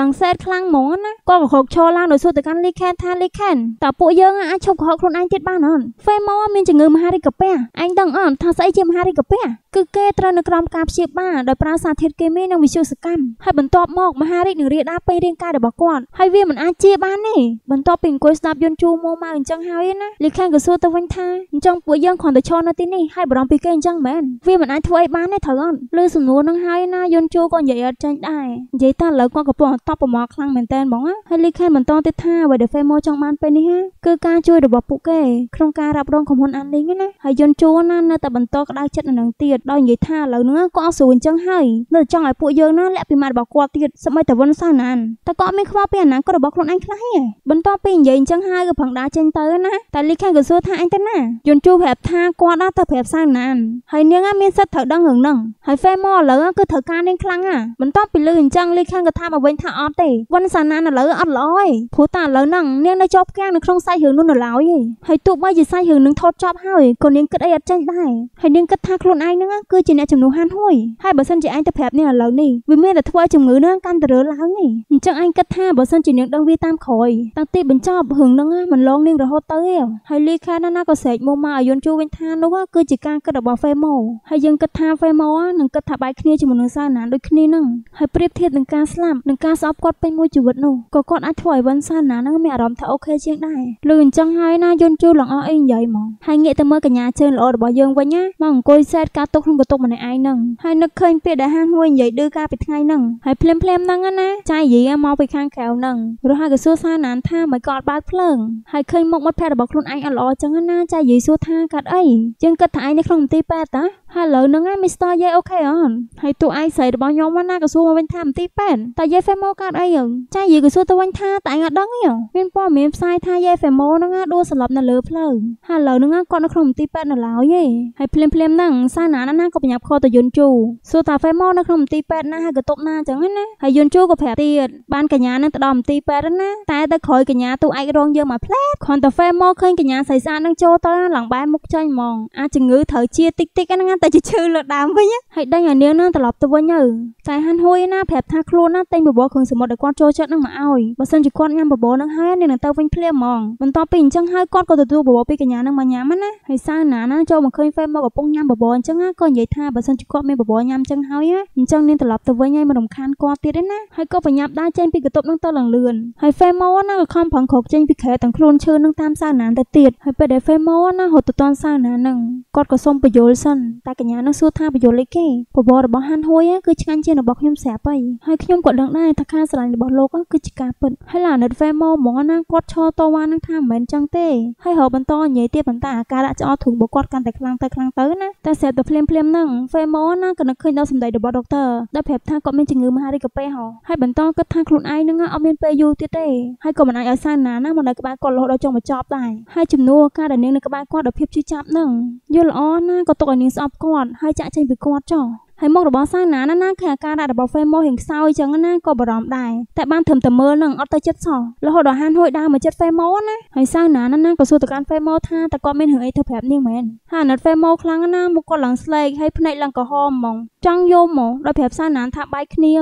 ឡើងសេតខ្លាំងហ្មងណាក៏កខកឈរឡើងដោយសួរទៅកាន់លីខេនថាលីខេនតើពួកយើងអាចឈប់កខកខ្លួនឯងទៀតបានអត់ហ្វេម៉ូមានជំងឺមហារីកពះឯងដឹងអត់ថាស្អីជាមហារីកពះគឺគេត្រូវនៅក្រោមការព្យាបាលដោយប្រើសារធាតុគីមីនិងវិទ្យុសកម្មហើយបន្ទាប់មកមហារាជនឹងរាលដាលពេញរាងកាយរបស់គាត់ហើយវាមិនអាចជាបានទេបន្ទាប់ពីអង្គុយស្ដាប់យន្តជូរមកមកអញ្ចឹងហើយណាលីខាំងក៏សួរទៅវិញថាអញ្ចឹងពួកយើងគ្រាន់តែឈរនៅទីនេះហើយបារម្ភពីគេអញ្ចឹងមែនវាមិនអាចធ្វើអីបានទេត្រូវអត់ឬសំណួរនឹងហើយណាយន្តជូរក៏និយាយអត់ចាញ់ដែរនិយាយតែឥឡូវគាត់កំពុងតបប្រមាខ្លាំងមែនតើហ្មងហើយលីខាំងបន្តទៀតថាអ្វីដែល Femo ចង់បានពេលនេះគឺការជួយរបស់ពួកគេក្នុងការរ៉ាប់រងក្រុមហ៊ុនអានលីងណាហើយយន្តជូរណានៅតែបន្តក្តៅចិត្តនៅនឹងទៀតដោយនិយាយថាឥឡូវហ្នឹងគាត់អត់ស្រួលអញ្ចឹងហើយនៅចង់ឲ្យពួកយើងណាលាក់ពីមាត់របស់គាត់ទៀតសម្បីតែវុនសាណានតែគាត់មានខ្វល់ពីអនាគតរបស់ខ្លួនឯងខ្លះហ៎បន្ទាប់ពីនិយាយអញ្ចឹងហើយក៏ប្រឹងដើរចេញទៅណាតែលីខាក៏សួរថាអញទៅណាយន់ជូប្រាប់ថាគាត់ណាទៅប្រាប់សាណានហើយនាងមានសិទ្ធត្រូវដឹងរឿងហ្នឹងហើយហ្វេមកឥឡូវគឺត្រូវការនាងខ្លាំងណាបន្ទាប់ពីលឺអញ្ចឹងលីខាក៏ថាមកវិញថាអត់ទេវុនសាណានឥឡូវអត់ល្អទេព្រោះតែឥឡូវហ្នឹងនាងនៅជាប់កាំងនៅក្នុងសាច់រឿងនោះនៅឡើយហើយទោះបីជាសាច់រឿងនឹងថតចប់ហើយក៏នាងគិតអីអត់ចេញដែរហើយនាងគិតថាខ្លួនឯងហ្នឹងហ្នឹងគឺជាអ្នកជំនួសហានហួយហើយបើសិនជាឯងទៅប្រាប់នាងឥឡូវនេះវាមានតែធ្វើឲ្យជំងឺហ្នឹងកាន់តែរើឡើងឯងអញ្ចឹងឯងគិតថាបើសិនជានាងដឹងវាតាមក្រោយតាំងពីបញ្ចប់រឿងហ្នឹងមិនឡងនាងរហូតទៅឯងហើយលីខាណាណាក៏ស្រែកមកមកឲ្យយន់ជួវិញថានោះគឺជាការគិតរបស់ហ្វេម៉ូហើយយើងគិតថាហ្វេម៉ូនឹងគិតថាបែកគ្នាជាមួយនឹងសាណាដូចគ្នាហ្នឹងហើយប្រៀបធៀបនឹងការស្លាប់និងការស្អប់គាត់ពេញមួយជីវិតនោះក៏គាត់អាចធ្វើឲ្យវ៉ាន់សាណាហ្នឹងមានអារម្មណ៍ថាអូខេជាងដែរឬអញ្ចឹងហើយណាយន់ជួលងអអីនិយាយហ្មងហើយងាកទៅមើលកញ្ញាជើងល្អរបស់យើងវិញណាមកអង្គុយសែតកាត់ទុកក្នុងបន្ទប់ម្នាក់ឯងហ្នឹងហើយនឹកឃើញពាក្យដែលហានហួយនិយាយឌឺកាលពីថ្ងៃហ្នឹងហើយភ្លាមភ្លាមហ្នឹងណាចាយយាយមកពីខាងក្រៅហ្នឹងរហូតក៏សួរសាណានថាមិនក៏អត់បើកភ្លើងហើយឃើញមុខមិត្តភក្តិរបស់ខ្លួនឯងអត់ល្អចឹងណាចាយយាយសួរថាកើតអីជាងគិតថាឯងនៅក្នុងមន្ទីរពេទ្យតាហើយឥឡូវហ្នឹងណាមីស្ទ័រយាយអូខេអនហើយទូឯងស្រីរបស់ខ្ញុំណាក៏សួរមកវិញថាមទីប៉ែនតើយាយហ្វេម៉ូកើតអីយើងចាយាយក៏សួរទៅវិញថាតើឯងអត់ដឹងទេមានព័ត៌មានផ្សាយថាយាយហ្វេម៉ូហ្នឹងណាដួលសន្លប់នៅលើផ្លូវហើយឥឡូវហ្នឹងណាគាត់នៅក្នុងមន្ទីរពេទ្យនៅឡើយទេហើយភ្លាមភ្លាមហ្នឹងសាណាណាណាក៏ប្រញាប់ខលទៅយន្តជូសួរថាហ្វេម៉ូនៅក្នុងមន្ទីរពេទ្យណាហើយក៏ទប់ណាអញ្ចឹងណាហើយយន្តជូក៏ប្រាប់ទៀតបានកញ្ញានឹងទៅដល់មន្ទីរពេទ្យណាតែទៅក្រោយកញ្ញាទូឯករងយើងមកផ្លែគ្រាន់តែហ្វេម៉ូឃើញកញ្ញាស្រីស្អាតនឹងចូលទៅឡើងបែរមុខចេញហ្មងអាចជំងឺត្រូវជាតិចតិចហ្នឹងណាតែជាឈឺលើដើមវិញហើយដេញអានាងនឹងត្រឡប់ទៅវិញទៅចៃហាន់ហួយណាប្រាប់ថាខ្លួនណាទិញបបរគ្រឿងសមុទ្រដែលគាត់ចូលចិត្តនឹងមកឲ្យបើសិនជាគាត់ញ៉ាំបបរនឹងហើយនាងនឹងទៅវិញភ្លាមហ្មងបន្ទាប់ពីអញ្ចឹងហើយគាត់ក៏ទទួលបបរពីកញ្ញានឹងមកញ៉ាំណាហើយសាណាណាចូលមកឃើញហ្វេមកកំពុងញ៉ាំបបរអញ្ចឹងក៏និយាយថាបើសិនជាគាត់មានបបរញ៉ាំអញ្ចឹងហើយអញ្ចឹងនាងត្រឡប់ទៅវិញហើយមិនរំខានគាត់ទៀតទេណាហើយក៏ប្រញាប់ដើរចេញពីកតុបនឹងទៅឡើងលឿនហើយហ្វេម៉ូណាក៏ខំប្រឹងក្រោកចេញពីខែទាំងខ្លួនឈឺនឹងតាមសាណានទៅទៀតហើយពេលដែលហ្វេម៉ូណាហត់ទៅតាន់សាណានឹងគាត់ក៏សុំបញ្យលសិនតែកញ្ញានោះសួរថាបយលអីគេបបររបស់ហាន់ហួយគឺឆ្ងាញ់ជាងរបស់ខ្ញុំស្រាប់ហើយហើយខ្ញុំក៏ដឹងដែរថាការស្រឡាញ់របស់លោកគឺជាការពិតហើយឡានិតវេម៉ូហ្មងណាគាត់ឈរតវ៉ានឹងថាមិនមែនចឹងទេហើយរហូតបន្តនិយាយទៀតប៉ុន្តែអាការដាក់ច្អល់ធុងរបស់គាត់កាន់តែខ្លាំងទៅខ្លាំងទៅណាតែស្រាប់តែភ្លាមភ្លាមហ្នឹងវេម៉ូណាក៏នឹកឃើញដល់សម្ដីរបស់ដុកទ័រដែលប្រាប់ថាគាត់មានជំងឺមហារីកពេហោហើយបន្តគិតថាខ្លួនឯងហ្នឹងអត់មានពេលយូរទៀតទេហើយក៏មិនអាចឲ្យសាណាណាមកនៅក្បែរគាត់រហូតដល់ចុងបញ្ចប់ដែរហើយជំនួសការដែលនាងនៅក្បែរគាត់ដោយភាពជឿចាប់ហ្នឹងយល់ល្អណាក៏ទុកឲ្យនាងស្អប់គាត់ហើយចាក់ចេញពីគាត់ចុះហើយមុខរបស់សាណាណាណាឃើញអាការៈរបស់ហ្វេម៉ូរៀងខ្សោយចឹងណាក៏បារម្ភដែរតែបានត្រឹមតែមើលនឹងអត់ទៅចិត្តសោះរហូតដល់ហានហួយដើរមកចិត្តហ្វេម៉ូណាហើយសាណាណាណាក៏សួរទៅកាន់ហ្វេម៉ូថាតើគាត់មានរឿងអីទៅប្រាប់នាងមែនហើយអាណិតហ្វេម៉ូខ្លាំងណាស់មុខគាត់ឡើងស្លេកហើយភ្នែកឡើងក្រហមហ្មងចង់យកមកដល់ប្រាប់សាណាថាបាយគ្នា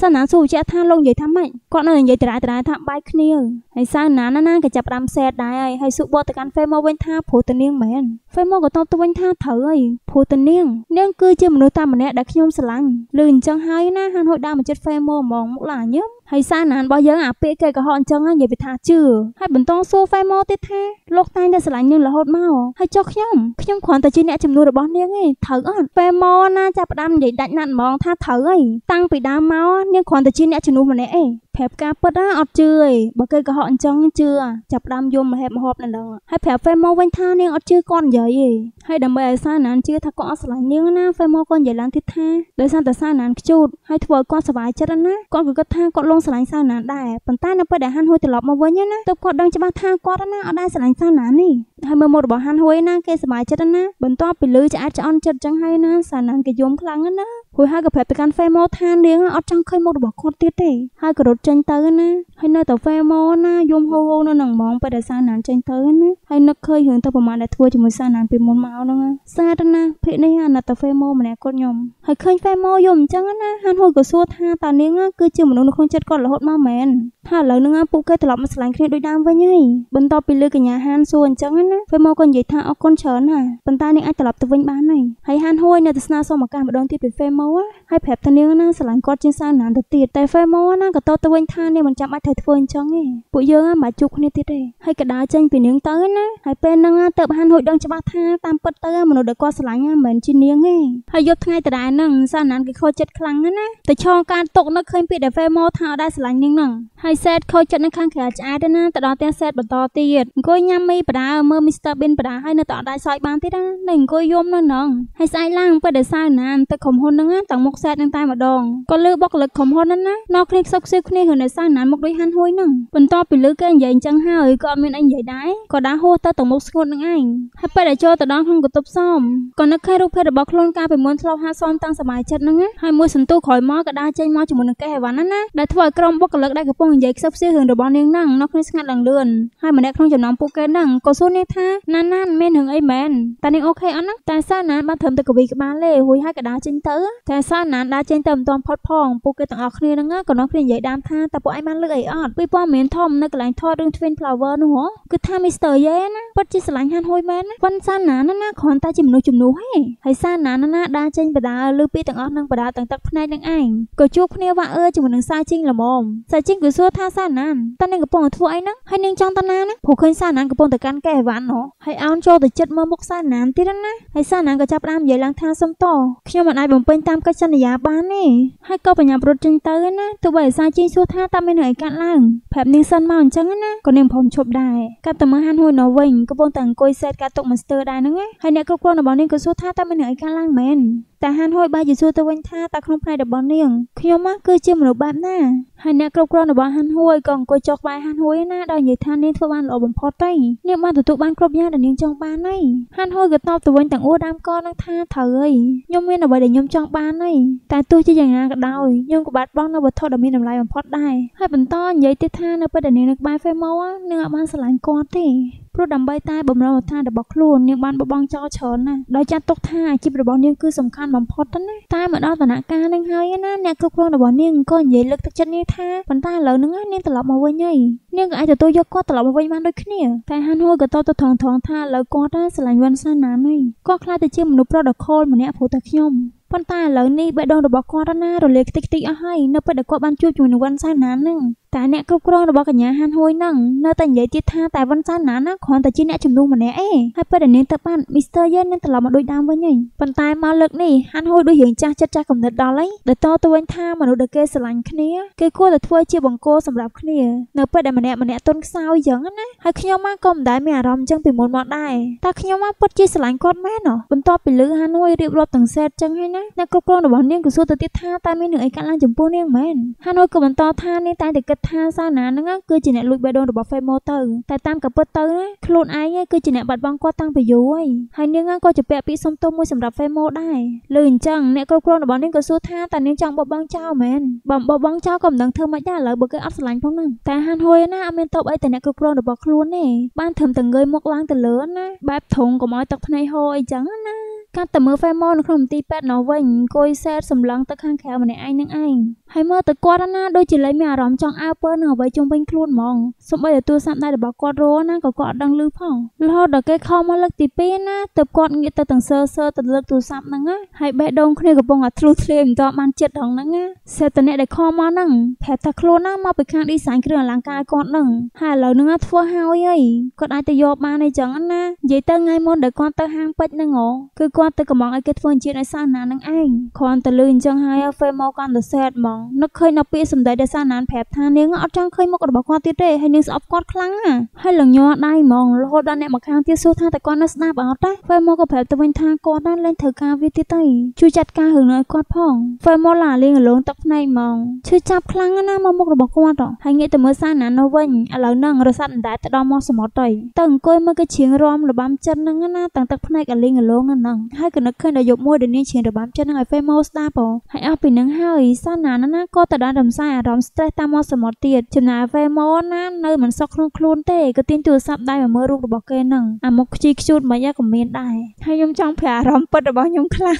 សាណាសួរជាថាលោកនិយាយថាម៉េចគាត់នៅនិយាយត្រាយត្រាយថាបាយគ្នាហើយសាណាណាណាក៏ចាប់ដាំសែតដែរហើយហើយសួរបកទៅកាន់ហ្វេម៉ូវិញថាព្រោះតានាងមែនហ្វេម៉ូក៏តបទៅវិញថាត្រូវហើយព្រោះតានាងនាងគឺជាមនុស្សតាមម្នាក់ដែលខ្ញុំស្រឡាញ់លឺអញ្ចឹងហើយណាហានហួយដើរមកជិតហ្វេមូហ្មងមុខឡើងញឹមហើយសារណានរបស់យើងអាពាក្យគេកុហកអញ្ចឹងនិយាយពីថាជឿហើយបន្តសួរហ្វេម៉ូទៀតថាលោកតែងតែស្រឡាញ់នាងរហូតមកហើយចុះខ្ញុំខ្ញុំគ្រាន់តែជាអ្នកជំនួសរបស់នាងឯងត្រូវអត់ហ្វេម៉ូណាចាប់ផ្ដើមនិយាយដាច់ណាត់ហ្មងថាត្រូវឯងតាំងពីដើមមកនាងគ្រាន់តែជាអ្នកជំនួសម្នាក់ឯងប្រាប់ការពិតណាអត់ជឿឯងបើគេកុហកអញ្ចឹងជឿចាប់ដើមយំមហេបមហប់នៅនឹងហើយប្រាប់ហ្វេម៉ូវិញថានាងអត់ជឿគាត់និយាយឯងហើយដើម្បីឲ្យសារណានជឿថាគាត់អត់ស្រឡាញ់នាងណាហ្វេម៉ូក៏និយាយឡើងទៀតថាដោយសារតែសារណានខ្ជូតហើយធ្វើឲ្យគាត់សុវត្ថិចិត្តណាគាត់ក៏គិតថាគាត់លងងស្រឡាញ់សាវណាដែរប៉ុន្តែនៅពេលដែលហាន់ហួយត្រឡប់មកវិញណាទើបគាត់ដឹងច្បាស់ថាគាត់ណាអត់ដែរស្រឡាញ់សាវណានេះហើយមើលមុខរបស់ហាន់ហួយណាគេសប្បាយចិត្តណាបន្ទាប់ពីលឺឆ្អែតឆ្អន់ចិត្តចឹងហើយណាសាវណាគេយំខ្លាំងណាគួយហើយក៏ប្រាប់ទៅកាន់ហ្វេម៉ូថានាងអត់ចង់ឃើញមុខរបស់គាត់ទៀតទេហើយក៏រត់ចេញទៅណាហើយនៅតែហ្វេម៉ូណាយំហូហូនៅនឹងហ្មងពេលដែលសាណានចេញទៅណាហើយនឹកឃើញរឿងទៅប្រហែលដែលធ្វើជាមួយសាណានពីមុនមកហ្នឹងសាទៅណាភិកនេះអាណិតទៅហ្វេម៉ូម្នាក់គាត់ខ្ញុំហើយឃើញហ្វេម៉ូយំអញ្ចឹងណាហានហូក៏សួរថាតើនាងគឺជាមនុស្សនៅក្នុងចិត្តគាត់រហូតមកមែនថាឥឡូវហ្នឹងពួកគេត្រឡប់មកស្រឡាញ់គ្នាដូចដើមវិញហើយបន្ទាប់ពីលើកញ្ញាហានសួរអញ្ចឹងណាហ្វេម៉ូក៏និយាយថាអរគុណច្រើនណាប៉ុន្តែនាងអាចត្រឡប់ទៅវិញបានហើយហើយហានហួយនៅតែស្នើសុំឱកាសម្ដងទៀតពីហ្វេម៉ូហើយប្រាប់តានាងណាស្រឡាញ់គាត់ជាងសៅណានទៅទៀតតែហ្វេម៉ូណាក៏តទៅវិញថានាងមិនចាំបាច់ត្រូវធ្វើអញ្ចឹងទេពួកយើងណាមិនជួបគ្នាទៀតទេហើយកដាចេញពីនាងទៅណាហើយពេលហ្នឹងណាទៅហានហួយដឹងច្បាស់ថាតាមពិតទៅមនុស្សដែលគាត់ស្រឡាញ់ណាមិនជានាងទេហើយយប់ថ្ងៃដដែលហ្នឹងសៅណានគេខូចចិត្តខ្លាំងណាតែឆងការຕົកនៅឃើញពីដែលហ្វេម៉ូថាដែរស្រឡាញ់នាងហ្នឹងហើយសែតខូចចិត្តនៅខាងក្រៅឆ្អែតណាទៅដល់ផ្ទះសែតបន្តទៀតអង្គុយញ៉ាំមីបដាមើលមីស្ទ័រប៊ីនបដាហើយនៅតែអត់ដែរសើចបានទេណានៅអង្គុយយំនៅហ្នឹងហើយស្អែកឡើងពេលដែលសៅណានទៅក្រុមហ៊ុនហ្នឹងហ្នឹងទាំងមុខសែតនឹងតែម្ដងក៏លើបុគ្គលិកក្រុមហ៊ុនហ្នឹងណានៅគ្នាខ្សឹបខ្សៀវគ្នាហើយនៅសាយណានមុខដូចហាន់ហួយហ្នឹងបន្ទាប់ពីលើគេនិយាយអញ្ចឹងហើយក៏អត់មានអីនិយាយដែរក៏ដាស់ហួសទៅទាំងមុខស្ងួតនឹងឯងហើយពេលដែលចូលទៅដល់ក្នុងកន្ទប់សមក៏នឹកឃើញរូបភាពរបស់ខ្លួនកាលពីមុនធ្លាប់ហាសមតាំងសម័យចិត្តហ្នឹងហើយមួយសន្ទុះក្រោយមកក៏ដាស់ចេញមកជាមួយនឹងកេះអីវ៉ាន់ហ្នឹងណាដែលធ្វើឲ្យក្រុមបុគ្គលិកដែលកំពុងនិយាយខ្សឹបខ្សៀវរឿងរបស់នាងហ្នឹងនៅគ្នាស្ងាត់ឡើងលឿនហើយម្នាក់ក្នុងចំណោមពួកគេហ្នឹងក៏សួរនាងថាណានណានមានរឿងអីមែនតានាងអូខេអត់ហ្នឹងតែសាណានបានត្រឹមតែកវីក្បាលទេរួចហើយក៏ដាស់ចេញទៅតែសាណានដើរចេញទៅមិនទាន់ផុតផងពួកគេទាំងអស់គ្នានឹងក៏នាំគ្នានិយាយដើមថាតើពួកឯងបានលើកអីអត់ពីព័ត៌មានធំនៅកន្លែងថតរឿង Twin Flower នោះហ៎គឺថា Mr. Ye ណាពិតជាស្រឡាញ់ហានហួយមែនណាប៉ុនសាណានណាគ្រាន់តែជាមនុស្សជំនួសហេហើយសាណានណាដើរចេញបដាលើពីទាំងអស់នឹងបដាទាំងទឹកភ្នែកនឹងឯងក៏ជួបគ្នាវ៉ាអើជាមួយនឹងសាជីងល្មមសាជីងក៏សួរថាសាណានតើនឹងកំពុងធ្វើអីហ្នឹងហើយនឹងចង់តាណាហ្នឹងព្រោះឃើញសាណានកំពុងតែកាន់កែអីវ៉ាន់ហ៎ហើយអោនចូលទៅចិត្តមើលមុខសាណានទៀតណាហើយសាណានក៏ចាប់ផ្ដើមនិយាយឡើងថាសុំតខ្ញុំមិនអាចបំពេញតាមកិច្ចសន្យាបានទេហើយក៏បញ្ញាប់រត់ចេញទៅណាទោះបីអាសាជីងសួរថាតើមានអ្វីកើតឡើងប្រាប់នាងសិនមកអញ្ចឹងណាក៏នាងព្រមឈប់ដែរកាប់តើមើលហានហួយនៅវិញកំពុងតែអង្គុយសេតការទុកមិនស្ទើរដែរហ្នឹងហើយអ្នកគ្រប់គ្រងរបស់នាងក៏សួរថាតើមានអ្វីកើតឡើងមែនតាហានហួយបែរជាសួរទៅវិញថាតើក្នុងផ្នែករបស់នាងខ្ញុំមកគឺជាមនុស្សបែបណាហើយអ្នកគ្រប់គ្រងរបស់ហានហួយក៏អង្គុយចុះក្បែរហានហួយណាដោយនិយាយថានាងធ្វើបានល្អបំផុតទេនាងបានទទួលបានគ្រប់យ៉ាងដែលនាងចង់បានហើយហានហួយក៏តបទៅវិញទាំងអួរដើមកនឹងថាត្រូវហើយខ្ញុំមានអ្វីដែលខ្ញុំចង់បានបានទេតែទោះជាយ៉ាងណាក៏ដោយយើងក៏បាត់បង់នៅវត្ថុដ៏មានតម្លៃបំផុតដែរហើយបន្តនិយាយទៀតថានៅពេលដែលនាងនៅក្បែរហ្វេម៉ូនាងអាចបានស្រឡាញ់គាត់ទេព្រោះដើម្បីតែបំរុងឋានរបស់ខ្លួននាងបានបបងចោលច្រើនណាស់ដោយចាត់ទុកថាអាជីពរបស់នាងគឺសំខាន់បំផុតណាតែមកដល់ដំណាក់កាលនឹងហើយណាអ្នកគ្រប់គ្រងរបស់នាងក៏និយាយលើកទឹកចិត្តនាងថាប៉ុន្តែឥឡូវហ្នឹងនាងត្រឡប់មកវិញហើយនាងក៏អាចទទួលយកគាត់ត្រឡប់មកវិញបានដូចគ្នាតែហានហួរក៏តបទៅថងថងថាឥឡូវគាត់ស្រឡាញ់វ៉ាន់សាណានហើយគាត់ខ្លាចតែជាមនុស្សប្រុសដ៏ខលម្នាក់ព្រោះតែខ្ញុំប៉ុន្តែឥឡូវនេះបេះដូងរបស់គាត់រណារលាយខ្ទេចខ្ទីអស់ហើយនៅពេលដែលគាត់បានជួបជាមួយនឹងវណ្ណសែនណាហ្នឹង។តែអ្នកគ្រប់គ្រងរបស់កញ្ញាហានហួយនឹងនៅតែនិយាយទៀតថាតែវ៉ុនសានណាណាគ្រាន់តែជាអ្នកជំនួសម្នាក់ឯងហើយពេលដែលនាងទៅបាត់មីស្ទ័រយេននឹងត្រឡប់មកដូចដើមវិញឯងប៉ុន្តែមកលើកនេះហានហួយដូចរឿងចាស់ចិត្តចាស់កំណត់ដល់ឯងដែលតទៅវិញថាមនុស្សដែលគេស្រឡាញ់គ្នាគេគួរតែធ្វើជាបង្គោលសម្រាប់គ្នានៅពេលដែលម្នាក់ម្នាក់ទន់ខ្សោយយ៉ាងណាហើយខ្ញុំមកក៏មិនដែលមានអារម្មណ៍ចឹងពីមុនមកដែរតែខ្ញុំមកពិតជាស្រឡាញ់គាត់មែនហ៎បន្ទាប់ពីលឺហានហួយរៀបរាប់ទាំងសេតចឹងហើយណាអ្នកគ្រប់គ្រងរបស់នាងក៏សួរទៅទៀតថាតើមានរឿងអីកើតឡើងចំពោះនាងមែនហានហួយក៏បន្តថានាងតែតែគិតគិតថាសៅណាហ្នឹងគឺជាអ្នកលួចបេះដូងរបស់ Femo ទៅ តែតាមការពិតទៅណាខ្លួនឯងគឺជាអ្នកបាត់បង់គាត់តាំងពីយូរហើយហើយនាងក៏ជាពាក្យពាក្យសុំទោសមួយសម្រាប់ Femo ដែរលើអញ្ចឹងអ្នកគ្រប់គ្រងរបស់នាងក៏សួរថាតើនាងចង់បបបងចោលមែនបំបបងចោលក៏មិនដឹងធ្វើម៉េចដែរឥឡូវបើគេអត់ស្រឡាញ់ផងហ្នឹងតែហានហួយណាអត់មានតបអីតែអ្នកគ្រប់គ្រងរបស់ខ្លួនទេបានធ្វើតែងើយមុខឡើងទៅលើណាបែបធំកុំឲ្យទឹកភ្នែកហូរអីចឹងណាកាត់តែមើលហ្វេម៉ុនក្នុងមន្ទីរពេទ្យណោះវិញអង្គុយសេតសម្លឹងទៅខាងក្រៅម្នាក់ឯងនឹងឯងហើយមើលទៅគាត់ណាដូចជាលែងមានអារម្មណ៍ចង់អើពើនឹងអ្វីជុំវិញខ្លួនហ្មងសូម្បីតែទូរស័ព្ទដៃរបស់គាត់រោណាក៏គាត់អត់ដឹងឮផងរហូតដល់គេខំមកលើកទី2ណាទើបគាត់ងាកទៅទាំងសើសើទៅលើកទូរស័ព្ទហ្នឹងណាហើយបេះដូងគ្នាកំពុងតែធ្លុះធ្លាយមិនទាន់បានចិត្តផងហ្នឹងណាសេតអ្នកដែលខំមកហ្នឹងប្រាប់ថាខ្លួនណាមកពីខាង design គ្រឿងអលង្ការគាត់ហ្នឹងហើយឥឡូវហ្នឹងធ្វើហើយហើយគាត់អាចទៅយកបានអីចឹងណានិយាយទៅថ្ងៃមុនដែលគាត់ទៅហាងពេជ្រហ្នឹងហ៎គឺគាត់ត់ទៅកំងឲ្យគេធ្វើអញ្ជើញឲ្យសាសនានឹងឯងគ្រាន់តែលឺអញ្ចឹងហើយហ្វេមកកាន់តែសែតហ្មងនឹកឃើញនៅពាក្យសម្ដីដែលសាសនាប្រាប់ថានាងអត់ចង់ឃើញមុខរបស់គាត់ទៀតទេហើយនាងស្អប់គាត់ខ្លាំងណាស់ហើយលងញ័រដៃហ្មងរហូតដល់អ្នកមកខាងទៀតសួរថាតើគាត់នៅស្ដាប់អត់ទេហ្វេមកក៏ប្រាប់ទៅវិញថាគាត់ណាស់លែងធ្វើការវាទៀតទេជួយចាត់ការរឿងនោះឲ្យគាត់ផងហ្វេមកឡាលេងរលងទឹកភ្នែកហ្មងឈឺចាប់ខ្លាំងណាស់មកមុខរបស់គាត់ហើយងាកទៅមើលសាសនានោះវិញឥឡូវហ្នឹងរសាត់អណ្ដែតទៅដល់មកសមុទ្រទៅទៅអង្គុយមើលគេឈៀងរំរបាំចិត្តហ្នឹងណាទាំងទឹកភ្នែកអលេងរលងហ្នឹងហើយក៏នឹកឃើញដល់យប់មួយដែលនាងឈានរបាំចិត្តនឹងឲ្យហ្វេម៉ូស្ដាបងហើយអស់ពីនឹងហើយសាណាណាណាក៏ទៅដល់រំសាយអារម្មណ៍ stress តាមមាត់សមុទ្រទៀតចំណាហ្វេម៉ូណានៅមិនសុខក្នុងខ្លួនទេក៏ទាញទូរស័ព្ទដៃមកមើលរូបរបស់គេនឹងអាមុខខ្ជីខ្ជូតមិនយ៉ាក៏មានដែរហើយខ្ញុំចង់ប្រាប់អារម្មណ៍ពិតរបស់ខ្ញុំខ្លះ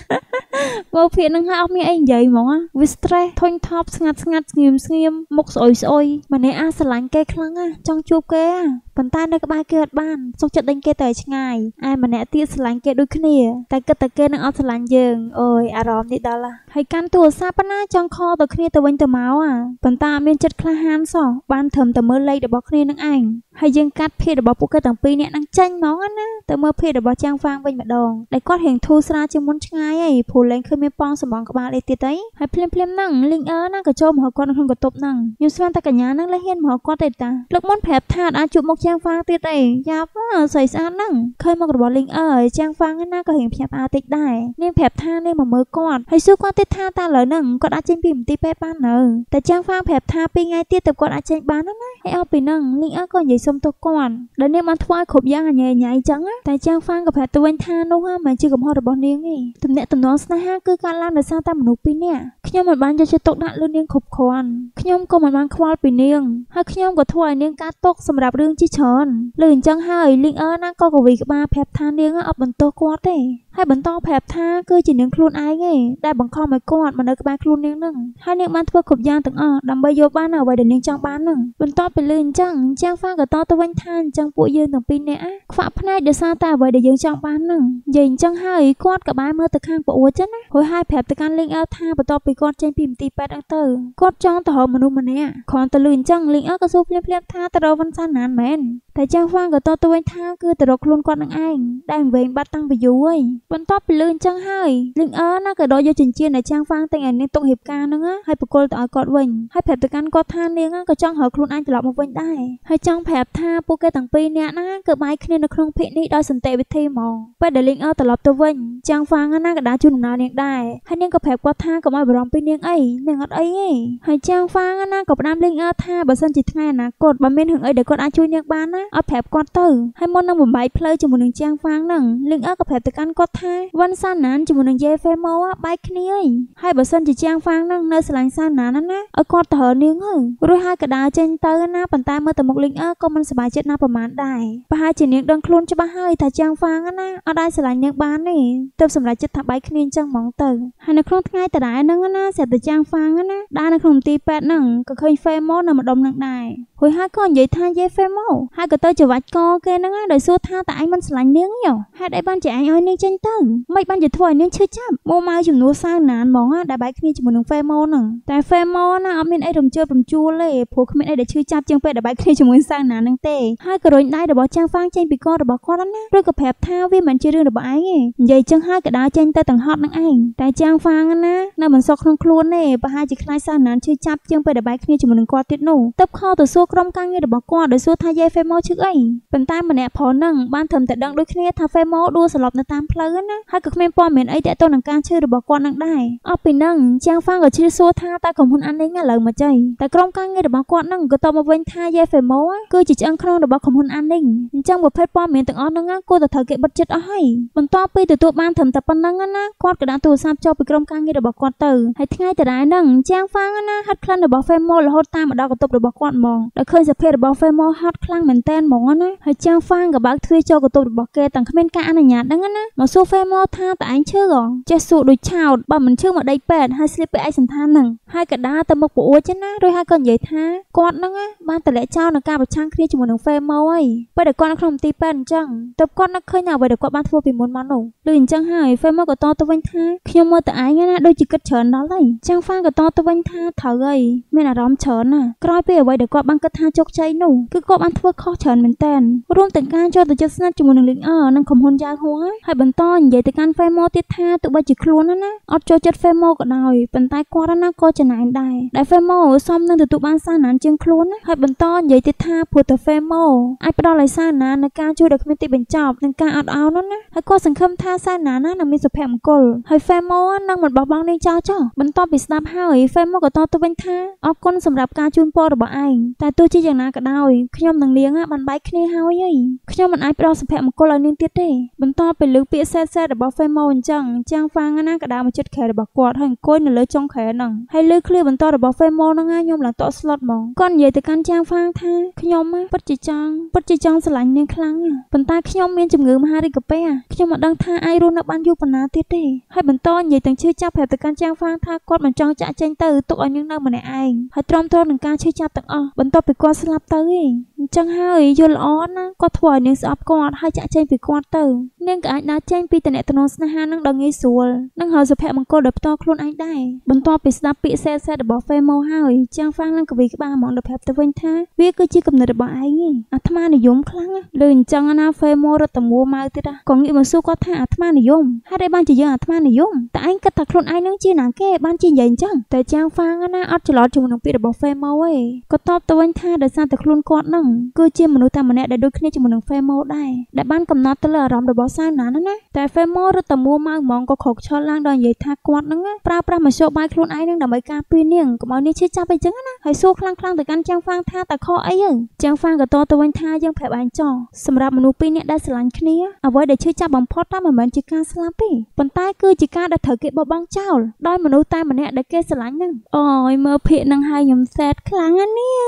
មកភាកនឹងហើយអត់មានអីនិយាយហ្មងវា stress ធុញថប់ស្ងាត់ស្ងាត់ស្ងៀមស្ងៀមមុខស្អុយស្អុយម្នាក់អាស្រឡាញ់គេខ្លាំងណាចង់ជួបគេណាប៉ុន្តែនៅក្បែរគេអត់បានសុខចិត្តដេញគេទៅឲ្យឆ្ងាយឯម្នាក់ទៀតស្រឡាញ់គេដូចគ្នាតែតែគិតតែគេនឹងអត់ស្រឡាញ់យើងអូយអារម្មណ៍នេះដល់ហើយកាន់ទូរស័ព្ទប៉ុណ្ណាចង់ខលទៅគ្នាទៅវិញទៅមកអាប៉ុន្តែអត់មានចិត្តក្លាហានសោះបានត្រឹមតែមើលលេខរបស់គ្នានឹងឯងហើយយើងកាត់ភេទរបស់ពួកគេទាំងពីរនាក់នឹងចេញហ្មងណាទៅមើលភេទរបស់ចាងហ្វាងវិញម្ដងដែលគាត់រៀងធូរស្រាលជាងមុនឆ្ងាយហើយព្រោះលេងឃើញមានប៉ងសំងក្បាលអីទៀតអីហើយភ្លាមភ្លាមហ្នឹងលីងអឺហ្នឹងក៏ចូលមកគាត់នៅក្នុងកតុបហ្នឹងញូស្វានតែកញ្ញាហ្នឹងលែងហ៊ានមកគាត់ទេតាលោកមុនប្រាប់ថាអាចជួបមុខចាងហ្វាងទៀតអីយ៉ាប់ស្អីស្អាតហ្នឹងឃើញមុខរបស់លីងអឺចាងហ្វាងណាក៏រៀងភ្ញាក់ប្អាតិចដែរនាងប្រាប់ថានាងមកមើលគាត់ហើយសួរគាត់ទៀតថាតើឥឡូវហ្នឹងគាត់អាចចេញពីមន្ទីរពេទ្យបាននៅតែចាងហ្វាងប្រាប់ថាពីរថ្ងៃទៀតទៅគាត់អាចចេញបានណាហើយអស់ពីហ្នឹងនាងអើក៏និយាយសុំទោសគាត់ដែលនាងបានធ្វើឲ្យគ្រប់យ៉ាងអញ្ញែញ៉ៃចឹងតែចាងហ្វាងក៏ប្រាប់ទៅវិញថានោះមិនជាកំហុសរបស់នាងទេទំនាក់ទំនងស្នេហាគឺកើតឡើងដោយសារតែមនុស្សពីរនាក់ខ្ញុំមិនបានយកចិត្តទុកដាក់លើនាងគ្រប់គ្រាន់ខ្ញុំក៏មិនបានខ្វល់ពីនាងហើយខ្ញុំក៏ធ្វើឲ្យនាងកាត់ទុកសម្រាប់រឿងជីច្រើនលើអញ្ចឹងហើយលីងអឺណាក៏កវីក្បាលប្រាប់ថានាងអត់បន្ទោសគាត់ទេហើយបន្តប្រាប់ថាគឺជានាងខ្លួនឯងឯងដែលបង្ខំឲ្យគាត់មកនៅក្បែរខ្លួននាងនឹងហើយនាងបានធ្វើគ្រប់យ៉ាងទាំងអស់ដើម្បីយកបានអ្វីដែលនាងចង់បាននឹងបន្ទាប់ពីលឺអញ្ចឹងចាងហ្វាក៏តទៅវិញថាអញ្ចឹងពួកយើងទាំងពីរនាក់ខ្វាក់ភ្នែកដោយសារតែអ្វីដែលយើងចង់បាននឹងនិយាយអញ្ចឹងហើយគាត់ក៏បានមើលទៅខាងពួកអួតចឹងណារួចហើយប្រាប់ទៅកាន់លីងអើថាបន្ទាប់ពីគាត់ចេញពីមន្ទីរពេទ្យហ្នឹងទៅគាត់ចង់ទៅរកមនុស្សម្នាក់គ្រាន់តែលឺអញ្ចឹងលីងអើក៏សួរភ្លាមៗថាទៅរកវ៉ាន់សានណានមែនតែចាងហ្វាក៏តទៅវិញថាគឺទៅរកខ្លួនគាត់នឹងឯងដែលវែងបាត់តាំងពីយូរហើយបន្ទាប់ពីលឺអញ្ចឹងហើយលីងអឺណាក៏ដកយកចិញ្ចៀនដែលចាងហ្វាងទិញឲ្យនាងទុកហៀបការហ្នឹងហើយបកគលទៅឲ្យគាត់វិញហើយប្រាប់ទៅកាន់គាត់ថានាងក៏ចង់រកខ្លួនឯងត្រឡប់មកវិញដែរហើយចង់ប្រាប់ថាពួកគេទាំងពីរនាក់ណាគឺបាយគ្នានៅក្នុងភេកនេះដោយសន្តិវិធីហ្មងពេលដែលលីងអឺត្រឡប់ទៅវិញចាងហ្វាងណាក៏ដាជូនដំណើរនាងដែរហើយនាងក៏ប្រាប់គាត់ថាកុំឲ្យបារម្ភពីនាងអីនាងអត់អីទេហើយចាងហ្វាងណាក៏ផ្ដាំលីងអឺថាបើសិនជាថ្ងៃអនាគតបើមានរឿងអីដែលគាត់អាចជួយនាងបានណាអត់ប្រាប់គាត់ទៅហើយមុននឹងបំបីផ្លូវជាមួយនឹងចាងហ្វាងហ្នឹងលីងអឺក៏ប្រាប់ទៅកាន់គាត់ថាវ៉ាន់សាណានជាមួយនឹងយេហ្វេម៉ូបែកគ្នាហើយបើសិនជាជាងហ្វាងនឹងនៅស្រឡាញ់សាណានណាឲ្យគាត់ទៅនាងហឹងរួចហើយកដាចេញទៅណាប៉ុន្តែមើលទៅមុខលីងអឺក៏មិនសប្បាយចិត្តណាប្រហែលដែរប្រហែលជានាងដឹងខ្លួនច្បាស់ហើយថាជាងហ្វាងណាអត់ដែរស្រឡាញ់នាងបានទេទើបសម្រេចចិត្តថាបែកគ្នាចឹងហ្មងទៅហើយនៅក្នុងថ្ងៃតដែរនឹងណាសេះតាជាងហ្វាងណាដែរនៅក្នុងទីពេទ្យហ្នឹងក៏ឃើញហ្វេម៉ូនៅម្ដុំនឹងដែរហើយហើយក៏និយាយថាយេហ្វេម៉ូហើយក៏ទៅចវាច់កគេហ្នឹងដោយសួរថាតើឯងមិនស្រឡាញ់នាងទេហេតុអីបានជាឯងឲ្យនាងចេញទៅទៅមិនបានជាធ្វើឲ្យនាងឈឺចាប់មោម៉ៅចំនួនសាវណានហ្មងដែលបែកគ្នាជាមួយនឹងហ្វេម៉ូនហ្នឹងតែហ្វេម៉ូនណាអត់មានអីរំជើបរំជួលទេព្រោះគ្មានអីដែលឈឺចាប់ជាងពេលដែលបែកគ្នាជាមួយសាវណានហ្នឹងទេហើយក៏រញដៃរបស់ចាងហ្វាងចេញពីករបស់គាត់ណាឬក៏ប្រាប់ថាវាមិនជារឿងរបស់ឯងទេនិយាយចឹងហើយក៏ដើរចេញទៅទាំងហត់នឹងឯងតែចាងហ្វាងណានៅមិនសុខក្នុងខ្លួនទេប្រហែលជាខ្លាចសាវណានឈឺចាប់ជាងពេលដែលបែកគ្នាជាមួយនឹងគាត់ទៀតនោះទៅខលទៅសួរក្រុមការងាររបស់គាត់ដោយសួរថាយាយហ្វេម៉ូឈឺអីប៉ុន្តែម្នាក់ផងហ្នឹងបានធ្វើតែដឹងដូចគ្នាថាហ្វេម៉ូដួលសន្លប់នៅតាមផ្លូវច្រើនណាហើយក៏គ្មានព័ត៌មានអីទាក់ទងនឹងការឈឺរបស់គាត់នឹងដែរអស់ពីនឹងជាងហ្វាងក៏ជ្រាបសួរថាតើក្រុមហ៊ុនអានីងឥឡូវមកចៃតែក្រុមការងាររបស់គាត់នឹងក៏តបមកវិញថាយេហ្វេម៉ូគឺជាឆ្អឹងខ្នងរបស់ក្រុមហ៊ុនអានីងអញ្ចឹងប្រភេទព័ត៌មានទាំងអស់ហ្នឹងគួរតែត្រូវគេបិទចិត្តអស់ហើយបន្ទាប់ពីទទួលបានត្រឹមតែប៉ុណ្្នឹងណាគាត់ក៏ដាក់ទូរស័ព្ទចូលពីក្រុមការងាររបស់គាត់ទៅហើយថ្ងៃតារ៉ែហ្នឹងជាងហ្វាងណាហត់ខ្លាំងរបស់ហ្វេម៉ូរហូតតាមម្ដងកន្ទប់របស់គាត់ហ្មងដែលឃើញសភាពរបស់ហ្វេម៉ូហត់ខ្លាំងមែនតែនហ្មងណាហើយជាងហ្វាងក៏បើកទ្វារចូលកន្ទប់របស់គេទាំងគ្មានការអនុញ្ញាតហ្នឹងណាមកសួរហ្វេមកថាតឯងឈឺហងចេះសួរដូចឆោតបើមិនឈឺមកដេកពេទ្យហើយស្លៀកពាក់ឯកសណ្ឋានហ្នឹងហើយក៏ដាទៅមុខពអួចចឹងណារួចហើយក៏និយាយថាគាត់ហ្នឹងបានតលាក់ចោលនឹងការប្រឆាំងគ្នាជាមួយនឹងហ្វេមកហើយពេលដែលគាត់នៅក្នុងទីពេទ្យអញ្ចឹងទៅគាត់នឹកឃើញអ្វីដែលគាត់បានធ្វើពីមុនមកនោះឬអញ្ចឹងហើយហ្វេមកក៏តទៅវិញថាខ្ញុំមើលតឯងណាដូចជាគិតច្រើនដល់ហើយចាំងហ្វានក៏តទៅវិញថាត្រូវហើយមានអារម្មណ៍ច្រើនណាក្រោយពីអ្វីដែលគាត់បានគិតថាជោគជ័យនោះគឺគាត់បានធ្វើខុសច្រើនមែនតើរួមទាំងការចូលទៅជិតស្និទ្ធជាមួយនឹងលីងអនិងក្រុមហ៊ុនយ៉ាហួរហើយបន្តនិយាយទៅកាន់ហ្វេម៉ូទៀតថាទោះបីជាខ្លួនណាអត់ចូលចិត្តហ្វេម៉ូក៏ដោយប៉ុន្តែគាត់ណាក៏ច្នៃដែរដែលហ្វេម៉ូសមនឹងទទួលបានសារណានជាងខ្លួនណាហើយបន្តនិយាយទៀតថាព្រោះតែហ្វេម៉ូអាចផ្ដល់ឲ្យសារណាននៅការជួយដល់គ្មានទីបញ្ចប់និងការអត់ឱននោះណាហើយគាត់សង្ឃឹមថាសារណានណានឹងមានសុភមង្គល ហើយហ្វេម៉ូនឹងមិនបោះបង់នាងចោលចោលបន្ទាប់ពីស្ដាប់ហើយហ្វេម៉ូក៏តបទៅវិញថាអរគុណសម្រាប់ការជូនពររបស់ឯងតែទោះជាយ៉ាងណាក៏ដោយខ្ញុំនិងនាងបានបែកគ្នាហើយខ្ញុំមិនអាចផ្ដល់សុភមង្គលឲ្យនាងទៀតទេ បន្តពេលលើពាក្យសេតសេតរបស់ហ្វេម៉ូនអញ្ចឹងចាំងហ្វាងណាក៏ដើរមកជិតខែរបស់គាត់ហើយអង្គុយនៅលើចុងខែហ្នឹងហើយលើឃ្លាបន្តរបស់ហ្វេម៉ូនហ្នឹងខ្ញុំឡើងតក់ស្លុតហ្មងគាត់និយាយទៅកាន់ចាំងហ្វាងថាខ្ញុំពិតជាចង់ពិតជាចង់ស្រឡាញ់នាងខ្លាំងប៉ុន្តែខ្ញុំមានជំងឺមហារីកពេខ្ញុំមិនដឹងថាអាចរស់នៅបានយូរប៉ុណ្ណាទៀតទេហើយបន្តនិយាយទាំងឈឺចាប់ប្រាប់ទៅកាន់ចាំងហ្វាងថាគាត់មិនចង់ចាក់ចេញទៅទុកឲ្យនាងនៅម្នាក់ឯងហើយទ្រាំទ្រនឹងការឈឺចាប់ទាំងអស់បន្ទាប់ពីគាត់ស្លាប់ទៅឯងអញ្ចឹងហើយយល់ល្អណាគាត់ធ្វើឲ្យនាងស្អប់គាត់ហើយចាក់ចេញពីគាត់ទៅនាងក៏អាចដើរចេញពីតំណែងស្នេហានឹងដ៏ងាយស្រួលនិងហើយសុភមង្គលដោយផ្ទាល់ខ្លួនឯងដែរបន្ទាប់ពីស្ដាប់ពាក្យសេះសេះរបស់ហ្វេម៉ូហើយចាងហ្វាងនឹងកវីក្បាលហ្មងដល់ប្រាប់ទៅវិញថាវាគឺជាគំនិតរបស់ឯងឯងអាត្មានិយមខ្លាំងណាស់លើអញ្ចឹងណាហ្វេម៉ូរត់តមួម៉ៅទៀតក៏ងាកមកសួរគាត់ថាអាត្មានិយមហេតុអីបានជាយើងអាត្មានិយមតែឯងគិតថាខ្លួនឯងនឹងជាណាគេបានជានិយាយអញ្ចឹងតែចាងហ្វាងណាអត់ច្រឡំជាមួយនឹងពាក្យរបស់ហ្វេម៉ូឯងក៏តបទៅវិញថាដោយសារតែខ្លួនគាត់នឹងគឺជាមនុស្សតែម្នាក់ដែលដូចគ្នាជាមួយនឹងហ្វេម៉ូដែរដែលបានកំណត់ទៅលើអារម្មណ៍របស់សាណាណាតែតែហ្វេម៉ូរត់តមួម៉ៅហ្មងក៏ខកឆលឡើងដល់និយាយថាគាត់នឹងប្រើប្រាស់មធ្យោបាយខ្លួនឯងនឹងដើម្បីការពារនាងកុំឲ្យនាងឈឺចាប់អីចឹងណាហើយសួរខ្លាំងៗទៅកាន់ចាងហ្វាងថាតើខអីយើងចាងហ្វាងក៏តទៅវិញថាយើងប្រាប់ឯងចោះសម្រាប់មនុស្សពីរនាក់ដែលស្រឡាញ់គ្នាអ្វីដែលឈឺចាប់បំផុតតាមមិនមែនជាការស្លាប់ទេប៉ុន្តែ គឺជាការដែលត្រូវគេបបងចោលដោយមនុស្សតែម្នាក់ដែលគេស្រឡាញ់នឹងអយមើលភាកនឹងហើយខ្ញុំសែតខ្លាំងណាស់នេះ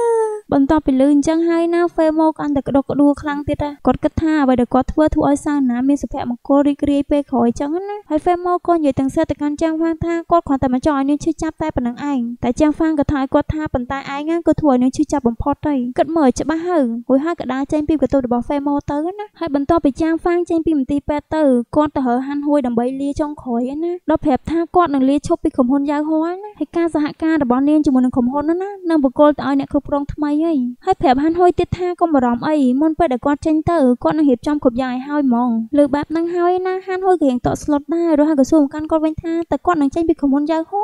បន្ទាប់ពីលឺអញ្ចឹងហើយណាហ្វេម៉ូកាន់តែក្តុកក្តួលខ្លាំងទៀតដែរគាត់គិតថាអ្វីដែលគាត់ធ្វើធ្វើឲ្យសាណាមានសុភមង្គលរីករីករាយពេលក្រោយចឹងណាហើយហ្វេម៉ូក៏និយាយទាំងសើទៅកាន់ចាងហ្វាងថាគាត់គ្រាន់តែមិនចង់ឲ្យនាងឈឺចាប់តែប៉ុណ្្នឹងឯងតែចាងហ្វាងក៏ថាឲ្យគាត់ថាប៉ុន្តែឯងក៏ធ្វើឲ្យនាងឈឺចាប់បំផុតទៅគិតមើលច្បាស់ហើយរួចហើយក៏ដើរចេញពីបន្ទប់របស់ហ្វេម៉ូទៅណាហើយបន្ទាប់ពីចាងហ្វាងចេញពីមន្ទីរពេទ្យទៅគាត់ទៅរើហាន់ហួយដើម្បីលាចុងក្រោយណាដល់ប្រាប់ថាគាត់នឹងលាឈប់ពីក្រុមហ៊ុនយ៉ាវហួយណាហើយការសហការរបស់នាងជាមួយនឹងក្រុមហ៊ុននោះណានឹងបកគលទៅឲ្យអ្នកគ្រប់គ្រងថ្មីហើយហើយប្រាប់ហាន់ហួយទៀតថាកុំបារម្ភអីមុនពេលដែលគាត់ចេញទៅគាត់នឹងរៀបចំគ្រប់យ៉ាងឲ្យហើយហ្មងលើបែបហ្នឹងហើយណាណាហានហួយក៏យ៉ាងតក់ស្លុតដែររហូតក៏សួរមកកាន់គាត់វិញថាតើគាត់នឹងចេញពីក្រុមហ៊ុនយ៉ាវហួ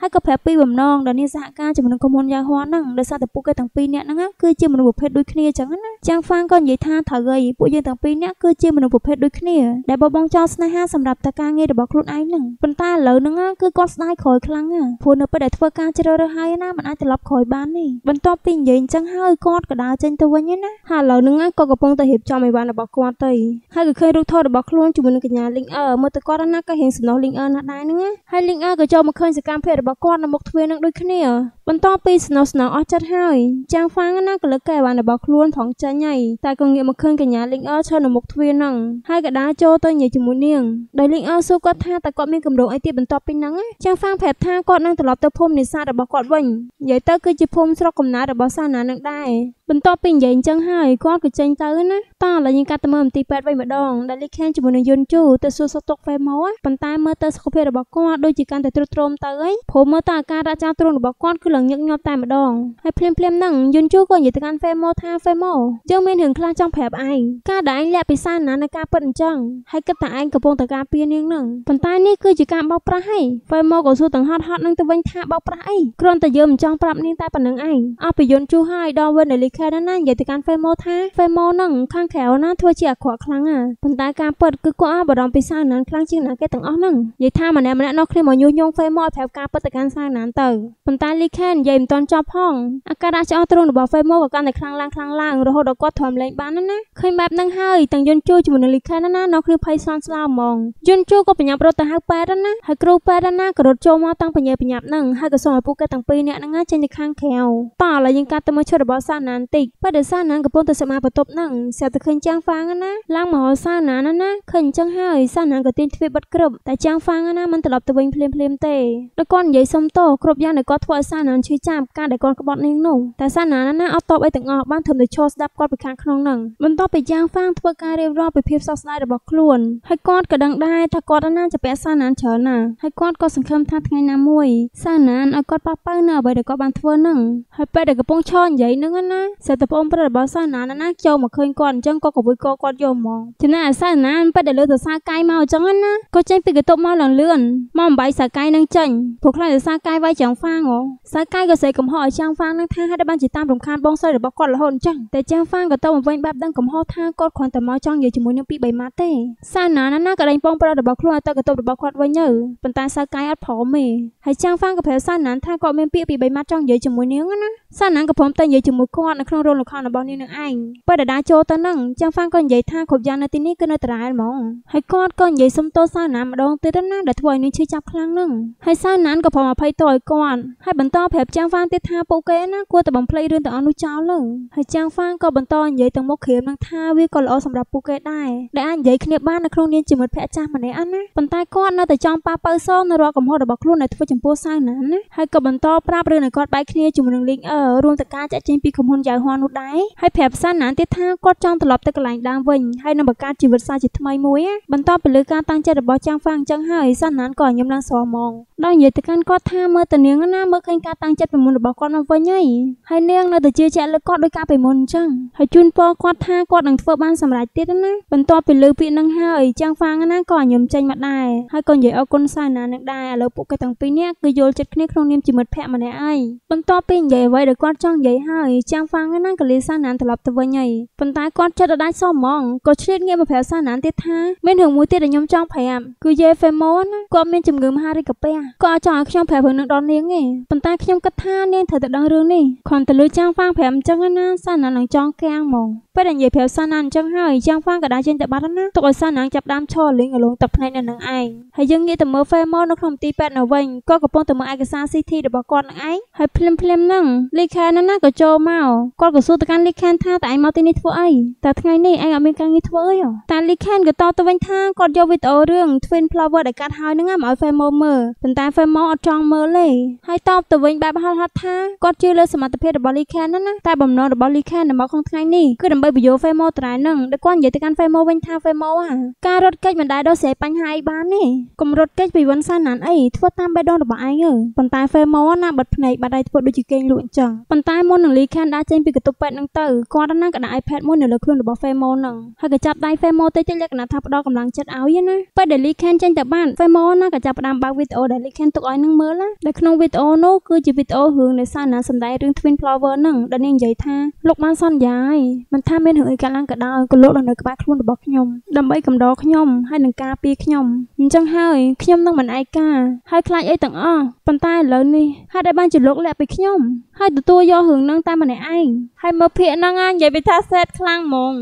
ហើយក៏ប្រាប់ពីបំណងដែលនាងសហការជាមួយនឹងក្រុមហ៊ុនយ៉ាវហួហ្នឹងដោយសារតែពួកគេទាំងពីរនាក់ហ្នឹងគឺជាមនុស្សប្រភេទដូចគ្នាចឹងណាចាងហ្វាងក៏និយាយថាត្រូវហើយពួកយើងទាំងពីរនាក់គឺជាមនុស្សប្រភេទដូចគ្នាដែលបបងចោលស្នេហាសម្រាប់តើការងាររបស់ខ្លួនឯងហ្នឹងប៉ុន្តែឥឡូវហ្នឹងគឺគាត់ស្ដាយក្រោយខ្លាំងណាព្រោះនៅពេលដែលធ្វើការជ្រើសរើសហើយណាមិនអាចត្រឡប់ក្រោយបានទេបន្ទាប់ពីនិយាយអញ្ចឹងហើយគាត់ក៏ដើរចេញទៅវិញណាហើយឥឡូវហ្នឹងគាត់កំពុងតែរៀបចំអីវ៉ាន់របស់គាត់ទៅហើយក៏ឃើញរូបថតរបស់ខ្លួនជាមួយនឹងញ្ញាលីងអឺមើលទៅគាត់ណាក៏ហៀងសំណោះលីងអឺណាដែរហ្នឹងហើយលីងអឺក៏ចូលមកឃើញសកម្មភាពរបស់គាត់នៅមុខទ្វារនឹងដូចគ្នាបន្ទាប់ពីសំណោះស្នងអស់ចិត្តហើយចាងហ្វាងណាក៏លើកកែវ៉ាន់របស់ខ្លួនផងចេញហើយតែក៏ងាកមកឃើញកញ្ញាលីងអឺឈរនៅមុខទ្វារហ្នឹងហើយក៏ដើរចូលទៅនិយាយជាមួយនាងដោយលីងអឺសួរគាត់ថាតើគាត់មានកម្រោងអីទៀតបន្ទាប់ពីហ្នឹងចាងហ្វាងប្រាប់ថាគាត់នឹងត្រឡប់ទៅភូមិនេសាទរបស់គាត់វិញនិយាយទៅគឺជាភូមិស្រុកកំណើតរបស់សាណានឹងដែរបន្ទាប់ពីនិយាយអញ្ចឹងហើយគាត់ក៏ចេញទៅណាតោះឥឡូវយើងកាត់ទៅមើលមន្ទីរពេទ្យវិញម្ដងដែលលីខេនជាមួយនឹងយុនជស៊ូទៅសួរសុខទុក្ខវេម៉ូប៉ុន្តែមើលទៅសុខភាពរបស់គាត់ដូចជាកាន់តែទ្រុឌទ្រោមទៅហើយព្រោះមើលទៅអាការៈចាស់ទ្រូនរបស់គាត់គឺឡើងញឹកញាប់តែម្ដងហើយភ្លាមភ្លាមហ្នឹងយុនជូក៏និយាយទៅកាន់វេម៉ូថាវេម៉ូយើងមានរឿងខ្លះចង់ប្រាប់ឯងការដែលឯងលាក់ពីសារណានៅការពិតអញ្ចឹងហើយគិតថាឯងកំពុងតែការពារនាងហ្នឹងប៉ុន្តែនេះគឺជាការបោកប្រាស់ហើយវេម៉ូក៏សួរទាំងហត់ហត់នឹងទៅវិញថាបោកប្រាស់អីគ្រាន់តែយើងមិនចង់ប្រាប់នាងតែប៉ុណ្្នឹងឯងអស់ពីយុនជូហើយដល់វិញនៅលីខេណានិយាយទៅកាន់វេម៉ូថាវេម៉ូហ្នឹងខាងក្រៅណាធ្វើជាអាក្រក់ខ្លាំងណាប៉ុន្តែការពិតគឺគាត់បារម្ភពីសាវណានខ្លាំងជាងណាគេទាំងអស់ហ្នឹងនិយាយថាម្នាក់ម្នាក់នោះគ្នាមកញុះញង់ហ្វេមកឲ្យប្រាប់ការពិតទៅកាន់សាវណានទៅប៉ុន្តែលីខេននិយាយមិនទាន់ចប់ផងអាការៈឆ្អោះទ្រូងរបស់ហ្វេមកក៏កាន់តែខ្លាំងឡើងខ្លាំងឡើងរហូតដល់គាត់ធំលែងបានណាណាឃើញបែបហ្នឹងហើយទាំងយុនជូជាមួយនឹងលីខេនណាណានោះគ្នាភ័យស្លន់ស្លោហ្មងយុនជូក៏បញ្ញាប់រត់ទៅហៅប៉ែរណាហើយគ្រូប៉ែរណាក៏រត់ចូលមកតាំងបញ្ញាបញ្ញាប់ហ្នឹងហើយក៏សុំឲ្យពួកគេទាំងពីរនាក់ហ្នឹងចេញទៅខាងក្រៅតោះឥឡូវយើងកាត់ទៅមើលឈុតរបស់សាវណានតិចប៉ែរសាវណានកំពុងតែសម្អាតបន្ទប់ហ្នឹងស្រាប់តែឃើញចាំងហ្វាងណាឡើងមហោសាវណានណាឃើញអញ្ចឹងដឹងហើយសាណាងក៏ទាញទ្វារបិទគ្រប់តែចាងហ្វាងណាមិនត្រឡប់ទៅវិញភ្លាមភ្លាមទេដោយគាត់និយាយសុំតោគ្រប់យ៉ាងដែលគាត់ធ្វើឲ្យសាណាងឈឺចាប់ការដែលគាត់ក្បត់នាងនោះតែសាណាងណាអត់តបអីទាំងអស់បានធ្វើតែឈរស្ដាប់គាត់ពីខាងក្នុងនឹងបន្ទាប់ពីចាងហ្វាងធ្វើការរៀបរាប់ពីភាពសោកស្ដាយរបស់ខ្លួនហើយគាត់ក៏ដឹងដែរថាគាត់ណាជាពាក់សាណាងច្រើនណាស់ហើយគាត់ក៏សង្ឃឹមថាថ្ងៃណាមួយសាណានឲ្យគាត់ប៉ះប៉ៅនៅអ្វីដែលគាត់បានធ្វើនឹងហើយពេលដែលកំពុងឈរនិយាយនឹងណាសិតតែប្អូនប្រុសរបស់សាណានណាចូលមកឃើញគាត់អញ្ចឹងក៏កវុយកគាត់យកហ្មងចំណែកឯសាណានពេលដែលលើទៅសាកាយមកអញ្ចឹងណាក៏ចេញពីកតុបមកលងលឿនមកអំបាយសាកាយនឹងចេញព្រោះខ្លាចសាកាយវាយចាំងហ្វាងហ៎សាកាយក៏ស្រីកំហុសឲ្យចាំងហ្វាងនឹងថាហេតុបានជាតាមរំខានបងស្រីរបស់គាត់រហូតអញ្ចឹងតែចាំងហ្វាងក៏ទៅមកវិញបែបដឹងកំហុសថាគាត់គ្រាន់តែមកចង់និយាយជាមួយនឹងពីរបីម៉ាត់ទេសាណាណាណាក៏ដេញពងប្រុសរបស់ខ្លួនឲ្យទៅកតុបរបស់គាត់វិញទៅប៉ុន្តែសាកាយអត់ព្រមទេហើយចាំងហ្វាងក៏ប្រាប់សាណានថាគាត់មានពាក្យពីរបីម៉ាត់ចង់និយាយជាមួយនាងណាសាណានក៏ព្រមទៅនិយាយជាមួយគាត់នៅក្នុងរោងល្ខោនរបស់នាងនឹងឯងបើដដាចូលទៅនឹងចាំងហ្វាងក៏និយាយថាគ្រប់យ៉ាងនៅទីនេះគឺនៅតារាហ្មងហើយគាត់ក៏និយាយសុំទោសសាវណាម្ដងទៀតណាដែលធ្វើឲ្យនាងឈឺចាប់ខ្លាំងហ្នឹងហើយសាវណានក៏ប្រមអភ័យទោសឲ្យគាត់ហើយបន្តប្រាប់ចាងហ្វាងទៀតថាពួកគេណាគួរតែបំភ្លៃរឿងទាំងអស់នោះចោលលើហើយចាងហ្វាងក៏បន្តនិយាយទាំងមុខគ្រាមនឹងថាវាក៏ល្អសម្រាប់ពួកគេ ដែរដែលអាចនិយាយគ្នាបាននៅក្នុងនាងជាមិត្តភក្តិចាស់ម្នាក់អស់ណាប៉ុន្តែគាត់នៅតែចង់ប៉ះប៉ូវសងនៅរាល់កំហុសរបស់ខ្លួនដែលធ្វើចំពោះសាវណានណាហើយក៏បន្តប្រាប់រឿងដែលគាត់បែកគ្នាជាមួយនឹងលីងអឺរួមទាំងការចាក់ចែងពីក្រុមហ៊ុនយ៉ៅហွာនោះដែរហើយប្រាប់សាវណានទៀតថាគាត់ចង់ត្រឡប់ទៅកន្លែងដើមវិញហើយនឹងបង្កើតជីវិតសាជាថ្មីមួយណាបន្ទាប់ពីលើការតាំងចិត្តរបស់ចាងហ្វាងចឹងហើយសណានក៏ញឹមឡើងស្វាមងដល់និយាយទៅកាន់គាត់ថាមើលតានាងណាមើលឃើញការតាំងចិត្តពីមុនរបស់គាត់មកវិញហើយហើយនាងនៅតែជឿជាក់លើគាត់ដោយការពីមុនចឹងហើយជូនពរគាត់ថាគាត់នឹងធ្វើបានសម្រេចទៀតណាបន្ទាប់ពីលើពាក្យនឹងហើយចាងហ្វាងណាក៏ញឹមចេញមកដែរហើយក៏និយាយអរគុណសណាននឹងដែរឥឡូវពួកគេទាំងពីរនាក់គឺយល់ចិត្តគ្នាក្នុងនាមជាមិត្តភក្តិម្នាក់ហើយបន្ទាប់ពីនិយាយអ្វីដែលគាត់ចង់និយាយហើយចាងហ្វាងណាក៏លាសាណានត្រឡប់ទៅវិញហើយប៉ុន្តែគាត់ចិត្តដដាច់សមហ្មងក៏ឆ្លៀតងាកមកប្រាប់សាណានទៀតថាមានរឿងមួយទៀតដែលខ្ញុំចង់ប្រាប់គឺយេហ្វេម៉ូនគាត់មានជំងឺមហារីកពះគាត់អាចចង់ឲ្យខ្ញុំប្រាប់រឿងនឹងដល់នាងទេប៉ុន្តែខ្ញុំគិតថានាងត្រូវតែដឹងរឿងនេះគ្រាន់តែលឺចាំងវាងប្រាប់អញ្ចឹងណាសិនណានឹងចង់កាំងហ្មងពេលដែលនិយាយប្រាប់សាណាអញ្ចឹងហើយយ៉ាងហ្វាងក៏ដើរចេញទៅបាត់ណាទុកឲ្យសាណាចាប់ដើមឈរលេងរលងទឹកភ្នែកនៅនឹងឯងហើយយើងងាកទៅមើលហ្វេម៉ូនៅក្នុងទីពេទ្យនៅវិញគាត់កំពុងតែមើលឯកសារ CT របស់គាត់នឹងឯងហើយភ្លាមភ្លាមហ្នឹងលីខែណាណាក៏ចូលមកគាត់ក៏សួរទៅកាន់លីខែនថាតើឯងមកទីនេះធ្វើអីតើថ្ងៃនេះឯងអត់មានការងារធ្វើអីតែលីខែនក៏តបទៅវិញថាគាត់យកវីដេអូរឿង Twin Flower ដែលកាត់ហើយហ្នឹងមកឲ្យហ្វេម៉ូមើលប៉ុន្តែហ្វេម៉ូអត់ចង់មើលទេហើយតបទៅវិញបែបហល់ហត់ថាគាត់ជឿលើសមត្ថភាពរបស់លីខែនណាណាតែបំណងរបស់លីខែននៅមកក្នុងថ្ងៃនេះគឺដើម្បីបីបយោហ្វេម៉ូតរ៉ែនឹងដូចគាត់និយាយទៅកាន់ហ្វេម៉ូវិញថាហ្វេម៉ូអាការរត់គេចមិនដែលដោះស្រាយបញ្ហាអីបានទេកុំរត់គេចពីវិនសាណានអីធ្វើតាមបេះដូងរបស់ឯងអើប៉ុន្តែហ្វេម៉ូណាបិទភ្នែកបាត់ដៃធ្វើដូចជាគេងលក់អញ្ចឹងប៉ុន្តែមុននឹងលីខានដាចេញពីកន្ទប់ពេទ្យនឹងទៅគាត់ណាក៏ដាក់ iPad មួយនៅលើខ្លួនរបស់ហ្វេម៉ូនឹងហើយក៏ចាប់ដៃហ្វេម៉ូទៅជាលក្ខណៈថាផ្ដល់កម្លាំងចិត្តឲ្យណាពេលដែលលីខានចេញទៅបានហ្វេម៉ូណាក៏ចាប់ផ្ដើមបើកវីដេអូដែលលីខានទុកឲ្យនឹងមើលណាដែលក្នុងវីដេអូនោះគឺជាវីដេអូរឿងនៃសាណាសំដែងរឿង Twin Flower នឹងដែលនាងនិយាយថាលោកបានសន្យាហើយមិនថាមានរឿងអីកើតឡើងក៏ដោយក៏លោកនៅក្បែរខ្លួនរបស់ខ្ញុំដើម្បីកំដរខ្ញុំហើយនឹងការពារខ្ញុំអញ្ចឹងហើយខ្ញុំនឹងមិនឯកាហើយខ្លាចអីទាំងអស់ប៉ុន្តែឥឡូវនេះហេតុអីបានជាលោកលាក់ពីខ្ញុំហើយទទួលយករឿងនឹងតែម្នាក់ឯងហើយមើលភាកហ្នឹងអានិយាយពីថាសេតខ្លាំងហ្មង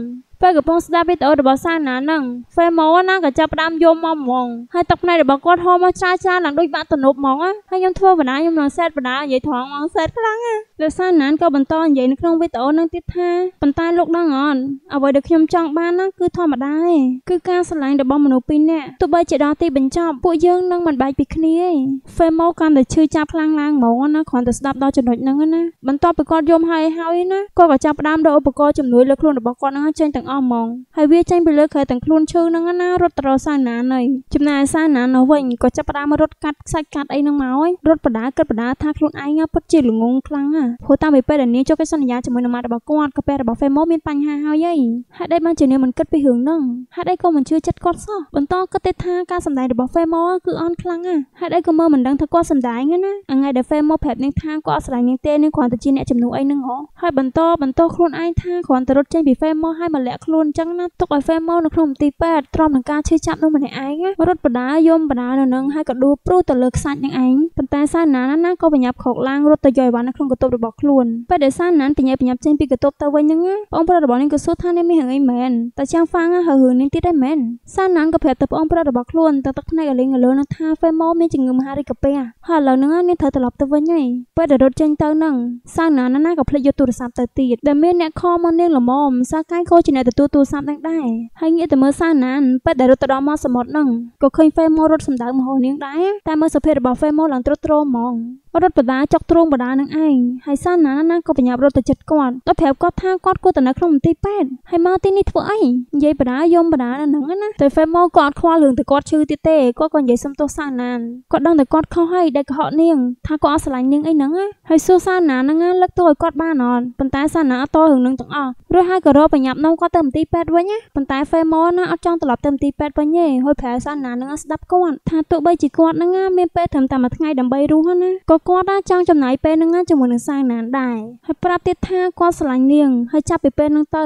ពេលកំពុងស្ដាប់វីដេអូរបស់សាវណានឹងហ្វេម៉ូណាក៏ចាប់ផ្ដើមយំមកហ្មងហើយទឹកភ្នែករបស់គាត់ហូរមកចាចាឡើងដូចបាក់ទំនប់ហ្មងហើយខ្ញុំធ្វើបណ្ដាខ្ញុំនឹងសែតបណ្ដានិយាយថងហ្មងសែតខ្លាំងណាលោកសាវណានក៏បន្តនិយាយនៅក្នុងវីដេអូនឹងទៀតថាប៉ុន្តែលោកដឹងអត់អ្វីដែលខ្ញុំចង់បានណាគឺធម្មតាឯងគឺការស្រឡាញ់របស់មនុស្សពីរនាក់ទោះបីជាដល់ទីបញ្ចប់ពួកយើងនឹងមិនបែកពីគ្នាឯងហ្វេម៉ូកាន់តែឈឺចាប់ខ្លាំងឡើងហ្មងណាគ្រាន់តែស្ដាប់ដល់ចំណុចហ្នឹងណាបន្ទាប់ពីគាត់យំហើយហើយណាគាត់ក៏ចាប់ផ្ដើមដកឧបករណ៍ជំនួយលើខ្លួនរបស់គាត់ហ្នឹងចេញទាំងទាំងអស់ហ្មងហើយវាចេញពីលើក្រែទាំងខ្លួនឈឺនឹងណារត់ទៅរកសាណាណៃចំណាយសាណានោះវិញក៏ចាប់ផ្ដើមរត់កាត់ខ្សាច់កាត់អីនឹងមកហើយរត់បដាគិតបដាថាខ្លួនឯងពិតជាល្ងងខ្លាំងណាព្រោះតាមពីពេលដែលនាងចុះគេសន្យាជាមួយនឹងម៉ាក់របស់គាត់ក៏ពេលរបស់ Femo មានបញ្ហាហើយឯងហេតុអីបានជានាងមិនគិតពីរឿងហ្នឹងហេតុអីក៏មិនជឿចិត្តគាត់សោះបន្តគិតទេថាការសម្ដែងរបស់ Femo គឺអន់ខ្លាំងណាហេតុអីក៏មើលមិនដឹងថាគាត់សម្ដែងណាថ្ងៃដែល Femo ប្រាប់នាងថាគាត់អត់ស្រឡាញ់នាងទេនាងគ្រាន់តែជាអ្នកជំនួសអីហ្នឹងហ៎ហើយបន្តបន្តខ្លួនឯងថាគ្រាន់តែរត់ចេញពី Femo ហើយមកលាក់ក់ខ្លួនអញ្ចឹងណាទុកឲ្យហ្វេម៉ូននៅក្នុងមន្ទីរពេទ្យទ្រាំនឹងការឈឺចាប់នោះម្នាក់ឯងរត់បដាយំបដានៅនឹងហើយក៏ដួលព្រុសទៅលើខ្សាច់នឹងឯងប៉ុន្តែសាណានណាក៏បញ្ញាប់ខកឡើងរត់ទៅយកអីវ៉ាន់នៅក្នុងកន្ទប់របស់ខ្លួនពេលដែលសាណានបញ្ញាប់បញ្ញាប់ចេញពីកន្ទប់ទៅវិញហ្នឹងបងប្រុសរបស់នាងក៏សួរថានាងមានរឿងអីមែនតែចាំងហ្វាងហើយរឿងនាងទៀតដែរមែនសាណានក៏ប្រាប់ទៅបងប្រុសរបស់ខ្លួនទៅទឹកភ្នែកឲ្យលេងឲ្យលើនឹងថាហ្វេម៉ូមានជំងឺមហារីកពេហើយឥឡូវហ្នឹងនាងត្រូវត្រឡប់ទៅវិញហើយពេលដែលរត់ចេញទៅហ្នឹងសាណានណាក៏ភ្លេចយកទូរស័ព្ទទៅទៀតដែលមានអ្នកខមកនាងល្មមសាកាយក៏ជាអ្នកទទួលទូរស័ព្ទនឹងដែរហើយងាកទៅមើលសាណានប៉ិតដែលរត់ទៅដល់មាត់សមុទ្រនឹងក៏ឃើញហ្វេម៉ូរត់សម្ដៅមហោនាងដែរតែមើលសភាពរបស់ហ្វេម៉ូឡើងទ្រុឌទ្រោមហ្មងរត់បដាចុកទ្រូងបដានឹងឯងហើយសាណាណាក៏បញ្ញាប់រត់ទៅចិត្តគាត់ដល់ប្រាប់គាត់ថាគាត់គួរតែនៅក្នុងមន្ទីរពេទ្យហើយមកទីនេះធ្វើអីនិយាយបដាយំបដានឹងណាតែហ្វេមកក៏អត់ខ្វល់រឿងទៅគាត់ឈឺទៀតទេគាត់ក៏និយាយសុំទោសសាណានគាត់ដឹងតែគាត់ខុសហើយដែលកុហកនាងថាគាត់អត់ស្រឡាញ់នាងអីហ្នឹងហើយសួរសាណាហ្នឹងលឹកទោសឲ្យគាត់បានអត់ប៉ុន្តែសាណាអត់តរឿងនឹងទាំងអស់រួចហើយក៏រកបញ្ញាប់នៅគាត់ទៅមន្ទីរពេទ្យវិញប៉ុន្តែហ្វេមកណាអត់ចង់ត្រឡប់ទៅមន្ទីរពេទ្យវិញទេហើយប្រែសាណាហ្នឹងស្ដាប់គាត់ថាទោះបីជាគាត់ហ្នឹងមានពេលត្រឹមតែមួយថ្ងៃដើម្បីរស់ណាក៏គាត់ណាចង់ចំណាយពេលនឹងជាមួយនឹងសាយណានដែរហើយប្រាប់ទៀតថាគាត់ស្រឡាញ់នាងហើយចាប់ពីពេលនឹងទៅ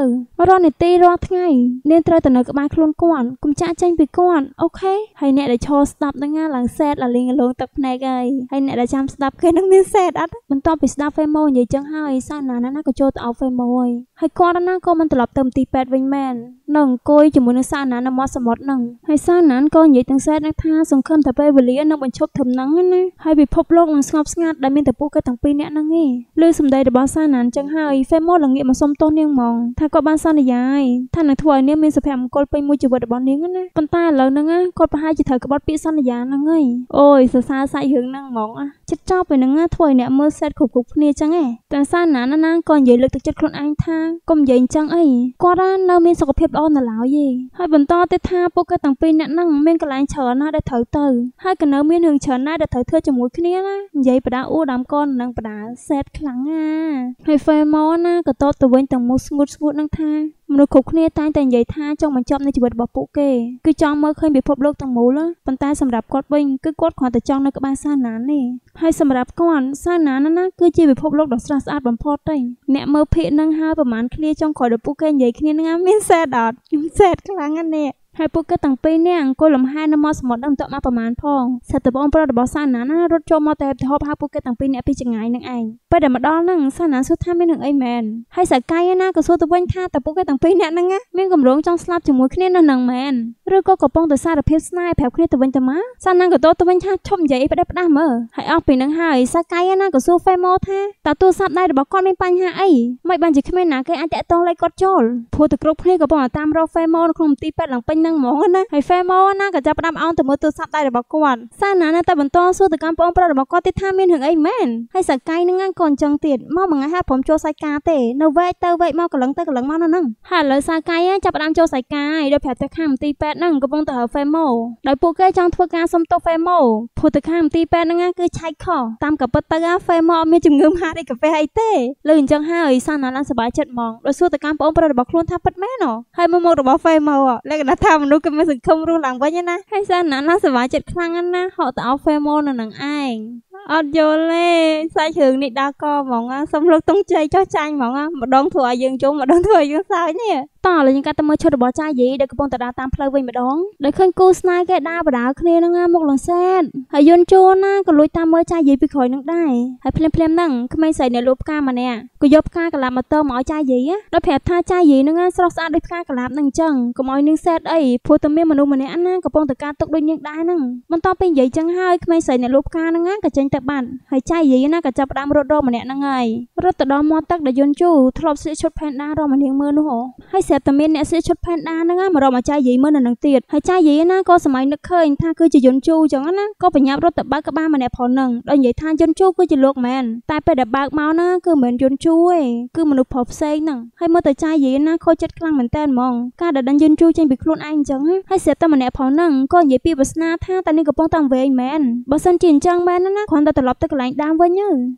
រាល់នាទីរាល់ថ្ងៃនាងត្រូវតែនៅក្បែរខ្លួនគាត់កុំចាក់ចែងពីគាត់អូខេហើយអ្នកដែលឈរស្ដាប់នឹងឡើងសែតឡើងលងទឹកភ្នែកហើយហើយអ្នកដែលចាំស្ដាប់គេនឹងមានសែតអត់បន្ទាប់ពីស្ដាប់ហ្វេម៉ូនិយាយចឹងហើយសាយណានណាក៏ចូលទៅអោបហ្វេម៉ូហើយហើយគាត់ណាក៏មិនត្រឡប់ទៅទីពេទ្យវិញមែននៅអង្គុយជាមួយនឹងសាណាននៅមាត់សមុទ្រនឹងហើយសាណានក៏និយាយទាំងសែតថាសង្ឃឹមតែពេលវេលានឹងបញ្ឈប់ធំនឹងណាហើយពិភពលោកនឹងស្ងងប់ស្ងាត់ដែលមានតែពួកគាត់ទាំងពីរនាក់ហ្នឹងឯងលើសម្ដីរបស់សាណានចឹងហើយហ្វេម៉ូល្ងាកមកសុំទោសនាងហ្មងថាគាត់បានសន្យាឯងថានឹងធ្វើឲ្យនាងមានសុភមង្គលពេញមួយជីវិតរបស់នាងណាប៉ុន្តែឥឡូវហ្នឹងគាត់ប្រហែលជាត្រូវក្បត់ពាក្យសន្យាហ្នឹងឯងអូយសរសើរសាច់រឿងហ្នឹងហ្មងអាចិត្តចោលពេលហ្នឹងធ្វើឲ្យអ្នកមើលសែតគ្រប់គ្រប់គ្នាចឹងឯងតែសាណាណាណាក៏និយាយលើកទឹកចិត្តខ្លួនឯងថាកុំនិយាយអញ្ចឹងអីគាត់នៅមានសុខភាពល្អនៅឡើយទេហើយបន្តទៀតថាពួកគាត់ទាំងពីរអ្នកហ្នឹងមានកន្លែងច្រើនណាស់ដែលត្រូវទៅហើយក៏នៅមានរឿងច្រើនណាស់ដែលត្រូវធ្វើជាមួយគ្នាណានិយាយបដាអ៊ូដាំកូននិងបដាសែតខ្លាំងណាហើយហ្វេម៉ូណាក៏តបទៅវិញទាំងមូស្ងួតស្ងួតនឹងថាមនុស្សគ្រប់គ្នាតែងតែនិយាយថាចង់បញ្ចប់នៃជីវិតរបស់ពួកគេគឺចង់មើលឃើញពិភពលោកទាំងមូលប៉ុន្តែសម្រាប់គាត់វិញគឺគាត់គ្រាន់តែចង់នៅក្បែរសាណានទេហើយសម្រាប់គាត់សាណានណាគឺជាពិភពលោកដ៏ស្រស់ស្អាតបំផុតទេអ្នកមើលភាគនឹងហើយប្រហែលគ្នាចង់ក្រោយដល់ពួកគេនិយាយគ្នានឹងមានសែដតខ្ញុំសែតខ្លាំងណាស់ហើយពួកគេទាំងពីរនាក់អង្គុយលំហែនៅមាត់សមុទ្រនឹងទាក់មកប្រមាណផងសិតតែបងប្រុសរបស់សាណាណារត់ចូលមកតែហូបហៅពួកគេទាំងពីរនាក់ពីចម្ងាយនឹងឯងពេលដែលមកដល់នឹងសាណាសួរថាមាននឹងអីមែនហើយសកាយណាក៏សួរទៅវិញថាតើពួកគេទាំងពីរនាក់ហ្នឹងមានកម្រងចង់ស្លាប់ជាមួយគ្នានៅនឹងមែនឬក៏កំពុងតែសារភាពស្នេហ៍ប្រាប់គ្នាទៅវិញទៅមកសាណាក៏ទោទៅវិញថាឈប់និយាយអីផ្ដេសផ្ដាស់មើលហើយអស់ពីនឹងហើយសកាយណាក៏សួរហ្វេម៉ូថាតើទូរស័ព្ទដៃរបស់គាត់មានបញ្ហាអីមិនបានជាគ្មានណាគេអាចតាក់ទងលេខគាត់ចូលព្រោះតែគ្រប់គ្នាក៏ប៉ុន្តែតាមរកហ្វេម៉ូនៅក្នុងទីពេទ្យឡើងពេញនឹងហ្មងណាហើយហ្វេម៉ូណាក៏ចាប់ផ្ដើមអោនទៅមើលទូរស័ព្ទដៃរបស់គាត់សាណានៅតែបន្តសួរទៅកាន់ប្អូនប្រុសរបស់គាត់ទៀតថាមានរឿងអីមែនហើយសកាយនឹងហ្នឹងក៏អញ្ចឹងទៀតមកមួយថ្ងៃហើយព្រមចូលសាយការទេនៅវែកទៅវែកមកកលឹងទៅកលឹងមកនៅហ្នឹងហើយឥឡូវសាកាយចាប់ផ្ដើមចូលសាយការហើយដោយប្រាប់ទៅខាងមន្ទីរពេទ្យហ្នឹងកំពុងទៅហៅហ្វេម៉ូដោយពួកគេចង់ធ្វើការសុំទោសហ្វេម៉ូព្រោះទៅខាងមន្ទីរពេទ្យហ្នឹងគឺឆែកខុសតាមកពិតទៅហ្វេម៉ូអត់មានជំងឺមហារីកកាហ្វេអីទេលើអញ្ចឹងហើយសាណាឡើងសុបាយចិត្តហ្មងដោយសួរទៅកាន់ប្អូនប្រុសរបស់ខ្លួនថាពិតមែនហ៎ហើយមុខរបស់ហ្វេម៉ូលក្ខណៈថាថាមនុស្សគេមានសង្ឃឹមរស់ឡើងវិញណាហើយសិនណាណាសบายចិត្តខ្លាំងណាហក់ទៅអោហ្វេម៉ូននៅនឹងឯងអត់យល់ទេសាច់រឿងនេះដល់កហ្មងសុំលើកទងជ័យចោះចាញ់ហ្មងម្ដងធ្វើឲ្យយើងជុំម្ដងធ្វើឲ្យយើងសើចនេះតោះលេងកាត់តែមើលឈុតរបស់ចាយយីដែលកំពុងតដើរតាមផ្លូវវិញម្ដងដែលឃើញគូស្នេហ៍គេដើរបដាគ្នានឹងមុខលងសែតហើយយន់ជួនណាក៏លួចតាមមើលចាយយីពីក្រោយនឹងដែរហើយភ្លាមភ្លាមហ្នឹងក្មេងស្រីអ្នកលួចផ្កាម្នាក់ក៏យកផ្កាកលាប់មកតើមកឲ្យចាយយីដល់ប្រាប់ថាចាយយីនឹងស្រស់ស្អាតដូចផ្កាកលាប់ហ្នឹងអញ្ចឹងកុំឲ្យនឹងសែតអីព្រោះតែមានមនុស្សម្នាក់ណាកំពុងតការទុកដូចនាងដែរហ្នឹងបន្ទាប់ពីនិយាយចឹងហើយក្មេងស្រីអ្នកលួចផ្កាហ្នឹងក៏ចេញទៅបាត់ហើយចាយយីណាក៏ចាប់ផ្ដើមរត់រកម្នាក់ហ្នឹងហើយរត់ទៅដល់មាត់ទឹកដែលយន់ជួធ្លាប់ស្លៀកឈុតផែនដារមនាងមើលនោះហើយស្រាប់តែមានអ្នកសៀឈុតផែនដាហ្នឹងមករកមកចាយយាយមើលនៅនឹងទៀតហើយចាយយាយណាក៏សម័យនឹកឃើញថាគឺជាយន្តជូរចឹងណាក៏បញ្ញាប់រត់ទៅបើកក្បាលម្នាក់ផងហ្នឹងដូចនិយាយថាយន្តជូរគឺជាលោកមែនតែពេលដែលបើកមកណាគឺមិនមែនយន្តជូរទេគឺមនុស្សផុសផ្សេងហ្នឹងហើយមើលទៅចាយយាយណាខូចចិត្តខ្លាំងមែនតើហ្មងការដែលដេញយន្តជូរចេញពីខ្លួនឯងចឹងហើយស្រាប់តែម្នាក់ផងហ្នឹងក៏និយាយពីវាសនាថាតានេះកំពុងតាំងវែងមែនបើសិនជាអញ្ចឹងមែនណាគ្រាន់តែត្រឡប់ទៅកន្លែងដើមវិញ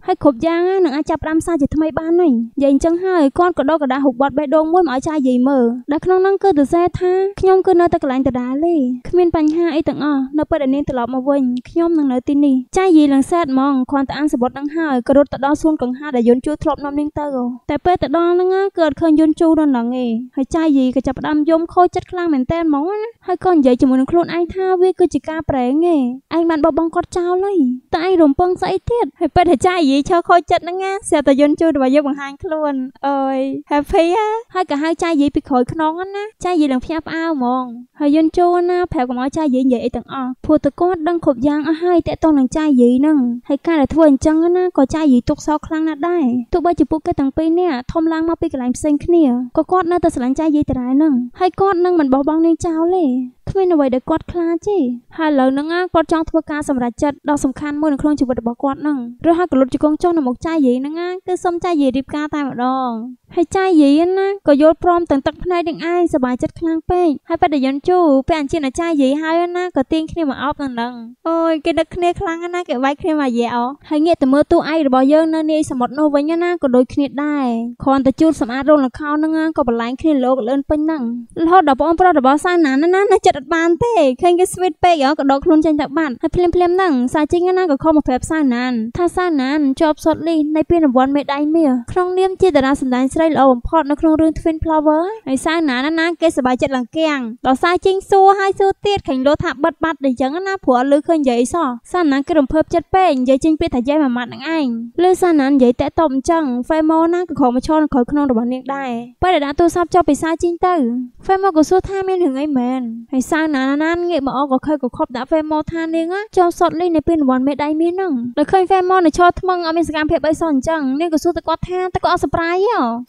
ហើយគ្រប់យ៉ាងនឹងអាចចាប់ផ្ដើមសារជាថ្មីបានហើយនិយាយអញ្ចឹងហើយគាត់ក៏ដកกระดาษហុកបាត់បេះដូងមួយមកឲ្យចាយយាយមើលដែលក្នុងនោះគឺទៅសេថាខ្ញុំគឺនៅតែកន្លែងដដែលទេគ្មានបញ្ហាអីទាំងអស់នៅពេលដែលនាងត្រឡប់មកវិញខ្ញុំនឹងនៅទីនេះចាយីឡើងសែតហ្មងគ្រាន់តែអានសបុតនឹងហើយក៏រត់ទៅដល់សួនកង្ហាដែលយន្តជួធ្លាប់នាំនាងទៅតែពេលទៅដល់ហ្នឹងគឺអត់ឃើញយន្តជួនៅហ្នឹងឯងហើយចាយីក៏ចាប់ផ្ដើមយំខូចចិត្តខ្លាំងមែនតើហ្មងណាហើយក៏និយាយជាមួយនឹងខ្លួនឯងថាវាគឺជាការប្រែងឯងឯងបានបបងគាត់ចោលហើយតែឯងរំពឹងស្អីទៀតហើយពេលដែលចាយីឈើខូចចិត្តហ្នឹងណាស្រាប់តែយន្តជួរបស់យើងបង្ហាញខ្លួនអើយ happy ហើយក៏ហៅចាយីពីក្រោយខ្នងណាចាយនិយាយឡើងផ្ញើផ្អើហ្មងហើយយន់ជូណាប្រាប់កុំឲ្យចាយនិយាយនិយាយអីទាំងអស់ព្រោះតើគាត់ដឹងគ្រប់យ៉ាងអស់ហើយតេតងនឹងចាយនិយាយហ្នឹងហើយការដែលធ្វើអញ្ចឹងណាក៏ចាយនិយាយទុកសោកខ្លាំងណាស់ដែរទោះបីជាពួកគេទាំងពីរនេះធំឡើងមកពីកន្លែងផ្សេងគ្នាក៏គាត់នៅតែស្រឡាញ់ចាយនិយាយតារ៉ែហ្នឹងហើយគាត់នឹងមិនបោះបង់នាងចោលទេគ្មានអ្វីដែលគាត់ខ្លាចទេហើយឥឡូវហ្នឹងគាត់ចង់ធ្វើការសម្រេចចិត្តដ៏សំខាន់មួយនៅក្នុងជីវិតរបស់គាត់ហ្នឹងឬហើយកលុតជង្គង់ចុះនៅមុខចាយយាយហ្នឹងគឺសុំចាយយាយរៀបការតែម្ដងហើយចាយយាយណាក៏យល់ព្រមទាំងទឹកភ្នែកទាំងឯងសប្បាយចិត្តខ្លាំងពេកហើយបដិយញ្ជូពេលអញ្ជើញអាចារ្យយាយហើយណាក៏ទាញគ្នាមកអោបនឹងនឹងអូយគេដឹកគ្នាខ្លាំងណាគេវាយគ្នាមកយាយអោហើយងាកទៅមើលតួឯករបស់យើងនៅនាយសមុទ្រនោះវិញណាក៏ដូចគ្នាដែរគ្រាន់តែជូតសម្អាតរោលលខោនហ្នឹងក៏បន្លែងគ្នាលោកលឿនពេញហ្នឹងរហូតដល់បងប្រុសរបស់សាណាណាណាចិត្តចិត្តអត់បានទេឃើញគេ sweet ពេកហ៎ក៏ដកខ្លួនចេញទៅបាត់ហើយភ្លាមភ្លាមហ្នឹងសាជីងណាក៏ខំមកប្រាប់សាណានថាសាណានជាប់សុតលីសនៃពានរង្វាន់មេដៃមាសក្នុងនាមជាតារាសម្ដែងស្រីល្អបំផុតនៅក្នុងរឿង Twin Flower ហើយសាណានណាគេសប្បាយចិត្តឡើងគាំងដល់សាជីងសួរហើយសួរទៀតឃើញលោថាបិទបាត់ដូចចឹងណាព្រោះលឺឃើញនិយាយសោះសាណានគេរំភើបចិត្តពេកនិយាយចេញពាក្យថាយាយមួយម៉ាត់នឹងឯងលឺសាណាននិយាយតែកតបអញ្ចឹង Femo ណាក៏ខំមកឈរនៅក្រោយខ្នងរបស់នាងដែរពេលដែលដាក់ទូរស័ព្ទចុះពីសាជីងទៅ Femo ក៏សួរថាមានរឿងអីមែនហើយវិសាណាណានងាកមកអកក៏ខើក៏ខប់ដាក់ហ្វេម៉ូថានាងចូលសតលីនៅពីរង្វាន់មេដៃមាសហ្នឹងដល់ឃើញហ្វេម៉ូនៅឈរថ្មឹងអត់មានសកម្មភាពអីសោះអញ្ចឹងនាងក៏សួរទៅគាត់ថាតើគាត់អត់សប្រាយហ៎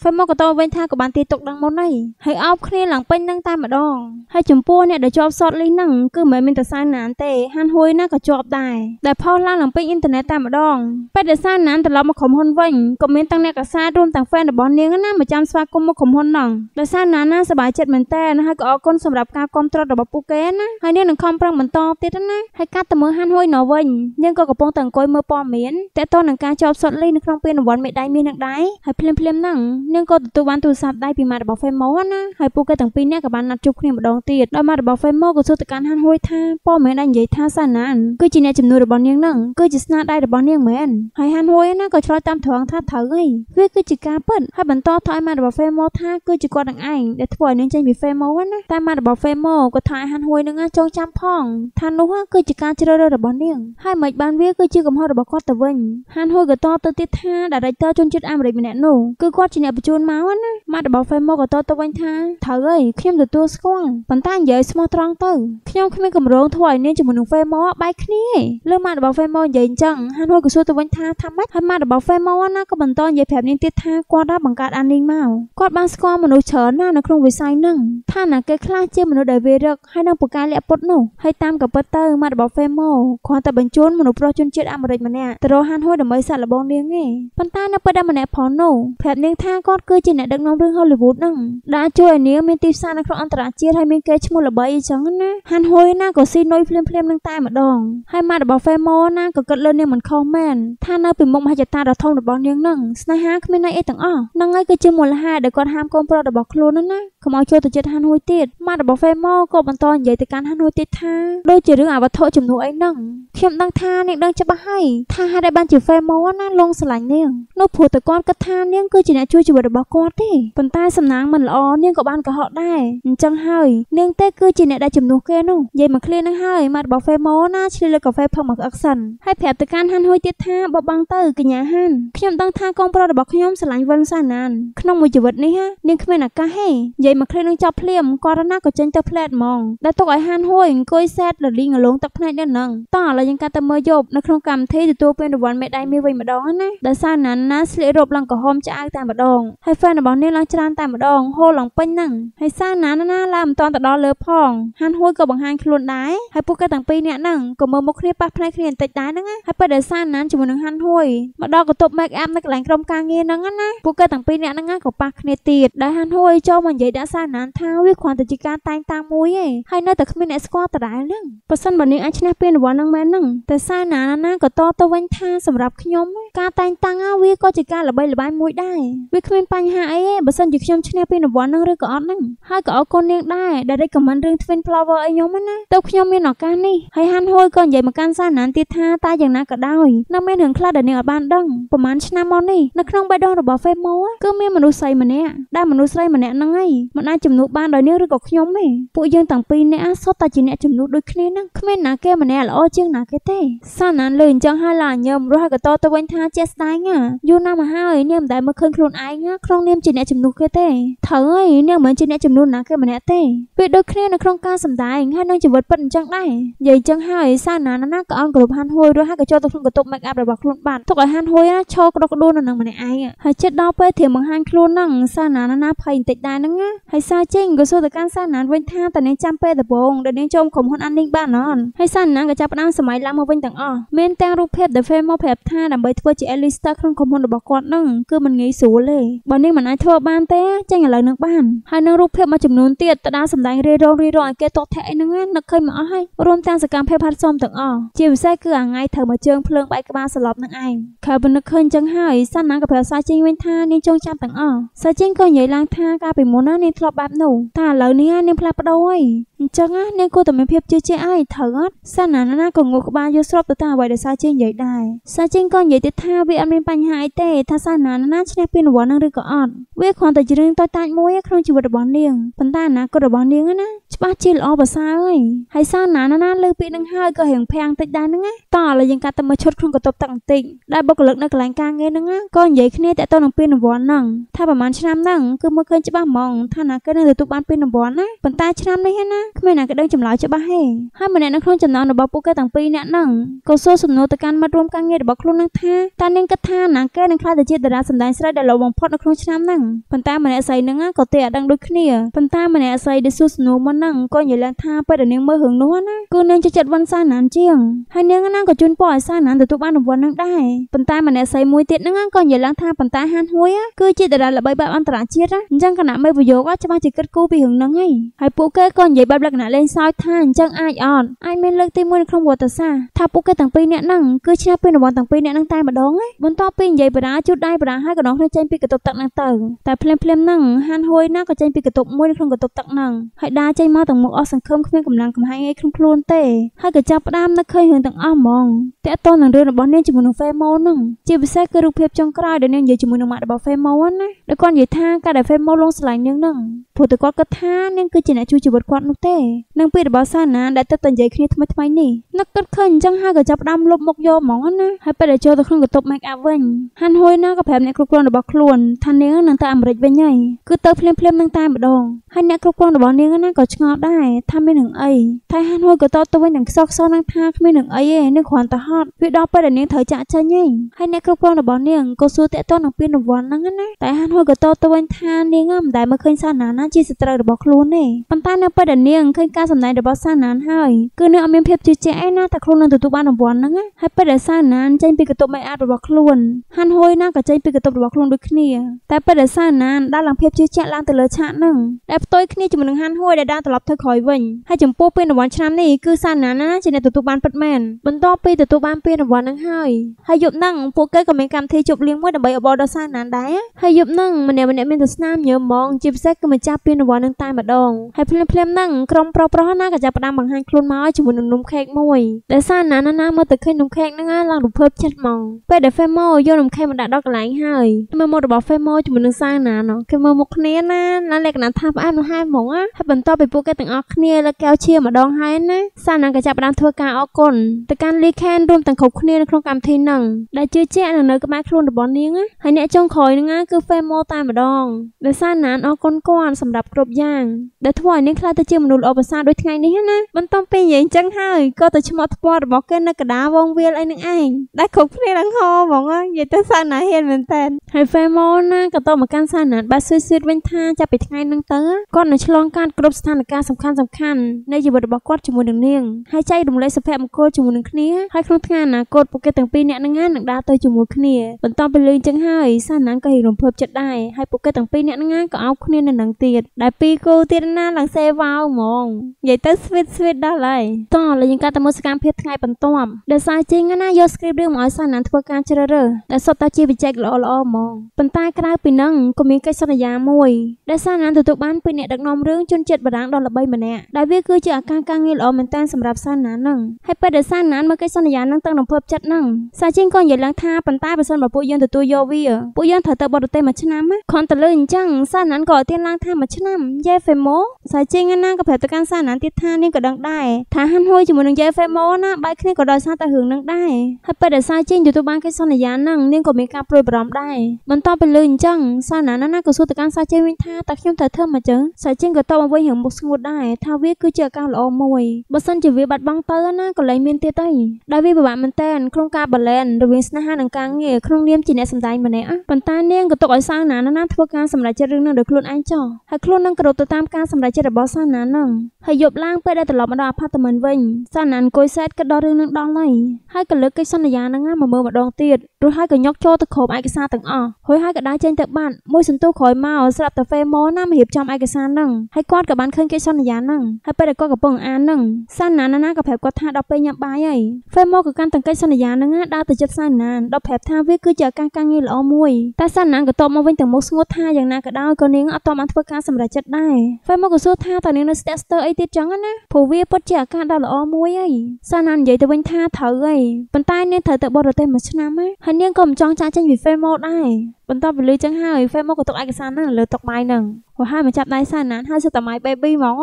ហ្វេម៉ូក៏តបវិញថាក៏បានទីទុកដឹងមុនហើយហើយអោបគ្នាឡើងពេញហ្នឹងតែម្ដងហើយចំពោះអ្នកដែលជាប់សតលីហ្នឹងគឺមិនមែនតែសាណានទេហានហួយណាក៏ជាប់ដែរដែលផុសឡើងឡើងពេញអ៊ីនធឺណិតតែម្ដងពេលដែលសាណានត្រឡប់មកក្រុមហ៊ុនវិញក៏មានទាំងអ្នកកសារួមទាំងហ្វេនរបស់នាងណាមកចាំស្វាគមន៍មកក្រុមហ៊ុនហ្នឹងដោយសារណាណាសប្បាយចិត្តមែនតើហើយក៏អរគុណសម្រាប់ការគាំទ្ររបស់របស់ពួកគេណាហើយនាងនឹងខំប្រឹងបន្តទៀតណាហើយកាត់ទៅមើលហាន់ហួយណោវិញនាងក៏កំពុងតែអង្គុយមើលព័ត៌មានតេតតនឹងការជាប់សុតលីនៅក្នុងពានរង្វាន់មេដាយមាសនឹងដែរហើយភ្លាមភ្លាមហ្នឹងនាងក៏ទទួលបានទូរស័ព្ទដៃពីម៉ែរបស់ Femo ណាហើយពួកគេទាំងពីរនាក់ក៏បានណាត់ជួបគ្នាម្ដងទៀតដោយម៉ែរបស់ Femo ក៏សួរទៅកាន់ហាន់ហួយថាព័ត៌មានដែលនិយាយថាសាណានគឺជាអ្នកជំនួយរបស់នាងហ្នឹងគឺជាស្នាដៃរបស់នាងមែនហើយហាន់ហួយណាក៏ឆ្លើយតាមត្រង់ថាត្រូវហើយវាគឺជាការពិតហើយបន្តថយម៉ែរបស់ Femo ថាគឺជាគាត់នឹងឯងដែលធ្វើឲ្យនាងចេញពី Femo ណាតែម៉ែរបស់ Femo ក៏ថថាហាន់ហួយនឹងចងចាំផងថានោះគឺជាការជ្រើសរើសរបស់នាងហើយមិនបានវាគឺជាកំហុសរបស់គាត់ទៅវិញហាន់ហួយក៏តបទៅទៀតថា Director ជនជាតិអាមេរិកម្នាក់នោះគឺគាត់ជាអ្នកបញ្ជូនមកណាម៉ាត់របស់ Facebook ក៏តបទៅវិញថាត្រូវហើយខ្ញុំទទួលស្គាល់ប៉ុន្តែនិយាយស្មោះត្រង់ទៅខ្ញុំគ្មានកម្រងធ្វើឲ្យនាងជាមួយនឹង Facebook បែកគ្នាឯងលើម៉ាត់របស់ Facebook និយាយអញ្ចឹងហាន់ហួយក៏សួរទៅវិញថាថាម៉េចហើយម៉ាត់របស់ Facebook ណាក៏បន្តនិយាយប្រាប់នាងទៀតថាគាត់បានបង្កើតអានីងមកគាត់បានស្គាល់មនុស្សច្រើនណាស់នៅក្នុងវិស័យហ្នឹងថាណាគេខ្លះជាមនុស្សដែលវារឹកហើយនឹងពូកែលាក់ពុតនោះហើយតាមកពិតទៅម៉ាត់របស់ Femo គ្រាន់តែបញ្ជូនមនុស្សប្រុសជនជាតិអាមេរិកម្នាក់ទៅរកហានហួយដើម្បីសាក់លបងនាងឯងប៉ុន្តែនៅពេលដែលម្នាក់ផងនោះប្រាប់នាងថាគាត់គឺជាអ្នកដឹកនាំរឿង Hollywood នឹងដែលជួយឲ្យនាងមានទីផ្សារនៅក្នុងអន្តរជាតិហើយមានកេរ្តិ៍ឈ្មោះល្បីអញ្ចឹងណាហានហួយណាក៏ស៊ីនុយភ្លាមភ្លាមនឹងតែម្ដងហើយម៉ាត់របស់ Femo ណាក៏គិតលើនាងមិនខុសមែនថានៅពីមុខមហិច្ឆតាដ៏ធំរបស់នាងនឹងស្នេហាគ្មានន័យអីទាំងអស់នឹងហើយគឺជាមូលហេតុដែលគាត់ហាមកូនប្រុសរបស់ខ្លួនណាកុំឲ្យចូលទៅចិត្តហានហួយទៀតម៉ាត់របស់ Femo ក៏បន្តនិយាយទៅកាន់ហានូទៀតថាដូចជារឿងអវត្ថុចំនួនអីហ្នឹងខ្ញុំដឹងថានាងដឹងច្បាស់ហើយថាហេតុអីបានជាហ្វេម៉ូណាលងស្រឡាញ់នាងនោះព្រោះតែគាត់គិតថានាងគឺជាអ្នកជួយជីវិតរបស់គាត់ទេប៉ុន្តែសំណាងមិនល្អ នាងក៏បានកុហកដែរអញ្ចឹងហើយនាងទេគឺជាអ្នកដែលជំនួសគេនោះនិយាយមកឃ្លានឹងហើយម៉ាត់របស់ហ្វេម៉ូណាឈ្លីលើកាហ្វេផឹកមកអឹកសិនហើយប្រាប់ទៅកាន់ហានហ៊ុយទៀតថាបបងទៅកញ្ញាហានខ្ញុំដឹងថាកូនប្រុសរបស់ខ្ញុំស្រឡាញ់វិនសាណានក្នុងមួយជីវិតនេះណានាងគ្មានឱកាសទេនិយាយមកឃ្លានឹងចប់ភ្លាមគាត់ណាក៏ចេញទៅផ្លែតហ្មងដែលទុកឲ្យហានហួយអង្គុយសែតរលីងលងទឹកភ្នែកនៅនឹងតោះឥឡូវយើងកាត់ទៅមើលយប់នៅក្នុងកម្មវិធីទទួលពានរង្វាន់មេដាយមាសវិញម្ដងណាដោយសារណាណាស្លៀករ៉ូបឡើងក្រហមឆ្អៅតែម្ដងហើយហ្វេនរបស់នាងឡើងច្រើនតែម្ដងហូរឡើងពេញហ្នឹងហើយសារណាណាឡើងមិនទាន់ទៅដល់លើផងហានហួយក៏បង្ហាញខ្លួនដែរហើយពួកគេទាំងពីរនាក់ហ្នឹងក៏មើលមុខគ្នាប៉ះភ្នែកគ្នាបន្តិចដែរហ្នឹងហើយពេលដែលសារណានជាមួយនឹងហានហួយមកដល់កន្ទប់ make up នៅកន្លែងក្រុមការងារហ្នឹងណាពួកគេទាំងពីរនាក់ហ្នឹងក៏ប៉ះគ្នាទៀតដែលហានហួយចូលមកនិយាយដាក់សារណានថាវាគ្រាន់តែជាការតែងតាំងមួយឯងហើយនៅតែគ្មានអ្នកស្គាល់ដដែលនឹងប៉ះសិនបើនាងអាចឈ្នះពានរង្វាន់នឹងមែននឹងតែសារណាណាក៏តទៅវិញថាសម្រាប់ខ្ញុំការតែងតាំងវាក៏ជាការល្បីល្បាញមួយដែរវាគ្មានបញ្ហាអីទេបើសិនជាខ្ញុំឈ្នះពានរង្វាន់នឹងឬក៏អត់នឹងហើយក៏អរគុណនាងដែរដែលរេកមិនរឿង Twin Flower ឲ្យខ្ញុំណាទៅខ្ញុំមានឱកាសនេះហើយហាន់ហួយក៏និយាយមកកាន់សារណានទៀតថាតែយ៉ាងណាក៏ដោយនៅមានរឿងខ្លះដែលនាងអត់បានដឹងប្រហែលឆ្នាំមកនេះនៅក្នុងបេះដូងរបស់ Femo គឺមានមនុស្សស្រីម្នាក់ដែលមនុស្សស្រីម្នាក់ហ្នឹងឯងមិនអាចជំនួសបានដោយនាងឬក៏ខ្ញុំទេពួកយើងទាំងពីរនាក់សុទ្ធតែជាអ្នកចំនួនដូចគ្នានឹងគ្មានណាគេម្នាក់ល្អជាងណាគេទេសាណានលើអញ្ចឹងហើយឡាញើមរស់ហើយកតទៅវិញថាជាស្ដាយណាយូរណាស់មកហើយនាងមិនដែលមើលឃើញខ្លួនឯងក្នុងនាមជាអ្នកចំនួនគេទេត្រូវហើយនាងមិនជាអ្នកចំនួនណាគេម្នាក់ទេវាដូចគ្នានៅក្នុងការសម្ដែងហើយនឹងជីវិតពិតអញ្ចឹងដែរនិយាយអញ្ចឹងហើយសាណានណាក៏អន់គ្រប់ហានហួយរស់ហើយកចូលទៅក្នុងកន្ទប់ make up របស់ខ្លួនបានទុកឲ្យហានហួយឈរក្តុកក្តួលនៅនឹងម្នាក់ឯងហើយចិត្តដល់ពេលធៀមបង្ហាញខ្លួនហ្នឹងសាណានណាភ័យបន្តិចដែរហ្នឹងហើយសាចេញក៏សួរទៅកាន់សាណានវិញថាតើនាងចាំពេលដំបូងដែលនាងចូលក្រុមហ៊ុនអានីងបានអនហើយសាណាងក៏ចាប់ផ្ដើមសម័យឡើងមកវិញទាំងអស់មានទាំងរូបភាពដែល Fame មកប្រាប់ថាដើម្បីធ្វើជា Alistair ក្នុងក្រុមហ៊ុនរបស់គាត់នឹងគឺមិនងាយស្រួលទេបើនាងមិនអាចធ្វើបានទេចេញឥឡូវនឹងបានហើយនឹងរូបភាពមួយចំនួនទៀតតដាសម្ដែងរេរងរីរងឲ្យគេតតថែឯហ្នឹងនឹកឃើញមកអស់ហើយរួមទាំងសកម្មភាពហាត់សមទាំងអស់ជាពិសេសគឺអាងាយធ្វើមកជើងភ្លើងបែកក្បាលសន្លប់នឹងឯងខាបើនឹកឃើញចឹងហើយសាណាងក៏ប្រាប់សាជីងវិញថានាងចងចាំទាំងអស់សាជីងក៏និយាយឡើងថាកាលពីមុនណានាងធ្លាប់បែបនោះតែឥឡូវនេះនាងផ្លាស់ប្ដូរហើយ Bye. អញ្ចឹងណានាងគួរតែមានភាពជឿជាក់អីត្រូវអត់សាណាណាក៏ងក់ក្បាលយកស្របទៅតាមអ្វីដែលសាជានិយាយដែរសាជាក៏និយាយទៀតថាវាអត់មានបញ្ហាអីទេថាសាណាណាឈ្នះពានរង្វាន់នឹងឬក៏អត់វាគ្រាន់តែជារឿងតូចតាចមួយក្នុងជីវិតរបស់នាងប៉ុន្តែអនាគតរបស់នាងណាច្បាស់ជាល្អប្រសើរហើយហើយសាណាណាលើពាក្យនឹងហើយក៏រៀងភាំងតិចដែរហ្នឹងណាតោះឥឡូវយើងកាត់ទៅមើលឈុតក្នុងកន្ទប់ទឹកបន្តិចដែលបុគ្គលិកនៅកន្លែងការងារហ្នឹងណាក៏និយាយគ្នាតទៅនឹងពានរង្វាន់ហ្នឹងថាប្រហែលឆ្នាំហ្នឹងគឺមើលឃើញច្បាស់ហ្មងថាអនាគតនឹងទទួលបានពានរង្វាន់ណាប៉ុន្តែឆ្នាំនេះណាគ្មានអ្នកក្តឹងចម្លើយច្បាស់ទេហើយម្នាក់នៅក្នុងចំណោមរបស់ពួកគេទាំងពីរអ្នកហ្នឹងក៏សួរសំណួរទៅកាន់មិត្តរួមការងាររបស់ខ្លួននឹងថាតើនាងគិតថាណាងគេនឹងខ្លាចទៅជាតារាសម្ដែងស្រីដែលល្បីបំផុតនៅក្នុងឆ្នាំហ្នឹងប៉ុន្តែម្នាក់ស្រីហ្នឹងក៏ទេអដឹងដូចគ្នាប៉ុន្តែម្នាក់ស្រីដែលសួរសំណួរមុនហ្នឹងក៏និយាយឡើងថាពេលដែលនាងមើលរឿងនោះណាគឺនាងជាចិត្តវ៉ាន់សាណានជាងហើយនាងណាក៏ជូនពរឲ្យសាណានទទួលបានរង្វាន់នឹងដែរប៉ុន្តែម្នាក់ស្រីមួយទៀតហ្នឹងក៏និយាយឡើងថាប៉ុន្តែហានហួយគឺជាតារាល្បីបែបអន្តរជាតិណាអញ្ចឹងគណៈមេប្រយោគច្បាស់ជាគិតគូរពីរឿងហ្នឹងហើយហើយពួកគេក៏និយាយបែបលក្ខណៈលេងសើចថាអញ្ចឹងអាចអត់អាចមានលើកទី1នៅក្នុងវត្តសាថាពួកគេទាំងពីរនាក់ហ្នឹងគឺឈ្នះពីរង្វាន់ទាំងពីរនាក់ហ្នឹងតែម្ដងណាបន្ទាប់ពីនិយាយបដាជូតដៃបដាហើយក៏នងគ្នាចេញពីកន្ទប់ទឹកហ្នឹងទៅតែភ្លាមភ្លាមហ្នឹងហានហួយណាក៏ចេញពីកន្ទប់មួយនៅក្នុងកន្ទប់ទឹកហ្នឹងហើយដាចេញមកទាំងមុខអស់សង្ឃឹមគ្មានកម្លាំងកំហែងអីក្នុងខ្លួនទេហើយក៏ចាប់ផ្ដើមនឹកឃើញរឿងទាំងអស់ហ្មងតើតើនឹងរឿងរបស់នាងជាមួយនឹងហ្វេម៉ូនហ្នឹងជាពិសេសគឺរូបភាពចុងក្រោយដែលនាងនិយាយជាមួយនឹងម៉ាក់របស់ហ្វេម៉ូនណាដែលគាត់និយាយថាការដែលហ្វេម៉ូនលងស្លាញ់នាងហ្នឹងព្រោះតែគាត់គិតថានាងគឺជាអ្នកជួយជីវិតគាត់នោះទេនឹងពីរបស់សាណាដែលទៅតែនិយាយគ្នាថ្មីថ្មីនេះនឹកគិតឃើញអញ្ចឹងហើយក៏ចាប់ដាំលុបមុខយកហ្មងណាហើយពេលដែលចូលទៅក្នុងកន្ទប់ make up វិញហាន់ហួយណាក៏ប្រាប់អ្នកគ្រប់គ្រងរបស់ខ្លួនថានាងនឹងទៅអាមេរិកវិញហើយគឺទៅភ្លាមភ្លាមនឹងតែម្ដងហើយអ្នកគ្រប់គ្រងរបស់នាងណាក៏ឆ្ងល់ដែរថាមាននឹងអីថៃហាន់ហួយក៏តបទៅវិញនឹងខ្សោះខ្សោនឹងថាគ្មាននឹងអីទេនឹងគ្រាន់តែហត់វាដល់ពេលដែលនាងត្រូវចាក់ចេញឯងហើយអ្នកគ្រប់គ្រងរបស់នាងក៏សួរតាក់ទងនឹងពានរង្វាន់ហ្នឹងណាតែហាន់ហួយក៏តបទៅវិញថានាងមិនដែលមើលឃើញសាណាណាជាសត្រូវរបស់ខ្លួនទេប៉ុន្តែនៅពេលដែលនាងនាងឃើញការសម្ដែងរបស់សាណានហើយគឺនាងអត់មាន ភាពជឿជាក់ឯណាតែខ្លួននឹងទទួលបានរង្វាន់ហ្នឹងហើយពេលដែលសាណានចេញពីកន្ទប់មេអាចរបស់ខ្លួនហាន់ហួយណាក៏ចេញពីកន្ទប់របស់ខ្លួនដូចគ្នាតែពេលដែលសាណានដាល់ឡើងភាពជឿជាក់ឡើងទៅលើឆាកហ្នឹងដែលផ្ទុយគ្នាជាមួយនឹងហាន់ហួយ ដែលដាល់ត្រឡប់ទៅក្រោយវិញហើយចំពោះពានរង្វាន់ឆ្នាំនេះគឺសាណានណាជាអ្នកទទួលបានពិតមែនបន្ទាប់ពីទទួលបានពានរង្វាន់ហ្នឹងហើយហើយយប់ហ្នឹងពួកគេក៏មានកម្មវិធីជប់លៀងមួយដើម្បីអបអរដល់សាណានដែរហើយយប់ហ្នឹងម្នាក់ម្នាក់មានទស្សនាញើមងជាពិសេសគឺម្ចាស់ពានរង្វាន់ហ្នឹងតែម្ដងហើយភ្លាមភ្លាមហ្នឹងក្រុមប្រុសៗណាក៏ចាប់ផ្ដើមបង្ហាញខ្លួនមកជាមួយនឹងនំខេកមួយដែលសារណាណាណាមើលទៅឃើញនំខេកហ្នឹងឡើងរំភើបចិត្តហ្មងពេលដែល Femo យកនំខេកមកដាក់ដល់កន្លែងហើយមើលមុខរបស់ Femo ជាមួយនឹងសារណាណោះគេមើលមុខគ្នាណាណាលក្ខណៈថាផ្អែមល្ហែមហ្មងណាហើយបន្ទាប់ពីពួកគេទាំងអស់គ្នាលើកែវឈាមម្ដងហើយណាសារណាក៏ចាប់ផ្ដើមធ្វើការអរគុណទៅកាន់ Lee Ken រួមទាំងគ្រប់គ្នានៅក្នុងកម្មវិធីហ្នឹងដែលជឿជាក់នឹងនៅក្បែរខ្លួនរបស់នាងហើយអ្នកចុងក្រោយហ្នឹងគឺ Femo តែម្ដងដែលសារណានអរគុណគាត់សម្រាប់គ្រប់យ៉ាងដែលធ្វើឲ្យនាងខ្លាចទៅជាមនុស្សមនុស្សល្អប្រសើរដូចថ្ងៃនេះណាបន្ទាប់ពីនិយាយអញ្ចឹងហើយក៏ទៅឈ្មោះថ្ពាល់របស់គេនៅកដាវងវាលអីនឹងឯងដែលគ្រប់គ្នាឡើងហោហ្មងនិយាយទៅសាណាហ៊ានមែនតើហើយហ្វេម៉ូណាក៏ទៅមកកាន់សាណាតបាត់ស៊ុយស៊ុយវិញថាចាប់ពីថ្ងៃហ្នឹងតើគាត់នឹងឆ្លងកាត់គ្រប់ស្ថានភាពសំខាន់សំខាន់នៃជីវិតរបស់គាត់ជាមួយនឹងនាងហើយចែករំលែកសុភមង្គលជាមួយនឹងគ្នាហើយក្នុងថ្ងៃអនាគតពួកគេទាំងពីរនាក់នឹងនឹងដើរទៅជាមួយគ្នាបន្ទាប់ពីលឺអញ្ចឹងហើយសាណាតក៏ហិរំភើបចិត្តដែរហើយពួកគេទាំងពីរនាក់នឹងក៏អោបគ្នានៅនឹងទៀតដែលពីរគូទៀតណាឡើងសេវ៉ាវហ្មងងនិយាយទៅស្វីតស្វីតដល់ហើយតោះលើយើងកាត់ទៅមើលសកម្មភាពថ្ងៃបន្ទាប់ដោយសារជិងណាយកស្គ្រីបរឿងមកឲ្យសាណានធ្វើការជ្រើសរើសតែសុទ្ធតែជាវិជែកល្អល្អហ្មងប៉ុន្តែក្រៅពីនឹងក៏មានកិច្ចសន្យាមួយដែលសាណានទទួលបានពីអ្នកដឹកនាំរឿងជនជាតិបារាំងដ៏ល្បីម្នាក់ដែលវាគឺជាឱកាសការងារល្អមែនទែនសម្រាប់សាណាននឹងហើយពេលដែលសាណានមើលកិច្ចសន្យានឹងទាំងរំភើបចិត្តនឹងសាជិងក៏និយាយឡើងថាប៉ុន្តែបើសិនបើពួកយើងទទួលយកវាពួកយើងត្រូវទៅបរទេសមួយឆ្នាំខនទៅលើអញ្ចឹងសាណានក៏អធិដ្ឋានឡើងថាមួយឆ្នាំយេហ្វេម៉ូសាជិងណាក៏ប្រាប់ទៅកាន់សាណានទៀតថានាងក៏ដឹងដែរថាហាន់ហួយជាមួយនឹងយាយហ្វេម៉ូណាបែកគ្នាក៏ដោយសារតែរឿងនឹងដែរហើយពេលដែលសាចេញទទួលបានគេសន្យានឹងនាងក៏មានការព្រួយបារម្ភដែរបន្តទៅលើអញ្ចឹងសាណានណាក៏សួរទៅកាន់សាចេញវិញថាតើខ្ញុំត្រូវធ្វើមកចឹងសាចេញក៏តបមកវិញរឿងមុខស្ងួតដែរថាវាគឺជាឱកាសល្អមួយបើសិនជាវាបាត់បង់ទៅណាក៏លែងមានទៀតទេដែលវាពិបាកមែនតើក្នុងការ balance រវាងស្នេហានិងការងារក្នុងនាមជាអ្នកសម្ដែងម្នាក់ប៉ុន្តែនាងក៏ទុកឲ្យសាណានណាធ្វើការសម្រេចចិត្តរឿងនឹងដោយខ្លួនឯងចោះហើយខ្លួននឹងគោរពទៅតាមការសម្រេចចិត្តរបស់សាណានណាហ្នឹងហើយយប់ឡើងពេលដែលត្រឡប់មកដល់អាផាតមិនវិញសានណានអង្គុយសែតគិតដល់រឿងនឹងដល់ហើយហើយក៏លើកកិច្ចសន្យាហ្នឹងមកមើលម្ដងទៀតរួចហើយក៏យកចូលទៅក្របឯកសារទាំងអស់រួចហើយក៏ដើរចេញទៅបាត់មួយសន្ទុះក្រោយមកស្រាប់តែហ្វេម៉ូណាមករៀបចំឯកសារហ្នឹងហើយគាត់ក៏បានឃើញកិច្ចសន្យាហ្នឹងហើយពេលដែលគាត់កំពុងអានហ្នឹងសាណាណាក៏ប្រាប់គាត់ថាដល់ពេលញ៉ាំបាយហើយហ្វេម៉ូក៏កាន់ទាំងកិច្ចសន្យាហ្នឹងដើរទៅជិតសាណាដល់ប្រាប់ថាវាគឺជាឱកាសការងារល្អមួយតែសាណាក៏តបមកវិញទាំងមុខស្ងួតថាយ៉ាងណាក៏ដោយក៏នាងអត់តបបានធ្វើការសម្រេចចិត្តដែរហ្វេម៉ូក៏សួរថាតើនាងនៅស្ទាក់ស្ទើរអីទៀតចឹងណាព្រោះវាពិតជាឱកាសដ៏ល្អមួយហើយសាណានិយាយទៅវិញថាត្រូវហើយប៉ុន្តែនាងត្រូវទៅបរទេសមួយឆ្នាំណាហើយហើយនាងក៏មិនចង់ចាកចេញពីហ្វេម៉ូលដែរបន្ទាប់ពីលឺចឹងហើយហ្វេម៉ូលក៏ទុកឯកសារហ្នឹងនៅលើតុបាយហ្នឹងក៏ហើយមកចាប់ដៃសាណានហើយសិតម៉ៃបេប៊ីហ្មង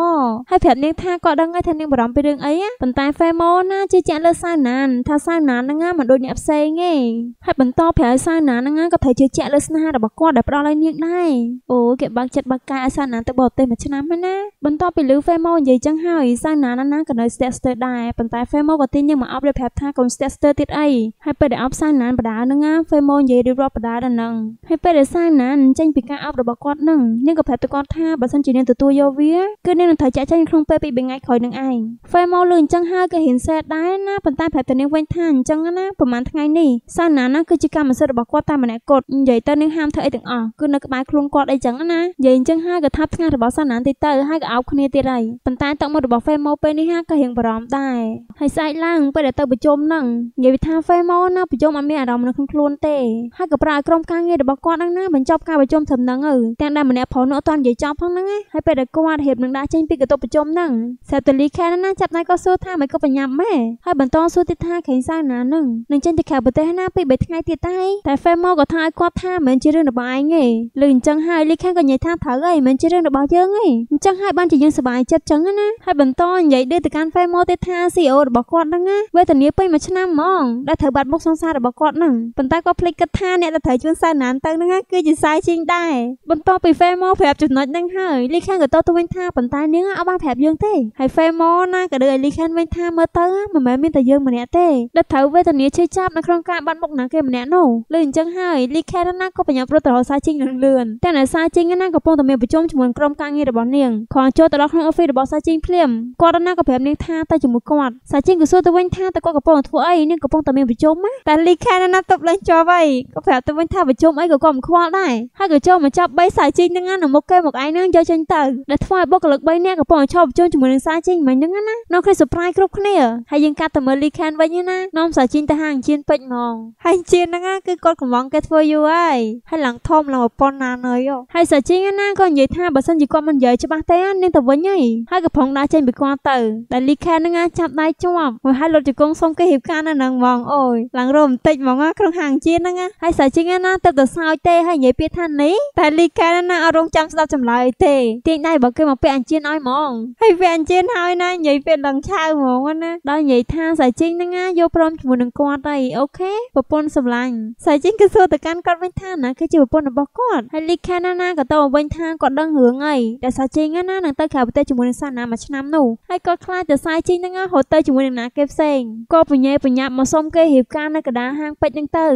ហើយប្រាប់នាងថាក៏ដឹងហើយថានាងបារម្ភពីរឿងអីប៉ុន្តែហ្វេម៉ូណាជឿជាក់លើសាណាន ថាសាណានហ្នឹងមិនដូចអ្នកផ្សេងទេហើយបន្តប្រាប់សាណានហ្នឹងក៏ត្រូវជឿជាក់លើស្នេហារបស់គាត់ដែលផ្ដល់ឲ្យនាងដែរអូគេបើកចិត្តបើកកាយឲ្យសាណានទៅបរទេសមួយឆ្នាំហើយណាបន្តពីលឺហ្វេម៉ូនិយាយចឹងហើយសាណានណាក៏នៅស្ទាក់ស្ទើរដែរប៉ុន្តែហ្វេម៉ូក៏ទាញនាងមកអប់ដោយប្រាប់ថាកូនស្ទាក់ស្ទើរទៀតអីហើយពេលដែលអប់សាណានបដាហ្នឹងហ្វេម៉ូនិយាយរៀបរាប់បដាដល់ហ្នឹងហើយពេលដែលសាណានចេញពីការអប់របស់គាត់ហ្នឹងនាងក៏ប្រាប់ទៅគាត់ថាបើសិនជានាងទទួលយកវាគឺនាងនឹងត្រូវចាក់ចែងក្នុងពេលពីថ្ងៃក្រោយនឹងឯងហ្វេមកលឺអញ្ចឹងហើយក៏ហ៊ានសែដែរណាប៉ុន្តែប្រាប់ទៅនាងវិញថាអញ្ចឹងណាប្រហែលថ្ងៃនេះសាណាណាគឺជាកម្មសិទ្ធិរបស់គាត់តែម្នាក់គត់និយាយទៅនាងហាមធ្វើអីទាំងអស់គឺនៅក្បែរខ្លួនគាត់អីចឹងណានិយាយអញ្ចឹងហើយក៏ថាប់ថ្ងាសរបស់សាណានតិចទៅហើយក៏អោបគ្នាទៀតហើយប៉ុន្តែទឹកមុខរបស់ហ្វេម៉ូពេលនេះហាក៏រៀងបារម្ភដែរហើយស្អែកឡើងពេលដែលទៅប្រជុំនឹងនិយាយថាហ្វេម៉ូណាប្រជុំអត់មានអារម្មណ៍នៅក្នុងខ្លួនទេហើយក៏ប្រើឲ្យក្រុមការងាររបស់គាត់ហ្នឹងណាបញ្ចប់ការប្រជុំត្រឹមហ្នឹងទៅទាំងដែលម្នាក់ប្រុសនោះទាន់និយាយចប់ផងហ្នឹងហើយពេលដែលគាត់រៀបនឹងដាក់ចេញពីកតុបប្រជុំហ្នឹងសាតលីខែណាចាប់ដៃក៏សួរថាមិនក៏បញ្ញាប់ម៉ែហើយបន្តសួរទៀតថាខេងសៅណានឹងនឹងចេញទៅក្រៅប្រទេសណាពី3ថ្ងៃទៀតតែតែហ្វេម៉ូក៏ថាឲ្យគាត់ថាមិនជារឿងរបស់ឯងទេលឺអញ្ចឹងហើយលីខែក៏និយាយថាត្រូវហើយមិនជារឿងរបស់យើងទេអញ្ចឹងហើយបានជាយើងសប្បាយចិត្តចឹងណាហើយបន្តនិយាយដូចទៅកាន់ហ្វេម៉ូទៀតថា CEO របស់គាត់ហ្នឹងណាវេទនាពេញមួយឆ្នាំហ្មងដែលត្រូវបាត់មុខសង្សាររបស់គាត់ហ្នឹងប៉ុន្តែក៏ភ្លេចគិតថាអ្នកដែលត្រូវជឿសៅណានទៅហ្នឹងគឺជាសៅជិញដែរបន្តពីហ្វេម៉ូប្រាប់ចំណុចហ្នឹងហើយលីខានក៏តទៅវិញថាប៉ុន្តែនាងអត់បានប្រាប់យើងទេហើយហ្វេម៉ូណាក៏ដូចឲ្យលីខានវិញថាមើលទៅមិនមែនមានតែយើងម្នាក់ទេដែលត្រូវវេទនាឈឺចាប់នៅក្នុងការបាត់មុខណាគេម្នាក់នោះលើអញ្ចឹងហើយលីខានណាក៏បញ្ញាប់រត់ទៅរកសាជីងនឹងលឿនតែអ្នកសាជីងណាក៏កំពុងតែមានប្រជុំជាមួយក្រុមការងាររបស់នាងខំចូលទៅដល់ក្នុងអូហ្វីសរបស់សាជីងភ្លាមគាត់ណាក៏ប្រាប់នាងថាទៅជាមួយគាត់សាជីងក៏សួរទៅវិញថាតើគាត់កំពុងធ្វើអីនាងកំពុងតែមានប្រជុំណាតែលីខានណាតបឡើងជាប់ហើយក៏ប្រាប់ទៅវិញថាប្រជុំអីក៏គាត់មិនខ្វល់ដែរហើយក៏ចូលមកចាប់បីសាជីងនឹងណាមុខគេមកឯងនឹងយកចេញទៅដែលធ្វើឲ្យបុគ្គលិក3នាក់កំពុងឈប់ជួនជាមួយនឹងសាជីងមិញហ្នឹងណានាំគ្នា surprise គ្រប់គ្នាហើយយើងកាត់ទៅមើលលីខានវិញណានាំសាជីងទៅហាងជៀនពេជ្រហ្មងហើយជៀនហ្នឹងគឺគាត់កំងគេធ្វើយូរហើយហើយឡើងធំឡើងប៉ុណ្ណាណយហើយសាជីងណាក៏និយាយថាបើសិនជាគាត់មិននិយាយច្បាស់ទេនាងទៅវិញហើយហើយកំពុងដើរចេញពីគាត់ទៅដែលលីខានហ្នឹងចាប់ដៃជាប់ហើយលុតជង្គង់សុំគេរៀបការនៅហ្នឹងហ្មងអូយឡើងរោបន្តិចហ្មងក្នុងហាងជៀនហ្នឹងហើយសាជីងណាទៅទៅសើចទេហើយនិយាយពាក្យថានេះតែលីខានណាអត់រងចាំស្ស្ដាប់ចម្លើយទេទាញដៃបើគេមកពាក់អញ្ជើញឲ្យហ្មងហើយវាអញ្ជើញហើយណានិយាយពាក្យឡើងឆៅហ្មងណាដល់និយាយថាសាយជីងហ្នឹងណាយកព្រមជាមួយនឹងគាត់អីអូខេប្រពន្ធសម្លាញ់សាយជីងក៏សួរទៅកាន់គាត់វិញថាណាគឺជាប្រពន្ធរបស់គាត់ហើយលីខាណាណាក៏ទៅវិញថាគាត់ដឹងរឿងអីតែសាយជីងណានឹងទៅក្រៅប្រទេសជាមួយនឹងសាសនាមួយឆ្នាំនោះហើយគាត់ខ្លាចតែសាយជីងហ្នឹងណារត់ទៅជាមួយនឹងណាគេផ្សេងក៏បញ្ញាបញ្ញាប់មកសុំគេរៀបការនៅកណ្ដាលហាងពេជ្រហ្នឹងទៅ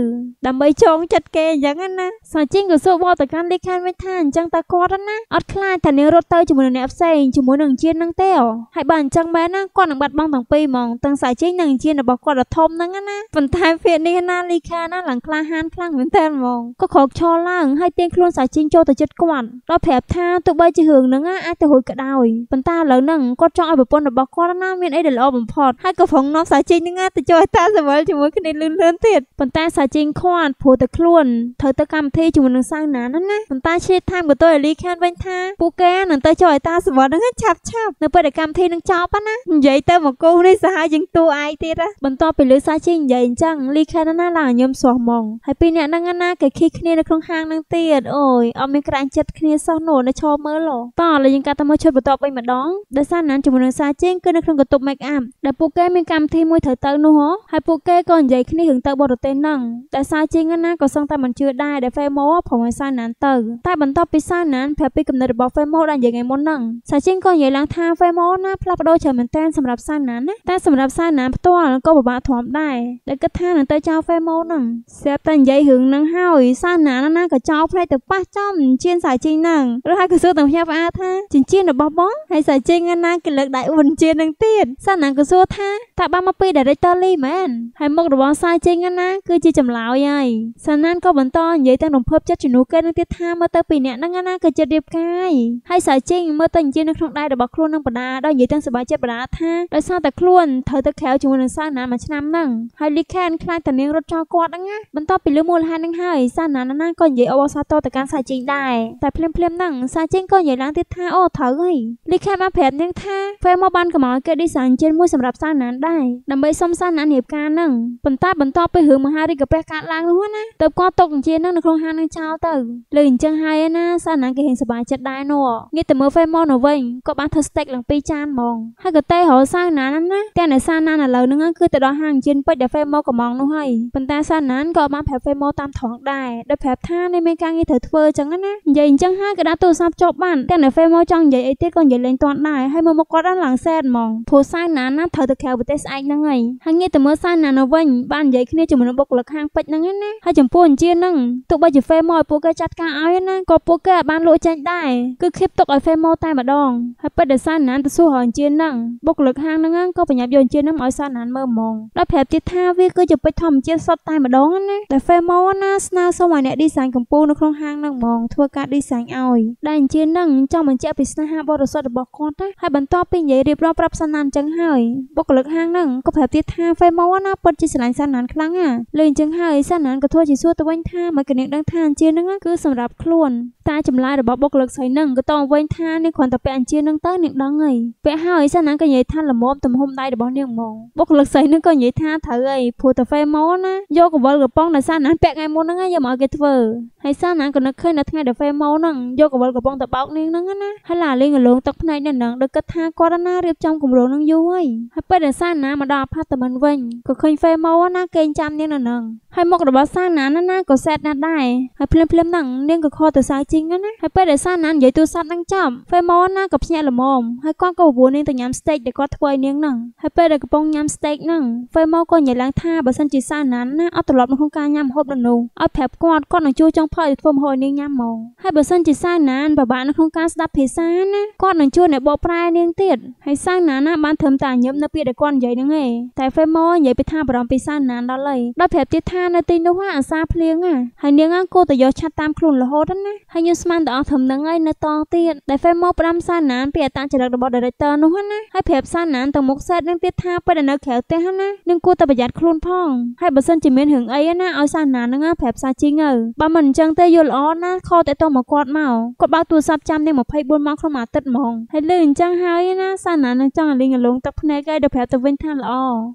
ដើម្បីចងចិត្តគេអញ្ចឹងណាសាយជីងក៏សួរបបទៅកាន់លីខានវិញថាអញ្ចឹងតើគាត់រណាអត់ខ្លាចថានាងរត់ទៅជាមួយនឹងអ្នកផ្សេងជាមួយនឹងជានឹងទេអូហើយបើអញ្ចឹងមែនណាគាត់នឹងបាត់បង់ទាំងពីរហ្មងទាំងសាយជិញនិងជារបស់គាត់ដ៏ធំហ្នឹងណាប៉ុន្តែភេទនេះណាលីខាណាឡើងក្លាហានខ្លាំងមែនទែនហ្មងក៏ក្រោកឈរឡើងហើយទាញខ្លួនសាយជិញចូលទៅជិតគាត់ដល់ប្រាប់ថាទោះបីជារឿងហ្នឹងអាចទៅហួយក៏ដោយប៉ុន្តែឥឡូវហ្នឹងគាត់ចង់ឲ្យប្រពន្ធរបស់គាត់ណាមានអីដែលល្អបំផុតហើយក៏ប្រងនាំសាយជិញហ្នឹងទៅចូលឲ្យតាសវលជាមួយគ្នាលឿនលឿនទៀតប៉ុន្តែសាយជិញខាត់ព្រោះតែខ្លួនធ្វើទៅកម្មវិធីជាមួយនឹងសាវណាណាប៉ុន្តែឈ្លៀតតាមក៏ទៅឲ្យលីខាខានវិញថាពូកែនឹងទៅចុះឲ្យតាសវត្តនឹងឆាប់ឆាប់នៅពេលដែលកម្មវិធីនឹងចប់ណានិយាយទៅមកគូនេះសាហាវជាងតួឯងទៀតបន្ទាប់ពីលើសាជីនិយាយអញ្ចឹងលីខានណាឡើងញឹមសោះមកហើយពីរអ្នកហ្នឹងណាគេឃីគ្នានៅក្នុងហាងហ្នឹងទៀតអូយអត់មានក្រាញ់ចិត្តគ្នាសោះនោះនៅឈរមើលតោះឥឡូវយើងកាត់ទៅមើលឈុតបន្ទាប់វិញម្ដងដោយសារណានជាមួយនឹងសាជីងគឺនៅក្នុងកន្ទប់ make up ដែលពួកគេមានកម្មវិធីមួយត្រូវទៅនោះហើយពួកគេក៏និយាយគ្នារឿងទៅបរទេសហ្នឹងតែសាជីងណាក៏សឹងតែមិនជឿដែរដែលហ្វេម៉ូព្រមឲ្យសាណានទៅតែបន្ទាប់ពីសាណានប្រាប់ពីគំនិតរបស់ Femo ដែលនិយាយថ្ងៃមុនហ្នឹងសាជីងក៏និយាយឡើងថា Femo ណាផ្លាស់ប្ដូរច្រើនមែនទែនសម្រាប់សាណាណាតែសម្រាប់សាណាផ្ទាល់ក៏ពិបាកធំដែរដែលគិតថានឹងទៅចោល Femo ហ្នឹងស្រាប់តែនិយាយរឿងហ្នឹងហើយសាណាណាក៏ចោលផ្នែកទៅប៉ះចំជៀនសាជីងហ្នឹងរហូតក៏សួរទាំងភ្ញាក់ផ្អើលថាចិញ្ចៀនរបស់បងហើយសាជីងណាគេលើកដៃអូនជៀនហ្នឹងទៀតសាណាក៏សួរថាតើបានមកពី Director Lee មែនហើយមុខរបស់សាជីងណាគឺជាចម្លើយហើយសាណានក៏បន្តនិយាយទាំងរំភើបចិត្តជំនួសគេនឹងទៀតថាមើលទៅពីអ្នកហ្នឹងណាគឺជាចិត្តរៀបកាយហើយសៅជីងមើលទៅជានៅក្នុងដៃរបស់ខ្លួននឹងបណ្ដាដោយនិយាយទាំងសប្បាយចិត្តបណ្ដាថាដោយសារតែខ្លួនត្រូវទៅក្រៅជាមួយនឹងសាណាមួយឆ្នាំហ្នឹងហើយលីខេនខ្លាចតែនាងរត់ចោលគាត់ហ្នឹងណាបន្ទាប់ពីលឺមូលហេតុហ្នឹងហើយសាណាណាក៏និយាយអបអរសាទរទៅកាន់សៅជីងដែរតែភ្លាមភ្លាមហ្នឹងសៅជីងក៏និយាយឡើងទៀតថាអូត្រូវហើយលីខេនបានប្រាប់នាងថាហ្វេមកបានកម្ពុជាគេឌីសាញជិនមួយសម្រាប់សាណានដែរដើម្បីសុំសាណានរៀបការហ្នឹងប៉ុន្តែបន្ទាប់ពីរឿងមហារាជកាពះកាត់ឡើងនោះណាទៅគាត់ຕົកជានឹងនៅក្នុងហាងនឹងចោលទៅលើអញ្ចឹងហើយណាសាណាគេហេងសប្បាយចិត្តដែរនោះងាកទៅមើល Facebook នៅវិញក៏បានធ្វើ steak ឡើង2ចានហ្មងហើយក៏ទេរហោសាណានណាតែអ្នកសាណានឥឡូវហ្នឹងគឺទៅដល់ហាងជៀនពេជ្រដែល Facebook កំងនោះហើយប៉ុន្តែសាណានក៏បានប្រាប់ Facebook តាមត្រង់ដែរដោយប្រាប់ថានេះមានការងារត្រូវធ្វើអញ្ចឹងណានិយាយអញ្ចឹងហើយក៏ដាក់ទូរស័ព្ទចប់បានតែអ្នក Facebook ចង់និយាយអីទៀតក៏និយាយលេងតាន់ដែរហើយមើលមកគាត់ដល់ឡើងសែនហ្មងព្រោះសាណានណាត្រូវទៅក្រៅប្រទេសស្អែកហ្នឹងហើយហើយងាកទៅមើលសាណាននៅវិញបាននិយាយគ្នាជាមួយនឹងបុគ្គលិកហាងពេជ្រហ្នឹងណាហើយចំពោះអញ្ជៀនហ្នឹងទោះបីជា Facebook ឲ្យពួកគេចាត់ការឲ្យណាក៏ពួកគេអាចបានលអូចាញ់ដែរគឺខៀបទុកឲ្យ Femo តែម្ដងហើយពិតដែលសាណានទៅសួររអញ្ជើញនឹងបុគ្គលិកហាងនឹងក៏បញ្ញាប់យកអញ្ជើញនឹងឲ្យសាណានមើលហ្មងដល់ប្រាប់ទៀតថាវាគឺជាពេចធម្មជាតិសុទ្ធតែម្ដងណាតែ Femo ណាស្នើសុំឲ្យអ្នក design កម្ពុជានៅក្នុងហាងនឹងហ្មងធ្វើការ design ឲ្យដែលអញ្ជើញនឹងចង់បញ្ជាក់ពីស្នេហាបរិសុទ្ធរបស់គាត់ណាហើយបន្តពីនិយាយរៀបរាប់ប្រាប់សាណានអញ្ចឹងហើយបុគ្គលិកហាងនឹងក៏ប្រាប់ទៀតថា Femo ណាពិតជាស្រឡាញ់សាណានខ្លាំងណាលើអញ្ចឹងហើយសាណានក៏ធ្វើជាសួរទៅវិញថាមកគណិតដឹងថាអញ្ជើញនឹងគឺសម្រាប់ខ្លួនតាចម្លើយរបស់បុគ្គលិកស្រីនឹងក៏តបវិញថានាងគ្រាន់តែពាក់អញ្ជើញនឹងទៅនាងដឹងហើយពាក់ហើយសានាងក៏និយាយថាល្មមទំហំដៃរបស់នាងហ្មងបុគ្គលិកស្រីនឹងក៏និយាយថាត្រូវហើយព្រោះតាហ្វេម៉ូណាយកកវលកំប៉ុងដែលសានាងពាក់ថ្ងៃមុនហ្នឹងយកមកឲ្យគេធ្វើហើយសានាងក៏នឹកឃើញនៅថ្ងៃដែលហ្វេម៉ូហ្នឹងយកកវលកំប៉ុងទៅបោកនាងហ្នឹងណាហើយឡាលេងរលងទឹកភ្នែកនាងហ្នឹងដូចគិតថាគាត់ណារៀបចំគម្រោងនឹងយូរហើយហើយពេលដែលសានាងមកដល់អផាតមិនវិញក៏ឃើញហ្វេម៉ូណាគេងចាំនាងនៅហ្នឹងហើយមុខរបស់សានាងណាក៏សែតណាស់ដែរហើយភ្លាមៗហ្នឹងនាងក៏ខលទៅសៅជីងណាហើយពេលដែលសាណាននិយាយទូរស័ព្ទនឹងចាំហ្វេម៉ូនណាក៏ភ្ញាក់ល្មមហើយគាត់ក៏វល់នាងទៅញ៉ាំស្តេកដែលគាត់ធ្វើឲ្យនាងហ្នឹងហើយពេលដែលកំពុងញ៉ាំស្តេកហ្នឹងហ្វេម៉ូក៏ញ៉ៃឡើងថាបើសិនជាសាណានណាអត់ត្រឡប់មកក្នុងការញ៉ាំហូបដល់នោះឲ្យប្រាប់គាត់គាត់នឹងជួយចង់ផលធ្វើម្ហូបឲ្យនាងញ៉ាំហ្មងហើយបើសិនជាសាណានពិបាកនៅក្នុងការស្ដាប់ភាសាណាគាត់នឹងជួយអ្នកបកប្រែនាងទៀតហើយសាណានណាបានធ្វើតែញឹមនៅពាក្យដែលគាត់និយាយហ្នឹងឯងតែហ្វេម៉ូនិយាយពីថាបារម្ភពីសាណានដល់ហើយដល់ប្រាប់ទៀតថានៅទីនោះអាសាភ្លៀងហើយនាងគោតយកឆាត់តាមខ្លួនរហូតណាហើយញឹមស្មានដល់ធំនឹងហើយនៅតទៀតដែល Fame មកផ្ដាំសាណានពីអតចរិតរបស់ Director នោះណាហើយប្រាប់សាណានទៅមុខសេតនឹងទៀតថាពេលដែលនៅក្រៅផ្ទះណានឹងគួរតែប្រយ័ត្នខ្លួនផងហើយបើសិនជាមានរឿងអីណាឲ្យសាណាននឹងប្រាប់សាជីងទៅបើមិនអញ្ចឹងទេយល់ល្អណាខតតែតមកគាត់មកគាត់បើទូរស័ព្ទចាំនាង24ម៉ោងក្នុងអាទិត្យហ្មងហើយលើអញ្ចឹងហើយណាសាណាននឹងចង់ឲ្យលីងលងទឹកភ្នែកឲ្យដល់ប្រាប់ទៅវិញថាល្អ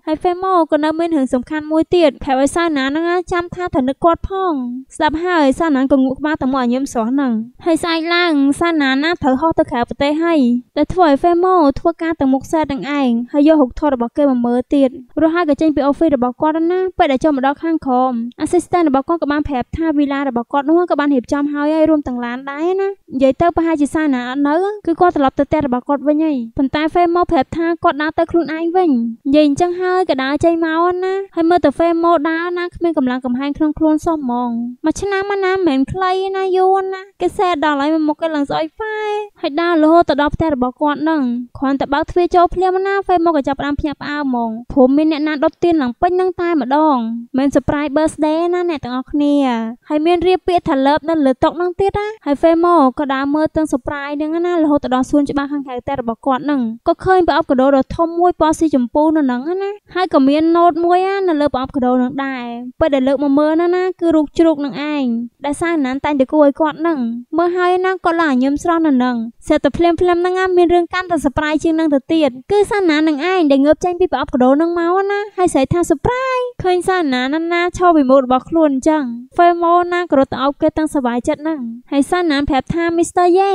ហើយ Fame មកក៏នៅមានរឿងសំខាន់មួយទៀតប្រាប់ឲ្យសាណាននឹងចាំថាត្រូវនឹកគាត់ផងស្ដាប់ហើយសាណានក៏ងក់ក្បាលទៅមកឲ្យញឹមស្រស់ហ្នឹងហើយស្អែកឡើងសាណាណាត្រូវហោះទៅក្រៅប្រទេសហើយដែលធ្វើឲ្យ Femo ធ្វើការទៅមុខសែតនឹងឯងហើយយករូបថតរបស់គេមកមើលទៀតរហូតក៏ចេញពី office របស់គាត់ណាពេលដែលចូលមកដល់ខាងក្រោម assistant របស់គាត់ក៏បានប្រាប់ថាវីឡារបស់គាត់នោះក៏បានរៀបចំហើយហើយរួមទាំងឡានដែរណានិយាយទៅប្រហែលជាសាណាអត់នៅគឺគាត់ត្រឡប់ទៅផ្ទះរបស់គាត់វិញហើយប៉ុន្តែ Femo ប្រាប់ថាគាត់ដើរទៅខ្លួនឯងវិញនិយាយអញ្ចឹងហើយក៏ដើរចេញមកណាហើយមើលទៅ Femo ដើរណាគ្មានកម្លាំងកំហែងក្នុងខ្លួនសោះហ្មងមួយឆ្នាំណាមិនមែនខ្លីណាយូរណាគេសេះដល់ដល់ហើយមកមុខគាត់ឡើងស្អុយហ្វែហើយដើរលោទៅដល់ផ្ទះរបស់គាត់នឹងគ្រាន់តែបើកទ្វារចូលភ្លាម ណាហ្វែមកក៏ចាប់ផ្ដើមភ្ញាក់ផ្អើលហ្មងព្រមមានអ្នកណាដុតទៀនឡើងពេញនឹងតែម្ដងមិន surprise birthday ណាអ្នកទាំងអស់គ្នាហើយមានរៀបពាក្យថា love នៅលើតុនឹងទៀតណាហើយហ្វែមកក៏ដើរមើលទាំង surprise នឹងណារហូតទៅដល់សួនច្បារខាងក្រៅផ្ទះរបស់គាត់នឹងក៏ឃើញប្រអប់កដោដ៏ធំមួយពណ៌ស៊ីចម្ពូនៅនឹងណាហើយក៏មាន note មួយណានៅលើប្រអប់កដោនឹងដែរពេលដែលលើកមកមើលណាណាគឺរូបជ្រូកនឹងឯងដែលសារណានតែងតែគួរឲ្យគាត់នឹងមើលហើយណាក៏ឡាញឹមស្រស់នៅនឹងសេតតែភ្លាមភ្លាមហ្នឹងមានរឿងកាន់តែ surprise ជាងនឹងទៅទៀតគឺសាណានឹងឯងដែលងើបចេញពីប្រអប់កដោនឹងមកណាហើយស្រីថា surprise ឃើញសាណាណាណាឈរពីមុខរបស់ខ្លួនអញ្ចឹង Femo ណាក៏រត់ទៅអោបគេទាំងសบายចិត្តហ្នឹងហើយសាណាប្រាប់ថា Mr. Ye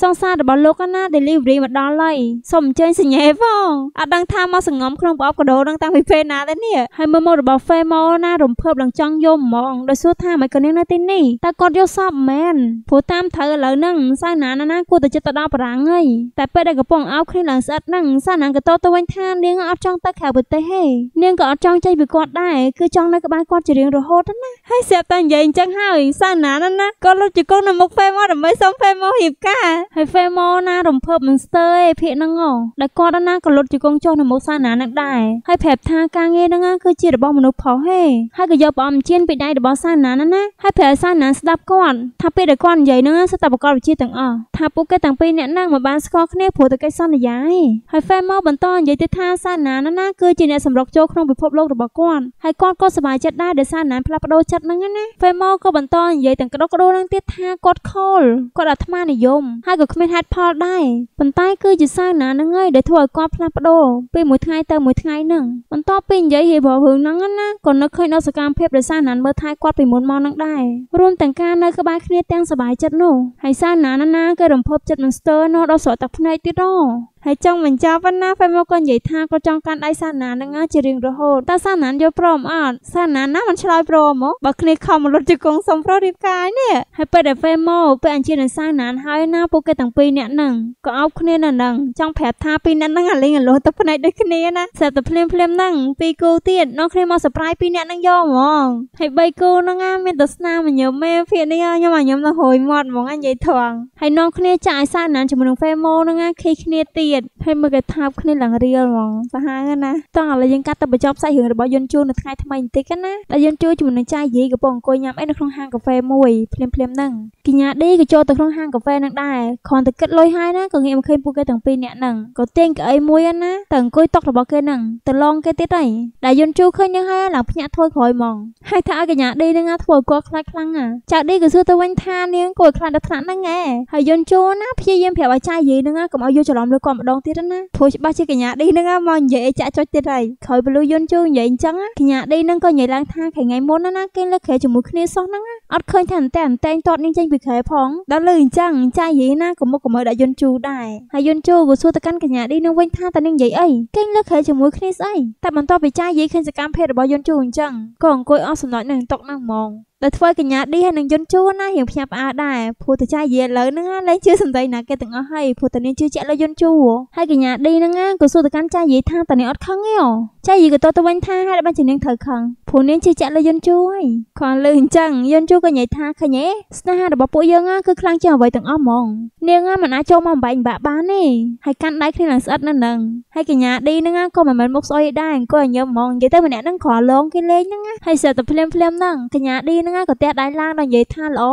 សង្សាររបស់លោកណា delivery មកដល់ហើយសូមអញ្ជើញសញ្ញេផងអត់ដឹងថាមកសងំក្នុងប្រអប់កដោនឹងតាំងពីពេលណាទេនេះហើយមើលមុខរបស់ Femo ណារំភើបឡើងចង់យំហ្មងដោយសួរថាមិនក៏នាងនៅទីនេះតើគាត់យល់សពមែនព្រោះតាមធ្វើឥឡូវហ្នឹងសាណាណាណាគួរតែចិត្តទៅដល់បារាំងហើយតែពេលដែលកំពុងអោបគ្នាឡើងស្អិតហ្នឹងសាណាក៏តទៅវិញថានាងអត់ចង់ទៅក្រៅប្រទេសហេនាងក៏អត់ចង់ចេញពីគាត់ដែរគឺចង់នៅក្បែរគាត់ជារៀងរហូតណាហើយស្រាប់តែនិយាយអញ្ចឹងហើយសាណាណាណាក៏លុបជង្គង់នៅមុខហ្វេម៉ូដើម្បីសុំហ្វេម៉ូរៀបការហើយហ្វេម៉ូណារំភើបមិនស្ទើរឯភាកហ្នឹងដល់គាត់ណាក៏លុបជង្គង់ចុះនៅមុខសាណាហ្នឹងដែរហើយប្រាប់ថាការងារហ្នឹងគឺជារបស់មនុស្សផុសហេហើយក៏យកប្រអមជៀនពីដៃរបស់សាណាណាណាហើយប្រាប់សាណាស្ដាប់គាត់ថាពេលដែលគាត់និយាយហ្នឹងសិស្សតបកលវិជាទាំងអស់ថាពួកគេទាំងពីរអ្នកនឹងមិនបានស្គាល់គ្នាព្រោះតែគេសន្យាឯងហើយ Femel បន្តនិយាយទៀតថាសាណាណាណាគឺជាអ្នកសម្រុកចូលក្នុងពិភពលោករបស់គាត់ហើយគាត់ក៏សប្បាយចិត្តដែរដែលសាណាផ្លាស់ប្ដូរចិត្តហ្នឹងណា Femel ក៏បន្តនិយាយទាំងក្តុកក្តួលនឹងទៀតថាគាត់ខលគាត់អាត្មានិយមហើយក៏គ្មានហេតុផលដែរប៉ុន្តែគឺជាសាណាហ្នឹងឯងដែលធ្វើឲ្យគាត់ផ្លាស់ប្ដូរពីមួយថ្ងៃទៅមួយថ្ងៃហ្នឹងបន្ទាប់ពីនិយាយហេវរឿងហ្នឹងណាក៏នឹកឃើញដល់សកម្មភាពដែលសាណាមើលថែគាត់ពីមុនមកហ្នឹងដែររួមទាំងការនៅក្បែរគ្នាទាំងសប្បាយចិត្តនោះហើយសារណាណាគេរំភើបចិត្តមិនស្ទើរណោះដល់ស្រក់ទឹកភ្នែកទៀតណោះហើយចង់បញ្ចប់ប៉ុណ្ណាហ្វេមកក៏និយាយថាក៏ចង់កាន់ដៃសាណានឹងជារៀងរហូតតើសាណានយល់ព្រមអត់សាណាណាមិនឆ្លើយព្រមមកបើគ្នាខំរត់ជង្គង់សុំប្រុសរៀបការនេះហើយពេលដែលហ្វេមកពេលអញ្ជើញនឹងសាណាន ហើយណាពួកគេទាំងពីរអ្នកហ្នឹងក៏អោបគ្នានៅនឹងចង់ប្រាប់ថាពីរអ្នកហ្នឹងអាលេងអាលោះទៅផ្នែកដូចគ្នាណាស្រាប់តែភ្លាមភ្លាមហ្នឹងពីរគូទៀតនាំគ្នាមកសប្រាយពីរអ្នកហ្នឹងយកហ្មងហើយបីគូហ្នឹងមានទស្សនាមញឹមមេភាកនេះខ្ញុំអាញុំទៅហួយមាត់ហ្មងនិយាយធំហើយនាំគ្នាចាក់ឲ្យសាណានជាមួយនឹងហ្វេមកហ្នឹងខេគ្នាទីទៀតហើយមើលគេថាបគ្នាឡើងរៀលហ្មងសាហាវណាតោះឥឡូវយើងកាត់ទៅបញ្ចប់សាច់រឿងរបស់យន្តជួនៅថ្ងៃថ្មីបន្តិចណាដែលយន្តជួជាមួយនឹងចាយយាយកំពុងអង្គុយញ៉ាំអីនៅក្នុងហាងកាហ្វេមួយភ្លាមភ្លាមហ្នឹងកញ្ញាឌីក៏ចូលទៅក្នុងហាងកាហ្វេហ្នឹងដែរគ្រាន់តែគិតលុយហើយណាក៏ងាកមកឃើញពួកគេទាំងពីរនាក់ហ្នឹងក៏ទាញកៅអីមួយណាទៅអង្គុយតុរបស់គេហ្នឹងទៅឡងគេទៀតហើយដែលយន្តជួឃើញហ្នឹងហើយឡើងភ្ញាក់ធ្វើក្រោយហ្មងហើយថាឲ្យកញ្ញាឌីហ្នឹងណាធ្វើគាត់ខ្លាចខ្លាំងណាចៅឌីក៏សួរទៅវិញថានាងគួរខ្លាចដល់ថ្នាក់ហ្នឹងឯងហើយយន្តជួណាព្យាយាមប្រាប់ឲ្យចាយយាយហ្នឹងណាកុំឲ្យយកច្រឡំលើគាត់ម្ដងទៀតណាព្រោះច្បាស់ជាកញ្ញាឌីហ្នឹងមកនិយាយចាក់ចុចទៀតហើយក្រោយពលុយយន្តជើងនិយាយអញ្ចឹងកញ្ញាឌីហ្នឹងក៏និយាយឡើងថាថ្ងៃមុនណាគេលើកគ្រែជាមួយគ្នាសោះហ្នឹងអត់ឃើញថាតែអន្តែងតតនាងចេញពីគ្រែផង ដល់លើអញ្ចឹងចាយយីណាក៏មកកម្រើដាក់យន្តជូដែរហើយយន្តជូក៏សួរទៅកាន់កញ្ញាឌីនឹងវិញថាតានាងនិយាយអីគេលើកគ្រែជាមួយគ្នាស្អីតែបន្ទាប់ពីចាយយីឃើញសកម្មភាពរបស់យន្តជូអញ្ចឹងក៏អង្គុយអស់សំណត់នៅតុកហ្នឹងហ្មងដែលធ្វើកញ្ញាឌីហើយនឹងយន់ជួនណារៀងផ្ញាប់ផ្អើលដែរព្រោះតចាយយាយលើហ្នឹងណាលែងជឿសំដីណាគេទាំងអស់ហើយព្រោះតនាងជឿជាក់លើយន់ជួហើយកញ្ញាឌីហ្នឹងណាក៏សួរទៅកាន់ចាយយាយថាតនាងអត់ខឹងទេអូចៃយីក៏តទៅវិញថាហេតុបានជានាងត្រូវខឹងព្រោះនាងជាចាក់លើយន្តជូហើយគាត់លឺអញ្ចឹងយន្តជូក៏និយាយថាឃើញទេស្នេហារបស់ពួកយើងគឺខ្លាំងជាងអ្វីទាំងអស់ហ្មងនាងមិនអាចចូលមកបំបែកបាក់បានទេហើយកាន់ដៃគ្នាឡើងស្អិតនៅនឹងហើយកញ្ញាឌីនឹងក៏មិនមែនមុខស្អុយដែរអង្គុយញឹមហ្មងនិយាយទៅម្នាក់នឹងក្រឡងគេលេងហ្នឹងហើយសិតតែភ្លាមភ្លាមហ្នឹងកញ្ញាឌីនឹងក៏ទះដៃឡើងដល់និយាយថាល្អ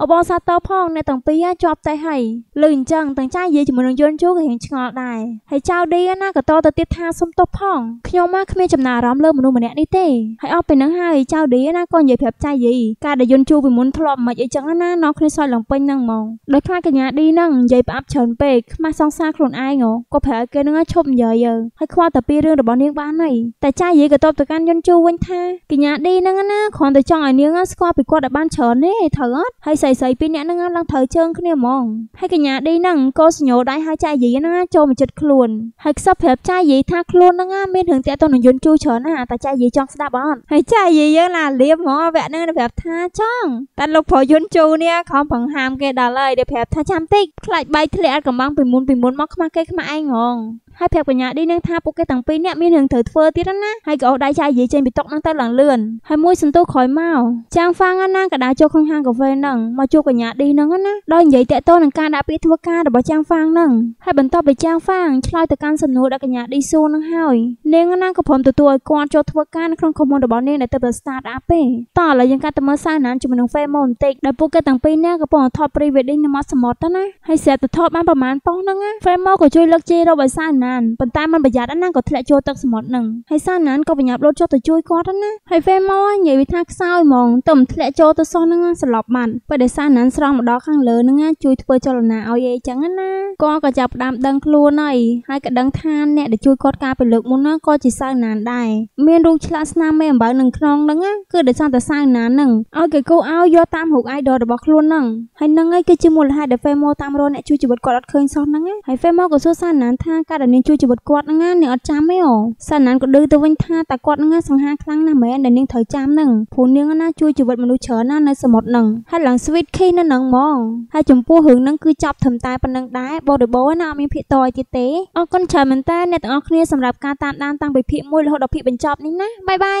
អបងសាតោផងអ្នកទាំងពីរជាប់តែហើយលឺអញ្ចឹងទាំងចាយនិយាយជាមួយនឹងយន្តជូក៏រៀងឆ្ងល់ដែរហើយចៅឌីណាក៏តទៅទៀតថាសុំទោសផងខ្ញុំម៉ាគ្មានចំណារអារម្មណ៍លើមនុស្សម្នាក់នេះទេហើយអស់ពេលហ្នឹងហើយចៅឌីណាក៏និយាយប្រាប់ចៃយីការដែលយន់ជួពីមុនធ្លាប់មិនអីចឹងណាណោះគ្នាសោយឡើងពេញហ្នឹងហ្មងដោយខ្លាចកញ្ញាឌីហ្នឹងនិយាយផ្អាប់ច្រើនពេកខ្មាស់សងសាខ្លួនឯងហ៎ក៏ប្រើគេហ្នឹងឈប់និយាយយើហើយខ្វល់តែពីរឿងរបស់នាងបានហើយតែចៃយីក៏តបទៅកាន់យន់ជួវិញថាកញ្ញាឌីហ្នឹងណាគ្រាន់តែចង់ឲ្យនាងស្គាល់ពីគាត់ឲ្យបានច្រើនទេត្រូវអត់ហើយស្រីស្រីពីរនាក់ហ្នឹងឡើងត្រូវជើងគ្នាហ្មងហើយកញ្ញាឌីហ្នឹងក៏សញ្ញោដៃឲ្យចៃយីហ្នឹងចូលមកចិត្តខ្លួនហើយខ្សឹបប្រាប់ចៃយីថាខ្លួនហ្នឹងមានរឿងតាអ្នកទៅនឹងយន្តជួច្រើនណាស់តែចៃយាយចង់ស្ដាប់អត់ហើយចៃយាយយើងឡាលៀបហ្មងវគ្គនឹងប្រាប់ថាចង់តែលោកប្រយន្តជួនេះខំបង្ហាមគេដល់ហើយដែលប្រាប់ថាចាំតិចខ្លាចបាយធ្លាក់កំងពីមុនពីមុនមកខ្មាស់គេខ្មាស់ឯងហ្មងហើយប្រាប់កញ្ញាឌីនឹងថាពួកគេទាំងពីរនាក់មានរឿងត្រូវធ្វើទៀតណាហើយក៏អូសដៃចាយយាយចេញពីតុកនឹងទៅឡើងលឿនហើយមួយសន្ទុះក្រោយមកចាងហ្វាងណាក៏ដើរចូលក្នុងហាងកាហ្វេនឹងមកជួបកញ្ញាឌីនឹងណាដោយនិយាយតាក់ទងនឹងការដាក់ពាក្យធ្វើការរបស់ចាងហ្វាងនឹងហើយបន្ទាប់ពីចាងហ្វាងឆ្លើយទៅកាន់សំណួរដែលកញ្ញាឌីសួរនឹងហើយ នាងណាក៏ព្រមទទួលឲ្យគាត់ចូលធ្វើការនៅក្នុងក្រុមហ៊ុនរបស់នាងដែលទៅ start up ទេតោះឥឡូវយើងកាត់ទៅមើលសារណានជាមួយនឹង Femo បន្តិចដែលពួកគេទាំងពីរនាក់កំពុងថត pre wedding នៅមាត់សមុទ្រទៅណាហើយស្រាប់តែថតបានប្រហែលប៉ុណ្្នឹងណា Femo ក៏ជួយលើកជ័យរកឲ្យសារណាណានប៉ុន្តែមិនប្រយ័ត្នណាក៏ធ្លាក់ចូលទឹកសមុទ្រនឹងហើយសាណានក៏បញ្ញាប់លោតចុះទៅជួយគាត់ណាហើយពេលមកនិយាយវាថាខ្សោយហ្មងទៅមិនធ្លាក់ចូលទៅសោះនឹងសន្លប់បានពេលដែលសាណានស្រង់ម្ដងខាងលើនឹងជួយធ្វើចលនាឲ្យឯងចឹងណាគាត់ក៏ចាប់ផ្ដើមដឹងខ្លួនហើយហើយក៏ដឹងថាអ្នកដែលជួយគាត់ការពីលើកមុនណាក៏ជាសាវណានដែរមានរូបឆ្លាក់ស្នាមមេអំបៅនឹងខ្នងនឹងគឺដោយសារតែសាវណាននឹងឲ្យគេគូឲ្យយកតាមរូប idol របស់ខ្លួននឹងហើយនឹងឯងគឺជាមូលហេតុដែល Femo តាមរកអ្នកជួយជីវិតគាត់អត់ឃើញសោះហ្នឹងហើយ Femo ក៏សួរសាវណានថាករណីនាងជួយជីវិតគាត់ហ្នឹងណានាងអត់ចាំទេអូសាណានក៏ឌឺទៅវិញថាតែគាត់ហ្នឹងសង្ហាខ្លាំងណាស់មែនដែលនាងត្រូវចាំហ្នឹងព្រោះនាងណាជួយជីវិតមនុស្សច្រើនណាស់នៅសមុទ្រហ្នឹងហើយឡើង sweet kiss នៅហ្នឹងហ្មងហើយចំពោះរឿងហ្នឹងគឺចប់ត្រឹមតែប៉ុណ្្នឹងដែរបរិបូរណាអត់មានភាកតយទៀតទេអរគុណច្រើនមែនតើអ្នកទាំងអស់គ្នាសម្រាប់ការតាមដានតាំងពីភាក1រហូតដល់ភាកបញ្ចប់នេះណាបាយបាយ